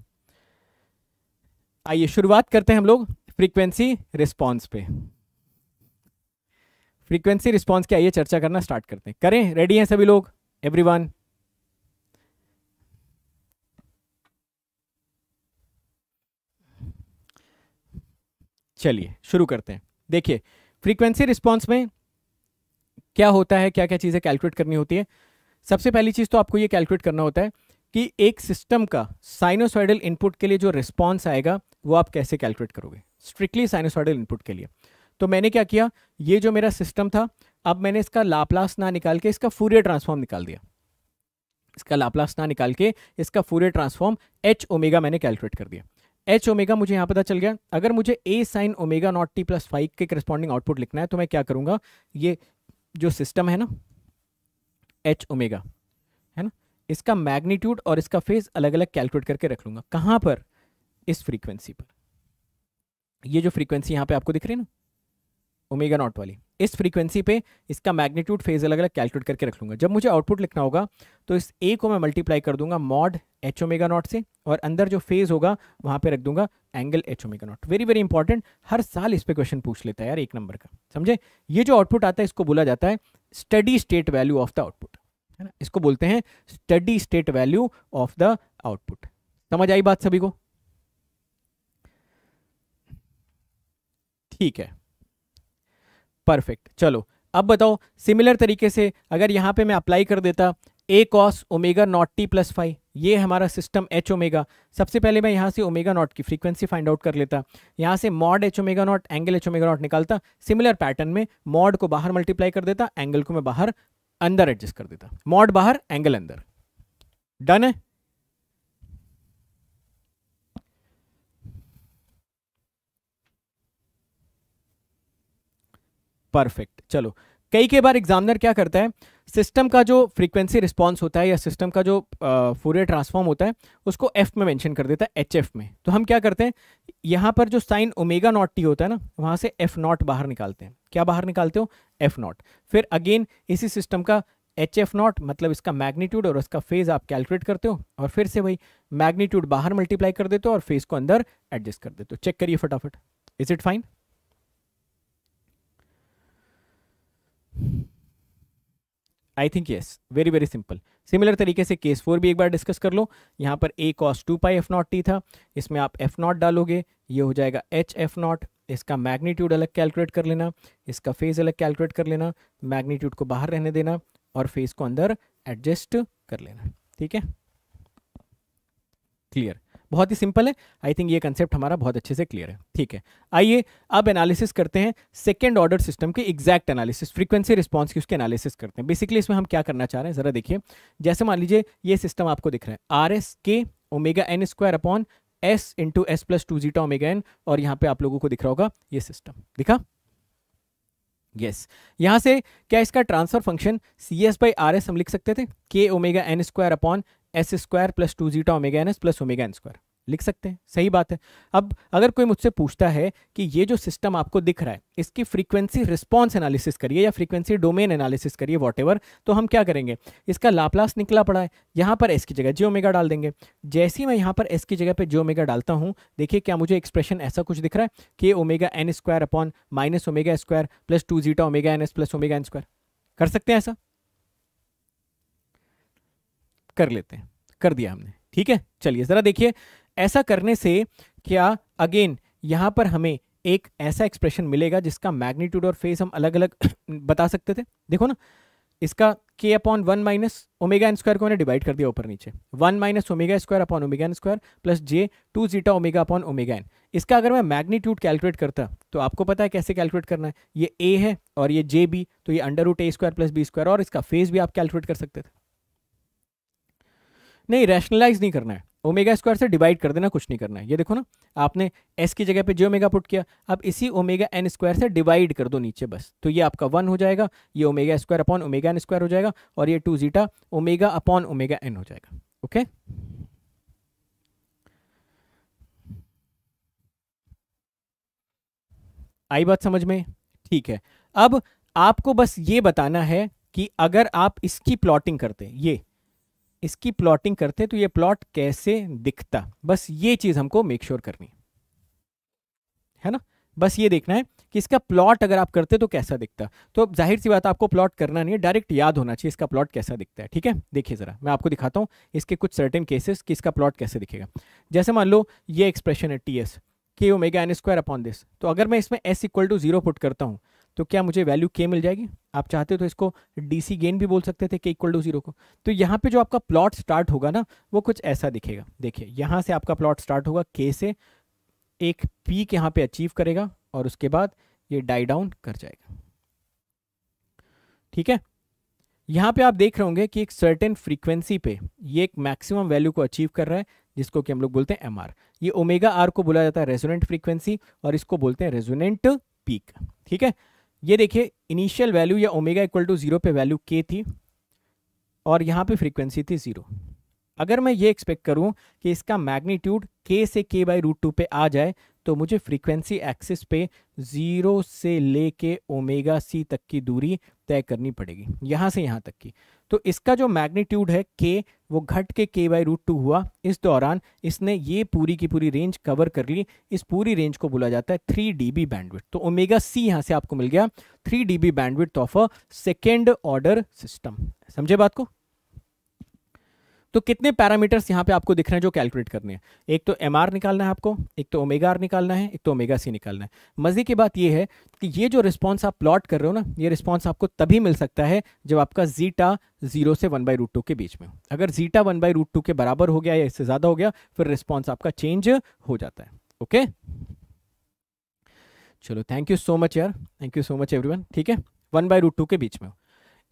आइए शुरुआत करते हैं हम लोग फ्रीक्वेंसी रिस्पॉन्स पे फ्रीक्वेंसी रिस्पॉन्स की आइए चर्चा करना स्टार्ट करते हैं करें रेडी हैं सभी लोग एवरीवन चलिए शुरू करते हैं देखिए फ्रीक्वेंसी रिस्पॉन्स में क्या होता है क्या क्या चीज़ें कैलकुलेट करनी होती है सबसे पहली चीज़ तो आपको यह कैलकुलेट करना होता है कि एक सिस्टम का साइनोसॉइडल इनपुट के लिए जो रिस्पॉन्स आएगा वो आप कैसे कैलकुलेट करोगे स्ट्रिक्टली साइनोसॉइडल इनपुट के लिए तो मैंने क्या किया ये जो मेरा सिस्टम था अब मैंने इसका लाप्लास ना निकाल के इसका फूरियर ट्रांसफॉर्म निकाल दिया इसका लाप्लास ना निकाल के इसका फूरियर ट्रांसफॉर्म एच ओमेगा मैंने कैलकुलेट कर दिया एच ओमेगा मुझे यहाँ पता चल गया अगर मुझे A sine omega naught T plus five के करस्पॉन्डिंग आउटपुट लिखना है तो मैं क्या करूँगा ये जो सिस्टम है ना एच ओमेगा है ना इसका मैग्नीट्यूड और इसका फेज अलग अलग कैलकुलेट करके रख लूँगा कहाँ पर इस फ्रीक्वेंसी पर ये जो फ्रीक्वेंसी यहाँ पे आपको दिख रही है ना ओमेगा नॉट वाली इस फ्रीक्वेंसी पे इसका मैग्नीट्यूड फेज अलग अलग कैलकुलेट करके रख लूंगा जब मुझे आउटपुट लिखना होगा तो इस ए को मैं मल्टीप्लाई कर दूंगा मॉड एच ओमेगा नॉट से और अंदर जो फेज होगा वहां पे रख दूंगा angle H omega naught very very important हर साल इस पर क्वेश्चन पूछ लेता है यार एक नंबर का समझे ये जो आउटपुट आता है इसको बोला जाता है steady state value of the output है ना इसको बोलते हैं steady state value of the output समझ आई बात सभी को ठीक है परफेक्ट चलो अब बताओ सिमिलर तरीके से अगर यहाँ पे मैं अप्लाई कर देता A cos omega naught T plus five ये हमारा सिस्टम एच ओमेगा सबसे पहले मैं यहाँ से ओमेगा नॉट की फ्रीक्वेंसी फाइंड आउट कर लेता यहाँ से mod H omega naught angle H omega naught निकालता सिमिलर पैटर्न में मॉड को बाहर मल्टीप्लाई कर देता एंगल को मैं बाहर अंदर एडजस्ट कर देता मॉड बाहर एंगल अंदर डन है परफेक्ट चलो कई के बार एग्जामिनर क्या करता है सिस्टम का जो फ्रीक्वेंसी रिस्पांस होता है या सिस्टम का जो फूरियर ट्रांसफॉर्म होता है उसको एफ में मेंशन कर देता है एच में तो हम क्या करते हैं यहाँ पर जो साइन ओमेगा नॉट टी होता है ना वहाँ से एफ नॉट बाहर निकालते हैं क्या बाहर निकालते हो एफ नॉट फिर अगेन इसी सिस्टम का एच एफ नॉट मतलब इसका मैग्नीट्यूड और इसका फेज आप कैलकुलेट करते हो और फिर से वही मैग्नीट्यूड बाहर मल्टीप्लाई कर देते हो और फेज को अंदर एडजस्ट कर देते हो चेक करिए फटाफट is it fine I think yes very very simple similar तरीके से केस फोर भी एक बार डिस्कस कर लो यहाँ पर A cos two pi F naught T था इसमें आप एफ नॉट डालोगे ये हो जाएगा एच एफ नॉट इसका मैग्नीट्यूड अलग कैलकुलेट कर लेना इसका फेज अलग कैलकुलेट कर लेना मैग्नीट्यूड को बाहर रहने देना और फेज को अंदर एडजस्ट कर लेना ठीक है क्लियर बहुत ही सिंपल है आई थिंक ये कंसेप्ट हमारा बहुत अच्छे से क्लियर है ठीक है आइए अब एनालिसिस करते हैं सेकेंड ऑर्डर सिस्टम के एग्जैक्ट एनालिसिस फ्रीक्वेंसी रिस्पॉन्स की उसके एनालिसिस करते हैं बेसिकली इसमें हम क्या करना चाह रहे हैं ज़रा देखिए जैसे मान लीजिए ये सिस्टम आपको दिख रहा है R S K omega N square upon S into S plus two zeta omega N और यहाँ पे आप लोगों को दिख रहा होगा ये सिस्टम दिखा यस yes. यहां से क्या इसका transfer function C S by are S हम लिख सकते थे K omega N square upon S square plus two zeta omega N S plus omega N square लिख सकते हैं सही बात है अब अगर कोई मुझसे पूछता है कि ये जो सिस्टम आपको दिख रहा है इसकी फ्रीक्वेंसी रिस्पॉन्स एनालिसिस करिए या फ्रीक्वेंसी डोमेन एनालिसिस करिए वॉट तो हम क्या करेंगे इसका लाप्लास निकला पड़ा है यहाँ पर एस की जगह जी ओमेगा डाल देंगे जैसे ही मैं यहाँ पर एस की जगह पर जी ओमेगा डालता हूँ देखिए क्या मुझे एक्सप्रेशन ऐसा कुछ दिख रहा है कि omega N square upon minus omega square plus two zeta omega N S plus omega N square कर सकते हैं ऐसा कर लेते हैं कर दिया हमने ठीक है चलिए ज़रा देखिए ऐसा करने से क्या अगेन यहां पर हमें एक ऐसा एक्सप्रेशन मिलेगा जिसका मैग्नीट्यूड और फेस हम अलग अलग बता सकते थे देखो ना इसका K upon one minus omega N square को मैंने डिवाइड कर दिया ऊपर नीचे one minus omega square upon omega N square plus J two zeta omega upon omega N इसका अगर मैं मैग्नीट्यूड कैलकुलेट करता तो आपको पता है कैसे कैलकुलेट करना है ये ए है और ये जे बी तो ये under root A square plus B square और इसका फेस भी आप कैलकुलेट कर सकते थे नहीं रैशनलाइज नहीं करना है ओमेगा स्क्वायर से डिवाइड कर देना कुछ नहीं करना है ये देखो ना आपने एस की जगह पे जे ओमेगा पुट किया अब इसी ओमेगा एन स्क्वायर से डिवाइड कर दो नीचे बस तो ये आपका वन हो जाएगा ये omega square upon omega N square हो जाएगा और ये two zeta omega upon omega N हो जाएगा ओके आई बात समझ में ठीक है अब आपको बस ये बताना है कि अगर आप इसकी प्लॉटिंग करते ये इसकी प्लॉटिंग करते तो ये प्लॉट कैसे दिखता बस ये चीज़ हमको मेक श्योर करनी है ना बस ये देखना है कि इसका प्लॉट अगर आप करते तो कैसा दिखता तो जाहिर सी बात आपको प्लॉट करना नहीं है डायरेक्ट याद होना चाहिए इसका प्लॉट कैसा दिखता है ठीक है देखिए ज़रा मैं आपको दिखाता हूँ इसके कुछ सर्टेन केसेस कि इसका प्लॉट कैसे दिखेगा जैसे मान लो ये एक्सप्रेशन है T S K omega N square upon this तो अगर मैं इसमें S equal to zero put करता हूँ तो क्या मुझे वैल्यू के मिल जाएगी आप चाहते हो तो इसको डीसी गेन भी बोल सकते थे के इक्वल टू जीरो को तो यहाँ पे जो आपका प्लॉट स्टार्ट होगा ना वो कुछ ऐसा दिखेगा देखिए यहाँ से आपका प्लॉट स्टार्ट होगा के से एक पीक यहाँ पे अचीव करेगा और उसके बाद ये डाई डाउन कर जाएगा ठीक है यहाँ पे आप देख रहे होंगे कि एक सर्टेन फ्रीक्वेंसी पे ये एक मैक्सिमम वैल्यू को अचीव कर रहा है जिसको कि हम लोग बोलते हैं एम ये ओमेगा आर को बोला जाता है रेजोनेंट फ्रीक्वेंसी और इसको बोलते हैं रेजोनेंट पीक ठीक है ये देखिए इनिशियल वैल्यू या ओमेगा इक्वल टू ज़ीरो पे वैल्यू के थी और यहाँ पे फ्रीक्वेंसी थी ज़ीरो अगर मैं ये एक्सपेक्ट करूँ कि इसका मैग्नीट्यूड के से के बाई रूट टू पे आ जाए तो मुझे फ्रीक्वेंसी एक्सिस पे ज़ीरो से लेके ओमेगा सी तक की दूरी तय करनी पड़ेगी यहाँ से यहाँ तक की तो इसका जो मैग्नीट्यूड है के वो घट के के बाई रूट टू हुआ इस दौरान इसने ये पूरी की पूरी रेंज कवर कर ली इस पूरी रेंज को बोला जाता है थ्री डी बी बैंडविड तो ओमेगा सी यहाँ से आपको मिल गया three D B bandwidth of a second order system समझे बात को तो कितने पैरामीटर्स यहाँ पे आपको दिख रहे हैं जो कैलकुलेट करने हैं एक तो एम निकालना है आपको एक तो ओमेगा आर निकालना है एक तो ओमेगा सी निकालना है मजे की बात यह है कि ये जो रिस्पॉन्स आप प्लॉट कर रहे हो ना ये रिस्पॉन्स आपको तभी मिल सकता है जब आपका जीटा जीरो से वन बाई रूट टू के बीच में अगर zeta one by root two के बराबर हो गया या इससे ज़्यादा हो गया फिर रिस्पॉन्स आपका चेंज हो जाता है ओके चलो थैंक यू सो मच यार thank you so much every ठीक है वन बाई रूट टू के बीच में हो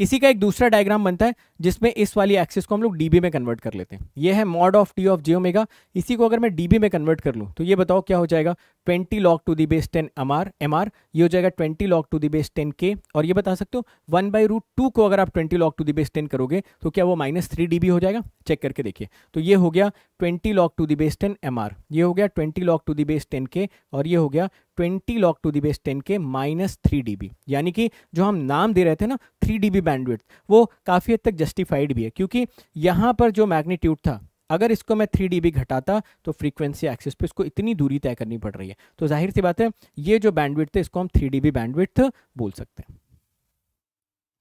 इसी का एक दूसरा डायग्राम बनता है जिसमें इस वाली एक्सिस को हम लोग डीबी में कन्वर्ट कर लेते हैं ये है mod of T of G omega इसी को अगर मैं डीबी में कन्वर्ट कर लूँ तो ये बताओ क्या हो जाएगा twenty log to the base ten M R M R ये हो जाएगा twenty log to the base ten K और ये बता सकते हो वन बाई रूट टू को अगर आप twenty log to the base ten करोगे तो क्या वो माइनस थ्री डी बी हो जाएगा चेक करके देखिए तो ये हो गया twenty log to the base ten M R ये हो गया twenty log to the base ten K और ये हो गया twenty log to the base ten K minus three D B यानी कि जो हम नाम दे रहे थे ना थ्री डी बी बैंडविड्थ वो काफ़ी हद तक जस्टिफाइड भी है क्योंकि यहाँ पर जो मैग्नीट्यूड था अगर इसको मैं थ्री डी घटाता तो फ्रीक्वेंसी एक्सिस पे इसको इतनी दूरी तय करनी पड़ रही है तो जाहिर सी बात है ये जो बैंडविड्थ है इसको हम थ्री डी बैंडविड्थ बोल सकते हैं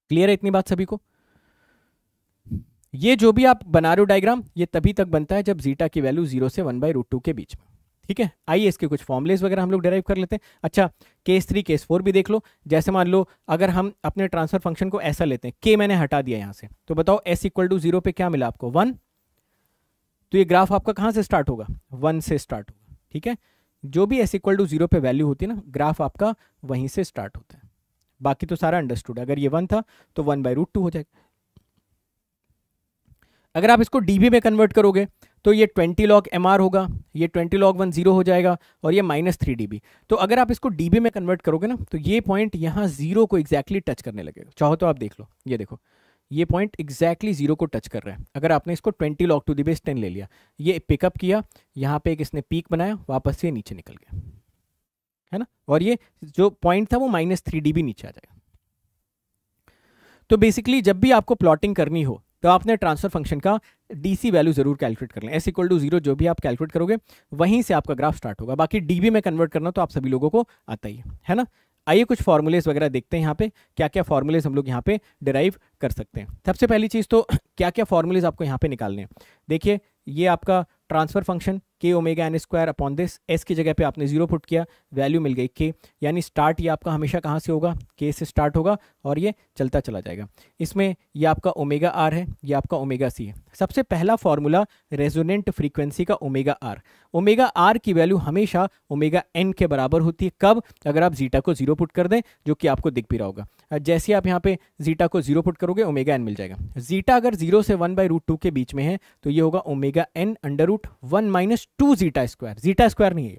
क्लियर है इतनी बात सभी को ये जो भी आप बना रहे हो डायग्राम ये तभी तक बनता है जब जीटा की वैल्यू जीरो से वन बाई रूट टू के बीच में ठीक है आइए इसके कुछ फॉर्मुलेज वगैरह हम लोग डेराइव कर लेते हैं अच्छा केस थ्री केस फोर भी देख लो जैसे मान लो अगर हम अपने ट्रांसफर फंक्शन को ऐसा लेते हैं के मैंने हटा दिया यहाँ से तो बताओ एस इक्वल टू जीरो पे क्या मिला आपको वन तो ये ग्राफ आपका कहाँ से स्टार्ट होगा वन से स्टार्ट होगा ठीक है जो भी एस इक्वल टू जीरो पे वैल्यू होती है ना ग्राफ आपका वहीं से स्टार्ट होता है बाकी तो सारा अंडरस्टूड अगर ये वन था तो वन बाय रूट टू हो जाएगा अगर आप इसको डीबी में कन्वर्ट करोगे तो ये 20 log एम होगा ये 20 log वन जीरो हो जाएगा और ये माइनस थ्री डी तो अगर आप इसको डी में कन्वर्ट करोगे ना तो ये पॉइंट यहाँ जीरो को एग्जैक्टली exactly टच करने लगेगा चाहो तो आप देख लो ये देखो ये पॉइंट एग्जैक्टली जीरो को टच कर रहा है अगर आपने इसको 20 लॉग टू दी बेस 10 ले लिया ये पिकअप किया यहाँ पे एक इसने पीक बनाया वापस से नीचे निकल गया है ना और ये जो पॉइंट था वो माइनस थ्री नीचे आ जाएगा तो बेसिकली जब भी आपको प्लॉटिंग करनी हो तो आपने ट्रांसफर फंक्शन का डीसी वैल्यू जरूर कैलकुलेट कर लें एस इक्वल टू जीरो जो भी आप कैलकुलेट करोगे वहीं से आपका ग्राफ स्टार्ट होगा बाकी डीबी में कन्वर्ट करना तो आप सभी लोगों को आता ही है ना आइए कुछ फार्मूलेज वगैरह देखते हैं यहाँ पे क्या क्या फार्मूलेज हम लोग यहाँ पे डिराइव कर सकते हैं सबसे पहली चीज़ तो क्या क्या फार्मूलेज आपको यहाँ पे निकालने हैं देखिए ये आपका transfer function K omega N square upon this S की जगह पे आपने जीरो पुट किया वैल्यू मिल गई के यानी स्टार्ट ये आपका हमेशा कहाँ से होगा के से स्टार्ट होगा और ये चलता चला जाएगा इसमें ये आपका ओमेगा आर है ये आपका ओमेगा सी है सबसे पहला फॉर्मूला रेजोनेंट फ्रीक्वेंसी का ओमेगा आर ओमेगा आर की वैल्यू हमेशा ओमेगा एन के बराबर होती है कब अगर आप जीटा को जीरो पुट कर दें जो कि आपको दिख भी रहा होगा जैसे आप यहाँ पे जीटा को जीरो पुट करोगे ओमेगा एन मिल जाएगा जीटा अगर जीरो से वन बाई रूट टू के बीच में है तो ये होगा omega N under root one minus two zeta square zeta square नहीं है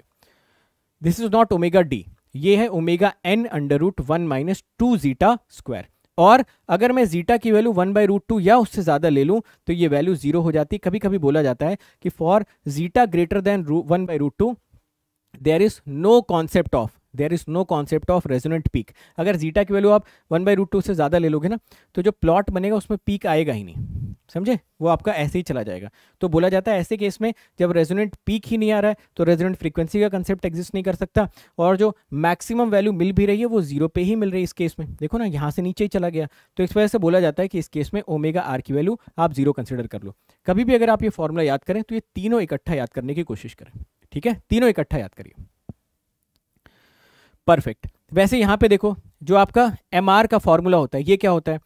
this is not omega D ये है omega N under root one minus two zeta square और अगर मैं जीटा की value one by root two या उससे ज़्यादा ले लूँ तो ये वैल्यू जीरो हो जाती है कभी कभी बोला जाता है कि for zeta greater than one by root two there is no concept of there is no concept of resonant peak अगर जीटा की वैल्यू आप वन बाई रूट टू से ज़्यादा ले लोगे ना तो जो प्लॉट बनेगा उसमें पीक आएगा ही नहीं समझे वो आपका ऐसे ही चला जाएगा तो बोला जाता है ऐसे केस में जब रेजोनेंट पीक ही नहीं आ रहा है तो रेजोनेंट फ्रीक्वेंसी का कंसेप्ट एग्जिस्ट नहीं कर सकता और जो मैक्सिमम वैल्यू मिल भी रही है वो जीरो पे ही मिल रही है इस केस में देखो ना यहाँ से नीचे ही चला गया तो इस वजह से बोला जाता है कि इस केस में ओमेगा आर की वैल्यू आप जीरो कंसिडर कर लो कभी भी अगर आप ये फॉर्मूला याद करें तो ये तीनों इकट्ठा याद करने की कोशिश करें ठीक है तीनों इकट्ठा याद करिए परफेक्ट वैसे यहाँ पे देखो जो आपका एम का फॉर्मूला होता है ये क्या होता है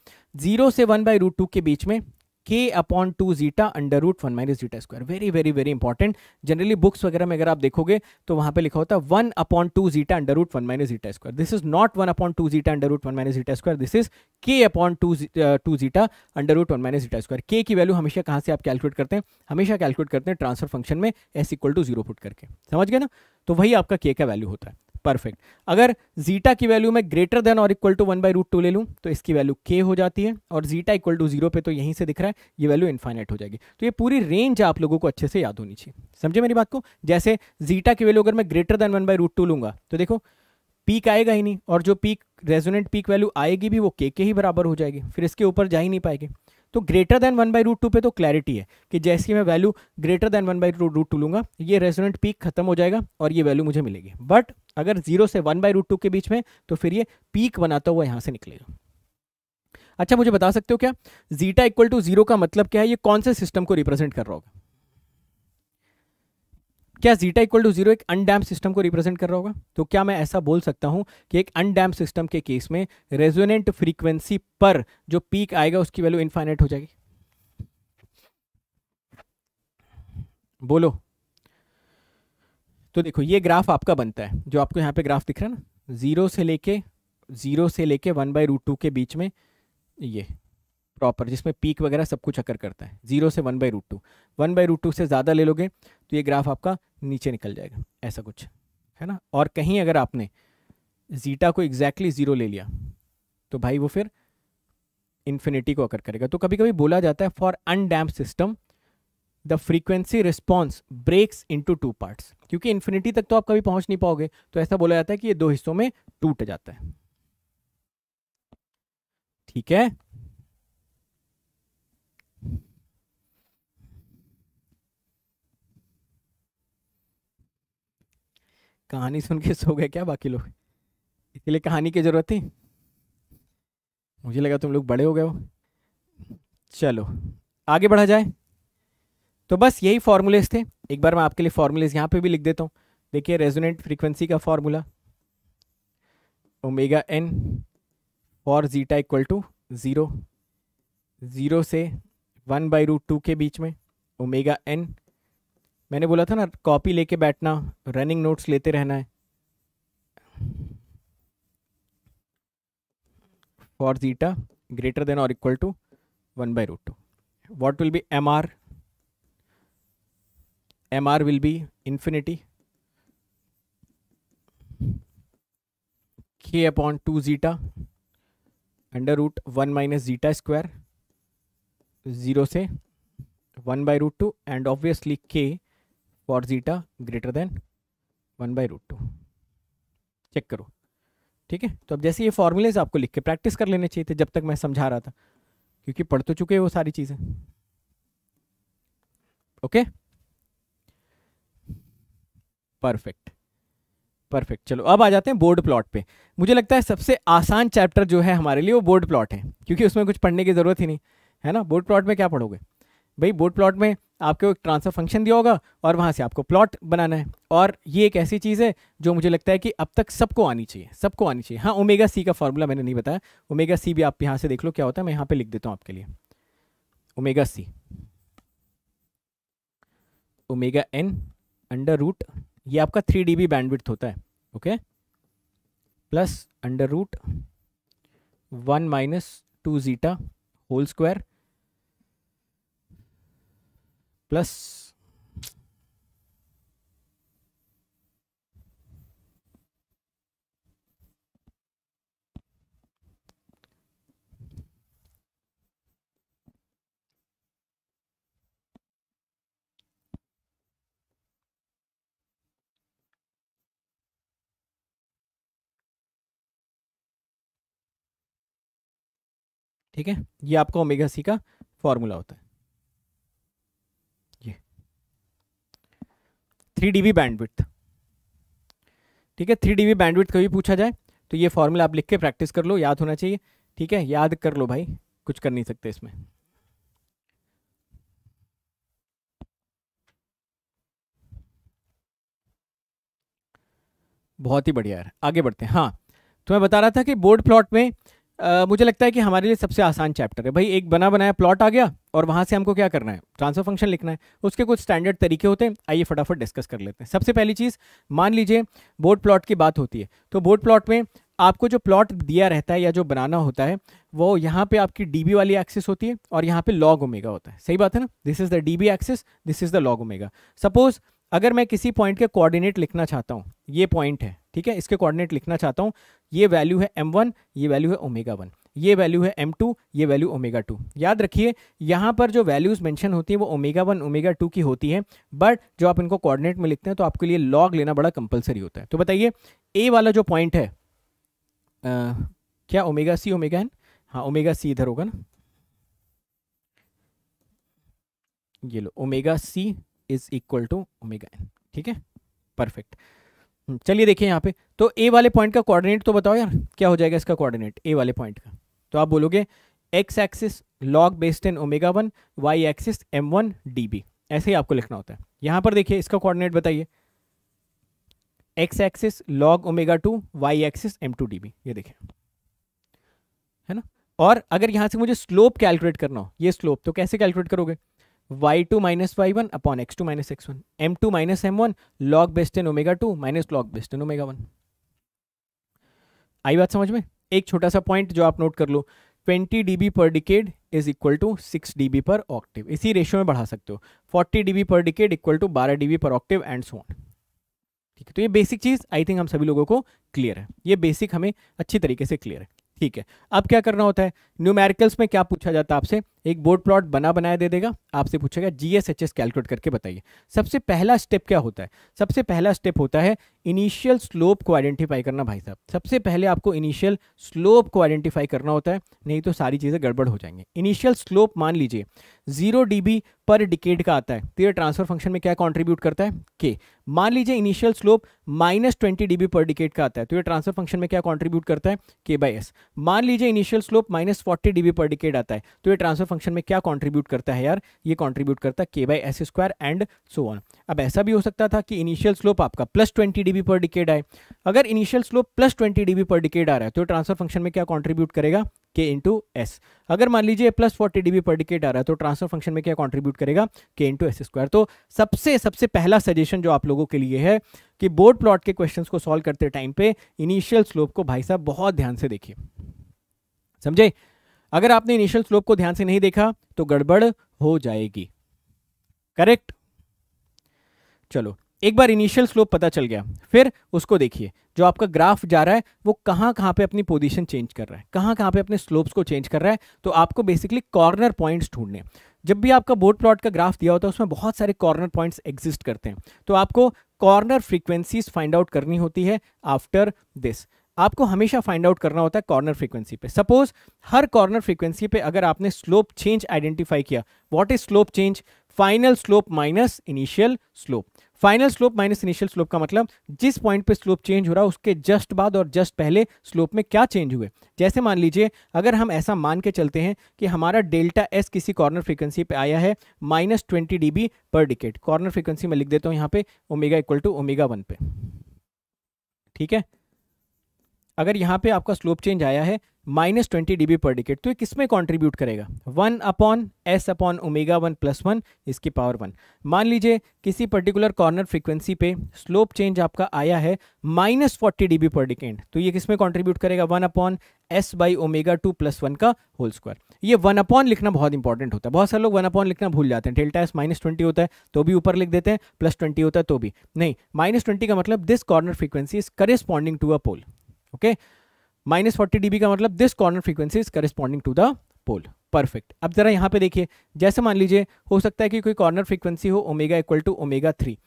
जीरो से वन बाई रूट टू के बीच में K upon two zeta under root one minus zeta square very very very important generally books वगैरह में अगर आप देखोगे तो वहां पे लिखा होता है one upon two zeta under root one minus zeta square this is not one upon two zeta under root one minus zeta square this is K upon two two zeta under root one minus zeta square K की value हमेशा कहाँ से आप calculate करते हैं हमेशा calculate करते हैं ट्रांसफर फंक्शन में S equal to zero put करके समझ गए ना तो वही आपका के का वैल्यू होता है परफेक्ट अगर जीटा की वैल्यू मैं ग्रेटर देन और equal to one by root two ले लूँ तो इसकी वैल्यू के हो जाती है और जीटा इक्वल टू जीरो पे तो यहीं से दिख रहा है ये वैल्यू इन्फाइनेट हो जाएगी तो ये पूरी रेंज आप लोगों को अच्छे से याद होनी चाहिए समझे मेरी बात को जैसे जीटा की वैल्यू अगर मैं greater than one by root two लूंगा तो देखो पीक आएगा ही नहीं और जो पीक रेजोनेंट पीक वैल्यू आएगी भी वो के के ही बराबर हो जाएगी फिर इसके ऊपर जा ही नहीं पाएगी तो greater than one by root two पे तो क्लैरिटी है कि जैसे मैं value greater than one by root two लूंगा ये रेजोनेंट पीक खत्म हो जाएगा और ये वैल्यू मुझे मिलेगी बट अगर जीरो से वन बाई रूट टू के बीच में तो फिर ये पीक बनाता हुआ यहाँ से निकलेगा अच्छा मुझे बता सकते हो क्या जीटा इक्वल टू जीरो का मतलब क्या है ये कौन से सिस्टम को रिप्रेजेंट कर रहा होगा क्या जीटा इक्वल टू जीरो एक अनडैम सिस्टम को रिप्रेजेंट कर रहा होगा तो क्या मैं ऐसा बोल सकता हूं कि एक अनडैम सिस्टम के केस में रेजोनेंट फ्रीक्वेंसी पर जो पीक आएगा उसकी वैल्यू इनफाइनाइट हो जाएगी बोलो तो देखो ये ग्राफ आपका बनता है जो आपको यहां पे ग्राफ दिख रहा है ना जीरो से लेके जीरो से लेके वन बाई रूट टू के बीच में ये प्रॉपर जिसमें पीक वगैरह सब कुछ अकर करता है जीरो से one by root two one by root two से ज़्यादा ले लोगे तो ये ग्राफ आपका नीचे निकल जाएगा ऐसा कुछ है ना और कहीं अगर आपने जीटा को एग्जैक्टली ज़ीरो ले लिया तो भाई वो फिर इन्फिनिटी को अकर करेगा तो कभी कभी बोला जाता है for undamped system the frequency response breaks into two parts क्योंकि इन्फिनिटी तक तो आप कभी पहुंच नहीं पाओगे तो ऐसा बोला जाता है कि ये दो हिस्सों में टूट जाता है ठीक है कहानी सुन के सो गए क्या बाकी लोग इसके लिए कहानी की ज़रूरत थी मुझे लगा तुम लोग बड़े हो गए हो चलो आगे बढ़ा जाए तो बस यही फॉर्मूलेज थे एक बार मैं आपके लिए फॉर्मूलेज यहाँ पे भी लिख देता हूँ देखिए रेजोनेंट फ्रीक्वेंसी का formula omega N for zeta equal to zero zero से वन बाई रूट टू के बीच में ओमेगा एन मैंने बोला था ना कॉपी लेके बैठना रनिंग नोट्स लेते रहना है फॉर जीटा ग्रेटर देन और equal to one by root two what will be M R M R will be infinity K upon two zeta under root one minus zeta square zero से one by root two and obviously K for zeta greater than one by root two check करो ठीक है तो अब जैसे ये formulas आपको लिख के प्रैक्टिस कर लेने चाहिए थे जब तक मैं समझा रहा था क्योंकि पढ़ तो चुके हैं वो सारी चीज़ें ओके परफेक्ट परफेक्ट चलो अब आ जाते हैं बोर्ड प्लॉट पे मुझे लगता है सबसे आसान चैप्टर जो है हमारे लिए वो बोर्ड प्लॉट है क्योंकि उसमें कुछ पढ़ने की ज़रूरत ही नहीं है ना बोर्ड प्लॉट में क्या पढ़ोगे भाई बोर्ड प्लॉट में आपको एक ट्रांसफर फंक्शन दिया होगा और वहाँ से आपको प्लॉट बनाना है और ये एक ऐसी चीज़ है जो मुझे लगता है कि अब तक सबको आनी चाहिए सबको आनी चाहिए हाँ ओमेगा सी का फॉर्मूला मैंने नहीं बताया ओमेगा सी भी आप यहाँ से देख लो क्या होता है मैं यहाँ पे लिख देता हूँ आपके लिए omega C omega N under root ये आपका थ्री डी बी बैंडविड्थ होता है okay plus under root one minus two zeta whole square plus ठीक है ये आपका ओमेगा सी का फॉर्मूला होता है थ्री डी बी बैंडविथ ठीक है थ्री डी बी बैंडविथ कभी पूछा जाए तो ये फॉर्मूला आप लिख के प्रैक्टिस कर लो याद होना चाहिए ठीक है याद कर लो भाई कुछ कर नहीं सकते इसमें बहुत ही बढ़िया है आगे बढ़ते हैं हाँ तो मैं बता रहा था कि बोर्ड प्लॉट में मुझे लगता है कि हमारे लिए सबसे आसान चैप्टर है भाई एक बना बनाया प्लॉट आ गया और वहाँ से हमको क्या करना है ट्रांसफर फंक्शन लिखना है उसके कुछ स्टैंडर्ड तरीके होते हैं आइए फटाफट डिस्कस कर लेते हैं सबसे पहली चीज़ मान लीजिए बोर्ड प्लॉट की बात होती है तो बोर्ड प्लॉट में आपको जो प्लॉट दिया रहता है या जो बनाना होता है वो यहाँ पे आपकी डीबी वाली एक्सिस होती है और यहाँ पे लॉग ओमेगा होता है सही बात है ना this is the dB axis this is the log omega suppose अगर मैं किसी पॉइंट के कोऑर्डिनेट लिखना चाहता हूँ ये पॉइंट है ठीक है इसके कोऑर्डिनेट लिखना चाहता हूँ ये वैल्यू है एम वन ये वैल्यू है ओमेगा वन ये वैल्यू है एम टू ये वैल्यू ओमेगा टू याद रखिए यहाँ पर जो वैल्यूज़ मेंशन होती है वो ओमेगा वन ओमेगा टू की होती है बट जो आप इनको कोऑर्डिनेट में लिखते हैं तो आपके लिए लॉग लेना बड़ा कंपलसरी होता है तो बताइए ए वाला जो पॉइंट है आ, क्या ओमेगा सी ओमेगा एन हाँ ओमेगा सी इधर होगा ना ये लो omega C is equal to omega N ठीक है परफेक्ट हम्म, चलिए देखिए यहाँ पे तो ए वाले पॉइंट का कोऑर्डिनेट तो बताओ यार क्या हो जाएगा इसका कोऑर्डिनेट ए वाले पॉइंट का तो आप बोलोगे X axis log based in omega one Y axis M one D B ऐसे ही आपको लिखना होता है यहाँ पर देखिए इसका कोऑर्डिनेट बताइए X axis log omega two Y axis M two D B ये देखिए है ना और अगर यहाँ से मुझे स्लोप कैलकुलेट करना हो ये स्लोप तो कैसे कैलकुलेट करोगे Y two minus Y one upon X two minus X one M two minus M one log best N omega two minus log best N omega one आई बात समझ में एक छोटा सा पॉइंट जो आप नोट कर लो 20 dB per decade is equal to 6 dB per octave इसी रेशियो में बढ़ा सकते हो 40 dB per decade equal to 12 dB per octave and so on ठीक है तो ये बेसिक चीज़ आई थिंक हम सभी लोगों को क्लियर है ये बेसिक हमें अच्छी तरीके से क्लियर है ठीक है अब क्या करना होता है न्यूमेरिकल्स में क्या पूछा जाता है आपसे एक बोर्ड प्लॉट बना बनाया दे देगा आपसे पूछेगा G S H S calculate करके बताइए सबसे पहला स्टेप क्या होता है सबसे पहला स्टेप होता है इनिशियल स्लोप को आइडेंटिफाई करना भाई साहब सबसे पहले आपको इनिशियल स्लोप को आइडेंटिफाई करना होता है नहीं तो सारी चीज़ें गड़बड़ हो जाएंगी इनिशियल स्लोप मान लीजिए जीरो डी पर डिकेड का आता है तो ये ट्रांसफर फंक्शन में क्या कॉन्ट्रीब्यूट करता है के मान लीजिए initial slope minus twenty D per decade का आता है तो ये ट्रांसफर फंक्शन में क्या कॉन्ट्रीब्यूट करता है के बाई एस मान लीजिए initial slope minus forty D per decade आता है तो ये ट्रांसफर फंक्शन में क्या कॉन्ट्रीब्यूट करता है यार ये कॉन्ट्रीब्यूट करता है K by S square and so on अब ऐसा भी हो सकता था कि इनिशियल स्लोप आपका plus twenty D per decade आए अगर initial slope plus twenty D per decade आ रहा है तो ट्रांसफर फंक्शन में क्या कॉन्ट्रीब्यूट करेगा के इंटू एस अगर मान लीजिए plus forty D per decade आ रहा है तो ट्रांसफर फंक्शन में क्या कॉन्ट्रीब्यूट करेगा के इंटू एस स्क्वायर तो सबसे सबसे पहला सजेशन जो आप लोगों के लिए है कि बोर्ड प्लॉट के क्वेश्चन को सॉल्व करते टाइम पे इनिशियल स्लोप को भाई साहब बहुत ध्यान से देखिए समझे अगर आपने इनिशियल स्लोप को ध्यान से नहीं देखा तो गड़बड़ हो जाएगी करेक्ट चलो एक बार इनिशियल स्लोप पता चल गया फिर उसको देखिए जो आपका ग्राफ जा रहा है वो कहां कहां पे अपनी पोजीशन चेंज कर रहा है कहां कहां पे अपने स्लोप्स को चेंज कर रहा है तो आपको बेसिकली कॉर्नर पॉइंट्स ढूंढने जब भी आपका बोर्ड प्लॉट का ग्राफ दिया होता है उसमें बहुत सारे कॉर्नर पॉइंट्स एग्जिस्ट करते हैं तो आपको कॉर्नर फ्रीक्वेंसीज फाइंड आउट करनी होती है आफ्टर दिस आपको हमेशा फाइंड आउट करना होता है कॉर्नर फ्रीक्वेंसी पे सपोज हर कॉर्नर फ्रीक्वेंसी पे अगर आपने स्लोप चेंज आइडेंटिफाई किया what is slope change final slope minus initial slope final slope minus initial slope का मतलब जिस पॉइंट पे स्लोप चेंज हो रहा है उसके जस्ट बाद और जस्ट पहले स्लोप में क्या चेंज हुए जैसे मान लीजिए अगर हम ऐसा मान के चलते हैं कि हमारा डेल्टा एस किसी कॉर्नर फ्रीक्वेंसी पे आया है minus twenty D per decade corner frequency में लिख देता हूँ यहाँ पे omega equal to omega one पे ठीक है अगर यहाँ पे आपका स्लोप चेंज आया है minus twenty D per decade तो ये किस में कॉन्ट्रीब्यूट करेगा one upon S upon omega one plus one इसकी पावर वन मान लीजिए किसी पर्टिकुलर कॉर्नर फ्रीक्वेंसी पे स्लोप चेंज आपका आया है minus forty D per decade तो ये किस में कॉन्ट्रीब्यूट करेगा one upon S by omega two plus one का होल स्क्वायर ये वन अपॉन लिखना बहुत इंपॉर्टेंट होता है बहुत सारे लोग वन अपॉन लिखना भूल जाते हैं डेल्टा एस माइनस ट्वेंटी होता है तो भी ऊपर लिख देते हैं प्लस ट्वेंटी होता है तो भी नहीं माइनस ट्वेंटी का मतलब this corner frequency is corresponding to a pole okay minus forty dB का मतलब this corner frequency is corresponding to the pole perfect अब जरा यहाँ पे देखिए जैसे मान लीजिए हो सकता है कि कोई कॉर्नर फ्रीक्वेंसी हो omega equal to omega three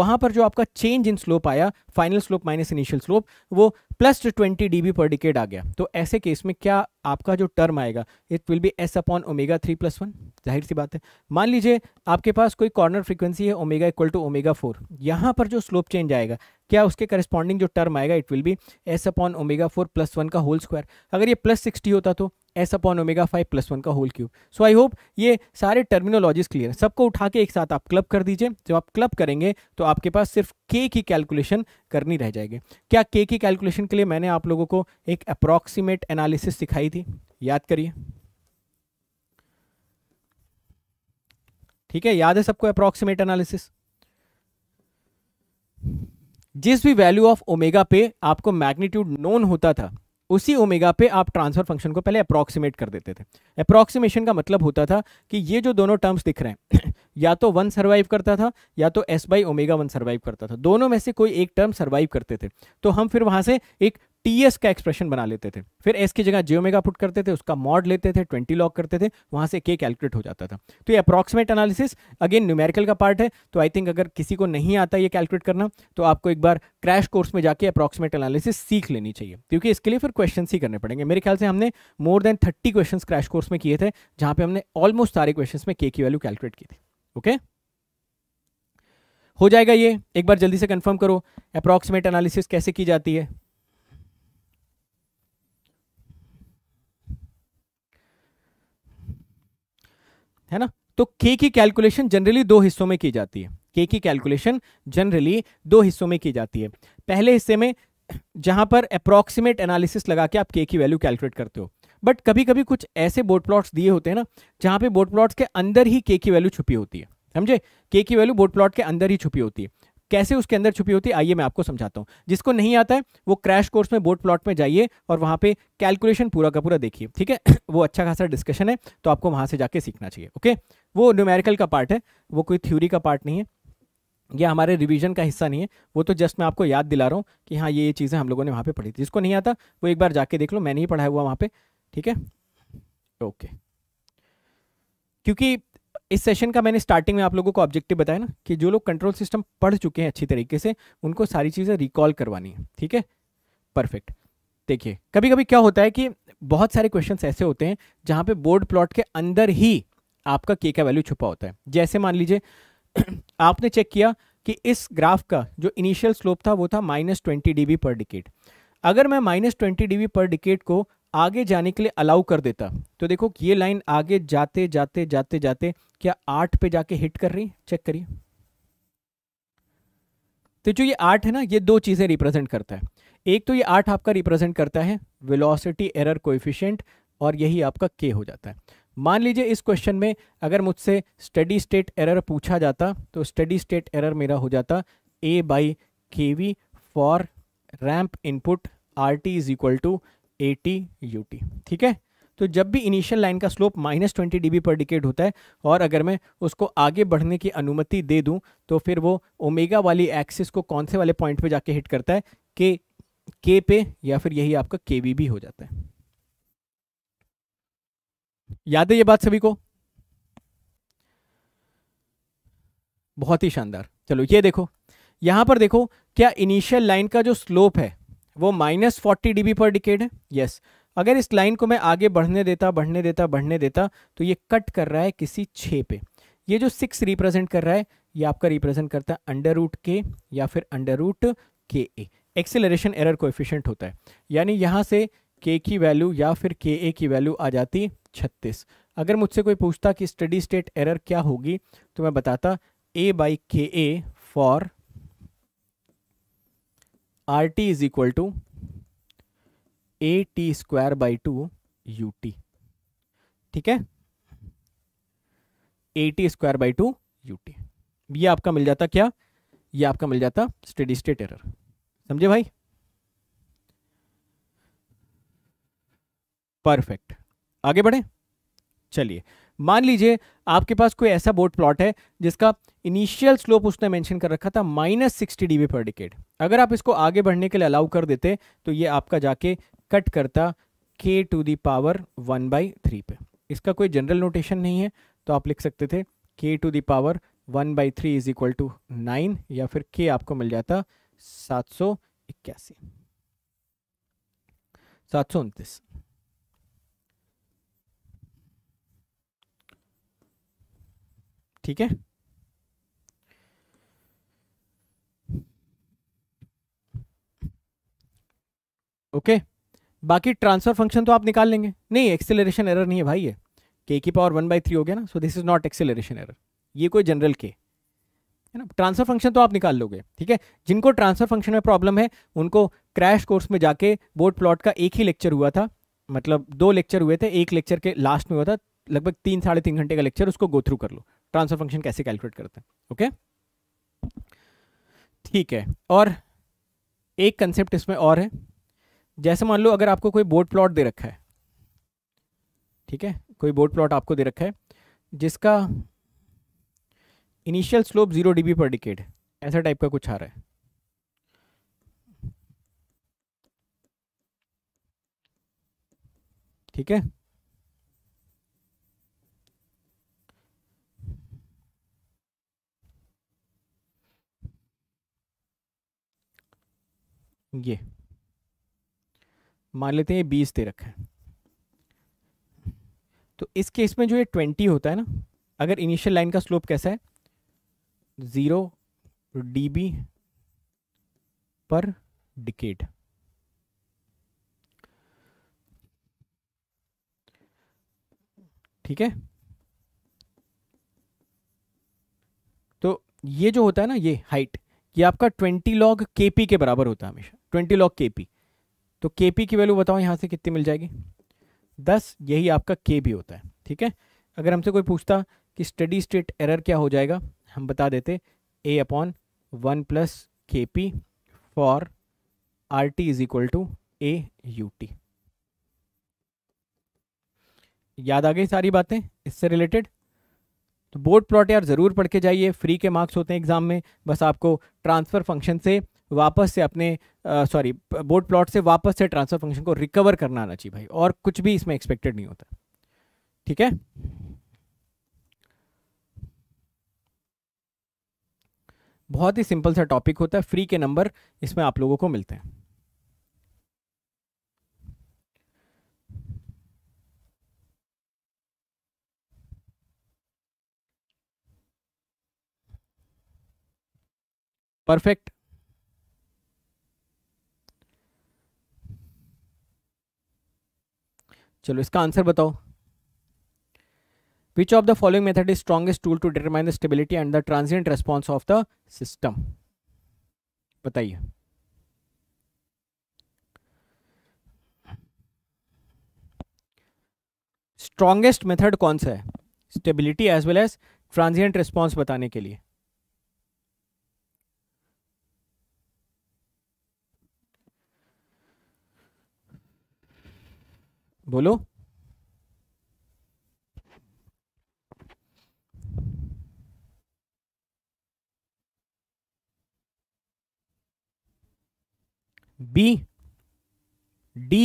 वहाँ पर जो आपका चेंज इन स्लोप आया final slope minus initial slope वो plus twenty D per decade आ गया तो ऐसे केस में क्या आपका जो टर्म आएगा it will be S upon omega three plus one जाहिर सी बात है मान लीजिए आपके पास कोई कॉर्नर फ्रीक्वेंसी है omega equal to omega four यहाँ पर जो स्लोप चेंज आएगा क्या उसके करस्पॉन्डिंग जो टर्म आएगा it will be S upon omega four plus one का होल स्क्वायर अगर ये प्लस सिक्सटी होता तो S upon omega five plus one का whole cube so I hope ये सारे टर्मिनोलॉजीज क्लियर सबको उठा के एक साथ आप क्लब कर दीजिए जब आप क्लब करेंगे तो आपके पास सिर्फ के की कैलकुलेशन करनी रह जाएगी क्या के की कैलकुलेशन के लिए मैंने आप लोगों को एक अप्रॉक्सीमेट एनालिसिस सिखाई थी याद करिए ठीक है याद है सबको अप्रॉक्सीमेट एनालिसिस जिस भी वैल्यू ऑफ ओमेगा पे आपको मैग्नीट्यूड नोन होता था उसी ओमेगा पे आप ट्रांसफर फंक्शन को पहले अप्रोक्सीमेट कर देते थे अप्रोक्सीमेशन का मतलब होता था कि ये जो दोनों टर्म्स दिख रहे हैं या तो वन सर्वाइव करता था या तो S by omega one survive करता था दोनों में से कोई एक टर्म सर्वाइव करते थे तो हम फिर वहाँ से एक टी एस का एक्सप्रेशन बना लेते थे फिर एस की जगह जियोमेगा पुट करते थे उसका मॉड लेते थे ट्वेंटी लॉक करते थे वहां से के कैलकुलेट हो जाता था तो ये अप्रॉक्सिमेट एनालिसिस अगेन न्यूमेरिकल का पार्ट है तो आई थिंक अगर किसी को नहीं आता ये कैलकुलेट करना तो आपको एक बार क्रैश कोर्स में जाके अप्रॉक्सिमेट एनालिसिस सीख लेनी चाहिए क्योंकि इसके लिए फिर क्वेश्चन ही करने पड़ेंगे मेरे ख्याल से हमने more than thirty question crash course में किए थे जहाँ पे हमने ऑलमोस्ट सारे क्वेश्चन में के की वैल्यू कैलकुलेट की थी ओके हो जाएगा ये एक बार जल्दी से कंफर्म करो अप्रॉक्सिमेट एनालिसिस कैसे की जाती है है ना तो के की कैलकुलेशन जनरली दो हिस्सों में की जाती है के की कैलकुलेशन जनरली दो हिस्सों में की जाती है पहले हिस्से में जहां पर अप्रॉक्सीमेट एनालिसिस लगा के आप के की वैल्यू कैलकुलेट करते हो बट कभी कभी कुछ ऐसे बोर्ड प्लॉट्स दिए होते हैं ना जहां पे बोर्ड प्लॉट्स के अंदर ही के की वैल्यू छुपी होती है समझे के की वैल्यू बोर्ड प्लॉट के अंदर ही छुपी होती है कैसे उसके अंदर छुपी होती है आइए मैं आपको समझाता हूँ जिसको नहीं आता है वो क्रैश कोर्स में बोर्ड प्लॉट में जाइए और वहां पे कैलकुलेशन पूरा का पूरा देखिए ठीक है वो अच्छा खासा डिस्कशन है तो आपको वहां से जाके सीखना चाहिए ओके वो न्यूमेरिकल का पार्ट है वो कोई थ्योरी का पार्ट नहीं है यह हमारे रिवीजन का हिस्सा नहीं है वो तो जस्ट मैं आपको याद दिला रहा हूँ कि हाँ ये ये चीज़ें हम लोगों ने वहाँ पे पढ़ी थी जिसको नहीं आता वो एक बार जाके देख लो मैंने ही पढ़ाया हुआ वहाँ पे ठीक है ओके क्योंकि इस सेशन का मैंने स्टार्टिंग में आप लोगों को ऑब्जेक्टिव बताया ना कि जो लोग कंट्रोल सिस्टम पढ़ चुके हैं अच्छी तरीके से उनको सारी चीज़ें रिकॉल करवानी है ठीक है परफेक्ट देखिए कभी कभी क्या होता है कि बहुत सारे क्वेश्चन ऐसे होते हैं जहाँ पे बोर्ड प्लॉट के अंदर ही आपका के का वैल्यू छुपा होता है जैसे मान लीजिए आपने चेक किया कि इस ग्राफ का जो इनिशियल स्लोप था वो था minus twenty D per decade अगर मैं minus twenty D per decade को आगे जाने के लिए अलाउ कर देता तो देखो ये लाइन आगे जाते जाते जाते जाते क्या आठ पे जाके हिट कर रही चेक करिए तो जो ये आठ है ना ये दो चीज़ें रिप्रेजेंट करता है एक तो ये आठ आपका रिप्रेजेंट करता है वेलोसिटी एरर कोएफिशिएंट और यही आपका के हो जाता है मान लीजिए इस क्वेश्चन में अगर मुझसे स्टडी स्टेट एरर पूछा जाता तो स्टडी स्टेट एरर मेरा हो जाता A by K V for ramp input R T is equal to A T you T ठीक है तो जब भी इनिशियल लाइन का slope minus twenty D per decade होता है और अगर मैं उसको आगे बढ़ने की अनुमति दे दूं तो फिर वो ओमेगा वाली एक्सिस को कौन से वाले पॉइंट पे जाके हिट करता है के के पे या फिर यही आपका के भी हो जाता है याद है ये बात सभी को बहुत ही शानदार चलो ये देखो यहां पर देखो क्या इनिशियल लाइन का जो स्लोप है वो minus forty D per decade है यस अगर इस लाइन को मैं आगे बढ़ने देता बढ़ने देता बढ़ने देता तो ये कट कर रहा है किसी छः पे ये जो सिक्स रिप्रेजेंट कर रहा है ये आपका रिप्रेजेंट करता है अंडर रूट के या फिर अंडर रूट के ए एक्सेलरेशन एरर कोएफिशिएंट होता है यानी यहाँ से के की वैल्यू या फिर के ए की वैल्यू आ जाती छत्तीस अगर मुझसे कोई पूछता कि स्टडी स्टेट एरर क्या होगी तो मैं बताता A by K A for R T is equal to A T square by two U T ठीक है A T square by two U T ये आपका मिल जाता क्या ये आपका मिल जाता स्टडी स्टेट एरर समझे भाई परफेक्ट आगे बढ़े चलिए मान लीजिए आपके पास कोई ऐसा बोर्ड प्लॉट है जिसका इनिशियल स्लोप उसने मेंशन कर रखा था minus sixty D per decade अगर आप इसको आगे बढ़ने के लिए अलाउ कर देते तो ये आपका जाके कट करता K to the power one by three पे इसका कोई जनरल नोटेशन नहीं है तो आप लिख सकते थे K to the power one by three is equal to nine या फिर के आपको मिल जाता सात सौ इक्यासी सात सौ उनतीस ठीक है ओके बाकी ट्रांसफर फंक्शन तो आप निकाल लेंगे नहीं एक्सेलरेशन एरर नहीं है भाई ये के की पावर वन बाई थ्री हो गया ना so this is not acceleration error ये कोई जनरल के है ना ट्रांसफर फंक्शन तो आप निकाल लोगे ठीक है जिनको ट्रांसफर फंक्शन में प्रॉब्लम है उनको क्रैश कोर्स में जाके बोर्ड प्लॉट का एक ही लेक्चर हुआ था मतलब दो लेक्चर हुए थे एक लेक्चर के लास्ट में हुआ था लगभग तीन साढ़े तीन घंटे का लेक्चर उसको गो थ्रू कर लो ट्रांसफर फंक्शन कैसे कैलकुलेट करते हैं ओके ठीक है और एक कंसेप्ट इसमें और है जैसे मान लो अगर आपको कोई बोर्ड प्लॉट दे रखा है ठीक है कोई बोर्ड प्लॉट आपको दे रखा है जिसका initial slope zero dB per decade ऐसा टाइप का कुछ आ रहा है ठीक है ये मान लेते हैं बीस दे रखा है तो इस केस में जो ये ट्वेंटी होता है ना अगर इनिशियल लाइन का स्लोप कैसा है zero D B per decade ठीक है तो ये जो होता है ना ये हाइट ये आपका ट्वेंटी लॉग के पी के बराबर होता है हमेशा ट्वेंटी लॉक के पी तो के पी की वैल्यू बताओ यहाँ से कितनी मिल जाएगी दस यही आपका के भी होता है ठीक है अगर हमसे कोई पूछता कि स्टडी स्टेट एरर क्या हो जाएगा हम बता देते A upon one plus K P for R T is equal to A U T याद आ गई सारी बातें इससे रिलेटेड तो बोर्ड प्लॉट यार ज़रूर पढ़ के जाइए फ्री के मार्क्स होते हैं एग्ज़ाम में बस आपको ट्रांसफ़र फंक्शन से वापस से अपने सॉरी बोर्ड प्लॉट से वापस से ट्रांसफर फंक्शन को रिकवर करना आना चाहिए भाई और कुछ भी इसमें एक्सपेक्टेड नहीं होता ठीक है बहुत ही सिंपल सा टॉपिक होता है फ्री के नंबर इसमें आप लोगों को मिलते हैं परफेक्ट चलो इसका आंसर बताओ which of the following method is strongest tool to determine the stability and the transient response of the system बताइए स्ट्रॉगेस्ट मेथड कौन सा है stability as well as transient response बताने के लिए बोलो बी डी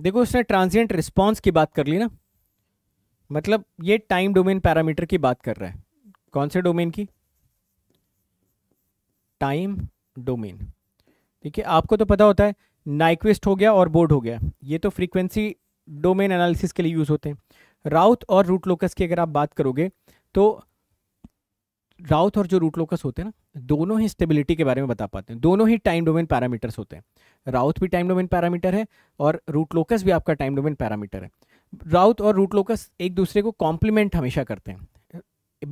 देखो उसने ट्रांजिएंट रिस्पांस की बात कर ली ना मतलब ये टाइम डोमेन पैरामीटर की बात कर रहा है कौन से डोमेन की टाइम डोमेन ठीक है आपको तो पता होता है नाइक्विस्ट हो गया और बोर्ड हो गया ये तो फ्रीक्वेंसी डोमेन एनालिसिस के लिए यूज़ होते हैं राउथ और रूट लोकस की अगर आप बात करोगे तो राउथ और जो रूट लोकस होते हैं ना दोनों ही स्टेबिलिटी के बारे में बता पाते हैं दोनों ही टाइम डोमेन पैरामीटर्स होते हैं राउथ भी टाइम डोमेन पैरामीटर है और रूट लोकस भी आपका टाइम डोमेन पैरामीटर है राउथ और रूट लोकस एक दूसरे को कॉम्प्लीमेंट हमेशा करते हैं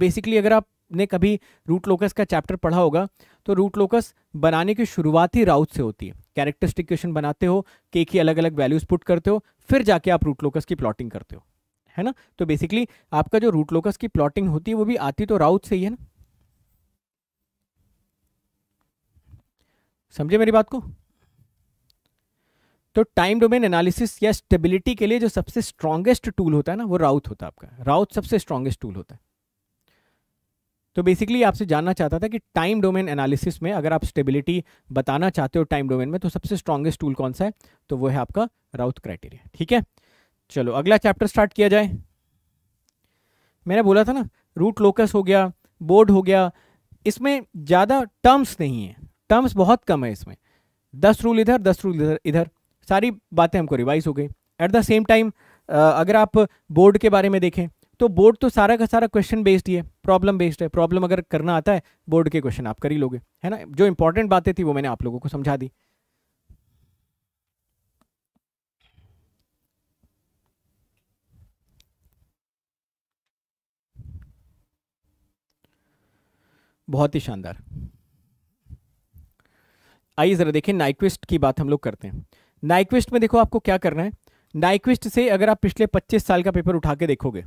बेसिकली अगर आप ने कभी रूट लोकस का चैप्टर पढ़ा होगा तो रूट लोकस बनाने की शुरुआत ही राउट से होती है कैरेक्टरिस्टिक क्वेश्चन बनाते हो के की अलग अलग वैल्यूज पुट करते हो फिर जाके आप रूट लोकस की प्लॉटिंग करते हो है ना तो बेसिकली आपका जो रूट लोकस की प्लॉटिंग होती है वो भी आती तो राउट से ही है ना समझे मेरी बात को तो टाइम डोमेन एनालिसिस या स्टेबिलिटी के लिए जो सबसे स्ट्रांगेस्ट टूल होता है ना वो राउत होता है आपका राउत सबसे स्ट्रांगेस्ट टूल होता है तो बेसिकली आपसे जानना चाहता था कि टाइम डोमेन एनालिसिस में अगर आप स्टेबिलिटी बताना चाहते हो टाइम डोमेन में तो सबसे स्ट्रांगेस्ट टूल कौन सा है तो वो है आपका राउथ क्राइटेरिया ठीक है चलो अगला चैप्टर स्टार्ट किया जाए मैंने बोला था ना रूट लोकस हो गया बोर्ड हो गया इसमें ज़्यादा टर्म्स नहीं है टर्म्स बहुत कम है इसमें दस रूल इधर दस रूल इधर इधर सारी बातें हमको रिवाइज हो गई एट द सेम टाइम अगर आप बोर्ड के बारे में देखें तो बोर्ड तो सारा का सारा क्वेश्चन बेस्ड ही है प्रॉब्लम बेस्ड है प्रॉब्लम अगर करना आता है बोर्ड के क्वेश्चन आप कर ही लोगे है ना जो इंपॉर्टेंट बातें थी वो मैंने आप लोगों को समझा दी बहुत ही शानदार आइए ज़रा देखिए नाइक्विस्ट की बात हम लोग करते हैं नाइक्विस्ट में देखो आपको क्या करना है नाइक्विस्ट से अगर आप पिछले 25 साल का पेपर उठा के देखोगे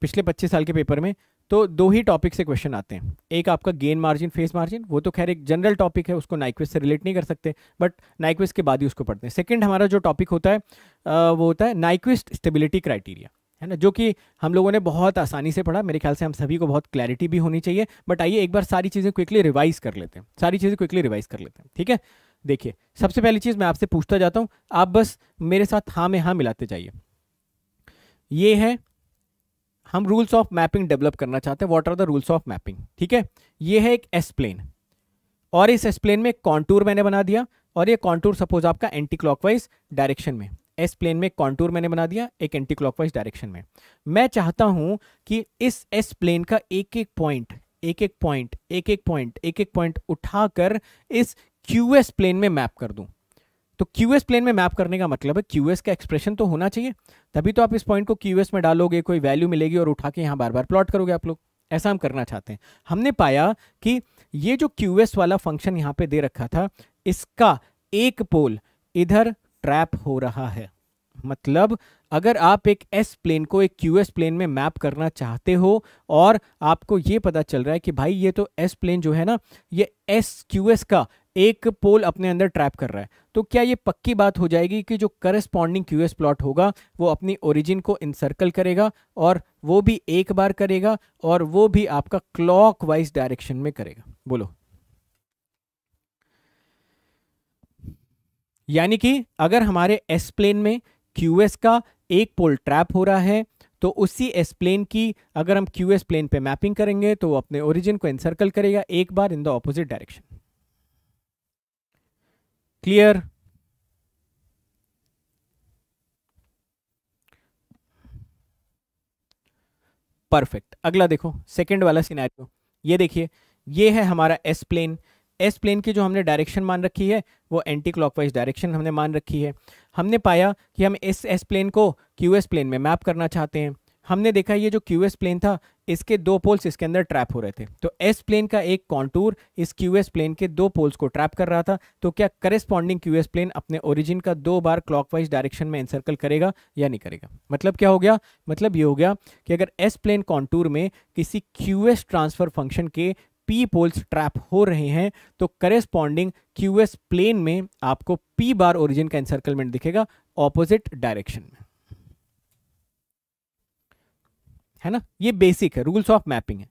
पिछले 25 साल के पेपर में तो दो ही टॉपिक से क्वेश्चन आते हैं एक आपका गेन मार्जिन फेस मार्जिन वो तो खैर एक जनरल टॉपिक है उसको नाइक्विस से रिलेट नहीं कर सकते बट नाइक्विस के बाद ही उसको पढ़ते हैं सेकंड हमारा जो टॉपिक होता है वो होता है नाइक्विस्ट स्टेबिलिटी क्राइटेरिया है ना जो कि हम लोगों ने बहुत आसानी से पढ़ा मेरे ख्याल से हम सभी को बहुत क्लैरिटी भी होनी चाहिए बट आइए एक बार सारी चीज़ें क्विकली रिवाइज कर लेते हैं सारी चीज़ें क्विकली रिवाइज कर लेते हैं ठीक है देखिए सबसे पहली चीज़ मैं आपसे पूछता जाता हूँ आप बस मेरे साथ हाँ में हाँ मिलाते जाइए ये है हम रूल्स ऑफ मैपिंग डेवलप करना चाहते हैं what are the rules of mapping ठीक है ये है एक एस प्लेन और इस एस प्लेन में एक कॉन्टूर मैंने बना दिया और ये कॉन्टूर सपोज आपका एंटी क्लॉकवाइज डायरेक्शन में एस प्लेन में कॉन्टूर मैंने बना दिया एक एंटी क्लॉकवाइज डायरेक्शन में मैं चाहता हूं कि इस एस प्लेन का एक एक पॉइंट एक एक पॉइंट एक एक पॉइंट एक एक पॉइंट उठाकर इस क्यू एस प्लेन में मैप कर दूं तो क्यू प्लेन में मैप करने का मतलब है क्यू का एक्सप्रेशन तो होना चाहिए तभी तो आप इस पॉइंट को क्यू में डालोगे कोई वैल्यू मिलेगी और उठा के यहाँ बार बार प्लॉट करोगे आप लोग ऐसा हम करना चाहते हैं हमने पाया कि ये जो क्यू वाला फंक्शन यहाँ पे दे रखा था इसका एक पोल इधर ट्रैप हो रहा है मतलब अगर आप एक एस प्लेन को एक क्यू एस प्लेन में मैप करना चाहते हो और आपको ये पता चल रहा है कि भाई ये तो एस प्लेन जो है ना ये एस क्यू एस का एक पोल अपने अंदर ट्रैप कर रहा है तो क्या ये पक्की बात हो जाएगी कि जो करस्पॉन्डिंग क्यूएस प्लॉट होगा वो अपनी ओरिजिन को इंसर्कल करेगा और वो भी एक बार करेगा और वो भी आपका क्लॉक वाइज डायरेक्शन में करेगा बोलो यानी कि अगर हमारे एस प्लेन में क्यूएस का एक पोल ट्रैप हो रहा है तो उसी एस प्लेन की अगर हम क्यूएस प्लेन पे मैपिंग करेंगे तो वो अपने ओरिजिन को इंसर्कल करेगा एक बार in the opposite direction clear perfect अगला देखो सेकंड वाला सिनेरियो ये देखिए ये है हमारा एस प्लेन एस प्लेन की जो हमने डायरेक्शन मान रखी है वो एंटी क्लॉकवाइज डायरेक्शन हमने मान रखी है हमने पाया कि हम इस एस प्लेन को क्यू एस प्लेन में मैप करना चाहते हैं हमने देखा ये जो क्यू एस प्लेन था इसके दो पोल्स इसके अंदर ट्रैप हो रहे थे तो एस प्लेन का एक कॉन्टूर इस क्यू एस प्लेन के दो पोल्स को ट्रैप कर रहा था तो क्या करेस्पॉन्डिंग क्यू एस प्लेन अपने ओरिजिन का दो बार क्लॉकवाइज डायरेक्शन में एंसर्कल करेगा या नहीं करेगा मतलब क्या हो गया मतलब ये हो गया कि अगर एस प्लेन कॉन्टूर में किसी क्यू एस ट्रांसफर फंक्शन के पी पोल्स ट्रैप हो रहे हैं तो करेस्पॉन्डिंग क्यू एस प्लेन में आपको पी बार ओरिजिन का एंसर्कलमेंट दिखेगा ऑपोजिट डायरेक्शन में है ना ये बेसिक है रूल्स ऑफ मैपिंग है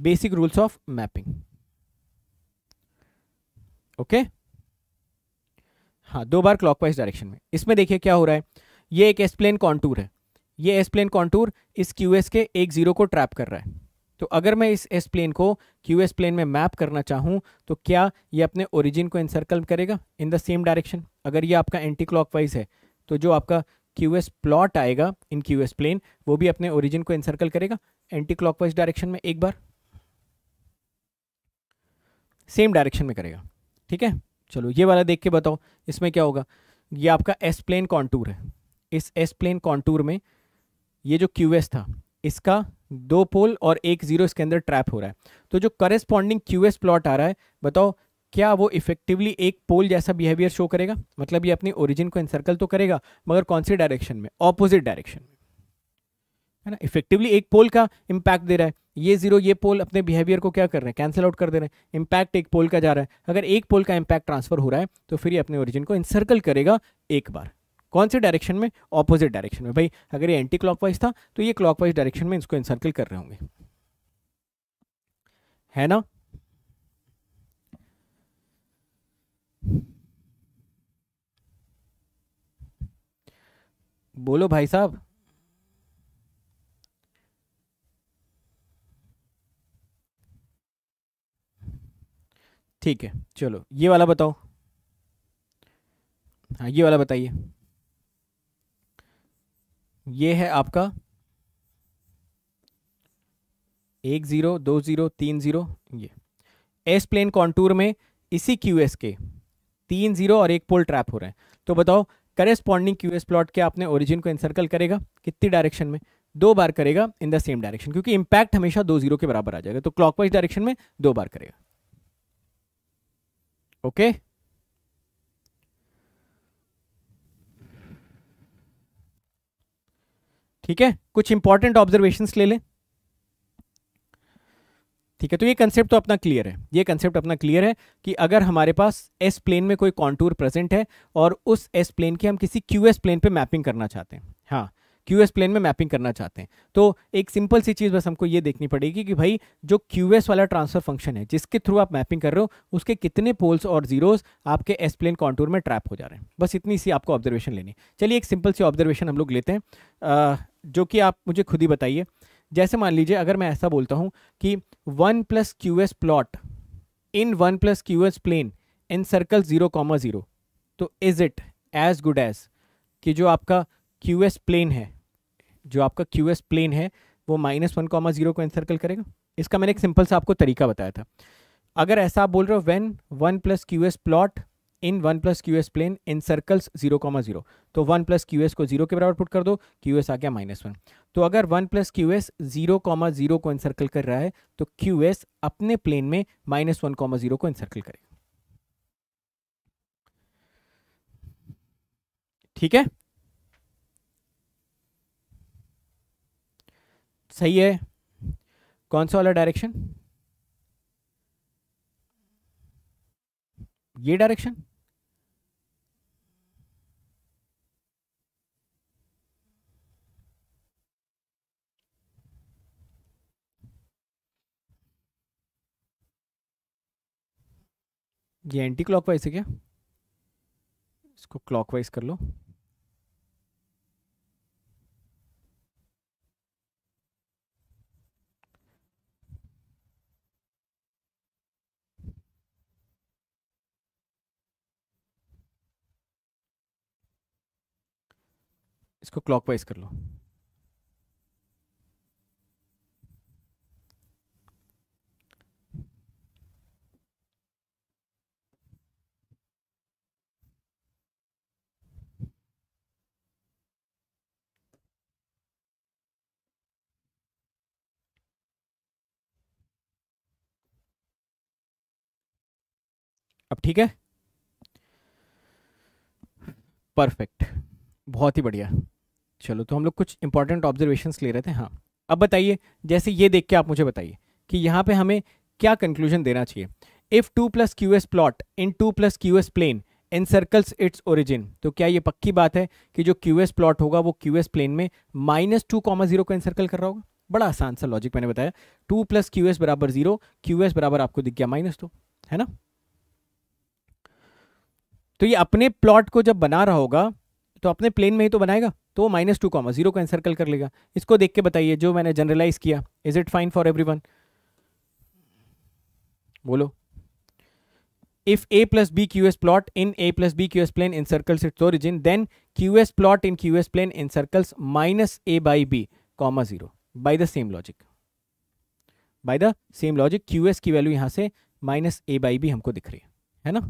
basic rules of mapping okay हाँ दो बार क्लॉकवाइज डायरेक्शन में इसमें देखिए क्या हो रहा है ये एक एसप्लेन कॉन्टूर है ये एसप्लेन कॉन्टूर इस क्यू के एक जीरो को ट्रैप कर रहा है तो अगर मैं इस एस प्लेन को क्यू एस प्लेन में मैप करना चाहूं तो क्या ये अपने ओरिजिन को इंसर्कल करेगा इन द सेम डायरेक्शन अगर ये आपका एंटी क्लॉकवाइज है तो जो आपका क्यू एस प्लॉट आएगा इन क्यू एस प्लेन वो भी अपने ओरिजिन को इंसर्कल करेगा एंटी क्लॉकवाइज डायरेक्शन में एक बार सेम डायरेक्शन में करेगा ठीक है चलो ये वाला देख के बताओ इसमें क्या होगा ये आपका एस प्लेन कॉन्टूर है इस एस प्लेन कॉन्टूर में ये जो क्यू एस था इसका दो पोल और एक जीरो इसके अंदर ट्रैप हो रहा है तो जो करेस्पॉन्डिंग क्यू एस प्लॉट आ रहा है बताओ क्या वो इफेक्टिवली एक पोल जैसा बिहेवियर शो करेगा मतलब ये अपनी ओरिजिन को इनसर्कल तो करेगा मगर कौन से डायरेक्शन में ऑपोजिट डायरेक्शन में है ना इफेक्टिवली एक पोल का इम्पैक्ट दे रहा है ये जीरो ये पोल अपने बिहेवियर को क्या कर रहे हैं कैंसिल आउट कर दे रहे हैं इम्पैक्ट एक पोल का जा रहा है अगर एक पोल का इम्पैक्ट ट्रांसफर हो रहा है तो फिर ये अपने ओरिजिन को इंसर्कल करेगा एक बार कौन से डायरेक्शन में ऑपोजिट डायरेक्शन में भाई अगर ये एंटी क्लॉकवाइज था तो ये क्लॉकवाइज डायरेक्शन में इसको इंसर्कल कर रहे होंगे है ना बोलो भाई साहब ठीक है चलो ये वाला बताओ हाँ ये वाला बताइए ये है आपका एक ज़ीरो दो ज़ीरो तीन ज़ीरो ये एस प्लेन कॉन्टूर में इसी क्यू एस के तीन जीरो और एक पोल ट्रैप हो रहे हैं तो बताओ करेस्पॉन्डिंग क्यू एस प्लॉट के आपने ओरिजिन को इंसर्कल करेगा कितनी डायरेक्शन में दो बार करेगा इन द सेम डायरेक्शन क्योंकि इंपैक्ट हमेशा दो जीरो के बराबर आ जाएगा तो क्लॉकवाइज डायरेक्शन में दो बार करेगा ओके ठीक है कुछ इंपॉर्टेंट ऑब्जर्वेशन ले लें ठीक है तो ये कंसेप्ट तो अपना क्लियर है ये कंसेप्ट अपना क्लियर है कि अगर हमारे पास एस प्लेन में कोई कॉन्टूर प्रेजेंट है और उस एस प्लेन की हम किसी क्यू एस प्लेन पर मैपिंग करना चाहते हैं हाँ क्यू एस प्लेन में मैपिंग करना चाहते हैं तो एक सिंपल सी चीज़ बस हमको ये देखनी पड़ेगी कि भाई जो क्यू एस वाला ट्रांसफर फंक्शन है जिसके थ्रू आप मैपिंग कर रहे हो उसके कितने पोल्स और जीरोस आपके एस प्लेन कॉन्टूर में ट्रैप हो जा रहे हैं बस इतनी सी आपको ऑब्जर्वेशन लेनी चलिए एक सिंपल सी ऑब्जर्वेशन हम लोग लेते हैं जो कि आप मुझे खुद ही बताइए जैसे मान लीजिए अगर मैं ऐसा बोलता हूँ कि one plus Q S plot in one plus Q S plane encircle zero comma zero तो is it as good as कि जो आपका क्यू एस प्लेन है जो आपका क्यू एस प्लेन है वो माइनस वन कॉमा जीरो को इन सर्कल करेगा इसका मैंने एक सिंपल सा आपको तरीका बताया था अगर ऐसा आप बोल रहे हो when one plus Q S plot in one plus Q S plane encircles zero comma zero तो वन प्लस क्यू एस को जीरो के बराबर पुट कर दो क्यू एस आ गया माइनस वन तो अगर one plus Q s zero comma zero को इंसर्कल कर रहा है तो क्यू एस अपने प्लेन में माइनस वन कॉमा जीरो को इंसर्कल करेगा ठीक है सही है कौन सा वाला डायरेक्शन ये डायरेक्शन ये एंटी क्लॉकवाइज है क्या इसको क्लॉकवाइज कर लो इसको क्लॉकवाइज कर लो अब ठीक है परफेक्ट बहुत ही बढ़िया चलो तो हम लोग कुछ इंपॉर्टेंट ऑब्जर्वेशन ले रहे थे हाँ अब बताइए जैसे ये देख के आप मुझे बताइए कि यहाँ पे हमें क्या कंक्लूजन देना चाहिए if two plus Q S plot in two plus Q S plane encircles its origin तो क्या ये पक्की बात है कि जो क्यू एस प्लॉट होगा वो क्यू एस प्लेन में माइनस टू कॉमा जीरो को इनसर्कल कर रहा होगा बड़ा आसान सा लॉजिक मैंने बताया टू प्लस क्यू एस बराबर जीरो क्यू एस बराबर आपको दिख गया माइनस दो है ना तो ये अपने प्लॉट को जब बना रहा होगा तो अपने प्लेन में ही तो बनाएगा तो वो माइनस टू कॉमा जीरो को एनसर्कल कर लेगा इसको देख के बताइए जो मैंने जनरलाइज किया is it fine for every बोलो if a plus b qs plot in a plus b qs plane encircles its origin then qs plot in qs plane encircles minus a by b comma 0 by the same logic by the same logic qs की value यहां से minus a by b हमको दिख रही है है ना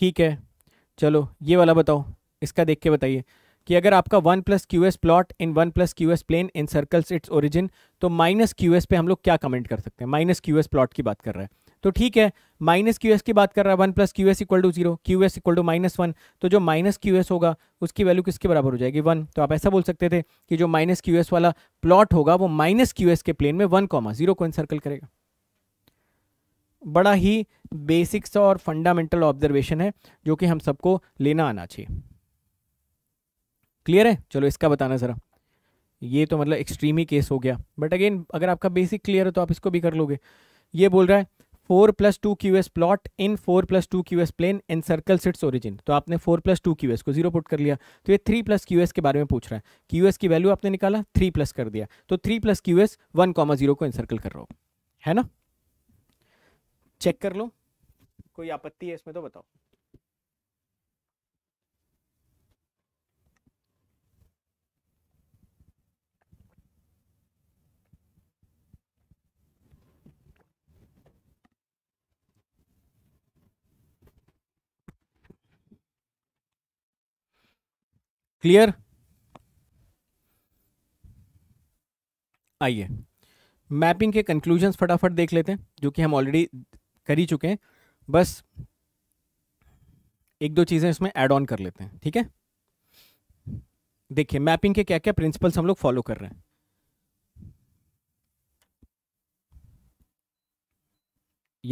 ठीक है चलो ये वाला बताओ इसका देख के बताइए कि अगर आपका one plus Q S plot in one plus Q S plane encircles its origin तो माइनस क्यू एस पे हम लोग क्या कमेंट कर सकते हैं माइनस क्यू एस प्लॉट की बात कर रहा है तो ठीक है माइनस क्यू एस की बात कर रहा है one plus Q s equal to zero q s equal to minus one तो जो माइनस क्यू एस होगा उसकी वैल्यू किसके बराबर हो जाएगी वन तो आप ऐसा बोल सकते थे कि जो माइनस क्यू एस वाला प्लॉट होगा वो माइनस क्यू एस के प्लेन में वन कॉमा जीरो को इन सर्कल करेगा बड़ा ही बेसिक्स और फंडामेंटल ऑब्जर्वेशन है जो कि हम सबको लेना आना चाहिए क्लियर है चलो इसका बताना ज़रा ये तो मतलब एक्सट्रीम ही केस हो गया बट अगेन अगर आपका बेसिक क्लियर है तो आप इसको भी कर लोगे ये बोल रहा है four plus two q S plot in four plus two q S plane encircles its origin तो आपने four plus two q S को जीरो पुट कर लिया तो ये थ्री प्लस क्यू एस के बारे में पूछ रहा है क्यू एस की वैल्यू आपने निकाला थ्री प्लस कर दिया तो three plus Q s one comma zero को इन सर्कल कर रहा हो है ना चेक कर लो कोई आपत्ति है इसमें तो बताओ क्लियर आइए मैपिंग के कंक्लूजन फटाफट देख लेते हैं जो कि हम ऑलरेडी कर ही चुके हैं बस एक दो चीज़ें इसमें एड ऑन कर लेते हैं ठीक है देखिए मैपिंग के क्या क्या प्रिंसिपल्स हम लोग फॉलो कर रहे हैं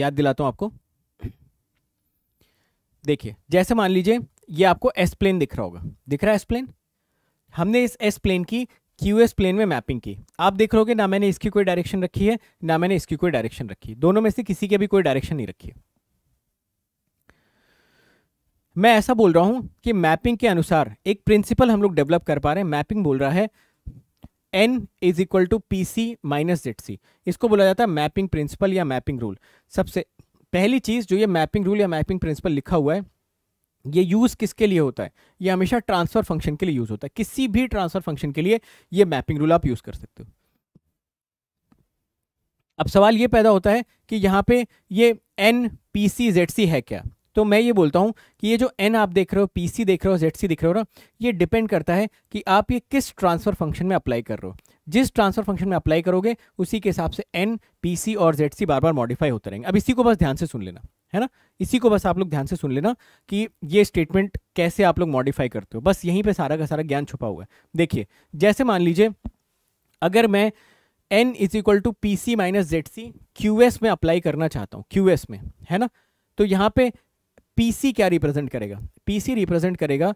याद दिलाता हूं आपको देखिए जैसे मान लीजिए ये आपको एस प्लेन दिख रहा होगा दिख रहा है एस प्लेन हमने इस एस प्लेन की क्यू एस प्लेन में मैपिंग की आप देख रहे हो ना मैंने इसकी कोई डायरेक्शन रखी है ना मैंने इसकी कोई डायरेक्शन रखी दोनों में से किसी की भी कोई डायरेक्शन नहीं रखी है मैं ऐसा बोल रहा हूं कि मैपिंग के अनुसार एक प्रिंसिपल हम लोग डेवलप कर पा रहे हैं मैपिंग बोल रहा है N is equal to P C minus Z C इसको बोला जाता है मैपिंग प्रिंसिपल या मैपिंग रूल सबसे पहली चीज़ जो ये मैपिंग रूल या मैपिंग प्रिंसिपल लिखा हुआ है ये यूज़ किसके लिए होता है ये हमेशा ट्रांसफ़र फंक्शन के लिए यूज़ होता है किसी भी ट्रांसफ़र फंक्शन के लिए ये मैपिंग रूल आप यूज़ कर सकते हो अब सवाल ये पैदा होता है कि यहां पे ये N P C Z C है क्या तो मैं ये बोलता हूं कि ये जो एन आप देख रहे हो पी सी देख रहे हो जेड सी देख रहे हो ना ये डिपेंड करता है कि आप ये किस ट्रांसफ़र फंक्शन में अप्लाई कर रहे हो जिस ट्रांसफर फंक्शन में अप्लाई करोगे उसी के हिसाब से एन पी सी और जेड सी बार बार मॉडिफाई होते रहेंगे अब इसी को बस ध्यान से सुन लेना है ना इसी को बस आप लोग ध्यान से सुन लेना कि ये स्टेटमेंट कैसे आप लोग मॉडिफाई करते हो बस यहीं पे सारा का सारा ज्ञान छुपा हुआ है देखिए जैसे मान लीजिए अगर मैं n is equal to P C minus Z C q s में अप्लाई करना चाहता हूँ क्यू एस में है ना तो यहाँ पे पी सी क्या रिप्रेजेंट करेगा पी सी रिप्रेजेंट करेगा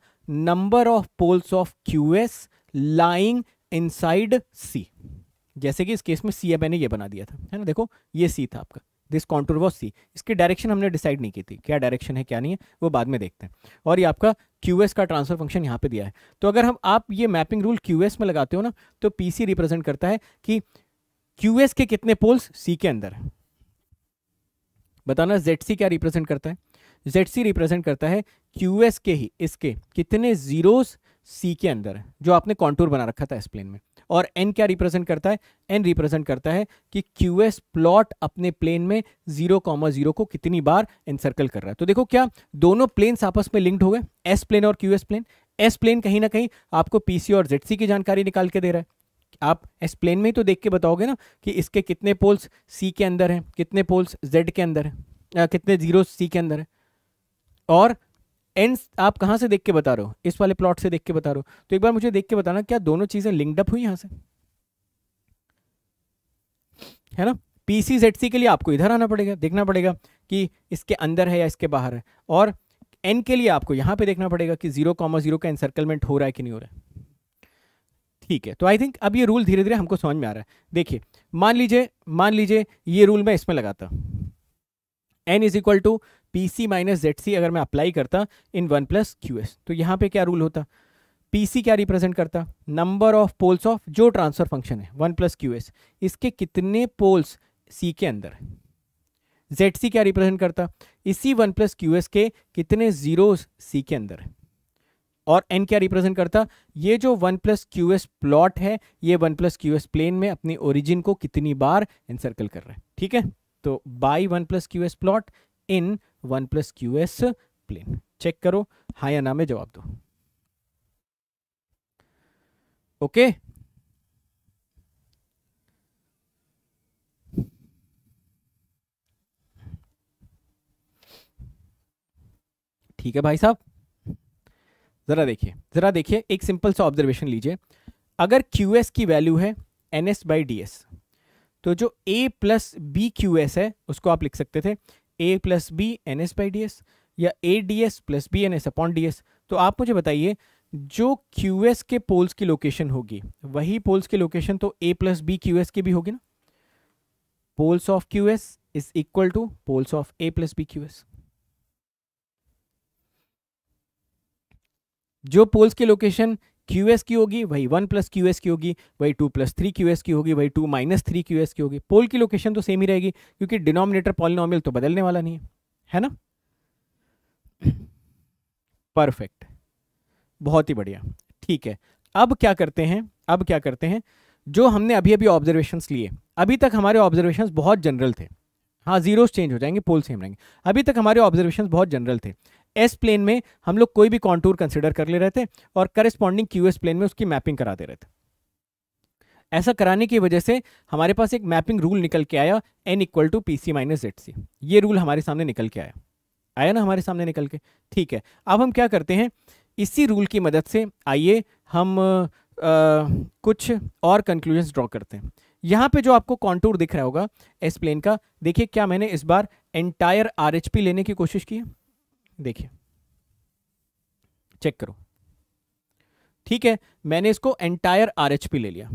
number of poles of q s lying inside C जैसे कि इस केस में सी है मैंने ये बना दिया था है ना देखो ये सी था आपका दिस कॉन्टूर वॉज सी इसकी डायरेक्शन हमने डिसाइड नहीं की थी क्या डायरेक्शन है क्या नहीं है वो बाद में देखते हैं और ये आपका क्यू का ट्रांसफर फंक्शन यहाँ पे दिया है तो अगर हम आप ये मैपिंग रूल क्यू में लगाते हो ना तो पी रिप्रेजेंट करता है कि क्यू के कितने पोल्स सी के अंदर बताना जेड क्या रिप्रेजेंट करता है जेड रिप्रेजेंट करता है क्यू के ही इसके कितने जीरोस सी के अंदर जो आपने कॉन्टूर बना रखा था इस प्लेन में और एन क्या रिप्रेजेंट करता है एन रिप्रेजेंट करता है कि क्यू एस प्लॉट अपने प्लेन में जीरो कॉमा जीरो को कितनी बार एनसर्कल कर रहा है तो देखो क्या दोनों प्लेन्स आपस में लिंक्ड हो गए एस प्लेन और q S plane s plane कहीं ना कहीं आपको पीसी और जेडसी की जानकारी निकाल के दे रहा है आप एस प्लेन में ही तो देख के बताओगे ना कि इसके कितने पोल्स सी के अंदर हैं कितने पोल्स जेड के अंदर हैं कितने जीरो सी के अंदर हैं और एंड आप कहाँ से देख के बता रहे हो इस वाले प्लॉट से देख के बता रहे हो तो एक बार मुझे देख के बताना क्या दोनों चीज़ें लिंकडअप हुई यहाँ से है ना पीसीजेडसी के लिए आपको इधर आना पड़ेगा देखना पड़ेगा कि इसके अंदर है या इसके बाहर है और एन के लिए आपको यहाँ पे देखना पड़ेगा कि जीरो कॉमा जीरो का एनसर्कलमेंट हो रहा है कि नहीं हो रहा है ठीक है तो आई थिंक अब ये रूल धीरे धीरे हमको समझ में आ रहा है देखिए मान लीजिए मान लीजिए ये रूल मैं इसमें लगाता N is equal to P C minus Z C अगर मैं अप्लाई करता in one plus Q s तो यहाँ पे क्या रूल होता पी सी क्या रिप्रेजेंट करता नंबर ऑफ पोल्स ऑफ जो ट्रांसफर फंक्शन है वन प्लस क्यू एस इसके कितने पोल्स सी के अंदर जेड सी क्या रिप्रेजेंट करता इसी वन प्लस क्यू एस के कितने जीरोस सी के अंदर और एन क्या रिप्रेजेंट करता ये जो one plus Q S plot है ये one plus Q S plane में अपनी ओरिजिन को कितनी बार एनसर्कल कर रहा है ठीक है तो by one plus Q S plot in one plus Q S plane check करो हा या ना में जवाब दो ओके ठीक है भाई साहब ज़रा देखिए ज़रा देखिए एक सिंपल सा ऑब्जर्वेशन लीजिए अगर क्यू एस की वैल्यू है N s by D s तो जो A plus B q s है उसको आप लिख सकते थे A plus B N s by D s या A D s plus B N s upon D s तो आप मुझे बताइए जो क्यू एस के पोल्स की लोकेशन होगी वही पोल्स की लोकेशन तो A plus B q s की भी होगी ना poles of q s is equal to poles of A plus B q s जो पोल्स की लोकेशन क्यू एस की होगी वही वन प्लस क्यू एस की होगी वही two plus three q s की होगी वही two minus three q s की होगी पोल की लोकेशन तो सेम ही रहेगी क्योंकि डिनोमिनेटर पॉलिनोमियल तो बदलने वाला नहीं है है ना परफेक्ट बहुत ही बढ़िया ठीक है अब क्या करते हैं अब क्या करते हैं जो हमने अभी अभी ऑब्जर्वेशन लिए अभी तक हमारे ऑब्जर्वेशन बहुत जनरल थे हाँ जीरोज चेंज हो जाएंगे पोल सेम रहेंगे अभी तक हमारे ऑब्जर्वेशन बहुत जनरल थे एस प्लेन में हम लोग कोई भी कॉन्टूर कंसिडर कर ले रहे थे और करेस्पॉन्डिंग क्यू एस प्लेन में उसकी मैपिंग करा दे रहे थे ऐसा कराने की वजह से हमारे पास एक मैपिंग रूल निकल के आया N equal to P C minus Z C ये रूल हमारे सामने निकल के आया आया ना हमारे सामने निकल के ठीक है अब हम क्या करते हैं इसी रूल की मदद से आइए हम आ, कुछ और कंक्लूजन ड्रॉ करते हैं यहाँ पे जो आपको कॉन्टूर दिख रहा होगा एस प्लेन का देखिए क्या मैंने इस बार एंटायर आर लेने की कोशिश की है देखिए चेक करो ठीक है मैंने इसको एंटायर आरएचपी ले लिया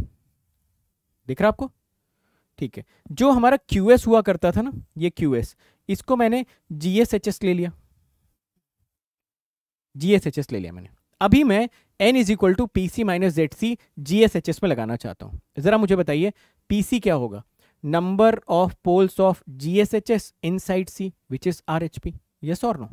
दिख रहा आपको ठीक है जो हमारा क्यूएस हुआ करता था ना ये क्यूएस इसको मैंने जीएसएचएस ले लिया जीएसएचएस ले लिया मैंने अभी मैं N is equal to P C minus Z C G S H s में लगाना चाहता हूं ज़रा मुझे बताइए पी सी क्या होगा number of poles of G S H s inside C which is R H P yes और नो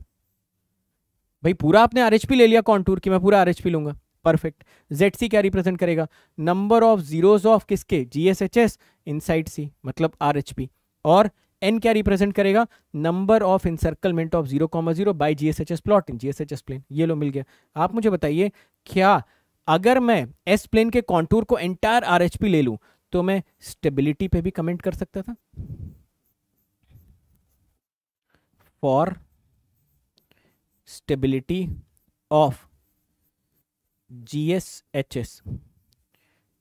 भाई पूरा आपने आर ले लिया कॉन्टूर की मैं पूरा आर लूंगा परफेक्ट जेड सी क्या रिप्रेजेंट करेगा नंबर ऑफ जीरोज ऑफ किसके G S H s inside C मतलब आर एच पी और एन क्या रिप्रेजेंट करेगा number of encirclement of zero comma zero by G S H S plot in G S H S plane ये लो मिल गया आप मुझे बताइए क्या अगर मैं एस प्लेन के कॉन्टूर को एंटायर आर एच पी ले लूँ तो मैं स्टेबिलिटी पे भी कमेंट कर सकता था for stability of G S H s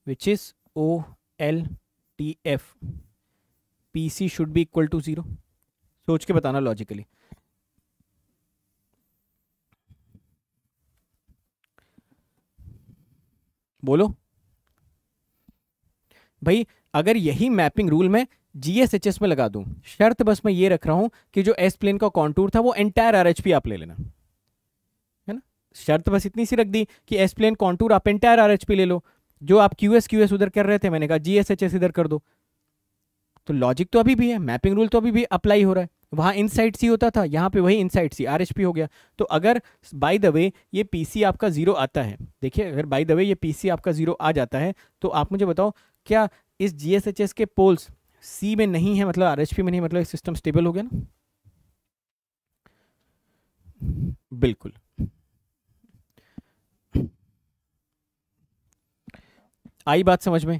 which is O L T F P C should be equal to zero सोच के बताना लॉजिकली बोलो भाई अगर यही मैपिंग रूल में जीएसएचएस में लगा दूं शर्त बस मैं ये रख रहा हूं कि जो एस प्लेन का कॉन्टूर था वो एंटायर आरएचपी आप ले लेना शर्त बस इतनी सी रख दी कि एस प्लेन कॉन्टूर आप एंटायर आर ले लो जो आप क्यू एस क्यू एस उधर कर रहे थे मैंने कहा जी एस एच एस इधर कर दो तो लॉजिक तो अभी भी है मैपिंग रूल तो अभी भी अप्लाई हो रहा है वहाँ इन साइड सी होता था यहाँ पे वही इन साइड सी आरएचपी हो गया तो अगर बाय द वे ये पीसी आपका ज़ीरो आता है देखिए अगर बाय द वे ये पीसी आपका ज़ीरो आ जाता है तो आप मुझे बताओ क्या इस जीएसएचएस के पोल्स सी में नहीं है मतलब आरएचपी में नहीं मतलब सिस्टम स्टेबल हो गया ना बिल्कुल आई बात समझ में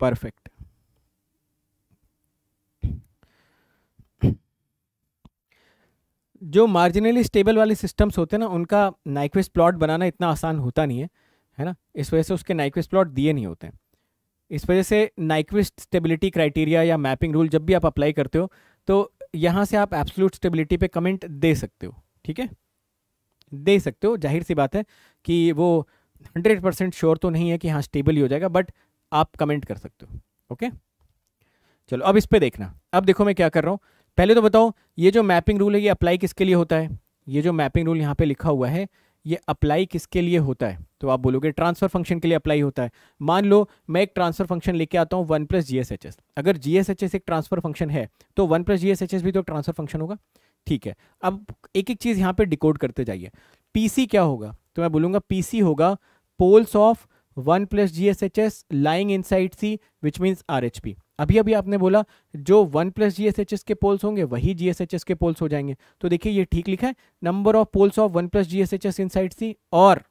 परफेक्ट जो मार्जिनली स्टेबल वाले सिस्टम्स होते हैं ना उनका नाइक्विस्ट प्लॉट बनाना इतना आसान होता नहीं है है ना इस वजह से उसके नाइक्विस्ट प्लॉट दिए नहीं होते हैं इस वजह से नाइक्विस्ट स्टेबिलिटी क्राइटेरिया या मैपिंग रूल जब भी आप अप्लाई करते हो तो यहां से आप एब्सोल्यूट स्टेबिलिटी पे कमेंट दे सकते हो ठीक है दे सकते हो जाहिर सी बात है कि वो हंड्रेड परसेंट श्योर तो नहीं है कि हाँ स्टेबल ही हो जाएगा बट आप कमेंट कर सकते हो ओके चलो अब इस पर देखना अब देखो मैं क्या कर रहा हूँ पहले तो बताओ ये जो मैपिंग रूल है ये अप्लाई किसके लिए होता है ये जो मैपिंग रूल यहाँ पे लिखा हुआ है ये अप्लाई किसके लिए होता है तो आप बोलोगे ट्रांसफर फंक्शन के लिए अप्लाई होता है मान लो मैं एक ट्रांसफर फंक्शन लेके आता हूँ वन प्लस जी अगर जी एक ट्रांसफर फंक्शन है तो वन प्लस जी भी तो ट्रांसफर फंक्शन होगा ठीक है अब एक एक चीज़ यहाँ पे डिकोड करते जाइए पीसी क्या होगा तो मैं बोलूँगा पीसी होगा poles of one plus G S H s lying inside C which means R H P अभी अभी आपने बोला जो one plus G S H S के पोल्स होंगे वही जी एस एच एस के पोल्स हो जाएंगे तो देखिए ये ठीक लिखा है number of poles of one plus G S H s inside C और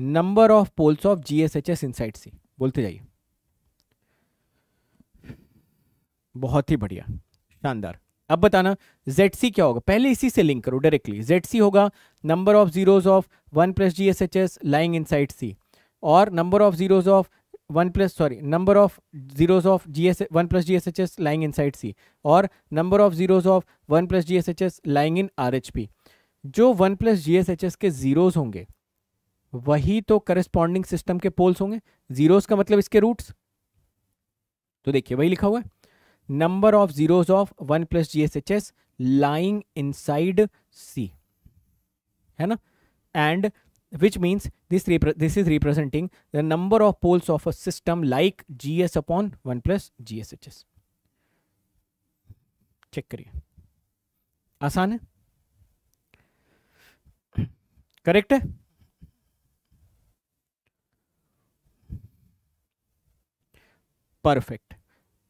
number of poles of G S H s inside C बोलते जाइए बहुत ही बढ़िया शानदार अब बताना जेड सी क्या होगा पहले इसी से लिंक करो डायरेक्टली जेड सी होगा number of zeros of one plus G S H s lying inside C और number of zeros of one plus sorry number of zeros of G s one plus G S H s lying inside C और number of zeros of one plus G S H s lying in R H P जो one plus G S H S के zeros होंगे वही तो corresponding system के poles होंगे zeros का मतलब इसके रूट्स तो देखिए वही लिखा हुआ है number of zeros of 1 plus GSHS lying inside C. है ना and which means this this is representing the number of poles of a system like GS upon 1 plus GSHS. Check करिए आसान है Correct? है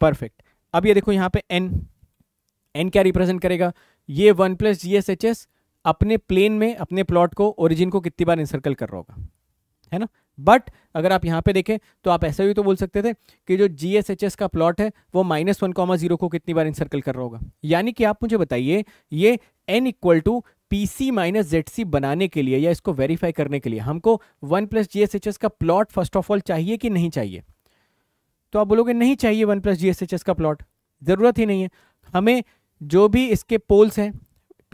Perfect. अब ये देखो यहाँ पे एन एन क्या रिप्रेजेंट करेगा ये one plus G S H S अपने प्लेन में अपने प्लॉट को ओरिजिन को कितनी बार इंसर्कल कर रहा होगा है ना बट अगर आप यहाँ पे देखें तो आप ऐसा भी तो बोल सकते थे कि जो जी एस एच एस का प्लॉट है वो माइनस वन कॉमा जीरो को कितनी बार इंसर्कल कर रहा होगा यानी कि आप मुझे बताइए ये N equal to P C minus Z C बनाने के लिए या इसको वेरीफाई करने के लिए हमको one plus G S H S का प्लॉट फर्स्ट ऑफ ऑल चाहिए कि नहीं चाहिए तो आप बोलोगे नहीं चाहिए वन प्लस जी का प्लॉट ज़रूरत ही नहीं है हमें जो भी इसके पोल्स हैं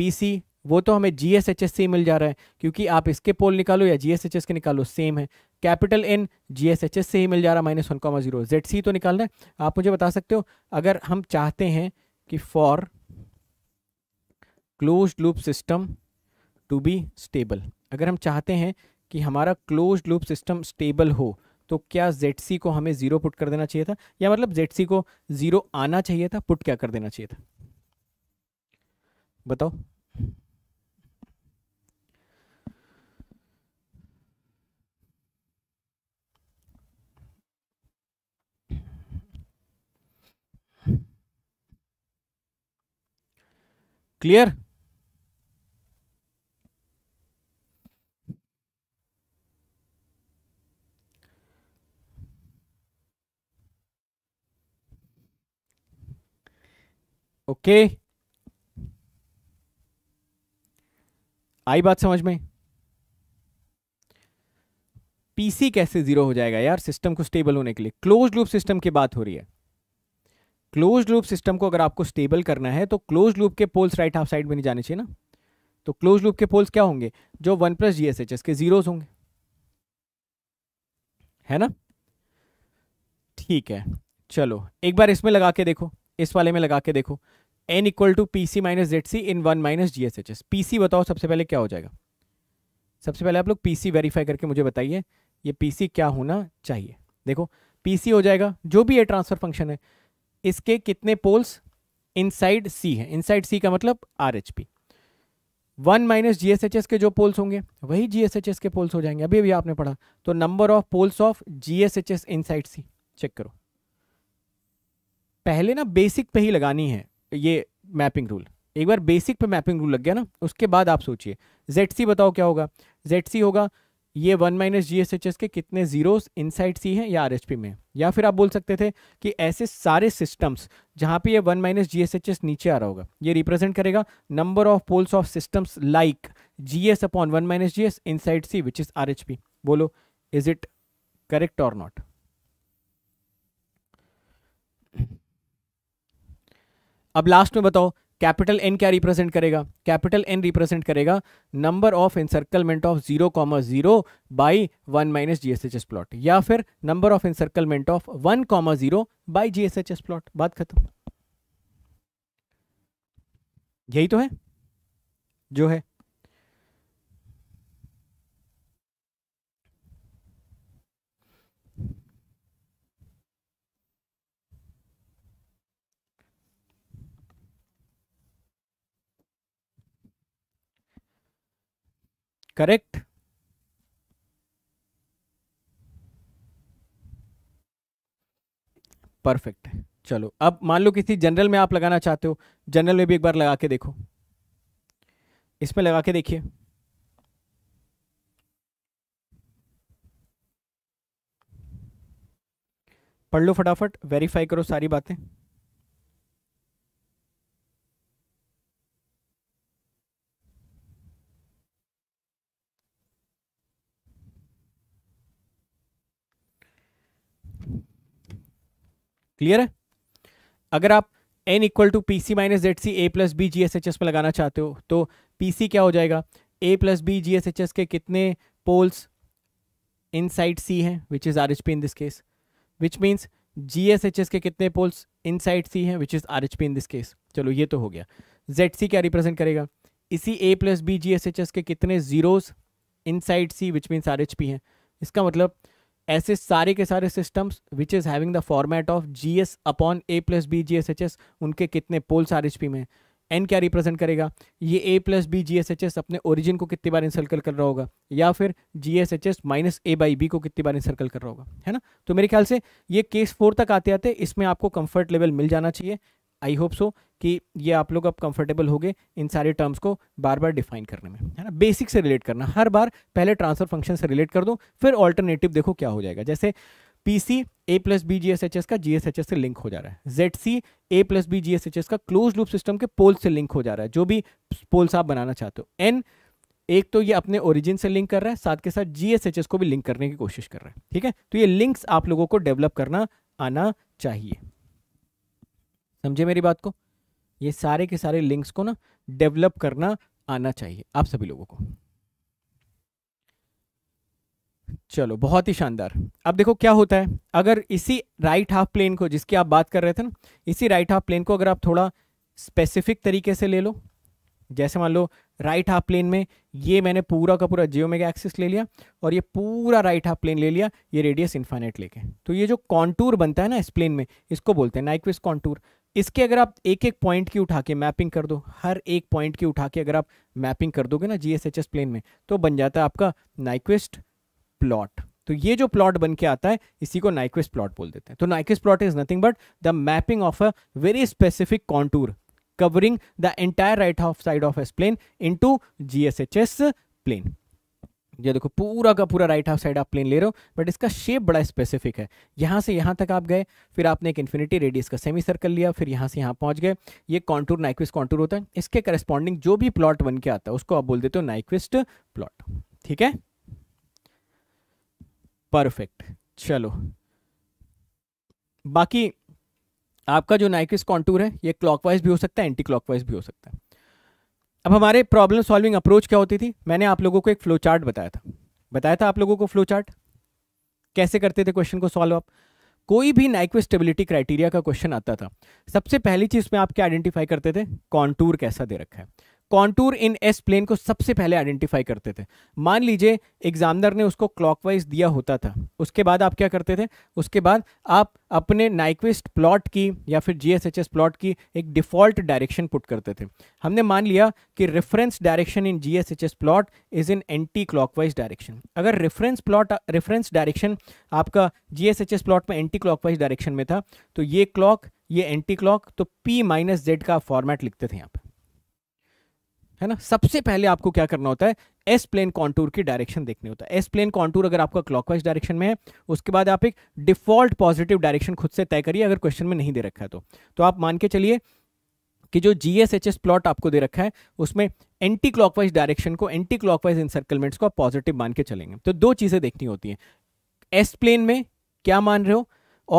पी वो तो हमें जी एस एच एस से ही मिल जा रहा है क्योंकि आप इसके पोल निकालो या जी एस एच एस के निकालो सेम है capital N G S H S से ही मिल जा रहा है minus one comma zero Z C तो निकालना है आप मुझे बता सकते हो अगर हम चाहते हैं कि for close loop system to be stable अगर हम चाहते हैं कि हमारा क्लोज लूप सिस्टम स्टेबल हो तो क्या जेड सी को हमें ज़ीरो पुट कर देना चाहिए था या मतलब जेड सी को ज़ीरो आना चाहिए था पुट क्या कर देना चाहिए था बताओ क्लियर ओके आई बात समझ में पीसी कैसे जीरो हो जाएगा यार सिस्टम को स्टेबल होने के लिए क्लोज लूप सिस्टम की बात हो रही है क्लोज लूप सिस्टम को अगर आपको स्टेबल करना है तो क्लोज लूप के पोल्स राइट हाफ साइड में नहीं जाने चाहिए ना तो क्लोज लूप के पोल्स क्या होंगे जो one plus G S H S के जीरोज होंगे है ना ठीक है चलो एक बार इसमें लगा के देखो इस वाले में लगा के देखो N equal to P C minus Z C in one minus G S H s P C बताओ सबसे पहले क्या हो जाएगा सबसे पहले आप लोग पी सी वेरीफाई करके मुझे बताइए ये पी सी क्या होना चाहिए देखो पी सी हो जाएगा जो भी ये ट्रांसफर फंक्शन है इसके कितने पोल्स इन साइड सी है इन साइड सी का मतलब R H P one minus G S H S के जो पोल्स होंगे वही जी एस एच एस के पोल्स हो जाएंगे अभी अभी आपने पढ़ा तो number of poles of G S H s side C check करो पहले ना बेसिक पे ही लगानी है ये मैपिंग रूल एक बार बेसिक पे मैपिंग रूल लग गया ना उसके बाद आप सोचिए जेड सी बताओ क्या होगा जेड सी होगा ये one minus G S H S के कितने जीरोस साइड सी हैं या आर एच पी में या फिर आप बोल सकते थे कि ऐसे सारे सिस्टम्स जहाँ पे ये one minus G S H S नीचे आ रहा होगा ये रिप्रेजेंट करेगा number of poles of systems like G S upon one minus G S inside C which is R H P बोलो इज इट करेक्ट और not अब last में बताओ कैपिटल एन क्या रिप्रेजेंट करेगा कैपिटल एन रिप्रेजेंट करेगा number of encirclement of zero comma zero by one minus G plot या फिर number of encirclement of one comma zero by G plot बात खत्म यही तो है जो है करेक्ट परफेक्ट चलो अब मान लो किसी जनरल में आप लगाना चाहते हो जनरल में भी एक बार लगा के देखो इसमें लगा के देखिए पढ़ लो फटाफट वेरीफाई करो सारी बातें क्लियर है अगर आप N equal to P C minus Z C A plus B G S H S पर लगाना चाहते हो तो पी सी क्या हो जाएगा A plus B G S H S के कितने पोल्स इन साइड सी हैं which is R H P in this case which means G S H S के कितने पोल्स इन साइड सी हैं which is R H P in this case चलो ये तो हो गया जेड सी क्या रिप्रेजेंट करेगा इसी A plus B G S H S के कितने zeros inside C which means R H P हैं इसका मतलब ऐसे सारे के सारे systems which is having the format of G S upon A plus B G S H S उनके कितने पोल्स आर एच पी में एन क्या रिप्रेजेंट करेगा ये A plus B G S H S अपने ओरिजिन को कितनी बार encircle कर रहा होगा या फिर G S H S minus A by B को कितनी बार इंसर्कल कर रहा होगा है ना तो मेरे ख्याल से ये केस फोर तक आते आते इसमें आपको कंफर्ट लेवल मिल जाना चाहिए आई होप सो कि ये आप लोग अब कंफर्टेबल हो गए इन सारे टर्म्स को बार बार डिफाइन करने में है ना बेसिक से रिलेट करना हर बार पहले ट्रांसफर फंक्शन से रिलेट कर दो फिर ऑल्टरनेटिव देखो क्या हो जाएगा जैसे P C A plus B G S H S का जी एस एच एस से लिंक हो जा रहा है Z C A plus B G S H S का क्लोज लूप सिस्टम के पोल से लिंक हो जा रहा है जो भी पोल्स आप बनाना चाहते हो एन एक तो ये अपने ओरिजिन से लिंक कर रहा है साथ के साथ जी एस एच एस को भी लिंक करने की कोशिश कर रहा है ठीक है तो ये लिंक्स आप लोगों को डेवलप करना आना चाहिए समझे मेरी बात को ये सारे के सारे लिंक्स को ना डेवलप करना आना चाहिए आप सभी लोगों को चलो बहुत ही शानदार अब देखो क्या होता है अगर इसी राइट हाफ प्लेन को जिसकी आप बात कर रहे थे ना इसी राइट हाफ प्लेन को अगर आप थोड़ा स्पेसिफिक तरीके से ले लो जैसे मान लो राइट हाफ प्लेन में ये मैंने पूरा का पूरा जियो मेगा एक्सिस ले लिया और ये पूरा राइट हाफ प्लेन ले लिया ये रेडियस इन्फाइनेट लेके तो ये जो कॉन्टूर बनता है ना इस प्लेन में इसको बोलते हैं नाइक्विस कॉन्टूर इसके अगर आप एक एक पॉइंट की उठा के मैपिंग कर दो हर एक पॉइंट की उठा के अगर आप मैपिंग कर दोगे ना जीएसएचएस प्लेन में तो बन जाता है आपका नाइक्विस्ट प्लॉट तो ये जो प्लॉट बन के आता है इसी को नाइक्विस्ट प्लॉट बोल देते हैं तो Nyquist plot is nothing but the mapping of a very specific contour covering the entire right half side of S plane into G S H S plane ये देखो पूरा का पूरा राइट हाफ साइड आप plane ले रहे हो but इसका शेप बड़ा स्पेसिफिक है यहाँ से यहाँ तक आप गए फिर आपने एक इन्फिनिटी रेडियस का सेमी सर्कल लिया फिर यहाँ से यहाँ पहुँच गए ये कॉन्टूर नाइक्विस्ट कॉन्टूर होता है इसके करस्पॉन्डिंग जो भी प्लॉट बन के आता है उसको आप बोल देते हो नाइक्विस्ट प्लॉट ठीक है परफेक्ट चलो बाकी आपका जो नाइक्विस्ट कॉन्टूर है ये क्लॉकवाइज भी हो सकता है एंटी क्लॉकवाइज भी हो सकता है अब हमारे प्रॉब्लम सॉल्विंग अप्रोच क्या होती थी मैंने आप लोगों को एक फ्लो चार्ट बताया था बताया था आप लोगों को फ्लो चार्ट कैसे करते थे क्वेश्चन को सॉल्व आप कोई भी नाइक्वे स्टेबिलिटी क्राइटेरिया का क्वेश्चन आता था सबसे पहली चीज़ में आप क्या आइडेंटिफाई करते थे कॉन्टूर कैसा दे रखा है कॉन्टूर इन एस प्लेन को सबसे पहले आइडेंटिफाई करते थे मान लीजिए एग्जामिनर ने उसको क्लॉकवाइज दिया होता था उसके बाद आप क्या करते थे उसके बाद आप अपने नाइक्विस्ट प्लॉट की या फिर जीएसएचएस प्लॉट की एक डिफ़ॉल्ट डायरेक्शन पुट करते थे हमने मान लिया कि reference direction in G S H S plot is in anti clockwise direction अगर रेफरेंस प्लॉट रेफरेंस डायरेक्शन आपका जीएसएचएस प्लॉट में एंटी क्लॉकवाइज डायरेक्शन में था तो ये क्लॉक ये एंटी क्लॉक तो पी माइनस जेड का फॉर्मेट लिखते थे यहाँ पर है ना सबसे पहले आपको क्या करना होता है एस प्लेन कॉन्टूर की डायरेक्शन देखने होता है एस प्लेन कॉन्टूर अगर आपका क्लॉकवाइज डायरेक्शन में है उसके बाद आप एक डिफॉल्ट पॉजिटिव डायरेक्शन खुद से तय करिए अगर क्वेश्चन में नहीं दे रखा है तो, तो आप मान के चलिए कि जो G S H S plot आपको दे रखा है उसमें एंटी क्लॉकवाइज डायरेक्शन को एंटी क्लॉकवाइज इंसर्कलमेंट्स को आप पॉजिटिव मान के चलेंगे तो दो चीज़ें देखनी होती हैं एस प्लेन में क्या मान रहे हो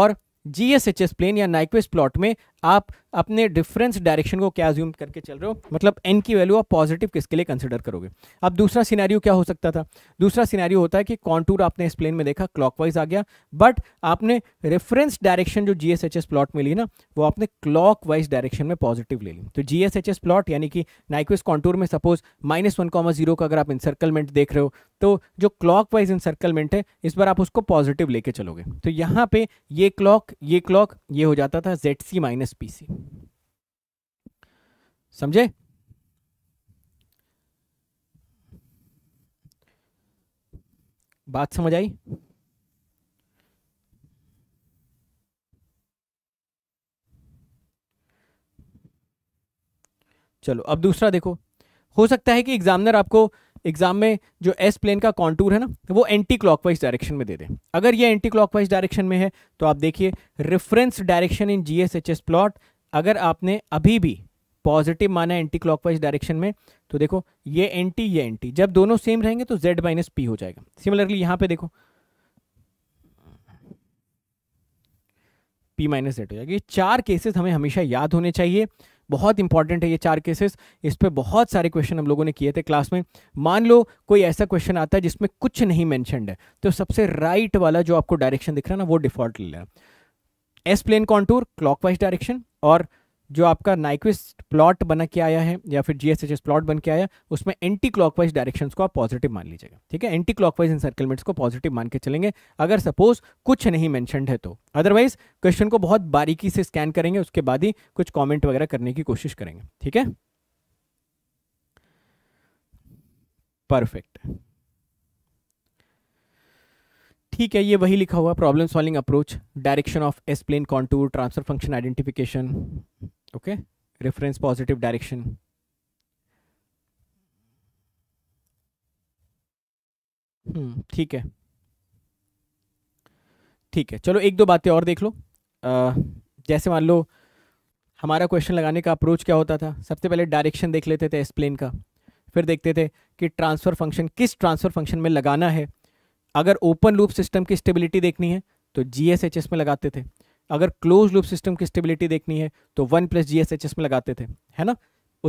और G S H S plane या नाइक्वेस प्लॉट में आप अपने डिफरेंस डायरेक्शन को क्या ज्यूम करके चल रहे हो मतलब एन की वैल्यू आप पॉजिटिव किसके लिए कंसिडर करोगे अब दूसरा सिनेरियो क्या हो सकता था दूसरा सिनेरियो होता है कि कॉन्टूर आपने इस प्लेन में देखा क्लॉकवाइज आ गया बट आपने रेफरेंस डायरेक्शन जो जीएसएचएस प्लॉट में ली ना वो आपने क्लॉक डायरेक्शन में पॉजिटिव ले ली तो जीएसएचएस प्लॉट यानी कि नाइक्विस कॉन्टूर में सपोज माइनस वन जीरो का अगर आप इंसर्कलमेंट देख रहे हो तो जो क्लॉक वाइज इंसर्कलमेंट है इस बार आप उसको पॉजिटिव लेके चलोगे तो यहाँ पे ये क्लॉक ये क्लॉक ये हो जाता था जेड सी माइनस एसपीसी समझे बात समझ आई चलो अब दूसरा देखो हो सकता है कि एग्जामिनर आपको एग्जाम में जो एस प्लेन का कॉन्टूर है ना वो एंटी क्लॉकवाइज डायरेक्शन में दे दें अगर ये एंटी क्लॉकवाइज डायरेक्शन में है तो आप देखिए reference direction in G S plot अगर आपने अभी भी पॉजिटिव माना एंटी क्लॉकवाइज डायरेक्शन में तो देखो ये एंटी ये एंटी जब दोनों सेम रहेंगे तो जेड माइनस पी हो जाएगा सिमिलरली यहां पे देखो पी माइनस जेड हो जाएगा ये चार केसेस हमें हमेशा याद होने चाहिए बहुत इंपॉर्टेंट है ये चार केसेस इस पर बहुत सारे क्वेश्चन हम लोगों ने किए थे क्लास में मान लो कोई ऐसा क्वेश्चन आता है जिसमें कुछ नहीं मैंशनड है तो सबसे राइट वाला जो आपको डायरेक्शन दिख रहा है ना वो डिफॉल्ट ले है S plane contour clockwise direction और जो आपका नाइक्विस्ट प्लॉट बना के आया है या फिर जीएसएचएस प्लॉट बन के आया उसमें एंटी क्लॉकवाइज डायरेक्शन को आप पॉजिटिव मान लीजिएगा ठीक है एंटी क्लॉकवाइज इंसर्कलमेंट्स को पॉजिटिव मान के चलेंगे अगर सपोज कुछ नहीं मैंशनड है तो अदरवाइज क्वेश्चन को बहुत बारीकी से स्कैन करेंगे उसके बाद ही कुछ कॉमेंट वगैरह करने की कोशिश करेंगे ठीक है परफेक्ट ठीक है ये वही लिखा हुआ problem solving approach direction of S plane contour transfer function identification okay reference positive direction hmm ठीक है ठीक है चलो एक दो बातें और देख लो आ, जैसे मान लो हमारा क्वेश्चन लगाने का अप्रोच क्या होता था सबसे पहले डायरेक्शन देख लेते थे एक्सप्लेन का फिर देखते थे कि ट्रांसफ़र फंक्शन किस ट्रांसफ़र फंक्शन में लगाना है अगर ओपन लूप सिस्टम की स्टेबिलिटी देखनी है तो जीएसएचएस में लगाते थे अगर क्लोज लूप सिस्टम की स्टेबिलिटी देखनी है तो वन प्लस जी में लगाते थे है ना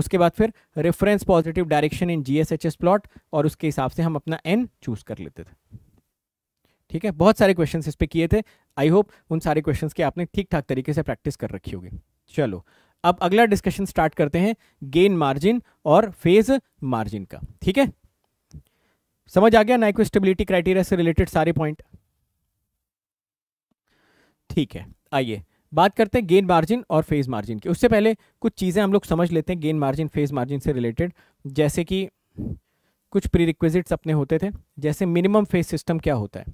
उसके बाद फिर reference positive direction in G plot और उसके हिसाब से हम अपना एन चूज कर लेते थे ठीक है बहुत सारे क्वेश्चन इस पर किए थे आई होप उन सारे क्वेश्चन की आपने ठीक ठाक तरीके से प्रैक्टिस कर रखी होगी चलो अब अगला डिस्कशन स्टार्ट करते हैं गेन मार्जिन और फेज मार्जिन का ठीक है समझ आ गया नाइको स्टेबिलिटी क्राइटेरिया से रिलेटेड सारे पॉइंट ठीक है आइए बात करते हैं गेन मार्जिन और फेज मार्जिन की उससे पहले कुछ चीज़ें हम लोग समझ लेते हैं गेन मार्जिन फेज मार्जिन से रिलेटेड जैसे कि कुछ प्री रिक्विजिट्स अपने होते थे जैसे मिनिमम फेज सिस्टम क्या होता है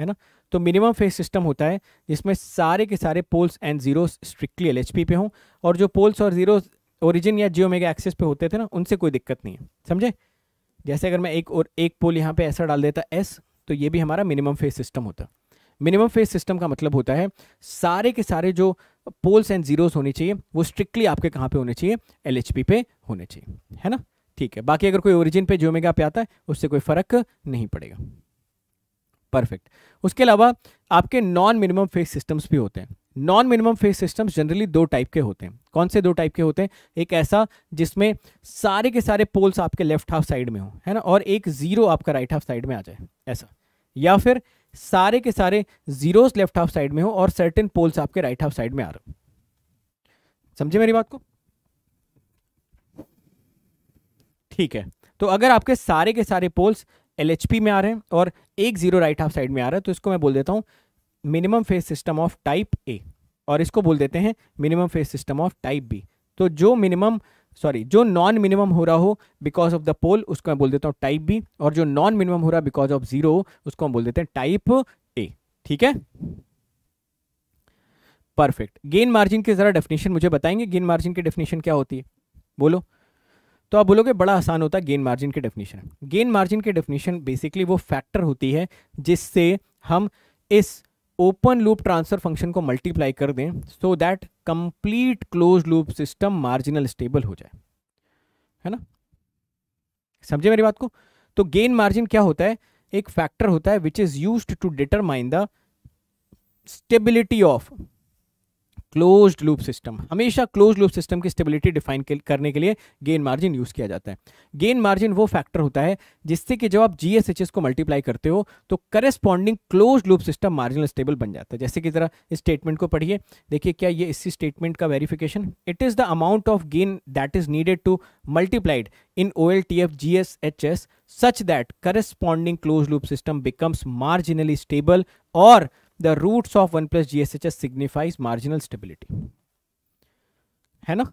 है ना तो मिनिमम फेज सिस्टम होता है जिसमें सारे के सारे poles and zeros strictly L पे हों और जो पोल्स और जीरोस ओरिजिन या जियो मेगा एक्सेस पे होते थे ना उनसे कोई दिक्कत नहीं है समझे जैसे अगर मैं एक और एक पोल यहाँ पे ऐसा डाल देता एस तो ये भी हमारा मिनिमम फेज सिस्टम होता मिनिमम फेस सिस्टम का मतलब होता है सारे के सारे जो पोल्स एंड जीरोस होने चाहिए वो स्ट्रिक्टली आपके कहाँ पे होने चाहिए एल पे होने चाहिए है ना ठीक है बाकी अगर कोई ओरिजिन पे जोमेगा पे आता है उससे कोई फर्क नहीं पड़ेगा परफेक्ट उसके अलावा आपके नॉन मिनिमम फेस सिस्टम्स भी होते हैं non minimum phase systems generally दो टाइप के होते हैं कौन से दो टाइप के होते हैं एक ऐसा जिसमें सारे के सारे पोल्स आपके लेफ्ट हाफ साइड में हो है ना और एक जीरो आपका राइट हाफ साइड में आ जाए ऐसा या फिर सारे के सारे जीरोस लेफ्ट हाफ साइड में हो और सर्टेन पोल्स आपके राइट हाफ साइड में आ रहे हो समझे मेरी बात को ठीक है तो अगर आपके सारे के सारे पोल्स एल में आ रहे हैं और एक जीरो राइट हाफ साइड में आ रहा है तो इसको मैं बोल देता हूं minimum phase system of type A और इसको बोल देते हैं minimum phase system of type B तो जो मिनिमम सॉरी जो नॉन मिनिमम हो रहा हो बिकॉज ऑफ द पोल उसको मैं बोल देता हूँ टाइप बी और जो नॉन मिनिमम हो रहा है बिकॉज ऑफ जीरो उसको हम बोल देते हैं टाइप ए ठीक है परफेक्ट गेन मार्जिन की ज़रा डेफिनेशन मुझे बताएंगे गेन मार्जिन की डेफिनेशन क्या होती है बोलो तो आप बोलोगे बड़ा आसान होता है गेन मार्जिन की डेफिनेशन गेन मार्जिन की डेफिनेशन बेसिकली वो फैक्टर होती है जिससे हम इस ओपन लूप ट्रांसफर फंक्शन को मल्टीप्लाई कर दें so that complete close loop system marginal stable हो जाए है ना समझे मेरी बात को तो गेन मार्जिन क्या होता है एक फैक्टर होता है which is use to determine the stability of close loop system हमेशा क्लोज लूप सिस्टम की स्टेबिलिटी डिफाइन करने के लिए गेन मार्जिन यूज़ किया जाता है गेन मार्जिन वो फैक्टर होता है जिससे कि जब आप जी को मल्टीप्लाई करते हो तो corresponding close loop system marginal stable बन जाता है जैसे कि जरा इस स्टेटमेंट को पढ़िए देखिए क्या ये इसी स्टेटमेंट का verification it is the amount of gain that is needed to multiplied S H S such that corresponding close loop system becomes marginally stable और the roots of 1 plus GSHS signifies marginal stability है ना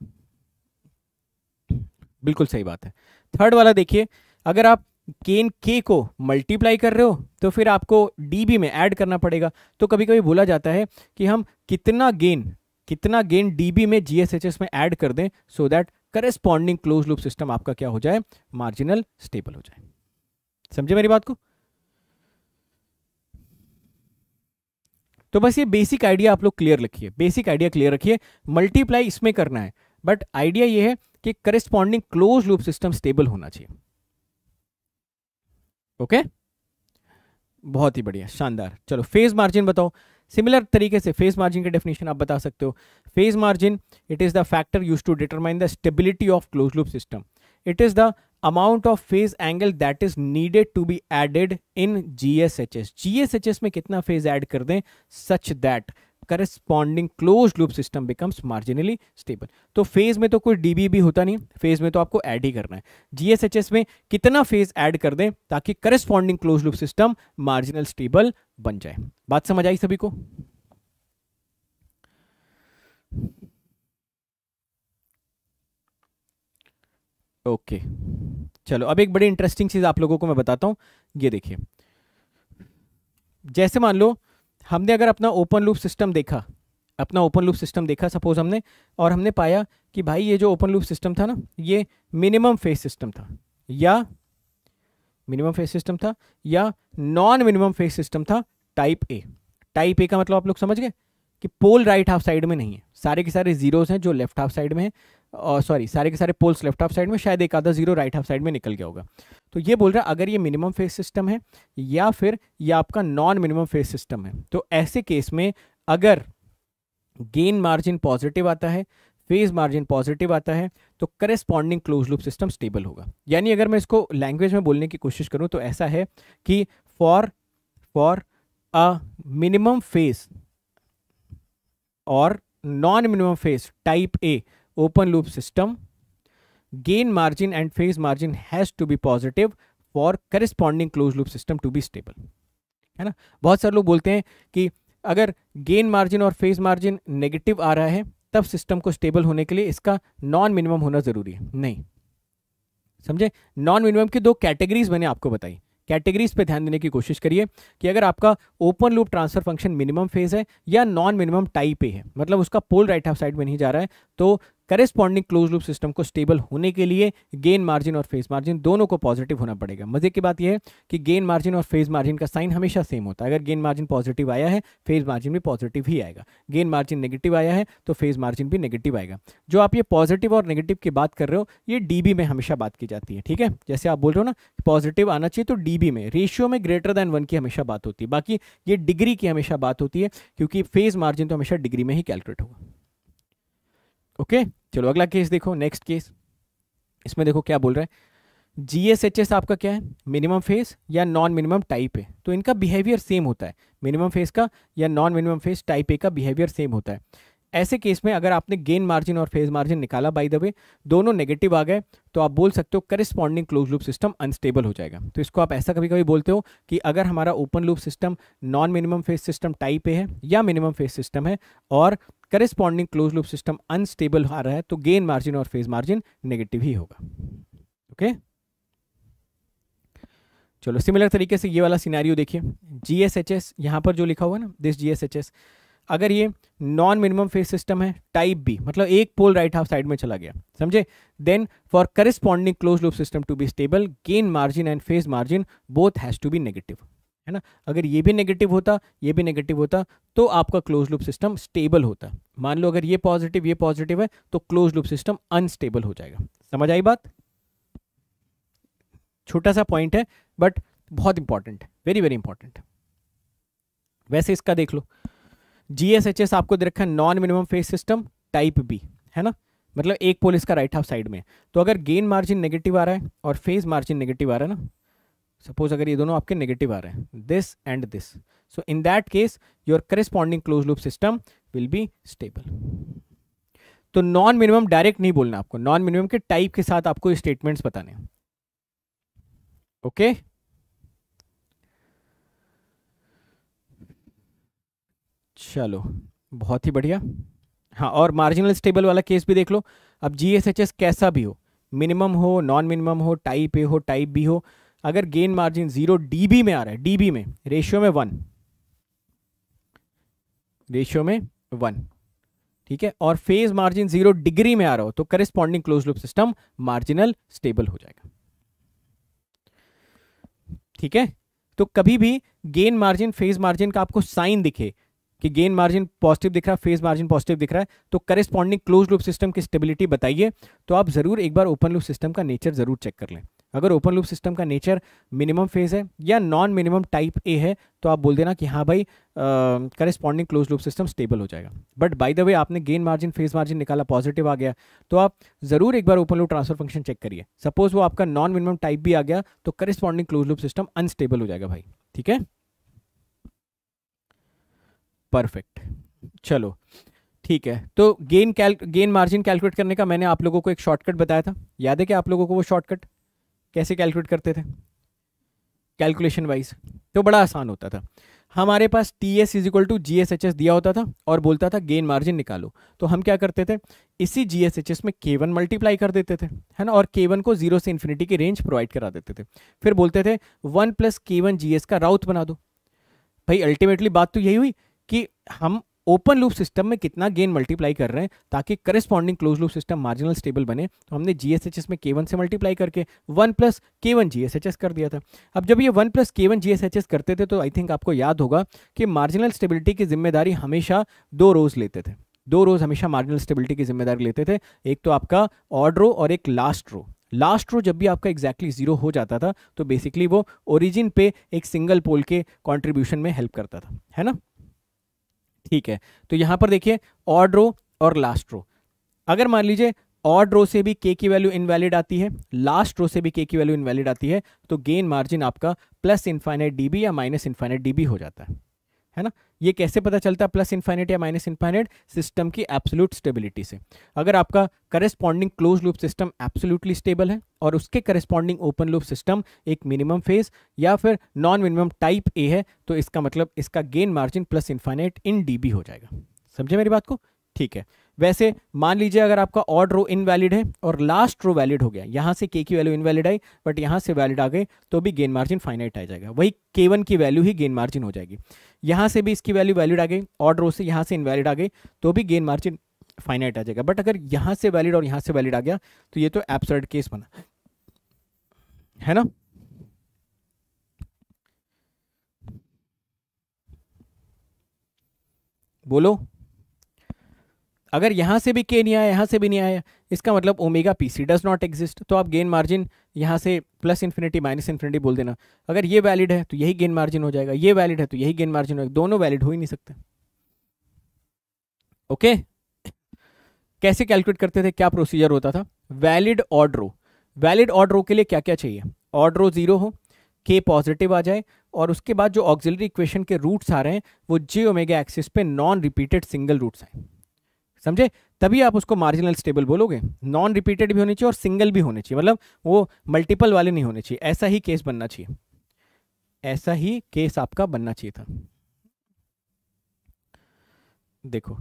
बिल्कुल सही बात है third वाला देखिए अगर आप गेन के को मल्टीप्लाई कर रहे हो तो फिर आपको डी में ऐड करना पड़ेगा तो कभी कभी बोला जाता है कि हम कितना गेन कितना गेन डीबी में जीएसएचएस में ऐड कर दें so that corresponding close loop system आपका क्या हो जाए मार्जिनल स्टेबल हो जाए समझे मेरी बात को तो बस ये बेसिक आइडिया आप लोग क्लियर रखिए बेसिक आइडिया क्लियर रखिए मल्टीप्लाई इसमें करना है बट आइडिया ये है कि corresponding close loop system stable होना चाहिए ओके बहुत ही बढ़िया शानदार चलो फेज मार्जिन बताओ सिमिलर तरीके से फेज मार्जिन के डेफिनेशन आप बता सकते हो phase margin it is the factor use to determine the stability of close loop system it is the amount of phase angle that is needed to be added in G S H S G S H S में कितना phase add कर दें such that corresponding close loop system becomes marginally stable तो phase में तो कोई dB भी होता नहीं फेज में तो आपको एड ही करना है जीएसएचएस में कितना फेज एड कर दें ताकि corresponding close loop system marginal stable बन जाए बात समझ आई सभी को ओके चलो अब एक बड़ी इंटरेस्टिंग चीज़ आप लोगों को मैं बताता हूं ये देखिए जैसे मान लो हमने अगर अपना ओपन लूप सिस्टम देखा अपना ओपन लूप सिस्टम देखा सपोज हमने और हमने पाया कि भाई ये जो ओपन लूप सिस्टम था ना ये मिनिमम फेस सिस्टम था या मिनिमम फेस सिस्टम था या नॉन मिनिमम फेस सिस्टम था टाइप ए टाइप ए का मतलब आप लोग समझ गए कि पोल राइट हाफ साइड में नहीं है सारे के सारे जीरोस हैं जो लेफ्ट हाफ साइड में हैं सॉरी सारे के सारे पोल्स लेफ्ट हाफ साइड में शायद एक आधा जीरो राइट हाफ साइड में निकल गया होगा तो ये बोल रहा है अगर ये मिनिमम फेस सिस्टम है या फिर ये आपका नॉन मिनिमम फेस सिस्टम है तो ऐसे केस में अगर गेन मार्जिन पॉजिटिव आता है फेज मार्जिन पॉजिटिव आता है तो corresponding close loop system stable होगा यानी अगर मैं इसको लैंग्वेज में बोलने की कोशिश करूँ तो ऐसा है कि for for a minimum phase और non minimum phase type A open loop system gain margin and phase margin has to be positive for corresponding close loop system to be stable है ना बहुत सारे लोग बोलते हैं कि अगर गेन मार्जिन और फेज मार्जिन नेगेटिव आ रहा है तब सिस्टम को स्टेबल होने के लिए इसका नॉन मिनिमम होना ज़रूरी है नहीं समझे नॉन मिनिमम की दो कैटेगरीज मैंने आपको बताई कैटेगरीज पे ध्यान देने की कोशिश करिए कि अगर आपका open loop transfer function minimum phase है या नॉन मिनिमम टाइप पे है मतलब उसका पोल राइट हाफ साइड में नहीं जा रहा है तो करेस्पॉन्डिंग क्लोज लूप सिस्टम को स्टेबल होने के लिए गेन मार्जिन और फेज मार्जिन दोनों को पॉजिटिव होना पड़ेगा मजे की बात यह है कि गेन मार्जिन और फेज मार्जिन का साइन हमेशा सेम होता है अगर गेन मार्जिन पॉजिटिव आया है फेज मार्जिन भी पॉजिटिव ही आएगा गेन मार्जिन नेगेटिव आया है तो फेज मार्जिन भी नेगेटिव आएगा जो आप ये पॉजिटिव और नेगेटिव की बात कर रहे हो ये डी में हमेशा बात की जाती है ठीक है जैसे आप बोल रहे हो ना पॉजिटिव आना चाहिए तो डी में रेशियो में ग्रेटर देन वन की हमेशा बात होती है बाकी ये डिग्री की हमेशा बात होती है क्योंकि फेज मार्जिन तो हमेशा डिग्री में ही कैलकुलेट होगा ओके चलो अगला केस देखो नेक्स्ट केस इसमें देखो क्या बोल रहे है जी एस एच एस आपका क्या है मिनिमम फेस या नॉन मिनिमम टाइप है तो इनका बिहेवियर सेम होता है मिनिमम फेस का या non minimum phase type A का बिहेवियर सेम होता है ऐसे केस में अगर आपने गेन मार्जिन और फेज मार्जिन निकाला बाई द वे दोनों नेगेटिव आ गए तो आप बोल सकते हो corresponding close loop system unstable हो जाएगा तो इसको आप ऐसा कभी कभी बोलते हो कि अगर हमारा open loop system non minimum phase system type A है या मिनिमम फेज सिस्टम है और corresponding close loop system unstable आ रहा है तो गेन मार्जिन और फेज मार्जिन नेगेटिव ही होगा ओके okay? चलो सिमिलर तरीके से ये वाला सिनेरियो देखिए जी एस एच एस यहाँ पर जो लिखा हुआ ना this G S H S अगर ये नॉन मिनिमम फेज सिस्टम है टाइप बी मतलब एक पोल राइट हाफ साइड में चला गया समझे then for corresponding close loop system to be stable gain margin and phase margin both has to be negative है ना अगर ये भी नेगेटिव होता ये भी नेगेटिव होता तो आपका क्लोज लूप सिस्टम स्टेबल होता मान लो अगर ये पॉजिटिव ये पॉजिटिव है तो क्लोज लूप सिस्टम अनस्टेबल हो जाएगा समझ आई बात छोटा सा पॉइंट है बट बहुत इंपॉर्टेंट वेरी वेरी इंपॉर्टेंट वैसे इसका देख लो जीएसएचएस आपको दे रखा है non minimum phase system type B है ना मतलब एक पोल इसका राइट हाफ साइड में तो अगर गेन मार्जिन नेगेटिव आ रहा है और फेज मार्जिन नेगेटिव आ रहा है ना सपोज अगर ये दोनों आपके नेगेटिव आ रहे हैं this and this so in that case your corresponding close loop system will be stable तो नॉन मिनिमम डायरेक्ट नहीं बोलना आपको नॉन मिनिमम के टाइप के साथ आपको स्टेटमेंट्स बताने ओके okay? चलो बहुत ही बढ़िया हाँ और मार्जिनल स्टेबल वाला केस भी देख लो अब जी कैसा भी हो मिनिमम हो नॉन मिनिमम हो टाइप ए हो टाइप बी हो अगर गेन मार्जिन जीरो डीबी में आ रहा है डीबी में रेशियो में वन रेशियो में वन ठीक है और फेज मार्जिन जीरो डिग्री में आ रहा हो तो corresponding close loop system marginal stable हो जाएगा ठीक है तो कभी भी गेन मार्जिन फेज मार्जिन का आपको साइन दिखे कि गेन मार्जिन पॉजिटिव दिख रहा है फेज मार्जिन पॉजिटिव दिख रहा है तो करिस्पॉन्डिंग क्लोज लूप सिस्टम की स्टेबिलिटी बताइए तो आप जरूर एक बार ओपन लूप सिस्टम का नेचर जरूर चेक कर लें अगर ओपन लूप सिस्टम का नेचर मिनिमम फेज है या नॉन मिनिमम टाइप ए है तो आप बोल देना कि हाँ भाई corresponding close loop system stable हो जाएगा बट बाय द वे आपने गेन मार्जिन फेज मार्जिन निकाला पॉजिटिव आ गया तो आप ज़रूर एक बार open loop transfer function check करिए सपोज वो आपका नॉन मिनिमम टाइप भी आ गया तो corresponding close loop system unstable हो जाएगा भाई ठीक है परफेक्ट चलो ठीक है तो गेन कैल गेन मार्जिन कैलकुलेट करने का मैंने आप लोगों को एक शॉर्टकट बताया था याद है क्या आप लोगों को वो शॉर्टकट कैसे कैलकुलेट करते थे कैलकुलेशन वाइज तो बड़ा आसान होता था हमारे पास T S is equal to G S H S दिया होता था और बोलता था गेन मार्जिन निकालो तो हम क्या करते थे इसी जी एस एच एस में के वन मल्टीप्लाई कर देते थे है ना और के वन को जीरो से इन्फिनिटी की रेंज प्रोवाइड करा देते थे फिर बोलते थे one plus K one G S का राउथ बना दो भाई अल्टीमेटली बात तो यही हुई कि हम ओपन लूप सिस्टम में कितना गेन मल्टीप्लाई कर रहे हैं ताकि corresponding close loop system marginal stable बने तो हमने जीएसएचएस में के से मल्टीप्लाई करके वन प्लस के वन कर दिया था अब जब ये वन प्लस के वन करते थे तो आई थिंक आपको याद होगा कि मार्जिनल स्टेबिलिटी की जिम्मेदारी हमेशा दो रोज लेते थे दो रोज हमेशा मार्जिनल स्टेबिलिटी की जिम्मेदारी लेते थे एक तो आपका ऑड रो और एक लास्ट रो लास्ट रो जब भी आपका एग्जैक्टली exactly जीरो हो जाता था तो बेसिकली वो ओरिजिन पे एक सिंगल पोल के कंट्रीब्यूशन में हेल्प करता था है ना ठीक है तो यहां पर देखिए ऑड रो और लास्ट रो अगर मान लीजिए ऑड रो से भी के की वैल्यू इनवैलिड आती है लास्ट रो से भी के की वैल्यू इनवैलिड आती है तो गेन मार्जिन आपका प्लस इन्फाइनाइट डीबी या माइनस इन्फाइनाइट डीबी हो जाता है है ना ये कैसे पता चलता है प्लस इन्फाइनेट या माइनस इन्फाइनेट सिस्टम की एब्सोल्यूट स्टेबिलिटी से अगर आपका corresponding close loop system absolutely stable है और उसके करेस्पॉन्डिंग ओपन लूप सिस्टम एक मिनिमम फेज या फिर नॉन मिनिमम टाइप ए है तो इसका मतलब इसका gain margin plus infinite in D हो जाएगा समझे मेरी बात को ठीक है वैसे मान लीजिए अगर आपका ऑड रो इनवैलिड है और लास्ट रो वैलिड हो गया यहाँ से के की वैल्यू इनवैलिड आई बट यहाँ से वैलिड आ गए तो भी गेन मार्जिन फाइनाइट आ जाएगा वही के वन की वैल्यू ही गेन मार्जिन हो जाएगी यहाँ से भी इसकी वैल्यू वैलिड आ गई ऑड रो से यहाँ से इनवैलिड आ गई तो भी गेन मार्जिन फाइनाइट आ जाएगा बट अगर यहाँ से वैलिड और यहाँ से वैलिड आ गया तो ये तो एब्सर्ड केस बना है ना बोलो अगर यहाँ से भी के नहीं आया यहाँ से भी नहीं आया इसका मतलब omega P C does not exist तो आप गेन मार्जिन यहाँ से प्लस इन्फिनिटी माइनस इन्फिनिटी बोल देना अगर ये वैलिड है तो यही गेन मार्जिन हो जाएगा ये वैलिड है तो यही गेन मार्जिन होगा दोनों वैलिड हो ही नहीं सकते ओके कैसे कैलकुलेट करते थे क्या प्रोसीजर होता था valid odd row valid odd row के लिए क्या क्या चाहिए ऑड रो जीरो हो के पॉजिटिव आ जाए और उसके बाद जो ऑक्सिलरी इक्वेशन के रूट्स आ रहे हैं वो जे ओमेगा एक्सिस पे नॉन रिपीटेड सिंगल रूट्स आए समझे तभी आप उसको मार्जिनल स्टेबल बोलोगे नॉन रिपीटेड भी होने चाहिए और सिंगल भी होने चाहिए मतलब वो मल्टीपल वाले नहीं होने चाहिए ऐसा ही केस बनना चाहिए ऐसा ही केस आपका बनना चाहिए था देखो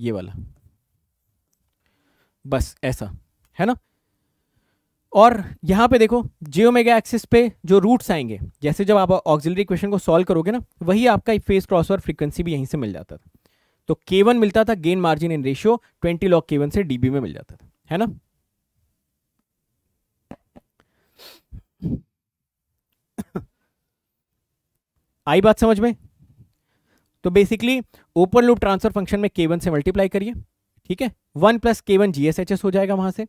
ये वाला बस ऐसा है ना और यहाँ पे देखो जियो मेगा एक्सिस पे जो रूट्स आएंगे जैसे जब आप ऑक्सिलरी इक्वेशन को सॉल्व करोगे ना वही आपका फेस क्रॉस और फ्रीक्वेंसी भी यहीं से मिल जाता था तो के वन मिलता था gain margin in ratio twenty log K one से डीबी में मिल जाता था है ना आई बात समझ में तो basically open loop transfer function में के वन से मल्टीप्लाई करिए ठीक है one plus K one S हो जाएगा वहां से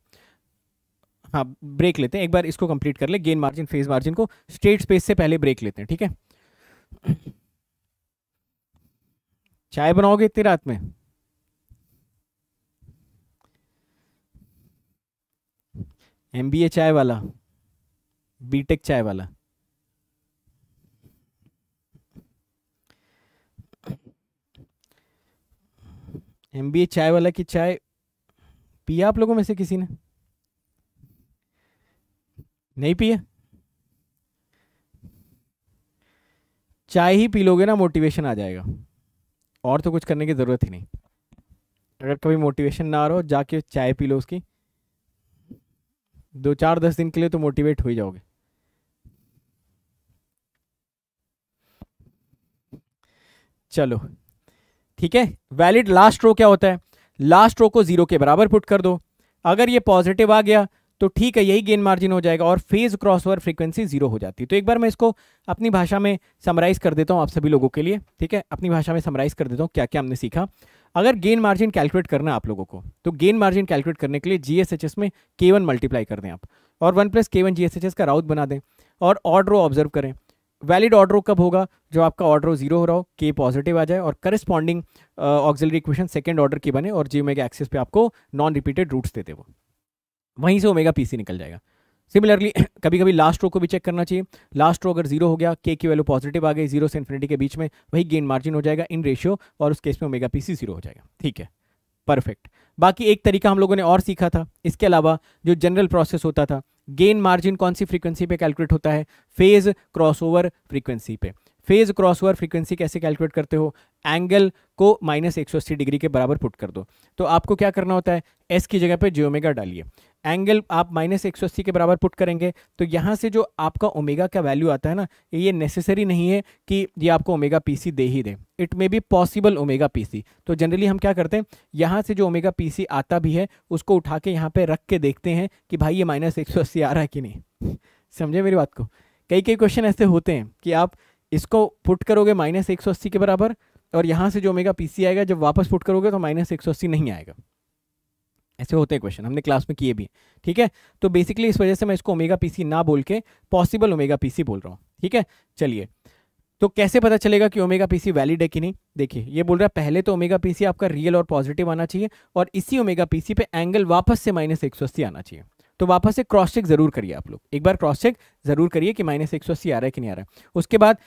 हाँ ब्रेक लेते हैं एक बार इसको कंप्लीट कर ले गेन मार्जिन फेज मार्जिन को स्ट्रेट स्पेस से पहले ब्रेक लेते हैं ठीक है चाय बनाओगे इतनी रात में एम बी ए चाय वाला बीटेक चाय वाला एम बी ए चाय वाला की चाय पिया आप लोगों में से किसी ने नहीं पिए चाय ही पी लोगे ना मोटिवेशन आ जाएगा और तो कुछ करने की ज़रूरत ही नहीं अगर कभी मोटिवेशन ना आ रहा हो जाके चाय पी लो उसकी दो चार दस दिन के लिए तो मोटिवेट हो ही जाओगे चलो ठीक है वैलिड लास्ट रो क्या होता है लास्ट रो को जीरो के बराबर पुट कर दो अगर ये पॉजिटिव आ गया तो ठीक है यही गेन मार्जिन हो जाएगा और फेज क्रॉसओवर फ्रीक्वेंसी जीरो हो जाती है तो एक बार मैं इसको अपनी भाषा में समराइज कर देता हूँ आप सभी लोगों के लिए ठीक है अपनी भाषा में समराइज कर देता हूँ क्या क्या हमने सीखा अगर गेन मार्जिन कैलकुलेट करना आप लोगों को तो गेन मार्जिन कैलकुलेट करने के लिए जीएसएचएस में के वन मल्टीप्लाई कर दें आप और one plus K one G S H S का राउट बना दें और ऑर्डरो ऑब्जर्व करें वैलिड ऑर्डर कब होगा जो आपका ऑर्डर जीरो हो रहा हो के पॉजिटिव आ जाए और corresponding auxiliary equation second order की बने और जी मेगा एक्सेस पे आपको नॉन रिपीटेड रूट्स देते वो वहीं से ओमेगा पीसी निकल जाएगा सिमिलरली कभी कभी लास्ट रो को भी चेक करना चाहिए लास्ट रो अगर जीरो हो गया के की वैल्यू पॉजिटिव आ गई जीरो से इन्फिनिटी के बीच में वही गेन मार्जिन हो जाएगा इन रेशियो और उस केस में ओमेगा पीसी जीरो हो जाएगा ठीक है परफेक्ट बाकी एक तरीका हम लोगों ने और सीखा था इसके अलावा जो जनरल प्रोसेस होता था गेन मार्जिन कौन सी फ्रीक्वेंसी पे कैलकुलेट होता है फेज क्रॉसओवर फ्रीक्वेंसी पे फेज क्रॉसओवर फ्रीक्वेंसी कैसे कैलकुलेट करते हो एंगल को माइनस एक डिग्री के बराबर पुट कर दो तो आपको क्या करना होता है एस की जगह पे जियोमेगा डालिए एंगल आप माइनस एक के बराबर पुट करेंगे तो यहाँ से जो आपका ओमेगा का वैल्यू आता है ना ये नेसेसरी नहीं है कि ये आपको ओमेगा पीसी दे ही दे it may be possible omega PC तो जनरली हम क्या करते हैं यहाँ से जो ओमेगा पीसी आता भी है उसको उठा के यहाँ पे रख के देखते हैं कि भाई ये माइनस एक आ रहा है कि नहीं समझे मेरी बात को कई कई क्वेश्चन ऐसे होते हैं कि आप इसको पुट करोगे माइनस एक के बराबर और यहाँ से जो ओमेगा पी आएगा जब वापस पुट करोगे तो माइनस एक नहीं आएगा ऐसे होते हैं क्वेश्चन हमने क्लास में किए भी ठीक है तो बेसिकली इस वजह से मैं इसको ओमेगा पीसी ना बोल के पॉसिबल ओमेगा पीसी बोल रहा हूँ ठीक है चलिए तो कैसे पता चलेगा कि ओमेगा पीसी वैलिड है कि नहीं देखिए ये बोल रहा है पहले तो ओमेगा पीसी आपका रियल और पॉजिटिव आना चाहिए और इसी ओमेगा पीसी पे एंगल वापस से माइनस एक आना चाहिए तो वापस से क्रॉस चेक जरूर करिए आप लोग एक बार क्रॉस चेक जरूर करिए कि माइनस एक आ रहा है कि नहीं आ रहा है उसके बाद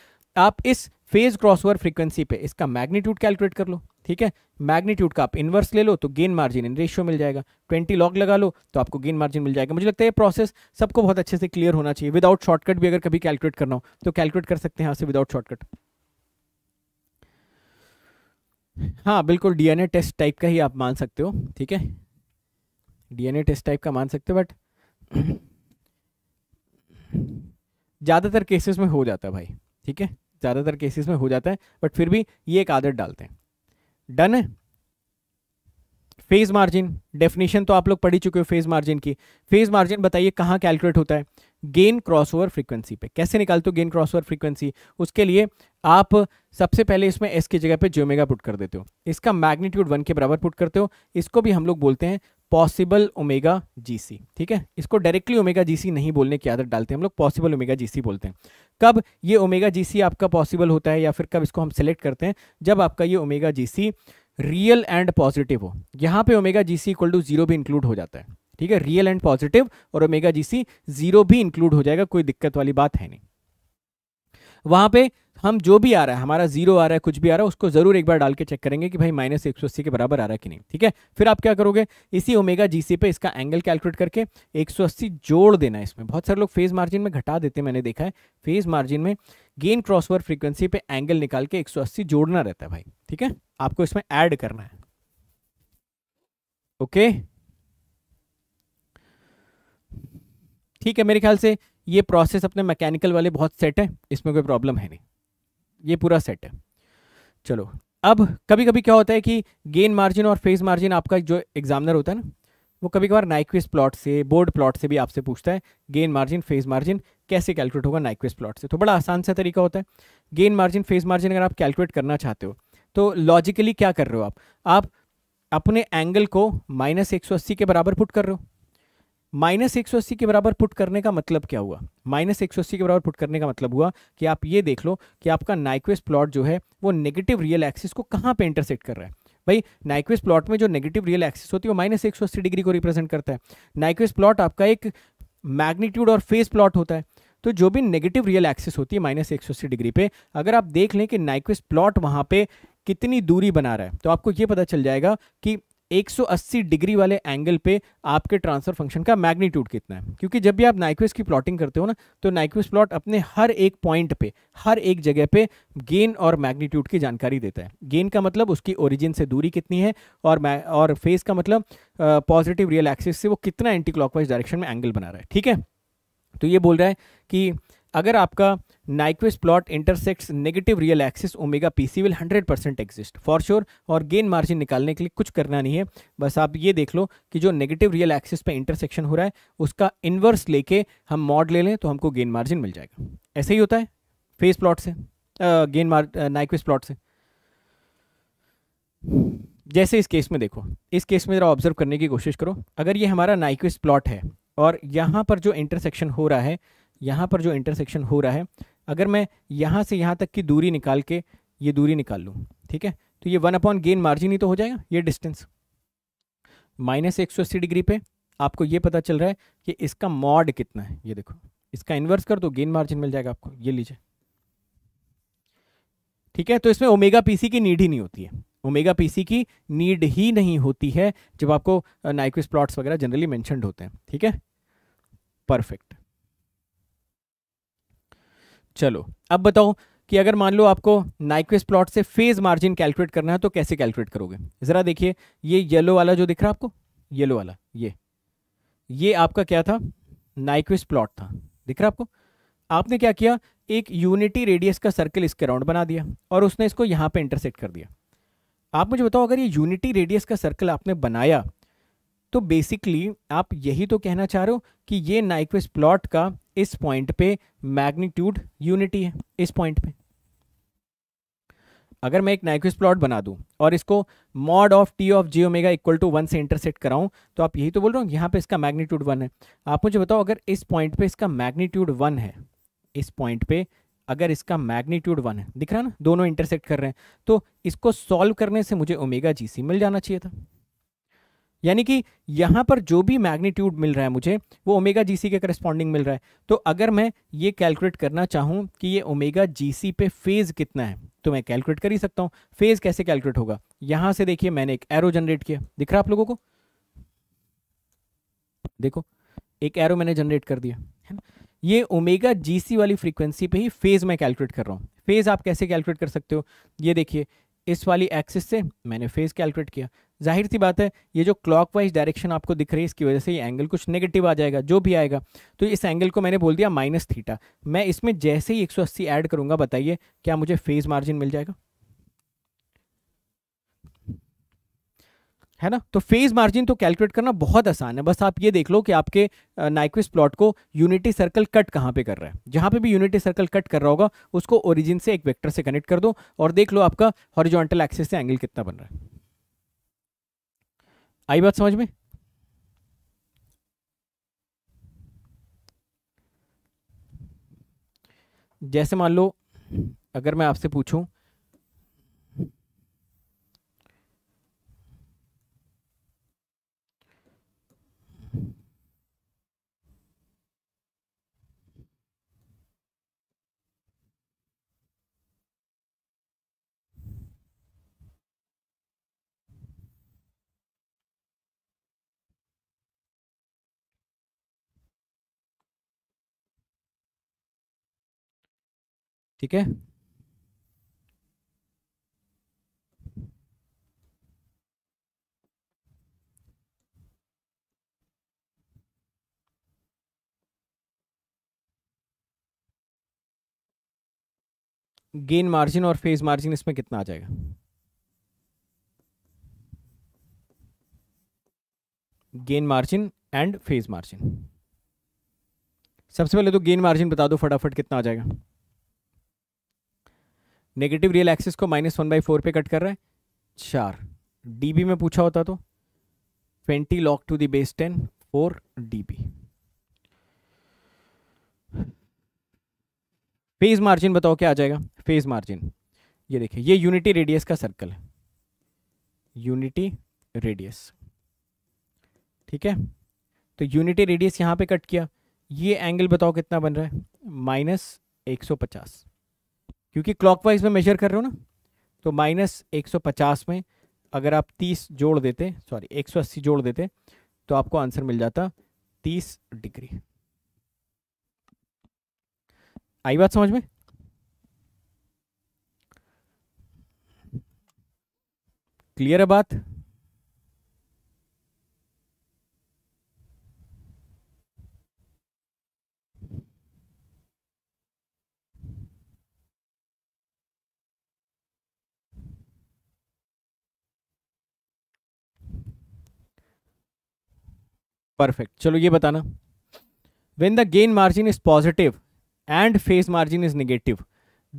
आप इस फेज क्रॉसओवर फ्रीक्वेंसी पे इसका मैग्नीट्यूड कैलकुलेट कर लो ठीक है मैग्नीट्यूड का आप इन्वर्स ले लो तो गेन मार्जिन इन रेशियो मिल जाएगा 20 लॉग लगा लो तो आपको गेन मार्जिन मिल जाएगा मुझे लगता है ये प्रोसेस सबको बहुत अच्छे से क्लियर होना चाहिए विदाउट शॉर्टकट भी अगर कभी कैलकुलेट करना हो तो कैलकुलेट कर सकते हैं यहाँ से विदाउट शॉर्टकट हाँ बिल्कुल डीएनए टेस्ट टाइप का ही आप मान सकते हो ठीक है डीएनए टेस्ट टाइप का मान सकते हो बट ज़्यादातर केसेस में हो जाता है भाई ठीक है ज़्यादातर केसेस में हो जाता है बट फिर भी ये एक आदत डालते हैं डन है फेज मार्जिन डेफिनेशन तो आप लोग पढ़ी चुके हो फेज मार्जिन की फेज मार्जिन बताइए कहाँ कैलकुलेट होता है गेन क्रॉसओवर फ्रीक्वेंसी पे कैसे निकालते हो गेन क्रॉसओवर फ्रीक्वेंसी उसके लिए आप सबसे पहले इसमें एस की जगह पे जोमेगा पुट कर देते हो इसका मैग्नीट्यूड वन के बराबर पुट करते हो इसको भी हम लोग बोलते हैं पॉसिबल ओमेगा जीसी ठीक है इसको डायरेक्टली ओमेगा जीसी नहीं बोलने की आदत डालते हैं हम लोग पॉसिबल ओमेगा जीसी बोलते हैं कब ये ओमेगा जीसी आपका पॉसिबल होता है या फिर कब इसको हम सिलेक्ट करते हैं जब आपका ये omega GC real and positive हो यहाँ पे omega GC equal to zero भी इंक्लूड हो जाता है ठीक है रियल एंड पॉजिटिव और ओमेगा जीसी जीरो भी इंक्लूड हो जाएगा कोई दिक्कत वाली बात है नहीं वहां पर हम जो भी आ रहा है हमारा जीरो आ रहा है कुछ भी आ रहा है उसको जरूर एक बार डाल के चेक करेंगे कि भाई माइनस एक के बराबर आ रहा है कि नहीं ठीक है फिर आप क्या करोगे इसी ओमेगा जी पे इसका एंगल कैलकुलेट करके एक जोड़ देना है इसमें बहुत सारे लोग फेज मार्जिन में घटा देते हैं मैंने देखा है फेज मार्जिन में गेन क्रॉसवर फ्रीक्वेंसी पे एंगल निकाल के अस्सी जोड़ना रहता है भाई ठीक है आपको इसमें ऐड करना है ओके ठीक है मेरे ख्याल से ये प्रोसेस अपने मैकेनिकल वाले बहुत सेट है इसमें कोई प्रॉब्लम है नहीं ये पूरा सेट है चलो अब कभी कभी क्या होता है कि गेन मार्जिन और फेस मार्जिन आपका जो एग्जामिनर होता है ना वो कभी कभार नाइक्विस्ट प्लॉट से बोर्ड प्लॉट से भी आपसे पूछता है गेन मार्जिन फेज मार्जिन कैसे कैलकुलेट होगा नाइक्विस्ट प्लॉट से तो बड़ा आसान सा तरीका होता है गेन मार्जिन फेज मार्जिन अगर आप कैलकुलेट करना चाहते हो तो लॉजिकली क्या कर रहे हो आप आप अपने एंगल को माइनस एक के बराबर पुट कर रहे हो माइनस एक के बराबर पुट करने का मतलब क्या हुआ माइनस एक के बराबर पुट करने का मतलब हुआ कि आप ये देख लो कि आपका नाइक्वेस प्लॉट जो है वो नेगेटिव रियल एक्सिस को कहाँ पे इंटरसेक्ट कर रहा है भाई नाइक्वेस प्लॉट में जो नेगेटिव रियल एक्सिस होती है वो माइनस एक डिग्री को रिप्रेजेंट करता है नाइक्वेस प्लॉट आपका एक मैग्नीट्यूड और फेस प्लॉट होता है तो जो भी नेगेटिव रियल एक्सिस होती है माइनस एक डिग्री पे अगर आप देख लें कि नाइक्वेस प्लॉट वहाँ पे कितनी दूरी बना रहा है तो आपको ये पता चल जाएगा कि 180 डिग्री वाले एंगल पे आपके ट्रांसफर फंक्शन का मैग्नीट्यूड कितना है क्योंकि जब भी आप नाइक्वेस्ट की प्लॉटिंग करते हो ना तो नाइक्वेस्ट प्लॉट अपने हर एक पॉइंट पे हर एक जगह पे गेन और मैग्नीट्यूड की जानकारी देता है गेन का मतलब उसकी ओरिजिन से दूरी कितनी है और और फेस का मतलब पॉजिटिव रियल एक्सिस से वो कितना एंटी क्लॉकवाइज डायरेक्शन में एंगल बना रहा है ठीक है तो ये बोल रहा है कि अगर आपका Nyquist plot real negative real axis omega pc will 100% exist for sure और गेन मार्जिन निकालने के लिए कुछ करना नहीं है बस आप ये देख लो कि जो नेगेटिव रियल एक्सिस पे इंटरसेक्शन हो रहा है उसका इन्वर्स लेके हम मॉड ले लें तो हमको गेन मार्जिन मिल जाएगा ऐसे ही होता है फेस प्लॉट से गेन मार नाइक्विस प्लॉट से जैसे इस केस में देखो इस केस में ज़रा ऑब्जर्व करने की कोशिश करो अगर ये हमारा नाइक्विस प्लॉट है और यहाँ पर जो इंटरसेक्शन हो रहा है यहाँ पर जो इंटरसेक्शन हो रहा है अगर मैं यहाँ से यहाँ तक की दूरी निकाल के ये दूरी निकाल लूँ ठीक है तो ये वन अपॉन गेन मार्जिन ही तो हो जाएगा ये डिस्टेंस माइनस एक डिग्री पे आपको ये पता चल रहा है कि इसका मॉड कितना है ये देखो इसका इन्वर्स कर दो गेन मार्जिन मिल जाएगा आपको ये लीजिए ठीक है तो इसमें ओमेगा पीसी की नीड ही नहीं होती है ओमेगा पीसी की नीड ही नहीं होती है जब आपको नाइक्विस प्लॉट्स वगैरह जनरली मैंशनड होते हैं ठीक है परफेक्ट चलो अब बताओ कि अगर मान लो आपको नाइक्विस प्लॉट से फेज मार्जिन कैलकुलेट करना है तो कैसे कैलकुलेट करोगे ज़रा देखिए ये येलो वाला जो दिख रहा है आपको येलो वाला ये ये आपका क्या था नाइक्विस प्लॉट था दिख रहा आपको आपने क्या किया एक यूनिटी रेडियस का सर्कल इसके राउंड बना दिया और उसने इसको यहां पे इंटरसेक्ट कर दिया आप मुझे बताओ अगर ये यूनिटी रेडियस का सर्कल आपने बनाया तो बेसिकली आप यही तो कहना चाह रहे हो कि ये नाइक्विस्ट प्लॉट का इस पॉइंट पे मैग्नीट्यूड यूनिटी है इस पॉइंट पे अगर मैं एक नाइक्विस्ट प्लॉट बना दूं और इसको mod of T of G omega equal to one से इंटरसेट कराऊं तो आप यही तो बोल रहे हो यहां पे इसका मैग्नीट्यूड वन है आप मुझे बताओ अगर इस पॉइंट पे इसका मैग्नीट्यूड वन है इस पॉइंट पे अगर इसका मैग्नीट्यूड वन है दिख रहा ना दोनों इंटरसेक्ट कर रहे हैं तो इसको सॉल्व करने से मुझे ओमेगा जी सी मिल जाना चाहिए था यानी कि यहाँ पर जो भी मैग्नीट्यूड मिल रहा है मुझे वो ओमेगा जी के करस्पॉन्डिंग मिल रहा है तो अगर मैं ये कैलकुलेट करना चाहूँ कि ये ओमेगा जी पे फेज़ कितना है तो मैं कैलकुलेट कर ही सकता हूँ फेज़ कैसे कैलकुलेट होगा यहाँ से देखिए मैंने एक एरो जनरेट किया दिख रहा आप लोगों को देखो एक एरो मैंने जनरेट कर दिया है ना ये ओमेगा जीसी वाली फ्रीक्वेंसी पे ही फेज़ मैं कैलकुलेट कर रहा हूँ फेज़ आप कैसे कैलकुलेट कर सकते हो ये देखिए इस वाली एक्सिस से मैंने फेस कैलकुलेट किया जाहिर सी बात है ये जो क्लॉकवाइज डायरेक्शन आपको दिख रही है इसकी वजह से ये एंगल कुछ नेगेटिव आ जाएगा जो भी आएगा तो इस एंगल को मैंने बोल दिया माइनस थीटा मैं इसमें जैसे ही 180 ऐड करूँगा बताइए क्या मुझे फेज़ मार्जिन मिल जाएगा है ना तो फेज मार्जिन तो कैलकुलेट करना बहुत आसान है बस आप ये देख लो कि आपके नाइक्विस प्लॉट को यूनिटी सर्कल कट कहाँ पे कर रहा है जहाँ पे भी यूनिटी सर्कल कट कर रहा होगा उसको ओरिजिन से एक वेक्टर से कनेक्ट कर दो और देख लो आपका हॉरिजॉन्टल एक्सिस से एंगल कितना बन रहा है आई बात समझ में जैसे मान लो अगर मैं आपसे पूछूं ठीक है गेन मार्जिन और फेज मार्जिन इसमें कितना आ जाएगा gain margin and phase margin सबसे पहले तो गेन मार्जिन बता दो फटाफट कितना आ जाएगा नेगेटिव रियल एक्सिस को माइनस वन बाई फोर पे कट कर रहा है चार डी में पूछा होता तो twenty log to the base ten four D phase margin बताओ क्या आ जाएगा फेज मार्जिन ये देखिए ये यूनिटी रेडियस का सर्कल है यूनिटी रेडियस ठीक है तो यूनिटी रेडियस यहां पे कट किया ये एंगल बताओ कितना बन रहा है माइनस एक सौ पचास क्योंकि क्लॉकवाइज में मेजर कर रहे हो ना तो माइनस एक में अगर आप 30 जोड़ देते सॉरी 180 जोड़ देते तो आपको आंसर मिल जाता 30 डिग्री आई बात समझ में क्लियर है बात परफेक्ट चलो ये बताना when the gain margin is positive and phase margin is negative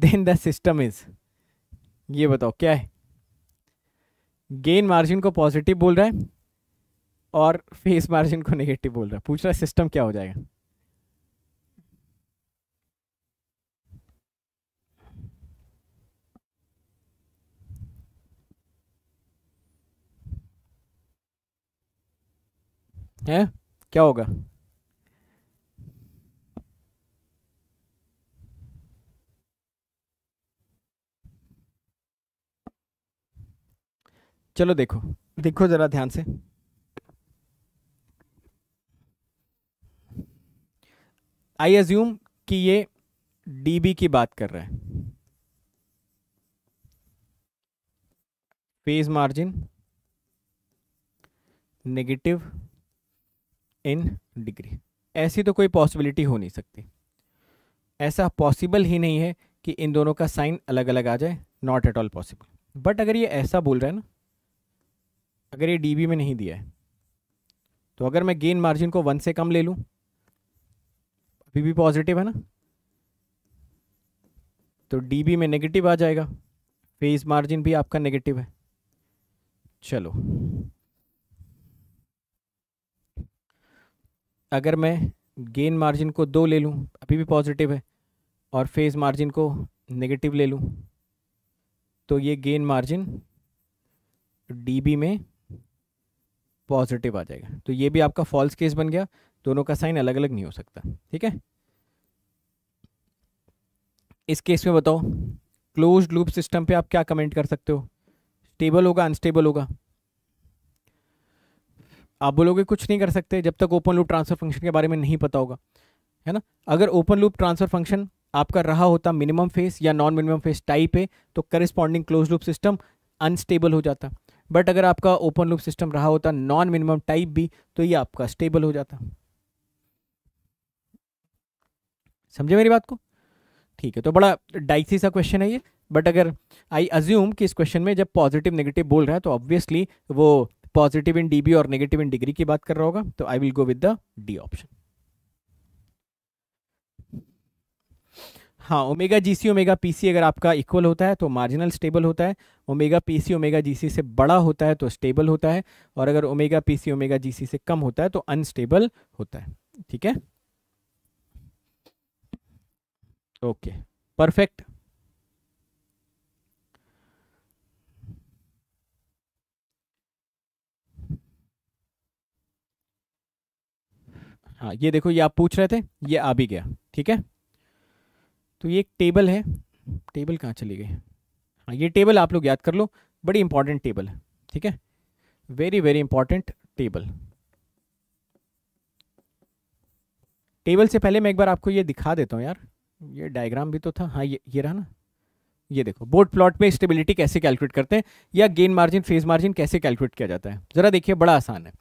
then the system is ये बताओ क्या है गेन मार्जिन को पॉजिटिव बोल रहा है और फेस मार्जिन को नेगेटिव बोल रहा है पूछ रहा है सिस्टम क्या हो जाएगा है क्या होगा चलो देखो देखो जरा ध्यान से आई एज्यूम कि ये डीबी की बात कर रहा है phase margin negative in degree ऐसी तो कोई पॉसिबिलिटी हो नहीं सकती ऐसा पॉसिबल ही नहीं है कि इन दोनों का साइन अलग अलग आ जाए not at all possible but अगर ये ऐसा बोल रहा है ना अगर ये डीबी में नहीं दिया है तो अगर मैं गेन मार्जिन को वन से कम ले लूँ अभी भी पॉजिटिव है ना तो डीबी में नेगेटिव आ जाएगा फेस मार्जिन भी आपका नेगेटिव है चलो अगर मैं गेन मार्जिन को दो ले लूँ अभी भी पॉजिटिव है और फेज़ मार्जिन को नेगेटिव ले लूँ तो ये गेन मार्जिन डीबी में पॉजिटिव आ जाएगा तो ये भी आपका फॉल्स केस बन गया दोनों का साइन अलग अलग नहीं हो सकता ठीक है इस केस में बताओ क्लोज लूप सिस्टम पे आप क्या कमेंट कर सकते हो स्टेबल होगा अनस्टेबल होगा आप बोलोगे कुछ नहीं कर सकते जब तक ओपन लूप ट्रांसफ़र फंक्शन के बारे में नहीं पता होगा है ना अगर ओपन लूप ट्रांसफ़र फंक्शन आपका रहा होता मिनिमम फेस या नॉन मिनिमम फेस टाइप है तो corresponding close loop system unstable हो जाता बट अगर आपका ओपन लूप सिस्टम रहा होता नॉन मिनिमम टाइप भी तो ये आपका स्टेबल हो जाता समझे मेरी बात को ठीक है तो बड़ा डाइसी सा क्वेश्चन है ये बट अगर आई अज्यूम कि इस क्वेश्चन में जब पॉजिटिव नेगेटिव बोल रहा है तो ऑब्वियसली वो पॉजिटिव इन डीबी और नेगेटिव इन डिग्री की बात कर रहा होगा तो I will go with the D option हाँ ओमेगा जीसी ओमेगा पीसी अगर आपका इक्वल होता है तो मार्जिनल स्टेबल होता है ओमेगा पीसी ओमेगा जीसी से बड़ा होता है तो स्टेबल होता है और अगर ओमेगा पीसी ओमेगा जीसी से कम होता है तो अनस्टेबल होता है ठीक है ओके परफेक्ट हाँ ये देखो ये आप पूछ रहे थे ये आ भी गया ठीक है तो ये एक टेबल है टेबल कहाँ चली गई हाँ ये टेबल आप लोग याद कर लो बड़ी इंपॉर्टेंट टेबल है ठीक है very very important table table से पहले मैं एक बार आपको ये दिखा देता हूँ यार ये डायग्राम भी तो था हाँ ये ये रहा ना ये देखो बोर्ड प्लॉट में स्टेबिलिटी कैसे कैलकुलेट करते हैं या गेन मार्जिन फेज मार्जिन कैसे कैलकुलेट किया जाता है ज़रा देखिए बड़ा आसान है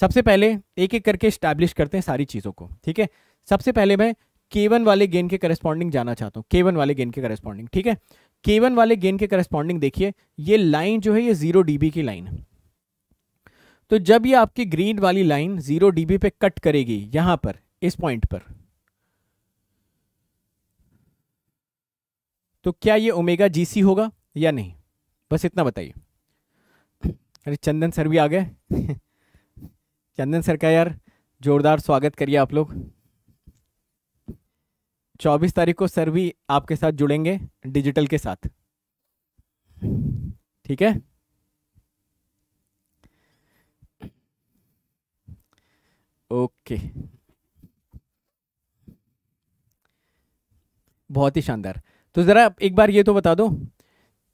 सबसे पहले एक एक करके स्टैब्लिश करते हैं सारी चीज़ों को ठीक है सबसे पहले मैं के वाले गेन के करस्पॉन्डिंग जाना चाहता हूँ के वाले गेन के करस्पॉन्डिंग ठीक है के वाले गेन के करस्पॉन्डिंग देखिए ये लाइन जो है ये जीरो डीबी की लाइन है तो जब ये आपकी ग्रीन वाली लाइन जीरो डीबी पे कट करेगी यहां पर इस पॉइंट पर तो क्या ये ओमेगा जीसी होगा या नहीं बस इतना बताइए अरे चंदन सर भी आ गए चंदन सर का यार जोरदार स्वागत करिए आप लोग चौबीस तारीख को सर भी आपके साथ जुड़ेंगे डिजिटल के साथ ठीक है ओके बहुत ही शानदार तो ज़रा एक बार ये तो बता दो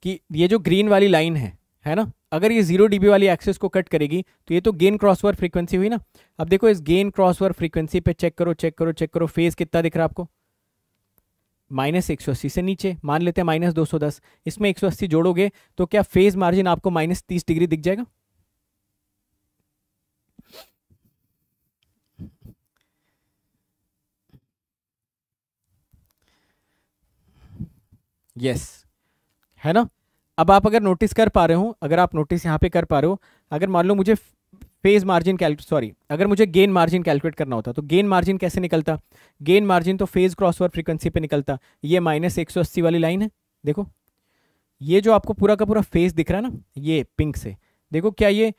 कि ये जो ग्रीन वाली लाइन है है ना अगर ये जीरो डीबी वाली एक्सेस को कट करेगी तो ये तो गेन क्रॉसवर फ्रीक्वेंसी हुई ना अब देखो इस गेन क्रॉसवर फ्रीक्वेंसी पे चेक करो चेक करो चेक करो फेज कितना दिख रहा है आपको माइनस एक से नीचे मान लेते हैं माइनस दो इसमें एक जोड़ोगे तो क्या फेज मार्जिन आपको माइनस तीस डिग्री दिख जाएगा यस yes. है ना अब आप अगर नोटिस कर पा रहे हो अगर आप नोटिस यहाँ पे कर पा रहे हो अगर मान लो मुझे फेज मार्जिन कैलकुलेट सॉरी अगर मुझे गेन मार्जिन कैलकुलेट करना होता तो गेन मार्जिन कैसे निकलता गेन मार्जिन तो फेज ओवर फ्रीक्वेंसी पे निकलता ये माइनस एक सौ अस्सी वाली लाइन है देखो ये जो आपको पूरा का पूरा फेज दिख रहा है ना ये पिंक से देखो क्या ये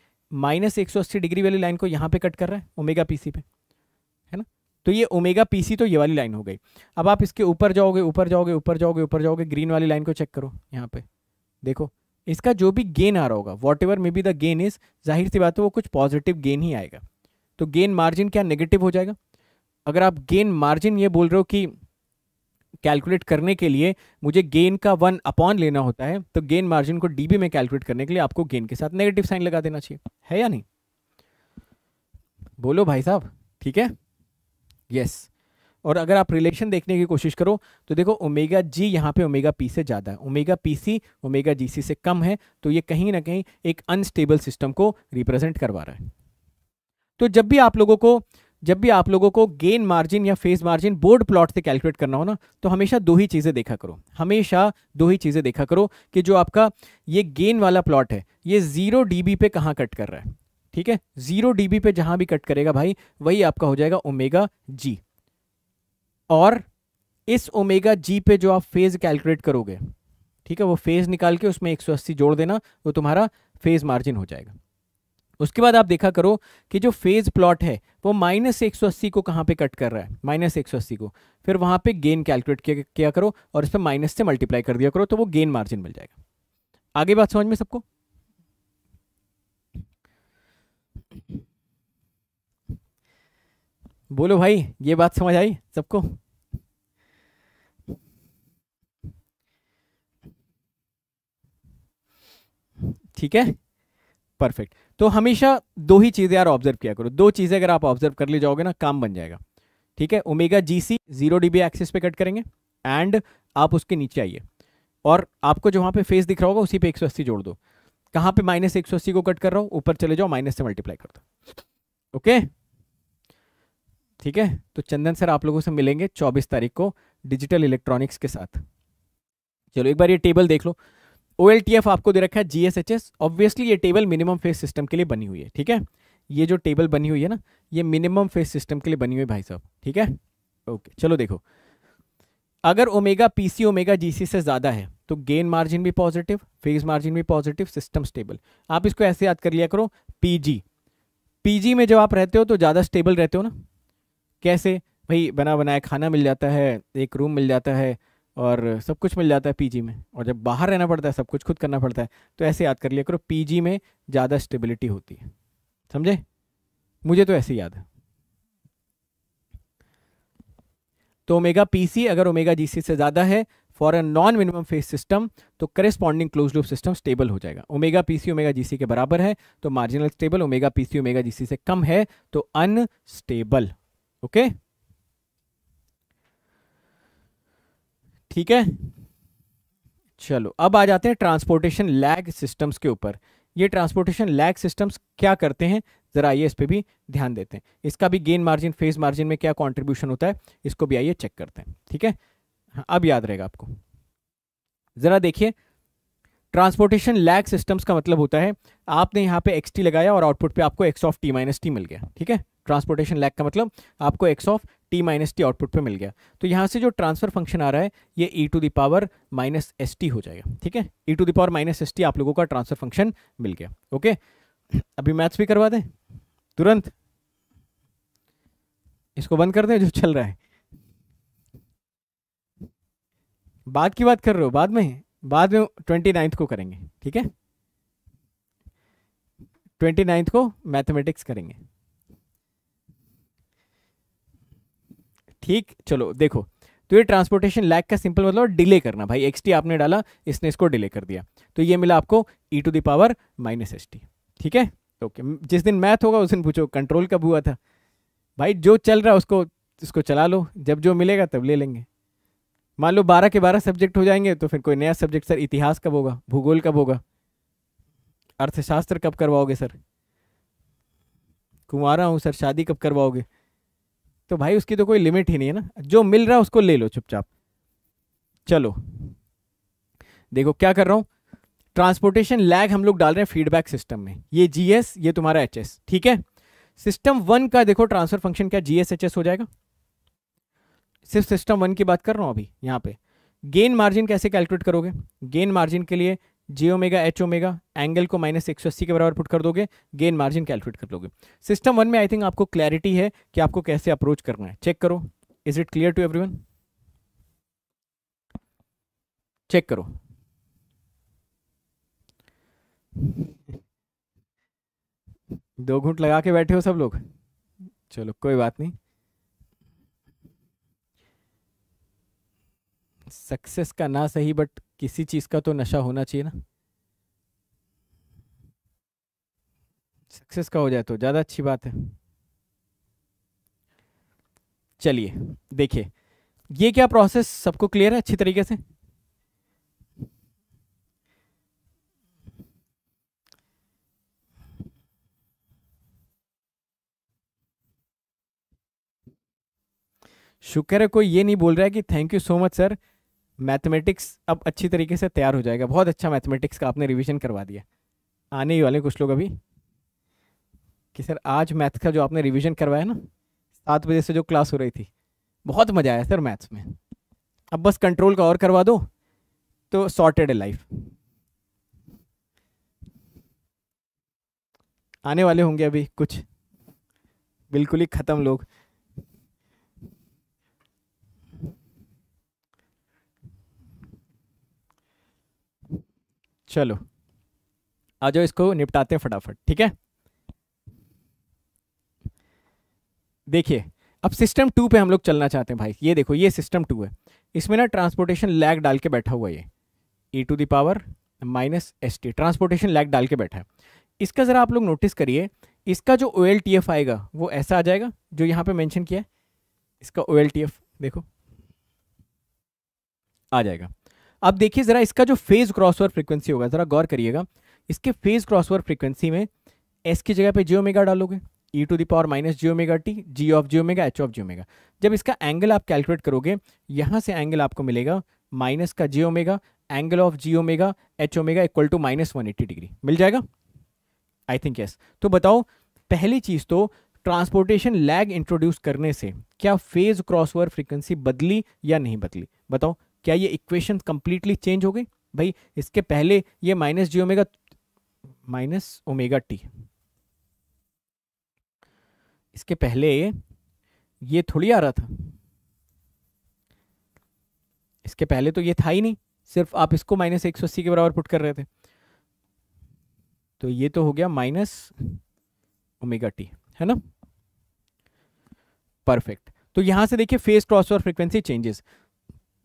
माइनस एक सौ अस्सी डिग्री वाली लाइन को यहाँ पे कट कर रहा है ओमेगा पी सी पे है ना तो ये ओमेगा पी सी तो ये वाली लाइन हो गई अब आप इसके ऊपर जाओगे ऊपर जाओगे ऊपर जाओगे ऊपर जाओगे ग्रीन वाली लाइन को चेक करो यहाँ पे देखो इसका जो भी गेन आ रहा होगा whatever may be the gain is जाहिर सी बात है वो कुछ पॉजिटिव गेन ही आएगा तो गेन मार्जिन क्या नेगेटिव हो जाएगा अगर आप गेन मार्जिन ये बोल रहे हो कि कैलकुलेट करने के लिए मुझे गेन का वन अपॉन लेना होता है तो गेन मार्जिन को डीबी में कैलकुलेट करने के लिए आपको गेन के साथ नेगेटिव साइन लगा देना चाहिए है या नहीं बोलो भाई साहब ठीक है यस और अगर आप रिलेशन देखने की कोशिश करो तो देखो ओमेगा जी यहाँ पे ओमेगा पी से ज़्यादा है omega P C omega G C से कम है तो ये कहीं ना कहीं एक अनस्टेबल सिस्टम को रिप्रेजेंट करवा रहा है तो जब भी आप लोगों को जब भी आप लोगों को गेन मार्जिन या फेस मार्जिन बोर्ड प्लॉट से कैलकुलेट करना हो ना तो हमेशा दो ही चीज़ें देखा करो हमेशा दो ही चीज़ें देखा करो कि जो आपका ये गेन वाला प्लॉट है ये जीरो डी पे कहाँ कट कर रहा है ठीक है जीरो डी पे जहाँ भी कट करेगा भाई वही आपका हो जाएगा ओमेगा जी और इस ओमेगा जी पे जो आप फेज कैलकुलेट करोगे ठीक है वो फेज निकाल के उसमें 180 जोड़ देना वो तुम्हारा फेज मार्जिन हो जाएगा उसके बाद आप देखा करो कि जो फेज प्लॉट है वो माइनस एक को कहाँ पे कट कर रहा है माइनस एक को फिर वहाँ पे गेन कैलकुलेट किया, किया करो और इस पर माइनस से मल्टीप्लाई कर दिया करो तो वो गेन मार्जिन मिल जाएगा आगे बात समझ में सबको बोलो भाई ये बात समझ आई सबको ठीक है परफेक्ट तो हमेशा दो ही चीज़ें यार ऑब्जर्व किया करो दो चीज़ें अगर आप ऑब्जर्व कर ले जाओगे ना काम बन जाएगा ठीक है omega G C zero dB axis पे कट करेंगे एंड आप उसके नीचे आइए और आपको जो वहां पे फेस दिख रहा होगा उसी पे एक अस्सी जोड़ दो कहां पे माइनस एक सौ अस्सी को कट कर रहा हूं ऊपर चले जाओ माइनस से मल्टीप्लाई कर दो ओके okay? ठीक है तो चंदन सर आप लोगों से मिलेंगे चौबीस तारीख को डिजिटल इलेक्ट्रॉनिक्स के साथ चलो एक बार ये टेबल देख लो ओ आपको दे रखा है जी ऑब्वियसली ये टेबल मिनिमम फेस सिस्टम के लिए बनी हुई है ठीक है ये जो टेबल बनी हुई है ना ये मिनिमम फेस सिस्टम के लिए बनी हुई है भाई साहब ठीक है ओके चलो देखो अगर ओमेगा पीसी ओमेगा जीसी से ज़्यादा है तो गेन मार्जिन भी पॉजिटिव फेज मार्जिन भी पॉजिटिव सिस्टम स्टेबल आप इसको ऐसे याद कर लिया करो पीजी पीजी में जब आप रहते हो तो ज़्यादा स्टेबल रहते हो ना कैसे भाई बना बनाया खाना मिल जाता है एक रूम मिल जाता है और सब कुछ मिल जाता है पीजी में और जब बाहर रहना पड़ता है सब कुछ खुद करना पड़ता है तो ऐसे याद कर लिया करो पीजी में ज़्यादा स्टेबिलिटी होती है समझे मुझे तो ऐसे याद है तो ओमेगा पीसी अगर ओमेगा जीसी से ज़्यादा है for a non minimum phase system तो corresponding close loop system stable हो जाएगा ओमेगा पीसी ओमेगा जीसी के बराबर है तो marginal stable omega PC omega GC से कम है तो अनस्टेबल ओके ठीक है चलो अब आ जाते हैं ट्रांसपोर्टेशन लैग सिस्टम्स के ऊपर ये ट्रांसपोर्टेशन लैग सिस्टम्स क्या करते हैं जरा आइए इस पर भी ध्यान देते हैं इसका भी गेन मार्जिन फेज मार्जिन में क्या कंट्रीब्यूशन होता है इसको भी आइए चेक करते हैं ठीक है हाँ, अब याद रहेगा आपको जरा देखिए ट्रांसपोर्टेशन लैग सिस्टम्स का मतलब होता है आपने यहाँ पे एक्स टी लगाया और आउटपुट पे आपको X of T minus T मिल गया ठीक है ट्रांसपोर्टेशन लैग का मतलब आपको X of T minus T output पे मिल गया तो यहाँ से जो ट्रांसफर फंक्शन आ रहा है ये E to the power minus S T हो जाएगा ठीक है E to the power minus S T आप लोगों का ट्रांसफर फंक्शन मिल गया ओके अभी मैथ्स भी करवा दें तुरंत इसको बंद कर दें जो चल रहा है बाद की बात कर रहे हो बाद में बाद में ट्वेंटी नाइन्थ को करेंगे ठीक है ट्वेंटी नाइन्थ को मैथमेटिक्स करेंगे ठीक चलो देखो तो ये ट्रांसपोर्टेशन लैग का सिंपल मतलब डिले करना भाई एक्स टी आपने डाला इसने इसको डिले कर दिया तो ये मिला आपको E to the power minus S T ठीक है ओके जिस दिन मैथ होगा उस दिन पूछो कंट्रोल कब हुआ था भाई जो चल रहा है उसको इसको चला लो जब जो मिलेगा तब ले लेंगे मान लो बारह के बारह सब्जेक्ट हो जाएंगे तो फिर कोई नया सब्जेक्ट सर इतिहास कब होगा भूगोल कब होगा अर्थशास्त्र कब करवाओगे सर कुमारा हूँ सर शादी कब करवाओगे तो भाई उसकी तो कोई लिमिट ही नहीं है ना जो मिल रहा है उसको ले लो चुपचाप चलो देखो क्या कर रहा हूं ट्रांसपोर्टेशन लैग हम लोग डाल रहे हैं फीडबैक सिस्टम में ये जीएस ये तुम्हारा एचएस ठीक है सिस्टम वन का देखो ट्रांसफर फंक्शन क्या जीएस एचएस हो जाएगा सिर्फ सिस्टम वन की बात कर रहा हूं अभी यहां पे गेन मार्जिन कैसे कैलकुलेट करोगे गेन मार्जिन के लिए J omega H omega angle को माइनस एक के बराबर पुट कर दोगे गेन मार्जिन कैलकुलेट कर लोगे सिस्टम वन में आई थिंक आपको क्लैरिटी है कि आपको कैसे अप्रोच करना है चेक करो is it clear to every check करो दो घुट लगा के बैठे हो सब लोग चलो कोई बात नहीं सक्सेस का ना सही बट किसी चीज़ का तो नशा होना चाहिए ना सक्सेस का हो जाए तो ज़्यादा अच्छी बात है चलिए देखिए ये क्या प्रोसेस सबको क्लियर है अच्छी तरीके से शुक्र है कोई ये नहीं बोल रहा है कि thank you so much sir mathematics अब अच्छी तरीके से तैयार हो जाएगा बहुत अच्छा मैथमेटिक्स का आपने रिवीजन करवा दिया आने ही वाले कुछ लोग अभी कि सर आज मैथ का जो आपने रिवीजन करवाया ना सात बजे से जो क्लास हो रही थी बहुत मज़ा आया सर मैथ्स में अब बस कंट्रोल का और करवा दो तो सॉर्टेड लाइफ आने वाले होंगे अभी कुछ बिल्कुल ही ख़त्म लोग चलो आ जाओ इसको निपटाते हैं फटाफट ठीक है देखिए अब सिस्टम टू पे हम लोग चलना चाहते हैं भाई ये देखो ये सिस्टम टू है इसमें ना ट्रांसपोर्टेशन लैग डाल के बैठा हुआ ये E to the power minus S T transportation lag डाल के बैठा है इसका ज़रा आप लोग नोटिस करिए इसका जो ओ एल टी एफ आएगा वो ऐसा आ जाएगा जो यहाँ पे मेंशन किया है इसका ओ एल टी एफ देखो आ जाएगा अब देखिए ज़रा इसका जो फेज़ क्रॉसओवर फ्रीक्वेंसी होगा ज़रा गौर करिएगा इसके फेज़ क्रॉसओवर फ्रीक्वेंसी में एस की जगह पे जी ओमेगा डालोगे E to the power minus G omega T G of G omega H of G omega जब इसका एंगल आप कैलकुलेट करोगे यहाँ से एंगल आपको मिलेगा माइनस का G omega angle of G omega H omega equal to minus one eighty degree मिल जाएगा आई थिंक यस तो बताओ पहली चीज़ तो ट्रांसपोर्टेशन लैग इंट्रोड्यूस करने से क्या फेज क्रॉसओवर फ्रीक्वेंसी बदली या नहीं बदली बताओ क्या ये इक्वेशन कंप्लीटली चेंज हो गई भाई इसके पहले ये minus G omega minus omega T इसके पहले ये थोड़ी आ रहा था इसके पहले तो ये था ही नहीं सिर्फ आप इसको माइनस एक सौ अस्सी के बराबर पुट कर रहे थे तो ये तो हो गया माइनस ओमेगा टी है ना परफेक्ट तो यहां से देखिए phase crossover frequency changes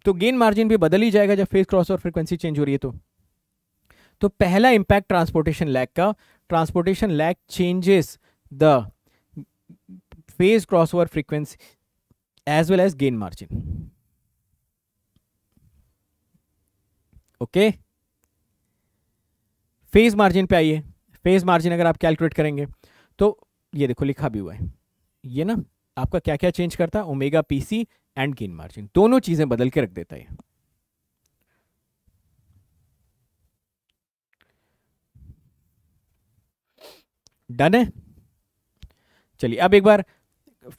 तो गेन मार्जिन भी बदल ही जाएगा जब phase crossover frequency change हो रही है तो तो पहला इंपैक्ट ट्रांसपोर्टेशन लैग का transportation lag changes the phase cross over frequency as well as gain margin okay phase margin पे आइए फेज मार्जिन अगर आप कैलकुलेट करेंगे तो ये देखो लिखा भी हुआ है ये ना आपका क्या क्या चेंज करता है omega PC and gain margin दोनों चीजें बदल के रख देता है डन है चलिए अब एक बार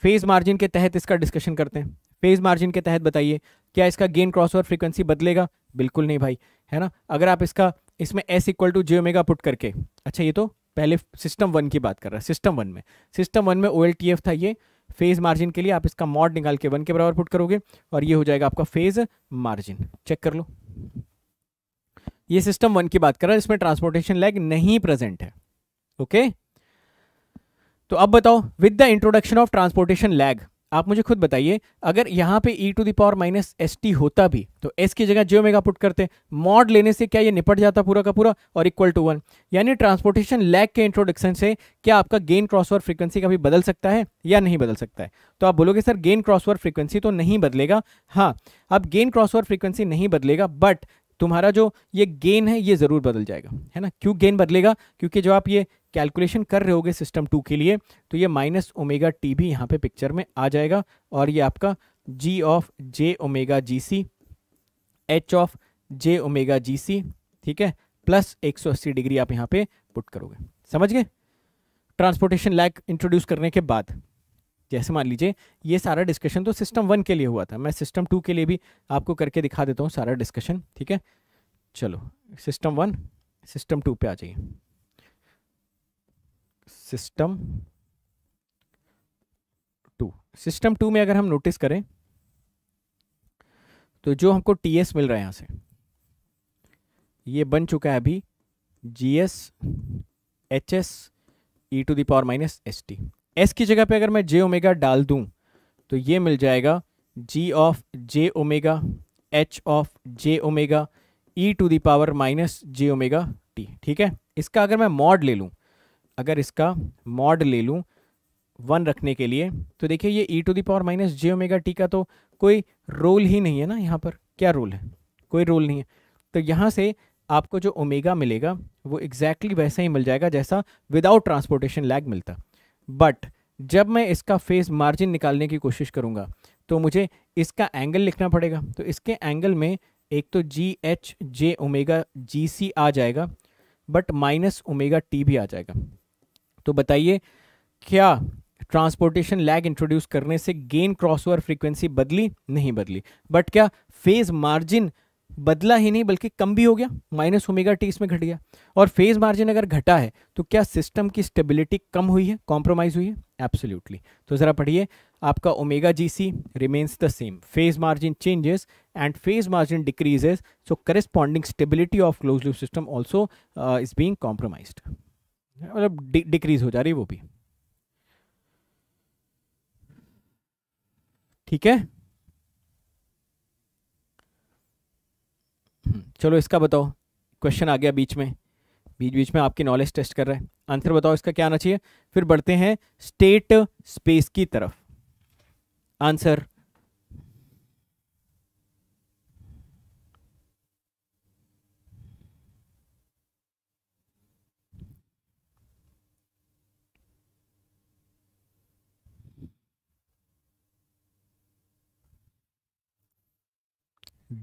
फेज मार्जिन के तहत इसका डिस्कशन करते हैं फेज मार्जिन के तहत बताइए क्या इसका गेन क्रॉसओवर फ्रीक्वेंसी बदलेगा बिल्कुल नहीं भाई है ना अगर आप इसका इसमें S equal to J omega put करके अच्छा ये तो पहले सिस्टम वन की बात कर रहा है सिस्टम वन में सिस्टम वन में ओ था ये फेज मार्जिन के लिए आप इसका मॉड निकाल के वन के बराबर पुट करोगे और ये हो जाएगा आपका फेज मार्जिन चेक कर लो ये सिस्टम वन की बात कर रहा है इसमें ट्रांसपोर्टेशन लैग नहीं प्रेजेंट है ओके तो अब बताओ with the introduction of transportation lag आप मुझे खुद बताइए अगर यहाँ पे e to the power minus S T होता भी तो s की जगह जियो मेगा पुट करते मॉड लेने से क्या ये निपट जाता पूरा का पूरा और इक्वल टू वन यानी ट्रांसपोर्टेशन लैग के इंट्रोडक्शन से क्या आपका गेन क्रॉसवर फ्रीक्वेंसी कभी बदल सकता है या नहीं बदल सकता है तो आप बोलोगे सर गेन क्रॉसवर फ्रीक्वेंसी तो नहीं बदलेगा हाँ अब गेन क्रॉसवर फ्रीक्वेंसी नहीं बदलेगा बट तुम्हारा जो ये गेन है ये ज़रूर बदल जाएगा है ना क्यों गेन बदलेगा क्योंकि जो आप ये कैलकुलेशन कर रहे होगे सिस्टम टू के लिए तो ये माइनस ओमेगा टी भी यहाँ पे पिक्चर में आ जाएगा और ये आपका G of J omega G C H of J omega G C ठीक है प्लस 180 डिग्री आप यहाँ पे पुट करोगे समझ गए ट्रांसपोर्टेशन लैग इंट्रोड्यूस करने के बाद जैसे मान लीजिए ये सारा डिस्कशन तो सिस्टम वन के लिए हुआ था मैं सिस्टम टू के लिए भी आपको करके दिखा देता हूँ सारा डिस्कशन ठीक है चलो सिस्टम वन सिस्टम टू पे आ जाइए सिस्टम टू सिस्टम टू में अगर हम नोटिस करें तो जो हमको टी एस मिल रहा है यहां से ये बन चुका है अभी G S H S E to the power minus S T S की जगह पे अगर मैं जे ओमेगा डाल दूं तो ये मिल जाएगा G of J omega H of J omega E to the power minus J omega T ठीक है इसका अगर मैं मॉड ले लूँ अगर इसका मॉड ले लूँ वन रखने के लिए तो देखिए ये E to the power minus J omega T का तो कोई रोल ही नहीं है ना यहाँ पर क्या रोल है कोई रोल नहीं है तो यहाँ से आपको जो ओमेगा मिलेगा वो एग्जैक्टली exactly वैसा ही मिल जाएगा जैसा विदाउट ट्रांसपोर्टेशन लैग मिलता बट जब मैं इसका फेस मार्जिन निकालने की कोशिश करूँगा तो मुझे इसका एंगल लिखना पड़ेगा तो इसके एंगल में एक तो जी एच जे ओमेगा जी सी आ जाएगा बट माइनस ओमेगा टी भी आ जाएगा तो बताइए क्या ट्रांसपोर्टेशन लैग इंट्रोड्यूस करने से गेन क्रॉसओवर फ्रीक्वेंसी बदली नहीं बदली बट क्या फेज मार्जिन बदला ही नहीं बल्कि कम भी हो गया माइनस ओमेगा टी इसमें घट गया और फेज मार्जिन अगर घटा है तो क्या सिस्टम की स्टेबिलिटी कम हुई है कॉम्प्रोमाइज हुई है एब्सोल्युटली तो ज़रा पढ़िए आपका omega G C remains the same phase margin changes and phase margin decreases so corresponding stability of close loop system also is being compromised मतलब डिक्रीज हो जा रही है वो भी ठीक है हम्म, चलो इसका बताओ क्वेश्चन आ गया बीच में बीच बीच में आपकी नॉलेज टेस्ट कर रहा है आंसर बताओ इसका क्या आना चाहिए फिर बढ़ते हैं स्टेट स्पेस की तरफ आंसर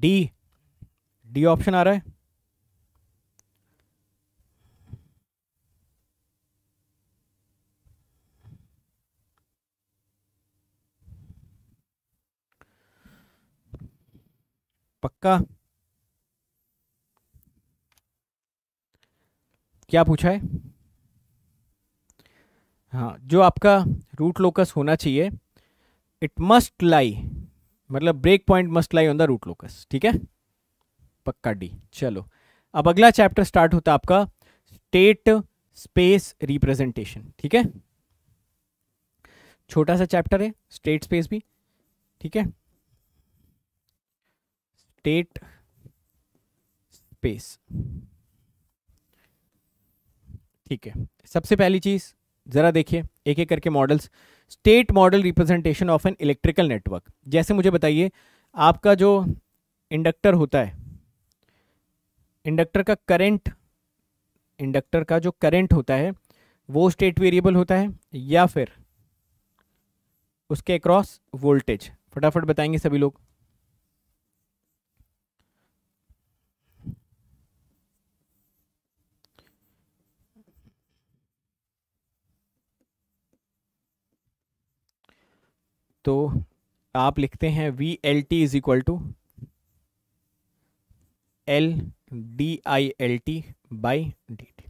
डी डी ऑप्शन आ रहा है पक्का क्या पूछा है हाँ जो आपका रूट लोकस होना चाहिए इट मस्ट लाई मतलब break point must lie on the root locus ठीक है पक्का डी चलो अब अगला चैप्टर स्टार्ट होता है आपका स्टेट स्पेस रिप्रेजेंटेशन ठीक है छोटा सा चैप्टर है स्टेट स्पेस भी ठीक है स्टेट स्पेस ठीक है सबसे पहली चीज जरा देखिए एक एक करके models state model representation of an electrical network जैसे मुझे बताइए आपका जो इंडक्टर होता है इंडक्टर का करंट इंडक्टर का जो करंट होता है वो स्टेट वेरिएबल होता है या फिर उसके अक्रॉस वोल्टेज फटाफट बताएंगे सभी लोग तो आप लिखते हैं V L T is equal to L D I L T by D T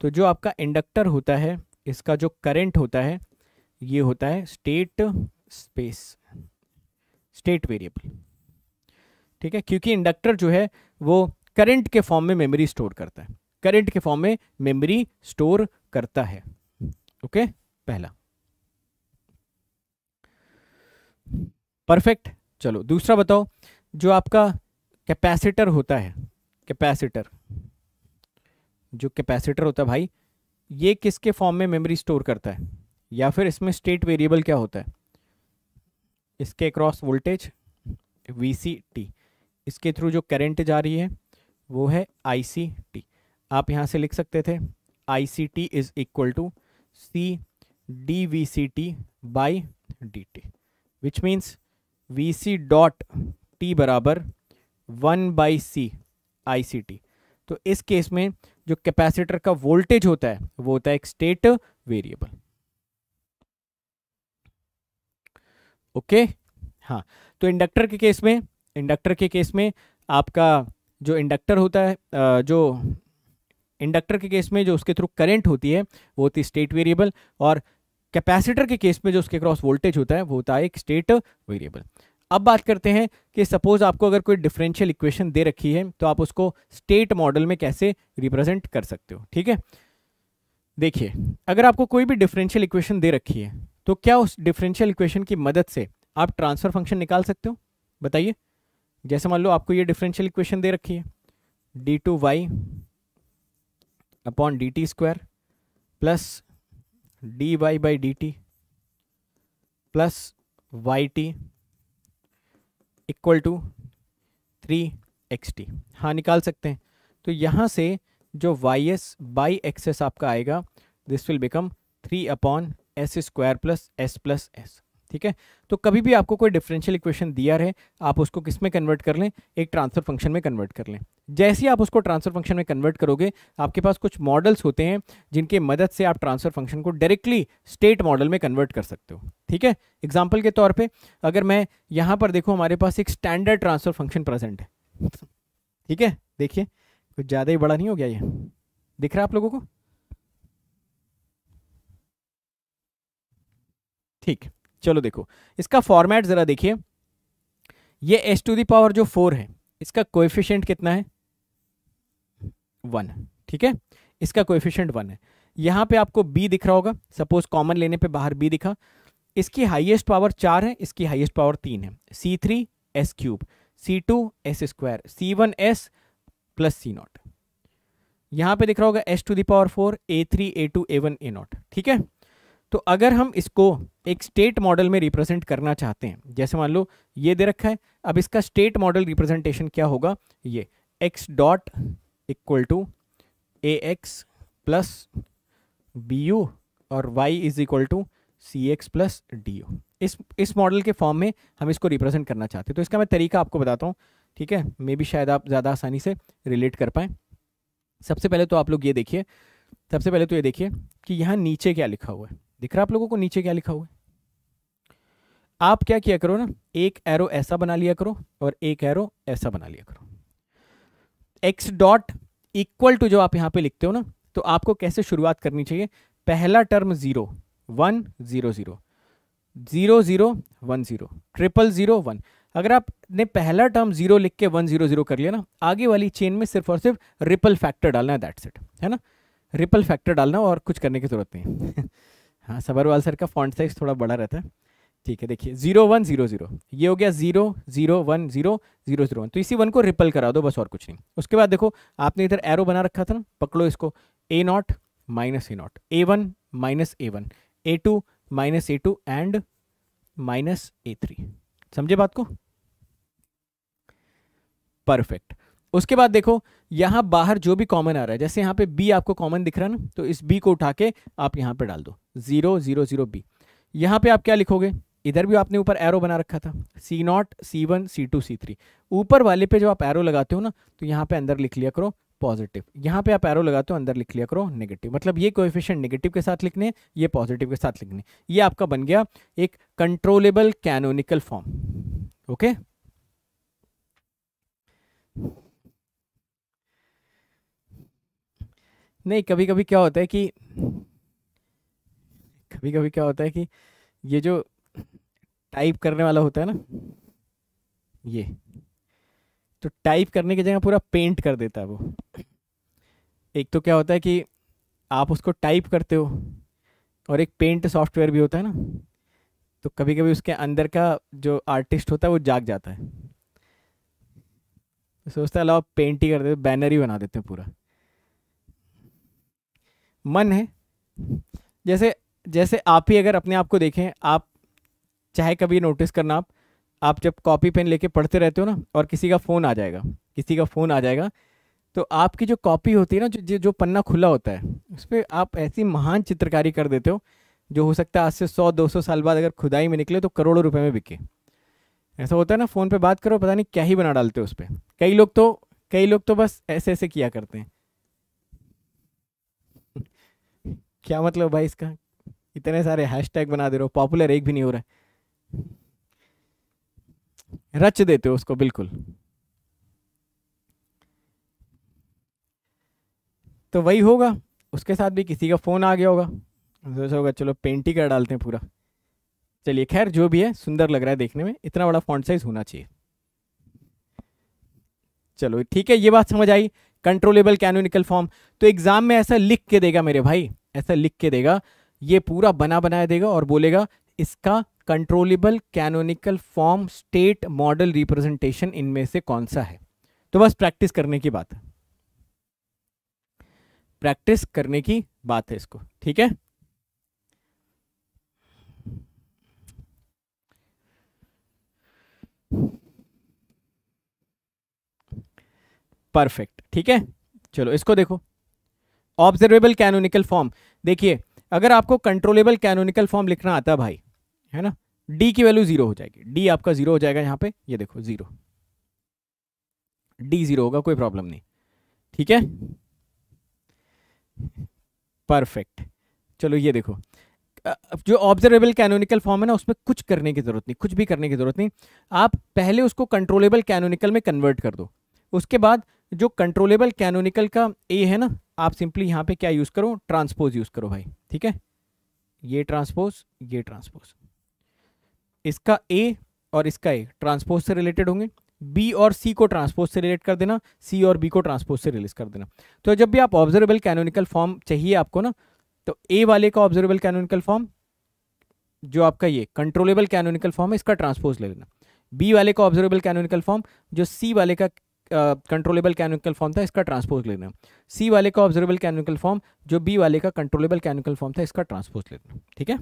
तो जो आपका इंडक्टर होता है इसका जो करंट होता है ये होता है स्टेट स्पेस स्टेट वेरिएबल ठीक है क्योंकि इंडक्टर जो है वो करंट के फॉर्म में मेमोरी स्टोर करता है करंट के फॉर्म में मेमोरी स्टोर करता है ओके okay? पहला परफेक्ट चलो दूसरा बताओ जो आपका कैपेसिटर होता है कैपेसिटर जो कैपेसिटर होता है भाई ये किसके फॉर्म में मेमोरी स्टोर करता है या फिर इसमें स्टेट वेरिएबल क्या होता है इसके across voltage V C T इसके थ्रू जो करंट जा रही है वो है आई सी टी आप यहां से लिख सकते थे I C T is equal to C D V C T by D T means V C dot T बराबर one by C I C T तो इस केस में जो कैपेसिटर का वोल्टेज होता है वो होता है एक स्टेट वेरिएबल ओके हाँ तो इंडक्टर के केस में इंडक्टर के केस में आपका जो इंडक्टर होता है जो इंडक्टर के केस में जो उसके थ्रू करंट होती है वो होती है स्टेट वेरिएबल और कैपेसिटर के केस में जो उसके क्रॉस वोल्टेज होता है वो होता है एक स्टेट वेरिएबल अब बात करते हैं कि सपोज आपको अगर कोई डिफरेंशियल इक्वेशन दे रखी है तो आप उसको स्टेट मॉडल में कैसे रिप्रेजेंट कर सकते हो ठीक है देखिए अगर आपको कोई भी डिफरेंशियल इक्वेशन दे रखी है तो क्या उस डिफरेंशियल इक्वेशन की मदद से आप ट्रांसफर फंक्शन निकाल सकते हो बताइए जैसे मान लो आपको ये डिफरेंशियल इक्वेशन दे रखी है D two Y upon D T square plus D Y by D T plus Y T equal to three X T हाँ निकाल सकते हैं तो यहाँ से जो वाई एस बाई एक्सेस आपका आएगा this will become three upon S square plus S plus S ठीक है तो कभी भी आपको कोई डिफरेंशियल इक्वेशन दिया रहे आप उसको किस में कन्वर्ट कर लें एक ट्रांसफर फंक्शन में कन्वर्ट कर लें जैसे ही आप उसको ट्रांसफर फंक्शन में कन्वर्ट करोगे आपके पास कुछ मॉडल्स होते हैं जिनके मदद से आप ट्रांसफर फंक्शन को डायरेक्टली स्टेट मॉडल में कन्वर्ट कर सकते हो ठीक है एग्जाम्पल के तौर पर अगर मैं यहाँ पर देखूँ हमारे पास एक स्टैंडर्ड ट्रांसफर फंक्शन प्रेजेंट है ठीक है देखिए कुछ ज़्यादा ही बड़ा नहीं हो गया ये दिख रहा है आप लोगों को ठीक है चलो देखो इसका फॉर्मेट ज़रा देखिए ये एस टू दावर जो फोर है इसका कोएफिशिएंट कितना है वन ठीक है इसका कोएफिशिएंट वन है यहां पे आपको बी दिख रहा होगा सपोज कॉमन लेने पे बाहर बी दिखा इसकी हाईएस्ट पावर चार है इसकी हाईएस्ट पावर तीन है C three S cube C two S square C one S plus C not यहां पर दिख रहा होगा S to the power four A three A two A one A not ठीक है तो अगर हम इसको एक स्टेट मॉडल में रिप्रेजेंट करना चाहते हैं जैसे मान लो ये दे रखा है अब इसका स्टेट मॉडल रिप्रेजेंटेशन क्या होगा ये X dot equal to A x plus B U और Y is equal to C x plus D U इस इस मॉडल के फॉर्म में हम इसको रिप्रेजेंट करना चाहते हैं तो इसका मैं तरीका आपको बताता हूँ ठीक है मे भी शायद आप ज़्यादा आसानी से रिलेट कर पाएँ सबसे पहले तो आप लोग ये देखिए सबसे पहले तो ये देखिए कि यहाँ नीचे क्या लिखा हुआ है दिख रहा आप लोगों को नीचे क्या लिखा हुआ है आप क्या किया करो ना एक एरो ऐसा बना लिया करो और एक एरो ऐसा बना लिया करो एक्स डॉट इक्वल टू जो आप यहां पे लिखते हो ना तो आपको कैसे शुरुआत करनी चाहिए पहला term zero one zero zero zero zero one zero triple zero one अगर आपने पहला टर्म जीरो लिख के वन जीरो जीरो कर लिया ना आगे वाली चेन में सिर्फ और सिर्फ रिपल फैक्टर डालना है दैट्स इट है ना रिपल फैक्टर डालना और कुछ करने की जरूरत नहीं है हाँ सबरवाल सर का फॉन्ट साइज थोड़ा बड़ा रहता है ठीक है देखिए जीरो वन जीरो जीरो ये हो गया zero zero one zero zero zero one तो इसी वन को रिपल करा दो बस और कुछ नहीं उसके बाद देखो आपने इधर एरो बना रखा था ना पकड़ो इसको A not minus A not a one minus A one A two minus A two and minus A three समझे बात को परफेक्ट उसके बाद देखो यहाँ बाहर जो भी कॉमन आ रहा है जैसे यहाँ पे बी आपको कॉमन दिख रहा है ना तो इस बी को उठा के आप यहाँ पे डाल दो जीरो जीरो जीरो बी यहाँ पे आप क्या लिखोगे इधर भी आपने ऊपर एरो बना रखा था C not C one C two C three ऊपर वाले पे जब आप एरो लगाते हो ना तो यहाँ पे अंदर लिख लिया करो पॉजिटिव यहाँ पे आप एरो लगाते हो अंदर लिख लिया करो नेगेटिव मतलब ये कोएफिशिएंट नेगेटिव के साथ लिखने ये पॉजिटिव के साथ लिखने ये आपका बन गया एक कंट्रोलेबल कैनोनिकल फॉर्म ओके नहीं कभी कभी क्या होता है कि कभी कभी क्या होता है कि ये जो टाइप करने वाला होता है ना ये तो टाइप करने की जगह पूरा पेंट कर देता है वो एक तो क्या होता है कि आप उसको टाइप करते हो और एक पेंट सॉफ्टवेयर भी होता है ना तो कभी कभी उसके अंदर का जो आर्टिस्ट होता है वो जाग जाता है सोचता है लाओ पेंट ही कर देते बैनर ही बना देते हैं पूरा मन है जैसे जैसे आप ही अगर अपने आप को देखें आप चाहे कभी नोटिस करना आप आप जब कॉपी पेन लेके पढ़ते रहते हो ना और किसी का फ़ोन आ जाएगा किसी का फ़ोन आ जाएगा तो आपकी जो कॉपी होती है ना जो जो पन्ना खुला होता है उस पर आप ऐसी महान चित्रकारी कर देते हो जो हो सकता है आज से सौ दो सौ साल बाद अगर खुदाई में निकले तो करोड़ों रुपये में बिके ऐसा होता है ना फ़ोन पर बात करो पता नहीं क्या ही बना डालते हो उस पर कई लोग तो कई लोग तो बस ऐसे ऐसे किया करते हैं क्या मतलब भाई इसका इतने सारे हैशटैग बना दे रहे हो पॉपुलर एक भी नहीं हो रहा है रच देते हो उसको बिल्कुल तो वही होगा उसके साथ भी किसी का फ़ोन आ गया होगा तो होगा चलो पेंटिंग कर डालते हैं पूरा चलिए खैर जो भी है सुंदर लग रहा है देखने में इतना बड़ा फॉन्ट साइज होना चाहिए चलो ठीक है ये बात समझ आई कंट्रोलेबल कैनोनिकल फॉर्म तो एग्ज़ाम में ऐसा लिख के देगा मेरे भाई ऐसा लिख के देगा ये पूरा बना बनाया देगा और बोलेगा इसका controllable canonical form state model representation इनमें से कौन सा है तो बस प्रैक्टिस करने की बात है प्रैक्टिस करने की बात है इसको ठीक है परफेक्ट ठीक है चलो इसको देखो ऑब्जर्वेबल कैनोनिकल फॉर्म देखिए अगर आपको कंट्रोलेबल कैनोनिकल फॉर्म लिखना आता है भाई है ना डी की वैल्यू जीरो हो जाएगी डी आपका जीरो हो जाएगा यहां पे ये देखो जीरो डी जीरो होगा कोई प्रॉब्लम नहीं ठीक है परफेक्ट चलो ये देखो जो ऑब्जर्वेबल कैनोनिकल फॉर्म है ना उसमें कुछ करने की जरूरत नहीं कुछ भी करने की जरूरत नहीं आप पहले उसको कंट्रोलेबल कैनोनिकल में कन्वर्ट कर दो उसके बाद जो कंट्रोलेबल कैनोनिकल का ए है ना आप सिंपली यहाँ पे क्या यूज़ करो ट्रांसपोज यूज़ करो भाई ठीक है ये ट्रांसपोज ये ट्रांसपोज इसका ए और इसका ए ट्रांसपोज से रिलेटेड होंगे बी और सी को ट्रांसपोज से रिलेट कर देना सी और बी को ट्रांसपोज से रिलीज कर देना तो जब भी आप ऑब्जर्वेबल कैनोनिकल फॉर्म चाहिए आपको ना तो ए वाले का ऑब्जर्वेबल कैनोनिकल फॉर्म जो आपका ये कंट्रोलेबल कैनोनिकल फॉर्म है इसका ट्रांसपोज ले लेना बी वाले का ऑब्जर्वेबल कैनोनिकल फॉर्म जो सी वाले का कंट्रोलेबल कैनिकल फॉर्म था इसका ट्रांसपोज लेना सी वाले का ऑब्जर्वेबल कैनिकल फॉर्म जो बी वाले का कंट्रोलेबल कैनिकल फॉर्म था इसका ट्रांसपोज लेना ठीक है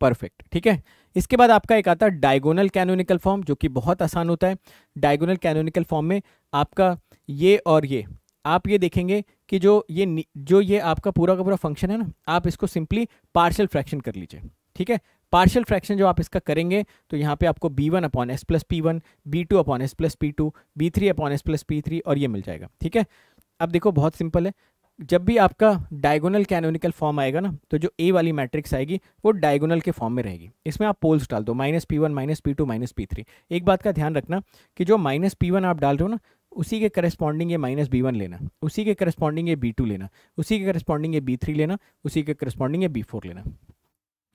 परफेक्ट ठीक है इसके बाद आपका एक आता है डायगोनल कैनोनिकल फॉर्म जो कि बहुत आसान होता है डायगोनल कैनोनिकल फॉर्म में आपका ये और ये आप ये देखेंगे कि जो ये जो ये आपका पूरा का पूरा फंक्शन है ना आप इसको सिंपली पार्शियल फ्रैक्शन कर लीजिए ठीक है पार्शियल फ्रैक्शन जो आप इसका करेंगे तो यहाँ पे आपको B one upon S plus P one B two upon S plus P two B three upon S plus P three और ये मिल जाएगा ठीक है अब देखो बहुत सिंपल है जब भी आपका डायगोनल कैनोनिकल फॉर्म आएगा ना तो जो ए वाली मैट्रिक्स आएगी वो डायगोनल के फॉर्म में रहेगी इसमें आप पोल्स डाल दो minus P one minus P two minus P three एक बात का ध्यान रखना कि जो माइनस पी वन आप डाल रहे हो ना उसी के करस्पॉन्डिंग ये माइनस बी वन लेना उसी के करस्पॉन्डिंग ये बी टू लेना उसी के करस्पॉन्डिंग ये बी थ्री लेना उसी के करस्पॉन्डिंग ये बी फोर लेना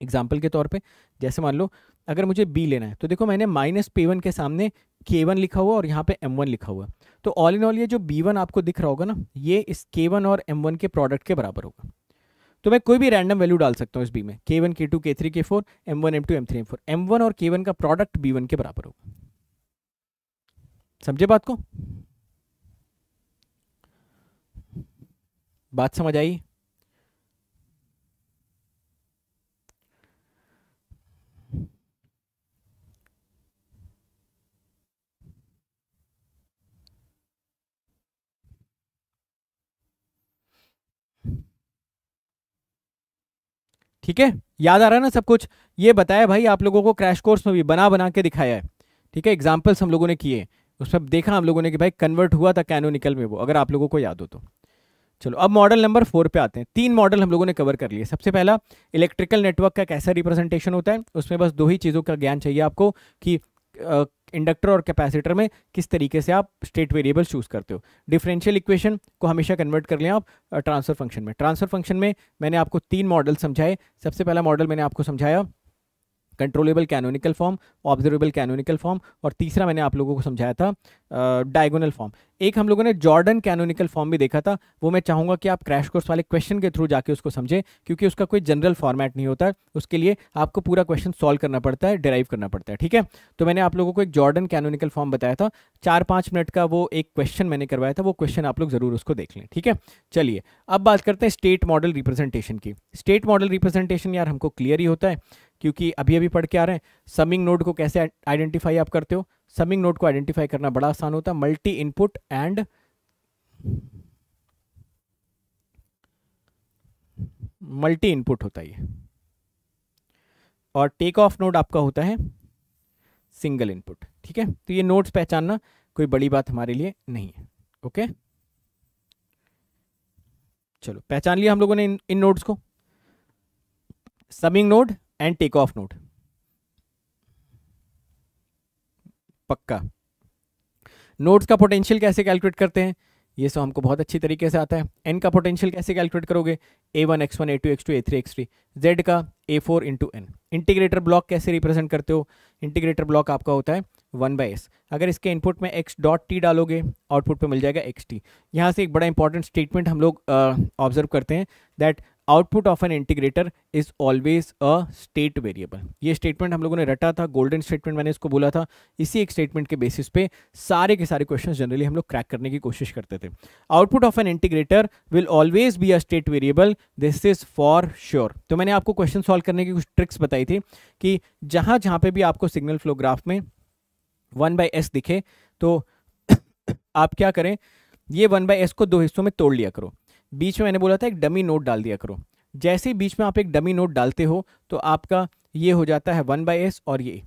एग्जाम्पल के तौर पे जैसे मान लो अगर मुझे बी लेना है तो देखो मैंने माइनस पे वन के सामने के वन लिखा हुआ और यहाँ पे एम वन लिखा हुआ तो ऑल इन ऑल ये जो बी वन आपको दिख रहा होगा ना ये इस के वन और एम वन के प्रोडक्ट के बराबर होगा तो मैं कोई भी रैंडम वैल्यू डाल सकता हूँ इस बी में के वन के to K three K four M one M two M three M four M one और के वन का प्रोडक्ट बी वन के बराबर होगा समझे बात को बात समझ आई ठीक है याद आ रहा है ना सब कुछ ये बताया भाई आप लोगों को क्रैश कोर्स में भी बना बना के दिखाया है ठीक है एग्जाम्पल्स हम लोगों ने किए उसमें देखा हम लोगों ने कि भाई कन्वर्ट हुआ था कैनोनिकल में वो अगर आप लोगों को याद हो तो चलो अब मॉडल नंबर फोर पे आते हैं तीन मॉडल हम लोगों ने कवर कर लिए सबसे पहला इलेक्ट्रिकल नेटवर्क का कैसा रिप्रेजेंटेशन होता है उसमें बस दो ही चीज़ों का ज्ञान चाहिए आपको कि इंडक्टर और कैपेसिटर में किस तरीके से आप स्टेट वेरिएबल चूज़ करते हो डिफरेंशियल इक्वेशन को हमेशा कन्वर्ट कर लें आप ट्रांसफर फंक्शन में ट्रांसफर फंक्शन में मैंने आपको तीन मॉडल समझाए सबसे पहला मॉडल मैंने आपको समझाया controllable canonical form observable canonical form और तीसरा मैंने आप लोगों को समझाया था डायगोनल फॉर्म एक हम लोगों ने जॉर्डन कैनोनिकल फॉर्म भी देखा था वो मैं चाहूँगा कि आप क्रैश कोर्स वाले क्वेश्चन के थ्रू जाके उसको समझें क्योंकि उसका कोई जनरल फॉर्मेट नहीं होता उसके लिए आपको पूरा क्वेश्चन सॉल्व करना पड़ता है डिराइव करना पड़ता है ठीक है तो मैंने आप लोगों को एक जॉर्डन कैनोनिकल फॉर्म बताया था चार पाँच मिनट का वो एक क्वेश्चन मैंने करवाया था वो क्वेश्चन आप लोग ज़रूर उसको देख लें ठीक है चलिए अब बात करते हैं स्टेट मॉडल रिप्रेजेंटेशन की स्टेट मॉडल रिप्रेजेंटेशन यार हमको क्लियर ही होता है क्योंकि अभी अभी पढ़ के आ रहे हैं समिंग नोड को कैसे आइडेंटिफाई आप करते हो समिंग नोड को आइडेंटिफाई करना बड़ा आसान होता है multi input and multi input होता है और टेक ऑफ नोड आपका होता है सिंगल इनपुट ठीक है तो ये नोड्स पहचानना कोई बड़ी बात हमारे लिए नहीं है ओके चलो पहचान लिया हम लोगों ने इन इन नोड्स को summing node and take off node पक्का नोट्स का पोटेंशियल कैसे कैलकुलेट करते हैं ये सब तो हमको बहुत अच्छी तरीके से आता है एन का पोटेंशियल कैसे कैलकुलेट करोगे A one X one A two X two A three X three Z का A four into an integrator block कैसे रिप्रेजेंट करते हो इंटीग्रेटर ब्लॉक आपका होता है वन बाई एस अगर इसके इनपुट में एक्स डॉट टी डालोगे आउटपुट पे मिल जाएगा एक्स टी यहाँ से एक बड़ा इंपॉर्टेंट स्टेटमेंट हम लोग ऑब्जर्व करते हैं that output of an integrator is always a state variable ये स्टेटमेंट हम लोगों ने रटा था गोल्डन स्टेटमेंट मैंने इसको बोला था इसी एक स्टेटमेंट के बेसिस पे सारे के सारे क्वेश्चन जनरली हम लोग क्रैक करने की कोशिश करते थे output of an integrator will always be a state variable this is for sure तो मैंने आपको क्वेश्चन सॉल्व करने की कुछ ट्रिक्स बताई थी कि जहां जहाँ पे भी आपको सिग्नल फ्लोग्राफ में वन बाय एस दिखे तो आप क्या करें ये वन बाई एस को दो हिस्सों में तोड़ लिया करो बीच में मैंने बोला था एक डमी नोट डाल दिया करो जैसे ही बीच में आप एक डमी नोट डालते हो तो आपका ये हो जाता है वन बाई एस और ये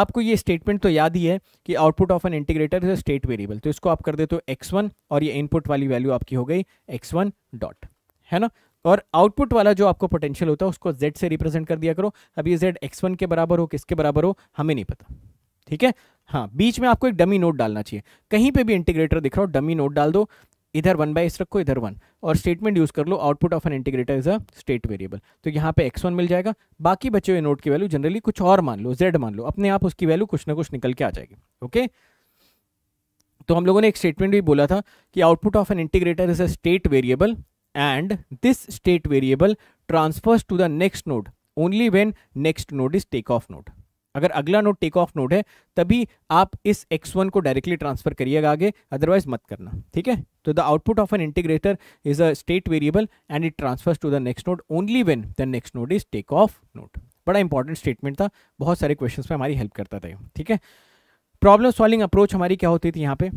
आपको ये स्टेटमेंट तो याद ही है कि output of an integrator is state variable तो इसको आप कर देते हो एक्स वन और ये इनपुट वाली वैल्यू आपकी हो गई एक्स वन डॉट है ना और आउटपुट वाला जो आपको पोटेंशियल होता है उसको जेड से रिप्रेजेंट कर दिया करो अब ये जेड एक्स वन के बराबर हो किसके बराबर हो हमें नहीं पता ठीक है हाँ बीच में आपको एक डमी नोट डालना चाहिए कहीं पे भी इंटीग्रेटर दिख रहा हो डमी नोट डाल दो इधर वन बाई एस रखो इधर वन और स्टेटमेंट यूज़ कर लो output of an integrator is a state variable तो यहाँ पे एक्स वन मिल जाएगा बाकी बचे हुए नोट की वैल्यू जनरली कुछ और मान लो जेड मान लो अपने आप उसकी वैल्यू कुछ ना कुछ निकल के आ जाएगी ओके तो हम लोगों ने एक स्टेटमेंट भी बोला था कि output of an integrator is a state variable and this state variable transfers to the next node when next node is take off node अगर अगला नोट टेक ऑफ नोट है तभी आप इस x1 को डायरेक्टली ट्रांसफर करिएगा आगे otherwise मत करना ठीक है तो the output of an integrator is a state variable and it transfers to the next node only when the next node is take off node बड़ा इंपॉर्टेंट स्टेटमेंट था बहुत सारे क्वेश्चन में हमारी हेल्प करता था ठीक है प्रॉब्लम सॉल्विंग अप्रोच हमारी क्या होती थी यहाँ पे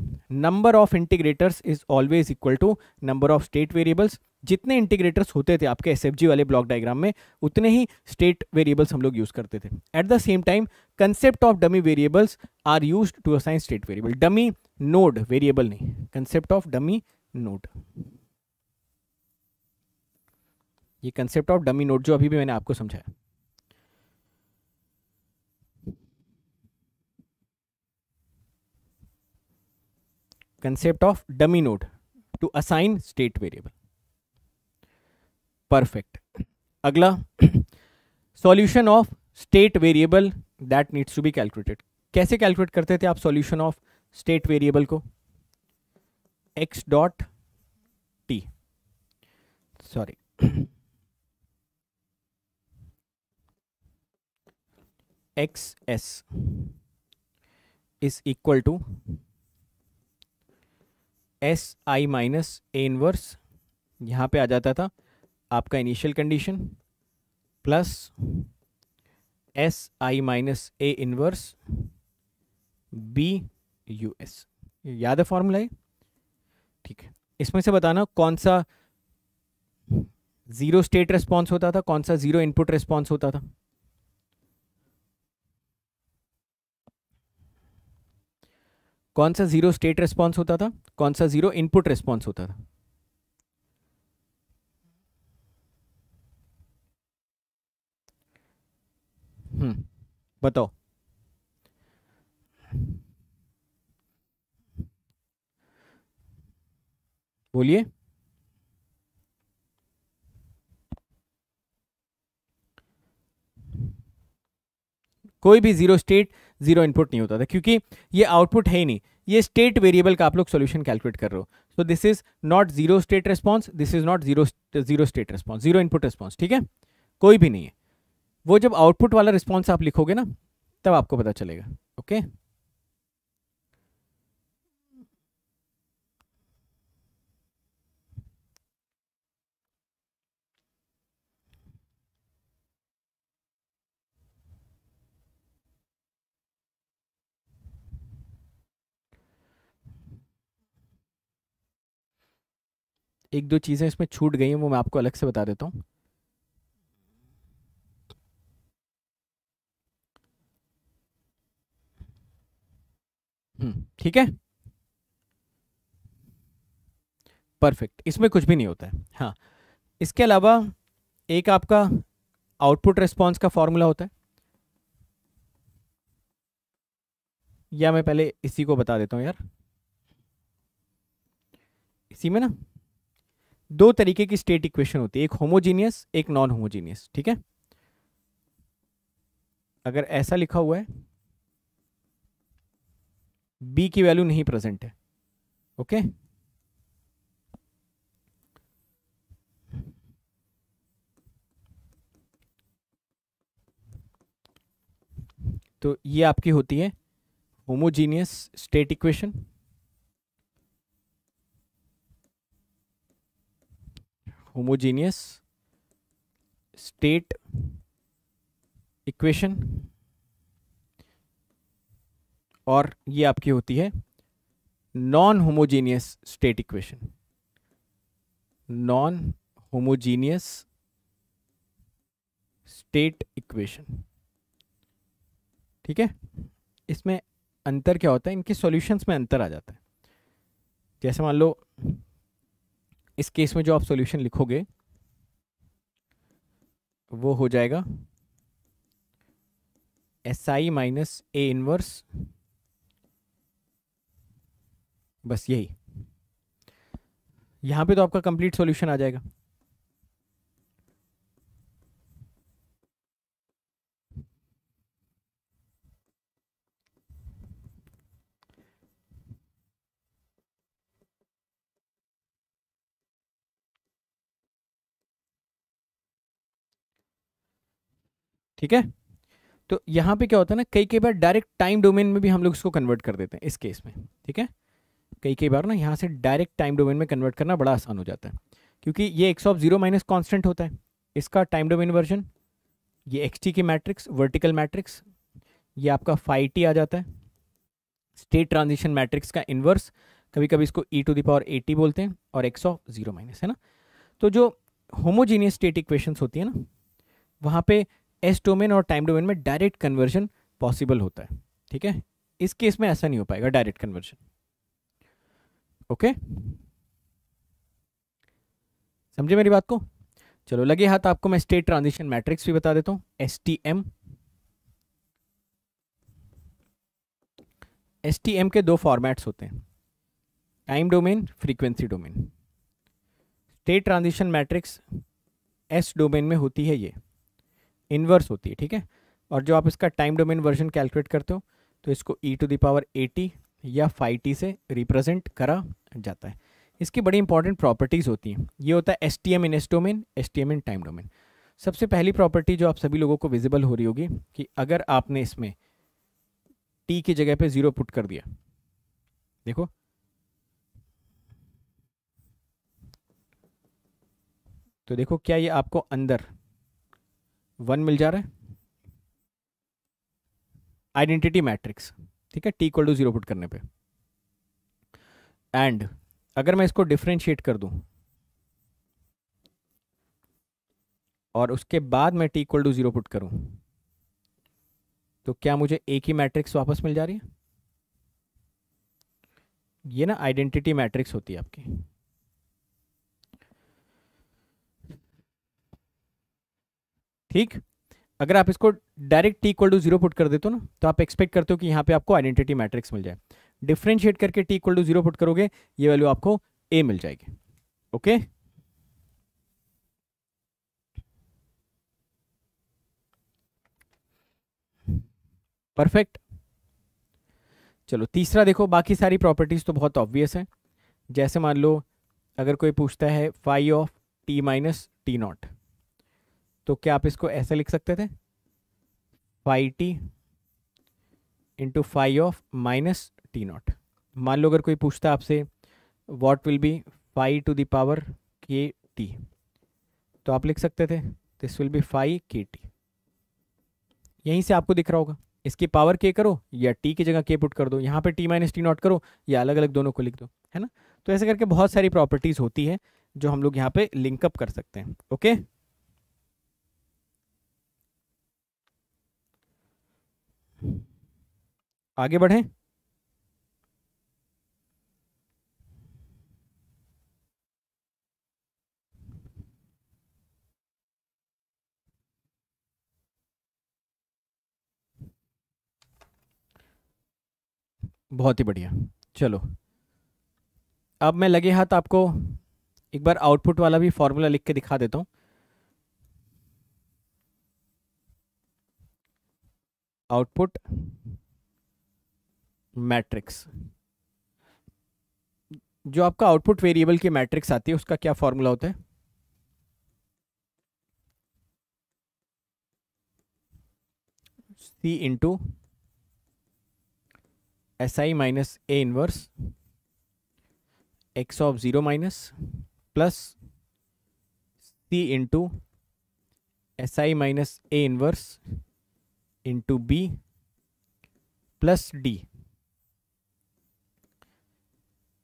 number of integrators is always equal to number of state variables जितने इंटीग्रेटर्स होते थे आपके एस वाले ब्लॉक डायग्राम में उतने ही स्टेट वेरिएबल्स हम लोग यूज़ करते थे at the same time concept of dummy variables are use to assign state variable dummy node variable नहीं कंसेप्ट ऑफ डमी नोड ये कंसेप्ट ऑफ डमी नोड जो अभी भी मैंने आपको समझाया concept of dummy node to assign state variable perfect अगला solution of state variable that needs to be calculated कैसे कैलकुलेट करते थे आप सॉल्यूशन ऑफ स्टेट वेरिएबल को x dot t sorry x s is equal to s I minus A inverse यहां पे आ जाता था आपका initial condition plus s I minus A inverse B U s याद है फॉर्मूला है ठीक है इसमें से बताना कौन सा ज़ीरो स्टेट रिस्पॉन्स होता था कौन सा ज़ीरो इनपुट रिस्पॉन्स होता था कौन सा ज़ीरो स्टेट रिस्पॉन्स होता था कौन सा ज़ीरो इनपुट रिस्पॉन्स होता था हम्म बताओ बोलिए कोई भी जीरो स्टेट जीरो इनपुट नहीं होता था क्योंकि ये आउटपुट है ही नहीं ये स्टेट वेरिएबल का आप लोग सॉल्यूशन कैलकुलेट कर रहे हो so this is not zero state response this is not zero zero state response zero input response ठीक है कोई भी नहीं है वो जब आउटपुट वाला रिस्पॉन्स आप लिखोगे ना तब आपको पता चलेगा ओके एक दो चीज़ें इसमें छूट गई हैं वो मैं आपको अलग से बता देता हूँ हम्म। ठीक है परफेक्ट इसमें कुछ भी नहीं होता है हाँ इसके अलावा एक आपका आउटपुट रिस्पॉन्स का फॉर्मूला होता है या मैं पहले इसी को बता देता हूं यार इसी में ना दो तरीके की स्टेट इक्वेशन होती है एक होमोजीनियस एक नॉन होमोजीनियस ठीक है अगर ऐसा लिखा हुआ है बी की वैल्यू नहीं प्रेजेंट है ओके तो ये आपकी होती है homogeneous state equation homogeneous state equation और ये आपकी होती है non homogeneous state equation non homogeneous state equation ठीक है इसमें अंतर क्या होता है इनके सॉल्यूशंस में अंतर आ जाता है जैसे मान लो इस केस में जो आप सॉल्यूशन लिखोगे वो हो जाएगा s I minus A inverse बस यही यहां पे तो आपका कंप्लीट सॉल्यूशन आ जाएगा ठीक है तो यहां पे क्या होता है ना कई कई बार डायरेक्ट टाइम डोमेन में भी हम लोग इसको कन्वर्ट कर देते हैं इस केस में ठीक है कई कई बार ना यहाँ से डायरेक्ट टाइम डोमेन में कन्वर्ट करना बड़ा आसान हो जाता है क्योंकि ये x of zero minus constant होता है इसका टाइम डोमेन वर्जन ये एक्स टी की मैट्रिक्स वर्टिकल मैट्रिक्स ये आपका फाइव टी आ जाता है स्टेट ट्रांजिशन मैट्रिक्स का इन्वर्स कभी कभी इसको e to the power t बोलते हैं और एक्स ऑफ जीरो माइनस है ना तो जो होमोजीनियस स्टेट इक्वेशन होती है ना वहाँ पे एस डोमेन और टाइम डोमेन में डायरेक्ट कन्वर्जन पॉसिबल होता है ठीक है इस केस में ऐसा नहीं हो पाएगा डायरेक्ट कन्वर्जन ओके समझे मेरी बात को चलो लगे हाथ आपको मैं स्टेट ट्रांजिशन मैट्रिक्स भी बता देता हूं S T M S T M के दो फॉर्मेट्स होते हैं time domain frequency domain state transition matrix s domain में होती है ये इनवर्स होती है ठीक है और जो आप इसका टाइम डोमेन वर्जन कैलकुलेट करते हो तो इसको ई टू दावर एटी या फाइटी से रिप्रेजेंट करा जाता है इसकी बड़ी इंपॉर्टेंट प्रॉपर्टीज़ होती हैं ये होता है S T M in s domain S T M in time domain सबसे पहली प्रॉपर्टी जो आप सभी लोगों को विजिबल हो रही होगी कि अगर आपने इसमें टी की जगह पे ज़ीरो पुट कर दिया देखो तो देखो क्या ये आपको अंदर वन मिल जा रहा है आइडेंटिटी मैट्रिक्स ठीक है t equal to zero put करने पे एंड अगर मैं इसको डिफ्रेंशिएट कर दूं और उसके बाद मैं t equal to zero put करूं तो क्या मुझे एक ही मैट्रिक्स वापस मिल जा रही है ये ना आइडेंटिटी मैट्रिक्स होती है आपकी ठीक अगर आप इसको direct t equal to zero put कर देते हो ना तो आप एक्सपेक्ट करते हो कि यहाँ पे आपको आइडेंटिटी मैट्रिक्स मिल जाए डिफ्रेंशिएट करके t equal to zero put करोगे ये वैल्यू आपको ए मिल जाएगी ओके परफेक्ट चलो तीसरा देखो बाकी सारी प्रॉपर्टीज तो बहुत ऑब्वियस है जैसे मान लो अगर कोई पूछता है phi of T minus t naught तो क्या आप इसको ऐसे लिख सकते थे phi t into phi of minus t naught मान लो अगर कोई पूछता आपसे what will be phi to the power k t तो आप लिख सकते थे this will be phi k t यहीं से आपको दिख रहा होगा इसकी पावर के करो या टी की जगह के पुट कर दो यहाँ पे टी माइनस टी नॉट करो या अलग अलग दोनों को लिख दो है ना तो ऐसे करके बहुत सारी प्रॉपर्टीज़ होती है जो हम लोग यहाँ पे लिंकअप कर सकते हैं ओके आगे बढ़ें बहुत ही बढ़िया चलो अब मैं लगे हाथ आपको एक बार आउटपुट वाला भी फॉर्मूला लिख के दिखा देता हूं आउटपुट मैट्रिक्स जो आपका आउटपुट वेरिएबल की मैट्रिक्स आती है उसका क्या फॉर्मूला होता है C into s I minus A inverse x of zero minus plus C into s I minus A inverse into B plus D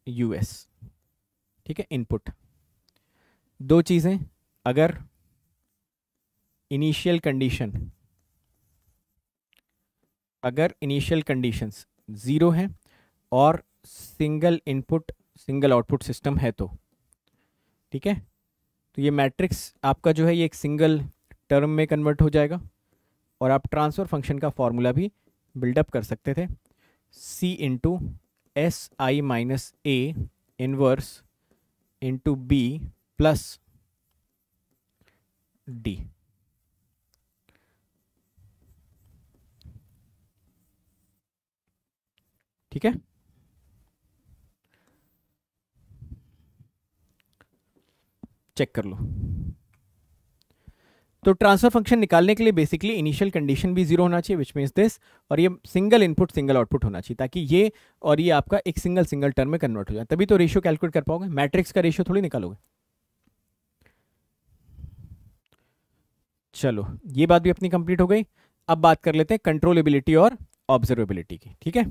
U s ठीक है इनपुट दो चीज़ें अगर इनिशियल कंडीशन अगर इनिशियल कंडीशंस ज़ीरो हैं और single input single output system है तो ठीक है तो ये मैट्रिक्स आपका जो है ये एक सिंगल टर्म में कन्वर्ट हो जाएगा और आप ट्रांसफ़र फंक्शन का फॉर्मूला भी बिल्डअप कर सकते थे C into s I minus A inverse into B plus D ठीक है चेक कर लो तो ट्रांसफर फंक्शन निकालने के लिए बेसिकली इनिशियल कंडीशन भी जीरो होना चाहिए विच मीन्स दिस और ये सिंगल इनपुट सिंगल आउटपुट होना चाहिए ताकि ये और ये आपका एक सिंगल सिंगल टर्म में कन्वर्ट हो जाए तभी तो रेशियो कैलकुलेट कर पाओगे मैट्रिक्स का रेशियो थोड़ी निकालोगे चलो ये बात भी अपनी कंप्लीट हो गई अब बात कर लेते हैं कंट्रोलेबिलिटी और ऑब्जर्वेबिलिटी की ठीक है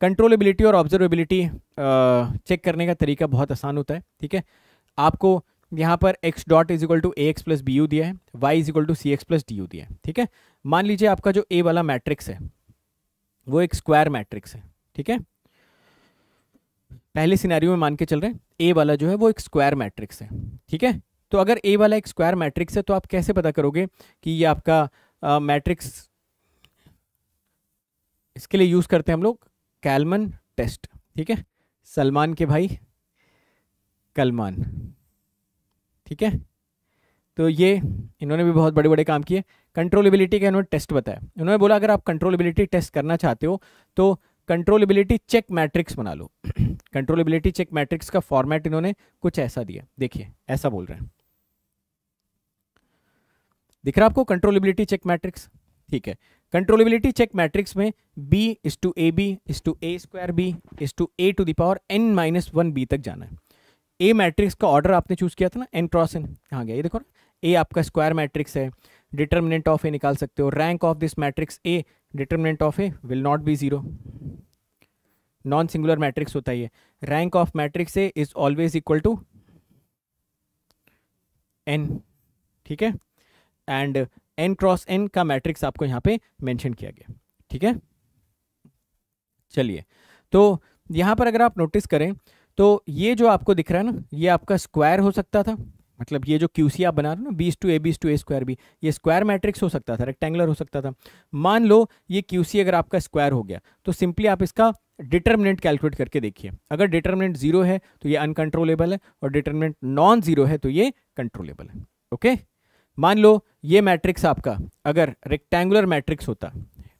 कंट्रोलेबिलिटी और ऑब्जर्वेबिलिटी चेक करने का तरीका बहुत आसान होता है ठीक है आपको यहाँ पर x dot is equal to A x plus B u दिया है y is equal to C x plus D u दिया है ठीक है मान लीजिए आपका जो a वाला मैट्रिक्स है वो एक स्क्वायर मैट्रिक्स है ठीक है पहले सिनेरियो में मान के चल रहे हैं a वाला जो है वो एक स्क्वायर मैट्रिक्स है ठीक है तो अगर a वाला एक स्क्वायर मैट्रिक्स है तो आप कैसे पता करोगे कि ये आपका मैट्रिक्स इसके लिए यूज़ करते हैं हम लोग कैलमन टेस्ट ठीक है सलमान के भाई कलमान ठीक है तो ये इन्होंने भी बहुत बड़े बड़े काम किए कंट्रोलेबिलिटी का इन्होंने टेस्ट बताया इन्होंने बोला अगर आप कंट्रोलेबिलिटी टेस्ट करना चाहते हो तो कंट्रोलेबिलिटी चेक मैट्रिक्स बना लो कंट्रोलेबिलिटी चेक मैट्रिक्स का फॉर्मेट इन्होंने कुछ ऐसा दिया देखिए ऐसा बोल रहे हैं दिख रहा आपको कंट्रोलेबिलिटी चेक मैट्रिक्स ठीक है कंट्रोलेबिलिटी चेक मैट्रिक्स में B is to A B is to A square B is to A to the power n minus one B तक जाना है ए मैट्रिक्स का ऑर्डर आपने चूज किया था ना एन क्रॉस एन यहाँ गया ये देखो ए आपका स्क्वायर मैट्रिक्स है डिटर्मिनेंट ऑफ ए निकाल सकते हो rank of this matrix A determinant of A will not be zero non singular matrix होता ही है rank of matrix A is always equal to n ठीक है एंड एन क्रॉस एन का matrix आपको यहाँ पे मेंशन किया गया ठीक है चलिए तो यहाँ पर अगर आप नोटिस करें तो ये जो आपको दिख रहा है ना ये आपका स्क्वायर हो सकता था मतलब ये जो क्यू आप बना रहे हो ना बीस to A B is to A square B ये स्क्वायर मैट्रिक्स हो सकता था रेक्टेंगुलर हो सकता था मान लो ये क्यू अगर आपका स्क्वायर हो गया तो सिंपली आप इसका डिटर्मिनेंट कैलकुलेट करके देखिए अगर डिटर्मिनेंट जीरो है तो ये अनकंट्रोलेबल है और डिटर्मिनेंट नॉन जीरो है तो ये कंट्रोलेबल है ओके मान लो ये मैट्रिक्स आपका अगर रेक्टेंगुलर मैट्रिक्स होता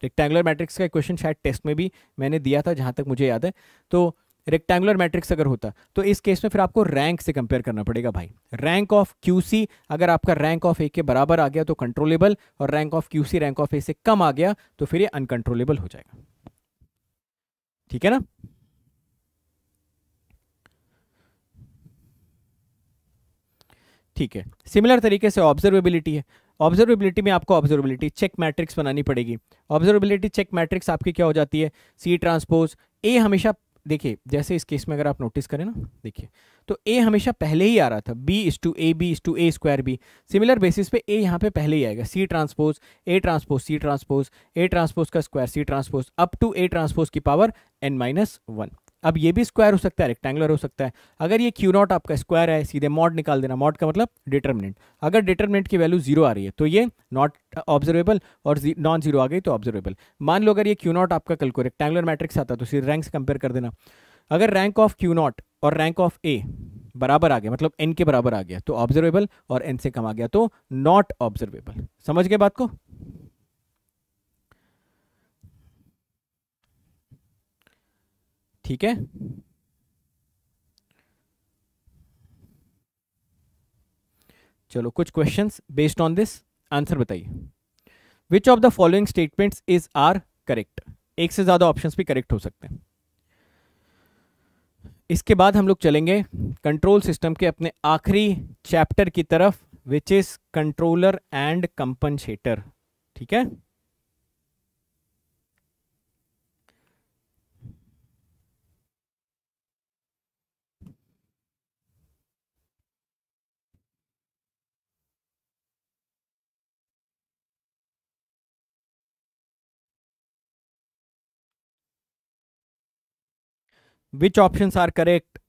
रेक्टेंगुलर मैट्रिक्स का क्वेश्चन शायद टेस्ट में भी मैंने दिया था जहाँ तक मुझे याद है तो रेक्टेंगुलर मैट्रिक्स अगर होता तो इस केस में फिर आपको रैंक से कंपेयर करना पड़ेगा भाई रैंक ऑफ क्यूसी अगर आपका रैंक ऑफ ए के बराबर आ गया तो कंट्रोलेबल और rank of QC rank of A से कम आ गया तो फिर ये अनकंट्रोलेबल हो जाएगा ठीक है ना ठीक है सिमिलर तरीके से ऑब्जर्वेबिलिटी है ऑब्जर्वेबिलिटी में आपको ऑब्जर्वेबिलिटी चेक मैट्रिक्स बनानी पड़ेगी ऑब्जर्वेबिलिटी चेक मैट्रिक्स आपकी क्या हो जाती है सी ट्रांसपोज ए हमेशा देखिए जैसे इस केस में अगर आप नोटिस करें ना देखिए तो ए हमेशा पहले ही आ रहा था B is to A B is to A square B similar basis पे ए यहाँ पे पहले ही आएगा C transpose A transpose C transpose A transpose का square C transpose up to A transpose की पावर एन माइनस वन अब ये भी स्क्वायर हो सकता है रेक्टेंगुलर हो सकता है अगर ये क्यू नॉट आपका स्क्वायर है सीधे मॉड निकाल देना मॉड का मतलब डिटर्मिनेंट अगर डिटर्मिनेंट की वैल्यू जीरो आ रही है तो ये नॉट ऑब्जर्वेबल और नॉन जीरो आ गई तो ऑब्जर्वेबल मान लो अगर ये क्यू नॉट आपका कल को रेक्टेंगुलर मैट्रिक्स आता तो सीधे रैंक से कंपेयर कर देना अगर रैंक ऑफ क्यू नॉट और रैंक ऑफ ए बराबर आ गया मतलब एन के बराबर आ गया तो ऑब्जर्वेबल और एन से कम आ गया तो नॉट ऑब्जर्वेबल समझ गए बात को ठीक है चलो कुछ questions based on this answer बताइए which of the following statements is are correct एक से ज्यादा ऑप्शंस भी करेक्ट हो सकते हैं इसके बाद हम लोग चलेंगे कंट्रोल सिस्टम के अपने आखिरी चैप्टर की तरफ which is controller and compensator ठीक है which options are correct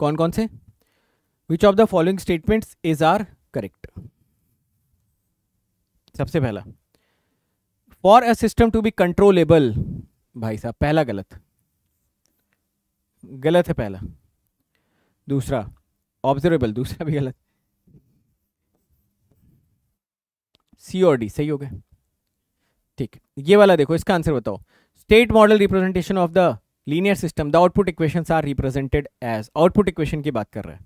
कौन कौन से which of the following statement is are correct सबसे पहला for a system to be controllable भाई साहब पहला गलत गलत है पहला दूसरा ऑब्जर्वेबल दूसरा भी गलत सी और डी सही हो गया ठीक ये वाला देखो इसका आंसर बताओ state model representation of the linear system the output equations are represented as output equation की बात कर रहे हैं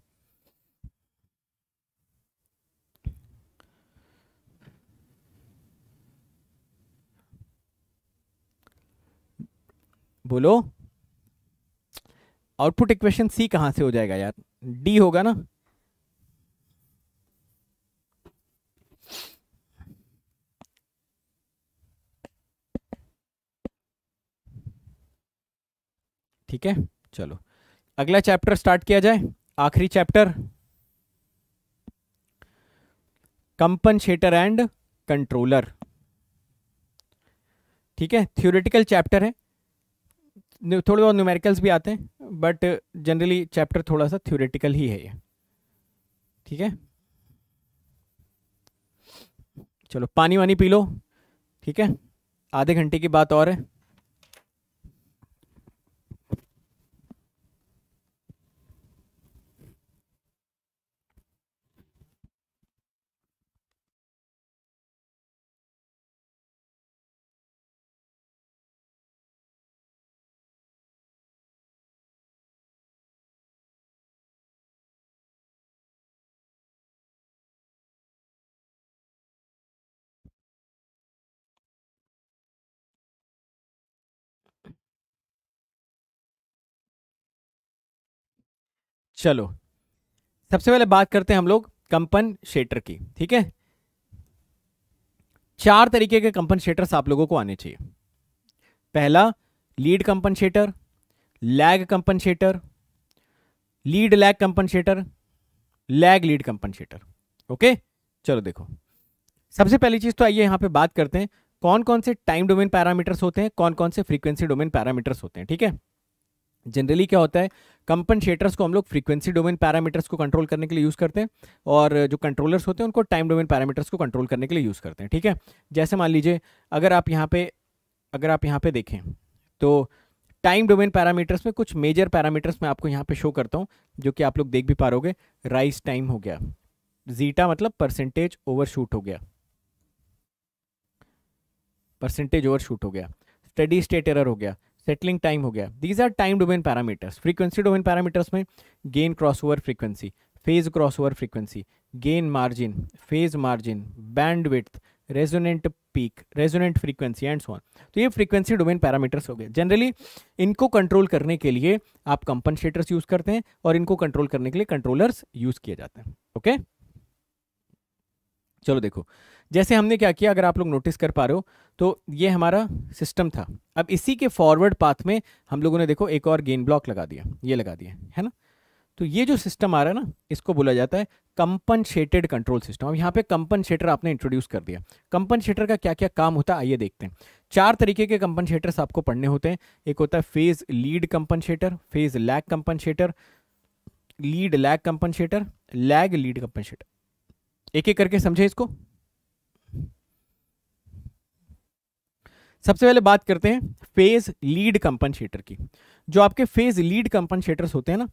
बोलो आउटपुट इक्वेशन सी कहां से हो जाएगा यार डी होगा ना ठीक है चलो अगला चैप्टर स्टार्ट किया जाए आखिरी चैप्टर कंपनशेटर एंड कंट्रोलर ठीक है थ्योरेटिकल चैप्टर है थोड़े बहुत न्यूमेरिकल्स भी आते हैं बट जनरली चैप्टर थोड़ा सा थ्योरेटिकल ही है ये ठीक है चलो पानी वानी पी लो ठीक है आधे घंटे की बात और है चलो सबसे पहले बात करते हैं हम लोग कंपन शेटर की ठीक है चार तरीके के कंपन शेटर्स आप लोगों को आने चाहिए पहला lead compensator lag compensator lead lag compensator lag lead compensator okay चलो देखो सबसे पहली चीज तो आइए यहां पे बात करते हैं कौन कौन से टाइम डोमेन पैरामीटर्स होते हैं कौन कौन से फ्रीक्वेंसी डोमेन पैरामीटर्स होते हैं ठीक है जनरली क्या होता है कंपनशेटर्स को हम लोग फ्रीक्वेंसी डोमेन पैरामीटर्स को कंट्रोल करने के लिए यूज़ करते हैं और जो कंट्रोलर्स होते हैं उनको टाइम डोमेन पैरामीटर्स को कंट्रोल करने के लिए यूज़ करते हैं ठीक है जैसे मान लीजिए अगर आप यहाँ पे अगर आप यहाँ पे देखें तो टाइम डोमेन पैरामीटर्स में कुछ मेजर पैरामीटर्स मैं आपको यहाँ पे शो करता हूँ जो कि आप लोग देख भी पा रहे राइस टाइम हो गया जीटा मतलब परसेंटेज ओवर हो गया परसेंटेज ओवर हो गया स्टडी स्टेट एरर हो गया सेटलिंग टाइम हो गया these are time domain parameters frequency domain parameters में gain cross over frequency phase cross over frequency gain margin phase margin bandwidth resonant peak resonant frequency and so on तो ये frequency domain parameters हो गए generally इनको control करने के लिए आप कंपनसेटर्स यूज करते हैं और इनको कंट्रोल करने के लिए कंट्रोलर्स यूज किए जाते हैं ओके okay? चलो देखो जैसे हमने क्या किया अगर आप लोग नोटिस कर पा रहे हो तो ये हमारा सिस्टम था अब इसी के फॉरवर्ड पाथ में हम लोगों ने देखो एक और गेन ब्लॉक लगा दिया ये लगा दिया है ना तो ये जो सिस्टम आ रहा है ना इसको बोला जाता है कंपनशेटेड कंट्रोल सिस्टम अब यहाँ पे कंपनशेटर आपने इंट्रोड्यूस कर दिया कंपनशेटर का क्या क्या काम होता है आइए देखते हैं चार तरीके के कंपनशेटर्स आपको पढ़ने होते हैं एक होता है phase lead compensator phase lag compensator lead lag compensator lag lead compensator एक एक करके समझे इसको सबसे पहले बात करते हैं फेज लीड कंपनसेटर की जो आपके फेज लीड कंपनसेटर्स होते हैं ना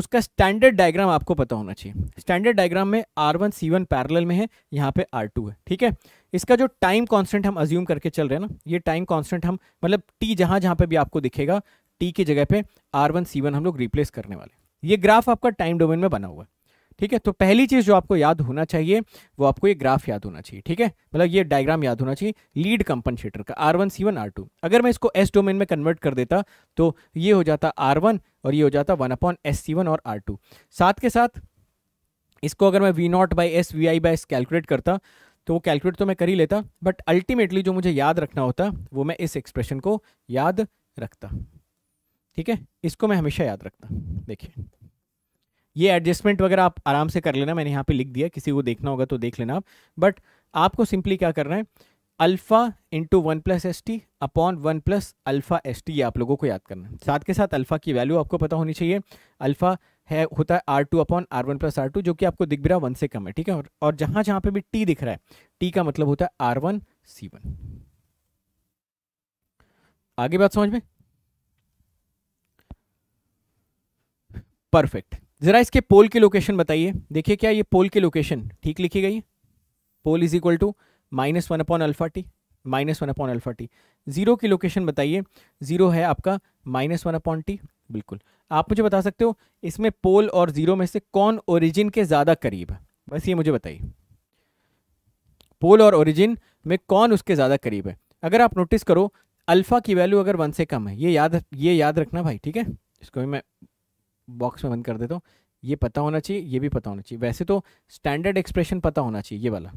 उसका स्टैंडर्ड डायग्राम आपको पता होना चाहिए स्टैंडर्ड डायग्राम में R one C one parallel में है यहाँ पे आर टू है ठीक है इसका जो टाइम कांस्टेंट हम अज्यूम करके चल रहे हैं ना ये टाइम कांस्टेंट हम मतलब टी जहाँ जहाँ पे भी आपको दिखेगा टी की जगह पे आर वन हम लोग रिप्लेस करने वाले ये ग्राफ आपका टाइम डोमेन में बना हुआ है ठीक है तो पहली चीज जो आपको याद होना चाहिए वो आपको ये ग्राफ याद होना चाहिए ठीक है मतलब ये डायग्राम याद होना चाहिए लीड कंपनशेटर का R one C one R two अगर मैं इसको एस डोमेन में कन्वर्ट कर देता तो ये हो जाता आर वन और ये हो जाता one upon s C one और आर टू साथ के साथ इसको अगर मैं V naught by s V I by s calculate करता तो वो कैलकुलेट तो मैं कर ही लेता बट अल्टीमेटली जो मुझे याद रखना होता वो मैं इस एक्सप्रेशन को याद रखता ठीक है इसको मैं हमेशा याद रखता देखिए ये एडजस्टमेंट वगैरह आप आराम से कर लेना मैंने यहाँ पे लिख दिया किसी को देखना होगा तो देख लेना आप बट आपको सिंपली क्या करना है alpha into one plus S T upon one plus alpha S T ये आप लोगों को याद करना है साथ के साथ अल्फ़ा की वैल्यू आपको पता होनी चाहिए अल्फ़ा है होता है R two upon R one plus R two जो कि आपको दिख भी रहा वन से कम है ठीक है और, और जहां जहाँ पे भी टी दिख रहा है टी का मतलब होता है आर वन सी वन आगे बात समझ में परफेक्ट ज़रा इसके पोल की लोकेशन बताइए देखिए क्या ये पोल की लोकेशन ठीक लिखी गई pole is equal to minus one upon alpha T minus one upon alpha T zero की लोकेशन बताइए जीरो है आपका माइनस वन अपॉन टी बिल्कुल आप मुझे बता सकते हो इसमें पोल और जीरो में से कौन ओरिजिन के ज़्यादा करीब है बस ये मुझे बताइए पोल और ओरिजिन में कौन उसके ज़्यादा करीब है अगर आप नोटिस करो अल्फ़ा की वैल्यू अगर वन से कम है ये याद ये याद रखना भाई ठीक है इसको भी मैं बॉक्स में बंद कर देता हूँ ये पता होना चाहिए ये भी पता होना चाहिए वैसे तो स्टैंडर्ड एक्सप्रेशन पता होना चाहिए ये वाला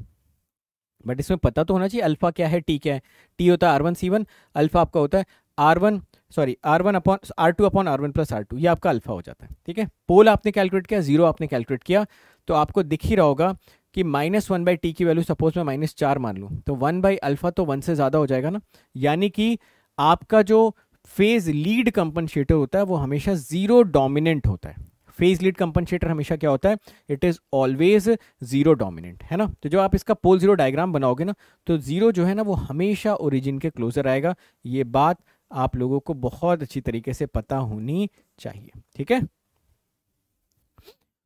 बट इसमें पता तो होना चाहिए अल्फ़ा क्या है टी क्या है टी होता है R one C one alpha आपका होता है R one sorry R one upon R two upon R one plus R two ये आपका अल्फ़ा हो जाता है ठीक है पोल आपने कैलकुलेट किया जीरो आपने कैलकुलेट किया तो आपको दिख ही रहा होगा कि माइनस वन बाई टी की वैल्यू सपोज मैं माइनस चार मान लूँ तो वन बाई अल्फ़ा तो वन से ज़्यादा हो जाएगा ना यानी कि आपका जो फेज लीड कंपनशेटर होता है वो हमेशा जीरो डोमिनेंट होता है फेज लीड कंपनशेटर हमेशा क्या होता है it is always zero dominant है ना तो जब आप इसका पोल जीरो डायग्राम बनाओगे ना तो जीरो जो है ना वो हमेशा ओरिजिन के क्लोजर आएगा ये बात आप लोगों को बहुत अच्छी तरीके से पता होनी चाहिए ठीक है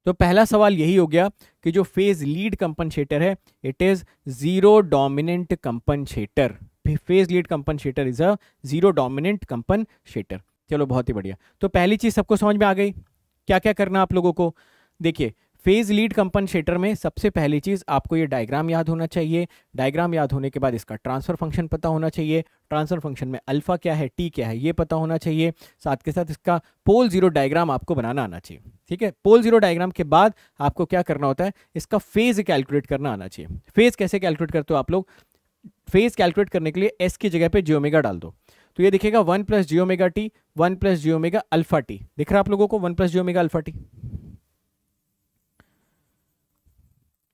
तो पहला सवाल यही हो गया कि जो फेज लीड कंपनशेटर है it is zero dominant compensator phase lead compensator is a zero dominant compensator चलो बहुत ही बढ़िया तो पहली चीज सबको समझ में आ गई क्या क्या करना आप लोगों को देखिए फेज लीड कंपन शेटर में सबसे पहली चीज आपको ये डायग्राम याद होना चाहिए डायग्राम याद होने के बाद इसका ट्रांसफर फंक्शन पता होना चाहिए ट्रांसफर फंक्शन में अल्फा क्या है टी क्या है ये पता होना चाहिए साथ के साथ इसका पोल जीरो डायग्राम आपको बनाना आना चाहिए ठीक है पोल जीरो डायग्राम के बाद आपको क्या करना होता है इसका फेज कैलकुलेट करना आना चाहिए फेज कैसे कैलकुलेट करते हो आप लोग फेज कैलकुलेट करने के लिए एस की जगह पे जियोमेगा डाल दो तो ये दिखेगा one plus j omega T one plus j omega alpha T दिख रहा आप लोगों को one plus j omega alpha T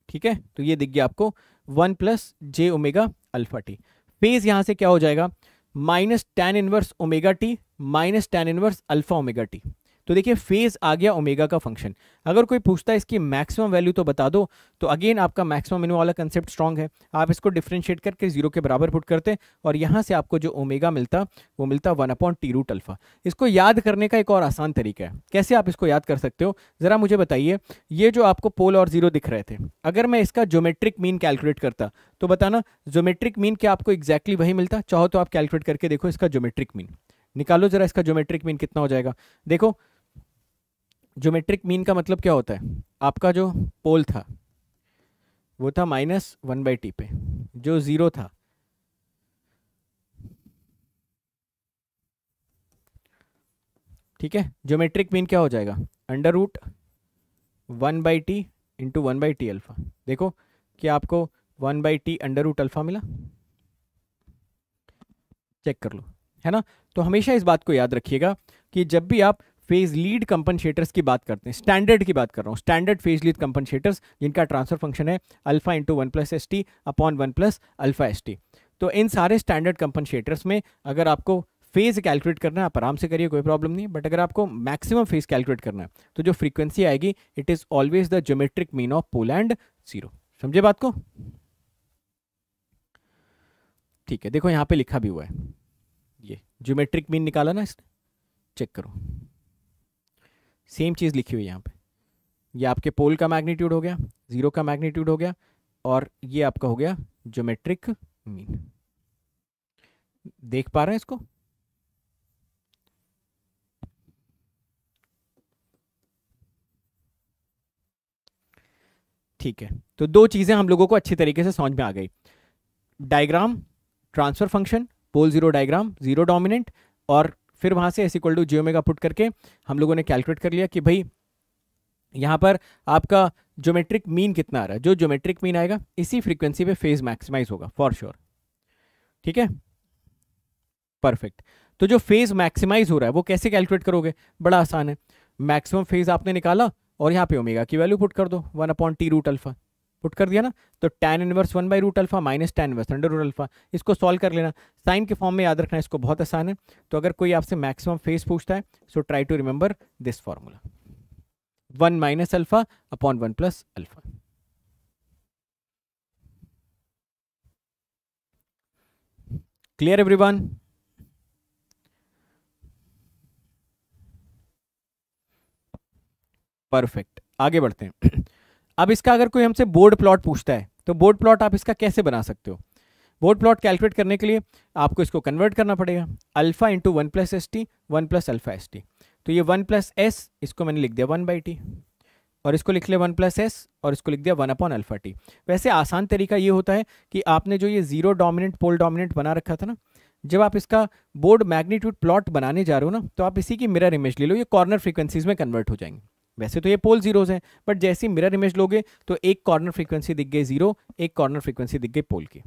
ठीक है तो ये दिख गया आपको वन प्लस जे ओमेगा अल्फा टी फेज यहां से क्या हो जाएगा minus tan inverse omega T minus tan inverse alpha omega T तो देखिए फेज आ गया ओमेगा का फंक्शन अगर कोई पूछता है इसकी मैक्सिमम वैल्यू तो बता दो तो अगेन आपका मैक्सिमम मिनिमम वाला कंसेप्ट स्ट्रॉन्ग है आप इसको डिफ्रेंशिएट करके जीरो के बराबर पुट करते और यहाँ से आपको जो ओमेगा मिलता वो मिलता one upon T root alpha इसको याद करने का एक और आसान तरीका है कैसे आप इसको याद कर सकते हो ज़रा मुझे बताइए ये जो आपको पोल और जीरो दिख रहे थे अगर मैं इसका ज्योमेट्रिक मीन कैलकुलेट करता तो बताना ज्योमेट्रिक मीन क्या आपको एग्जैक्टली वही मिलता चाहो तो आप कैलकुलेट करके देखो इसका ज्योमेट्रिक मीन निकालो जरा इसका ज्योमेट्रिक मीन कितना हो जाएगा देखो ज्योमेट्रिक मीन का मतलब क्या होता है आपका जो पोल था वो था माइनस वन बाई टी पे जो ज़ीरो था ठीक है ज्योमेट्रिक मीन क्या हो जाएगा under root one by T into one by T alpha देखो कि आपको one by T under root alpha मिला चेक कर लो है ना तो हमेशा इस बात को याद रखिएगा कि जब भी आप फेज लीड कंपनशेटर्स की बात करते हैं स्टैंडर्ड की बात कर रहा हूँ स्टैंडर्ड फेज लीड कंपनशेटर्स जिनका ट्रांसफर फंक्शन है alpha into one plus S T upon one plus alpha S T तो इन सारे स्टैंडर्ड कंपनशेटर्स में अगर आपको फेज कैलकुलेट करना है आप आराम से करिए कोई प्रॉब्लम नहीं बट अगर आपको मैक्सिमम फेज कैलकुलेट करना है तो जो फ्रीक्वेंसी आएगी it is always the geometric mean of pole and zero समझे बात को ठीक है देखो यहाँ पे लिखा भी हुआ है ये ज्योमेट्रिक मीन निकाला ना इसने चेक करो सेम चीज़ लिखी हुई है यहाँ पे ये आपके पोल का मैग्नीट्यूड हो गया ज़ीरो का मैग्नीट्यूड हो गया और ये आपका हो गया ज्योमेट्रिक मीन देख पा रहे हैं इसको ठीक है तो दो चीज़ें हम लोगों को अच्छी तरीके से समझ में आ गई diagram transfer function pole zero diagram zero dominant और फिर वहाँ से S equal to ji omega put करके हम लोगों ने कैलकुलेट कर लिया कि भाई यहाँ पर आपका ज्योमेट्रिक मीन कितना आ रहा है जो ज्योमेट्रिक मीन आएगा इसी फ्रीक्वेंसी पे फेज मैक्सिमाइज होगा फॉर श्योर ठीक है परफेक्ट तो जो फेज मैक्सिमाइज हो रहा है वो कैसे कैलकुलेट करोगे बड़ा आसान है मैक्सिमम फेज आपने निकाला और यहाँ पे ओमेगा की वैल्यू पुट कर दो one upon T root alpha put कर दिया ना तो tan inverse one by root alpha minus tan inverse under root alpha इसको सॉल्व कर लेना साइन के फॉर्म में याद रखना इसको बहुत आसान है तो अगर कोई आपसे मैक्सिमम फेस पूछता है so try to remember this formula one minus alpha upon one plus alpha clear everyone perfect आगे बढ़ते हैं अब इसका अगर कोई हमसे बोर्ड प्लॉट पूछता है तो बोर्ड प्लॉट आप इसका कैसे बना सकते हो बोर्ड प्लॉट कैलकुलेट करने के लिए आपको इसको कन्वर्ट करना पड़ेगा alpha into one plus S T one plus alpha S T तो ये वन प्लस एस इसको मैंने लिख दिया वन बाई टी और इसको लिख लिया वन प्लस एस और इसको लिख दिया वन अपॉन अल्फ़ा टी वैसे आसान तरीका ये होता है कि आपने जो ये ज़ीरो डोमिनेंट पोल डोमिनेंट बना रखा था ना जब आप इसका बोर्ड मैग्नीट्यूड प्लॉट बनाने जा रहे हो ना तो आप इसी की मिरर इमेज ले लो ये कॉर्नर फ्रीक्वेंसीज में कन्वर्ट हो जाएंगे वैसे तो ये पोल जीरोज हैं बट जैसे ही मिरर इमेज लोगे तो एक कॉर्नर फ्रीक्वेंसी दिख गई जीरो एक कॉर्नर फ्रीक्वेंसी दिख गई पोल की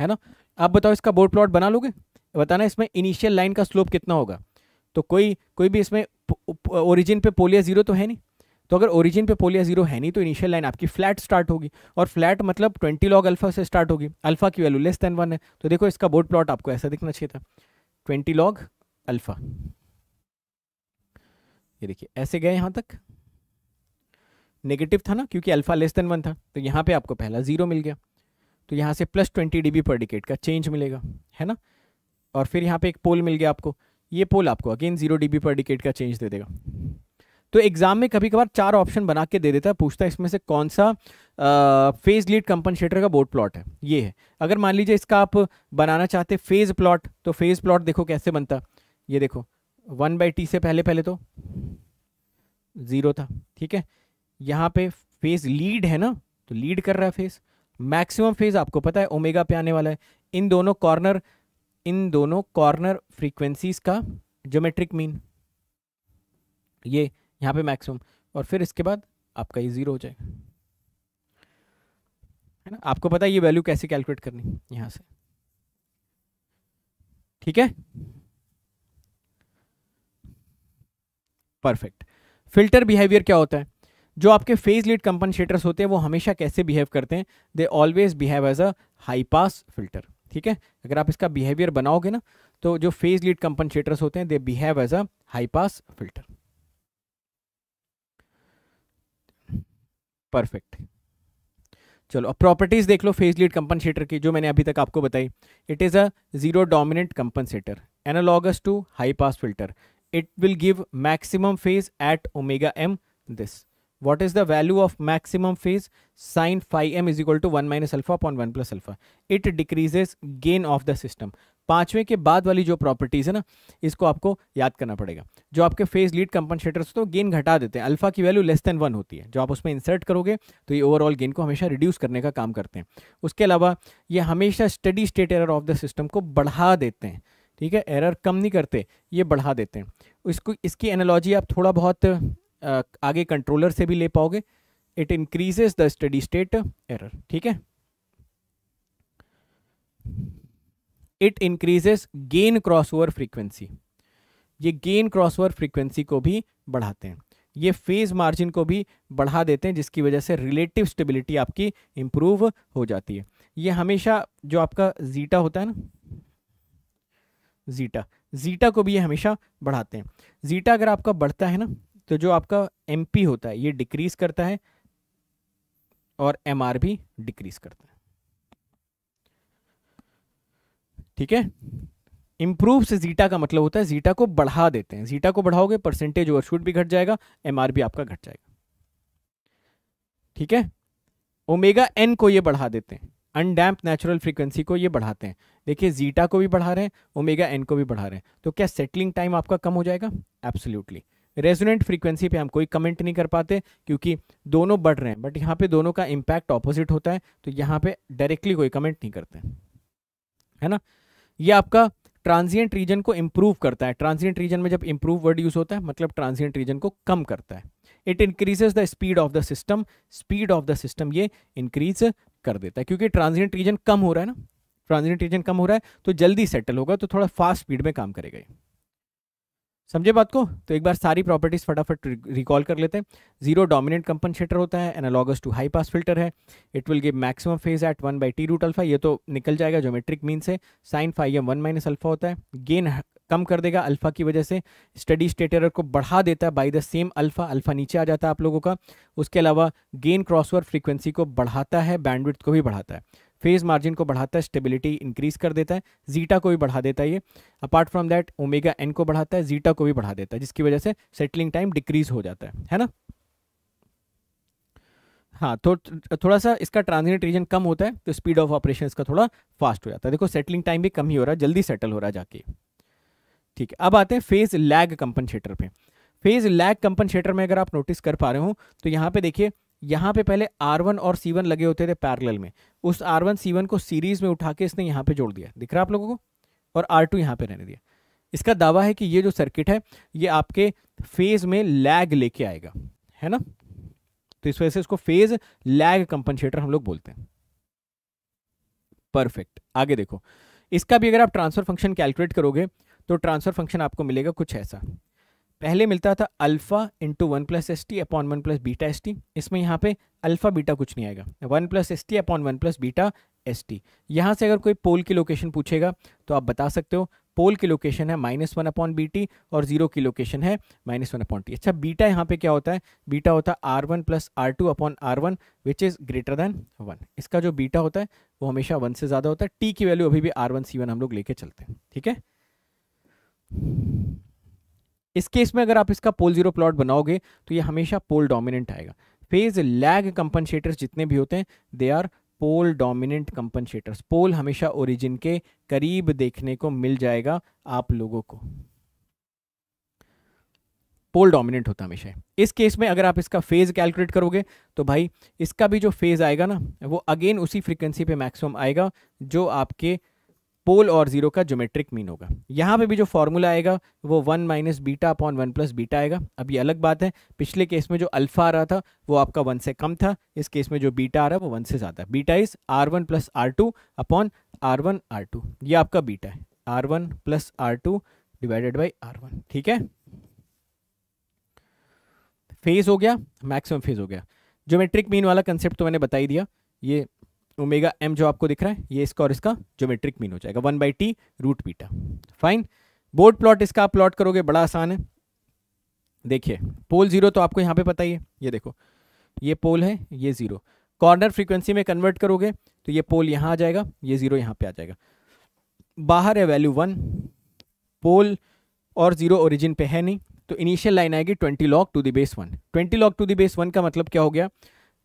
है ना आप बताओ इसका बोर्ड प्लॉट बना लोगे बताना इसमें इनिशियल लाइन का स्लोप कितना होगा तो कोई कोई भी इसमें ओरिजिन पे पोलिया जीरो तो है नहीं तो अगर ओरिजिन पे पोलिया जीरो है नहीं तो इनिशियल लाइन आपकी फ्लैट स्टार्ट होगी और फ्लैट मतलब ट्वेंटी लॉग अल्फा से स्टार्ट होगी अल्फा की वैल्यू लेस देन वन है तो देखो इसका बोर्ड प्लॉट आपको ऐसा दिखना चाहिए था ट्वेंटी लॉग अल्फा ये देखिए ऐसे गए यहाँ तक नेगेटिव था ना क्योंकि अल्फा लेस देन वन था तो यहाँ पे आपको पहला जीरो मिल गया तो यहाँ से plus twenty D per decade का चेंज मिलेगा है ना और फिर यहाँ पे एक पोल मिल गया आपको ये पोल आपको again zero D per decade का चेंज दे देगा तो एग्जाम में कभी कभार चार ऑप्शन बना के दे देता है पूछता है इसमें से कौन सा फेज लीड कंपनशेटर का बोर्ड प्लॉट है ये है अगर मान लीजिए इसका आप बनाना चाहते फेज प्लॉट तो फेज प्लॉट देखो कैसे बनता ये देखो वन बाई टी से पहले पहले तो ज़ीरो था ठीक है यहाँ पे फेज लीड है ना तो लीड कर रहा है फेज मैक्सिमम फेज आपको पता है ओमेगा पे आने वाला है इन दोनों कॉर्नर इन दोनों कॉर्नर फ्रीक्वेंसीज का ज्योमेट्रिक मीन ये यहाँ पे मैक्सिमम और फिर इसके बाद आपका ये ज़ीरो हो जाएगा है ना आपको पता है ये वैल्यू कैसे कैलकुलेट करनी यहाँ से ठीक है परफेक्ट फिल्टर बिहेवियर क्या होता है जो आपके फेज लीड कंपनसेटर्स होते हैं वो हमेशा कैसे बिहेव करते हैं they always behave as a high pass filter ठीक है अगर आप इसका बिहेवियर बनाओगे ना तो जो फेज लीड कंपनसेटर्स होते हैं they behave as a high pass filter perfect चलो अब प्रॉपर्टीज देख लो फेज लीड कंपनसेटर की जो मैंने अभी तक आपको बताई it is a zero dominant compensator analogous to high pass filter it will give maximum phase at omega M this what is the value of maximum phase sine phi m is equal to 1 minus alpha upon 1 plus alpha it decreases gain of the system पांचवें के बाद वाली जो properties है ना इसको आपको याद करना पड़ेगा जो आपके फेज लीड कंपनसेटर्स तो गेन घटा देते हैं अल्फा की वैल्यू लेस देन वन होती है जो आप उसमें इंसर्ट करोगे तो ये ओवरऑल गेन को हमेशा रिड्यूस करने का काम करते हैं उसके अलावा ये हमेशा steady state error of the system को बढ़ा देते हैं ठीक है एरर कम नहीं करते ये बढ़ा देते हैं इसको इसकी एनालॉजी आप थोड़ा बहुत आगे कंट्रोलर से भी ले पाओगे it increases the steady state error ठीक है it increases gain crossover frequency ये गेन क्रॉसओवर फ्रीक्वेंसी को भी बढ़ाते हैं ये फेज मार्जिन को भी बढ़ा देते हैं जिसकी वजह से रिलेटिव स्टेबिलिटी आपकी इंप्रूव हो जाती है ये हमेशा जो आपका जीटा होता है ना जीटा जीटा को भी ये हमेशा बढ़ाते हैं जीटा अगर आपका बढ़ता है ना तो जो आपका एम होता है ये डिक्रीज करता है और एम भी डिक्रीज करता है ठीक है इंप्रूव से जीटा का मतलब होता है जीटा को बढ़ा देते हैं जीटा को बढ़ाओगे परसेंटेज ओवरशूट भी घट जाएगा एम भी आपका घट जाएगा ठीक है ओमेगा एन को ये बढ़ा देते हैं अनडैम्प नेचुरल फ्रीक्वेंसी को ये बढ़ाते हैं देखिए जीटा को भी बढ़ा रहे हैं ओमेगा एन को भी बढ़ा रहे हैं तो क्या सेटलिंग टाइम आपका कम हो जाएगा एब्सोल्युटली रेजोनेंट फ्रीक्वेंसी पे हम कोई कमेंट नहीं कर पाते क्योंकि दोनों बढ़ रहे हैं बट यहाँ पे दोनों का इम्पैक्ट ऑपोजिट होता है तो यहाँ पे डायरेक्टली कोई कमेंट नहीं करते है ना ये आपका ट्रांजिएंट रीजन को इम्प्रूव करता है ट्रांजिएंट रीजन में जब इम्प्रूव वर्ड यूज होता है मतलब ट्रांजिएंट रीजन को कम करता है it increases the speed of the system speed of the system ये इंक्रीज कर देता है क्योंकि ट्रांजिएंट रीजन कम हो रहा है ना ट्रांजिएंट रीजन कम हो रहा है तो जल्दी सेटल होगा तो थोड़ा फास्ट स्पीड में काम करेगा समझे बात को तो एक बार सारी प्रॉपर्टीज फटाफट रिकॉल कर लेते हैं जीरो डोमिनेंट कंपनसेटर होता है analogous to high pass filter है it will give maximum phase at one by T root alpha ये तो निकल जाएगा जोमेट्रिक मीन से sine phi M one minus alpha होता है गेन कम कर देगा अल्फा की वजह से स्टडी स्टेट एरर को बढ़ा देता है by the same alpha alpha नीचे आ जाता है आप लोगों का उसके अलावा गेन क्रॉसवर फ्रीक्वेंसी को बढ़ाता है बैंडविड्थ को भी बढ़ाता है फेज मार्जिन को बढ़ाता है स्टेबिलिटी इंक्रीज कर देता है जीटा को भी बढ़ा देता है ये apart from that omega N को बढ़ाता है जीटा को भी बढ़ा देता है जिसकी वजह से सेटलिंग टाइम डिक्रीज हो जाता है है ना हाँ तो थोड़ा सा इसका ट्रांजिट रीजन कम होता है तो स्पीड ऑफ ऑपरेशन इसका थोड़ा फास्ट हो जाता है देखो सेटलिंग टाइम भी कम ही हो रहा है जल्दी सेटल हो रहा है जाके ठीक है अब आते हैं फेज लैग कंपनसेटर पे फेज लैग कंपनसेटर में अगर आप नोटिस कर पा रहे हो तो यहाँ पे देखिए यहाँ पे पहले R1 और C1 लगे होते थे पैरेलल में उस R1 C1 को सीरीज में उठा के इसने यहाँ पे जोड़ दिया दिख रहा आप लोगों को और R2 टू यहाँ पर रहने दिया इसका दावा है कि ये जो सर्किट है ये आपके फेज में लैग लेके आएगा है ना तो इस वजह से इसको फेज लैग कंपनसेटर हम लोग बोलते हैं परफेक्ट आगे देखो इसका भी अगर आप ट्रांसफर फंक्शन कैलकुलेट करोगे तो ट्रांसफर फंक्शन आपको मिलेगा कुछ ऐसा पहले मिलता था alpha into one plus S T upon one plus beta S T इसमें यहाँ पे अल्फ़ा बीटा कुछ नहीं आएगा one plus S T upon one plus beta S T यहाँ से अगर कोई पोल की लोकेशन पूछेगा तो आप बता सकते हो पोल की लोकेशन है minus one upon B T और जीरो की लोकेशन है माइनस वन अपॉन टी अच्छा बीटा यहाँ पे क्या होता है बीटा होता है R one plus R two upon R one which is greater than one इसका जो बीटा होता है वो हमेशा वन से ज़्यादा होता है टी की वैल्यू अभी भी आर वन सी वन हम लोग लेके चलते हैं ठीक है इस केस में अगर आप इसका पोल जीरो प्लॉट बनाओगे तो ये हमेशा पोल डोमिनेंट आएगा फेज लैग कंपनशेटर्स जितने भी होते हैं दे आर पोल डोमिनेंट कंपनशेटर्स पोल हमेशा ओरिजिन के करीब देखने को मिल जाएगा आप लोगों को पोल डोमिनेंट होता हमेशा इस केस में अगर आप इसका फेज कैलकुलेट करोगे तो भाई इसका भी जो फेज आएगा ना वो अगेन उसी फ्रीक्वेंसी पे मैक्सिमम आएगा जो आपके पोल और जीरो का ज्योमेट्रिक मीन होगा यहाँ पे भी जो फॉर्मूला आएगा वो one minus beta upon one plus beta आएगा अब ये अलग बात है पिछले केस में जो अल्फा आ रहा था वो आपका वन से कम था इस केस में जो बीटा आ रहा है वो वन से ज़्यादा beta is R one plus R two upon R one R two ये आपका बीटा है R one plus R two divided by R one ठीक है फेज हो गया मैक्सिमम फेज हो गया ज्योमेट्रिक मीन वाला कंसेप्ट तो मैंने बताई दिया ये ओमेगा एम जो आपको दिख रहा है ये इसका और इसका ज्योमेट्रिक मीन हो जाएगा one by T root beta fine bode plot इसका आप प्लॉट करोगे बड़ा आसान है देखिए पोल जीरो तो आपको यहाँ पे पता ही है ये देखो ये पोल है ये जीरो कॉर्नर फ्रीक्वेंसी में कन्वर्ट करोगे तो ये पोल यहाँ आ जाएगा ये जीरो यहाँ पे आ जाएगा बाहर है वैल्यू वन पोल और जीरो ओरिजिन पे है नहीं तो इनिशियल लाइन आएगी twenty log to the base one twenty log to the base one का मतलब क्या हो गया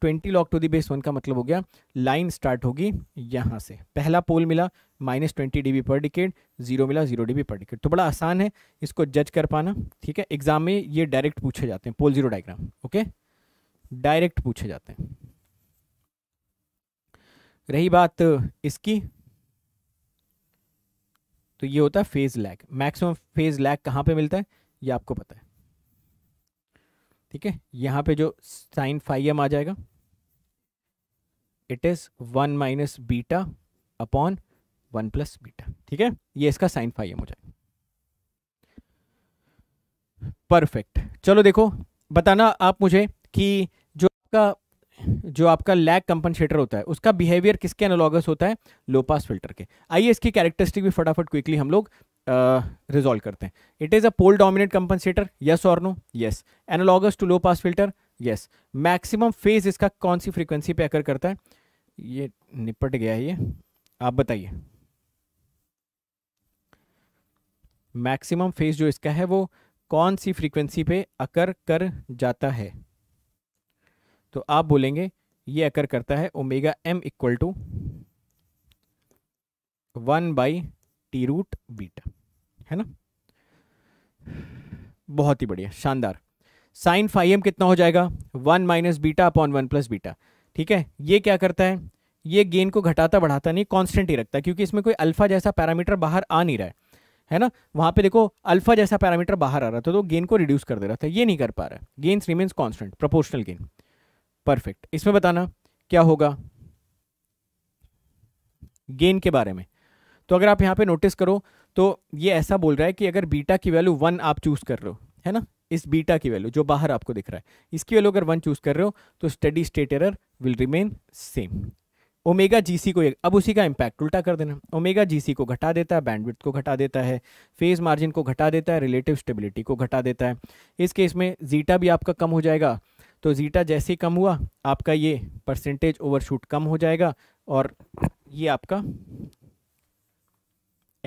twenty log to the base one का मतलब हो गया लाइन स्टार्ट होगी यहाँ से पहला पोल मिला minus twenty D per decade zero मिला जीरो डी पर डिकेट तो बड़ा आसान है इसको जज कर पाना ठीक है एग्जाम में ये डायरेक्ट पूछे जाते हैं pole zero diagram okay direct पूछे जाते हैं रही बात इसकी तो ये होता है phase lag maximum phase lag कहाँ पे मिलता है ये आपको पता है ठीक है यहाँ पे जो साइन फाइव एम आ जाएगा it is one minus beta upon one plus beta ठीक है ये इसका साइन फाइव एम हो जाएगा परफेक्ट चलो देखो बताना आप मुझे कि जो आपका जो आपका लैग कंपनसेटर होता है उसका बिहेवियर किसके एनालॉगस होता है लोपास फिल्टर के आइए इसकी कैरेक्टरिस्टिक भी फटाफट क्विकली हम लोग रिजोल्व करते हैं it is a pole dominant compensator yes और no yes analogous to low pass filter yes maximum phase इसका कौन सी फ्रीक्वेंसी पे अकर करता है ये निपट गया है ये आप बताइए मैक्सिमम फेज जो इसका है वो कौन सी फ्रीक्वेंसी पे अकर कर जाता है तो आप बोलेंगे ये अकर करता है omega M equal to one by T root beta है ना बहुत ही बढ़िया शानदार साइन फाइव एम कितना हो जाएगा one minus beta upon one plus beta ठीक है ये क्या करता है ये गेन को घटाता बढ़ाता नहीं कांस्टेंट ही रखता है क्योंकि इसमें कोई अल्फा जैसा पैरामीटर बाहर आ नहीं रहा है है ना वहाँ पे देखो अल्फा जैसा पैरामीटर बाहर आ रहा था तो गेन को रिड्यूस कर दे रहा था ये नहीं कर पा रहा gains remains constant proportional gain perfect इसमें बताना क्या होगा गेन के बारे में तो अगर आप यहाँ पे नोटिस करो तो ये ऐसा बोल रहा है कि अगर बीटा की वैल्यू वन आप चूज़ कर रहे हो है ना इस बीटा की वैल्यू जो बाहर आपको दिख रहा है इसकी वैल्यू अगर वन चूज़ कर रहे हो तो steady state error will remain same omega GC को अब उसी का इम्पैक्ट उल्टा कर देना ओमेगा जीसी को घटा देता है बैंडविड्थ को घटा देता है फेज मार्जिन को घटा देता है रिलेटिव स्टेबिलिटी को घटा देता है इस केस में जीटा भी आपका कम हो जाएगा तो जीटा जैसे ही कम हुआ आपका ये परसेंटेज ओवरशूट कम हो जाएगा और ये आपका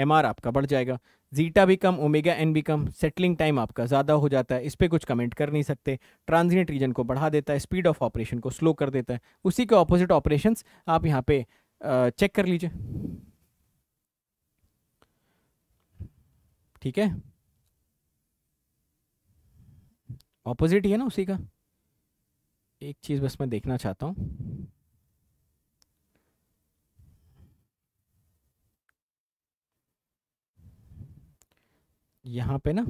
एम आपका बढ़ जाएगा जीटा भी कम ओमेगा एन भी कम सेटलिंग टाइम आपका ज़्यादा हो जाता है इस पर कुछ कमेंट कर नहीं सकते ट्रांजिट रीजन को बढ़ा देता है स्पीड ऑफ ऑपरेशन को स्लो कर देता है उसी के ऑपोजिट ऑपरेशन आप यहाँ पे चेक कर लीजिए ठीक है ऑपोजिट ही है ना उसी का एक चीज़ बस मैं देखना चाहता हूँ यहाँ पे ना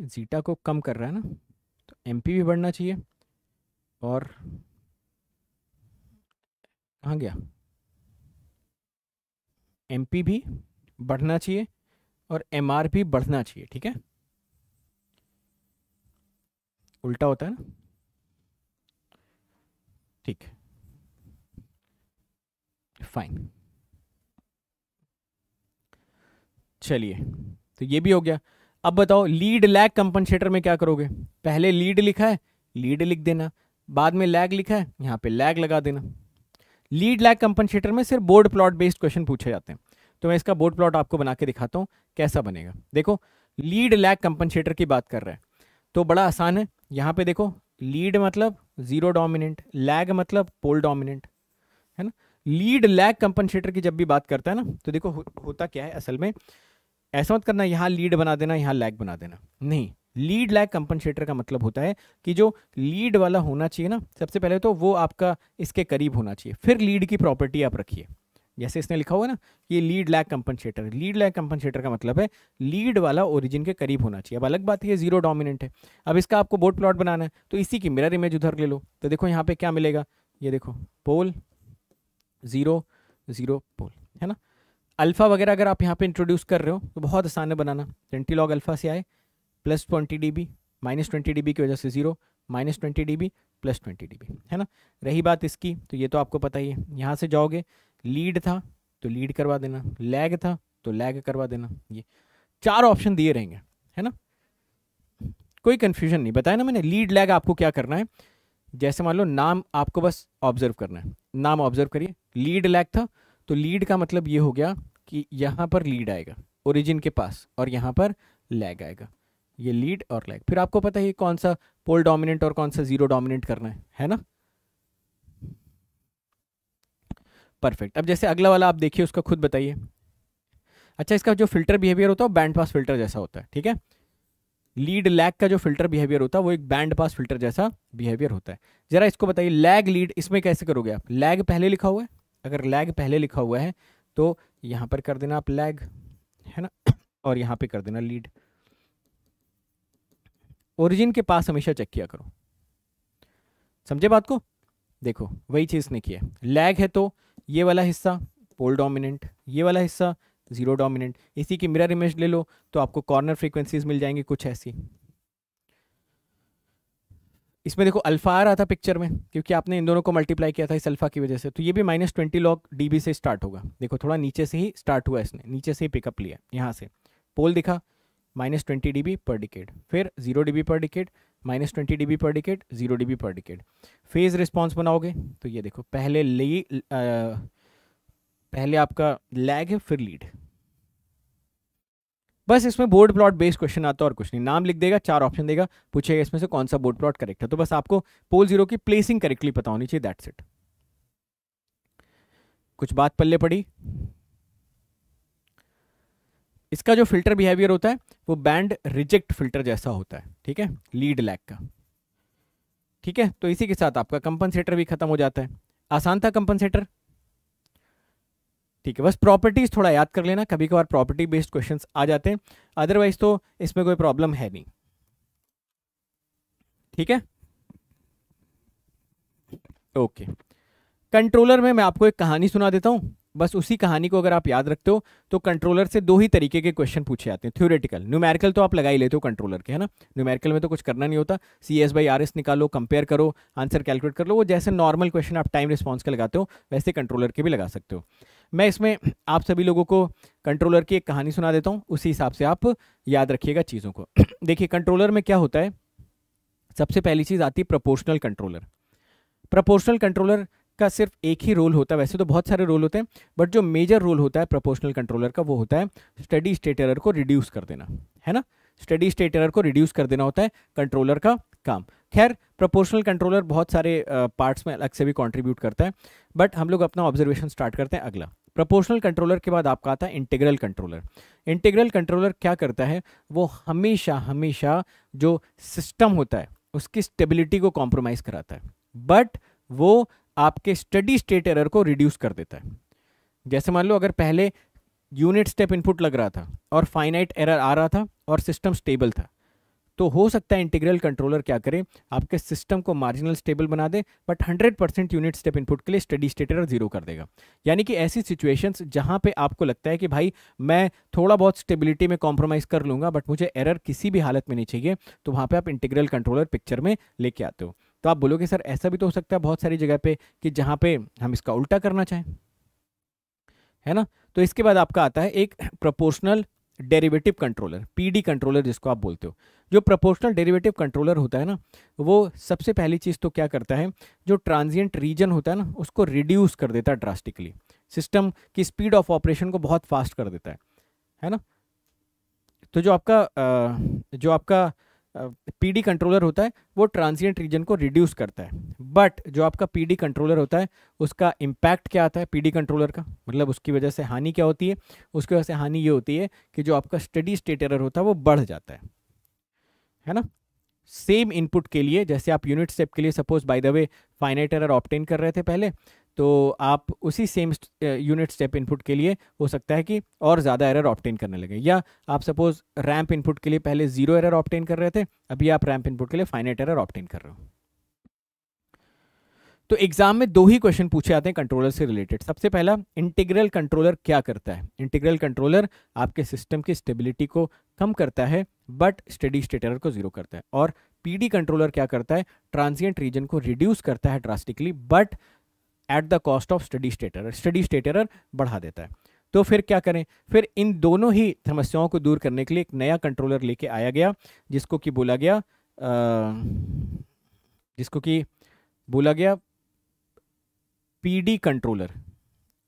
जीटा को कम कर रहा है ना तो पी भी बढ़ना चाहिए और कहाँ गया पी भी बढ़ना चाहिए और आर भी बढ़ना चाहिए ठीक है उल्टा होता है ना ठीक फाइन चलिए तो ये भी हो गया अब बताओ लीड लैग कंपनसेटर में क्या करोगे पहले लीड लिखा है लीड लिख देना बाद में लैग लिखा है यहाँ पे लैग लगा देना लीड लैग कंपनसेटर में सिर्फ बोर्ड प्लॉट बेस्ड क्वेश्चन पूछे जाते हैं तो मैं इसका बोर्ड प्लॉट आपको बना के दिखाता हूँ कैसा बनेगा देखो लीड लैग कंपनसेटर की बात कर रहे हैं तो बड़ा आसान है यहाँ पे देखो लीड मतलब जीरो डोमिनेंट लैग मतलब पोल डोमिनेंट है ना लीड लैग कंपनसेटर की जब भी बात करता है ना तो देखो हो, होता क्या है असल में ऐसा मत करना यहाँ लीड बना देना यहाँ लैग बना देना नहीं लीड लैग कंपनसेटर का मतलब होता है कि जो लीड वाला होना चाहिए ना सबसे पहले तो वो आपका इसके करीब होना चाहिए फिर लीड की प्रॉपर्टी आप रखिए जैसे इसने लिखा हुआ ना ये lead lag compensator lead lag compensator का मतलब है लीड वाला ओरिजिन के करीब होना चाहिए अब अलग बात है जीरो डोमिनेंट है अब इसका आपको बोर्ड प्लॉट बनाना है तो इसी की मिरर इमेज उधर ले लो तो देखो यहाँ पे क्या मिलेगा ये देखो पोल ज़ीरो ज़ीरो पोल है ना अल्फ़ा वगैरह अगर आप यहाँ पे इंट्रोड्यूस कर रहे हो तो बहुत आसान है बनाना ट्वेंटी लॉग अल्फ़ा से आए plus twenty D B minus twenty D B की वजह से zero minus twenty D B plus twenty D B है ना रही बात इसकी तो ये तो आपको पता ही है यहाँ से जाओगे लीड था तो लीड करवा देना लैग था तो लैग करवा देना ये चार ऑप्शन दिए रहेंगे है ना कोई कन्फ्यूजन नहीं बताया ना मैंने लीड लैग आपको क्या करना है जैसे मान लो नाम आपको बस ऑब्जर्व करना है नाम ऑब्जर्व करिए लीड लैग था तो लीड का मतलब ये हो गया कि यहाँ पर लीड आएगा ओरिजिन के पास और यहाँ पर लैग आएगा ये लीड और लैग फिर आपको पता है कौन सा पोल डोमिनेंट और कौन सा जीरो डोमिनेंट करना है है ना परफेक्ट अब जैसे अगला वाला आप देखिए उसका खुद बताइए अच्छा इसका जो फिल्टर बिहेवियर होता है बैंड पास फिल्टर जैसा होता है ठीक है लीड लैग का जो फिल्टर बिहेवियर होता है वो एक बैंड पास फिल्टर जैसा बिहेवियर होता है जरा इसको बताइए लैग लीड इसमें कैसे करोगे आप लैग पहले लिखा हुआ है अगर लैग पहले लिखा हुआ है तो यहाँ पर कर देना आप लैग है ना और यहाँ पे कर देना लीड ओरिजिन के पास हमेशा चेक किया करो समझे बात को देखो वही चीज़ ने किया लैग है तो ये वाला हिस्सा पोल डोमिनेंट ये वाला हिस्सा जीरो डोमिनेंट इसी की मिरर इमेज ले लो तो आपको कॉर्नर फ्रीक्वेंसीज मिल जाएंगी कुछ ऐसी इसमें देखो अल्फा आ रहा था पिक्चर में क्योंकि आपने इन दोनों को मल्टीप्लाई किया था इस अल्फा की वजह से तो ये भी माइनस ट्वेंटी लॉग डी से स्टार्ट होगा देखो थोड़ा नीचे से ही स्टार्ट हुआ इसने नीचे से ही पिकअप लिया यहाँ से पोल दिखा minus twenty D per decade फिर zero D per decade minus twenty D per decade zero D per decade phase response बनाओगे तो ये देखो पहले ले आ, पहले आपका लैग है फिर लीड बस इसमें बोर्ड प्लॉट बेस्ड क्वेश्चन आता है और कुछ नहीं नाम लिख देगा चार ऑप्शन देगा पूछेगा इसमें से कौन सा बोर्ड प्लॉट करेक्ट है तो बस आपको पोल जीरो की प्लेसिंग करेक्टली पता होनी चाहिए दैट्स इट कुछ बात पल्ले पड़ी इसका जो फिल्टर बिहेवियर होता है वो बैंड रिजेक्ट फिल्टर जैसा होता है ठीक है लीड लैक का ठीक है तो इसी के साथ आपका कंपनसेटर भी खत्म हो जाता है आसान था कंपनसेटर ठीक है बस प्रॉपर्टीज़ थोड़ा याद कर लेना कभी कभार प्रॉपर्टी बेस्ड क्वेश्चन आ जाते हैं अदरवाइज तो इसमें कोई प्रॉब्लम है नहीं ठीक है ओके कंट्रोलर में मैं आपको एक कहानी सुना देता हूं बस उसी कहानी को अगर आप याद रखते हो तो कंट्रोलर से दो ही तरीके के क्वेश्चन पूछे जाते हैं थ्योरेटिकल न्यूमेरिकल तो आप लगा ही लेते हो कंट्रोलर के है ना न्यूमेरिकल में तो कुछ करना नहीं होता C S by are S निकालो कंपेयर करो आंसर कैलकुलेट कर लो वो जैसे नॉर्मल क्वेश्चन आप टाइम रिस्पॉन्स के लगाते हो वैसे कंट्रोलर के भी लगा सकते हो मैं इसमें आप सभी लोगों को कंट्रोलर की एक कहानी सुना देता हूँ उसी हिसाब से आप याद रखिएगा चीज़ों को देखिए कंट्रोलर में क्या होता है सबसे पहली चीज़ आती है प्रोपोर्शनल कंट्रोलर प्रपोर्शनल कंट्रोलर का सिर्फ एक ही रोल होता है वैसे तो बहुत सारे रोल होते हैं बट जो मेजर रोल होता है प्रोपोर्शनल कंट्रोलर का वो होता है स्टडी स्टेट एरर को रिड्यूस कर देना है ना स्टडी स्टेट एरर को रिड्यूस कर देना होता है कंट्रोलर का काम खैर प्रोपोर्शनल कंट्रोलर बहुत सारे पार्ट्स में अलग से भी कॉन्ट्रीब्यूट करता है बट हम लोग अपना ऑब्जर्वेशन स्टार्ट करते हैं अगला प्रोपोर्शनल कंट्रोलर के बाद आपका आता है इंटीग्रल कंट्रोलर इंटीग्रल कंट्रोलर क्या करता है वो हमेशा हमेशा जो सिस्टम होता है उसकी स्टेबिलिटी को कॉम्प्रोमाइज कराता है बट वो आपके स्टडी स्टेट एरर को रिड्यूस कर देता है जैसे मान लो अगर पहले यूनिट स्टेप इनपुट लग रहा था और फाइनाइट एरर आ रहा था और सिस्टम स्टेबल था तो हो सकता है इंटीग्रल कंट्रोलर क्या करे आपके सिस्टम को मार्जिनल स्टेबल बना दे but 100 percent unit step input के लिए स्टडी स्टेट एरर जीरो कर देगा यानी कि ऐसी सिचुएशंस जहां पे आपको लगता है कि भाई मैं थोड़ा बहुत स्टेबिलिटी में कॉम्प्रोमाइज़ कर लूंगा बट मुझे एरर किसी भी हालत में नहीं चाहिए तो वहां पर आप इंटीग्रल कंट्रोलर पिक्चर में लेके आते हो तो आप बोलोगे सर ऐसा भी तो हो सकता है बहुत सारी जगह पर कि जहां पर हम इसका उल्टा करना चाहें है ना तो इसके बाद आपका आता है एक proportional derivative controller PD controller जिसको आप बोलते हो जो प्रोपोर्शनल डेरिवेटिव कंट्रोलर होता है ना वो सबसे पहली चीज़ तो क्या करता है जो ट्रांजिएंट रीजन होता है ना उसको रिड्यूस कर देता है ड्रास्टिकली सिस्टम की स्पीड ऑफ ऑपरेशन को बहुत फास्ट कर देता है है ना तो जो आपका जो आपका पीडी कंट्रोलर होता है वो ट्रांसियंट रीजन को रिड्यूस करता है बट जो आपका पीडी कंट्रोलर होता है उसका इम्पैक्ट क्या आता है पीडी कंट्रोलर का मतलब उसकी वजह से हानि क्या होती है उसकी वजह से हानि ये होती है कि जो आपका स्टडी स्टेट एरर होता है वो बढ़ जाता है है ना सेम इनपुट के लिए जैसे आप यूनिट स्टेप के लिए suppose by the way finite error obtain कर रहे थे पहले तो आप उसी सेम यूनिट स्टेप इनपुट के लिए हो सकता है कि और ज़्यादा एरर ऑप्टेन करने लगे या आप सपोज रैम्प इनपुट के लिए पहले ज़ीरो एरर ऑप्टेन कर रहे थे अभी आप रैम्प इनपुट के लिए फाइनेट एरर ऑप्टेन कर रहे हो तो एग्जाम में दो ही क्वेश्चन पूछे आते हैं कंट्रोलर से रिलेटेड सबसे पहला इंटीग्रल कंट्रोलर क्या करता है इंटीग्रल कंट्रोलर आपके सिस्टम की स्टेबिलिटी को कम करता है बट स्टडी स्टेट एरर को जीरो करता है और पीडी कंट्रोलर क्या करता है ट्रांजिएंट रीजन को रिड्यूस करता है drastically but at the cost of steady state error steady state error बढ़ा देता है तो फिर क्या करें फिर इन दोनों ही समस्याओं को दूर करने के लिए एक नया कंट्रोलर लेके आया गया जिसको कि बोला गया आ, जिसको कि बोला गया पीडी कंट्रोलर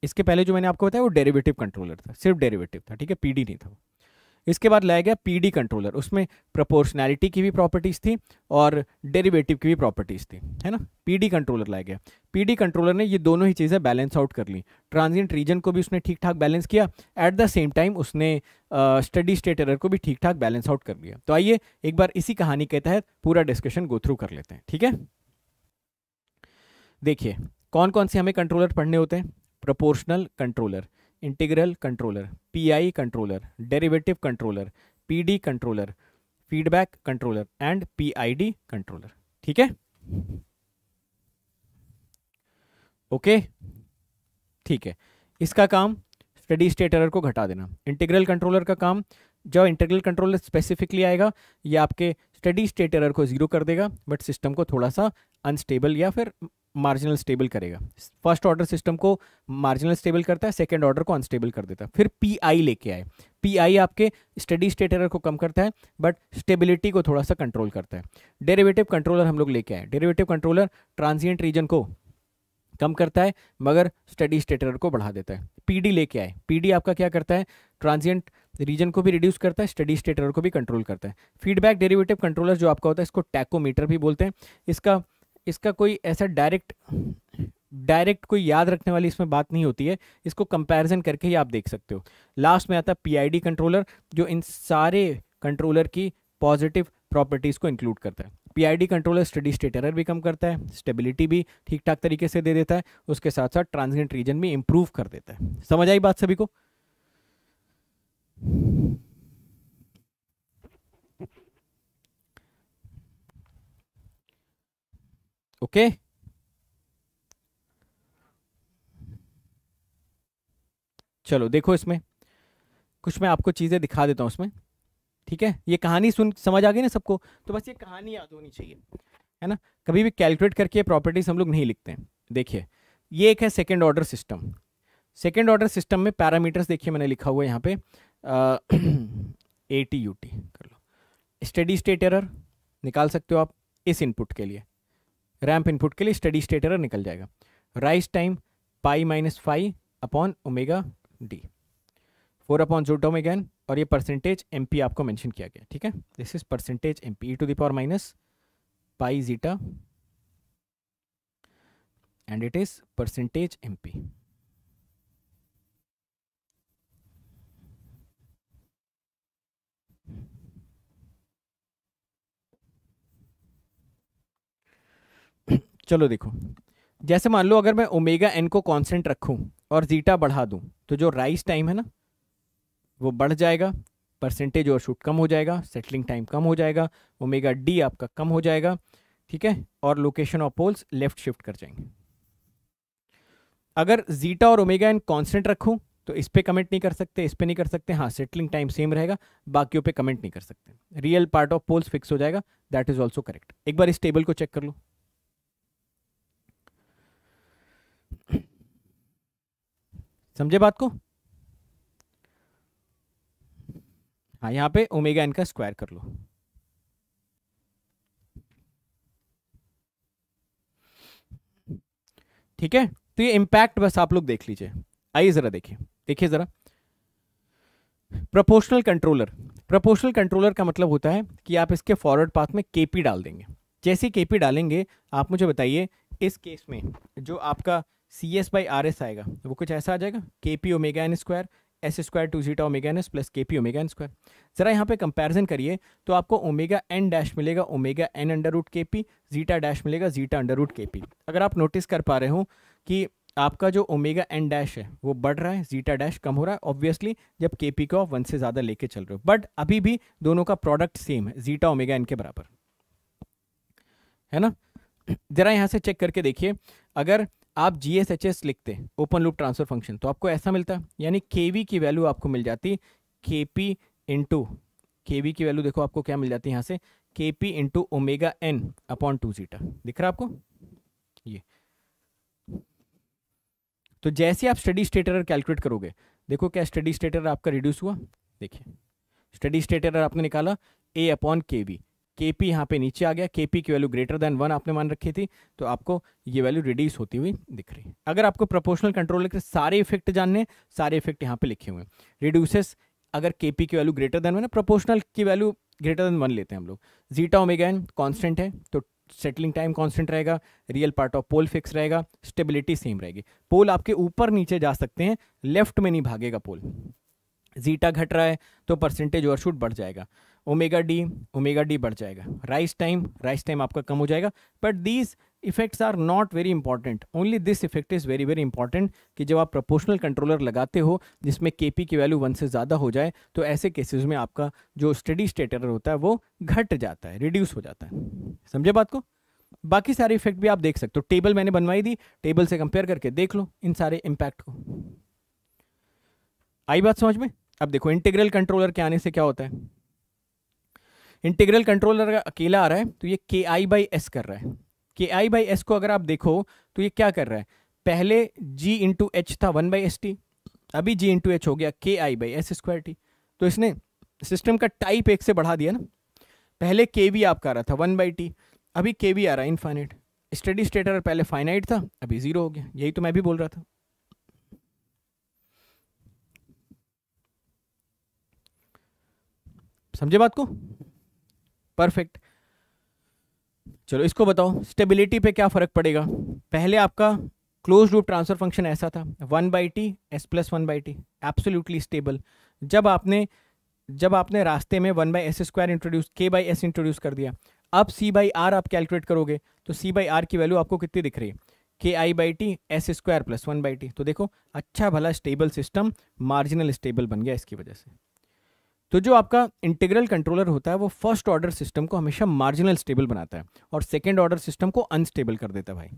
इसके पहले जो मैंने आपको बताया वो डेरिवेटिव कंट्रोलर था सिर्फ डेरिवेटिव था ठीक है पीडी नहीं था इसके बाद लाया गया पीडी कंट्रोलर उसमें प्रपोर्शनैलिटी की भी प्रॉपर्टीज़ थी और डेरिवेटिव की भी प्रॉपर्टीज़ थी है ना पीडी कंट्रोलर लाया गया पीडी कंट्रोलर ने ये दोनों ही चीज़ें बैलेंस आउट कर ली ट्रांजिएंट रीजन को भी उसने ठीक ठाक बैलेंस किया एट द सेम टाइम उसने स्टडी स्टेट एरर को भी ठीक ठाक बैलेंस आउट कर लिया तो आइए एक बार इसी कहानी के तहत पूरा डिस्कशन गो थ्रू कर लेते हैं ठीक है देखिए कौन कौन से हमें कंट्रोलर पढ़ने होते हैं proportional controller integral controller PI controller derivative controller PD controller feedback controller and PID controller ठीक है ओके ठीक है इसका काम स्टडी स्टेट एरर को घटा देना इंटीग्रल कंट्रोलर का काम जो इंटीग्रल कंट्रोलर स्पेसिफिकली आएगा ये आपके स्टडी स्टेट एरर को जीरो कर देगा बट सिस्टम को थोड़ा सा अनस्टेबल या फिर मार्जिनल स्टेबल करेगा फर्स्ट ऑर्डर सिस्टम को मार्जिनल स्टेबल करता है सेकेंड ऑर्डर को अनस्टेबल कर देता है फिर पी आई लेके आए पी आई आपके स्टडी स्टेट एरर को कम करता है बट स्टेबिलिटी को थोड़ा सा कंट्रोल करता है डेरिवेटिव कंट्रोलर हम लोग लेके आए डेरिवेटिव कंट्रोलर ट्रांजियंट रीजन को कम करता है मगर स्टडी स्टेट एरर को बढ़ा देता है डी लेके आए डी आपका क्या करता है ट्रांजियंट रीजन को भी रिड्यूस करता है स्टडी स्टेट एरर को भी कंट्रोल करता है फीडबैक डेरिवेटिव कंट्रोलर जो आपका होता है इसको टैकोमीटर भी बोलते हैं इसका इसका कोई ऐसा डायरेक्ट डायरेक्ट कोई याद रखने वाली इसमें बात नहीं होती है इसको कंपैरिजन करके ही आप देख सकते हो लास्ट में आता है पीआईडी कंट्रोलर जो इन सारे कंट्रोलर की पॉजिटिव प्रॉपर्टीज़ को इंक्लूड करता है PID controller steady state error भी कम करता है स्टेबिलिटी भी ठीक ठाक तरीके से दे देता है उसके साथ साथ ट्रांसजेंट रीजन भी इंप्रूव कर देता है समझ आई बात सभी को ओके चलो देखो इसमें कुछ मैं आपको चीज़ें दिखा देता हूं इसमें ठीक है ये कहानी सुन समझ आ गई ना सबको तो बस ये कहानी याद होनी चाहिए है ना कभी भी कैलकुलेट करके प्रॉपर्टीज हम लोग नहीं लिखते हैं देखिए ये एक है second order system second order system में पैरामीटर्स देखिए मैंने लिखा हुआ है यहाँ पे ए टी यू टी कर लो स्टडी स्टेट एरर निकाल सकते हो आप इस इनपुट के लिए रैम्प इनपुट के लिए स्टडी स्टेट एरर निकल जाएगा rise time pi minus five upon omega D four upon zeta omega N और ये परसेंटेज एम पी आपको मैंशन किया गया ठीक है this is percentage M P e to the power minus pi zeta and it is percentage M P चलो देखो जैसे मान लो अगर मैं ओमेगा एन को कांस्टेंट रखूं और जीटा बढ़ा दूं तो जो राइस टाइम है ना वो बढ़ जाएगा परसेंटेज और शूट कम हो जाएगा सेटलिंग टाइम कम हो जाएगा ओमेगा डी आपका कम हो जाएगा ठीक है और location of poles left shift कर जाएंगे अगर जीटा और ओमेगा एन कॉन्सेंट रखूँ तो इस पर कमेंट नहीं कर सकते इस पर नहीं कर सकते हाँ सेटलिंग टाइम सेम रहेगा बाकी पे कमेंट नहीं कर सकते real part of poles fix हो जाएगा दैट इज ऑल्सो करेक्ट एक बार इस टेबल को चेक कर लो समझे बात को हाँ यहाँ पे ओमेगा एन का स्क्वायर कर लो ठीक है तो ये इंपैक्ट बस आप लोग देख लीजिए आइए ज़रा देखिए देखिए ज़रा प्रोपोर्शनल कंट्रोलर प्रोपोर्शनल कंट्रोलर का मतलब होता है कि आप इसके फॉरवर्ड पाथ में केपी डाल देंगे जैसे केपी डालेंगे आप मुझे बताइए इस केस में जो आपका C S by are S आएगा वो कुछ ऐसा आ जाएगा K P omega N square S square two zeta omega N S plus K P omega N square ज़रा यहाँ पे कंपैरिजन करिए तो आपको ओमेगा एन डैश मिलेगा omega N under root K P zeta dash मिलेगा zeta under root K P अगर आप नोटिस कर पा रहे हो कि आपका जो ओमेगा एन डैश है वो बढ़ रहा है जीटा डैश कम हो रहा है ऑब्वियसली जब के पी को आप वन से ज़्यादा लेके चल रहे हो बट अभी भी दोनों का प्रोडक्ट सेम है जीटा ओमेगा एन के बराबर है ना ज़रा यहाँ से चेक करके देखिए अगर आप जी एस एच एस लिखते ओपन लूप ट्रांसफर फंक्शन तो आपको ऐसा मिलता यानी के वी की वैल्यू आपको मिल जाती K P into K V की वैल्यू देखो आपको क्या मिल जाती है यहाँ से K P into omega N upon two zeta दिख रहा आपको ये तो जैसे आप स्टडी स्टेटर कैलकुलेट करोगे देखो क्या स्टडी स्टेटर आपका रिड्यूस हुआ देखिए स्टडी स्टेटर आपने निकाला A upon K V K P यहाँ पे नीचे आ गया के पी की वैल्यू ग्रेटर देन वन आपने मान रखी थी तो आपको ये वैल्यू रिड्यूस होती हुई दिख रही है अगर आपको प्रोपोर्शनल कंट्रोल के सारे इफेक्ट जानने सारे इफेक्ट यहाँ पे लिखे हुए हैं रिड्यूसेस अगर के पी की value greater than one proportional की वैल्यू ग्रेटर देन वन लेते हैं हम लोग जीटा ओमेगा एन कॉन्स्टेंट है तो सेटलिंग टाइम कॉन्स्टेंट रहेगा real part of pole fix रहेगा स्टेबिलिटी सेम रहेगी पोल आपके ऊपर नीचे जा सकते हैं लेफ्ट में नहीं भागेगा पोल जीटा घट रहा है तो परसेंटेज और शूट बढ़ जाएगा ओमेगा डी ओमेगा डी बढ़ जाएगा राइस टाइम राइस टाइम आपका कम हो जाएगा but these effects are not very important only this effect is very very important कि जब आप प्रोपोर्शनल कंट्रोलर लगाते हो जिसमें के पी की वैल्यू वन से ज़्यादा हो जाए तो ऐसे केसेज में आपका जो स्टडी स्टेटर होता है वो घट जाता है रिड्यूस हो जाता है समझे बात को बाकी सारे इफेक्ट भी आप देख सकते हो टेबल मैंने बनवाई दी टेबल से कंपेयर करके देख लो इन सारे इम्पैक्ट को आई बात समझ में अब देखो इंटीग्रल कंट्रोलर के आने से क्या होता है इंटीग्रल कंट्रोल अगर अकेला आ रहा है तो ये के आई बाई एस कर रहा है के आई बाई एस को अगर आप देखो तो ये क्या कर रहा है पहले जी इंटू एच था वन बाई एस टी अभी जी इंटू एच हो गया K I by S square T तो इसने सिस्टम का टाइप एक से बढ़ा दिया ना पहले के वी आपका आ रहा था वन बाई टी अभी के वी आ रहा है इनफाइनाइट स्टडी स्टेटर पहले फाइनाइट था अभी ज़ीरो हो गया यही तो मैं भी बोल रहा था समझे बात को परफेक्ट चलो इसको बताओ स्टेबिलिटी पे क्या फ़र्क पड़ेगा पहले आपका क्लोज लूप ट्रांसफर फंक्शन ऐसा था one by T S plus one by T absolutely stable जब आपने जब आपने रास्ते में one by S square introduce K by S introduce कर दिया अब सी बाई आर आप कैलकुलेट करोगे तो सी बाई आर की वैल्यू आपको कितनी दिख रही है K I by T S square plus one by T तो देखो अच्छा भला स्टेबल सिस्टम मार्जिनल स्टेबल बन गया इसकी वजह से तो जो आपका इंटीग्रल कंट्रोलर होता है वो फर्स्ट ऑर्डर सिस्टम को हमेशा मार्जिनल स्टेबल बनाता है और सेकेंड ऑर्डर सिस्टम को अनस्टेबल कर देता है भाई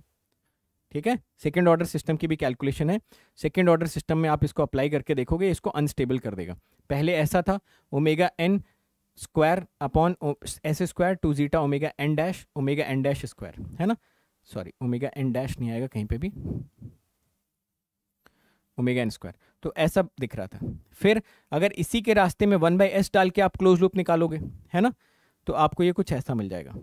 ठीक है सेकेंड ऑर्डर सिस्टम की भी कैलकुलेशन है सेकेंड ऑर्डर सिस्टम में आप इसको अप्लाई करके देखोगे इसको अनस्टेबल कर देगा पहले ऐसा था omega N square upon S square two zeta omega N dash omega N dash square है ना सॉरी ओमेगा एन डैश नहीं आएगा कहीं पे भी ओमेगा एन स्क्वायर तो ऐसा दिख रहा था फिर अगर इसी के रास्ते में वन बाई एस डाल के आप क्लोज लूप निकालोगे है ना तो आपको ये कुछ ऐसा मिल जाएगा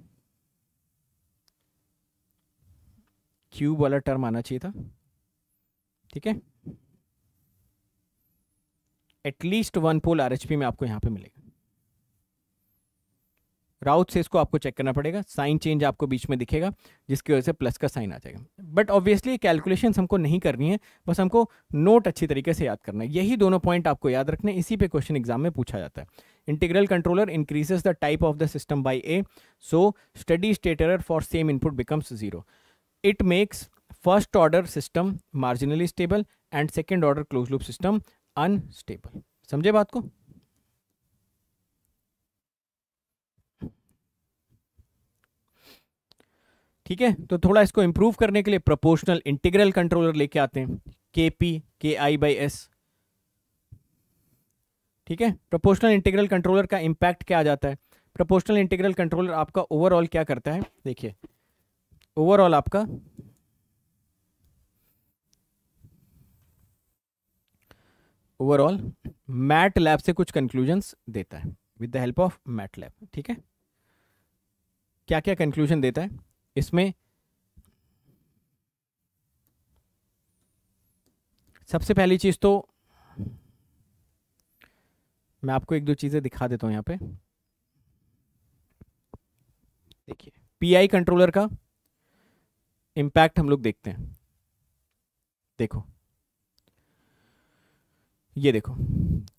क्यूब वाला टर्म आना चाहिए था ठीक है एटलीस्ट वन पोल आरएचपी में आपको यहां पे मिलेगा राउथ से इसको आपको चेक करना पड़ेगा साइन चेंज आपको बीच में दिखेगा जिसकी वजह से प्लस का साइन आ जाएगा बट ऑब्वियसली कैलकुलेशन हमको नहीं करनी है बस हमको नोट अच्छी तरीके से याद करना है यही दोनों पॉइंट आपको याद रखने इसी पे क्वेश्चन एग्जाम में पूछा जाता है integral controller increases the type of the system by a so steady state error for same input becomes zero it makes first order system marginally stable and second order close loop system unstable समझे बात को ठीक है तो थोड़ा इसको improve करने के लिए प्रोपोर्शनल इंटीग्रल कंट्रोलर लेके आते हैं के पी के आई बाई एस ठीक है प्रोपोर्शनल इंटीग्रल कंट्रोलर का इम्पैक्ट क्या आ जाता है प्रोपोर्शनल इंटीग्रल कंट्रोलर आपका ओवरऑल क्या करता है देखिए ओवरऑल आपका ओवरऑल मैट लैब से कुछ कंक्लूजन्स देता है with the help of MATLAB ठीक है क्या क्या कंक्लूजन देता है इसमें सबसे पहली चीज़ तो मैं आपको एक दो चीज़ें दिखा देता हूं यहां पे देखिए पीआई कंट्रोलर का इंपैक्ट हम लोग देखते हैं देखो ये देखो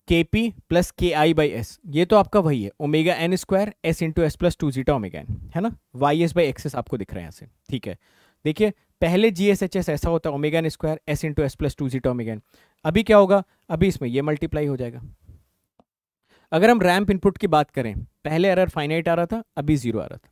के पी प्लस के आई बाई एस ये तो आपका वही है omega N square S into S plus two zeta omega N है ना वाई एस बाई एक्सएस आपको दिख रहा है यहाँ से ठीक है देखिए पहले जी एस एच एस ऐसा होता है omega N square S into S plus two zeta omega N अभी क्या होगा अभी इसमें ये मल्टीप्लाई हो जाएगा अगर हम रैम्प इनपुट की बात करें पहले एरर फाइनाइट आ रहा था अभी जीरो आ रहा था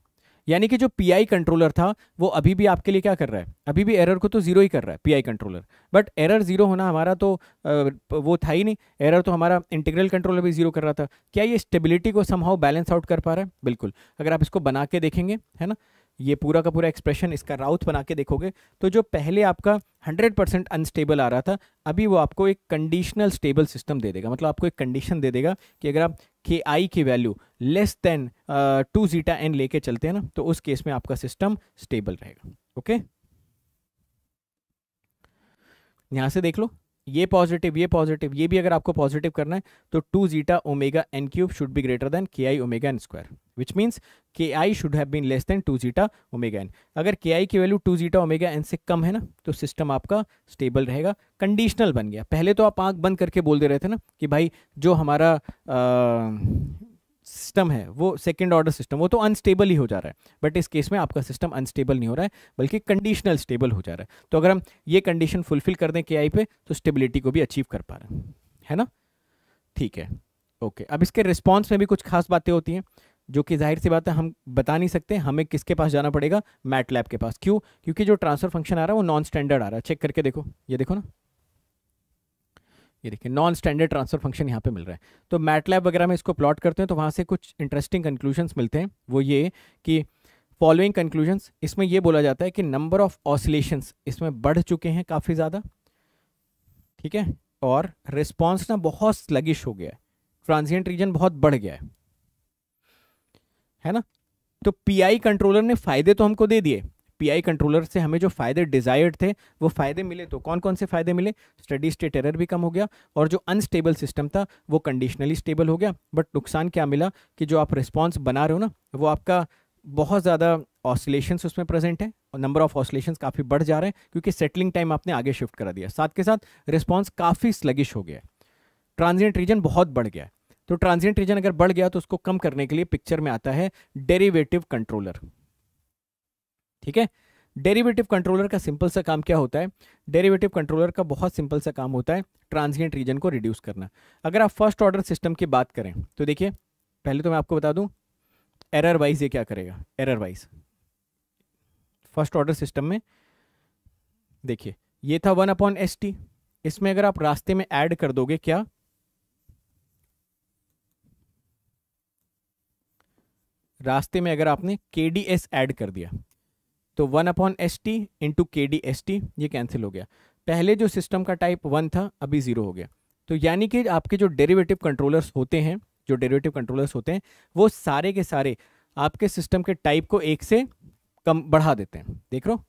यानी कि जो पीआई कंट्रोलर था वो अभी भी आपके लिए क्या कर रहा है अभी भी एरर को तो जीरो ही कर रहा है PI controller but error zero होना हमारा तो वो था ही नहीं एरर तो हमारा इंटीग्रल कंट्रोलर भी जीरो कर रहा था क्या ये स्टेबिलिटी को समहाउ बैलेंस आउट कर पा रहा है बिल्कुल अगर आप इसको बना के देखेंगे है ना ये पूरा का पूरा एक्सप्रेशन इसका राउथ बना के देखोगे तो जो पहले आपका 100 परसेंट अनस्टेबल आ रहा था अभी वो आपको एक कंडीशनल स्टेबल सिस्टम दे देगा मतलब आपको एक कंडीशन दे देगा कि अगर आप के आई की value less than two zeta N लेके चलते हैं ना तो उस केस में आपका सिस्टम स्टेबल रहेगा ओके यहां से देख लो ये पॉजिटिव ये पॉजिटिव ये भी अगर आपको पॉजिटिव करना है तो two zeta omega N cube should be greater than K I omega N square which means K I should have been less than two zeta omega N अगर के आई की value two zeta omega N से कम है ना तो system आपका stable रहेगा conditional बन गया पहले तो आप आंख बंद करके बोल दे रहे थे ना कि भाई जो हमारा आ, uh, सिस्टम है वो सेकेंड ऑर्डर सिस्टम वो तो अनस्टेबल ही हो जा रहा है बट इस केस में आपका सिस्टम अनस्टेबल नहीं हो रहा है बल्कि कंडीशनल स्टेबल हो जा रहा है तो अगर हम ये कंडीशन फुलफिल कर दें के आई पे तो स्टेबिलिटी को भी अचीव कर पा रहे हैं है ना ठीक है ओके अब इसके रिस्पॉन्स में भी कुछ खास बातें होती हैं जो कि जाहिर सी बात है हम बता नहीं सकते हमें किसके पास जाना पड़ेगा मैट लैब के पास क्यों क्योंकि जो ट्रांसफर फंक्शन आ रहा है वो नॉन स्टैंडर्ड आ रहा है चेक करके देखो ये देखो ना ये देखिए नॉन स्टैंडर्ड ट्रांसफर फंक्शन यहाँ पे मिल रहा है तो मैटलैब वगैरह में इसको प्लॉट करते हैं तो वहाँ से कुछ इंटरेस्टिंग कंक्लूजन्स मिलते हैं वो ये कि फॉलोइंग कंक्लूजन्स इसमें ये बोला जाता है कि नंबर ऑफ ऑसिलेशंस इसमें बढ़ चुके हैं काफ़ी ज़्यादा ठीक है और रिस्पॉन्स ना बहुत स्लगिश हो गया है ट्रांजियंट रीजन बहुत बढ़ गया है है ना तो पीआई कंट्रोलर ने फ़ायदे तो हमको दे दिए पीआई कंट्रोलर से हमें जो फ़ायदे डिज़ायर्ड थे वो फ़ायदे मिले तो कौन कौन से फ़ायदे मिले स्टडी स्टेट एरर भी कम हो गया और जो अनस्टेबल सिस्टम था वो कंडीशनली स्टेबल हो गया बट नुकसान क्या मिला कि जो आप रिस्पॉन्स बना रहे हो ना वो आपका बहुत ज़्यादा ऑसोलेशंस उसमें प्रेजेंट है और नंबर ऑफ ऑसोलेशंस काफ़ी बढ़ जा रहे हैं क्योंकि सेटलिंग टाइम आपने आगे शिफ्ट करा दिया साथ के साथ रिस्पॉन्स काफ़ी स्लगिश हो गया है ट्रांजिएंट रीजन बहुत बढ़ गया है तो ट्रांजिएंट रीजन अगर बढ़ गया तो उसको कम करने के लिए पिक्चर में आता है डेरिवेटिव कंट्रोलर ठीक है डेरिवेटिव कंट्रोलर का सिंपल सा काम क्या होता है डेरिवेटिव कंट्रोलर का बहुत सिंपल सा काम होता है ट्रांसगेंट रीजन को रिड्यूस करना अगर आप फर्स्ट ऑर्डर सिस्टम की बात करें तो देखिए पहले तो मैं आपको बता दूं एरर वाइज ये क्या करेगा error wise first order system में देखिए ये था वन अपॉन एस टी इसमें अगर आप रास्ते में ऐड कर दोगे क्या रास्ते में अगर आपने के डी एस ऐड कर दिया तो one upon S T into K D S T ये कैंसिल हो गया पहले जो सिस्टम का टाइप वन था अभी ज़ीरो हो गया तो यानी कि आपके जो डेरिवेटिव कंट्रोलर्स होते हैं जो डेरिवेटिव कंट्रोलर्स होते हैं वो सारे के सारे आपके सिस्टम के टाइप को एक से कम बढ़ा देते हैं देख लो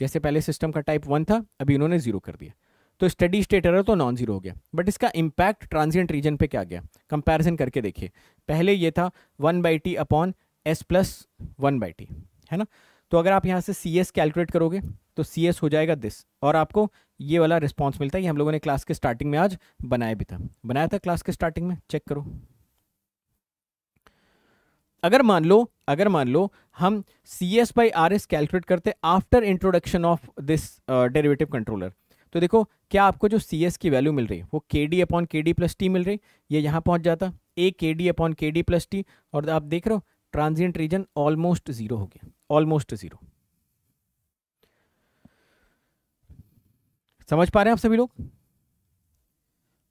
जैसे पहले सिस्टम का टाइप वन था अभी उन्होंने ज़ीरो कर दिया तो स्टडी स्टेट एरर तो नॉन जीरो हो गया बट इसका इम्पैक्ट ट्रांजिएंट रीजन पे क्या गया कंपैरिजन करके देखिए पहले ये था one by T upon S plus one by T है ना तो अगर आप यहाँ से सी एस कैलकुलेट करोगे तो सी एस हो जाएगा दिस और आपको ये वाला रिस्पॉन्स मिलता है ये हम लोगों ने क्लास के स्टार्टिंग में आज बनाया भी था बनाया था क्लास के स्टार्टिंग में चेक करो अगर मान लो अगर मान लो हम C S by are S calculate करते after introduction of this derivative controller तो देखो क्या आपको जो सी एस की वैल्यू मिल रही है वो K D upon K D plus T मिल रही ये यहाँ पहुँच जाता ए K D upon K D plus T और आप देख रहे हो ट्रांजिएंट रीजन ऑलमोस्ट जीरो हो गया ऑलमोस्ट जीरो समझ पा रहे हैं आप सभी लोग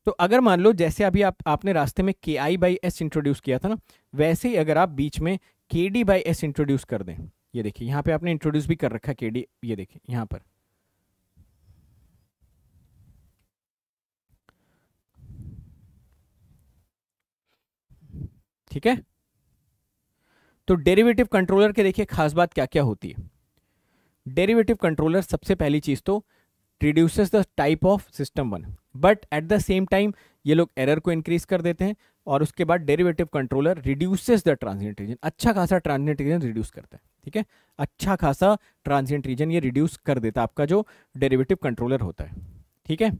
तो अगर मान लो जैसे अभी आप आपने रास्ते में के आई बाई एस इंट्रोड्यूस किया था ना वैसे ही अगर आप बीच में के डी बाई एस इंट्रोड्यूस कर दें ये देखिए यहां पे आपने इंट्रोड्यूस भी कर रखा के डी ये देखिए यहां पर ठीक है तो डेरिवेटिव कंट्रोलर के देखिए खास बात क्या क्या होती है डेरिवेटिव कंट्रोलर सबसे पहली चीज़ तो reduces the type of system one but at the same time ये लोग एरर को इंक्रीज कर देते हैं और उसके बाद derivative controller reduces the transient region अच्छा खासा ट्रांजिएंट रीजन रिड्यूस करता है ठीक है अच्छा खासा ट्रांजिएंट रीजन ये रिड्यूस कर देता है आपका जो डेरिवेटिव कंट्रोलर होता है ठीक है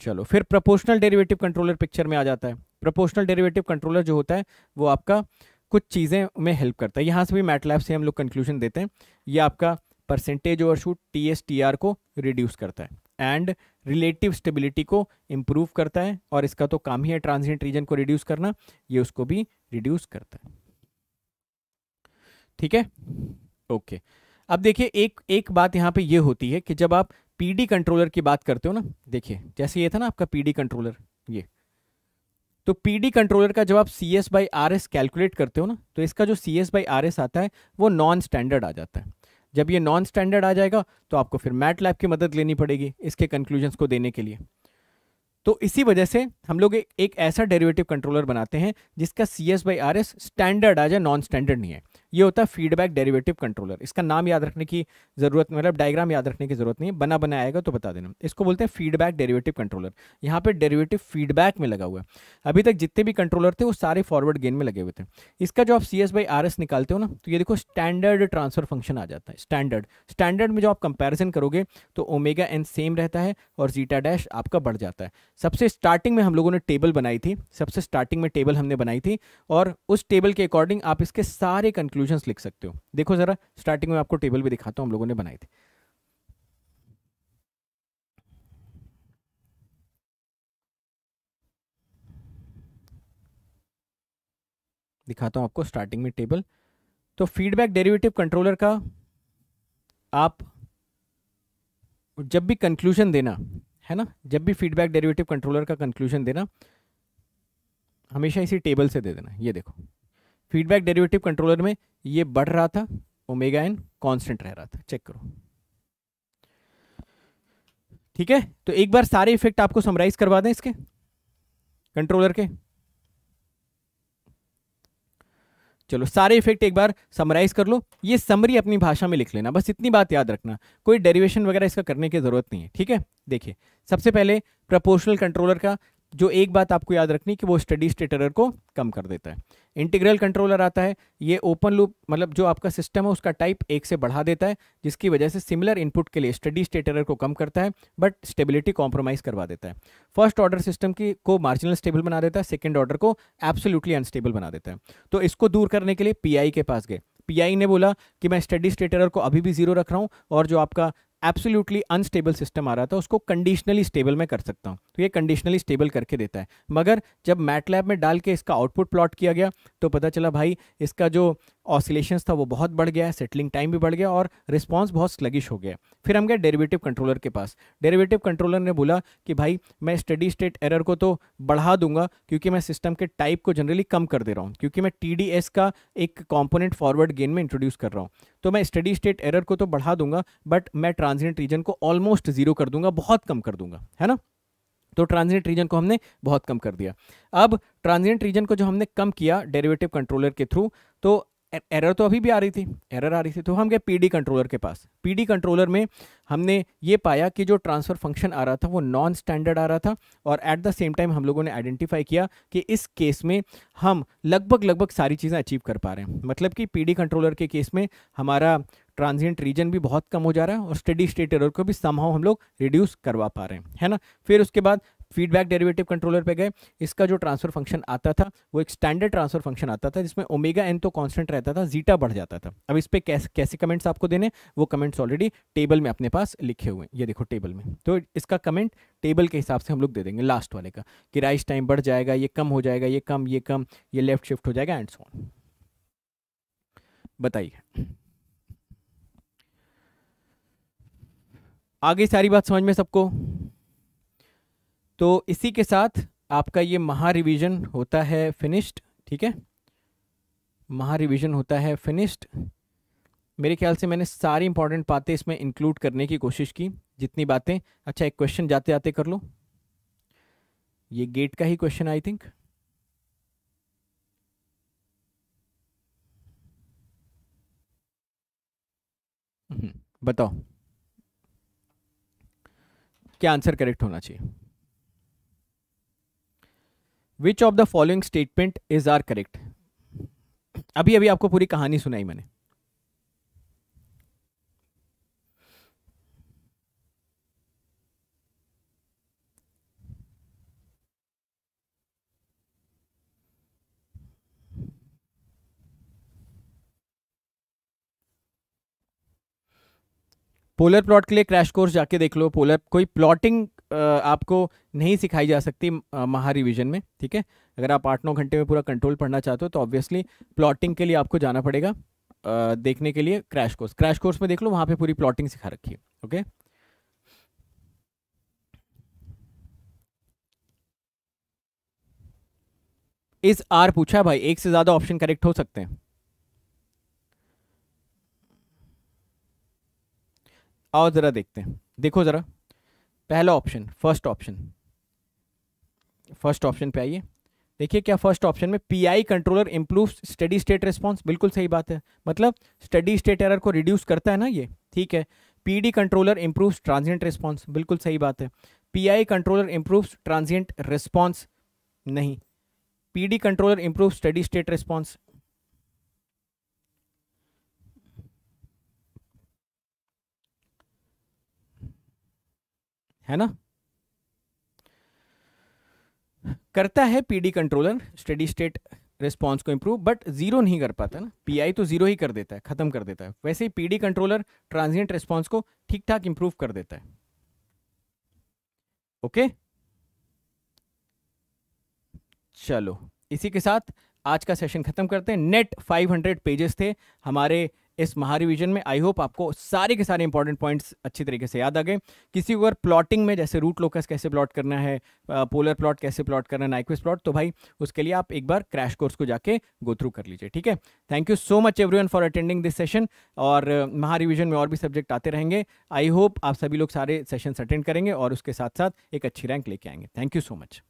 चलो फिर प्रपोर्शनल डेरिवेटिव कंट्रोलर पिक्चर में आ जाता है प्रपोर्शनल डेरिवेटिव कंट्रोलर जो होता है वो आपका कुछ चीज़ें में हेल्प करता है यहाँ से भी मैटलैब से हम लोग कंक्लूजन देते हैं ये आपका percentage overshoot T S T R को रिड्यूस करता है एंड रिलेटिव स्टेबिलिटी को इम्प्रूव करता है और इसका तो काम ही है ट्रांजिट रीजन को रिड्यूस करना ये उसको भी रिड्यूस करता है ठीक है ओके अब देखिए एक एक बात यहाँ पे ये होती है कि जब आप पीडी कंट्रोलर की बात करते हो ना देखिए जैसे ये था ना आपका पीडी कंट्रोलर ये तो पीडी कंट्रोलर का जब आप C S by are S calculate करते हो ना तो इसका जो C S by are S आता है वो नॉन स्टैंडर्ड आ जाता है जब ये नॉन स्टैंडर्ड आ जाएगा तो आपको फिर मैट लैब की मदद लेनी पड़ेगी इसके कंक्लूजन्स को देने के लिए तो इसी वजह से हम लोग एक, ऐसा डेरिवेटिव कंट्रोलर बनाते हैं जिसका C S by are S standard आ जाए नॉन स्टैंडर्ड नहीं है ये होता है फीडबैक डेरिवेटिव कंट्रोलर इसका नाम याद रखने की जरूरत मतलब डायग्राम याद रखने की जरूरत नहीं है बना बना आएगा तो बता देना इसको बोलते हैं फीडबैक डेरिवेटिव कंट्रोलर यहाँ पर डेरिवेटिव फीडबैक में लगा हुआ है अभी तक जितने भी कंट्रोलर थे वो सारे फॉरवर्ड गेन में लगे हुए थे इसका जो आप C S by are S निकालते हो ना तो ये देखो स्टैंडर्ड ट्रांसफर फंक्शन आ जाता है स्टैंडर्ड स्टैंडर्ड में जो आप कंपेरिजन करोगे तो ओमेगा एन सेम रहता है और जीटा डैश आपका बढ़ जाता है सबसे स्टार्टिंग में हम लोगों ने टेबल बनाई थी सबसे स्टार्टिंग में टेबल हमने बनाई थी और उस टेबल के अकॉर्डिंग आप इसके सारे कंक्लूजन लिख सकते हो देखो ज़रा स्टार्टिंग में आपको टेबल भी दिखाता हूँ हम लोगों ने बनाई थी दिखाता हूं आपको स्टार्टिंग में टेबल तो फीडबैक डेरिवेटिव कंट्रोलर का आप जब भी कंक्लूजन देना है ना जब भी फीडबैक डेरिवेटिव कंट्रोलर का कंक्लूजन देना हमेशा इसी टेबल से दे देना ये देखो फीडबैक डेरिवेटिव कंट्रोलर में ये बढ़ रहा था ओमेगा एन कांस्टेंट रह रहा था चेक करो ठीक है तो एक बार सारे इफेक्ट आपको समराइज करवा दें इसके कंट्रोलर के चलो सारे इफेक्ट एक बार समराइज कर लो ये समरी अपनी भाषा में लिख लेना बस इतनी बात याद रखना कोई डेरिवेशन वगैरह इसका करने की ज़रूरत नहीं है ठीक है देखिए सबसे पहले प्रपोर्शनल कंट्रोलर का जो एक बात आपको याद रखनी कि वो स्टडी स्टेटर को कम कर देता है इंटीग्रल कंट्रोलर आता है ये ओपन लूप मतलब जो आपका सिस्टम है उसका टाइप एक से बढ़ा देता है जिसकी वजह से सिमिलर इनपुट के लिए स्टडी स्टेट एरर को कम करता है बट स्टेबिलिटी कॉम्प्रोमाइज़ करवा देता है फर्स्ट ऑर्डर सिस्टम की को मार्जिनल स्टेबल बना देता है सेकेंड ऑर्डर को एब्सोल्यूटली अनस्टेबल बना देता है तो इसको दूर करने के लिए पी के पास गए पीआई ने बोला कि मैं स्टडी स्टेट एरर को अभी भी जीरो रख रहा हूँ और जो आपका एब्सोल्युटली अनस्टेबल सिस्टम आ रहा था उसको कंडीशनली स्टेबल में कर सकता हूँ तो ये कंडीशनली स्टेबल करके देता है मगर जब मैट में डाल के इसका आउटपुट प्लॉट किया गया तो पता चला भाई इसका जो ऑसिलेशंस था वो बहुत बढ़ गया सेटलिंग टाइम भी बढ़ गया और रिस्पॉन्स बहुत स्लगिश हो गया फिर हम गए डेरिवेटिव कंट्रोलर के पास डेरिवेटिव कंट्रोलर ने बोला कि भाई मैं स्टडी स्टेट एरर को तो बढ़ा दूंगा क्योंकि मैं सिस्टम के टाइप को जनरली कम कर दे रहा हूँ क्योंकि मैं टी का एक कॉम्पोनेंट फॉरवर्ड गेन में इंट्रोड्यूस कर रहा हूँ तो मैं स्टडी स्टेट एरर को तो बढ़ा दूंगा बट मैं ट्रांजिनेट रीजन को ऑलमोस्ट जीरो कर दूंगा बहुत कम कर दूंगा है ना तो ट्रांजिनेट रीजन को हमने बहुत कम कर दिया अब ट्रांजिनेट रीजन को जो हमने कम किया डेरिवेटिव कंट्रोलर के थ्रू तो एरर तो अभी भी आ रही थी एरर आ रही थी तो हम गए पीडी कंट्रोलर के पास पीडी कंट्रोलर में हमने ये पाया कि जो ट्रांसफ़र फंक्शन आ रहा था वो नॉन स्टैंडर्ड आ रहा था और एट द सेम टाइम हम लोगों ने आइडेंटिफाई किया कि इस केस में हम लगभग लगभग सारी चीज़ें अचीव कर पा रहे हैं मतलब कि पी कंट्रोलर के केस में हमारा ट्रांजिएंट रीजन भी बहुत कम हो जा रहा है और स्टडी स्टेट एरर को भी समहाउ हम लोग रिड्यूस करवा पा रहे हैं है ना फिर उसके बाद फीडबैक डेरिवेटिव कंट्रोलर पे गए इसका जो ट्रांसफर फंक्शन आता था वो एक स्टैंडर्ड ट्रांसफर फंक्शन आता था जिसमें ओमेगा एन तो कांस्टेंट रहता था जीटा बढ़ जाता था अब इस पर कैसे कैसे कमेंट्स आपको देने वो कमेंट्स ऑलरेडी टेबल में अपने पास लिखे हुए हैं ये देखो टेबल में तो इसका कमेंट टेबल के हिसाब से हम लोग दे देंगे लास्ट वाले का कि राइस टाइम बढ़ जाएगा ये कम हो जाएगा ये कम ये कम ये लेफ्ट शिफ्ट हो जाएगा एंड सोन बताइए आगे सारी बात समझ में सबको तो इसी के साथ आपका ये महा रिविजन होता है फिनिश्ड ठीक है महा होता है फिनिश्ड मेरे ख्याल से मैंने सारी इंपॉर्टेंट बातें इसमें इंक्लूड करने की कोशिश की जितनी बातें अच्छा एक क्वेश्चन जाते जाते कर लो ये गेट का ही क्वेश्चन आई थिंक बताओ क्या आंसर करेक्ट होना चाहिए which of the following statement is are correct अभी अभी आपको पूरी कहानी सुनाई मैंने पोलर प्लॉट के लिए क्रैश कोर्स जाके देख लो पोलर कोई प्लॉटिंग आपको नहीं सिखाई जा सकती महा रिविजन में ठीक है अगर आप आठ नौ घंटे में पूरा कंट्रोल पढ़ना चाहते हो तो ऑब्वियसली प्लॉटिंग के लिए आपको जाना पड़ेगा देखने के लिए क्रैश कोर्स क्रैश कोर्स में देख लो वहाँ पे पूरी प्लॉटिंग सिखा रखी है ओके इस आर पूछा भाई एक से ज़्यादा ऑप्शन करेक्ट हो सकते हैं आओ ज़रा देखते हैं देखो ज़रा पहला option first option first option पे आइए देखिए क्या फर्स्ट ऑप्शन में PI controller improve steady state response बिल्कुल सही बात है मतलब स्टडी स्टेट एरर को रिड्यूस करता है ना ये ठीक है PD controller improve transient response बिल्कुल सही बात है PI controller improve transient response नहीं PD controller improve steady state response है ना करता है PD controller steady state response को इंप्रूव बट जीरो नहीं कर पाता ना पीआई तो जीरो ही कर देता है खत्म कर देता है वैसे ही पीडी कंट्रोलर ट्रांजिएंट रिस्पॉन्स को ठीक ठाक इंप्रूव कर देता है ओके चलो इसी के साथ आज का सेशन खत्म करते हैं नेट 500 पेजेस थे हमारे इस महारिविजन में आई होप आपको सारे के सारे इंपॉर्टेंट पॉइंट्स अच्छी तरीके से याद आ गए किसी और अगर प्लॉटिंग में जैसे रूट लोकस कैसे प्लॉट करना है पोलर प्लॉट कैसे प्लॉट करना है नाइक्विस प्लॉट तो भाई उसके लिए आप एक बार क्रैश कोर्स को जाके गो थ्रू कर लीजिए ठीक है thank you so much every for attending this session और महारिविजन में और भी सब्जेक्ट आते रहेंगे आई होप आप सभी लोग सारे सेशन अटेंड करेंगे और उसके साथ साथ एक अच्छी रैंक लेके आएंगे थैंक यू सो मच